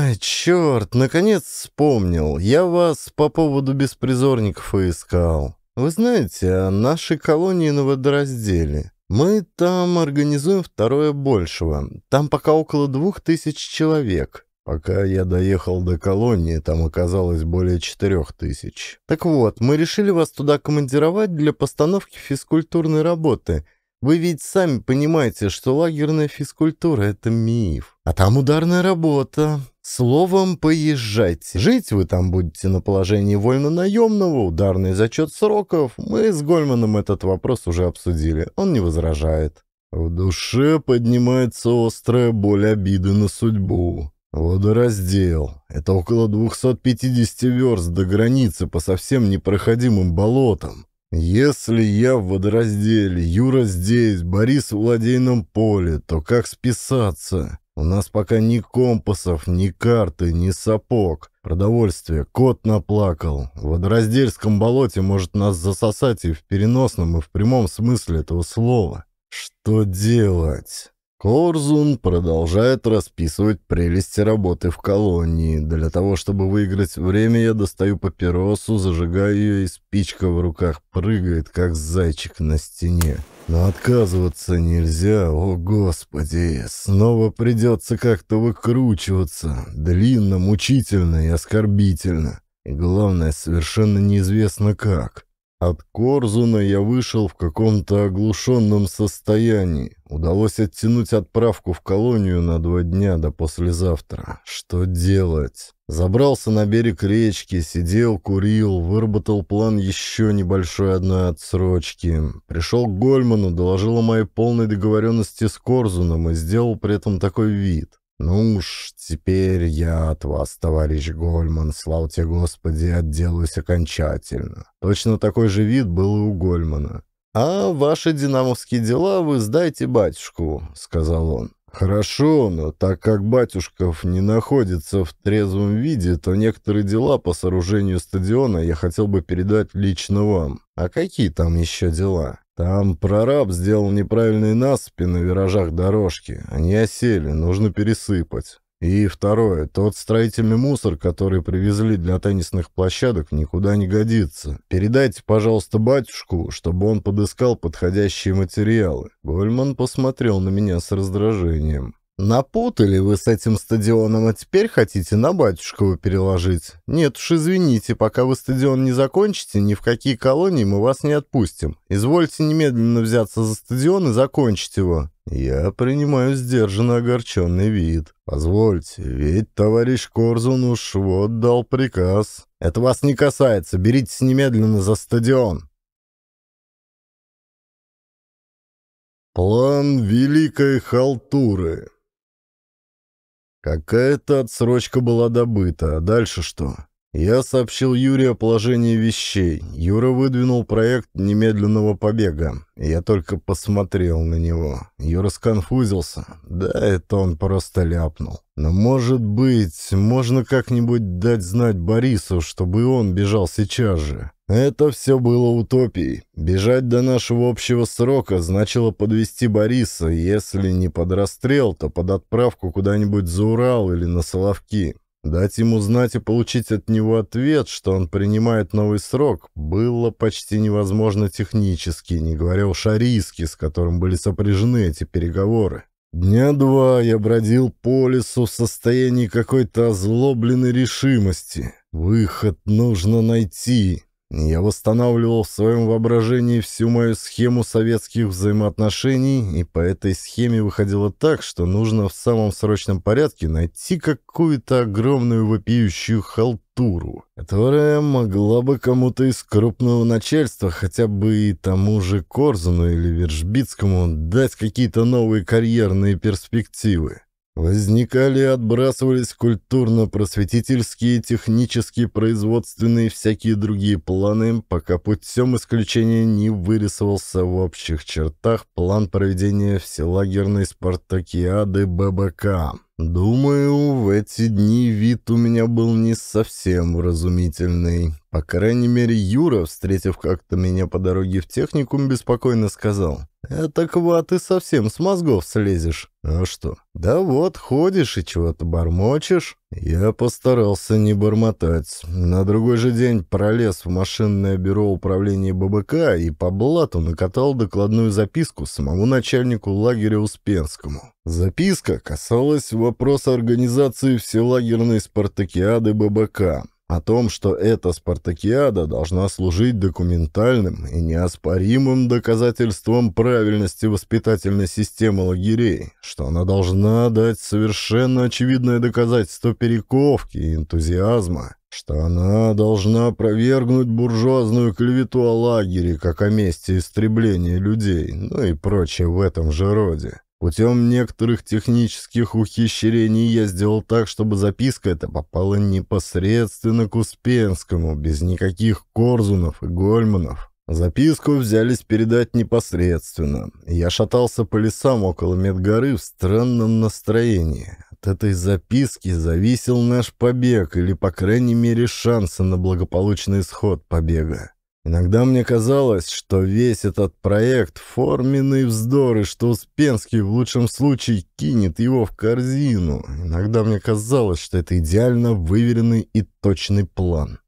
S1: «Ай, черт, наконец вспомнил. Я вас по поводу беспризорников искал. Вы знаете, наши колонии на водоразделе. Мы там организуем второе большего. Там пока около двух тысяч человек. Пока я доехал до колонии, там оказалось более четырех тысяч. Так вот, мы решили вас туда командировать для постановки физкультурной работы. Вы ведь сами понимаете, что лагерная физкультура — это миф. А там ударная работа. Словом, поезжайте. Жить вы там будете на положении вольно-наемного, ударный зачет сроков. Мы с Гольманом этот вопрос уже обсудили, он не возражает. В душе поднимается острая боль обиды на судьбу. Водораздел. Это около 250 верст до границы по совсем непроходимым болотам. Если я в водоразделе, Юра здесь, Борис в владейном поле, то как списаться? У нас пока ни компасов, ни карты, ни сапог. Продовольствие. Кот наплакал. В водораздельском болоте может нас засосать и в переносном, и в прямом смысле этого слова. Что делать? Корзун продолжает расписывать прелести работы в колонии. Для того, чтобы выиграть время, я достаю папиросу, зажигаю ее, и спичка в руках прыгает, как зайчик на стене. Но отказываться нельзя, о господи, снова придется как-то выкручиваться. Длинно, мучительно и оскорбительно. И главное, совершенно неизвестно как. От Корзуна я вышел в каком-то оглушенном состоянии. Удалось оттянуть отправку в колонию на два дня до послезавтра. Что делать? Забрался на берег речки, сидел, курил, выработал план еще небольшой одной отсрочки. Пришел к Гольману, доложил о моей полной договоренности с Корзуном и сделал при этом такой вид. «Ну уж, теперь я от вас, товарищ Гольман, слава тебе Господи, отделаюсь окончательно». Точно такой же вид был и у Гольмана. «А ваши динамовские дела вы сдайте батюшку», — сказал он. «Хорошо, но так как батюшков не находится в трезвом виде, то некоторые дела по сооружению стадиона я хотел бы передать лично вам». «А какие там еще дела?» Там прораб сделал неправильные насыпи на виражах дорожки. Они осели, нужно пересыпать. И второе, тот строительный мусор, который привезли для теннисных площадок, никуда не годится. Передайте, пожалуйста, батюшку, чтобы он подыскал подходящие материалы. Гольман посмотрел на меня с раздражением. «Напутали вы с этим стадионом, а теперь хотите на батюшку переложить? Нет уж, извините, пока вы стадион не закончите, ни в какие колонии мы вас не отпустим. Извольте немедленно взяться за стадион и закончить его». Я принимаю сдержанно огорченный вид. «Позвольте, ведь товарищ Корзун уж вот дал приказ.
S2: Это вас не касается, беритесь немедленно за стадион». План великой халтуры Какая-то отсрочка была добыта, а дальше что?
S1: Я сообщил Юре о положении вещей. Юра выдвинул проект немедленного побега. Я только посмотрел на него. Юра сконфузился. Да, это он просто ляпнул. Но, может быть, можно как-нибудь дать знать Борису, чтобы он бежал сейчас же. Это все было утопией. Бежать до нашего общего срока значило подвести Бориса, если не под расстрел, то под отправку куда-нибудь за Урал или на Соловки. Дать ему знать и получить от него ответ, что он принимает новый срок, было почти невозможно технически, не говоря уж о риске, с которым были сопряжены эти переговоры. Дня два я бродил по лесу в состоянии какой-то озлобленной решимости. Выход нужно найти. Я восстанавливал в своем воображении всю мою схему советских взаимоотношений, и по этой схеме выходило так, что нужно в самом срочном порядке найти какую-то огромную вопиющую халтуру структуру, которая могла бы кому-то из крупного начальства, хотя бы и тому же Корзуну или Вершбицкому, дать какие-то новые карьерные перспективы. Возникали и отбрасывались культурно-просветительские, технические, производственные и всякие другие планы, пока путем исключения не вырисовался в общих чертах план проведения вселагерной спартакиады ББК. Думаю, в эти дни вид у меня был не совсем вразумительный. По крайней мере, Юра, встретив как-то меня по дороге в техникум, беспокойно сказал. «Это ква, ты совсем с мозгов слезешь». «А что?» «Да вот, ходишь и чего-то бормочешь». Я постарался не бормотать. На другой же день пролез в машинное бюро управления ББК и по блату накатал докладную записку самому начальнику лагеря Успенскому. Записка касалась вопроса организации вселагерной спартакиады ББК о том, что эта спартакиада должна служить документальным и неоспоримым доказательством правильности воспитательной системы лагерей, что она должна дать совершенно очевидное доказательство перековки и энтузиазма, что она должна опровергнуть буржуазную клевету о лагере как о месте истребления людей, ну и прочее в этом же роде. Путем некоторых технических ухищрений я сделал так, чтобы записка эта попала непосредственно к Успенскому, без никаких Корзунов и Гольманов. Записку взялись передать непосредственно. Я шатался по лесам около Медгоры в странном настроении. От этой записки зависел наш побег, или, по крайней мере, шансы на благополучный исход побега. Иногда мне казалось, что весь этот проект — форменный вздор, и что Успенский в лучшем случае кинет его в корзину. Иногда мне казалось, что это идеально выверенный и точный план.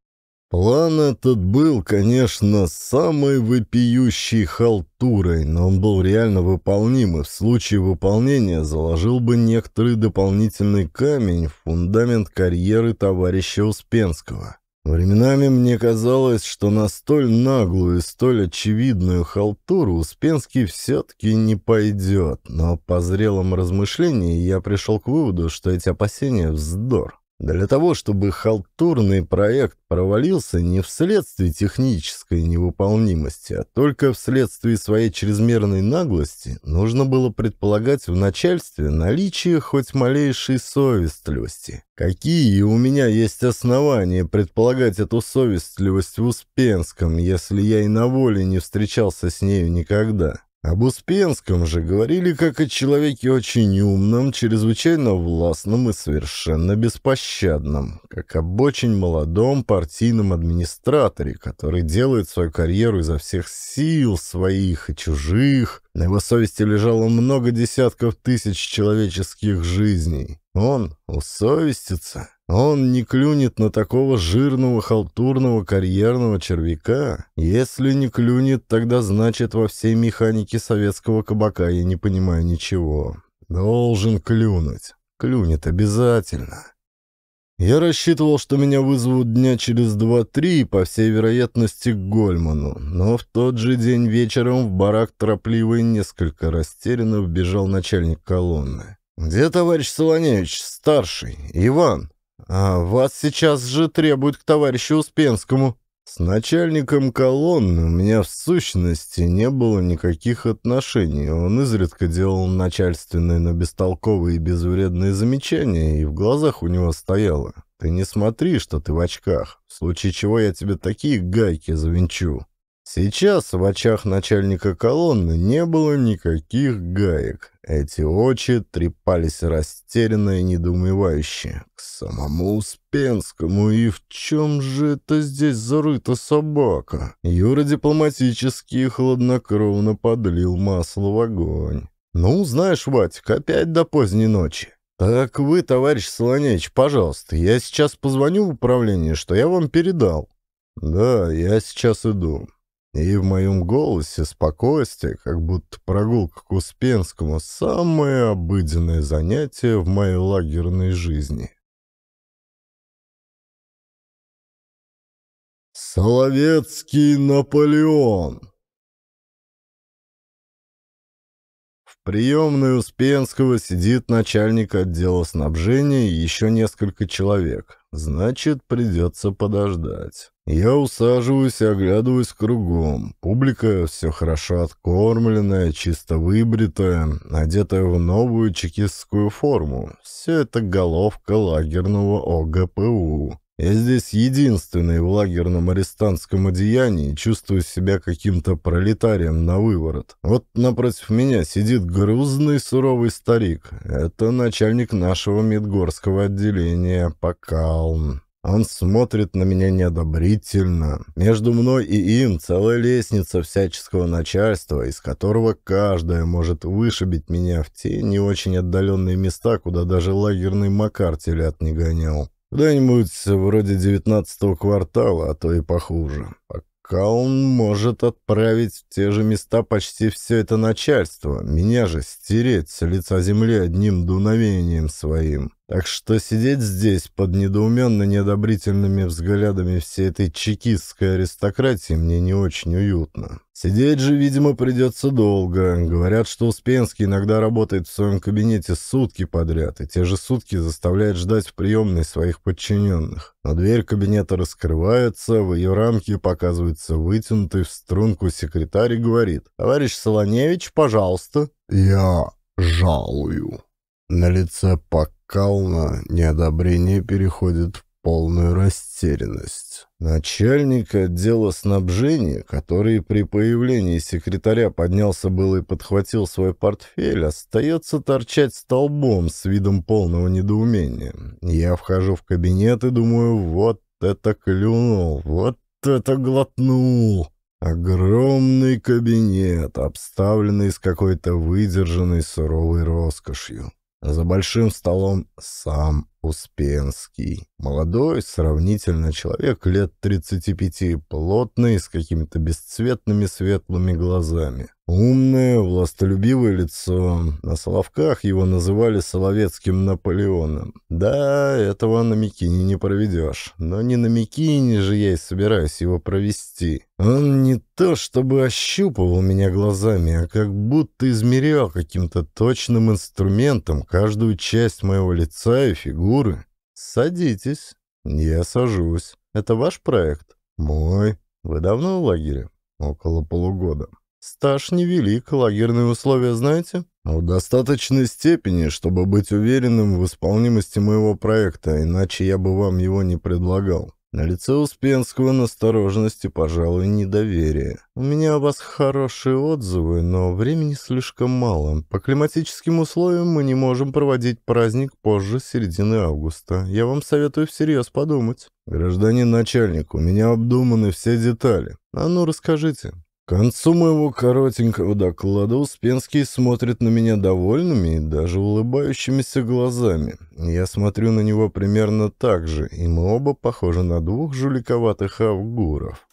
S1: План этот был, конечно, самой вопиющей халтурой, но он был реально выполним, и в случае выполнения заложил бы некоторый дополнительный камень в фундамент карьеры товарища Успенского. Временами мне казалось, что на столь наглую и столь очевидную халтуру Успенский все-таки не пойдет, но по зрелом размышлении я пришел к выводу, что эти опасения — вздор. Для того, чтобы халтурный проект провалился не вследствие технической невыполнимости, а только вследствие своей чрезмерной наглости, нужно было предполагать в начальстве наличие хоть малейшей совестливости. Какие у меня есть основания предполагать эту совестливость в Успенском, если я и на воле не встречался с нею никогда? Об Успенском же говорили как о человеке очень умном, чрезвычайно властном и совершенно беспощадном, как об очень молодом партийном администраторе, который делает свою карьеру изо всех сил своих и чужих. На его совести лежало много десятков тысяч человеческих жизней. Он усовестится. Он не клюнет на такого жирного, халтурного, карьерного червяка. Если не клюнет, тогда значит во всей механике советского кабака я не понимаю ничего. Должен клюнуть. Клюнет обязательно. Я рассчитывал, что меня вызовут дня через два-три, по всей вероятности, к Гольману, но в тот же день вечером в барак торопливо и несколько растерянно вбежал начальник колонны. «Где товарищ Солоневич, старший, Иван? А вас сейчас же требуют к товарищу Успенскому». С начальником колонны у меня в сущности не было никаких отношений. Он изредка делал начальственные, но бестолковые и безвредные замечания, и в глазах у него стояло. «Ты не смотри, что ты в очках, в случае чего я тебе такие гайки завинчу». Сейчас в очах начальника колонны не было никаких гаек. Эти очи трепались растерянно и недоумевающе. К самому Успенскому и в чем же это здесь зарыта собака? Юра дипломатически и хладнокровно подлил масло в огонь. «Ну, знаешь, Ватик, опять до поздней ночи». «Так вы, товарищ Солоневич, пожалуйста, я сейчас позвоню в управление, что я вам передал». «Да, я сейчас иду». И в моем голосе спокойствие,
S2: как будто прогулка к Успенскому — самое обыденное занятие в моей лагерной жизни. Соловецкий Наполеон В приемной Успенского сидит начальник
S1: отдела снабжения и еще несколько человек. Значит, придется подождать. Я усаживаюсь и оглядываюсь кругом. Публика все хорошо откормленная, чисто выбритая, одетая в новую чекистскую форму. Все это головка лагерного ОГПУ. Я здесь единственный в лагерном арестантском одеянии, чувствую себя каким-то пролетарием на выворот. Вот напротив меня сидит грузный суровый старик. Это начальник нашего Медгорского отделения Покалм. Он смотрит на меня неодобрительно. Между мной и им целая лестница всяческого начальства, из которого каждая может вышибить меня в те не очень отдаленные места, куда даже лагерный Макар телят не гонял. Куда-нибудь вроде девятнадцатого квартала, а то и похуже. По Калн может отправить в те же места почти все это начальство, меня же стереть с лица земли одним дуновением своим. Так что сидеть здесь под недоуменно-неодобрительными взглядами всей этой чекистской аристократии мне не очень уютно. Сидеть же, видимо, придется долго. Говорят, что Успенский иногда работает в своем кабинете сутки подряд, и те же сутки заставляет ждать в приемной своих подчиненных. Но дверь кабинета раскрывается, в ее рамке показывают улыбается, вытянутый в струнку секретарь и говорит. «Товарищ Солоневич, пожалуйста». «Я жалую». На лице Пакална неодобрение переходит в полную растерянность. Начальник отдела снабжения, который при появлении секретаря поднялся было и подхватил свой портфель, остается торчать столбом с видом полного недоумения. Я вхожу в кабинет и думаю, вот это клюнул, вот это глотнул! Огромный кабинет, обставленный с какой-то выдержанной суровой роскошью. За большим столом сам Успенский. Молодой, сравнительно человек лет 35, плотный, с какими-то бесцветными светлыми глазами. Умное, властолюбивое лицо. На Соловках его называли Соловецким Наполеоном. Да, этого на Микине не проведешь. Но не на Микине же я и собираюсь его провести. Он не то чтобы ощупывал меня глазами, а как будто измерял каким-то точным инструментом каждую часть моего лица и фигуры. «Садитесь». «Я сажусь. Это ваш проект?» «Мой. Вы давно в лагере?» «Около полугода». Стаж невелик, лагерные условия знаете? Ну, в достаточной степени, чтобы быть уверенным в исполнимости моего проекта, иначе я бы вам его не предлагал. На лице Успенского настороженность пожалуй, недоверие. «У меня о вас хорошие отзывы, но времени слишком мало. По климатическим условиям мы не можем проводить праздник позже середины августа. Я вам советую всерьез подумать». «Гражданин начальник, у меня обдуманы все детали». «А ну, расскажите» концу моего коротенького доклада Успенский смотрит на меня довольными и даже улыбающимися глазами. Я смотрю на него примерно так же, и мы оба похожи на двух жуликоватых авгуров.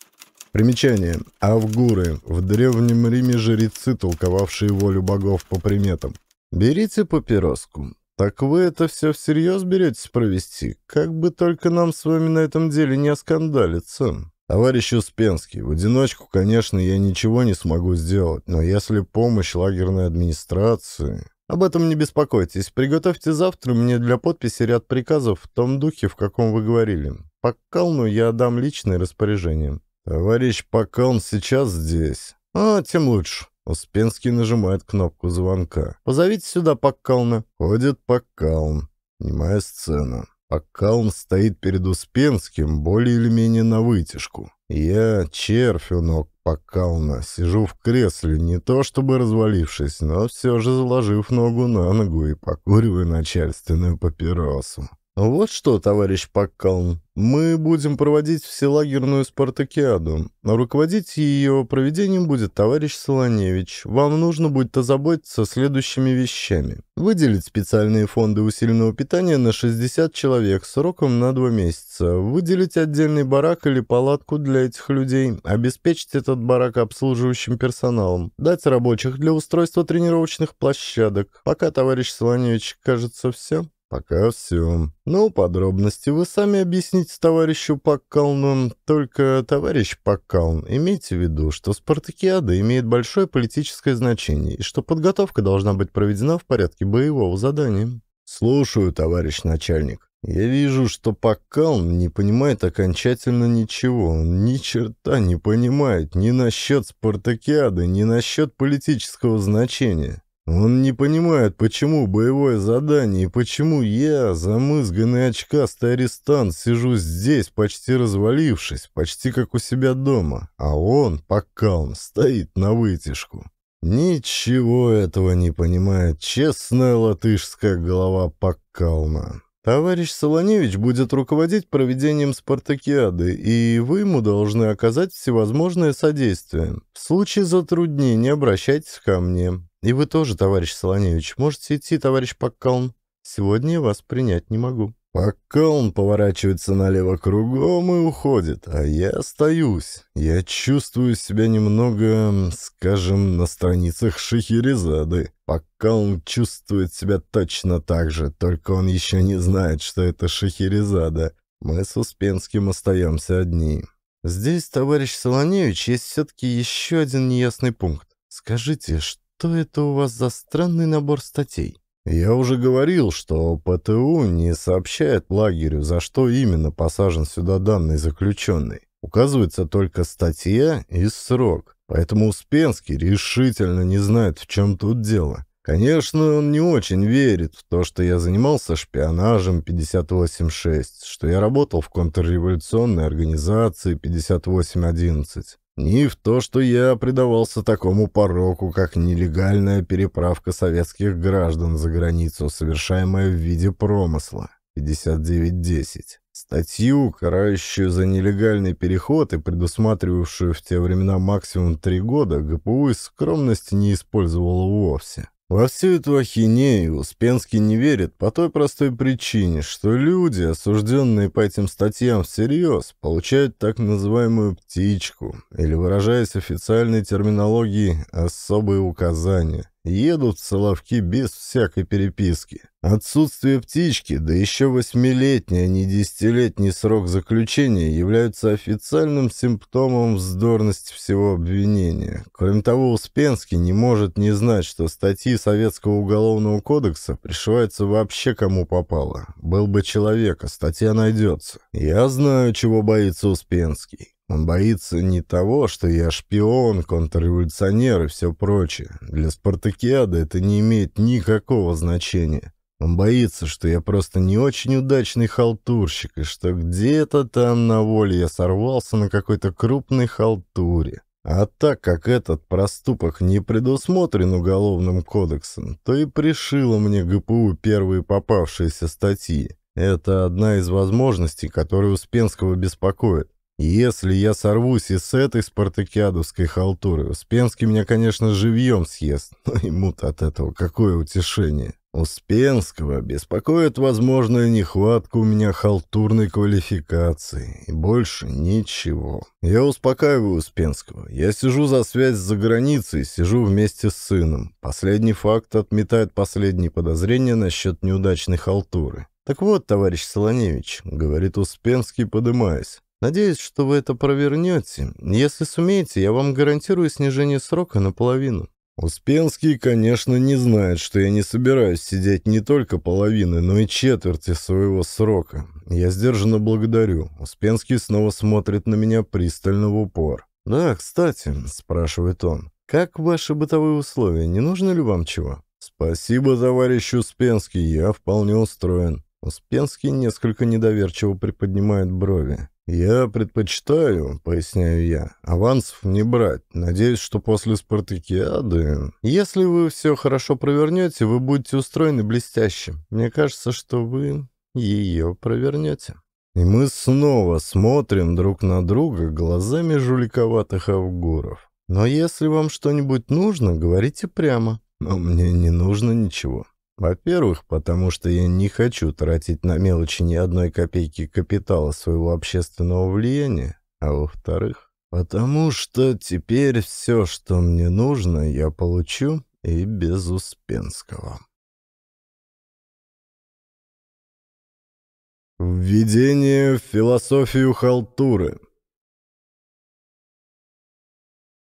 S1: Примечание. Авгуры. В Древнем Риме жрецы, толковавшие волю богов по приметам. Берите папироску. Так вы это все всерьез беретесь провести? Как бы только нам с вами на этом деле не оскандалиться. «Товарищ Успенский, в одиночку, конечно, я ничего не смогу сделать, но если помощь лагерной администрации...» «Об этом не беспокойтесь. Приготовьте завтра мне для подписи ряд приказов в том духе, в каком вы говорили. Покалну я дам личное распоряжение». «Товарищ Покалн сейчас здесь». «А, тем лучше». Успенский нажимает кнопку звонка. «Позовите сюда Покална». Ходит Покалн. Снимая сцену. Пока он стоит перед Успенским, более или менее на вытяжку. Я, червь у ног Пакална, сижу в кресле, не то чтобы развалившись, но все же заложив ногу на ногу и покуриваю начальственную папиросу. «Вот что, товарищ Паккалм, мы будем проводить вселагерную спартакиаду. Руководить ее проведением будет товарищ Солоневич. Вам нужно будет озаботиться следующими вещами. Выделить специальные фонды усиленного питания на 60 человек сроком на 2 месяца. Выделить отдельный барак или палатку для этих людей. Обеспечить этот барак обслуживающим персоналом. Дать рабочих для устройства тренировочных площадок. Пока, товарищ Солоневич, кажется, все». «Пока все. Но ну, подробности вы сами объясните товарищу Паккалну. Только, товарищ Паккалн, имейте в виду, что спартакиада имеет большое политическое значение и что подготовка должна быть проведена в порядке боевого задания». «Слушаю, товарищ начальник. Я вижу, что Паккалн не понимает окончательно ничего. ни черта не понимает ни насчет спартакиады, ни насчет политического значения». Он не понимает, почему боевое задание и почему я, замызганный очкастый арестант, сижу здесь, почти развалившись, почти как у себя дома, а он, пока стоит на вытяжку. Ничего этого не понимает честная латышская голова Паккална. Товарищ Солоневич будет руководить проведением спартакиады, и вы ему должны оказать всевозможное содействие. В случае затруднений обращайтесь ко мне. И вы тоже, товарищ Солоневич, можете идти, товарищ Паккалн. Сегодня я вас принять не могу». Паккалн поворачивается налево кругом и уходит, а я остаюсь. Я чувствую себя немного, скажем, на страницах Шахерезады. Паккалн чувствует себя точно так же, только он еще не знает, что это Шахерезада. Мы с Успенским остаемся одни. Здесь, товарищ Солоневич, есть все-таки еще один неясный пункт. Скажите, что что это у вас за странный набор статей?» «Я уже говорил, что ПТУ не сообщает лагерю, за что именно посажен сюда данный заключенный. Указывается только статья и срок. Поэтому Успенский решительно не знает, в чем тут дело. Конечно, он не очень верит в то, что я занимался шпионажем 58.6, что я работал в контрреволюционной организации 58.11 ни в то, что я предавался такому пороку, как нелегальная переправка советских граждан за границу, совершаемая в виде промысла. 59.10. Статью, карающую за нелегальный переход и предусматривавшую в те времена максимум три года, ГПУ из скромности не использовала вовсе. Во всю эту ахинею Успенский не верит по той простой причине, что люди, осужденные по этим статьям всерьез, получают так называемую «птичку» или, выражаясь официальной терминологией, «особые указания». Едут соловки без всякой переписки. Отсутствие птички, да еще восьмилетний, а не десятилетний срок заключения являются официальным симптомом вздорности всего обвинения. Кроме того, Успенский не может не знать, что статьи Советского уголовного кодекса пришиваются вообще кому попало. Был бы человека, статья найдется. Я знаю, чего боится Успенский. Он боится не того, что я шпион, контрреволюционер и все прочее. Для спартакиада это не имеет никакого значения. Он боится, что я просто не очень удачный халтурщик, и что где-то там на воле я сорвался на какой-то крупной халтуре. А так как этот проступок не предусмотрен Уголовным кодексом, то и пришило мне ГПУ первые попавшиеся статьи. Это одна из возможностей, которые Успенского беспокоит. Если я сорвусь и с этой спартакиадовской халтуры, Успенский меня, конечно, живьем съест, но ему-то от этого какое утешение. Успенского беспокоит возможная нехватка у меня халтурной квалификации, и больше ничего. Я успокаиваю Успенского. Я сижу за связь за границей, сижу вместе с сыном. Последний факт отметает последние подозрения насчет неудачной халтуры. «Так вот, товарищ Солоневич», — говорит Успенский, подымаясь, Надеюсь, что вы это провернете. Если сумеете, я вам гарантирую снижение срока наполовину». Успенский, конечно, не знает, что я не собираюсь сидеть не только половины, но и четверти своего срока. Я сдержанно благодарю. Успенский снова смотрит на меня пристально в упор. «Да, кстати», — спрашивает он, — «как ваши бытовые условия? Не нужно ли вам чего?» «Спасибо, товарищ Успенский, я вполне устроен». Успенский несколько недоверчиво приподнимает брови. «Я предпочитаю, — поясняю я, — авансов не брать. Надеюсь, что после спартакиады... Если вы все хорошо провернете, вы будете устроены блестяще. Мне кажется, что вы ее провернете». И мы снова смотрим друг на друга глазами жуликоватых авгуров. «Но если вам что-нибудь нужно, говорите прямо. Но мне не нужно ничего. Во-первых, потому что я не хочу тратить на мелочи ни одной копейки капитала своего общественного влияния, а во-вторых, потому что теперь все, что мне нужно, я
S2: получу и без Успенского. Введение в философию халтуры –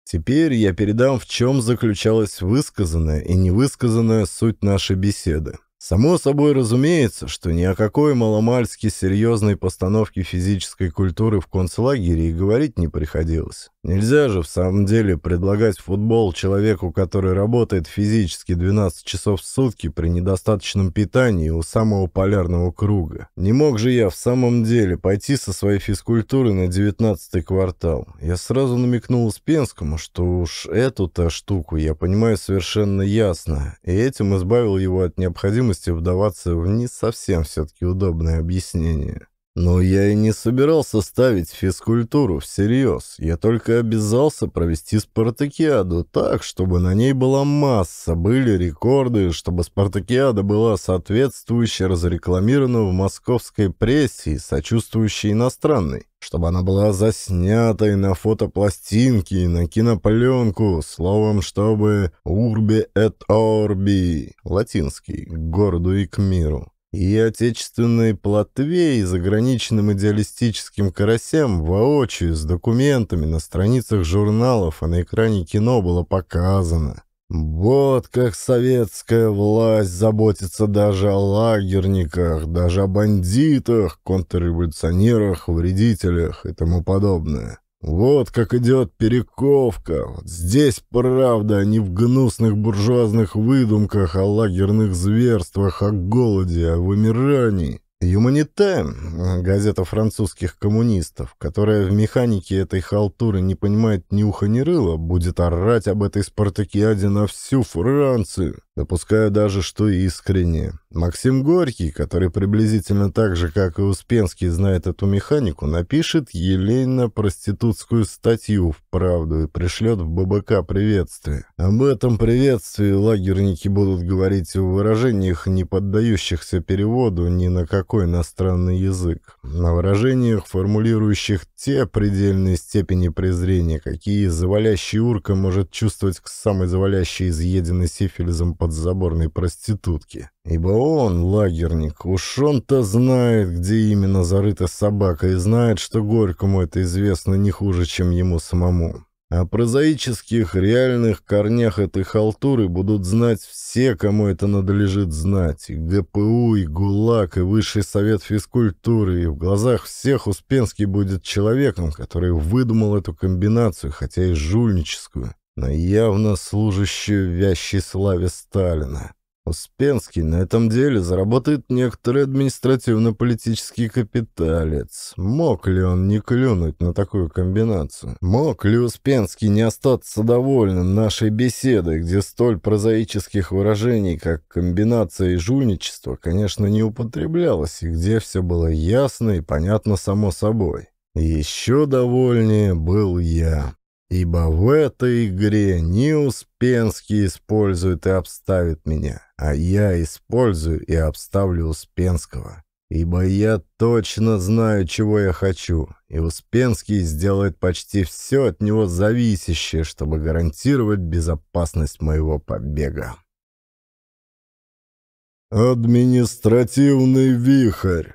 S2: Теперь я передам, в чем заключалась
S1: высказанная и невысказанная суть нашей беседы. Само собой разумеется, что ни о какой маломальски серьезной постановке физической культуры в концлагере и говорить не приходилось. Нельзя же в самом деле предлагать футбол человеку, который работает физически 12 часов в сутки при недостаточном питании у самого полярного круга. Не мог же я в самом деле пойти со своей физкультуры на 19 квартал. Я сразу намекнул Успенскому, что уж эту-то штуку я понимаю совершенно ясно, и этим избавил его от необходимости необходимости вдаваться в не совсем все-таки удобное объяснение. Но я и не собирался ставить физкультуру всерьез. Я только обязался провести спартакиаду так, чтобы на ней была масса, были рекорды, чтобы спартакиада была соответствующе разрекламирована в московской прессе и сочувствующей иностранной чтобы она была заснята и на фотопластинке и на кинопленку, словом, чтобы «Урби эт Орби» — латинский, к городу и к миру. И отечественной плотве и заграничным идеалистическим карасям воочию с документами на страницах журналов, и а на экране кино было показано, вот как советская власть заботится даже о лагерниках, даже о бандитах, контрреволюционерах, вредителях и тому подобное. Вот как идет перековка. Вот здесь правда, а не в гнусных буржуазных выдумках о лагерных зверствах, о голоде, о вымирании. «Юманите» э, — газета французских коммунистов, которая в механике этой халтуры не понимает ни уха ни рыла, будет орать об этой спартакиаде на всю Францию. Допускаю даже, что искренне. Максим Горький, который приблизительно так же, как и Успенский, знает эту механику, напишет Елена проститутскую статью в правду и пришлет в ББК приветствие. Об этом приветствии лагерники будут говорить в выражениях, не поддающихся переводу ни на какой иностранный язык, на выражениях, формулирующих те предельные степени презрения, какие завалящий урка может чувствовать к самой завалящей изъеденной сифилизом подзаборной проститутки. Ибо он, лагерник, уж он-то знает, где именно зарыта собака, и знает, что Горькому это известно не хуже, чем ему самому. О прозаических, реальных корнях этой халтуры будут знать все, кому это надлежит знать. И ГПУ, и ГУЛАГ, и Высший совет физкультуры. И в глазах всех Успенский будет человеком, который выдумал эту комбинацию, хотя и жульническую но явно служащую вящей славе Сталина. Успенский на этом деле заработает некоторый административно-политический капиталец. Мог ли он не клюнуть на такую комбинацию? Мог ли Успенский не остаться довольным нашей беседой, где столь прозаических выражений, как комбинация и жульничество, конечно, не употреблялось, и где все было ясно и понятно само собой? Еще довольнее был я. Ибо в этой игре не Успенский использует и обставит меня, а я использую и обставлю Успенского. Ибо я точно знаю, чего я хочу, и Успенский сделает почти все от него зависящее, чтобы гарантировать безопасность
S2: моего побега. «Административный вихрь.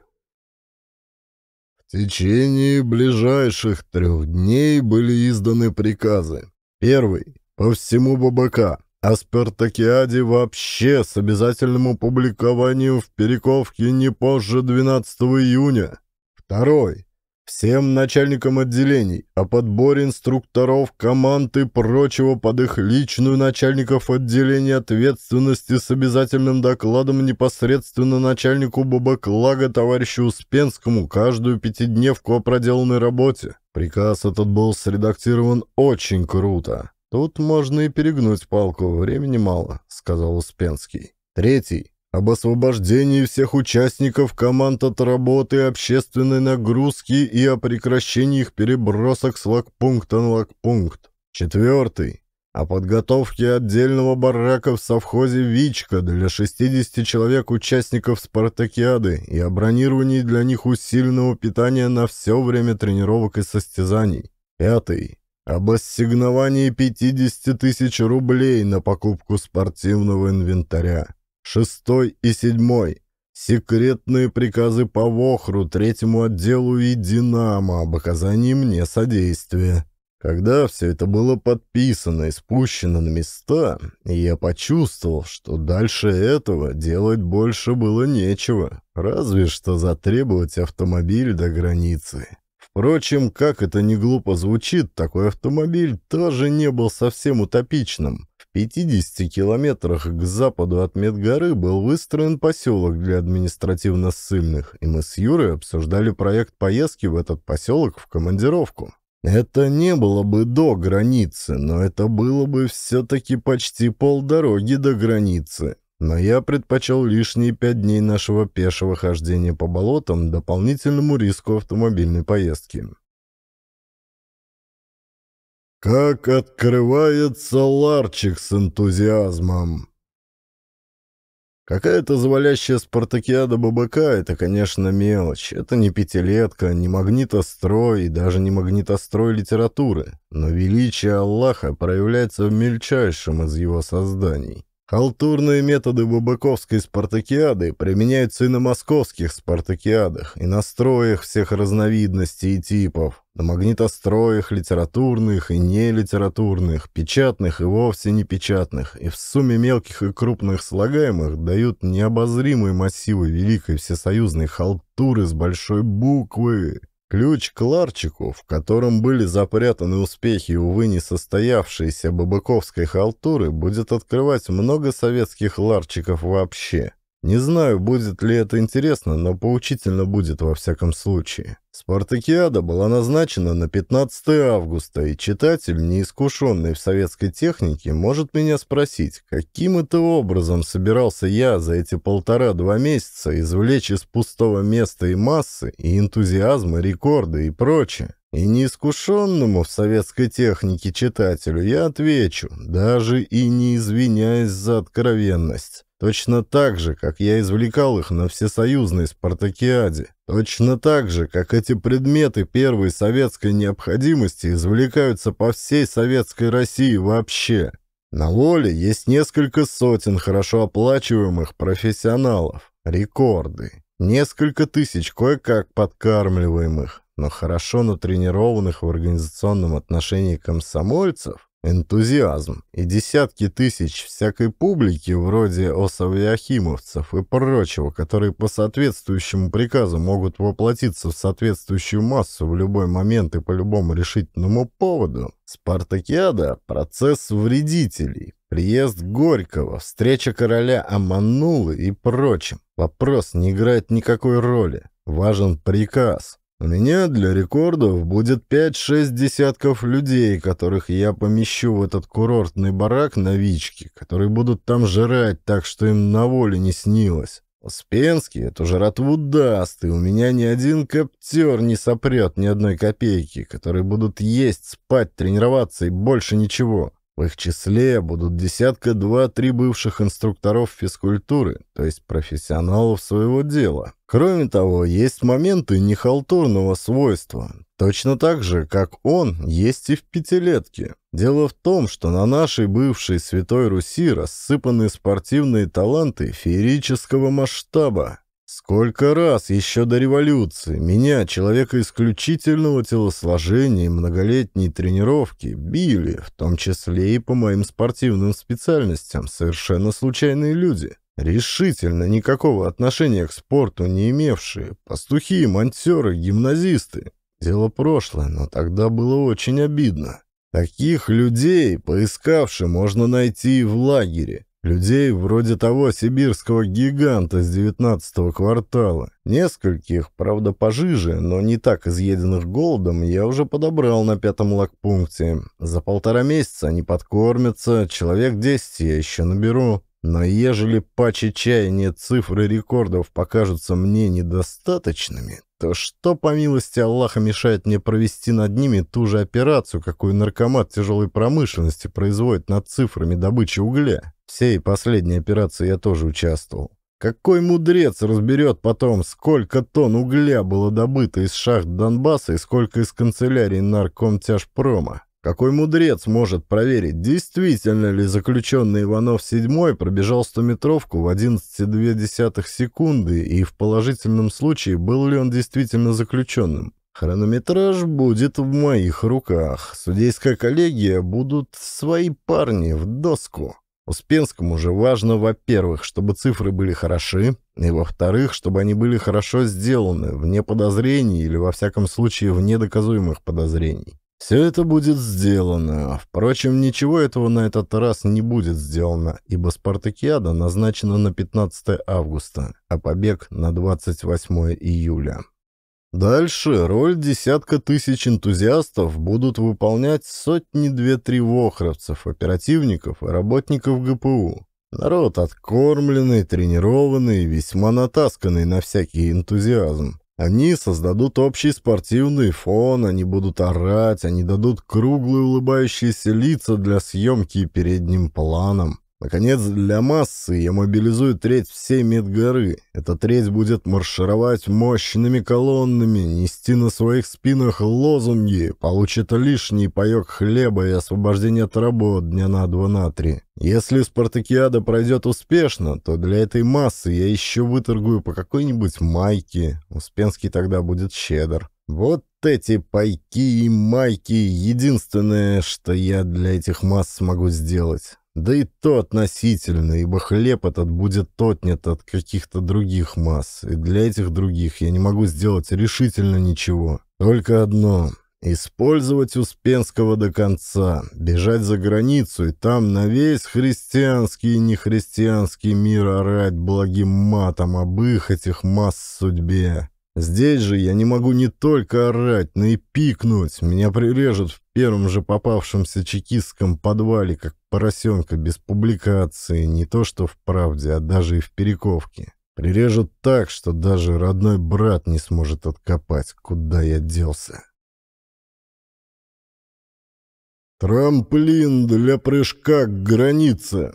S2: В течение ближайших трех дней были изданы приказы. Первый — по всему Бабака,
S1: о Спартакиаде вообще с обязательным опубликованием в Перековке не позже 12 июня. Второй — всем начальникам отделений о подборе инструкторов, команд и прочего под их личную начальников отделения ответственности с обязательным докладом непосредственно начальнику Бабаклага товарищу Успенскому каждую пятидневку о проделанной работе. Приказ этот был средактирован очень круто. «Тут можно и перегнуть палку, времени мало», — сказал Успенский. Третий об освобождении всех участников команд от работы общественной нагрузки и о прекращении их перебросок с лагпункта на лагпункт. Четвертый. О подготовке отдельного барака в совхозе «Вичка» для 60 человек-участников «Спартакиады» и о бронировании для них усиленного питания на все время тренировок и состязаний. Пятый об ассигновании 50 тысяч рублей на покупку спортивного инвентаря шестой и седьмой. Секретные приказы по Вохру, третьему отделу и Динамо об оказании мне содействия. Когда все это было подписано и спущено на места, я почувствовал, что дальше этого делать больше было нечего, разве что затребовать автомобиль до границы. Впрочем, как это не глупо звучит, такой автомобиль тоже не был совсем утопичным. 50 километрах к западу от Медгоры был выстроен поселок для административно-ссыльных, и мы с Юрой обсуждали проект поездки в этот поселок в командировку. Это не было бы до границы, но это было бы все-таки почти полдороги до границы. Но я предпочел лишние пять дней нашего пешего
S2: хождения по болотам дополнительному риску автомобильной поездки. Как открывается ларчик с энтузиазмом. Какая-то завалящая спартакиада ББК —
S1: это, конечно, мелочь. Это не пятилетка, не магнитострой и даже не магнитострой литературы. Но величие Аллаха проявляется в мельчайшем из его созданий. Халтурные методы Бабаковской спартакиады применяются и на московских спартакиадах, и на строях всех разновидностей и типов, на магнитостроях литературных и нелитературных, печатных и вовсе не печатных, и в сумме мелких и крупных слагаемых дают необозримые массивы великой всесоюзной халтуры с большой буквы. Ключ к ларчику, в котором были запрятаны успехи, увы, не состоявшиеся бабыковской халтуры, будет открывать много советских ларчиков вообще. Не знаю, будет ли это интересно, но поучительно будет во всяком случае. Спартакиада была назначена на 15 августа, и читатель, неискушенный в советской технике, может меня спросить, каким это образом собирался я за эти полтора-два месяца извлечь из пустого места и массы, и энтузиазма рекорды и прочее. И неискушенному в советской технике читателю я отвечу, даже и не извиняясь за откровенность. Точно так же, как я извлекал их на всесоюзной спартакиаде. Точно так же, как эти предметы первой советской необходимости извлекаются по всей советской России вообще. На воле есть несколько сотен хорошо оплачиваемых профессионалов. Рекорды. Несколько тысяч кое-как подкармливаемых, но хорошо натренированных в организационном отношении комсомольцев, энтузиазм и десятки тысяч всякой публики вроде осовьяхимовцев и прочего, которые по соответствующему приказу могут воплотиться в соответствующую массу в любой момент и по любому решительному поводу. Спартакиада – процесс вредителей, приезд Горького, встреча короля Аманулы и прочим. Вопрос не играет никакой роли. Важен приказ. У меня для рекордов будет 5-6 десятков людей, которых я помещу в этот курортный барак новички, которые будут там жрать так, что им на воле не снилось. Успенский эту жратву даст, и у меня ни один коптер не сопрет ни одной копейки, которые будут есть, спать, тренироваться и больше ничего. В их числе будут десятка два-три бывших инструкторов физкультуры, то есть профессионалов своего дела. Кроме того, есть моменты нехалтурного свойства. Точно так же, как он, есть и в пятилетке. Дело в том, что на нашей бывшей Святой Руси рассыпаны спортивные таланты феерического масштаба. Сколько раз еще до революции меня, человека исключительного телосложения и многолетней тренировки, били, в том числе и по моим спортивным специальностям, совершенно случайные люди, решительно никакого отношения к спорту не имевшие, пастухи, монтеры, гимназисты. Дело прошлое, но тогда было очень обидно. Таких людей, поискавши, можно найти и в лагере. Людей вроде того сибирского гиганта с девятнадцатого квартала. Нескольких, правда, пожиже, но не так изъеденных голодом, я уже подобрал на пятом лагпункте. За полтора месяца они подкормятся, человек десять я еще наберу. Но ежели по чаяния цифры рекордов покажутся мне недостаточными, то что, по милости Аллаха, мешает мне провести над ними ту же операцию, какую наркомат тяжелой промышленности производит над цифрами добычи угля? Всей последней операции я тоже участвовал. Какой мудрец разберет потом, сколько тонн угля было добыто из шахт Донбасса и сколько из канцелярии наркомтяжпрома? Какой мудрец может проверить, действительно ли заключенный Иванов VII пробежал 100-метровку в 11,2 секунды и в положительном случае был ли он действительно заключенным? Хронометраж будет в моих руках. Судейская коллегия будут свои парни в доску. Успенскому же важно, во-первых, чтобы цифры были хороши, и, во-вторых, чтобы они были хорошо сделаны, вне подозрений или, во всяком случае, вне доказуемых подозрений. Все это будет сделано. А, впрочем, ничего этого на этот раз не будет сделано, ибо Спартакиада назначена на 15 августа, а побег на 28 июля. Дальше роль десятка тысяч энтузиастов будут выполнять сотни-две-три вохровцев, оперативников и работников ГПУ. Народ откормленный, тренированный, весьма натасканный на всякий энтузиазм. Они создадут общий спортивный фон, они будут орать, они дадут круглые улыбающиеся лица для съемки передним планом. Наконец, для массы я мобилизую треть всей медгоры. Эта треть будет маршировать мощными колоннами, нести на своих спинах лозунги, получит лишний паек хлеба и освобождение от работ дня на два на три. Если спартакиада пройдет успешно, то для этой массы я еще выторгую по какой-нибудь майке. Успенский тогда будет щедр. Вот эти пайки и майки — единственное, что я для этих масс смогу сделать. Да и то относительно, ибо хлеб этот будет отнят от каких-то других масс, и для этих других я не могу сделать решительно ничего. Только одно — использовать Успенского до конца, бежать за границу и там на весь христианский и нехристианский мир орать благим матом об их этих масс судьбе. Здесь же я не могу не только орать, но и пикнуть. Меня прирежут в первом же попавшемся чекистском подвале, как поросенка без публикации, не то что в правде, а даже и в перековке. Прирежут так, что даже
S2: родной брат не сможет откопать, куда я делся. Трамплин для прыжка к границе.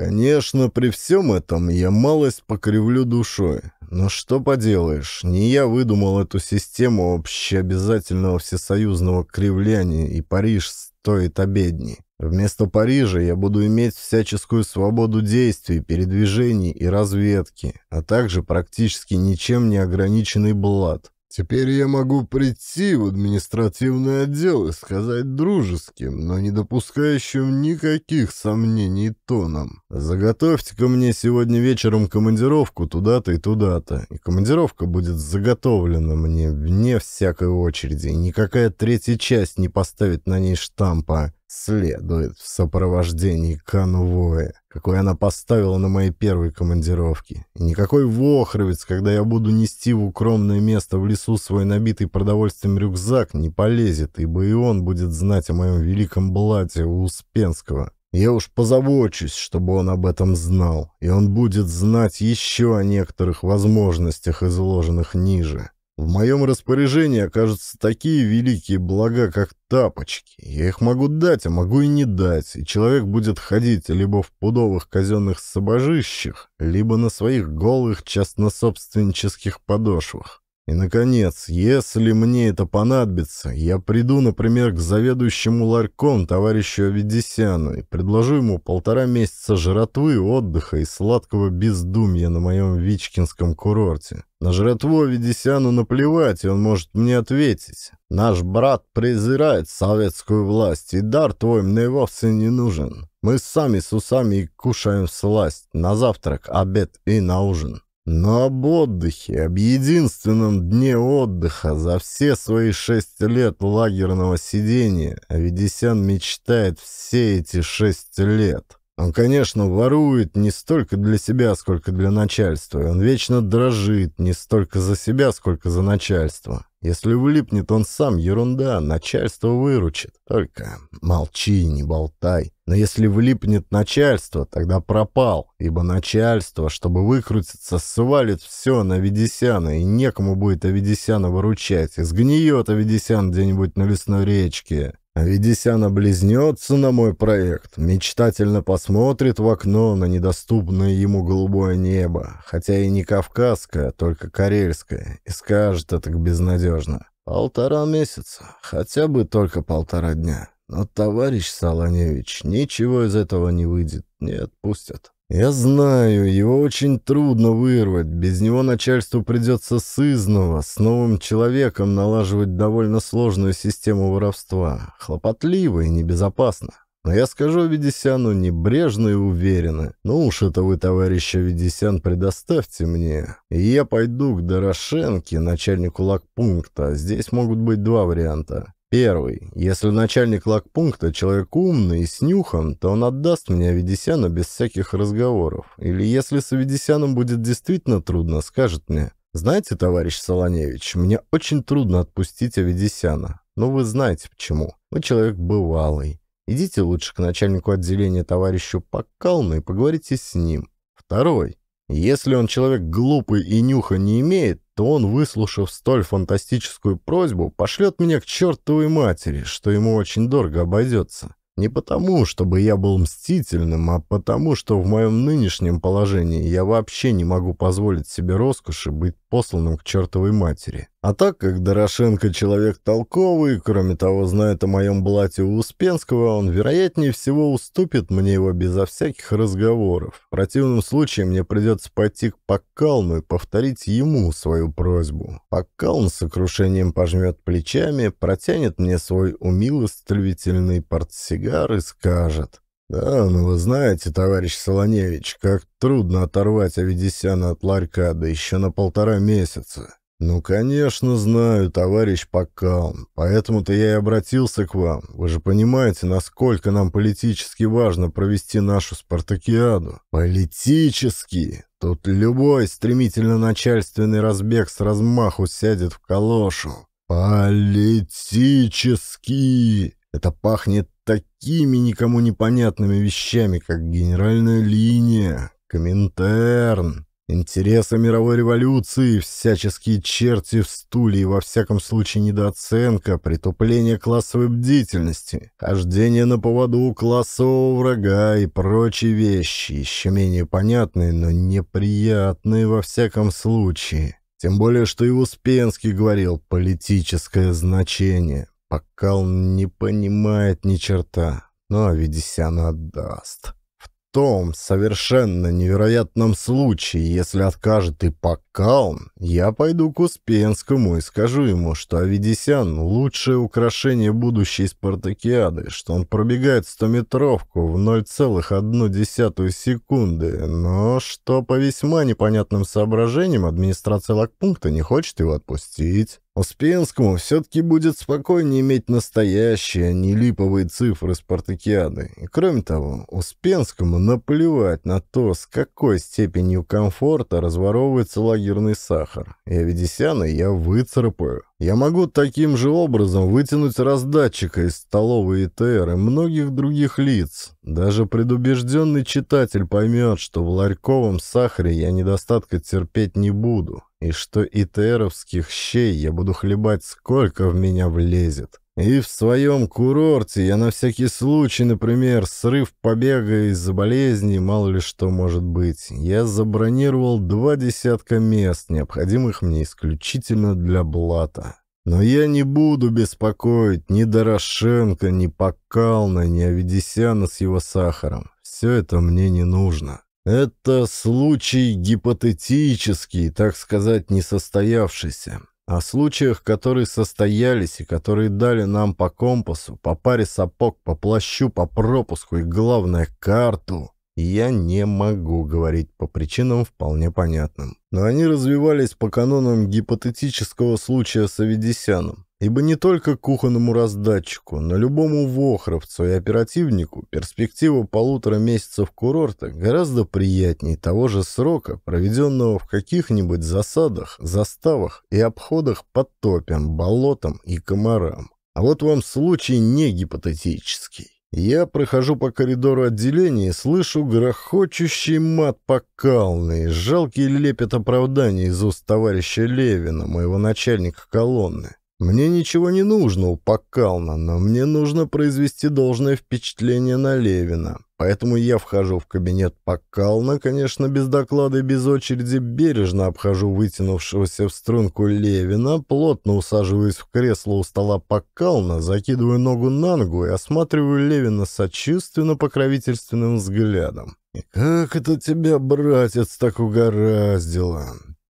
S2: Конечно, при всем этом я малость покривлю душой. Но что поделаешь, не я выдумал эту систему
S1: общеобязательного всесоюзного кривляния, и Париж стоит обедни. Вместо Парижа я буду иметь всяческую свободу действий, передвижений и разведки, а также практически ничем не ограниченный блат. Теперь я могу прийти в административный отдел и сказать дружеским, но не допускающим никаких сомнений тоном. заготовьте ко мне сегодня вечером командировку туда-то и туда-то. И командировка будет заготовлена мне вне всякой очереди, и никакая третья часть не поставит на ней штампа «Следует в сопровождении конвоя» какой она поставила на моей первой командировке. И никакой вохровец, когда я буду нести в укромное место в лесу свой набитый продовольствием рюкзак, не полезет, ибо и он будет знать о моем великом блате у Успенского. Я уж позабочусь, чтобы он об этом знал, и он будет знать еще о некоторых возможностях, изложенных ниже. В моем распоряжении окажутся такие великие блага, как тапочки. Я их могу дать, а могу и не дать, и человек будет ходить либо в пудовых казенных сабожищах, либо на своих голых частнособственнических подошвах. И, наконец, если мне это понадобится, я приду, например, к заведующему ларьком товарищу Аведисяну и предложу ему полтора месяца жратвы, отдыха и сладкого бездумья на моем Вичкинском курорте. На жратву Аведисяну наплевать, и он может мне ответить. Наш брат презирает советскую власть, и дар твой мне вовсе не нужен. Мы сами с усами и кушаем сласть на завтрак, обед и на ужин. Но об отдыхе, об единственном дне отдыха за все свои шесть лет лагерного сидения Аведисян мечтает все эти шесть лет. Он, конечно, ворует не столько для себя, сколько для начальства, он вечно дрожит не столько за себя, сколько за начальство. Если влипнет он сам, ерунда, начальство выручит. Только молчи, и не болтай. Но если влипнет начальство, тогда пропал, ибо начальство, чтобы выкрутиться, свалит все на Ведесяна, и некому будет ведесяна выручать, и сгниет Аведесян где-нибудь на лесной речке. Аведесян облизнется на мой проект, мечтательно посмотрит в окно на недоступное ему голубое небо, хотя и не кавказское, только карельское, и скажет это безнадежно. Полтора месяца, хотя бы только полтора дня. Но, товарищ Солоневич, ничего из этого не выйдет, не отпустят. Я знаю, его очень трудно вырвать, без него начальству придется сызново, с новым человеком налаживать довольно сложную систему воровства, хлопотливо и небезопасно. Но я скажу Ведесяну небрежно и уверенно. Ну уж это вы, товарищ Ведесян, предоставьте мне. И я пойду к Дорошенке, начальнику лагпункта. Здесь могут быть два варианта. Первый. Если начальник лагпункта человек умный и с нюхом, то он отдаст меня Ведесяну без всяких разговоров. Или если с Ведесяном будет действительно трудно, скажет мне. «Знаете, товарищ Солоневич, мне очень трудно отпустить Аведисяна. Но вы знаете почему. Вы человек бывалый. Идите лучше к начальнику отделения товарищу Покалну и поговорите с ним. Второй. Если он человек глупый и нюха не имеет, то он, выслушав столь фантастическую просьбу, пошлет меня к чертовой матери, что ему очень дорого обойдется. Не потому, чтобы я был мстительным, а потому, что в моем нынешнем положении я вообще не могу позволить себе роскоши быть посланным к чертовой матери. А так как Дорошенко человек толковый, кроме того, знает о моем блате у Успенского, он, вероятнее всего, уступит мне его безо всяких разговоров. В противном случае мне придется пойти к Паккалну и повторить ему свою просьбу. Покалм с сокрушением пожмет плечами, протянет мне свой умилостливительный портсигар и скажет «Да, но ну вы знаете, товарищ Солоневич, как трудно оторвать Аведисяна от ларька, да еще на полтора месяца». «Ну, конечно, знаю, товарищ Покалм. Поэтому-то я и обратился к вам. Вы же понимаете, насколько нам политически важно провести нашу спартакиаду». «Политически!» Тут любой стремительно начальственный разбег с размаху сядет в калошу. «Политически!» Это пахнет такими никому непонятными вещами, как генеральная линия, Коминтерн, интересы мировой революции, всяческие черти в стуле и во всяком случае недооценка, притупление классовой бдительности, хождение на поводу классового врага и прочие вещи, еще менее понятные, но неприятные во всяком случае. Тем более, что и Успенский говорил «политическое значение». Покал не понимает ни черта, но Ведесяна отдаст. В том совершенно невероятном случае, если откажет и Покал, я пойду к Успенскому и скажу ему, что Авидисян — лучшее украшение будущей спартакиады, что он пробегает стометровку в 0,1 секунды, но что по весьма непонятным соображениям администрация лагпункта не хочет его отпустить. Успенскому все-таки будет спокойнее иметь настоящие, а не липовые цифры спартакиады. И кроме того, Успенскому наплевать на то, с какой степенью комфорта разворовывается лагерный сахар. И Аведисяна я выцарапаю. Я могу таким же образом вытянуть раздатчика из столовой ИТР и многих других лиц. Даже предубежденный читатель поймет, что в ларьковом сахаре я недостатка терпеть не буду и что итеровских щей я буду хлебать сколько в меня влезет. И в своем курорте я на всякий случай, например, срыв побега из-за болезни, мало ли что может быть, я забронировал два десятка мест, необходимых мне исключительно для блата. Но я не буду беспокоить ни Дорошенко, ни Покална, ни Аведисяна с его сахаром. Все это мне не нужно. Это случай гипотетический, так сказать, не состоявшийся. О случаях, которые состоялись и которые дали нам по компасу, по паре сапог, по плащу, по пропуску и, главное, карту, я не могу говорить по причинам вполне понятным. Но они развивались по канонам гипотетического случая с Авидисяном. Ибо не только кухонному раздатчику, но любому вохровцу и оперативнику перспектива полутора месяцев курорта гораздо приятнее того же срока, проведенного в каких-нибудь засадах, заставах и обходах под топям, болотам и комарам. А вот вам случай не гипотетический. Я прохожу по коридору отделения и слышу грохочущий мат покалный, жалкий лепет оправданий из уст товарища Левина, моего начальника колонны. Мне ничего не нужно у Паккална, но мне нужно произвести должное впечатление на Левина. Поэтому я вхожу в кабинет Паккална, конечно, без доклада и без очереди, бережно обхожу вытянувшегося в струнку Левина, плотно усаживаюсь в кресло у стола Паккална, закидываю ногу на ногу и осматриваю Левина сочувственно-покровительственным взглядом. «Как это тебя, братец, так угораздило?»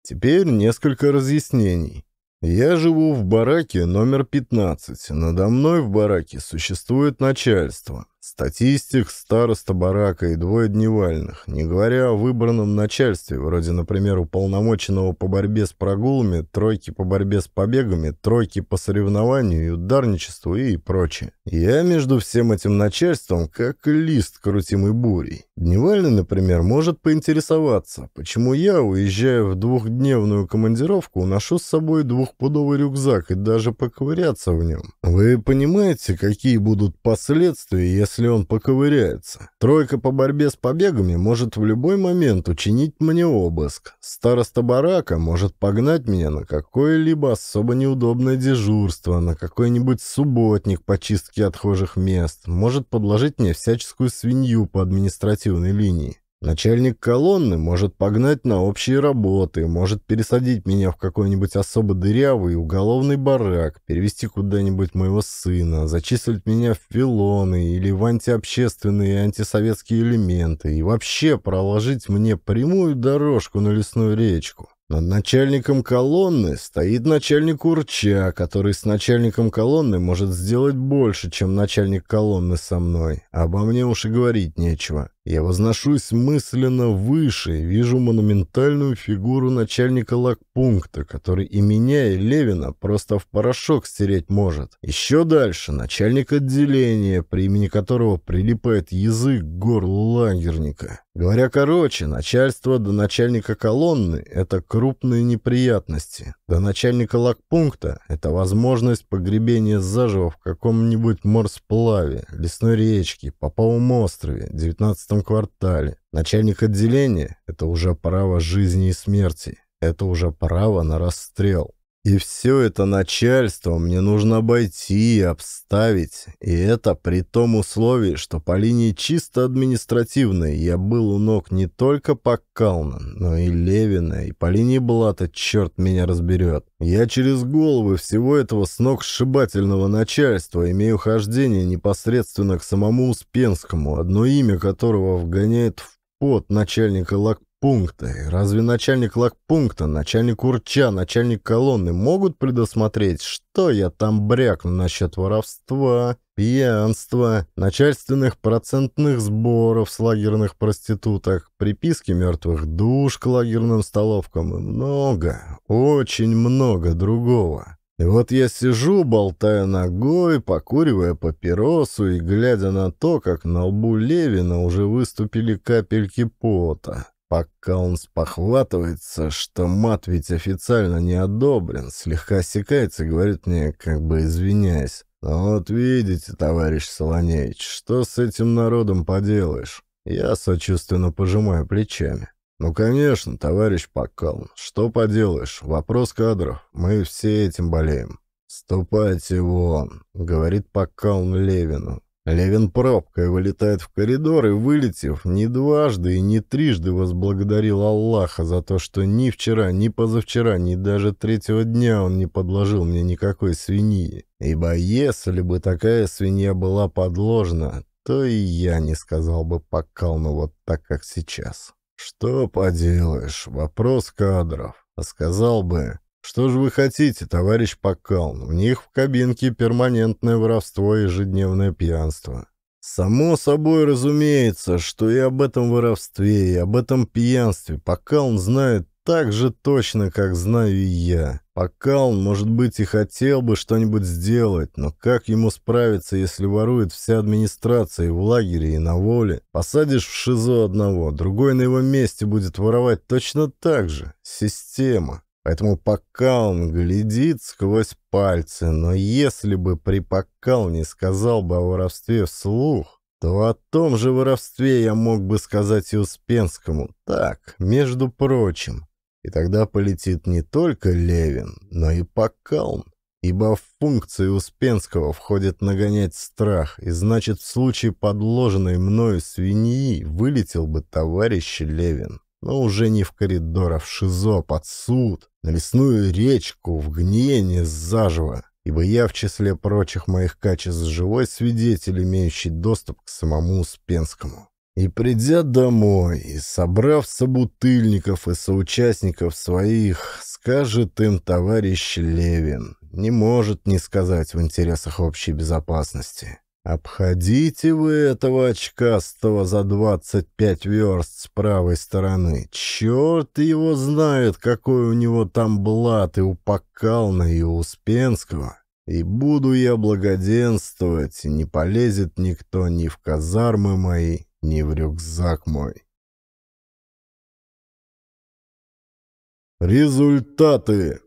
S1: Теперь несколько разъяснений. Я живу в бараке номер 15. Надо мной в бараке существует начальство. Статистик, староста барака и двое дневальных, не говоря о выбранном начальстве, вроде, например, уполномоченного по борьбе с прогулами, тройки по борьбе с побегами, тройки по соревнованию и ударничеству и прочее. Я между всем этим начальством как лист, крутимый бурей. Дневальный, например, может поинтересоваться, почему я, уезжая в двухдневную командировку, ношу с собой двухпудовый рюкзак и даже поковыряться в нем. Вы понимаете, какие будут последствия, если если он поковыряется. Тройка по борьбе с побегами может в любой момент учинить мне обыск. Староста барака может погнать меня на какое-либо особо неудобное дежурство, на какой-нибудь субботник по чистке отхожих мест, может подложить мне всяческую свинью по административной линии. Начальник колонны может погнать на общие работы, может пересадить меня в какой-нибудь особо дырявый уголовный барак, перевести куда-нибудь моего сына, зачислить меня в пилоны или в антиобщественные антисоветские элементы и вообще проложить мне прямую дорожку на лесную речку. Над начальником колонны стоит начальник урча, который с начальником колонны может сделать больше, чем начальник колонны со мной. Обо мне уж и говорить нечего. Я возношусь мысленно выше и вижу монументальную фигуру начальника лагпункта, который и меня, и Левина просто в порошок стереть может. Еще дальше начальник отделения, при имени которого прилипает язык горлу лагерника. Говоря короче, начальство до начальника колонны — это крупные неприятности. До начальника лагпункта — это возможность погребения заживо в каком-нибудь морсплаве, лесной речке, Поповом острове, 19 17 квартале. Начальник отделения — это уже право жизни и смерти. Это уже право на расстрел. И все это начальство мне нужно обойти и обставить. И это при том условии, что по линии чисто административной я был у ног не только Паккална, но и Левина, и по линии Блата черт меня разберет. Я через головы всего этого с ног сшибательного начальства имею хождение непосредственно к самому Успенскому, одно имя которого вгоняет в пот начальника Лакпо лагпункты? Разве начальник лагпункта, начальник урча, начальник колонны могут предусмотреть, что я там брякну насчет воровства, пьянства, начальственных процентных сборов с лагерных проституток, приписки мертвых душ к лагерным столовкам и много, очень много другого? И вот я сижу, болтая ногой, покуривая папиросу и глядя на то, как на лбу Левина уже выступили капельки пота. Пока он спохватывается, что мат ведь официально не одобрен, слегка осекается и говорит мне, как бы извиняясь. "Ну «Вот видите, товарищ Солонеич, что с этим народом поделаешь?» Я сочувственно пожимаю плечами. «Ну, конечно, товарищ Пакалн, что поделаешь? Вопрос кадров. Мы все этим болеем». «Ступайте вон», — говорит Пакалн Левину. Левин пробкой вылетает в коридор и, вылетев, не дважды и не трижды возблагодарил Аллаха за то, что ни вчера, ни позавчера, ни даже третьего дня он не подложил мне никакой свиньи. Ибо если бы такая свинья была подложена, то и я не сказал бы покалну вот так, как сейчас. «Что поделаешь, вопрос кадров». А сказал бы, что же вы хотите, товарищ Покалн? У них в кабинке перманентное воровство и ежедневное пьянство. Само собой разумеется, что и об этом воровстве, и об этом пьянстве Покалн знает так же точно, как знаю и я. Покалн, может быть, и хотел бы что-нибудь сделать, но как ему справиться, если ворует вся администрация и в лагере, и на воле? Посадишь в ШИЗО одного, другой на его месте будет воровать точно так же. Система. Поэтому пока он глядит сквозь пальцы, но если бы при припокал не сказал бы о воровстве вслух, то о том же воровстве я мог бы сказать и Успенскому. Так, между прочим. И тогда полетит не только Левин, но и Покалм. Ибо в функции Успенского входит нагонять страх, и значит, в случае подложенной мною свиньи вылетел бы товарищ Левин но уже не в коридор, а в ШИЗО, под суд, на лесную речку, в гниение заживо, ибо я, в числе прочих моих качеств, живой свидетель, имеющий доступ к самому Успенскому. И придя домой, и собрав собутыльников и соучастников своих, скажет им товарищ Левин, не может не сказать в интересах общей безопасности. «Обходите вы этого очкастого за двадцать пять верст с правой стороны. Черт его знает, какой у него там блат и упакал на и Успенского. И
S2: буду я благоденствовать, не полезет никто ни в казармы мои, ни в рюкзак мой». Результаты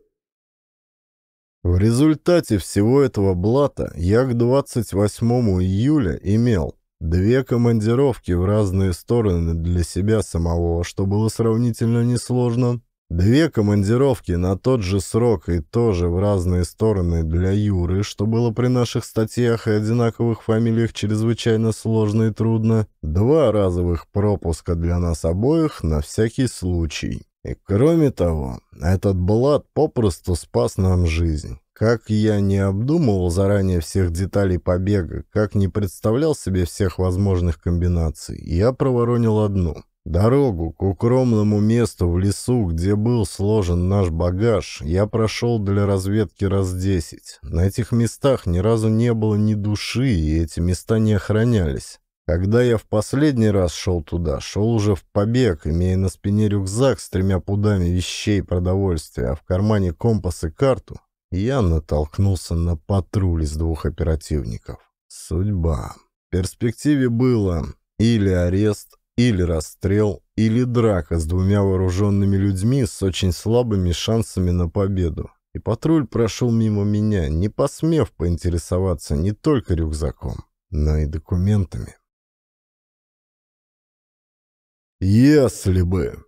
S2: в результате всего
S1: этого блата я к 28 июля имел две командировки в разные стороны для себя самого, что было сравнительно несложно, две командировки на тот же срок и тоже в разные стороны для Юры, что было при наших статьях и одинаковых фамилиях чрезвычайно сложно и трудно, два разовых пропуска для нас обоих на всякий случай. И кроме того, этот блат попросту спас нам жизнь. Как я не обдумывал заранее всех деталей побега, как не представлял себе всех возможных комбинаций, я проворонил одну. Дорогу к укромному месту в лесу, где был сложен наш багаж, я прошел для разведки раз десять. На этих местах ни разу не было ни души, и эти места не охранялись. Когда я в последний раз шел туда, шел уже в побег, имея на спине рюкзак с тремя пудами вещей и продовольствия, а в кармане компас и карту, я натолкнулся на патруль из двух оперативников. Судьба. В перспективе было или арест, или расстрел, или драка с двумя вооруженными людьми с очень слабыми шансами на победу. И патруль прошел мимо меня, не посмев
S2: поинтересоваться не только рюкзаком, но и документами. Если бы...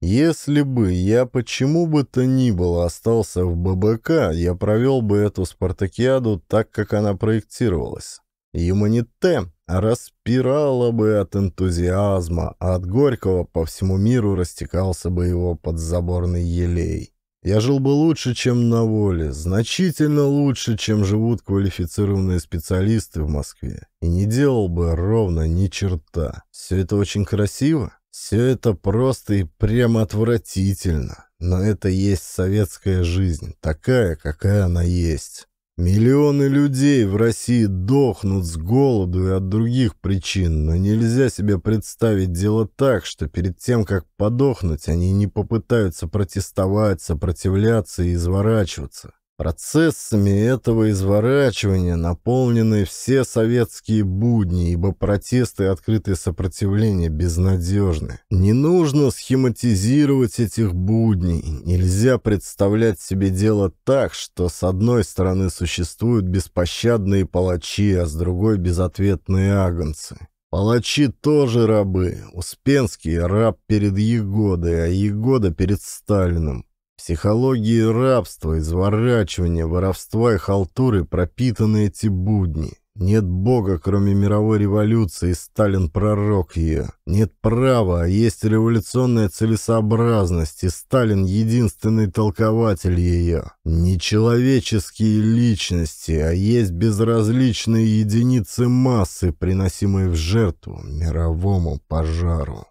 S2: Если бы я почему бы то ни было остался в ББК, я провел
S1: бы эту спартакиаду так, как она проектировалась. Юманите распирала бы от энтузиазма, а от горького по всему миру растекался бы его подзаборный елей. Я жил бы лучше, чем на воле, значительно лучше, чем живут квалифицированные специалисты в Москве. И не делал бы ровно ни черта. Все это очень красиво, все это просто и прямо отвратительно. Но это есть советская жизнь, такая, какая она есть. Миллионы людей в России дохнут с голоду и от других причин, но нельзя себе представить дело так, что перед тем, как подохнуть, они не попытаются протестовать, сопротивляться и изворачиваться. Процессами этого изворачивания наполнены все советские будни, ибо протесты и открытое сопротивление безнадежны. Не нужно схематизировать этих будней. Нельзя представлять себе дело так, что с одной стороны существуют беспощадные палачи, а с другой безответные агонцы. Палачи тоже рабы. Успенский раб перед Егодой, а Егода перед Сталиным. Психологии рабства, изворачивания, воровства и халтуры пропитаны эти будни. Нет Бога, кроме мировой революции, Сталин пророк ее. Нет права, а есть революционная целесообразность, и Сталин единственный толкователь ее. Не человеческие личности, а есть безразличные единицы массы, приносимые
S2: в жертву мировому пожару.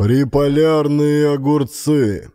S2: Приполярные огурцы.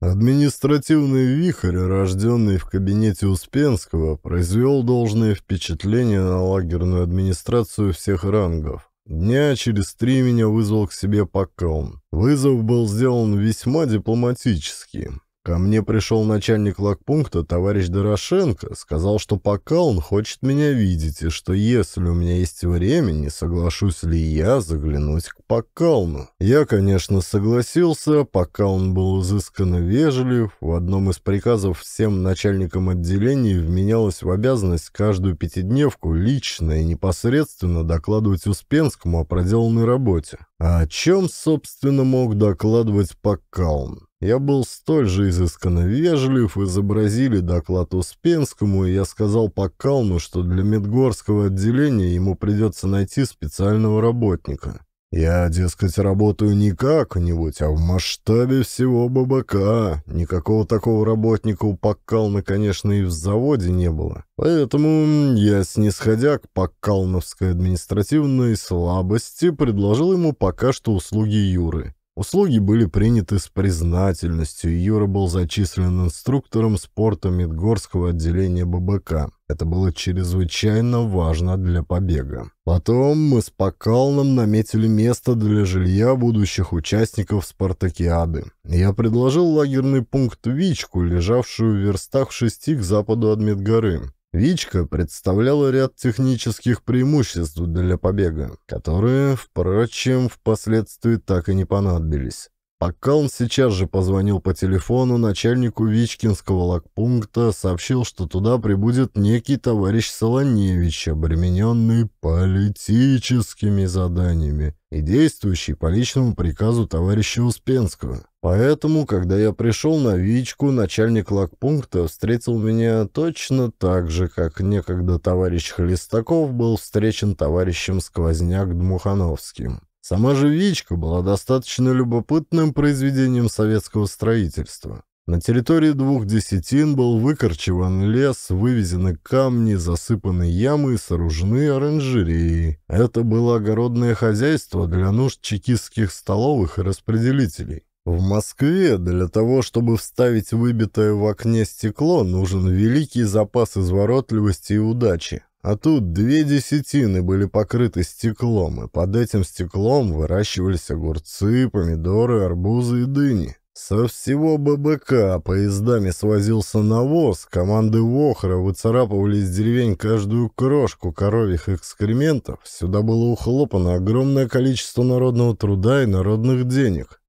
S2: Административный вихрь, рожденный в кабинете Успенского,
S1: произвел должное впечатление на лагерную администрацию всех рангов. Дня через три меня вызвал к себе Паккаун. Вызов был сделан весьма дипломатически. Ко мне пришел начальник лагпункта, товарищ Дорошенко, сказал, что пока он хочет меня видеть, и что если у меня есть время, не соглашусь ли я заглянуть к Покалну. Я, конечно, согласился, Покалн был изысканно вежлив. В одном из приказов всем начальникам отделений вменялось в обязанность каждую пятидневку лично и непосредственно докладывать Успенскому о проделанной работе. А о чем, собственно, мог докладывать Покалн? Я был столь же изысканно вежлив, изобразили доклад Успенскому, и я сказал Покалну, что для Медгорского отделения ему придется найти специального работника. Я, дескать, работаю не как-нибудь, а в масштабе всего ББК. Никакого такого работника у Паккална, конечно, и в заводе не было. Поэтому я, снисходя к паккалновской административной слабости, предложил ему пока что услуги Юры. Услуги были приняты с признательностью, и Юра был зачислен инструктором спорта Медгорского отделения ББК. Это было чрезвычайно важно для побега. Потом мы с Покалном наметили место для жилья будущих участников спартакиады. Я предложил лагерный пункт Вичку, лежавшую в верстах в шести к западу от Медгоры. Вичка представляла ряд технических преимуществ для побега, которые, впрочем, впоследствии так и не понадобились. Аккаун сейчас же позвонил по телефону начальнику Вичкинского лагпункта, сообщил, что туда прибудет некий товарищ Солоневич, обремененный политическими заданиями и действующий по личному приказу товарища Успенского. Поэтому, когда я пришел на Вичку, начальник лагпункта встретил меня точно так же, как некогда товарищ Хлестаков был встречен товарищем Сквозняк Дмухановским. Сама же «Вичка» была достаточно любопытным произведением советского строительства. На территории двух десятин был выкорчеван лес, вывезены камни, засыпаны ямы и сооружены оранжереи. Это было огородное хозяйство для нужд чекистских столовых и распределителей. В Москве для того, чтобы вставить выбитое в окне стекло, нужен великий запас изворотливости и удачи. А тут две десятины были покрыты стеклом, и под этим стеклом выращивались огурцы, помидоры, арбузы и дыни. Со всего ББК поездами свозился навоз, команды Вохра выцарапывали из деревень каждую крошку коровьих экскрементов, сюда было ухлопано огромное количество народного труда и народных денег.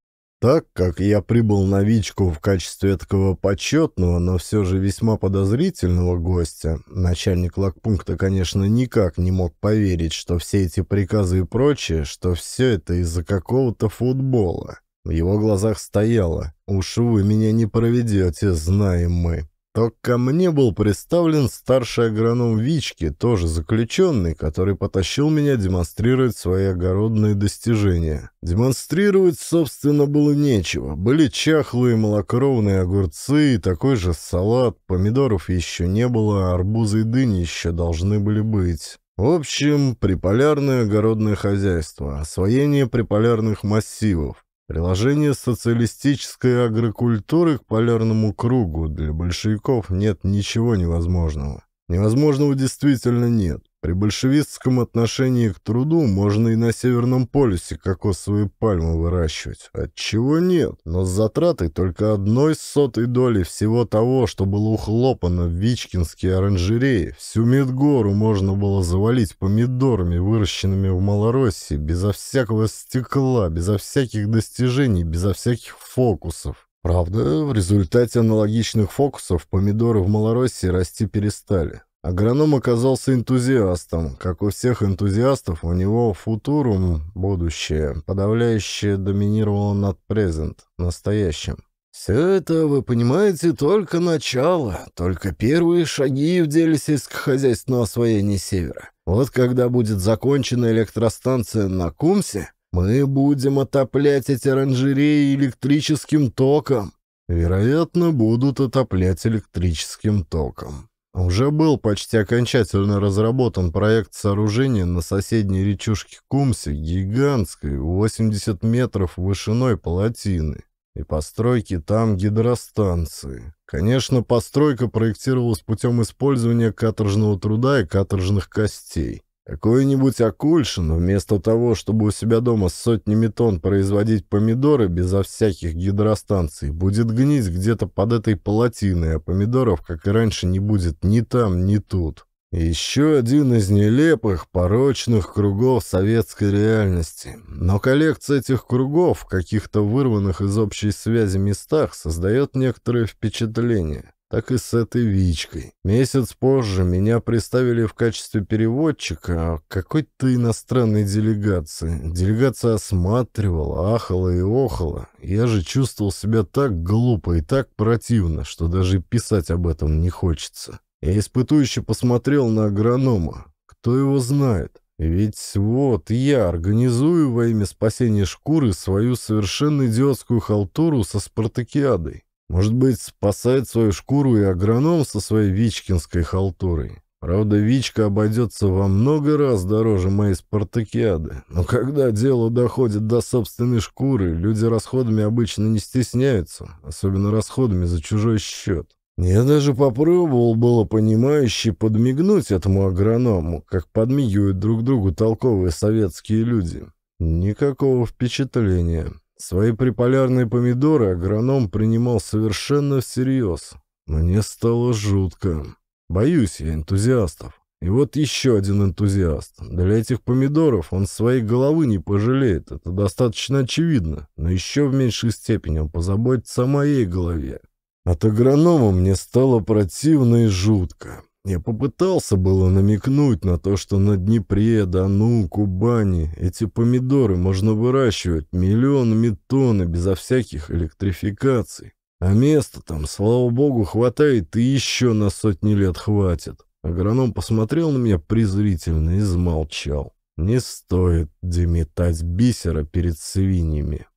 S1: Так как я прибыл новичку в качестве такого почетного, но все же весьма подозрительного гостя, начальник лагпункта, конечно, никак не мог поверить, что все эти приказы и прочее, что все это из-за какого-то футбола. В его глазах стояло «Уж вы меня не проведете, знаем мы» то ко мне был представлен старший агроном Вички, тоже заключенный, который потащил меня демонстрировать свои огородные достижения. Демонстрировать, собственно, было нечего. Были чахлые малокровные огурцы и такой же салат, помидоров еще не было, а арбузы и дыни еще должны были быть. В общем, приполярное огородное хозяйство, освоение приполярных массивов. Приложение социалистической агрокультуры к полярному кругу для большевиков нет ничего невозможного. Невозможного действительно нет. При большевистском отношении к труду можно и на Северном полюсе кокосовые пальмы выращивать. Отчего нет, но с затратой только одной сотой доли всего того, что было ухлопано в Вичкинские оранжереи. Всю Медгору можно было завалить помидорами, выращенными в Малороссии, безо всякого стекла, безо всяких достижений, безо всяких фокусов. Правда, в результате аналогичных фокусов помидоры в Малороссии расти перестали. Агроном оказался энтузиастом. Как у всех энтузиастов, у него футурум, будущее, подавляющее доминировало над презент, настоящим. «Все это, вы понимаете, только начало, только первые шаги в деле сельскохозяйственного освоения Севера. Вот когда будет закончена электростанция на Кумсе, мы будем отоплять эти оранжереи электрическим током». «Вероятно, будут отоплять электрическим током», уже был почти окончательно разработан проект сооружения на соседней речушке Кумсе, гигантской, 80 метров вышиной плотины, и постройки там гидростанции. Конечно, постройка проектировалась путем использования каторжного труда и каторжных костей. Какой-нибудь Акульшин, вместо того, чтобы у себя дома с сотнями тонн производить помидоры безо всяких гидростанций, будет гнить где-то под этой полотиной, а помидоров, как и раньше, не будет ни там, ни тут. еще один из нелепых, порочных кругов советской реальности. Но коллекция этих кругов в каких-то вырванных из общей связи местах создает некоторое впечатление так и с этой Вичкой. Месяц позже меня представили в качестве переводчика какой-то иностранной делегации. Делегация осматривала, ахала и охала. Я же чувствовал себя так глупо и так противно, что даже писать об этом не хочется. Я испытующе посмотрел на агронома. Кто его знает? Ведь вот я организую во имя спасения шкуры свою совершенно идиотскую халтуру со спартакиадой. Может быть, спасает свою шкуру и агроном со своей вичкинской халтурой. Правда, Вичка обойдется во много раз дороже моей спартакиады. Но когда дело доходит до собственной шкуры, люди расходами обычно не стесняются, особенно расходами за чужой счет. Я даже попробовал было понимающе подмигнуть этому агроному, как подмигивают друг другу толковые советские люди. Никакого впечатления. Свои приполярные помидоры агроном принимал совершенно всерьез. Мне стало жутко. Боюсь я энтузиастов. И вот еще один энтузиаст. Для этих помидоров он своей головы не пожалеет, это достаточно очевидно, но еще в меньшей степени он позаботится о моей голове. От агронома мне стало противно и жутко. Я попытался было намекнуть на то, что на Днепре, Дону, Кубани эти помидоры можно выращивать миллионами тонн безо всяких электрификаций. А места там, слава богу, хватает и еще на сотни лет хватит. Агроном посмотрел на меня презрительно и замолчал. Не стоит деметать
S2: бисера перед свиньями.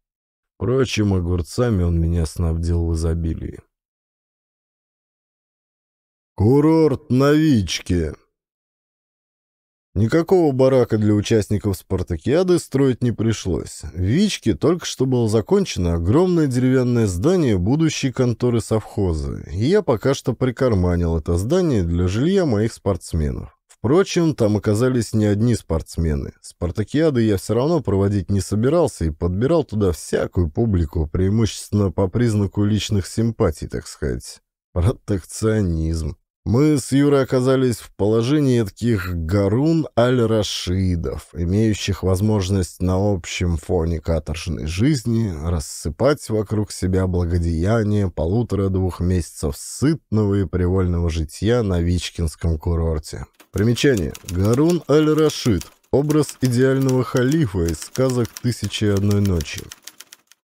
S2: Впрочем, огурцами он меня снабдил в изобилии. Курорт новички. Никакого барака для участников спартакиады
S1: строить не пришлось. В Вичке только что было закончено огромное деревянное здание будущей конторы совхоза, и я пока что прикарманил это здание для жилья моих спортсменов. Впрочем, там оказались не одни спортсмены. Спартакиады я все равно проводить не собирался и подбирал туда всякую публику, преимущественно по признаку личных симпатий, так сказать. Протекционизм. Мы с Юрой оказались в положении таких гарун-аль-рашидов, имеющих возможность на общем фоне каторжной жизни рассыпать вокруг себя благодеяние полутора-двух месяцев сытного и привольного житья на Вичкинском курорте. Примечание. Гарун-аль-рашид. Образ идеального халифа из сказок «Тысячи и одной ночи».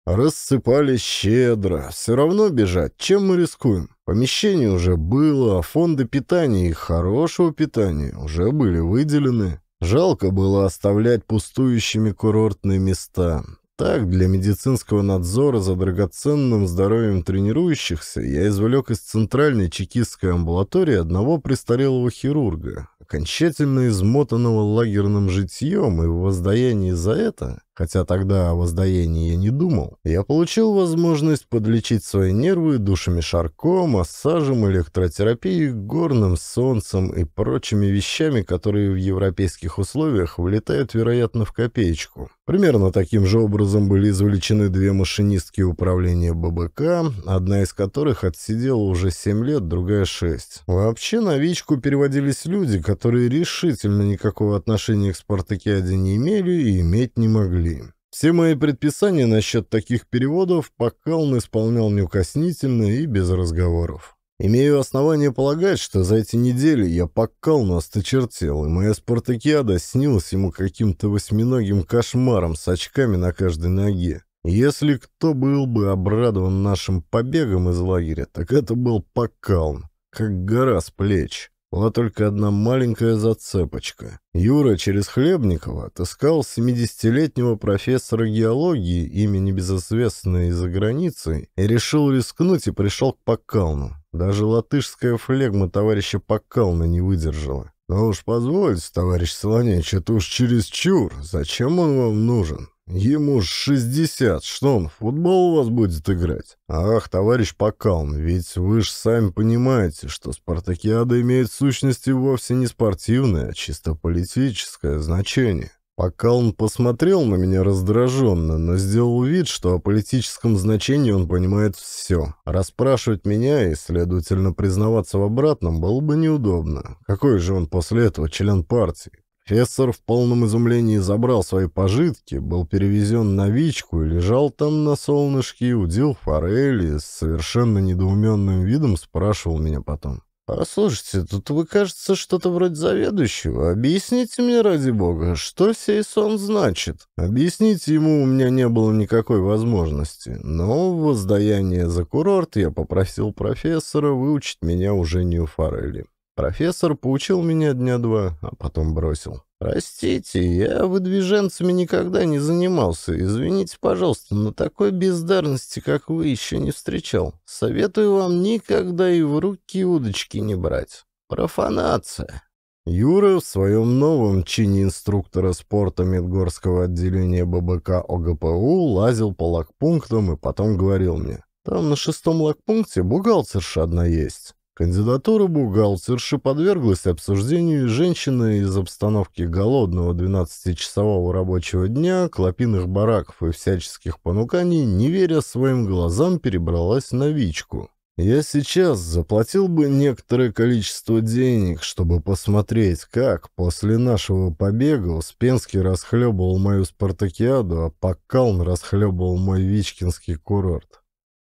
S1: Рассыпали щедро. Все равно бежать. Чем мы рискуем? Помещение уже было, а фонды питания и хорошего питания уже были выделены. Жалко было оставлять пустующими курортные места. Так, для медицинского надзора за драгоценным здоровьем тренирующихся я извлек из центральной чекистской амбулатории одного престарелого хирурга, окончательно измотанного лагерным житьем, и в воздаянии за это Хотя тогда о воздаянии я не думал, я получил возможность подлечить свои нервы душами шарко, массажем, электротерапией, горным солнцем и прочими вещами, которые в европейских условиях вылетают, вероятно, в копеечку. Примерно таким же образом были извлечены две машинистки управления ББК, одна из которых отсидела уже 7 лет, другая 6. Вообще новичку переводились люди, которые решительно никакого отношения к спартакиаде не имели и иметь не могли земли. Все мои предписания насчет таких переводов пока он исполнял неукоснительно и без разговоров. Имею основание полагать, что за эти недели я покалну осточертел, и моя спартакиада снилась ему каким-то восьминогим кошмаром с очками на каждой ноге. Если кто был бы обрадован нашим побегом из лагеря, так это был покалн, как гора с плеч. Была только одна маленькая зацепочка. Юра через Хлебникова отыскал 70-летнего профессора геологии, имени безызвестной из-за границы, и решил рискнуть и пришел к Покалну. Даже латышская флегма товарища Покална не выдержала. «Ну уж позвольте, товарищ Солонич, это уж чересчур. Зачем он вам нужен? Ему ж 60, что он, футбол у вас будет играть? Ах, товарищ Покалн, ведь вы ж сами понимаете, что спартакиада имеет в сущности вовсе не спортивное, а чисто политическое значение. Покалн посмотрел на меня раздраженно, но сделал вид, что о политическом значении он понимает все. Расспрашивать меня и, следовательно, признаваться в обратном было бы неудобно. Какой же он после этого член партии? Фессор в полном изумлении забрал свои пожитки, был перевезен на Вичку и лежал там на солнышке, удил форель с совершенно недоуменным видом спрашивал меня потом. «Послушайте, тут вы, кажется, что-то вроде заведующего. Объясните мне, ради бога, что сей сон значит? Объяснить ему у меня не было никакой возможности. Но в воздаяние за курорт я попросил профессора выучить меня у Женю Форели. Профессор поучил меня дня два, а потом бросил. «Простите, я выдвиженцами никогда не занимался. Извините, пожалуйста, но такой бездарности, как вы, еще не встречал. Советую вам никогда и в руки удочки не брать. Профанация». Юра в своем новом чине инструктора спорта Медгорского отделения ББК ОГПУ лазил по лагпунктам и потом говорил мне. «Там на шестом лагпункте бухгалтерша одна есть. Кандидатура бухгалтерши подверглась обсуждению, и женщина из обстановки голодного 12-часового рабочего дня, клопиных бараков и всяческих понуканий, не веря своим глазам, перебралась на Вичку. «Я сейчас заплатил бы некоторое количество денег, чтобы посмотреть, как после нашего побега Успенский расхлебывал мою спартакиаду, а Паккалн расхлебывал мой вичкинский курорт».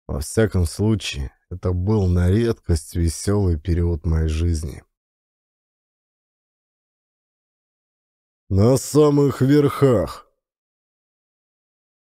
S1: Во всяком
S2: случае, это был на редкость веселый период моей жизни. «На самых верхах!»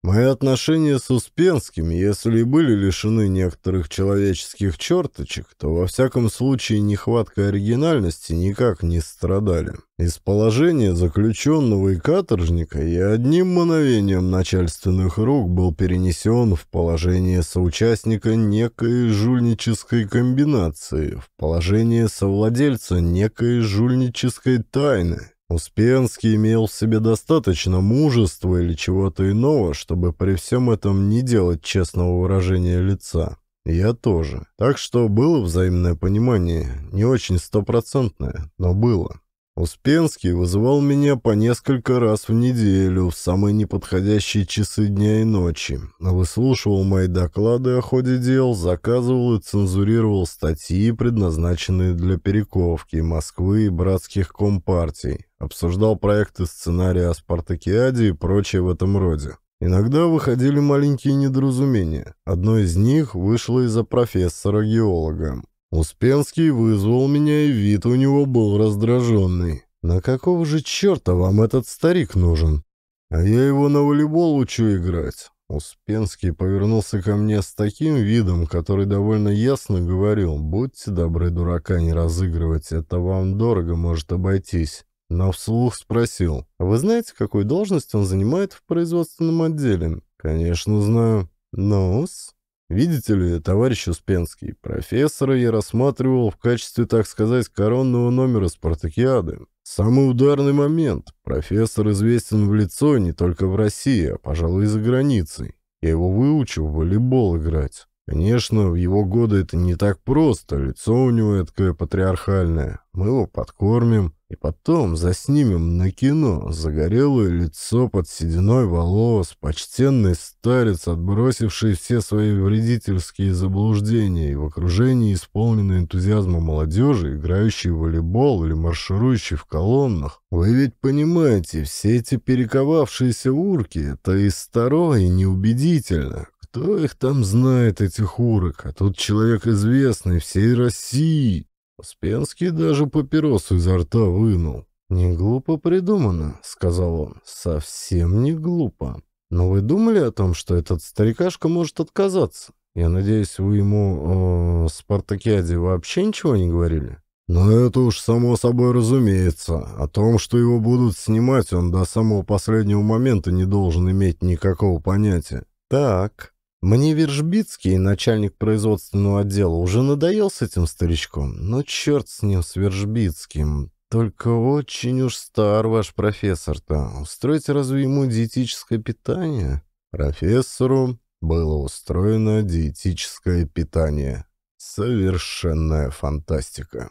S2: Мои отношения с Успенским, если и были лишены
S1: некоторых человеческих черточек, то во всяком случае нехватка оригинальности никак не страдали. Из положения заключенного и каторжника я одним мановением начальственных рук был перенесен в положение соучастника некой жульнической комбинации, в положение совладельца некой жульнической тайны, Успенский имел в себе достаточно мужества или чего-то иного, чтобы при всем этом не делать честного выражения лица. Я тоже. Так что было взаимное понимание, не очень стопроцентное, но было. Успенский вызывал меня по несколько раз в неделю в самые неподходящие часы дня и ночи, выслушивал мои доклады о ходе дел, заказывал и цензурировал статьи, предназначенные для перековки Москвы и братских компартий, обсуждал проекты сценария о Спартакиаде и прочее в этом роде. Иногда выходили маленькие недоразумения. Одно из них вышло из-за профессора-геолога. Успенский вызвал меня, и вид у него был раздраженный. «На какого же черта вам этот старик нужен?» «А я его на волейбол учу играть». Успенский повернулся ко мне с таким видом, который довольно ясно говорил, «Будьте добры, дурака, не разыгрывать, это вам дорого может обойтись». Но вслух спросил, а «Вы знаете, какую должность он занимает в производственном отделе?» «Конечно знаю». «Ну-с?» Видите ли, товарищ Успенский, профессора я рассматривал в качестве, так сказать, коронного номера спартакиады. Самый ударный момент. Профессор известен в лицо не только в России, а, пожалуй, и за границей. Я его выучил в волейбол играть. Конечно, в его годы это не так просто, лицо у него эткое патриархальное. Мы его подкормим, и потом заснимем на кино загорелое лицо под сединой волос, почтенный старец, отбросивший все свои вредительские заблуждения и в окружении исполненной энтузиазма молодежи, играющей в волейбол или марширующей в колоннах. Вы ведь понимаете, все эти перековавшиеся урки — это и старо, и неубедительно. Кто их там знает, этих урок? А тут человек известный всей России. Успенский даже папиросу изо рта вынул. «Не глупо придумано», — сказал он. «Совсем не глупо. Но вы думали о том, что этот старикашка может отказаться? Я надеюсь, вы ему о Спартакиаде вообще ничего не говорили?» «Но «Ну, это уж само собой разумеется. О том, что его будут снимать, он до самого последнего момента не должен иметь никакого понятия». «Так», мне Вержбицкий, начальник производственного отдела, уже надоел с этим старичком. Но черт с ним, с Вержбицким. Только очень уж стар ваш профессор-то. Устроить разве ему диетическое питание? Профессору было устроено диетическое
S2: питание. Совершенная фантастика.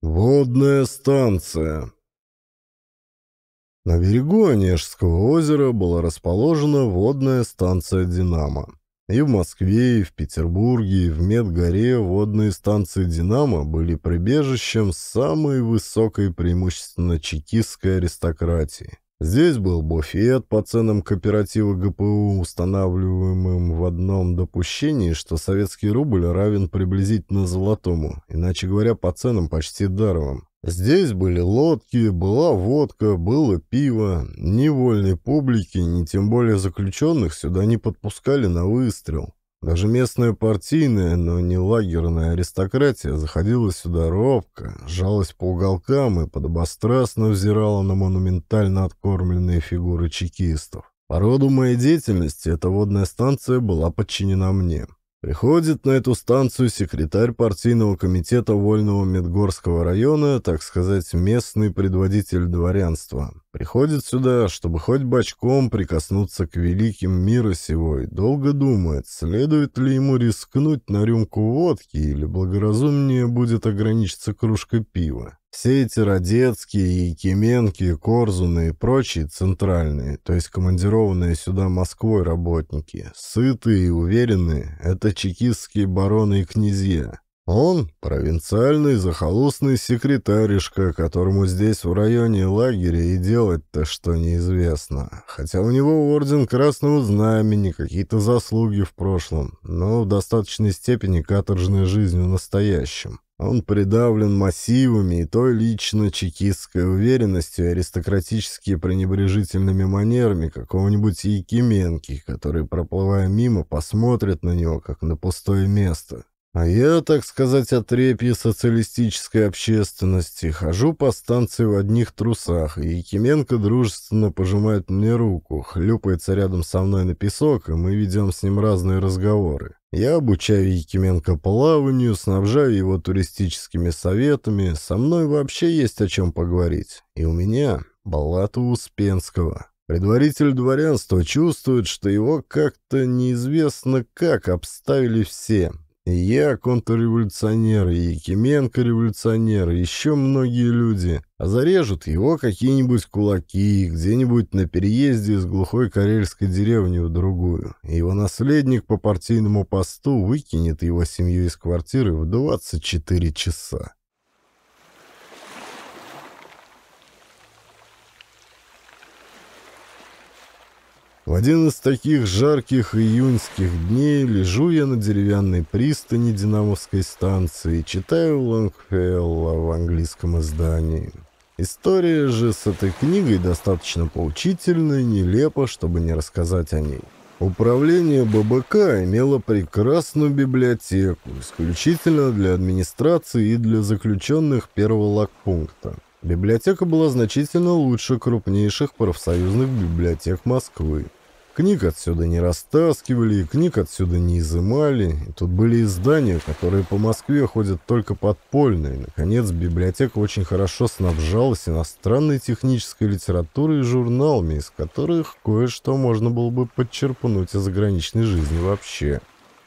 S2: «Водная станция», на берегу Онежского озера была расположена водная станция «Динамо».
S1: И в Москве, и в Петербурге, и в Медгоре водные станции «Динамо» были прибежищем самой высокой преимущественно чекистской аристократии. Здесь был буфет по ценам кооператива ГПУ, устанавливаемым в одном допущении, что советский рубль равен приблизительно золотому, иначе говоря, по ценам почти даровым. Здесь были лодки, была водка, было пиво. Ни вольной публики, ни тем более заключенных сюда не подпускали на выстрел. Даже местная партийная, но не лагерная аристократия заходила сюда робко, жалась по уголкам и подобострастно взирала на монументально откормленные фигуры чекистов. По роду моей деятельности эта водная станция была подчинена мне. Приходит на эту станцию секретарь партийного комитета Вольного Медгорского района, так сказать, местный предводитель дворянства. Приходит сюда, чтобы хоть бочком прикоснуться к великим мира сего и долго думает, следует ли ему рискнуть на рюмку водки или благоразумнее будет ограничиться кружкой пива. Все эти Родецкие, Якименки, Корзуны и прочие центральные, то есть командированные сюда Москвой работники, сытые и уверенные, это чекистские бароны и князья. Он — провинциальный захолустный секретаришка, которому здесь в районе лагеря и делать-то что неизвестно. Хотя у него орден Красного Знамени, какие-то заслуги в прошлом, но в достаточной степени каторжная жизнь в настоящем. Он придавлен массивами и той лично чекистской уверенностью и аристократически пренебрежительными манерами какого-нибудь Якименки, который, проплывая мимо, посмотрит на него, как на пустое место. А я, так сказать, отрепье социалистической общественности, хожу по станции в одних трусах, и Якименко дружественно пожимает мне руку, хлюпается рядом со мной на песок, и мы ведем с ним разные разговоры. Я обучаю Якименко плаванию, снабжаю его туристическими советами, со мной вообще есть о чем поговорить. И у меня Балата Успенского. Предваритель дворянства чувствует, что его как-то неизвестно как обставили все, я контрреволюционер, и Якименко революционер, и еще многие люди. А зарежут его какие-нибудь кулаки где-нибудь на переезде из глухой карельской деревни в другую. Его наследник по партийному посту выкинет его семью из квартиры в 24 часа. В один из таких жарких июньских дней лежу я на деревянной пристани Динамовской станции, и читаю Лонгфелла в английском издании. История же с этой книгой достаточно поучительна и нелепа, чтобы не рассказать о ней. Управление ББК имело прекрасную библиотеку, исключительно для администрации и для заключенных первого лагпункта. Библиотека была значительно лучше крупнейших профсоюзных библиотек Москвы. Книг отсюда не растаскивали, книг отсюда не изымали. И тут были издания, которые по Москве ходят только подпольные. Наконец, библиотека очень хорошо снабжалась иностранной технической литературой и журналами, из которых кое-что можно было бы подчерпнуть о заграничной жизни вообще.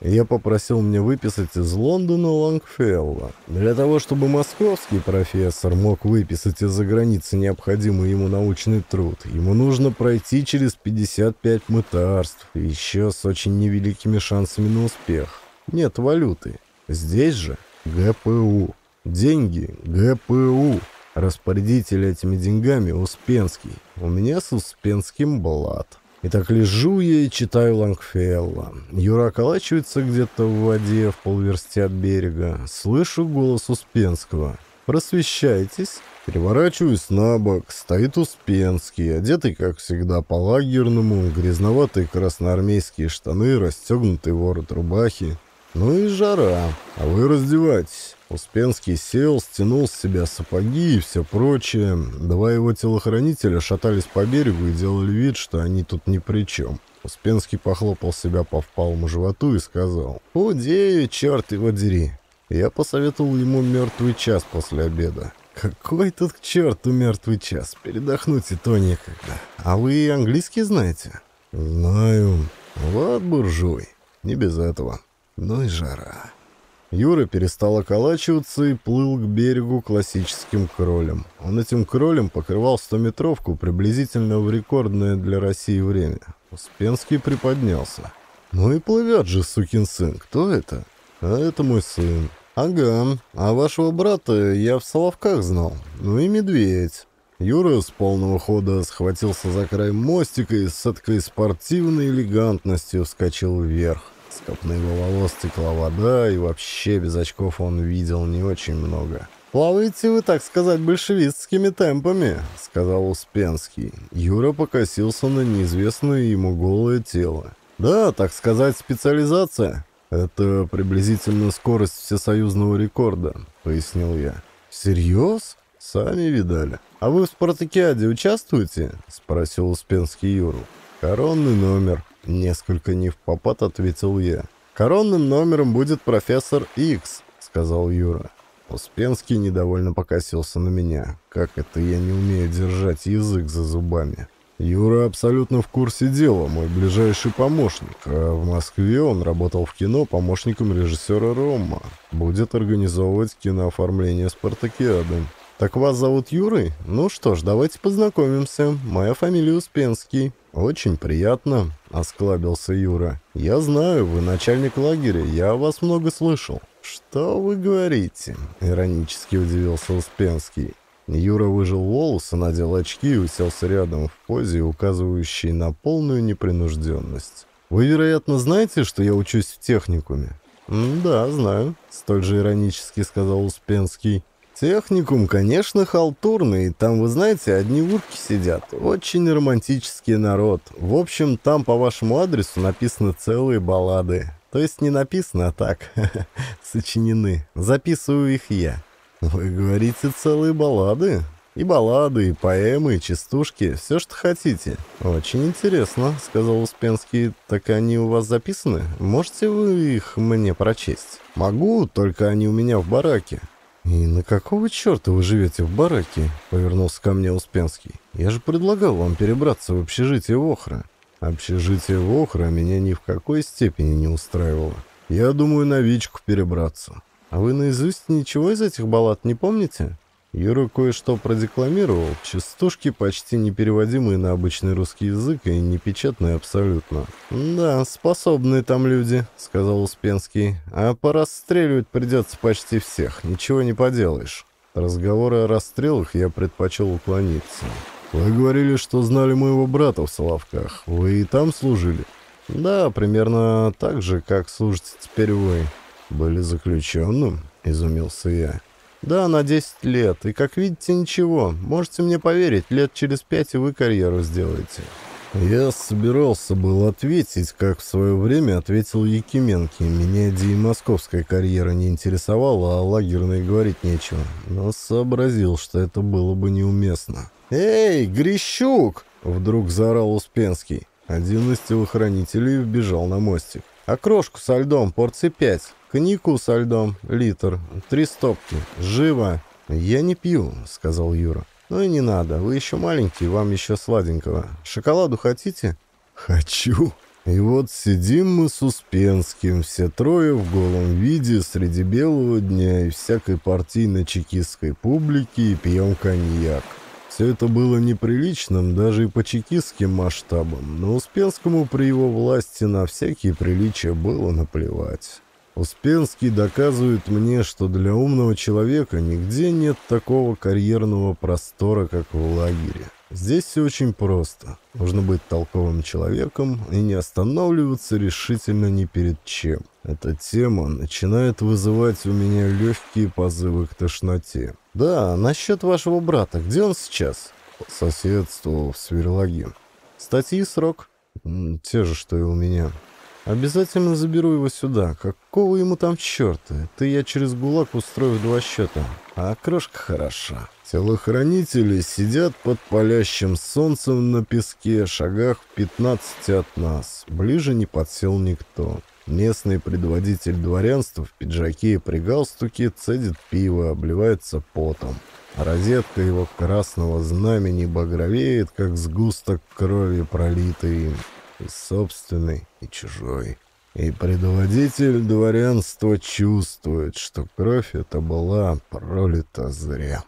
S1: Я попросил мне выписать из Лондона Лангфелла. Для того, чтобы московский профессор мог выписать из-за границы необходимый ему научный труд, ему нужно пройти через 55 мытарств, еще с очень невеликими шансами на успех. Нет валюты. Здесь же ГПУ. Деньги ГПУ. Распорядитель этими деньгами Успенский. У меня с Успенским блат. И так лежу я и читаю Лангфелла. Юра околачивается где-то в воде в полверсти от берега. Слышу голос Успенского. «Просвещайтесь». Переворачиваюсь на бок. Стоит Успенский, одетый, как всегда, по-лагерному. Грязноватые красноармейские штаны, расстегнутый ворот рубахи. Ну и жара. А вы раздевайтесь. Успенский сел, стянул с себя сапоги и все прочее. Два его телохранителя шатались по берегу и делали вид, что они тут ни при чем. Успенский похлопал себя по впалому животу и сказал «Худею, черт его дери!» Я посоветовал ему мертвый час после обеда. «Какой тут к черту мертвый час? Передохнуть и то некогда. А вы английский знаете?» «Знаю. Вот буржуй. Не без этого. Ну и жара». Юра перестал околачиваться и плыл к берегу классическим кролем. Он этим кролем покрывал стометровку приблизительно в рекордное для России время. Успенский приподнялся. «Ну и плывет же, сукин сын, кто это?» «А это мой сын». «Ага, а вашего брата я в Соловках знал. Ну и медведь». Юра с полного хода схватился за край мостика и с эткой спортивной элегантностью вскочил вверх. С его волос текла вода, и вообще без очков он видел не очень много. «Плаваете вы, так сказать, большевистскими темпами», — сказал Успенский. Юра покосился на неизвестное ему голое тело. «Да, так сказать, специализация. Это приблизительно скорость всесоюзного рекорда», — пояснил я. «Серьез? Сами видали. А вы в спартакиаде участвуете?» — спросил Успенский Юру. «Коронный номер», — несколько не в попад ответил я. «Коронным номером будет профессор Икс», — сказал Юра. Успенский недовольно покосился на меня. «Как это я не умею держать язык за зубами?» Юра абсолютно в курсе дела, мой ближайший помощник. А в Москве он работал в кино помощником режиссера Рома. Будет организовывать кинооформление «Спартакиады». «Так вас зовут Юрой? Ну что ж, давайте познакомимся. Моя фамилия Успенский». «Очень приятно», — осклабился Юра. «Я знаю, вы начальник лагеря, я о вас много слышал». «Что вы говорите?» — иронически удивился Успенский. Юра выжил волосы, надел очки и уселся рядом в позе, указывающей на полную непринужденность. «Вы, вероятно, знаете, что я учусь в техникуме?» «Да, знаю», — столь же иронически сказал Успенский. Техникум, конечно, халтурный. Там, вы знаете, одни урки сидят. Очень романтический народ. В общем, там по вашему адресу написаны целые баллады. То есть не написано, а так. Сочинены. Записываю их я. Вы говорите целые баллады? И баллады, и поэмы, и частушки, все, что хотите. Очень интересно, сказал Успенский. Так они у вас записаны? Можете вы их мне прочесть? Могу, только они у меня в бараке. «И на какого черта вы живете в бараке?» — повернулся ко мне Успенский. «Я же предлагал вам перебраться в общежитие Вохра». Общежитие Вохра меня ни в какой степени не устраивало. Я думаю, новичку перебраться. А вы наизусть ничего из этих баллад не помните? Юра кое-что продекламировал, частушки почти непереводимые на обычный русский язык и непечатные абсолютно. «Да, способные там люди», — сказал Успенский. «А порасстреливать придется почти всех, ничего не поделаешь». Разговоры о расстрелах я предпочел уклониться. «Вы говорили, что знали моего брата в Соловках. Вы и там служили?» «Да, примерно так же, как служите теперь вы». «Были заключенным?» — изумился я. Да, на 10 лет. И, как видите, ничего. Можете мне поверить, лет через пять и вы карьеру сделаете. Я собирался был ответить, как в свое время ответил Якименки, Меня да московская карьера не интересовала, а лагерной говорить нечего. Но сообразил, что это было бы неуместно. «Эй, Грищук! вдруг заорал Успенский. Один из телохранителей вбежал на мостик. «Окрошку «А со льдом, порции пять» коньяку со льдом, литр, три стопки, живо!» «Я не пью», — сказал Юра. «Ну и не надо, вы еще маленький, вам еще сладенького. Шоколаду хотите?» «Хочу!» И вот сидим мы с Успенским, все трое в голом виде среди белого дня и всякой партийно-чекистской публики и пьем коньяк. Все это было неприличным даже и по чекистским масштабам, но Успенскому при его власти на всякие приличия было наплевать. Успенский доказывает мне, что для умного человека нигде нет такого карьерного простора, как в лагере. Здесь все очень просто. Нужно быть толковым человеком и не останавливаться решительно ни перед чем. Эта тема начинает вызывать у меня легкие позывы к тошноте. «Да, насчет вашего брата. Где он сейчас?» «Соседствовал в Сверлаге. Статьи срок?» «Те же, что и у меня». Обязательно заберу его сюда. Какого ему там черта? Ты я через гулаг устрою два счета. А крошка хороша. Телохранители сидят под палящим солнцем на песке, шагах в 15 от нас. Ближе не подсел никто. Местный предводитель дворянства в пиджаке и при галстуке цедит пиво, обливается потом. Розетка его красного знамени багровеет, как сгусток крови, пролитый им и собственный, и чужой. И предводитель дворянства чувствует, что кровь эта была пролита зря.